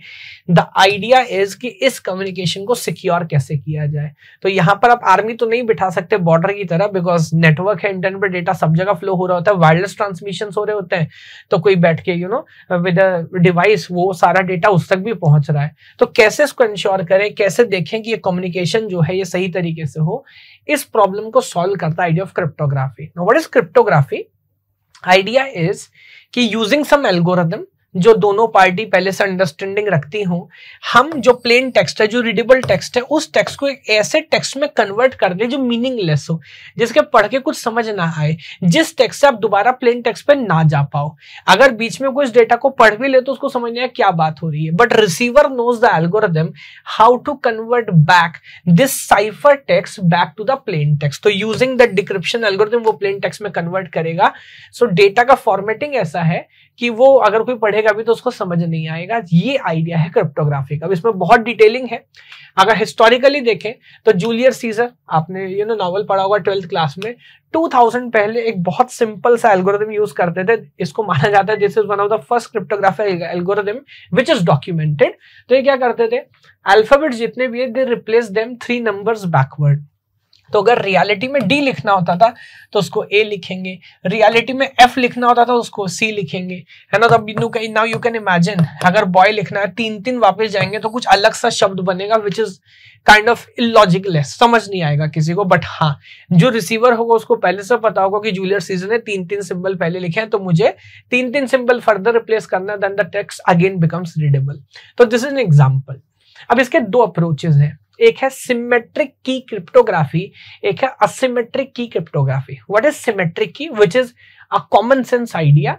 द आइडिया इज कि इस कम्युनिकेशन को सिक्योर कैसे किया जाए तो यहां पर आप आर्मी तो नहीं बिठा सकते बॉर्डर की तरह बिकॉज नेटवर्क है इंटरनेट पर डेटा सब जगह फ्लो हो रहा होता है वायरलेस ट्रांसमिशन हो रहे होते हैं तो कोई बैठ के यू नो विद डिवाइस वो सारा डेटा उस तक भी पहुंच रहा है तो कैसे इसको इंश्योर करें कैसे देखें कि ये कम्युनिकेशन जो है ये सही तरीके से हो इस प्रॉब्लम को सॉल्व करता idea of cryptography know what is cryptography idea is कि यूजिंग सम एल्गोरिथम जो दोनों पार्टी पहले से अंडरस्टैंडिंग रखती हूं हम जो प्लेन टेक्स्ट है जो रीडेबल टेक्स्ट है उस टेक्स्ट को एक ऐसे टेक्स्ट में कन्वर्ट कर दे जो मीनिंगलेस हो जिसके पढ़ के कुछ समझ ना आए जिस टेक्स्ट से आप दोबारा प्लेन टेक्स्ट पे ना जा पाओ अगर बीच में इस डेटा को पढ़ भी ले तो उसको समझ में क्या बात हो रही है but receiver knows the algorithm how to convert back this cipher text back to the plain text तो यूजिंग द डिक्रिप्शन एल्गोरिदम वो प्लेन टेक्स्ट में कन्वर्ट करेगा सो so, डेटा का फॉर्मेटिंग ऐसा है कि वो अगर कोई पढ़ेगा भी तो उसको समझ नहीं आएगा ये आइडिया है क्रिप्टोग्राफी का इसमें बहुत डिटेलिंग है अगर हिस्टोरिकली देखें तो जूलियर सीजर आपने ये ना नॉवल पढ़ा होगा ट्वेल्थ क्लास में 2000 पहले एक बहुत सिंपल सा एल्गोरिदम यूज करते थे इसको माना जाता है this is one of the first cryptography algorithm which is documented तो ये क्या करते थे अल्फाबेट जितने भी है they replace them three numbers backward तो अगर रियलिटी में डी लिखना होता था तो उसको ए लिखेंगे रियलिटी में एफ लिखना होता था तो उसको सी लिखेंगे है ना तो अब कहीं नाउ यू कैन इमेजिन अगर बॉय लिखना है तीन तीन वापस जाएंगे तो कुछ अलग सा शब्द बनेगा विच इज काइंड ऑफ है समझ नहीं आएगा किसी को बट हाँ जो रिसीवर होगा उसको पहले से पता होगा कि जूलियर सीजन ने तीन तीन सिंबल पहले लिखे हैं तो मुझे तीन तीन सिंबल फर्दर रिप्लेस करना then the text again becomes readable तो दिस इज एन एग्जाम्पल अब इसके दो अप्रोचेज हैं एक है सिमेट्रिक की क्रिप्टोग्राफी एक है asymmetric key cryptography what is symmetric key which is a common sense idea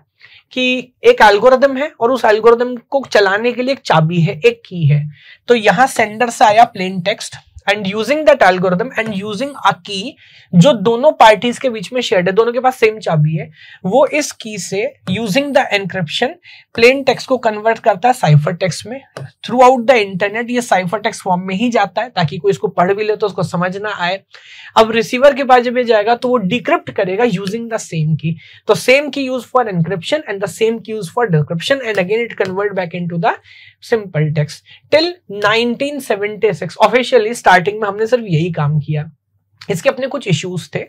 कि एक एल्गोरिदम है और उस एल्गोरिदम को चलाने के लिए एक चाबी है एक की है तो यहां सेंडर से आया plain text and using that algorithm and using a key जो दोनों पार्टीज के बीच में शेड है दोनों के पास सेम चाबी है वो इस की से using the encryption plain text को कन्वर्ट करता है साइफर टेक्स्ट में थ्रू आउट द इंटरनेट ये साइफर टेक्स्ट फॉर्म में ही जाता है ताकि कोई इसको पढ़ भी ले तो उसको समझ ना आए अब रिसीवर के पास जब यह जाएगा तो वो डिक्रिप्ट करेगा यूजिंग द सेम की तो same key use for encryption and the same key use for decryption and again it convert back in to the simple text till nineteen seventy six officially start starting में हमने सिर्फ यही काम किया इसके अपने कुछ इश्यूज थे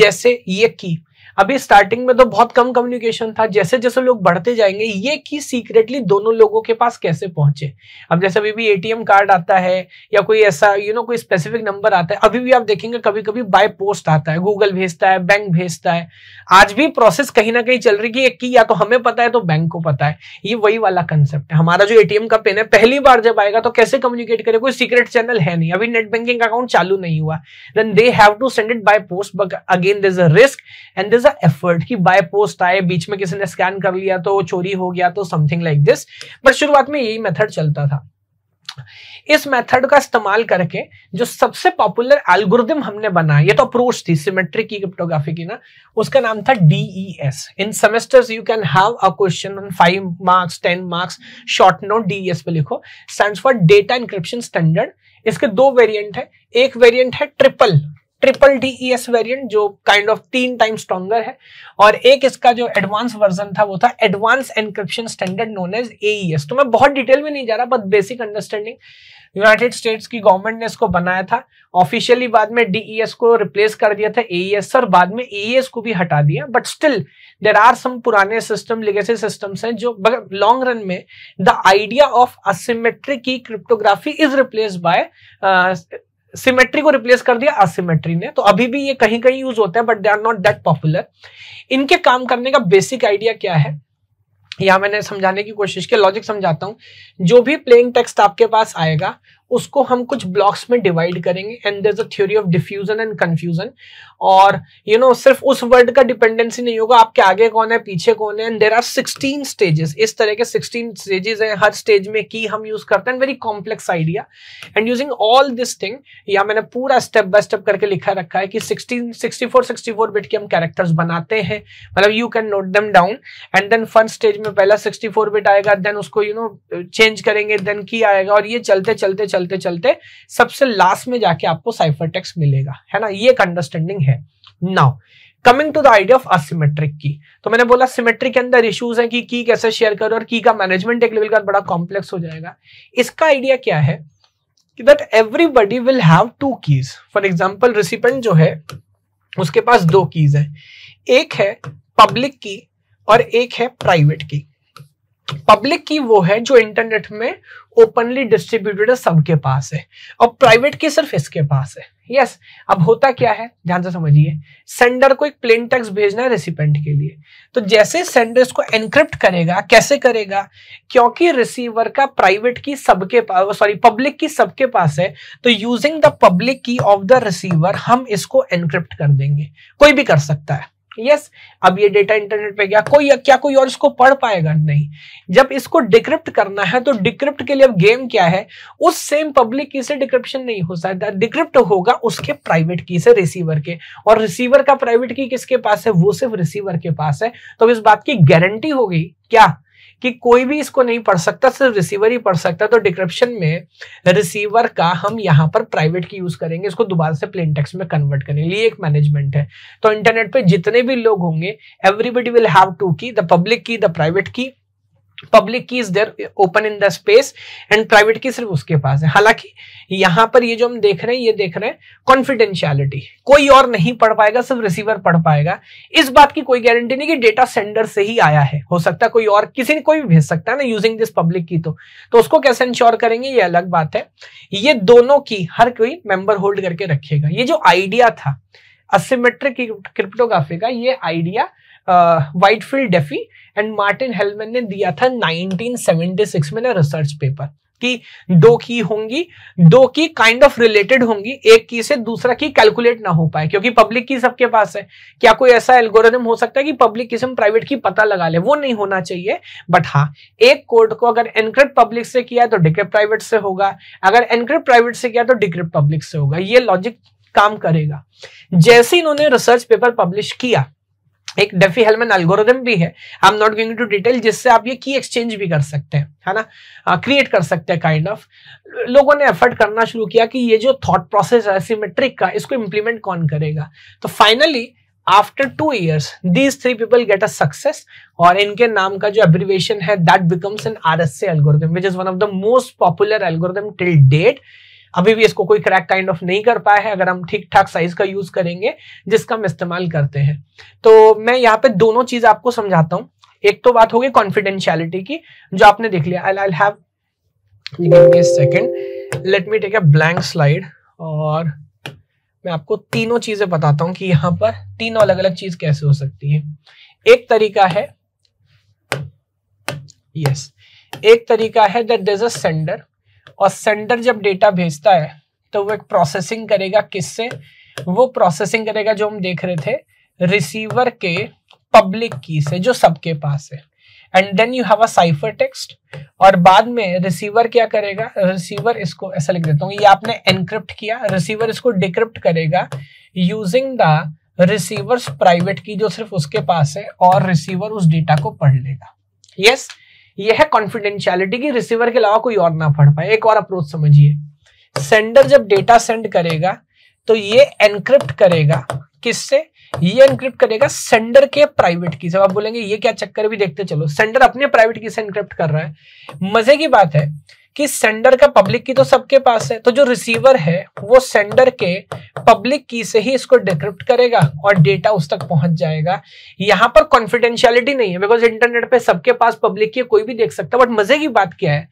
जैसे ये की अभी स्टार्टिंग में तो बहुत कम कम्युनिकेशन था जैसे जैसे लोग बढ़ते जाएंगे ये की सीक्रेटली दोनों लोगों के पास कैसे पहुंचे अब जैसे अभी भी एटीएम कार्ड आता है या कोई ऐसा यू you नो know, कोई स्पेसिफिक नंबर आता है अभी भी आप देखेंगे कभी कभी बाय पोस्ट आता है गूगल भेजता है बैंक भेजता है आज भी प्रोसेस कहीं ना कहीं चल रही है कि या तो हमें पता है तो बैंक को पता है ये वही वाला कंसेप्ट है हमारा जो एटीएम का पेन है पहली बार जब आएगा तो कैसे कम्युनिकेट करे कोई सीक्रेट चैनल है नहीं अभी नेट बैंकिंग अकाउंट चालू नहीं हुआ then they have to send it by post but again this a risk and is a effort कि बाय पोस्ट आए बीच में किसी ने स्कैन कर लिया तो चोरी हो गया तो समथिंग लाइक दिस बट शुरुआत में यही मेथड चलता था इस मेथड का इस्तेमाल करके जो सबसे पॉपुलर एल्गोरिदम हमने बनाया ये तो अप्रोच थी सिमेट्रिक की क्रिप्टोग्राफी की ना उसका नाम था DES in semesters you can have a question on five marks ten marks short note DES पे लिखो stand for data encryption standard इसके दो वेरिएंट है एक वेरिएंट है triple triple D E S variant जो काइंड ऑफ तीन time stronger है और एक इसका जो एडवांस वर्जन था वो था advance encryption standard known as AES तो मैं बहुत डिटेल में नहीं जा रहा but basic understanding United States की गवर्नमेंट ने इसको बनाया था ऑफिशियली बाद में डीईएस e को रिप्लेस कर दिया था एस e और बाद में एस e को भी हटा दिया but still there are some पुराने सिस्टम लेगेसी सिस्टम्स हैं जो लॉन्ग रन में the idea of asymmetric key cryptography is replace by symmetry को रिप्लेस कर दिया असिमेट्री ने तो अभी भी ये कहीं कहीं यूज होता है but they are not that popular इनके काम करने का बेसिक आइडिया क्या है या मैंने समझाने की कोशिश की लॉजिक समझाता हूं जो भी प्लेन टेक्स्ट आपके पास आएगा उसको हम कुछ ब्लॉक्स में डिवाइड करेंगे and there a theory of diffusion and confusion और यू you नो know, सिर्फ उस वर्ड का डिपेंडेंसी नहीं होगा आपके आगे कौन है पीछे कौन है and there are sixteen stages इस तरह के सिक्सटीन स्टेजेस हैं हर स्टेज में की हम यूज करते हैं very complex idea and using all this thing या मैंने पूरा स्टेप बाय स्टेप करके लिखा रखा है कि sixteen sixty four sixty four bit के हम कैरेक्टर्स बनाते हैं मतलब you can note them down and then first stage में पहला सिक्सटी फोर बिट आएगा देन उसको यू नो चेंज करेंगे देन की आएगा और ये चलते चलते चलते चलते चलते सबसे लास्ट में जाके आपको साइफर टेक्स मिलेगा है ना ये एक अंडरस्टैंडिंग है now coming to the idea of asymmetric key तो मैंने बोला सिमेट्रिक के अंदर इश्यूज हैं कि की कैसे शेयर करो और की का मैनेजमेंट एक लेवल का बड़ा कॉम्प्लेक्स हो जाएगा इसका आइडिया क्या है कि that everybody will have two keys for example recipient जो है उसके पास दो कीज है एक है पब्लिक की और एक है प्राइवेट की पब्लिक की वो है जो इंटरनेट में ओपनली डिस्ट्रीब्यूटेड सबके पास है और प्राइवेट की सिर्फ इसके पास है यस yes, अब होता क्या है ध्यान से समझिए सेंडर को एक प्लेन टेक्स भेजना है रेसिपेंट के लिए तो जैसे सेंडर इसको एनक्रिप्ट करेगा कैसे करेगा क्योंकि रिसीवर का प्राइवेट की सबके पास सॉरी पब्लिक की सबके पास है तो using the public key of the receiver हम इसको एनक्रिप्ट कर देंगे कोई भी कर सकता है यस अब ये डेटा इंटरनेट पे गया कोई क्या कोई और इसको पढ़ पाएगा नहीं जब इसको डिक्रिप्ट करना है तो डिक्रिप्ट के लिए अब गेम क्या है उस सेम पब्लिक की से डिक्रिप्शन नहीं हो सकता डिक्रिप्ट होगा उसके प्राइवेट की से रिसीवर के और रिसीवर का प्राइवेट की किसके पास है वो सिर्फ रिसीवर के पास है तो इस बात की गारंटी हो गई क्या कि कोई भी इसको नहीं पढ़ सकता सिर्फ रिसीवर ही पढ़ सकता है तो डिक्रिप्शन में रिसीवर का हम यहाँ पर प्राइवेट की यूज करेंगे इसको दोबारा से प्लेन टेक्स में कन्वर्ट करने लिए एक मैनेजमेंट है तो इंटरनेट पे जितने भी लोग होंगे everybody will have two key the public key the private key public key is there open in the space and private key सिर्फ उसके पास है हालांकि यहां पर ये जो हम देख रहे हैं ये देख रहे हैं कॉन्फिडेंशियलिटी कोई और नहीं पढ़ पाएगा सिर्फ रिसीवर पढ़ पाएगा इस बात की कोई गारंटी नहीं कि डेटा सेंडर से ही आया है हो सकता है कोई और किसी ने कोई भी भेज सकता है ना यूजिंग दिस पब्लिक की तो, तो उसको कैसे इंश्योर करेंगे ये अलग बात है ये दोनों की हर कोई मेंबर होल्ड करके रखेगा ये जो आइडिया था असिमेट्रिक क्रिप्टोग्राफी का ये idea Whitfield Diffie and Martin Hellman ने दिया था 1976 में ना रिसर्च पेपर कि दो की होंगी दो की काइंड ऑफ रिलेटेड होंगी एक की से दूसरा की कैलकुलेट ना हो पाए क्योंकि पब्लिक की सबके पास है क्या कोई ऐसा एल्गोरिदम हो सकता है कि पब्लिक की से प्राइवेट की पता लगा ले वो नहीं होना चाहिए बट हाँ एक कोड को अगर एनक्रिप्ट पब्लिक से किया तो डिक्रिप्ट प्राइवेट से होगा अगर एनक्रिप्ट प्राइवेट से किया तो डिक्रिप्ट पब्लिक से होगा ये लॉजिक काम करेगा जैसे इन्होंने रिसर्च पेपर पब्लिश किया एक डेफी हेलमैन एल्गोरिदम भी है I am not going to detail जिससे आप ये की एक्सचेंज भी कर सकते हैं है ना क्रिएट कर सकते हैं काइंड ऑफ लोगों ने एफर्ट करना शुरू किया कि ये जो थॉट प्रोसेस है सिमेट्रिक का इसको इम्प्लीमेंट कौन करेगा तो finally after two years these three people get a success और इनके नाम का जो एब्रिवेशन है that becomes an R S algorithm which is one of the most popular algorithm till date अभी भी इसको कोई क्रैक काइंड ऑफ नहीं कर पाया है अगर हम ठीक ठाक साइज का यूज करेंगे जिसका हम इस्तेमाल करते हैं तो मैं यहाँ पे दोनों चीज आपको समझाता हूँ एक तो बात होगी कॉन्फिडेंशियलिटी की जो आपने देख लिया I I have second let me take a blank slide और मैं आपको तीनों चीजें बताता हूं कि यहाँ पर तीन अलग अलग चीज कैसे हो सकती है एक तरीका है यस yes, एक तरीका है दैट देर अ सेंडर और सेंडर जब डेटा भेजता है तो वो एक प्रोसेसिंग करेगा किससे वो प्रोसेसिंग करेगा जो हम देख रहे थे रिसीवर के पब्लिक की से जो सबके पास है and then you have a cipher text और बाद में रिसीवर क्या करेगा रिसीवर इसको ऐसा लिख देता हूँ ये आपने एनक्रिप्ट किया रिसीवर इसको डिक्रिप्ट करेगा यूजिंग द रिसीवर्स प्राइवेट की जो सिर्फ उसके पास है और रिसीवर उस डेटा को पढ़ लेगा यस yes? यह है कॉन्फिडेंशियलिटी की रिसीवर के अलावा कोई और ना पढ़ पाए एक और अप्रोच समझिए सेंडर जब डेटा सेंड करेगा तो ये एनक्रिप्ट करेगा किससे ये एनक्रिप्ट करेगा सेंडर के प्राइवेट की जब आप बोलेंगे ये क्या चक्कर भी देखते चलो सेंडर अपने प्राइवेट की से एनक्रिप्ट कर रहा है मजे की बात है कि सेंडर का पब्लिक की तो सबके पास है तो जो रिसीवर है वो सेंडर के पब्लिक की से ही इसको डिक्रिप्ट करेगा और डेटा उस तक पहुंच जाएगा यहां पर कॉन्फिडेंशियलिटी नहीं है बिकॉज इंटरनेट पे सबके पास पब्लिक की कोई भी देख सकता है बट मजे की बात क्या है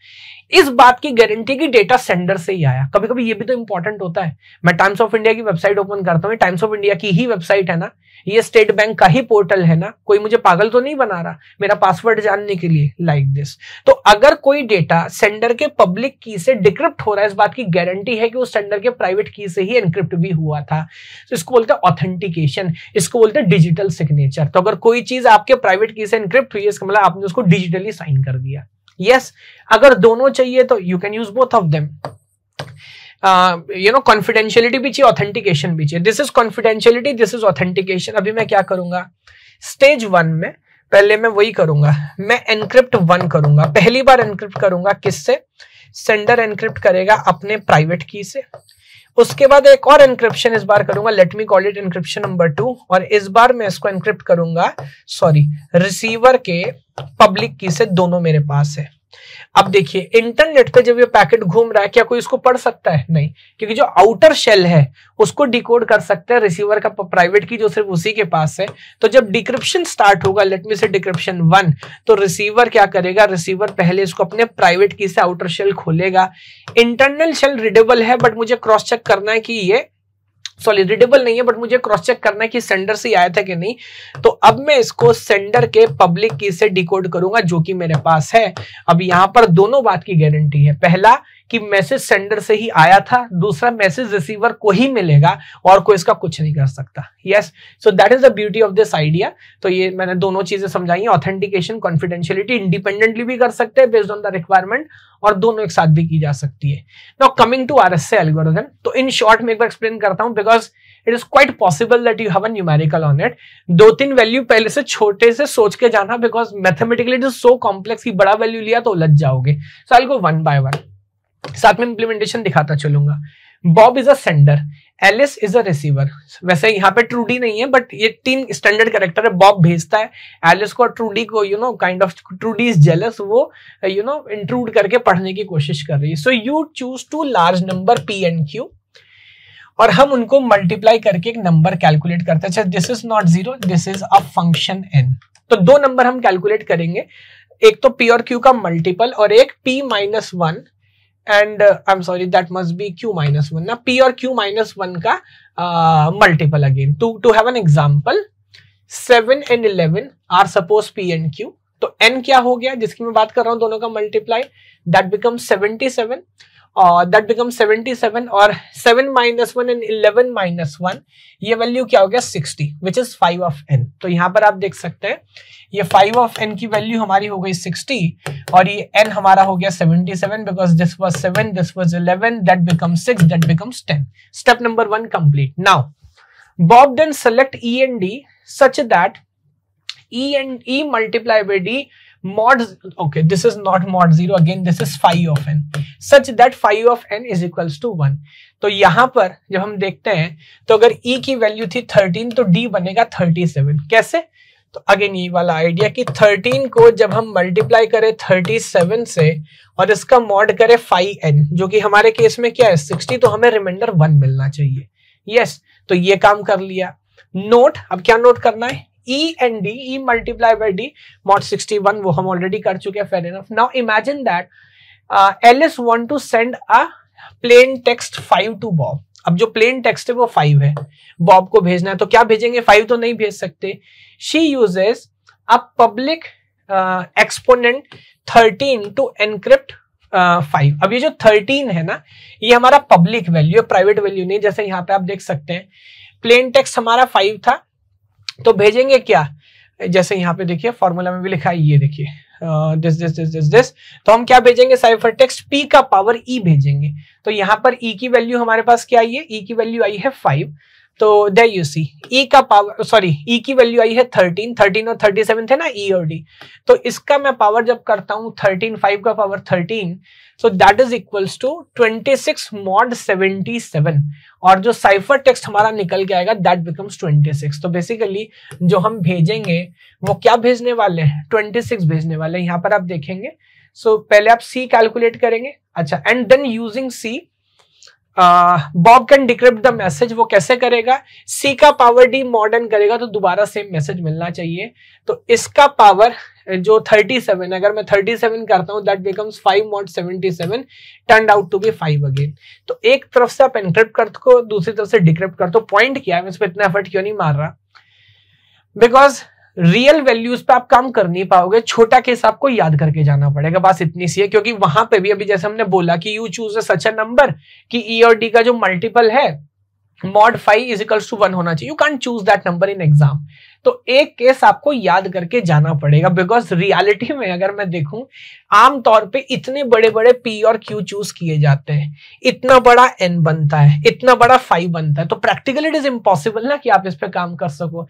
इस बात की गारंटी की डेटा सेंडर से ही आया कभी कभी ये भी तो इंपॉर्टेंट होता है मैं टाइम्स ऑफ इंडिया की वेबसाइट ओपन करता हूँ टाइम्स ऑफ इंडिया की ही वेबसाइट है ना ये स्टेट बैंक का ही पोर्टल है ना कोई मुझे पागल तो नहीं बना रहा मेरा पासवर्ड जानने के लिए लाइक like दिस तो अगर कोई डेटा सेंडर के पब्लिक की से डिक्रिप्ट हो रहा है इस बात की गारंटी है कि उस सेंडर के प्राइवेट की से ही इनक्रिप्ट भी हुआ था तो इसको बोलते हैं ऑथेंटिकेशन इसको बोलते हैं डिजिटल सिग्नेचर तो अगर कोई चीज आपके प्राइवेट की से इनक्रिप्ट हुई है इसका मतलब आपने उसको डिजिटली साइन कर दिया यस yes, अगर दोनों चाहिए तो you can use both of them you know confidentiality भी चाहिए ऑथेंटिकेशन भी चाहिए this is confidentiality this is authentication अभी मैं क्या करूंगा स्टेज वन में पहले मैं वही करूंगा मैं एनक्रिप्ट वन करूंगा पहली बार एनक्रिप्ट करूंगा किससे सेंडर एनक्रिप्ट करेगा अपने प्राइवेट की से उसके बाद एक और एनक्रिप्शन इस बार करूंगा let me call it encryption number two और इस बार मैं इसको एनक्रिप्ट करूंगा सॉरी रिसीवर के पब्लिक की से दोनों मेरे पास है अब देखिए इंटरनेट पे जब ये पैकेट घूम रहा है क्या कोई इसको पढ़ सकता है नहीं क्योंकि जो आउटर शेल है उसको डिकोड कर सकता है रिसीवर का प्राइवेट की जो सिर्फ उसी के पास है तो जब डिक्रिप्शन स्टार्ट होगा let me say decryption one तो रिसीवर क्या करेगा रिसीवर पहले इसको अपने प्राइवेट की से आउटर शेल खोलेगा इंटरनल शेल रिडेबल है बट मुझे क्रॉस चेक करना है कि ये सॉलिडिटेबल नहीं है बट मुझे क्रॉस चेक करना है कि सेंडर से आया था कि नहीं तो अब मैं इसको सेंडर के पब्लिक की से डिकोड करूंगा जो कि मेरे पास है अब यहां पर दोनों बात की गारंटी है पहला कि मैसेज सेंडर से ही आया था दूसरा मैसेज रिसीवर को ही मिलेगा और कोई इसका कुछ नहीं कर सकता yes so that is the beauty of this idea तो ये मैंने दोनों चीजें समझाई ऑथेंटिकेशन कॉन्फिडेंशियलिटी इंडिपेंडेंटली भी कर सकते हैं बेस्ड ऑन द रिक्वायरमेंट और दोनों एक साथ भी की जा सकती है now coming to R S algorithm तो इन शॉर्ट में एक बार एक्सप्लेन करता हूं because it is quite possible that you have a numerical on it दो तीन वैल्यू पहले से छोटे से सोच के जाना because mathematically it is so complex की बड़ा वैल्यू लिया तो लज जाओगे so I go one by one साथ में इंप्लीमेंटेशन दिखाता चलूंगा Bob is a sender Alice is a receiver वैसे यहाँ पे ट्रूडी नहीं है बट ये तीन स्टैंडर्ड कैरेक्टर है बॉब भेजता है एलिस को ट्रूडी को you know kind of Trudy is jealous वो यू नो इंट्रूड करके पढ़ने की कोशिश कर रही है so you choose two large number P and Q और हम उनको मल्टीप्लाई करके एक नंबर कैलकुलेट करते हैं अच्छा this is not zero this is a function N तो दो नंबर हम कैलकुलेट करेंगे एक तो पी और क्यू का मल्टीपल और एक P minus one and I am sorry that must be Q minus one ना पी और क्यू माइनस वन का multiple again to to have an example seven and eleven are suppose P and Q तो N क्या हो गया जिसकी मैं बात कर रहा हूं दोनों का multiply that become seventy seven that become 77 और 7 minus one and eleven minus one ये वैल्यू क्या हो गया 60 विच इज 5 ऑफ n तो यहाँ पर आप देख सकते हैं ये 5 ऑफ n की वैल्यू हमारी हो गई 60 और ये n हमारा हो गया 77 because this was seven this was eleven that become six that becomes ten step number one complete now Bob then select E e and D such that E and E multiply by D mod okay this is not mod 0 again this is phi of n such that phi of n is equals to 1 तो यहां पर जब हम देखते हैं तो अगर e की वैल्यू थी 13 तो d बनेगा 37 कैसे तो अगेन ये वाला आइडिया कि 13 को जब हम मल्टीप्लाई करें 37 से और इसका मॉड करें फाइव एन जो कि हमारे केस में क्या है 60 तो हमें रिमाइंडर 1 मिलना चाहिए यस yes, तो ये काम कर लिया नोट अब क्या नोट करना है E N D E multiply by D mod sixty one वो हम ऑलरेडी कर चुके हैं fair enough now imagine that Alice want to send a plain text five to Bob अब जो प्लेन टेक्स्ट है वो फाइव है बॉब को भेजना है तो क्या भेजेंगे फाइव तो नहीं भेज सकते she uses a public exponent thirteen to encrypt five अब ये जो थर्टीन है ना ये हमारा पब्लिक वैल्यू है प्राइवेट वैल्यू नहीं जैसे यहाँ पे आप देख सकते हैं प्लेन टेक्स्ट हमारा फाइव था तो भेजेंगे क्या जैसे यहाँ पे देखिए फॉर्मूला में भी लिखा है ये देखिए this this this this this तो हम क्या भेजेंगे साइफर टेक्स्ट पी का पावर ई e भेजेंगे तो यहाँ पर ई e की वैल्यू हमारे पास क्या आई है ई e की वैल्यू आई है फाइव तो दे यू सी ई का पावर सॉरी ई की वैल्यू आई है थर्टीन थर्टीन और थर्टी सेवन थे ना ई e और डी तो इसका मैं पावर जब करता हूँ थर्टीन फाइव का power thirteen so that is equals to twenty six mod seventy seven और जो साइफर टेक्स्ट हमारा निकल के आएगा दैट बिकम्स ट्वेंटी सिक्स तो बेसिकली जो हम भेजेंगे वो क्या भेजने वाले हैं ट्वेंटी सिक्स भेजने वाले हैं यहाँ पर आप देखेंगे सो so, पहले आप सी कैलकुलेट करेंगे अच्छा and then using C Bob can decrypt the message वो कैसे करेगा सी का पावर डी मॉडर्न करेगा तो दोबारा सेम मैसेज मिलना चाहिए तो इसका पावर जो 37 अगर मैं 37 करता हूं that becomes 5 mod 77 turn out to be 5 again तो एक तरफ से आप एनक्रिप्ट कर दो दूसरी तरफ से डिक्रिप्ट कर दो पॉइंट क्या है मैं इस पर इतना एफर्ट क्यों नहीं मार रहा बिकॉज रियल वैल्यूज पे आप काम कर नहीं पाओगे छोटा केस आपको याद करके जाना पड़ेगा बस इतनी सी है क्योंकि वहां पे भी अभी जैसे हमने बोला कि you choose such a number कि ई e और डी का जो मल्टीपल है mod five equals to one होना चाहिए you can choose that number in exam तो एक केस आपको याद करके जाना पड़ेगा बिकॉज रियलिटी में अगर मैं देखूं आमतौर पे इतने बड़े बड़े पी और क्यू चूज किए जाते हैं इतना बड़ा एन बनता है इतना बड़ा फाइव बनता है तो प्रैक्टिकली इट इज इम्पॉसिबल ना कि आप इस पर काम कर सको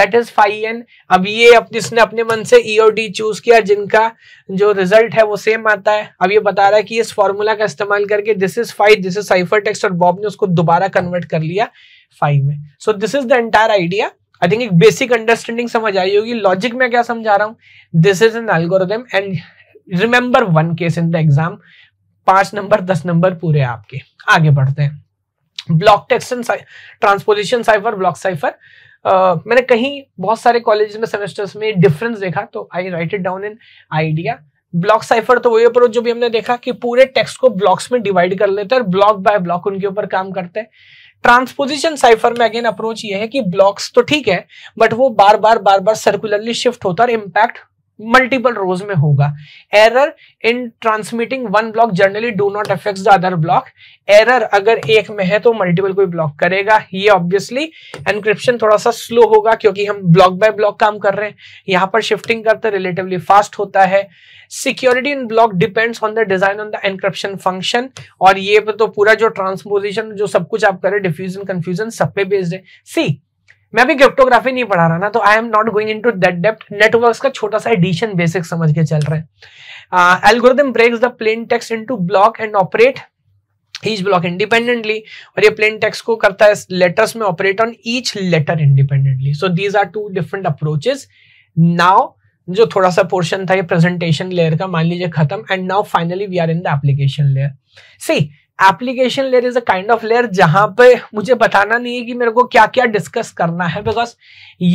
दैट इज फाइव एन अब ये जिसने अपने मन से ई e और डी चूज किया जिनका जो रिजल्ट है वो सेम आता है अब ये बता रहा है कि इस फॉर्मूला का इस्तेमाल करके this is five this is cipher text और बॉब ने उसको दोबारा कन्वर्ट कर लिया फाइव में so this is the entire idea I think एक बेसिक अंडरस्टैंडिंग समझ आई होगी लॉजिक में क्या समझा रहा हूँ this is an algorithm and remember one case in the exam पांच नंबर दस नंबर पूरे आपके आगे बढ़ते हैं block text transposition cipher block cipher मैंने कहीं बहुत सारे कॉलेज में सेमेस्टर्स में डिफरेंस देखा तो I write it down in idea block cipher तो वही अप्रोच जो भी हमने देखा कि पूरे टेक्स्ट को ब्लॉक्स में डिवाइड कर लेते हैं और ब्लॉक बाय ब्लॉक उनके ऊपर काम करते हैं ट्रांसपोजिशन साइफर में अगेन अप्रोच ये है कि ब्लॉक्स तो ठीक है बट वो बार बार बार बार सर्कुलरली शिफ्ट होता है और इम्पैक्ट मल्टीपल रोज में होगा error in transmitting one block generally do not affect the other block error अगर एक में है तो मल्टीपल कोई ब्लॉक करेगा ये ऑब्वियसली एनक्रिप्शन थोड़ा सा स्लो होगा क्योंकि हम ब्लॉक बाय ब्लॉक काम कर रहे हैं यहां पर शिफ्टिंग करते रिलेटिवली फास्ट होता है security in block depends on the design on the encryption function और ये तो पूरा जो ट्रांसपोजिशन जो सब कुछ आप करें डिफ्यूजन कंफ्यूजन सब पे बेस्ड है सी मैं भी क्रिप्टोग्राफी नहीं पढ़ा रहा ना तो I am not going in to that depth networks का छोटा सा एडिशन बेसिक समझ के चल रहे हैं breaks the plain text into block and operate each block independently और ये प्लेन टेक्स्ट को करता है लेटर्स में operate on each letter independently so these are two different approaches now जो थोड़ा सा पोर्शन था ये प्रेजेंटेशन लेयर का मान लीजिए खत्म and now finally we are in the application layer see application layer is a kind of layer जहां पे मुझे बताना नहीं है कि मेरे को क्या क्या डिस्कस करना है बिकॉज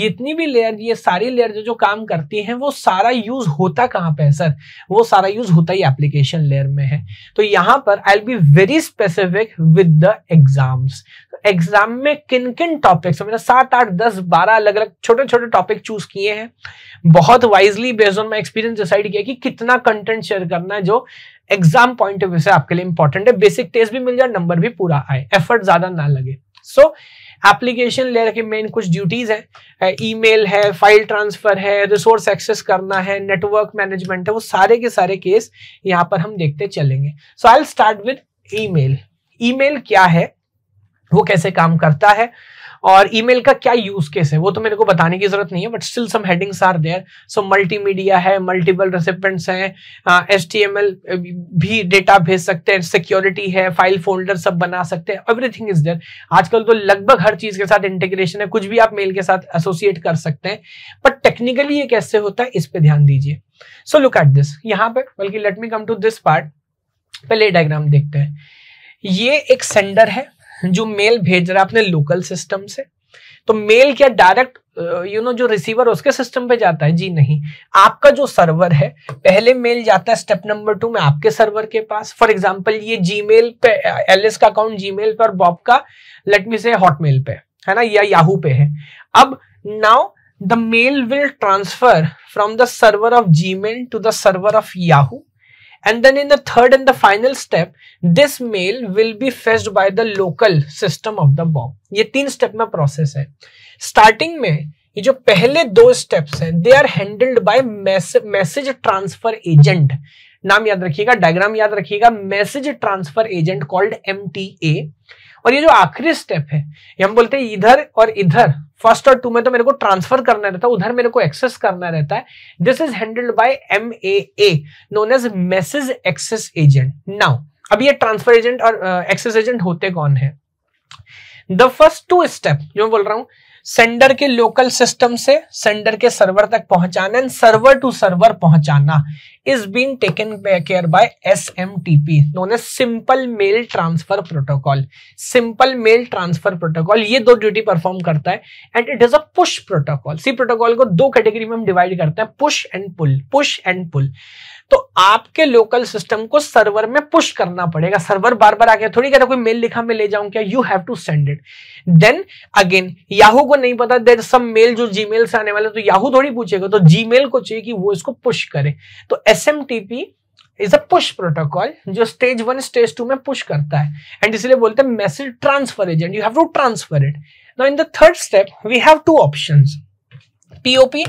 इतनी भी लेयर ये सारी लेयर जो जो काम करती हैं वो सारा यूज होता कहाँ पे है सर वो सारा यूज होता ही एप्लीकेशन लेयर में है तो यहाँ पर I be very specific with the exams exam में किन किन टॉपिक्स मैंने सात आठ दस बारह अलग अलग छोटे छोटे टॉपिक चूज किए हैं बहुत wisely based on my experience decide किया कि कितना कंटेंट शेयर करना है जो एग्जाम पॉइंट ऑफ व्यू से आपके लिए इंपॉर्टेंट है बेसिक टेस्ट भी मिल जाए नंबर भी पूरा आए एफर्ट ज्यादा ना लगे सो एप्लीकेशन लेयर के मेन कुछ ड्यूटीज हैं ईमेल है फाइल ट्रांसफर है रिसोर्स एक्सेस करना है नेटवर्क मैनेजमेंट है वो सारे के सारे केस यहाँ पर हम देखते चलेंगे so I start with email email क्या है वो कैसे काम करता है और ईमेल का क्या यूज केस है वो तो मेरे को बताने की जरूरत नहीं है but still some headings are there so multimedia है मल्टीपल रेसिपेंट्स हैं एस टी एम एल भी डेटा भेज सकते हैं सिक्योरिटी है फाइल फोल्डर सब बना सकते हैं एवरीथिंग इज देयर आजकल तो लगभग हर चीज के साथ इंटीग्रेशन है कुछ भी आप मेल के साथ एसोसिएट कर सकते हैं बट टेक्निकली ये कैसे होता है इस पर ध्यान दीजिए सो लुक एट दिस यहाँ पे बल्कि let me come to this part पहले डायग्राम देखते हैं ये एक सेंडर है जो मेल भेज रहा है अपने लोकल सिस्टम से तो मेल क्या डायरेक्ट यू नो जो रिसीवर उसके सिस्टम पे जाता है जी नहीं आपका जो सर्वर है पहले मेल जाता है स्टेप नंबर टू में आपके सर्वर के पास फॉर एग्जांपल ये जीमेल पे एलिस का अकाउंट जीमेल पे और बॉब का लेट मी से हॉटमेल पे है ना या याहू पे है अब now mail will transfer from the server of G mail to the server of Yahoo and then in the third and the final step this mail will be fetched by the local system of the bomb ये तीन step में process है starting में ये जो पहले दो steps हैं they are handled by message transfer agent नाम याद रखिएगा डायग्राम याद रखिएगा message transfer agent called M T और ये जो आखिरी स्टेप है ये हम बोलते हैं इधर और इधर फर्स्ट और टू में तो मेरे को ट्रांसफर करना रहता है उधर मेरे को एक्सेस करना रहता है this is handled by M A A known as message access agent now अब ये ट्रांसफर एजेंट और एक्सेस uh, एजेंट होते कौन है द फर्स्ट टू स्टेप जो मैं बोल रहा हूं सेंडर के लोकल सिस्टम से सेंडर के सर्वर तक पहुंचाना एंड सर्वर टू सर्वर पहुंचाना is been taken care by S M T P known simple mail transfer protocol simple mail transfer protocol ये दो ड्यूटी परफॉर्म करता है and it is a push protocol see protocol को दो category में हम divide करते हैं push and pull push and pull तो आपके लोकल सिस्टम को सर्वर में पुश करना पड़ेगा सर्वर बार बार आके थोड़ी कहता कोई मेल लिखा मैं ले जाऊं क्या you have to send it then again Yahoo को नहीं पता देर सब मेल जो जीमेल से आने वाले तो याहू थोड़ी पूछेगा तो जीमेल को चाहिए कि वो इसको पुश करे तो S M T P is a push protocol जो स्टेज वन स्टेज टू में पुश करता है एंड इसलिए बोलते हैं message transfer agent you have to transfer it now in the third step we have two option POP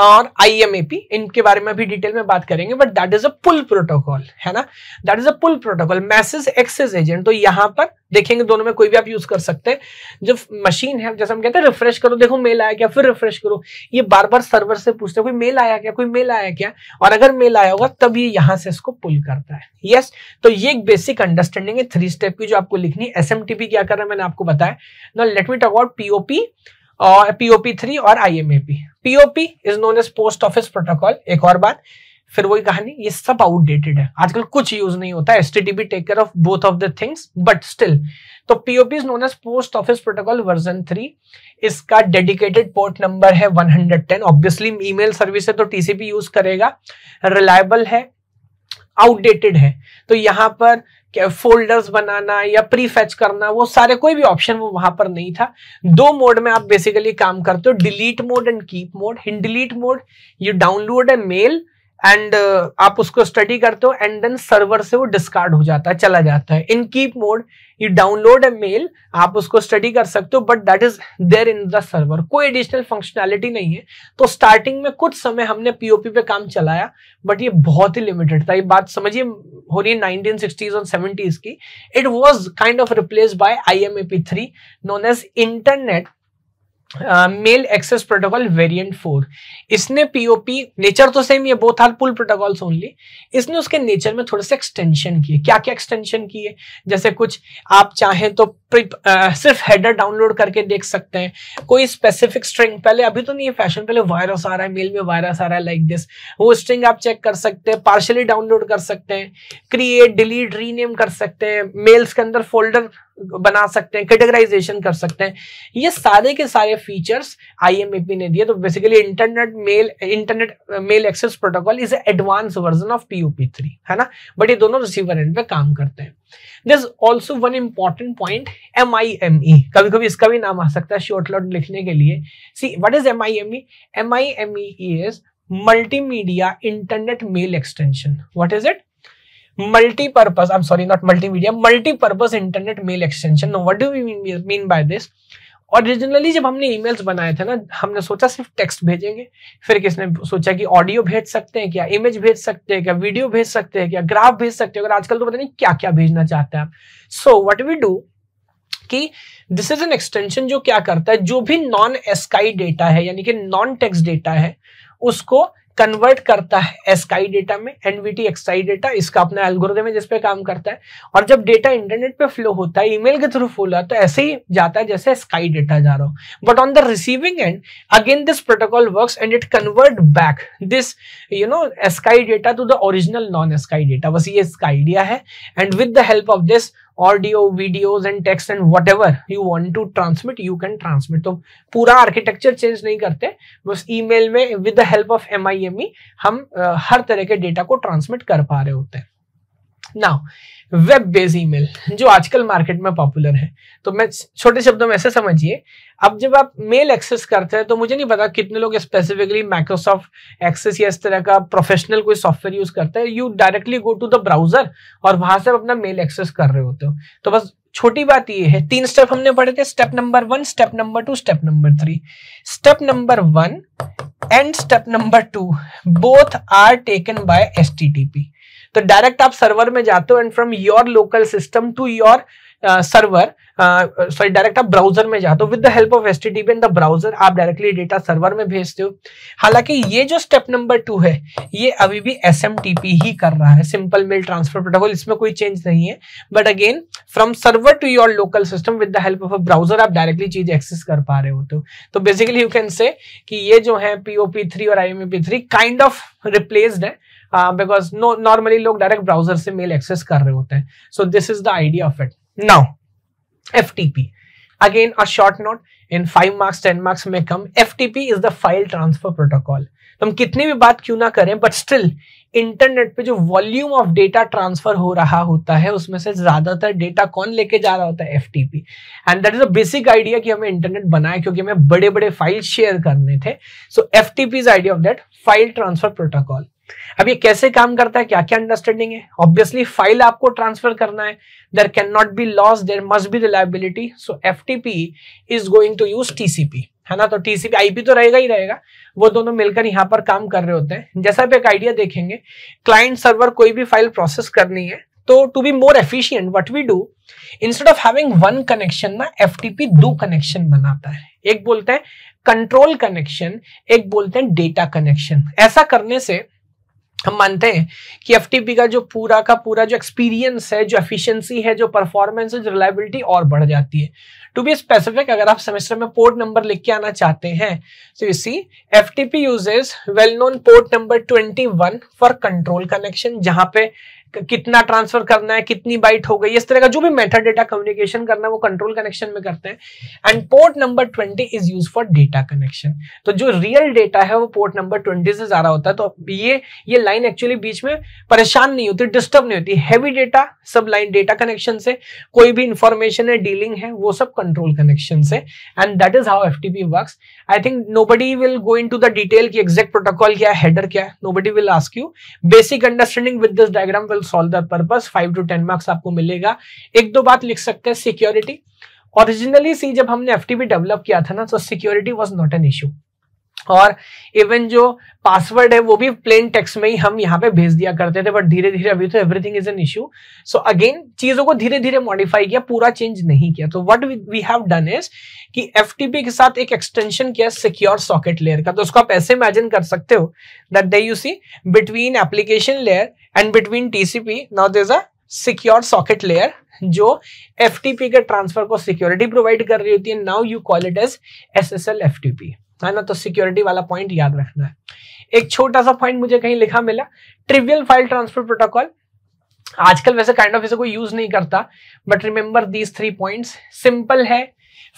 और IMAP इनके बारे में भी डिटेल में बात करेंगे but that is a pull protocol है ना that is a pull protocol message access agent तो यहाँ पर देखेंगे दोनों में कोई भी आप यूज कर सकते हैं जो मशीन है जैसे हम कहते हैं रिफ्रेश करो देखो मेल आया क्या फिर रिफ्रेश करो ये बार बार सर्वर से पूछते हैं कोई मेल आया क्या कोई मेल आया क्या और अगर मेल आया होगा तब ये यहाँ से इसको पुल करता है यस yes, तो ये एक बेसिक अंडरस्टैंडिंग है थ्री स्टेप की जो आपको लिखनी है एस क्या कर हैं मैंने आपको बताया ना let me talk about POP POP three और IMAP POP is known as post office protocol एक और बात फिर वही कहानी ये सब आउटडेटेड है आजकल कुछ यूज नहीं होता S T TB take care of both of the things but still तो POP is known as post office protocol version three इसका डेडिकेटेड पोर्ट नंबर है 110 ऑब्वियसली मेल सर्विस है तो टीसीपी यूज करेगा रिलायबल है outdated है तो यहाँ पर फोल्डर्स बनाना या प्री फैच करना वो सारे कोई भी ऑप्शन वो वहां पर नहीं था दो मोड में आप बेसिकली काम करते हो delete mode and keep mode in delete mode you download a mail and आप उसको स्टडी करते हो एंड देन सर्वर से वो डिस्कार्ड हो जाता है चला जाता है in keep mode you download a mail आप उसको स्टडी कर सकते हो but that is there in the server कोई एडिशनल फंक्शनैलिटी नहीं है तो स्टार्टिंग में कुछ समय हमने पीओपी पे काम चलाया बट ये बहुत ही लिमिटेड था ये बात समझिए हो रही है नाइनटीन सिक्सटीज और सेवेंटीज की it was kind of replace by I M A P three known as internet mail access protocol variant four इसने पीओपी नेचर तो सेम ये both are pull protocols only इसने उसके नेचर में थोड़े से एक्सटेंशन किए क्या क्या एक्सटेंशन किए जैसे कुछ आप चाहें तो Uh, सिर्फ हेडर डाउनलोड करके देख सकते हैं कोई स्पेसिफिक स्ट्रिंग पहले अभी तो नहीं है फैशन पहले वायरस आ रहा है मेल में वायरस आ रहा है लाइक दिस वो स्ट्रिंग आप चेक कर सकते हैं पार्शली डाउनलोड कर सकते हैं क्रिएट डिलीट रीनेम कर सकते हैं मेल्स के अंदर फोल्डर बना सकते हैं कैटेगराइजेशन कर सकते हैं ये सारे के सारे फीचर्स आई ने दिए तो basically internet mail internet mail access protocol is advance version of POP three है ना बट ये दोनों रिसीवर एंड पे काम करते हैं this also one important point M I M E कभी कभी इसका भी नाम आ सकता है शॉर्ट लॉट लिखने के लिए see what is M I M E M I M E is multimedia internet mail extension what is it multipurpose I am sorry not multimedia multipurpose internet mail extension what do mean by this originally जब हमने emails बनाए थे ना हमने सोचा सिर्फ text भेजेंगे फिर किसने सोचा कि ऑडियो भेज सकते हैं क्या इमेज भेज सकते हैं क्या वीडियो भेज सकते हैं क्या ग्राफ भेज सकते हैं अगर आजकल तो पता नहीं क्या क्या भेजना चाहते हैं सो वट वी डू कि दिस इज एन एक्सटेंशन जो क्या करता है जो भी नॉन एस्काई डेटा है यानी कि नॉन टेक्स्ट डेटा है उसको कन्वर्ट करता है एसकाई डेटा में एनवीटी एक्साई डेटा इसका अपना एल्गोरिदम है जिसपे काम करता है और जब डेटा इंटरनेट पे फ्लो होता है ईमेल के थ्रू फ्लो होता है तो ऐसे ही जाता है जैसे स्काई डेटा जा रहा हो but on the receiving end again this protocol works and it convert back this you know ASCII data to the original non ASCII data बस ये इसका आइडिया है and with the help of this audio videos and text and whatever you want to transmit you can transmit तो पूरा architecture change नहीं करते बस email में with the help of M हम uh, हर तरह के डेटा को ट्रांसमिट कर पा रहे होते हैं नाउ वेब बेस ईमेल जो आजकल मार्केट में पॉपुलर है तो मैं छोटे शब्दों में ऐसे समझिए अब जब आप मेल एक्सेस करते हैं तो मुझे नहीं पता कितने लोग स्पेसिफिकली माइक्रोसॉफ्ट एक्सेस या इस तरह का प्रोफेशनल कोई सॉफ्टवेयर यूज करते हैं you directly go to the browser और वहां से अपना मेल एक्सेस कर रहे होते हो तो बस छोटी बात ये है तीन स्टेप हमने पढ़े थे step number one step number two step number three step number one and step number two both are taken by S T T P तो डायरेक्ट आप सर्वर में जाते हो and from your local system to your server sorry direct आप browser में जाते हो with the help of S T T the browser आप डायरेक्टली डेटा सर्वर में भेजते हो हालांकि ये जो स्टेप नंबर टू है ये अभी भी एस एम टी पी ही कर रहा है सिंपल मेल ट्रांसफर प्रोटोकॉल इसमें कोई चेंज नहीं है but again from server to your local system with the help of a browser आप डायरेक्टली चीज एक्सेस कर पा रहे होते हो तो बेसिकली यू कैन से कि ये जो है पीओपी थ्री और I M P three kind of replaced है बिकॉज नो नॉर्मली लोग डायरेक्ट ब्राउजर से मेल एक्सेस कर रहे होते हैं so this is the idea of it now F again a short note in 5 marks 10 marks may come ftp is the file transfer protocol हम कितनी भी बात क्यों ना करें बट स्टिल इंटरनेट पे जो वॉल्यूम ऑफ डेटा ट्रांसफर हो रहा होता है उसमें से ज्यादातर डेटा कौन लेके जा रहा होता है F TP and that is a basic idea कि हमें इंटरनेट बनाया क्योंकि हमें बड़े बड़े फाइल शेयर करने थे so F T P is idea of that file transfer protocol अब ये कैसे काम करता है क्या क्या अंडरस्टैंडिंग है ऑब्वियसली फाइल आपको ट्रांसफर करना है there can not be loss there must be reliability so F is going to use TCP है ना तो टीसीपी आईपी तो रहेगा ही रहेगा वो दोनों मिलकर यहाँ पर काम कर रहे होते हैं जैसा आप एक आइडिया देखेंगे क्लाइंट सर्वर कोई भी फाइल प्रोसेस करनी है तो to be more efficient what we do instead of having one connection ना एफटीपी दो कनेक्शन बनाता है एक बोलते हैं कंट्रोल कनेक्शन एक बोलते हैं डेटा कनेक्शन ऐसा करने से हम मानते हैं कि एफ का जो पूरा का पूरा जो एक्सपीरियंस है जो एफिशिएंसी है जो परफॉर्मेंस है जो रिलायबिलिटी और बढ़ जाती है टू बी स्पेसिफिक अगर आप सेमेस्टर में पोर्ट नंबर लिख के आना चाहते हैं तो you see F T P uses well known port number twenty one for control connection जहां पे कितना ट्रांसफर करना है कितनी बाइट हो गई इस तरह का जो भी मेथड डेटा कम्युनिकेशन करना है वो कंट्रोल कनेक्शन में करते हैं and port number twenty is use for data connection तो जो रियल डेटा है वो पोर्ट नंबर ट्वेंटी से ज्यादा होता है तो ये ये लाइन एक्चुअली बीच में परेशान नहीं होती डिस्टर्ब नहीं होती हैवी डेटा सब लाइन डेटा कनेक्शन से कोई भी इंफॉर्मेशन है डीलिंग है वो सब कंट्रोल कनेक्शन से and that is how F T P work I think nobody will go in to the detail की एग्जैक्ट प्रोटोकॉल क्या है हेडर क्या है nobody will ask you basic understanding with this diagram will will solve the purpose five to ten marks आपको मिलेगा एक दो बात लिख सकते हैं सिक्योरिटी ओरिजिनली सी जब हमने एफ डेवलप किया था ना तो security was not an issue और इवन जो पासवर्ड है वो भी प्लेन टेक्स्ट में ही हम यहाँ पे भेज दिया करते थे बट धीरे धीरे अभी तो everything is an issue so again चीजों को धीरे धीरे मॉडिफाई किया पूरा चेंज नहीं किया तो what we have done is कि एफ के साथ एक एक्सटेंशन किया सिक्योर सॉकेट लेयर का तो उसको आप ऐसे इमेजिन कर सकते हो that they you see between application layer and between TCP now there a secure socket layer जो एफ के ट्रांसफर को सिक्योरिटी प्रोवाइड कर रही होती है now you call it as S S L F TP है ना तो सिक्योरिटी वाला पॉइंट याद रखना है एक छोटा सा पॉइंट मुझे कहीं लिखा मिला ट्रिवियल फाइल ट्रांसफर प्रोटोकॉल आजकल वैसे काइंड ऑफ इसे कोई यूज नहीं करता but remember these three points simple है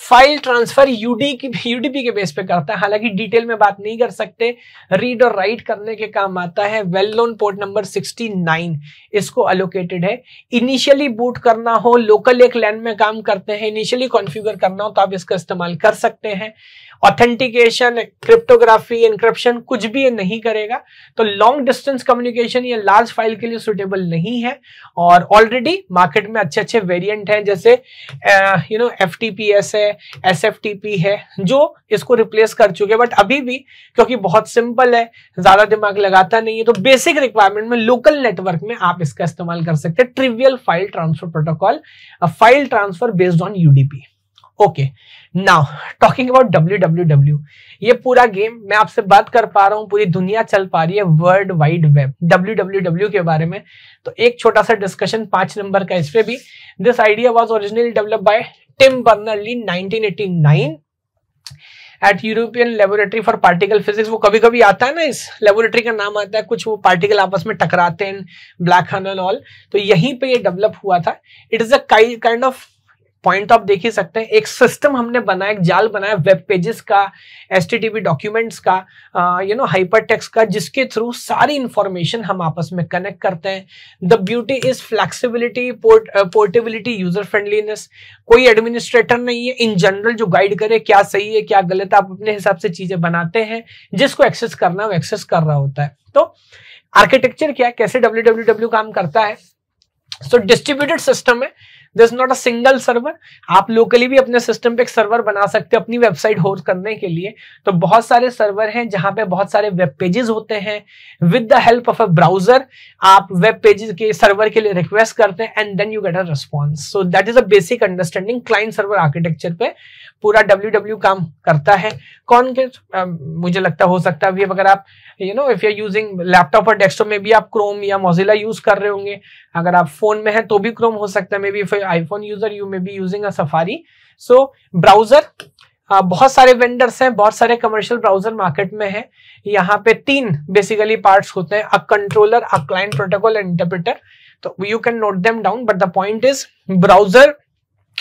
फाइल ट्रांसफर यूडी की यूडीपी के बेस पे करता है हालांकि डिटेल में बात नहीं कर सकते रीड और राइट करने के काम आता है वेल नोन पोर्ट नंबर 69 इसको अलोकेटेड है इनिशियली बूट करना हो लोकल एक लैंड में काम करते हैं इनिशियली कॉन्फ़िगर करना हो तो आप इसका इस्तेमाल कर सकते हैं ऑथेंटिकेशन क्रिप्टोग्राफी इंक्रिप्शन कुछ भी ये नहीं करेगा तो लॉन्ग डिस्टेंस कम्युनिकेशन ये लार्ज फाइल के लिए सुटेबल नहीं है और ऑलरेडी मार्केट में अच्छे अच्छे वेरिएंट हैं जैसे यू नो एफ है एस है जो इसको रिप्लेस कर चुके बट अभी भी क्योंकि बहुत सिंपल है ज्यादा दिमाग लगाता नहीं है तो बेसिक रिक्वायरमेंट में लोकल नेटवर्क में आप इसका इस्तेमाल कर सकते हैं trivial file transfer protocol file transfer based on UDP okay okay. Now talking about W W W ये पूरा गेम मैं आपसे बात कर पा रहा हूँ पूरी दुनिया चल पा रही है world wide web W W W के बारे में तो एक छोटा सा डिस्कशन पांच नंबर का इस पे भी this idea was originally develop by Tim Berners-Lee nine eight European laboratory for particle physics वो कभी कभी आता है ना इस लेबोरेटरी का नाम आता है कुछ वो पार्टिकल आपस में टकराते हैं ब्लैक हनल एंड ऑल तो यहीं पे ये डेवलप हुआ था it is a kind of point तो आप देख ही सकते हैं एक सिस्टम हमने बनाया एक जाल बनाया वेब पेजेस का एस डॉक्यूमेंट्स का यू नो हाइपर टेक्स का जिसके थ्रू सारी इंफॉर्मेशन हम आपस में कनेक्ट करते हैं the beauty is flexibility portability user friendliness कोई एडमिनिस्ट्रेटर नहीं है इन जनरल जो गाइड करे क्या सही है क्या गलत है आप अपने हिसाब से चीजें बनाते हैं जिसको एक्सेस करना है एक्सेस कर रहा होता है तो आर्किटेक्चर क्या है कैसे डब्ल्यू काम करता है सो डिस्ट्रीब्यूटेड सिस्टम है this not a single server आप लोकली भी अपने सिस्टम पे एक सर्वर बना सकते हो अपनी वेबसाइट होस्ट करने के लिए तो बहुत सारे सर्वर हैं जहां पे बहुत सारे वेब पेजेस होते हैं with the help of a browser आप वेब पेजेस के सर्वर के लिए रिक्वेस्ट करते हैं and then you get a response so that is a basic understanding client server architecture पे पूरा डब्ल्यू काम करता है कौन uh, um, मुझे लगता हो सकता है अगर आप you know if you using laptop और डेस्कटॉप में भी आप क्रोम या मोजिला यूज कर रहे होंगे अगर आप फोन में हैं तो भी क्रोम हो सकता है मे be I iPhone user you may be using a Safari so browser बहुत सारे वेंडर्स हैं बहुत सारे कमर्शियल ब्राउजर मार्केट में हैं यहाँ पे तीन बेसिकली पार्ट्स होते हैं a controller a client protocol and interpreter तो you can note them down but the point is browser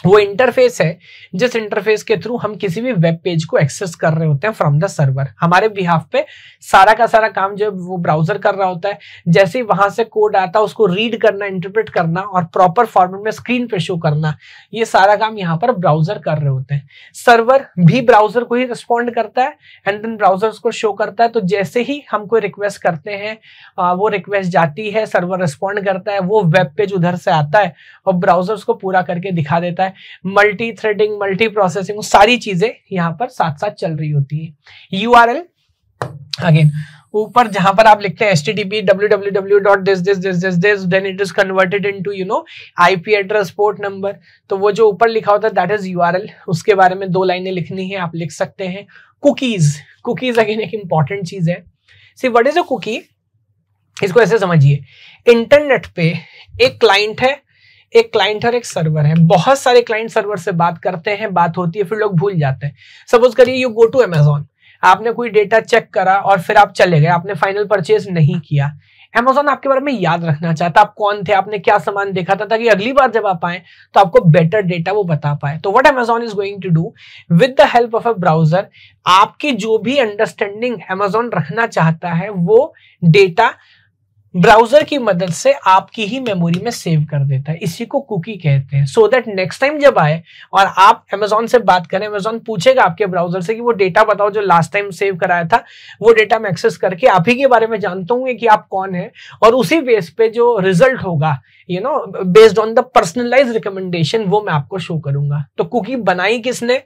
वो इंटरफेस है जिस इंटरफेस के थ्रू हम किसी भी वेब पेज को एक्सेस कर रहे होते हैं फ्रॉम द सर्वर हमारे बिहाफ पे सारा का सारा काम जो वो ब्राउजर कर रहा होता है जैसे ही वहां से कोड आता है उसको रीड करना इंटरप्रेट करना और प्रॉपर फॉर्मेट में स्क्रीन पे शो करना ये सारा काम यहाँ पर ब्राउजर कर रहे होते हैं सर्वर भी ब्राउजर को ही रिस्पॉन्ड करता है एंड देन ब्राउजर उसको शो करता है तो जैसे ही हम कोई रिक्वेस्ट करते हैं वो रिक्वेस्ट जाती है सर्वर रिस्पॉन्ड करता है वो वेब पेज उधर से आता है और ब्राउजर उसको पूरा करके दिखा देता है मल्टी थ्रेडिंग मल्टी प्रोसेसिंग सारी चीजें यहां पर साथ साथ चल रही होती है यू आर एल अगेन ऊपर जहां पर आप लिखते हैं S T T P W W W dot this this this this this then it is converted into you know I P address port number तो वो जो ऊपर लिखा होता है that is U R L उसके बारे में दो लाइनें लिखनी है आप लिख सकते हैं कुकीज कुकीज अगेन एक इंपॉर्टेंट चीज है see what is a cookie इसको ऐसे समझिए इंटरनेट पे एक क्लाइंट है एक क्लाइंट और एक सर्वर है बहुत सारे क्लाइंट सर्वर से बात करते हैं बात होती है फिर लोग भूल जाते हैं सपोज करिए यू गो टू अमेजोन आपने कोई डेटा चेक करा और फिर आप चले गए आपने फाइनल परचेज नहीं किया Amazon आपके बारे में याद रखना चाहता आप कौन थे आपने क्या सामान देखा था ताकि अगली बार जब आप आए तो आपको बेटर डेटा वो बता पाए तो what Amazon is going to do with the help of a browser आपकी जो भी अंडरस्टैंडिंग Amazon रखना चाहता है वो डेटा ब्राउजर की मदद से आपकी ही मेमोरी में सेव कर देता है इसी को कुकी कहते हैं सो दैट नेक्स्ट टाइम जब आए और आप अमेजोन से बात करें अमेजोन पूछेगा आपके ब्राउजर से कि वो डेटा बताओ जो लास्ट टाइम सेव कराया था वो डेटा मैं एक्सेस करके आप ही के बारे में जानता हूँ कि आप कौन है और उसी बेस पे जो रिजल्ट होगा you know based on the personalise recommendation वो मैं आपको शो करूंगा तो कुकी बनाई किसने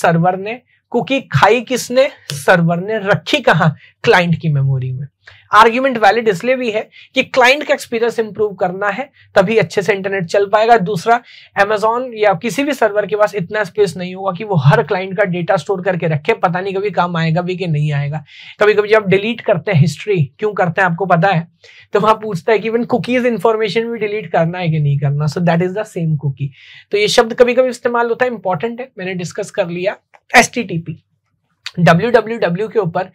सर्वर ने कुकी खाई किसने सर्वर ने रखी कहा क्लाइंट की मेमोरी में आर्ग्यूमेंट वैलिड इसलिए भी है कि क्लाइंट का एक्सपीरियंस इंप्रूव करना है तभी अच्छे से इंटरनेट चल पाएगा दूसरा अमेजोन या किसी भी सर्वर के पास इतना स्पेस नहीं होगा कि वो हर क्लाइंट का डेटा स्टोर करके रखे पता नहीं कभी काम आएगा भी कि नहीं आएगा कभी कभी जब डिलीट करते हैं हिस्ट्री क्यों करते हैं आपको पता है तो वहां पूछता है कि इवन कुकीज इन्फॉर्मेशन भी डिलीट करना है कि नहीं करना so that is the same cookie तो ये शब्द कभी कभी इस्तेमाल होता है इंपॉर्टेंट है मैंने डिस्कस कर लिया S T T P W W W के ऊपर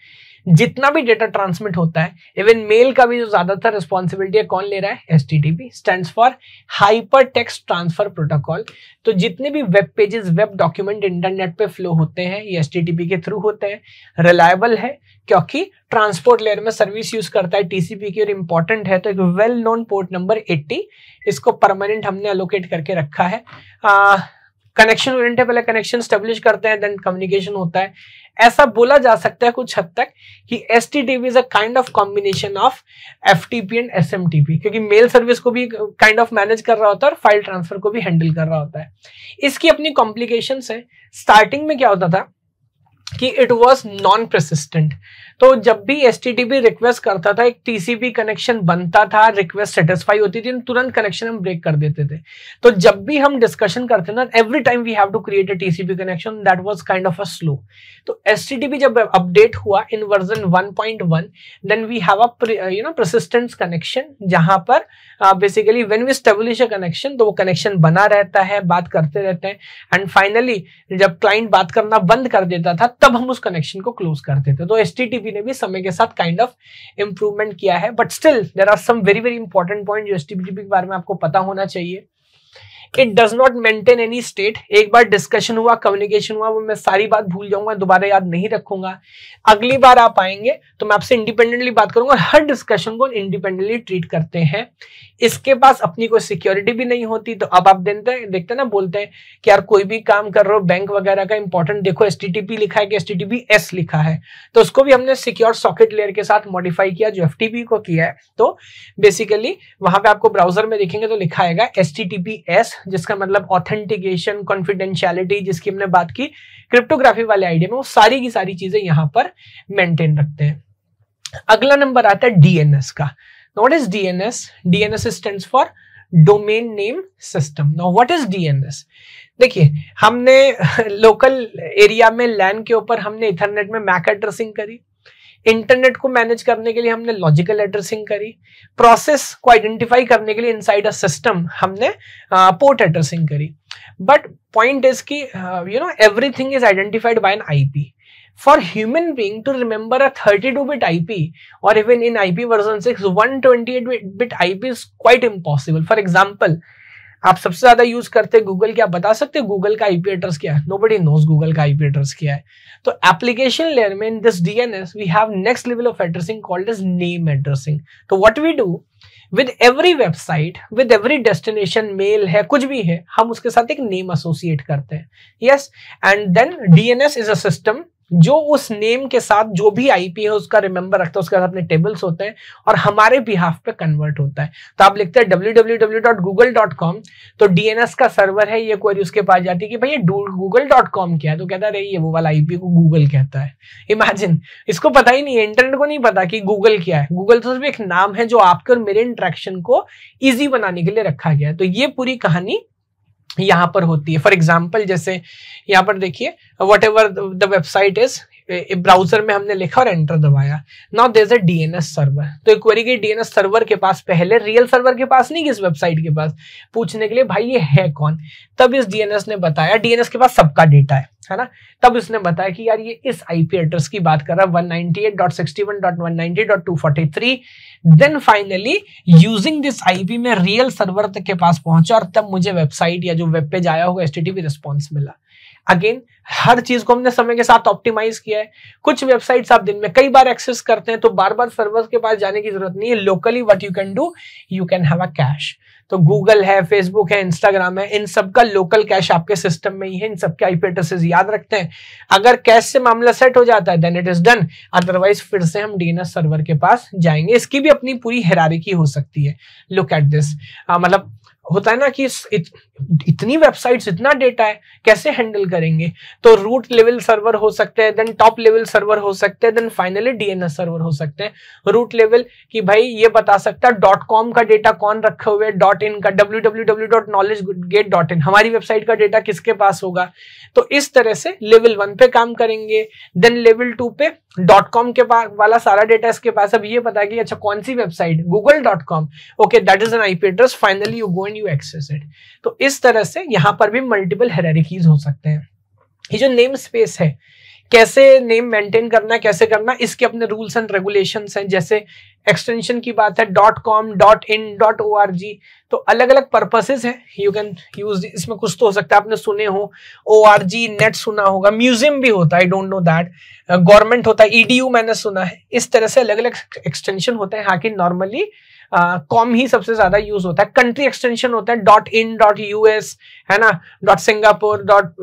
जितना भी डेटा ट्रांसमिट होता है इवन मेल का भी जो ज्यादातर रिस्पॉन्सिबिलिटी है कौन ले रहा है S T T P stand for hyper text transfer protocol तो जितने भी web pages web document internet पे फ्लो होते हैं ये एस टी टी पी के थ्रू होते हैं रिलायबल है क्योंकि ट्रांसपोर्ट लेयर में सर्विस यूज करता है टीसीपी की और इंपॉर्टेंट है तो एक वेल नोन पोर्ट नंबर 80 इसको परमानेंट हमने अलोकेट करके रखा है आ, कनेक्शन ओरिएंटेड पहले कनेक्शन स्टेब्लिश करते हैं देन कम्युनिकेशन होता है ऐसा बोला जा सकता है कुछ हद तक कि S T T is a kind of combination of F T P and S M T P क्योंकि मेल सर्विस को भी काइंड ऑफ मैनेज कर रहा होता है और फाइल ट्रांसफर को भी हैंडल कर रहा होता है इसकी अपनी कॉम्प्लिकेशन है स्टार्टिंग में क्या होता था कि इट वॉज नॉन प्रसिस्टेंट तो जब भी एस रिक्वेस्ट करता था एक टीसीपी कनेक्शन बनता था रिक्वेस्ट सेटिस्फाई होती थी तुरंत कनेक्शन हम ब्रेक कर देते थे तो जब भी हम डिस्कशन करते ना every time we have to create a TCP connection that was kind of a slow तो एस जब अपडेट हुआ in version one point one then we have you know persistence connection जहां पर basically when we establish a connection तो वो connection बना रहता है बात करते रहते हैं एंड फाइनली जब क्लाइंट बात करना बंद कर देता था तब हम उस कनेक्शन को क्लोज करते थे तो एस टी जीडीपी ने भी समय के साथ काइंड ऑफ इंप्रूवमेंट किया है but still there are some very very important point जो एस के बारे में आपको पता होना चाहिए it does not maintain any state एक बार डिस्कशन हुआ कम्युनिकेशन हुआ वो मैं सारी बात भूल जाऊंगा दोबारा याद नहीं रखूंगा अगली बार आप आएंगे तो मैं आपसे इंडिपेंडेंटली बात करूंगा हर डिस्कशन को इंडिपेंडेंटली ट्रीट करते हैं इसके पास अपनी कोई सिक्योरिटी भी नहीं होती तो अब आप देखते हैं देखते ना बोलते हैं कि यार कोई भी काम कर रहे हो बैंक वगैरह का इंपॉर्टेंट देखो एस लिखा है कि एस एस लिखा है तो उसको भी हमने सिक्योर सॉकेट लेयर के साथ मॉडिफाई किया जो एफ को किया है तो बेसिकली वहां पे आपको ब्राउजर में देखेंगे तो लिखा है एस जिसका मतलब ऑथेंटिकेशन कॉन्फिडेंशियलिटी जिसकी हमने बात की क्रिप्टोग्राफी वाले आइडिया में वो सारी की सारी चीजें यहाँ पर मेंटेन रखते हैं अगला नंबर आता है डीएनएस का what is DNS DNS stand for domain name system no what is DNS देखिए हमने लोकल [LAUGHS] एरिया में लैंड के ऊपर हमने इथरनेट में मैक एड्रेसिंग करी इंटरनेट को मैनेज करने के लिए हमने लॉजिकल एड्रेसिंग करी प्रोसेस को आइडेंटिफाई करने के लिए इनसाइड अ सिस्टम हमने पोर्ट एड्रेसिंग करी बट पॉइंट इज की you know everything is identified by an IP thirty two bit I P और even in I P version six one twenty eight bit I P is quite impossible for example आप सबसे ज्यादा use करते हैं Google क्या बता सकते हैं गूगल का आईपी एड्रेस क्या है नो बडी नोज गूगल का आईपी एड्रेस क्या है तो एप्लीकेशन लेयर में in this DNS we have next level of addressing called as name addressing तो what we do with every website with every destination mail है कुछ भी है हम उसके साथ एक नेम एसोसिएट करते हैं yes and then DNS is a system जो उस नेम के साथ जो भी आईपी है उसका रिमेंबर रखता है उसके साथ अपने टेबल्स होते हैं और हमारे बिहाफ पे कन्वर्ट होता है तो आप लिखते हैं www.google.com तो डीएनएस का सर्वर है ये क्वेरी उसके पास जाती है कि भाई ये कॉम क्या है तो कहता है ये वो वाला आईपी को गूगल कहता है इमेजिन इसको पता ही नहीं है इंटरनेट को नहीं पता कि गूगल क्या है गूगल तो सिर्फ एक नाम है जो आपके और मेरे इंट्रैक्शन को ईजी बनाने के लिए रखा गया है तो ये पूरी कहानी यहां पर होती है फॉर एग्जाम्पल जैसे यहां पर देखिए whatever the website is browser में हमने लिखा और एंटर दबाया now there a DNS server तो एक क्वेरी गई डीएनएस सर्वर के पास पहले रियल सर्वर के पास नहीं किस वेबसाइट के पास पूछने के लिए भाई ये है कौन तब इस डीएनएस ने बताया डीएनएस के पास सबका डेटा है है ना तब इसने बताया कि यार ये इस आईपी एड्रेस की बात कर रहा है 198.61.190.243 then finally using this IP में रियल सर्वर तक के पास पहुंचा और तब मुझे वेबसाइट या जो वेब पेज आया होगा एच रिस्पॉन्स मिला अगेन हर चीज को हमने समय के साथ ऑप्टिमाइज किया है कुछ वेबसाइट्स आप दिन में कई बार एक्सेस करते हैं तो बार बार सर्वर के पास जाने की जरूरत नहीं है locally what you can do you can have a cache तो गूगल है फेसबुक है इंस्टाग्राम है इन सब का लोकल कैश आपके सिस्टम में ही है इन सबके आईपी एड्रेसेस याद रखते हैं अगर कैश से मामला सेट हो जाता है then it is done otherwise फिर से हम डीएनएस सर्वर के पास जाएंगे इसकी भी अपनी पूरी हेरारिकी हो सकती है लुक एट दिस मतलब होता है ना कि इत, इतनी वेबसाइट्स इतना डेटा है कैसे हैंडल करेंगे तो रूट लेवल सर्वर हो सकते हैं देन टॉप लेवल सर्वर हो सकते हैं देन फाइनली डीएनएस सर्वर हो सकते हैं रूट लेवल कि भाई ये बता सकता है डॉट कॉम का डेटा कौन रखे हुए डॉट इन का W W W dot Knowledge Gate dot in हमारी वेबसाइट का डेटा किसके पास होगा तो इस तरह से लेवल वन पे काम करेंगे देन लेवल टू पे डॉट कॉम के पास वाला सारा डेटा इसके पास अब ये पता कि अच्छा कौन सी website Google dot com okay that is an IP address finally you go you access it तो इस तरह से यहाँ पर भी मल्टीपल हेरारिकीज हो सकते हैं ये जो नेम स्पेस है कैसे नेम मेंटेन करना कैसे करना इसके अपने रूल्स एंड रेगुलेशन हैं जैसे एक्सटेंशन की बात है dot com dot in dot O R G तो अलग अलग पर्पसेज हैं यू कैन यूज इसमें कुछ तो हो सकता है आपने सुने हो ओ आर जी नेट सुना होगा म्यूजियम भी होता है I don't know that government होता है ई e मैंने सुना है इस तरह से अलग अलग एक्सटेंशन होते हैं हाँ कि नॉर्मली कॉम ही सबसे ज्यादा यूज होता है कंट्री एक्सटेंशन होता है डॉट इन डॉट यूएस है ना dot Singapore dot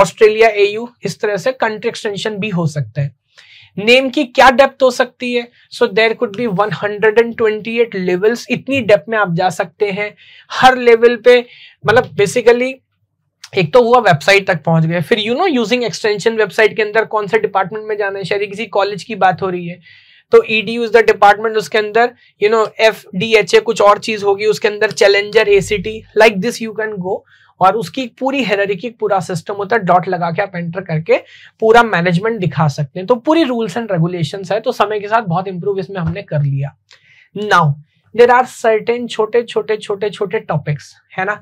Australia A U इस तरह से कंट्री एक्सटेंशन भी हो सकता है नेम की क्या डेप्थ हो सकती है so there could be 128 levels इतनी डेप्थ में आप जा सकते हैं हर लेवल पे मतलब बेसिकली एक तो हुआ वेबसाइट तक पहुंच गए फिर you know using extension website के अंदर कौन से डिपार्टमेंट में जाना है शायद किसी कॉलेज की बात हो रही है तो ईडी यूज द डिपार्टमेंट उसके अंदर you know F D H A कुछ और चीज होगी उसके अंदर challenger A C T like this you can go और उसकी पूरी हेररिकी पूरा सिस्टम होता है डॉट लगा के आप एंटर करके पूरा मैनेजमेंट दिखा सकते हैं तो पूरी रूल्स एंड रेगुलेशन है तो समय के साथ बहुत इंप्रूव इसमें हमने कर लिया नाउ देर आर सर्टेन छोटे छोटे छोटे छोटे टॉपिक्स है ना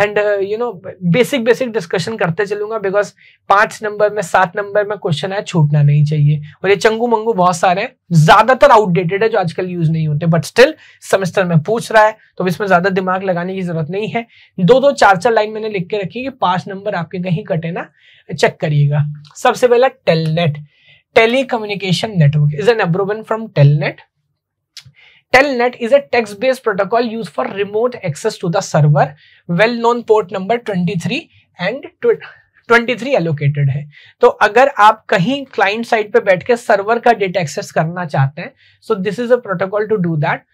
and you know basic basic discussion करते चलूंगा बिकॉज पांच नंबर में सात नंबर में क्वेश्चन है छूटना नहीं चाहिए और ये चंगू मंगू बहुत सारे हैं ज्यादातर आउटडेटेड है जो आजकल यूज नहीं होते बट स्टिल सेमेस्टर में पूछ रहा है तो इसमें ज्यादा दिमाग लगाने की जरूरत नहीं है दो दो चार चार लाइन मैंने लिख के रखी कि पांच नंबर आपके कहीं कटे ना चेक करिएगा सबसे पहला Telnet telecommunication network is an abbreviation from Telnet Telnet is a text-based protocol used for remote access to the server, well-known port number 23 and 23 allocated है तो अगर आप कहीं क्लाइंट साइड पे बैठ के सर्वर का डेटा एक्सेस करना चाहते हैं so this is a protocol to do that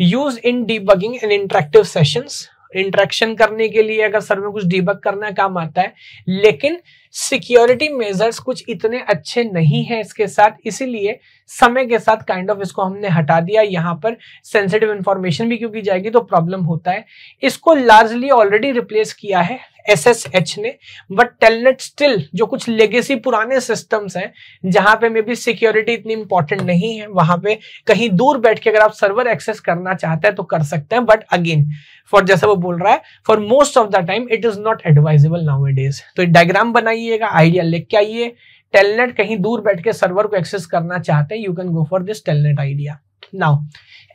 use in debugging and interactive sessions interaction करने के लिए अगर सर में कुछ डिबक करना काम आता है लेकिन सिक्योरिटी मेजर्स कुछ इतने अच्छे नहीं हैं इसके साथ इसीलिए समय के साथ काइंड kind ऑफ of इसको हमने हटा दिया यहाँ पर सेंसिटिव इंफॉर्मेशन भी क्योंकि जाएगी तो प्रॉब्लम होता है इसको लार्जली ऑलरेडी रिप्लेस किया है एसएसएच ने बट टेलनेट स्टिल जो कुछ लेगेसी पुराने सिस्टम्स हैं जहां पे मे बी सिक्योरिटी इतनी इंपॉर्टेंट नहीं है वहां पे कहीं दूर बैठ के अगर आप सर्वर एक्सेस करना चाहते हैं तो कर सकते हैं बट अगेन फॉर जैसा वो बोल रहा है for most of the time it is not advisable nowadays तो डायग्राम बनाइएगा आइडिया लेके के आइए टेलनेट कहीं दूर बैठ के सर्वर को एक्सेस करना चाहते हैं you can go for this Telnet idea now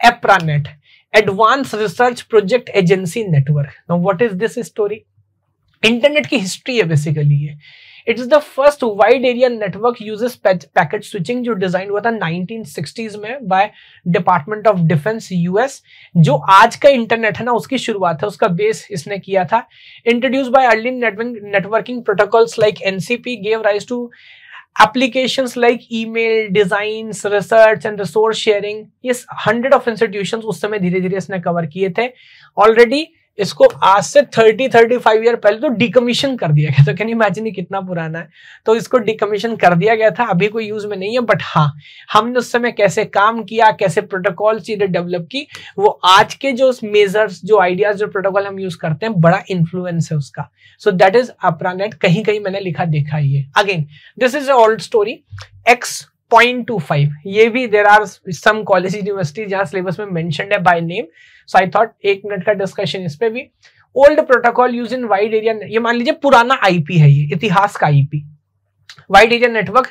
ARPANET advance research project agency network now what is this story internet की हिस्ट्री है बेसिकली ये it is the first wide area network uses packet switching जो design हुआ था 1960s में by department of defence US जो आज का इंटरनेट है ना उसकी शुरुआत है उसका बेस इसने किया था introduce by early networking protocols like NCP gave rise to like email design research and resource sharing ये हंड्रेड ऑफ इंस्टीट्यूशन उस समय धीरे धीरे इसने कवर किए थे ऑलरेडी इसको आज से 30 35 ईयर पहले तो डिकमीशन कर दिया गया था कैन इमेजिन ये कितना पुराना है तो इसको डिकमीशन कर दिया गया था अभी कोई यूज में नहीं है बट हाँ हमने उस समय कैसे काम किया कैसे प्रोटोकॉल चीजें डेवलप की वो आज के जो मेजर्स जो आइडियाज जो प्रोटोकॉल हम यूज करते हैं बड़ा इन्फ्लुएंस है उसका सो दैट इज अपरा कहीं कहीं मैंने लिखा देखा ये again this is a old story X point two five ये भी there are some college university जहां सिलेबस में मेंशनड है by name so I thought एक मिनट का डिस्कशन इस पे भी old protocol use in wide area ये मान लीजिए पुराना आईपी है ये इतिहास का IP wide area network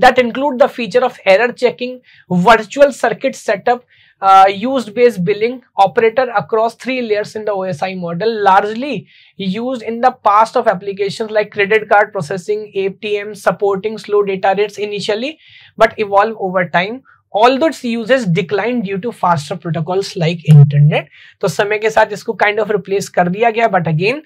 that include the feature of error checking virtual circuit setup Uh, used based billing operator across three layers in the OSI model, largely used in the past of applications like credit card processing, ATM, supporting slow data rates initially, but evolve over time. Although its uses declined due to faster protocols like internet. So, समय के साथ इसको kind of replace कर दिया गया but again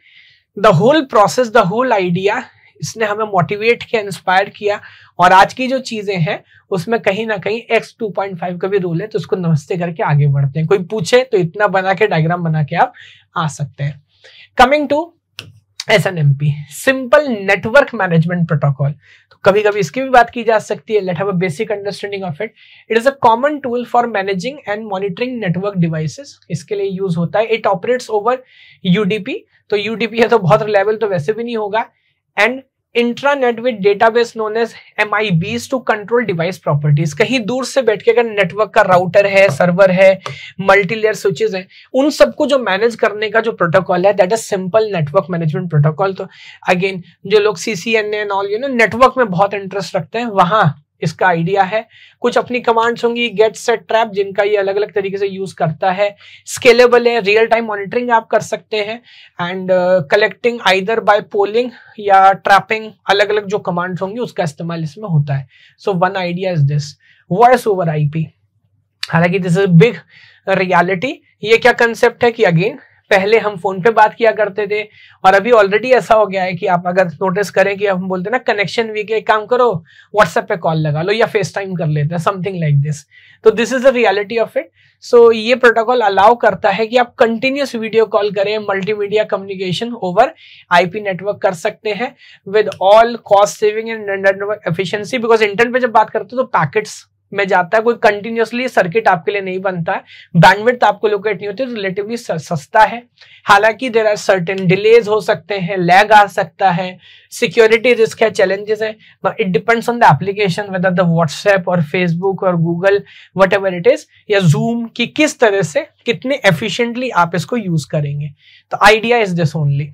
the whole process, the whole idea इसने हमें motivate किया इंस्पायर किया और आज की जो चीज़ें हैं उसमें कहीं ना कहीं एक्स टू पॉइंट फाइव का भी रोल है तो उसको नमस्ते करके आगे बढ़ते हैं कोई पूछे तो इतना बना के डायग्राम बना के आप आ सकते हैं coming to S N M P simple network management protocol तो कभी कभी इसकी भी बात की जा सकती है let have a basic understanding of it it is a common tool for managing and monitoring network devices इसके लिए यूज होता है इट ऑपरेट्स ओवर यूडीपी तो यूडीपी है तो बहुत रिलेबल तो वैसे भी नहीं होगा and intranet with database known as M I to control device properties कहीं दूर से बैठ के अगर नेटवर्क का राउटर है सर्वर है मल्टीलेयर स्विचेज है उन सबको जो मैनेज करने का जो प्रोटोकॉल है that is simple network management protocol तो अगेन जो लोग C C N N all you know network में बहुत इंटरेस्ट रखते हैं वहां इसका आइडिया है कुछ अपनी कमांड्स होंगी गेट सेट ट्रैप जिनका ये अलग अलग तरीके से यूज करता है स्केलेबल है रियल टाइम मॉनिटरिंग आप कर सकते हैं and collecting either by polling या ट्रैपिंग अलग अलग जो कमांड्स होंगी उसका इस्तेमाल इसमें होता है so one idea is this voice over I हालांकि दिस इज बिग रियालिटी ये क्या कंसेप्ट है कि अगेन पहले हम फोन पे बात किया करते थे और अभी ऑलरेडी ऐसा हो गया है कि आप अगर नोटिस करें कि हम बोलते हैं ना कनेक्शन वीक है काम करो व्हाट्सएप पे कॉल लगा लो या फेस टाइम कर लेते हैं समथिंग लाइक दिस तो this is the reality of it so ये प्रोटोकॉल अलाउ करता है कि आप कंटिन्यूस वीडियो कॉल करें multimedia communication over IP network कर सकते हैं with all cost saving and network efficiency because internet पे जब बात करते हो तो पैकेट्स में जाता है कोई कंटिन्यूसली सर्किट आपके लिए नहीं बनता है बैंडविड आपको लोकेट नहीं होती रिलेटिवली तो सस्ता है हालांकि देर आर सर्टेन डिलेज हो सकते हैं लैग आ सकता है सिक्योरिटी रिस्क है चैलेंजेस है it depends on the application whether the WhatsApp और फेसबुक और गूगल वट इट इज या जूम की किस तरह से कितने एफिशियंटली आप इसको यूज करेंगे तो idea is this only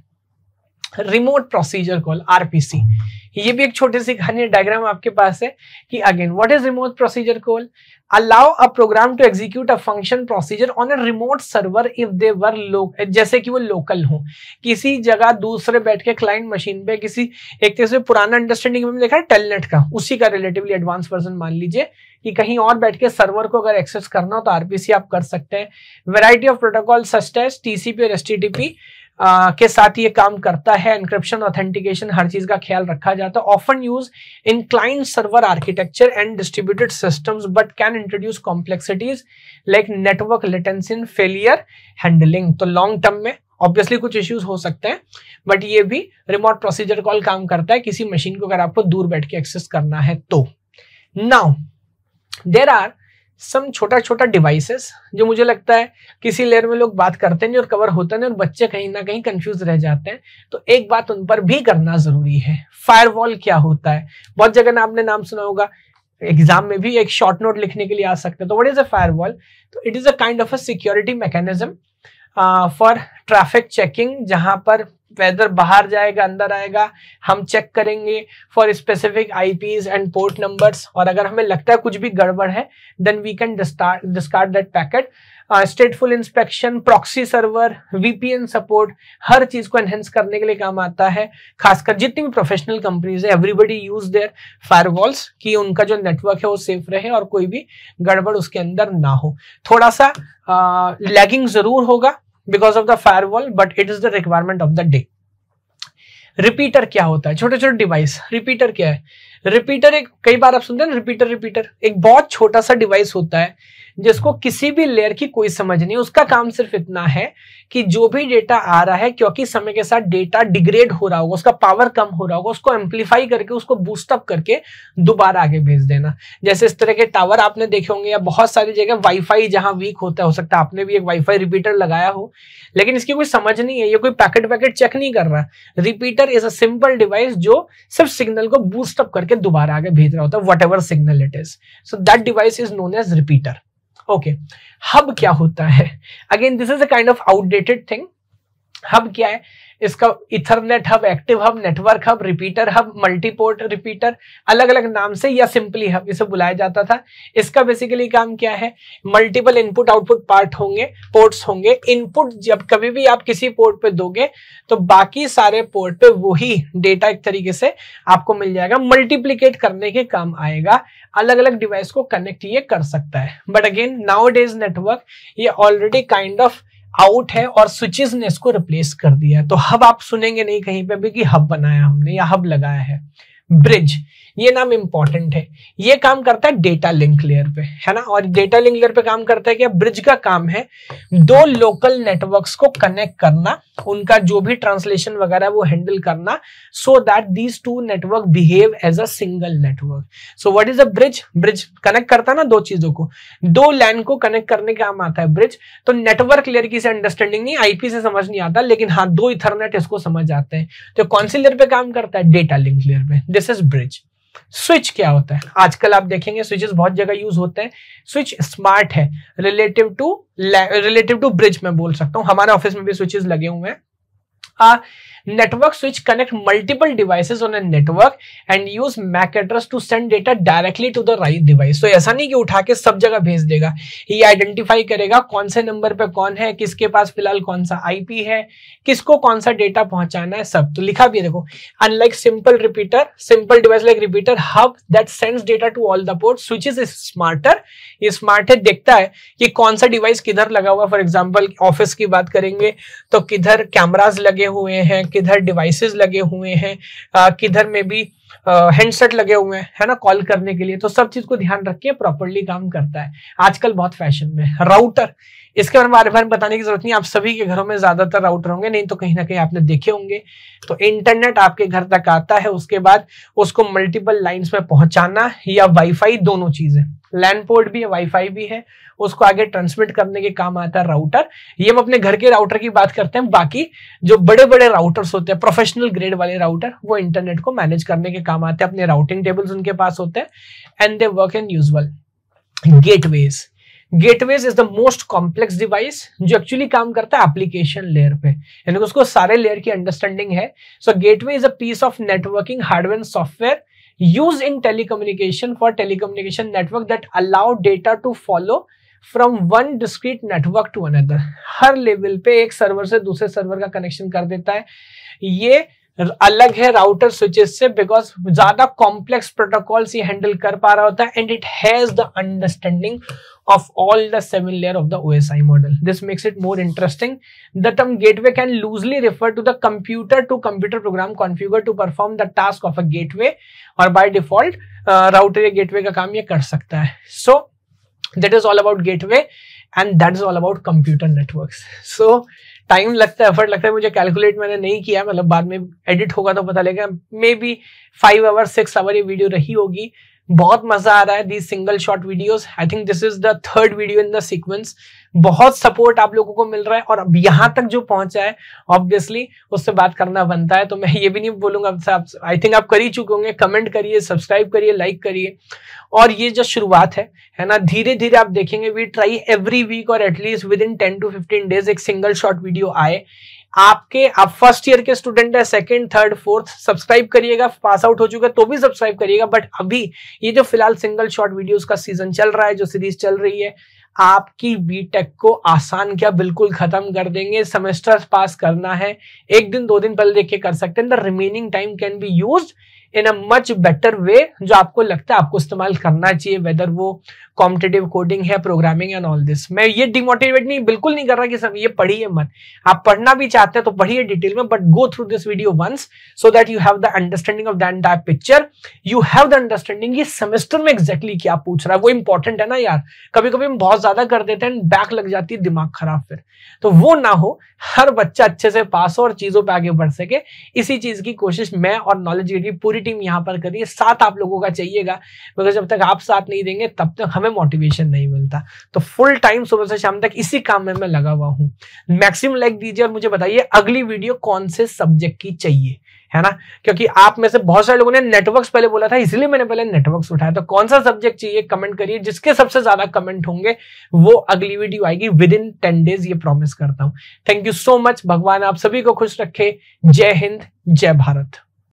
remote procedure call RPC ये भी एक छोटे सी कहानी डायग्राम आपके पास है कि again what is remote procedure call allow a program to execute a function procedure on a remote server if they were local जैसे कि वो लोकल हो किसी जगह दूसरे बैठ के क्लाइंट मशीन पे किसी एक तरह से पुराना अंडरस्टैंडिंग में देखा है टेलनेट का उसी का रिलेटिवली एडवांस वर्जन मान लीजिए कि कहीं और बैठ के सर्वर को अगर एक्सेस करना हो तो आरपीसी आप कर सकते हैं वेराइटी ऑफ प्रोटोकॉल सस्टेस टीसीपी और एस के साथ ये काम करता है एनक्रिप्शन ऑथेंटिकेशन हर चीज का ख्याल रखा जाता है often use in client server architecture and distributed systems but can introduce complexities like network latencies failure handling तो लॉन्ग टर्म में ऑब्वियसली कुछ इश्यूज हो सकते हैं बट ये भी रिमोट प्रोसीजर कॉल काम करता है किसी मशीन को अगर आपको दूर बैठ के एक्सेस करना है तो नाउ देर आर सम छोटा छोटा डिवाइसेस जो मुझे लगता है किसी लेयर में लोग बात करते नहीं और कवर होता नहीं और बच्चे कहीं ना कहीं कंफ्यूज रह जाते हैं तो एक बात उन पर भी करना जरूरी है फायरवॉल क्या होता है बहुत जगह ना आपने नाम सुना होगा एग्जाम में भी एक शॉर्ट नोट लिखने के लिए आ सकते हैं तो वट इज अ फायर तो it is a kind of a security mechanism for traffic checking जहां पर वेदर बाहर जाएगा अंदर आएगा हम चेक करेंगे for specific IPs and port numbers और अगर हमें लगता है कुछ भी गड़बड़ है then we can discard that packet stateful inspection proxy server VPN support हर चीज को एनहेंस करने के लिए काम आता है खासकर जितनी भी प्रोफेशनल कंपनीज है एवरीबडी यूज देयर फायरवॉल्स कि उनका जो नेटवर्क है वो सेफ रहे और कोई भी गड़बड़ उसके अंदर ना हो थोड़ा सा लैगिंग uh, जरूर होगा because of the firewall but it is the requirement of the day repeater क्या होता है छोटे छोटे डिवाइस रिपीटर क्या है रिपीटर एक कई बार आप सुनते हैं रिपीटर रिपीटर एक बहुत छोटा सा डिवाइस होता है जिसको किसी भी लेयर की कोई समझ नहीं उसका काम सिर्फ इतना है कि जो भी डेटा आ रहा है क्योंकि समय के साथ डेटा डिग्रेड हो रहा होगा उसका पावर कम हो रहा होगा उसको एम्पलीफाई करके उसको बूस्टअप करके दोबारा आगे भेज देना जैसे इस तरह के टावर आपने देखे होंगे या बहुत सारी जगह वाईफाई जहां वीक होता है हो सकता है आपने भी एक वाईफाई रिपीटर लगाया हो लेकिन इसकी कोई समझ नहीं है ये कोई पैकेट वैकेट चेक नहीं कर रहा repeater is a simple device जो सिर्फ सिग्नल को बूस्टअप करके दोबारा आगे भेज रहा होता है what signal it is so that device is known as repeater okay hub क्या होता है again this is a kind of outdated thing hub क्या है इसका ethernet hub active hub network hub repeater hub multiport repeater अलग अलग नाम से या सिंपली हब इसे बुलाया जाता था इसका बेसिकली काम क्या है मल्टीपल इनपुट आउटपुट पार्ट होंगे पोर्ट्स होंगे इनपुट जब कभी भी आप किसी पोर्ट पे दोगे तो बाकी सारे पोर्ट पे वही डेटा एक तरीके से आपको मिल जाएगा मल्टीप्लीकेट करने के काम आएगा अलग अलग डिवाइस को कनेक्ट ये कर सकता है but again now days network ये ऑलरेडी काइंड ऑफ आउट है और स्विचेस ने इसको रिप्लेस कर दिया है तो हब आप सुनेंगे नहीं कहीं पे भी कि हब बनाया हमने या हब लगाया है ब्रिज ये नाम इंपॉर्टेंट है ये काम करता है डेटा लिंक लेयर पे है ना और डेटा लिंक लेयर पे काम करता है क्या ब्रिज का काम है दो लोकल नेटवर्क्स को कनेक्ट करना उनका जो भी ट्रांसलेशन वगैरह वो हैंडल करना so that these two network behave as a single network so what is a bridge bridge connect करता है ना दो चीजों को दो लैन को कनेक्ट करने का काम आता है ब्रिज तो नेटवर्क लेयर की से अंडरस्टैंडिंग नहीं आईपी से समझ नहीं आता लेकिन हाँ दो इथरनेट इसको समझ आते हैं तो कौन सी लेयर पे काम करता है डेटा लिंक लेयर पे दिस इज ब्रिज स्विच क्या होता है आजकल आप देखेंगे स्विचेस बहुत जगह यूज होते हैं स्विच स्मार्ट है relative to relative to bridge में बोल सकता हूँ हमारे ऑफिस में भी स्विचेस लगे हुए हैं a network switch connect multiple devices on a network and use MAC address to send data directly to the right device. तो so, ऐसा नहीं कि उठा के सब जगह भेज देगा ये आइडेंटिफाई करेगा कौन से नंबर पे कौन है किसके पास फिलहाल कौन सा आईपी है किसको कौन सा डेटा पहुंचाना है सब तो लिखा भी देखो unlike simple repeater simple device like repeater hub that sends data to all the port switch is smarter ये स्मार्ट है देखता है कि कौन सा डिवाइस किधर लगा हुआ फॉर एग्जाम्पल ऑफिस की बात करेंगे तो किधर कैमराज लगे हुए हैं किधर डिवाइसेस लगे हुए हैं किधर में भी हैंडसेट लगे हुए हैं है ना कॉल करने के लिए तो सब चीज को ध्यान रखिए प्रॉपरली काम करता है आजकल बहुत फैशन में राउटर इसके बारे में बारे बारे बताने की जरूरत नहीं आप सभी के घरों में ज्यादातर राउटर होंगे नहीं तो कहीं ना कहीं आपने देखे होंगे तो इंटरनेट आपके घर तक आता है उसके बाद उसको मल्टीपल लाइन में पहुंचाना या वाईफाई दोनों चीजें लैंड पोर्ट भी है वाईफाई भी है उसको आगे ट्रांसमिट करने के काम आता है राउटर ये हम अपने घर के राउटर की बात करते हैं बाकी जो बड़े बड़े राउटर्स होते हैं प्रोफेशनल ग्रेड वाले राउटर वो इंटरनेट को मैनेज करने के काम आते हैं अपने राउटिंग टेबल्स उनके पास होते हैं and they work in usual gateways gateways is the most complex device जो एक्चुअली काम करता है एप्लीकेशन लेयर पे यानी उसको सारे लेयर की अंडरस्टैंडिंग है so gateway is a piece of networking hardware software use in telecommunication for telecommunication network that allow data to follow from one discrete network to another हर लेवल पे एक server से दूसरे सर्वर का connection कर देता है ये अलग है राउटर स्विचेस से बिकॉज ज्यादा कॉम्प्लेक्स प्रोटोकॉल्स ये हैंडल कर पा रहा होता है and it has the understanding of all the seven layer of the OSI model. This makes it more interesting. The term gateway can loosely refer to the computer to computer program configured to perform the task of a gateway or by default uh, router ya gateway ka kaam ye kar sakta hai So that is all about gateway and that is all about computer networks. So time लगता है effort लगता है मुझे calculate मैंने नहीं किया मतलब बाद में एडिट होगा तो पता लगेगा may be five hour six hour ये वीडियो रही होगी बहुत मजा आ रहा है the single shot videos I think this is the third video in the sequence बहुत सपोर्ट आप लोगों को मिल रहा है और अब यहाँ तक जो पहुंचा है ऑब्वियसली उससे बात करना बनता है तो मैं ये भी नहीं बोलूंगा आई थिंक आप कर ही चुके होंगे कमेंट करिए सब्सक्राइब करिए लाइक करिए और ये जो शुरुआत है है ना धीरे धीरे आप देखेंगे वी ट्राई एवरी वीक और at least within ten to fifteen days एक सिंगल शॉर्ट वीडियो आए आपके आप फर्स्ट ईयर के स्टूडेंट है सेकंड थर्ड फोर्थ सब्सक्राइब करिएगा पास आउट हो चुके तो भी सब्सक्राइब करिएगा बट अभी ये जो फिलहाल सिंगल शॉर्ट वीडियोस का सीजन चल रहा है जो सीरीज चल रही है आपकी बीटेक को आसान क्या बिल्कुल खत्म कर देंगे सेमेस्टर पास करना है एक दिन दो दिन पहले देख के कर सकते हैं the remaining time can be use in a much better way जो आपको लगता है आपको इस्तेमाल करना चाहिए वेदर वो कॉम्पिटेटिव कोडिंग है प्रोग्रामिंग एंड ऑल दिस मैं ये डिमोटिवेट नहीं बिल्कुल नहीं कर रहा कि सब ये पढ़िए मत आप पढ़ना भी चाहते हैं तो पढ़िए डिटेल में but go through this video once so that you have the understanding of the entire picture you have the understanding कि सेमेस्टर में एक्जैक्टली exactly क्या पूछ रहा है वो इंपॉर्टेंट है ना यार कभी कभी हम बहुत ज्यादा कर देते हैं बैक लग जाती है दिमाग खराब फिर तो वो ना हो हर बच्चा अच्छे से पास हो और चीजों पर आगे बढ़ सके इसी चीज की कोशिश मैं और नॉलेज की पूरी टीम यहां पर करिए साथ आप लोगों का चाहिएगा मगर जब तक आप साथ नहीं देंगे तब तक हमें में मोटिवेशन नहीं मिलता तो फुल टाइम सुबह से शाम तक इसी काम में मैं लगा हुआ हूँ मैक्सिमम लाइक दीजिए और मुझे बताइए अगली वीडियो कौन से सब्जेक्ट की चाहिए है ना क्योंकि आप में से बहुत सारे लोगों ने नेटवर्क्स पहले बोला था इसलिए मैंने पहले नेटवर्क्स उठाया तो कौन सा सब्जेक्ट चाहिए कमेंट करिए जिसके सबसे ज्यादा कमेंट होंगे वो अगली वीडियो आएगी विद इन टेन डेज ये प्रॉमिस करता हूं थैंक यू सो मच भगवान आप सभी को खुश रखे जय हिंद जय भारत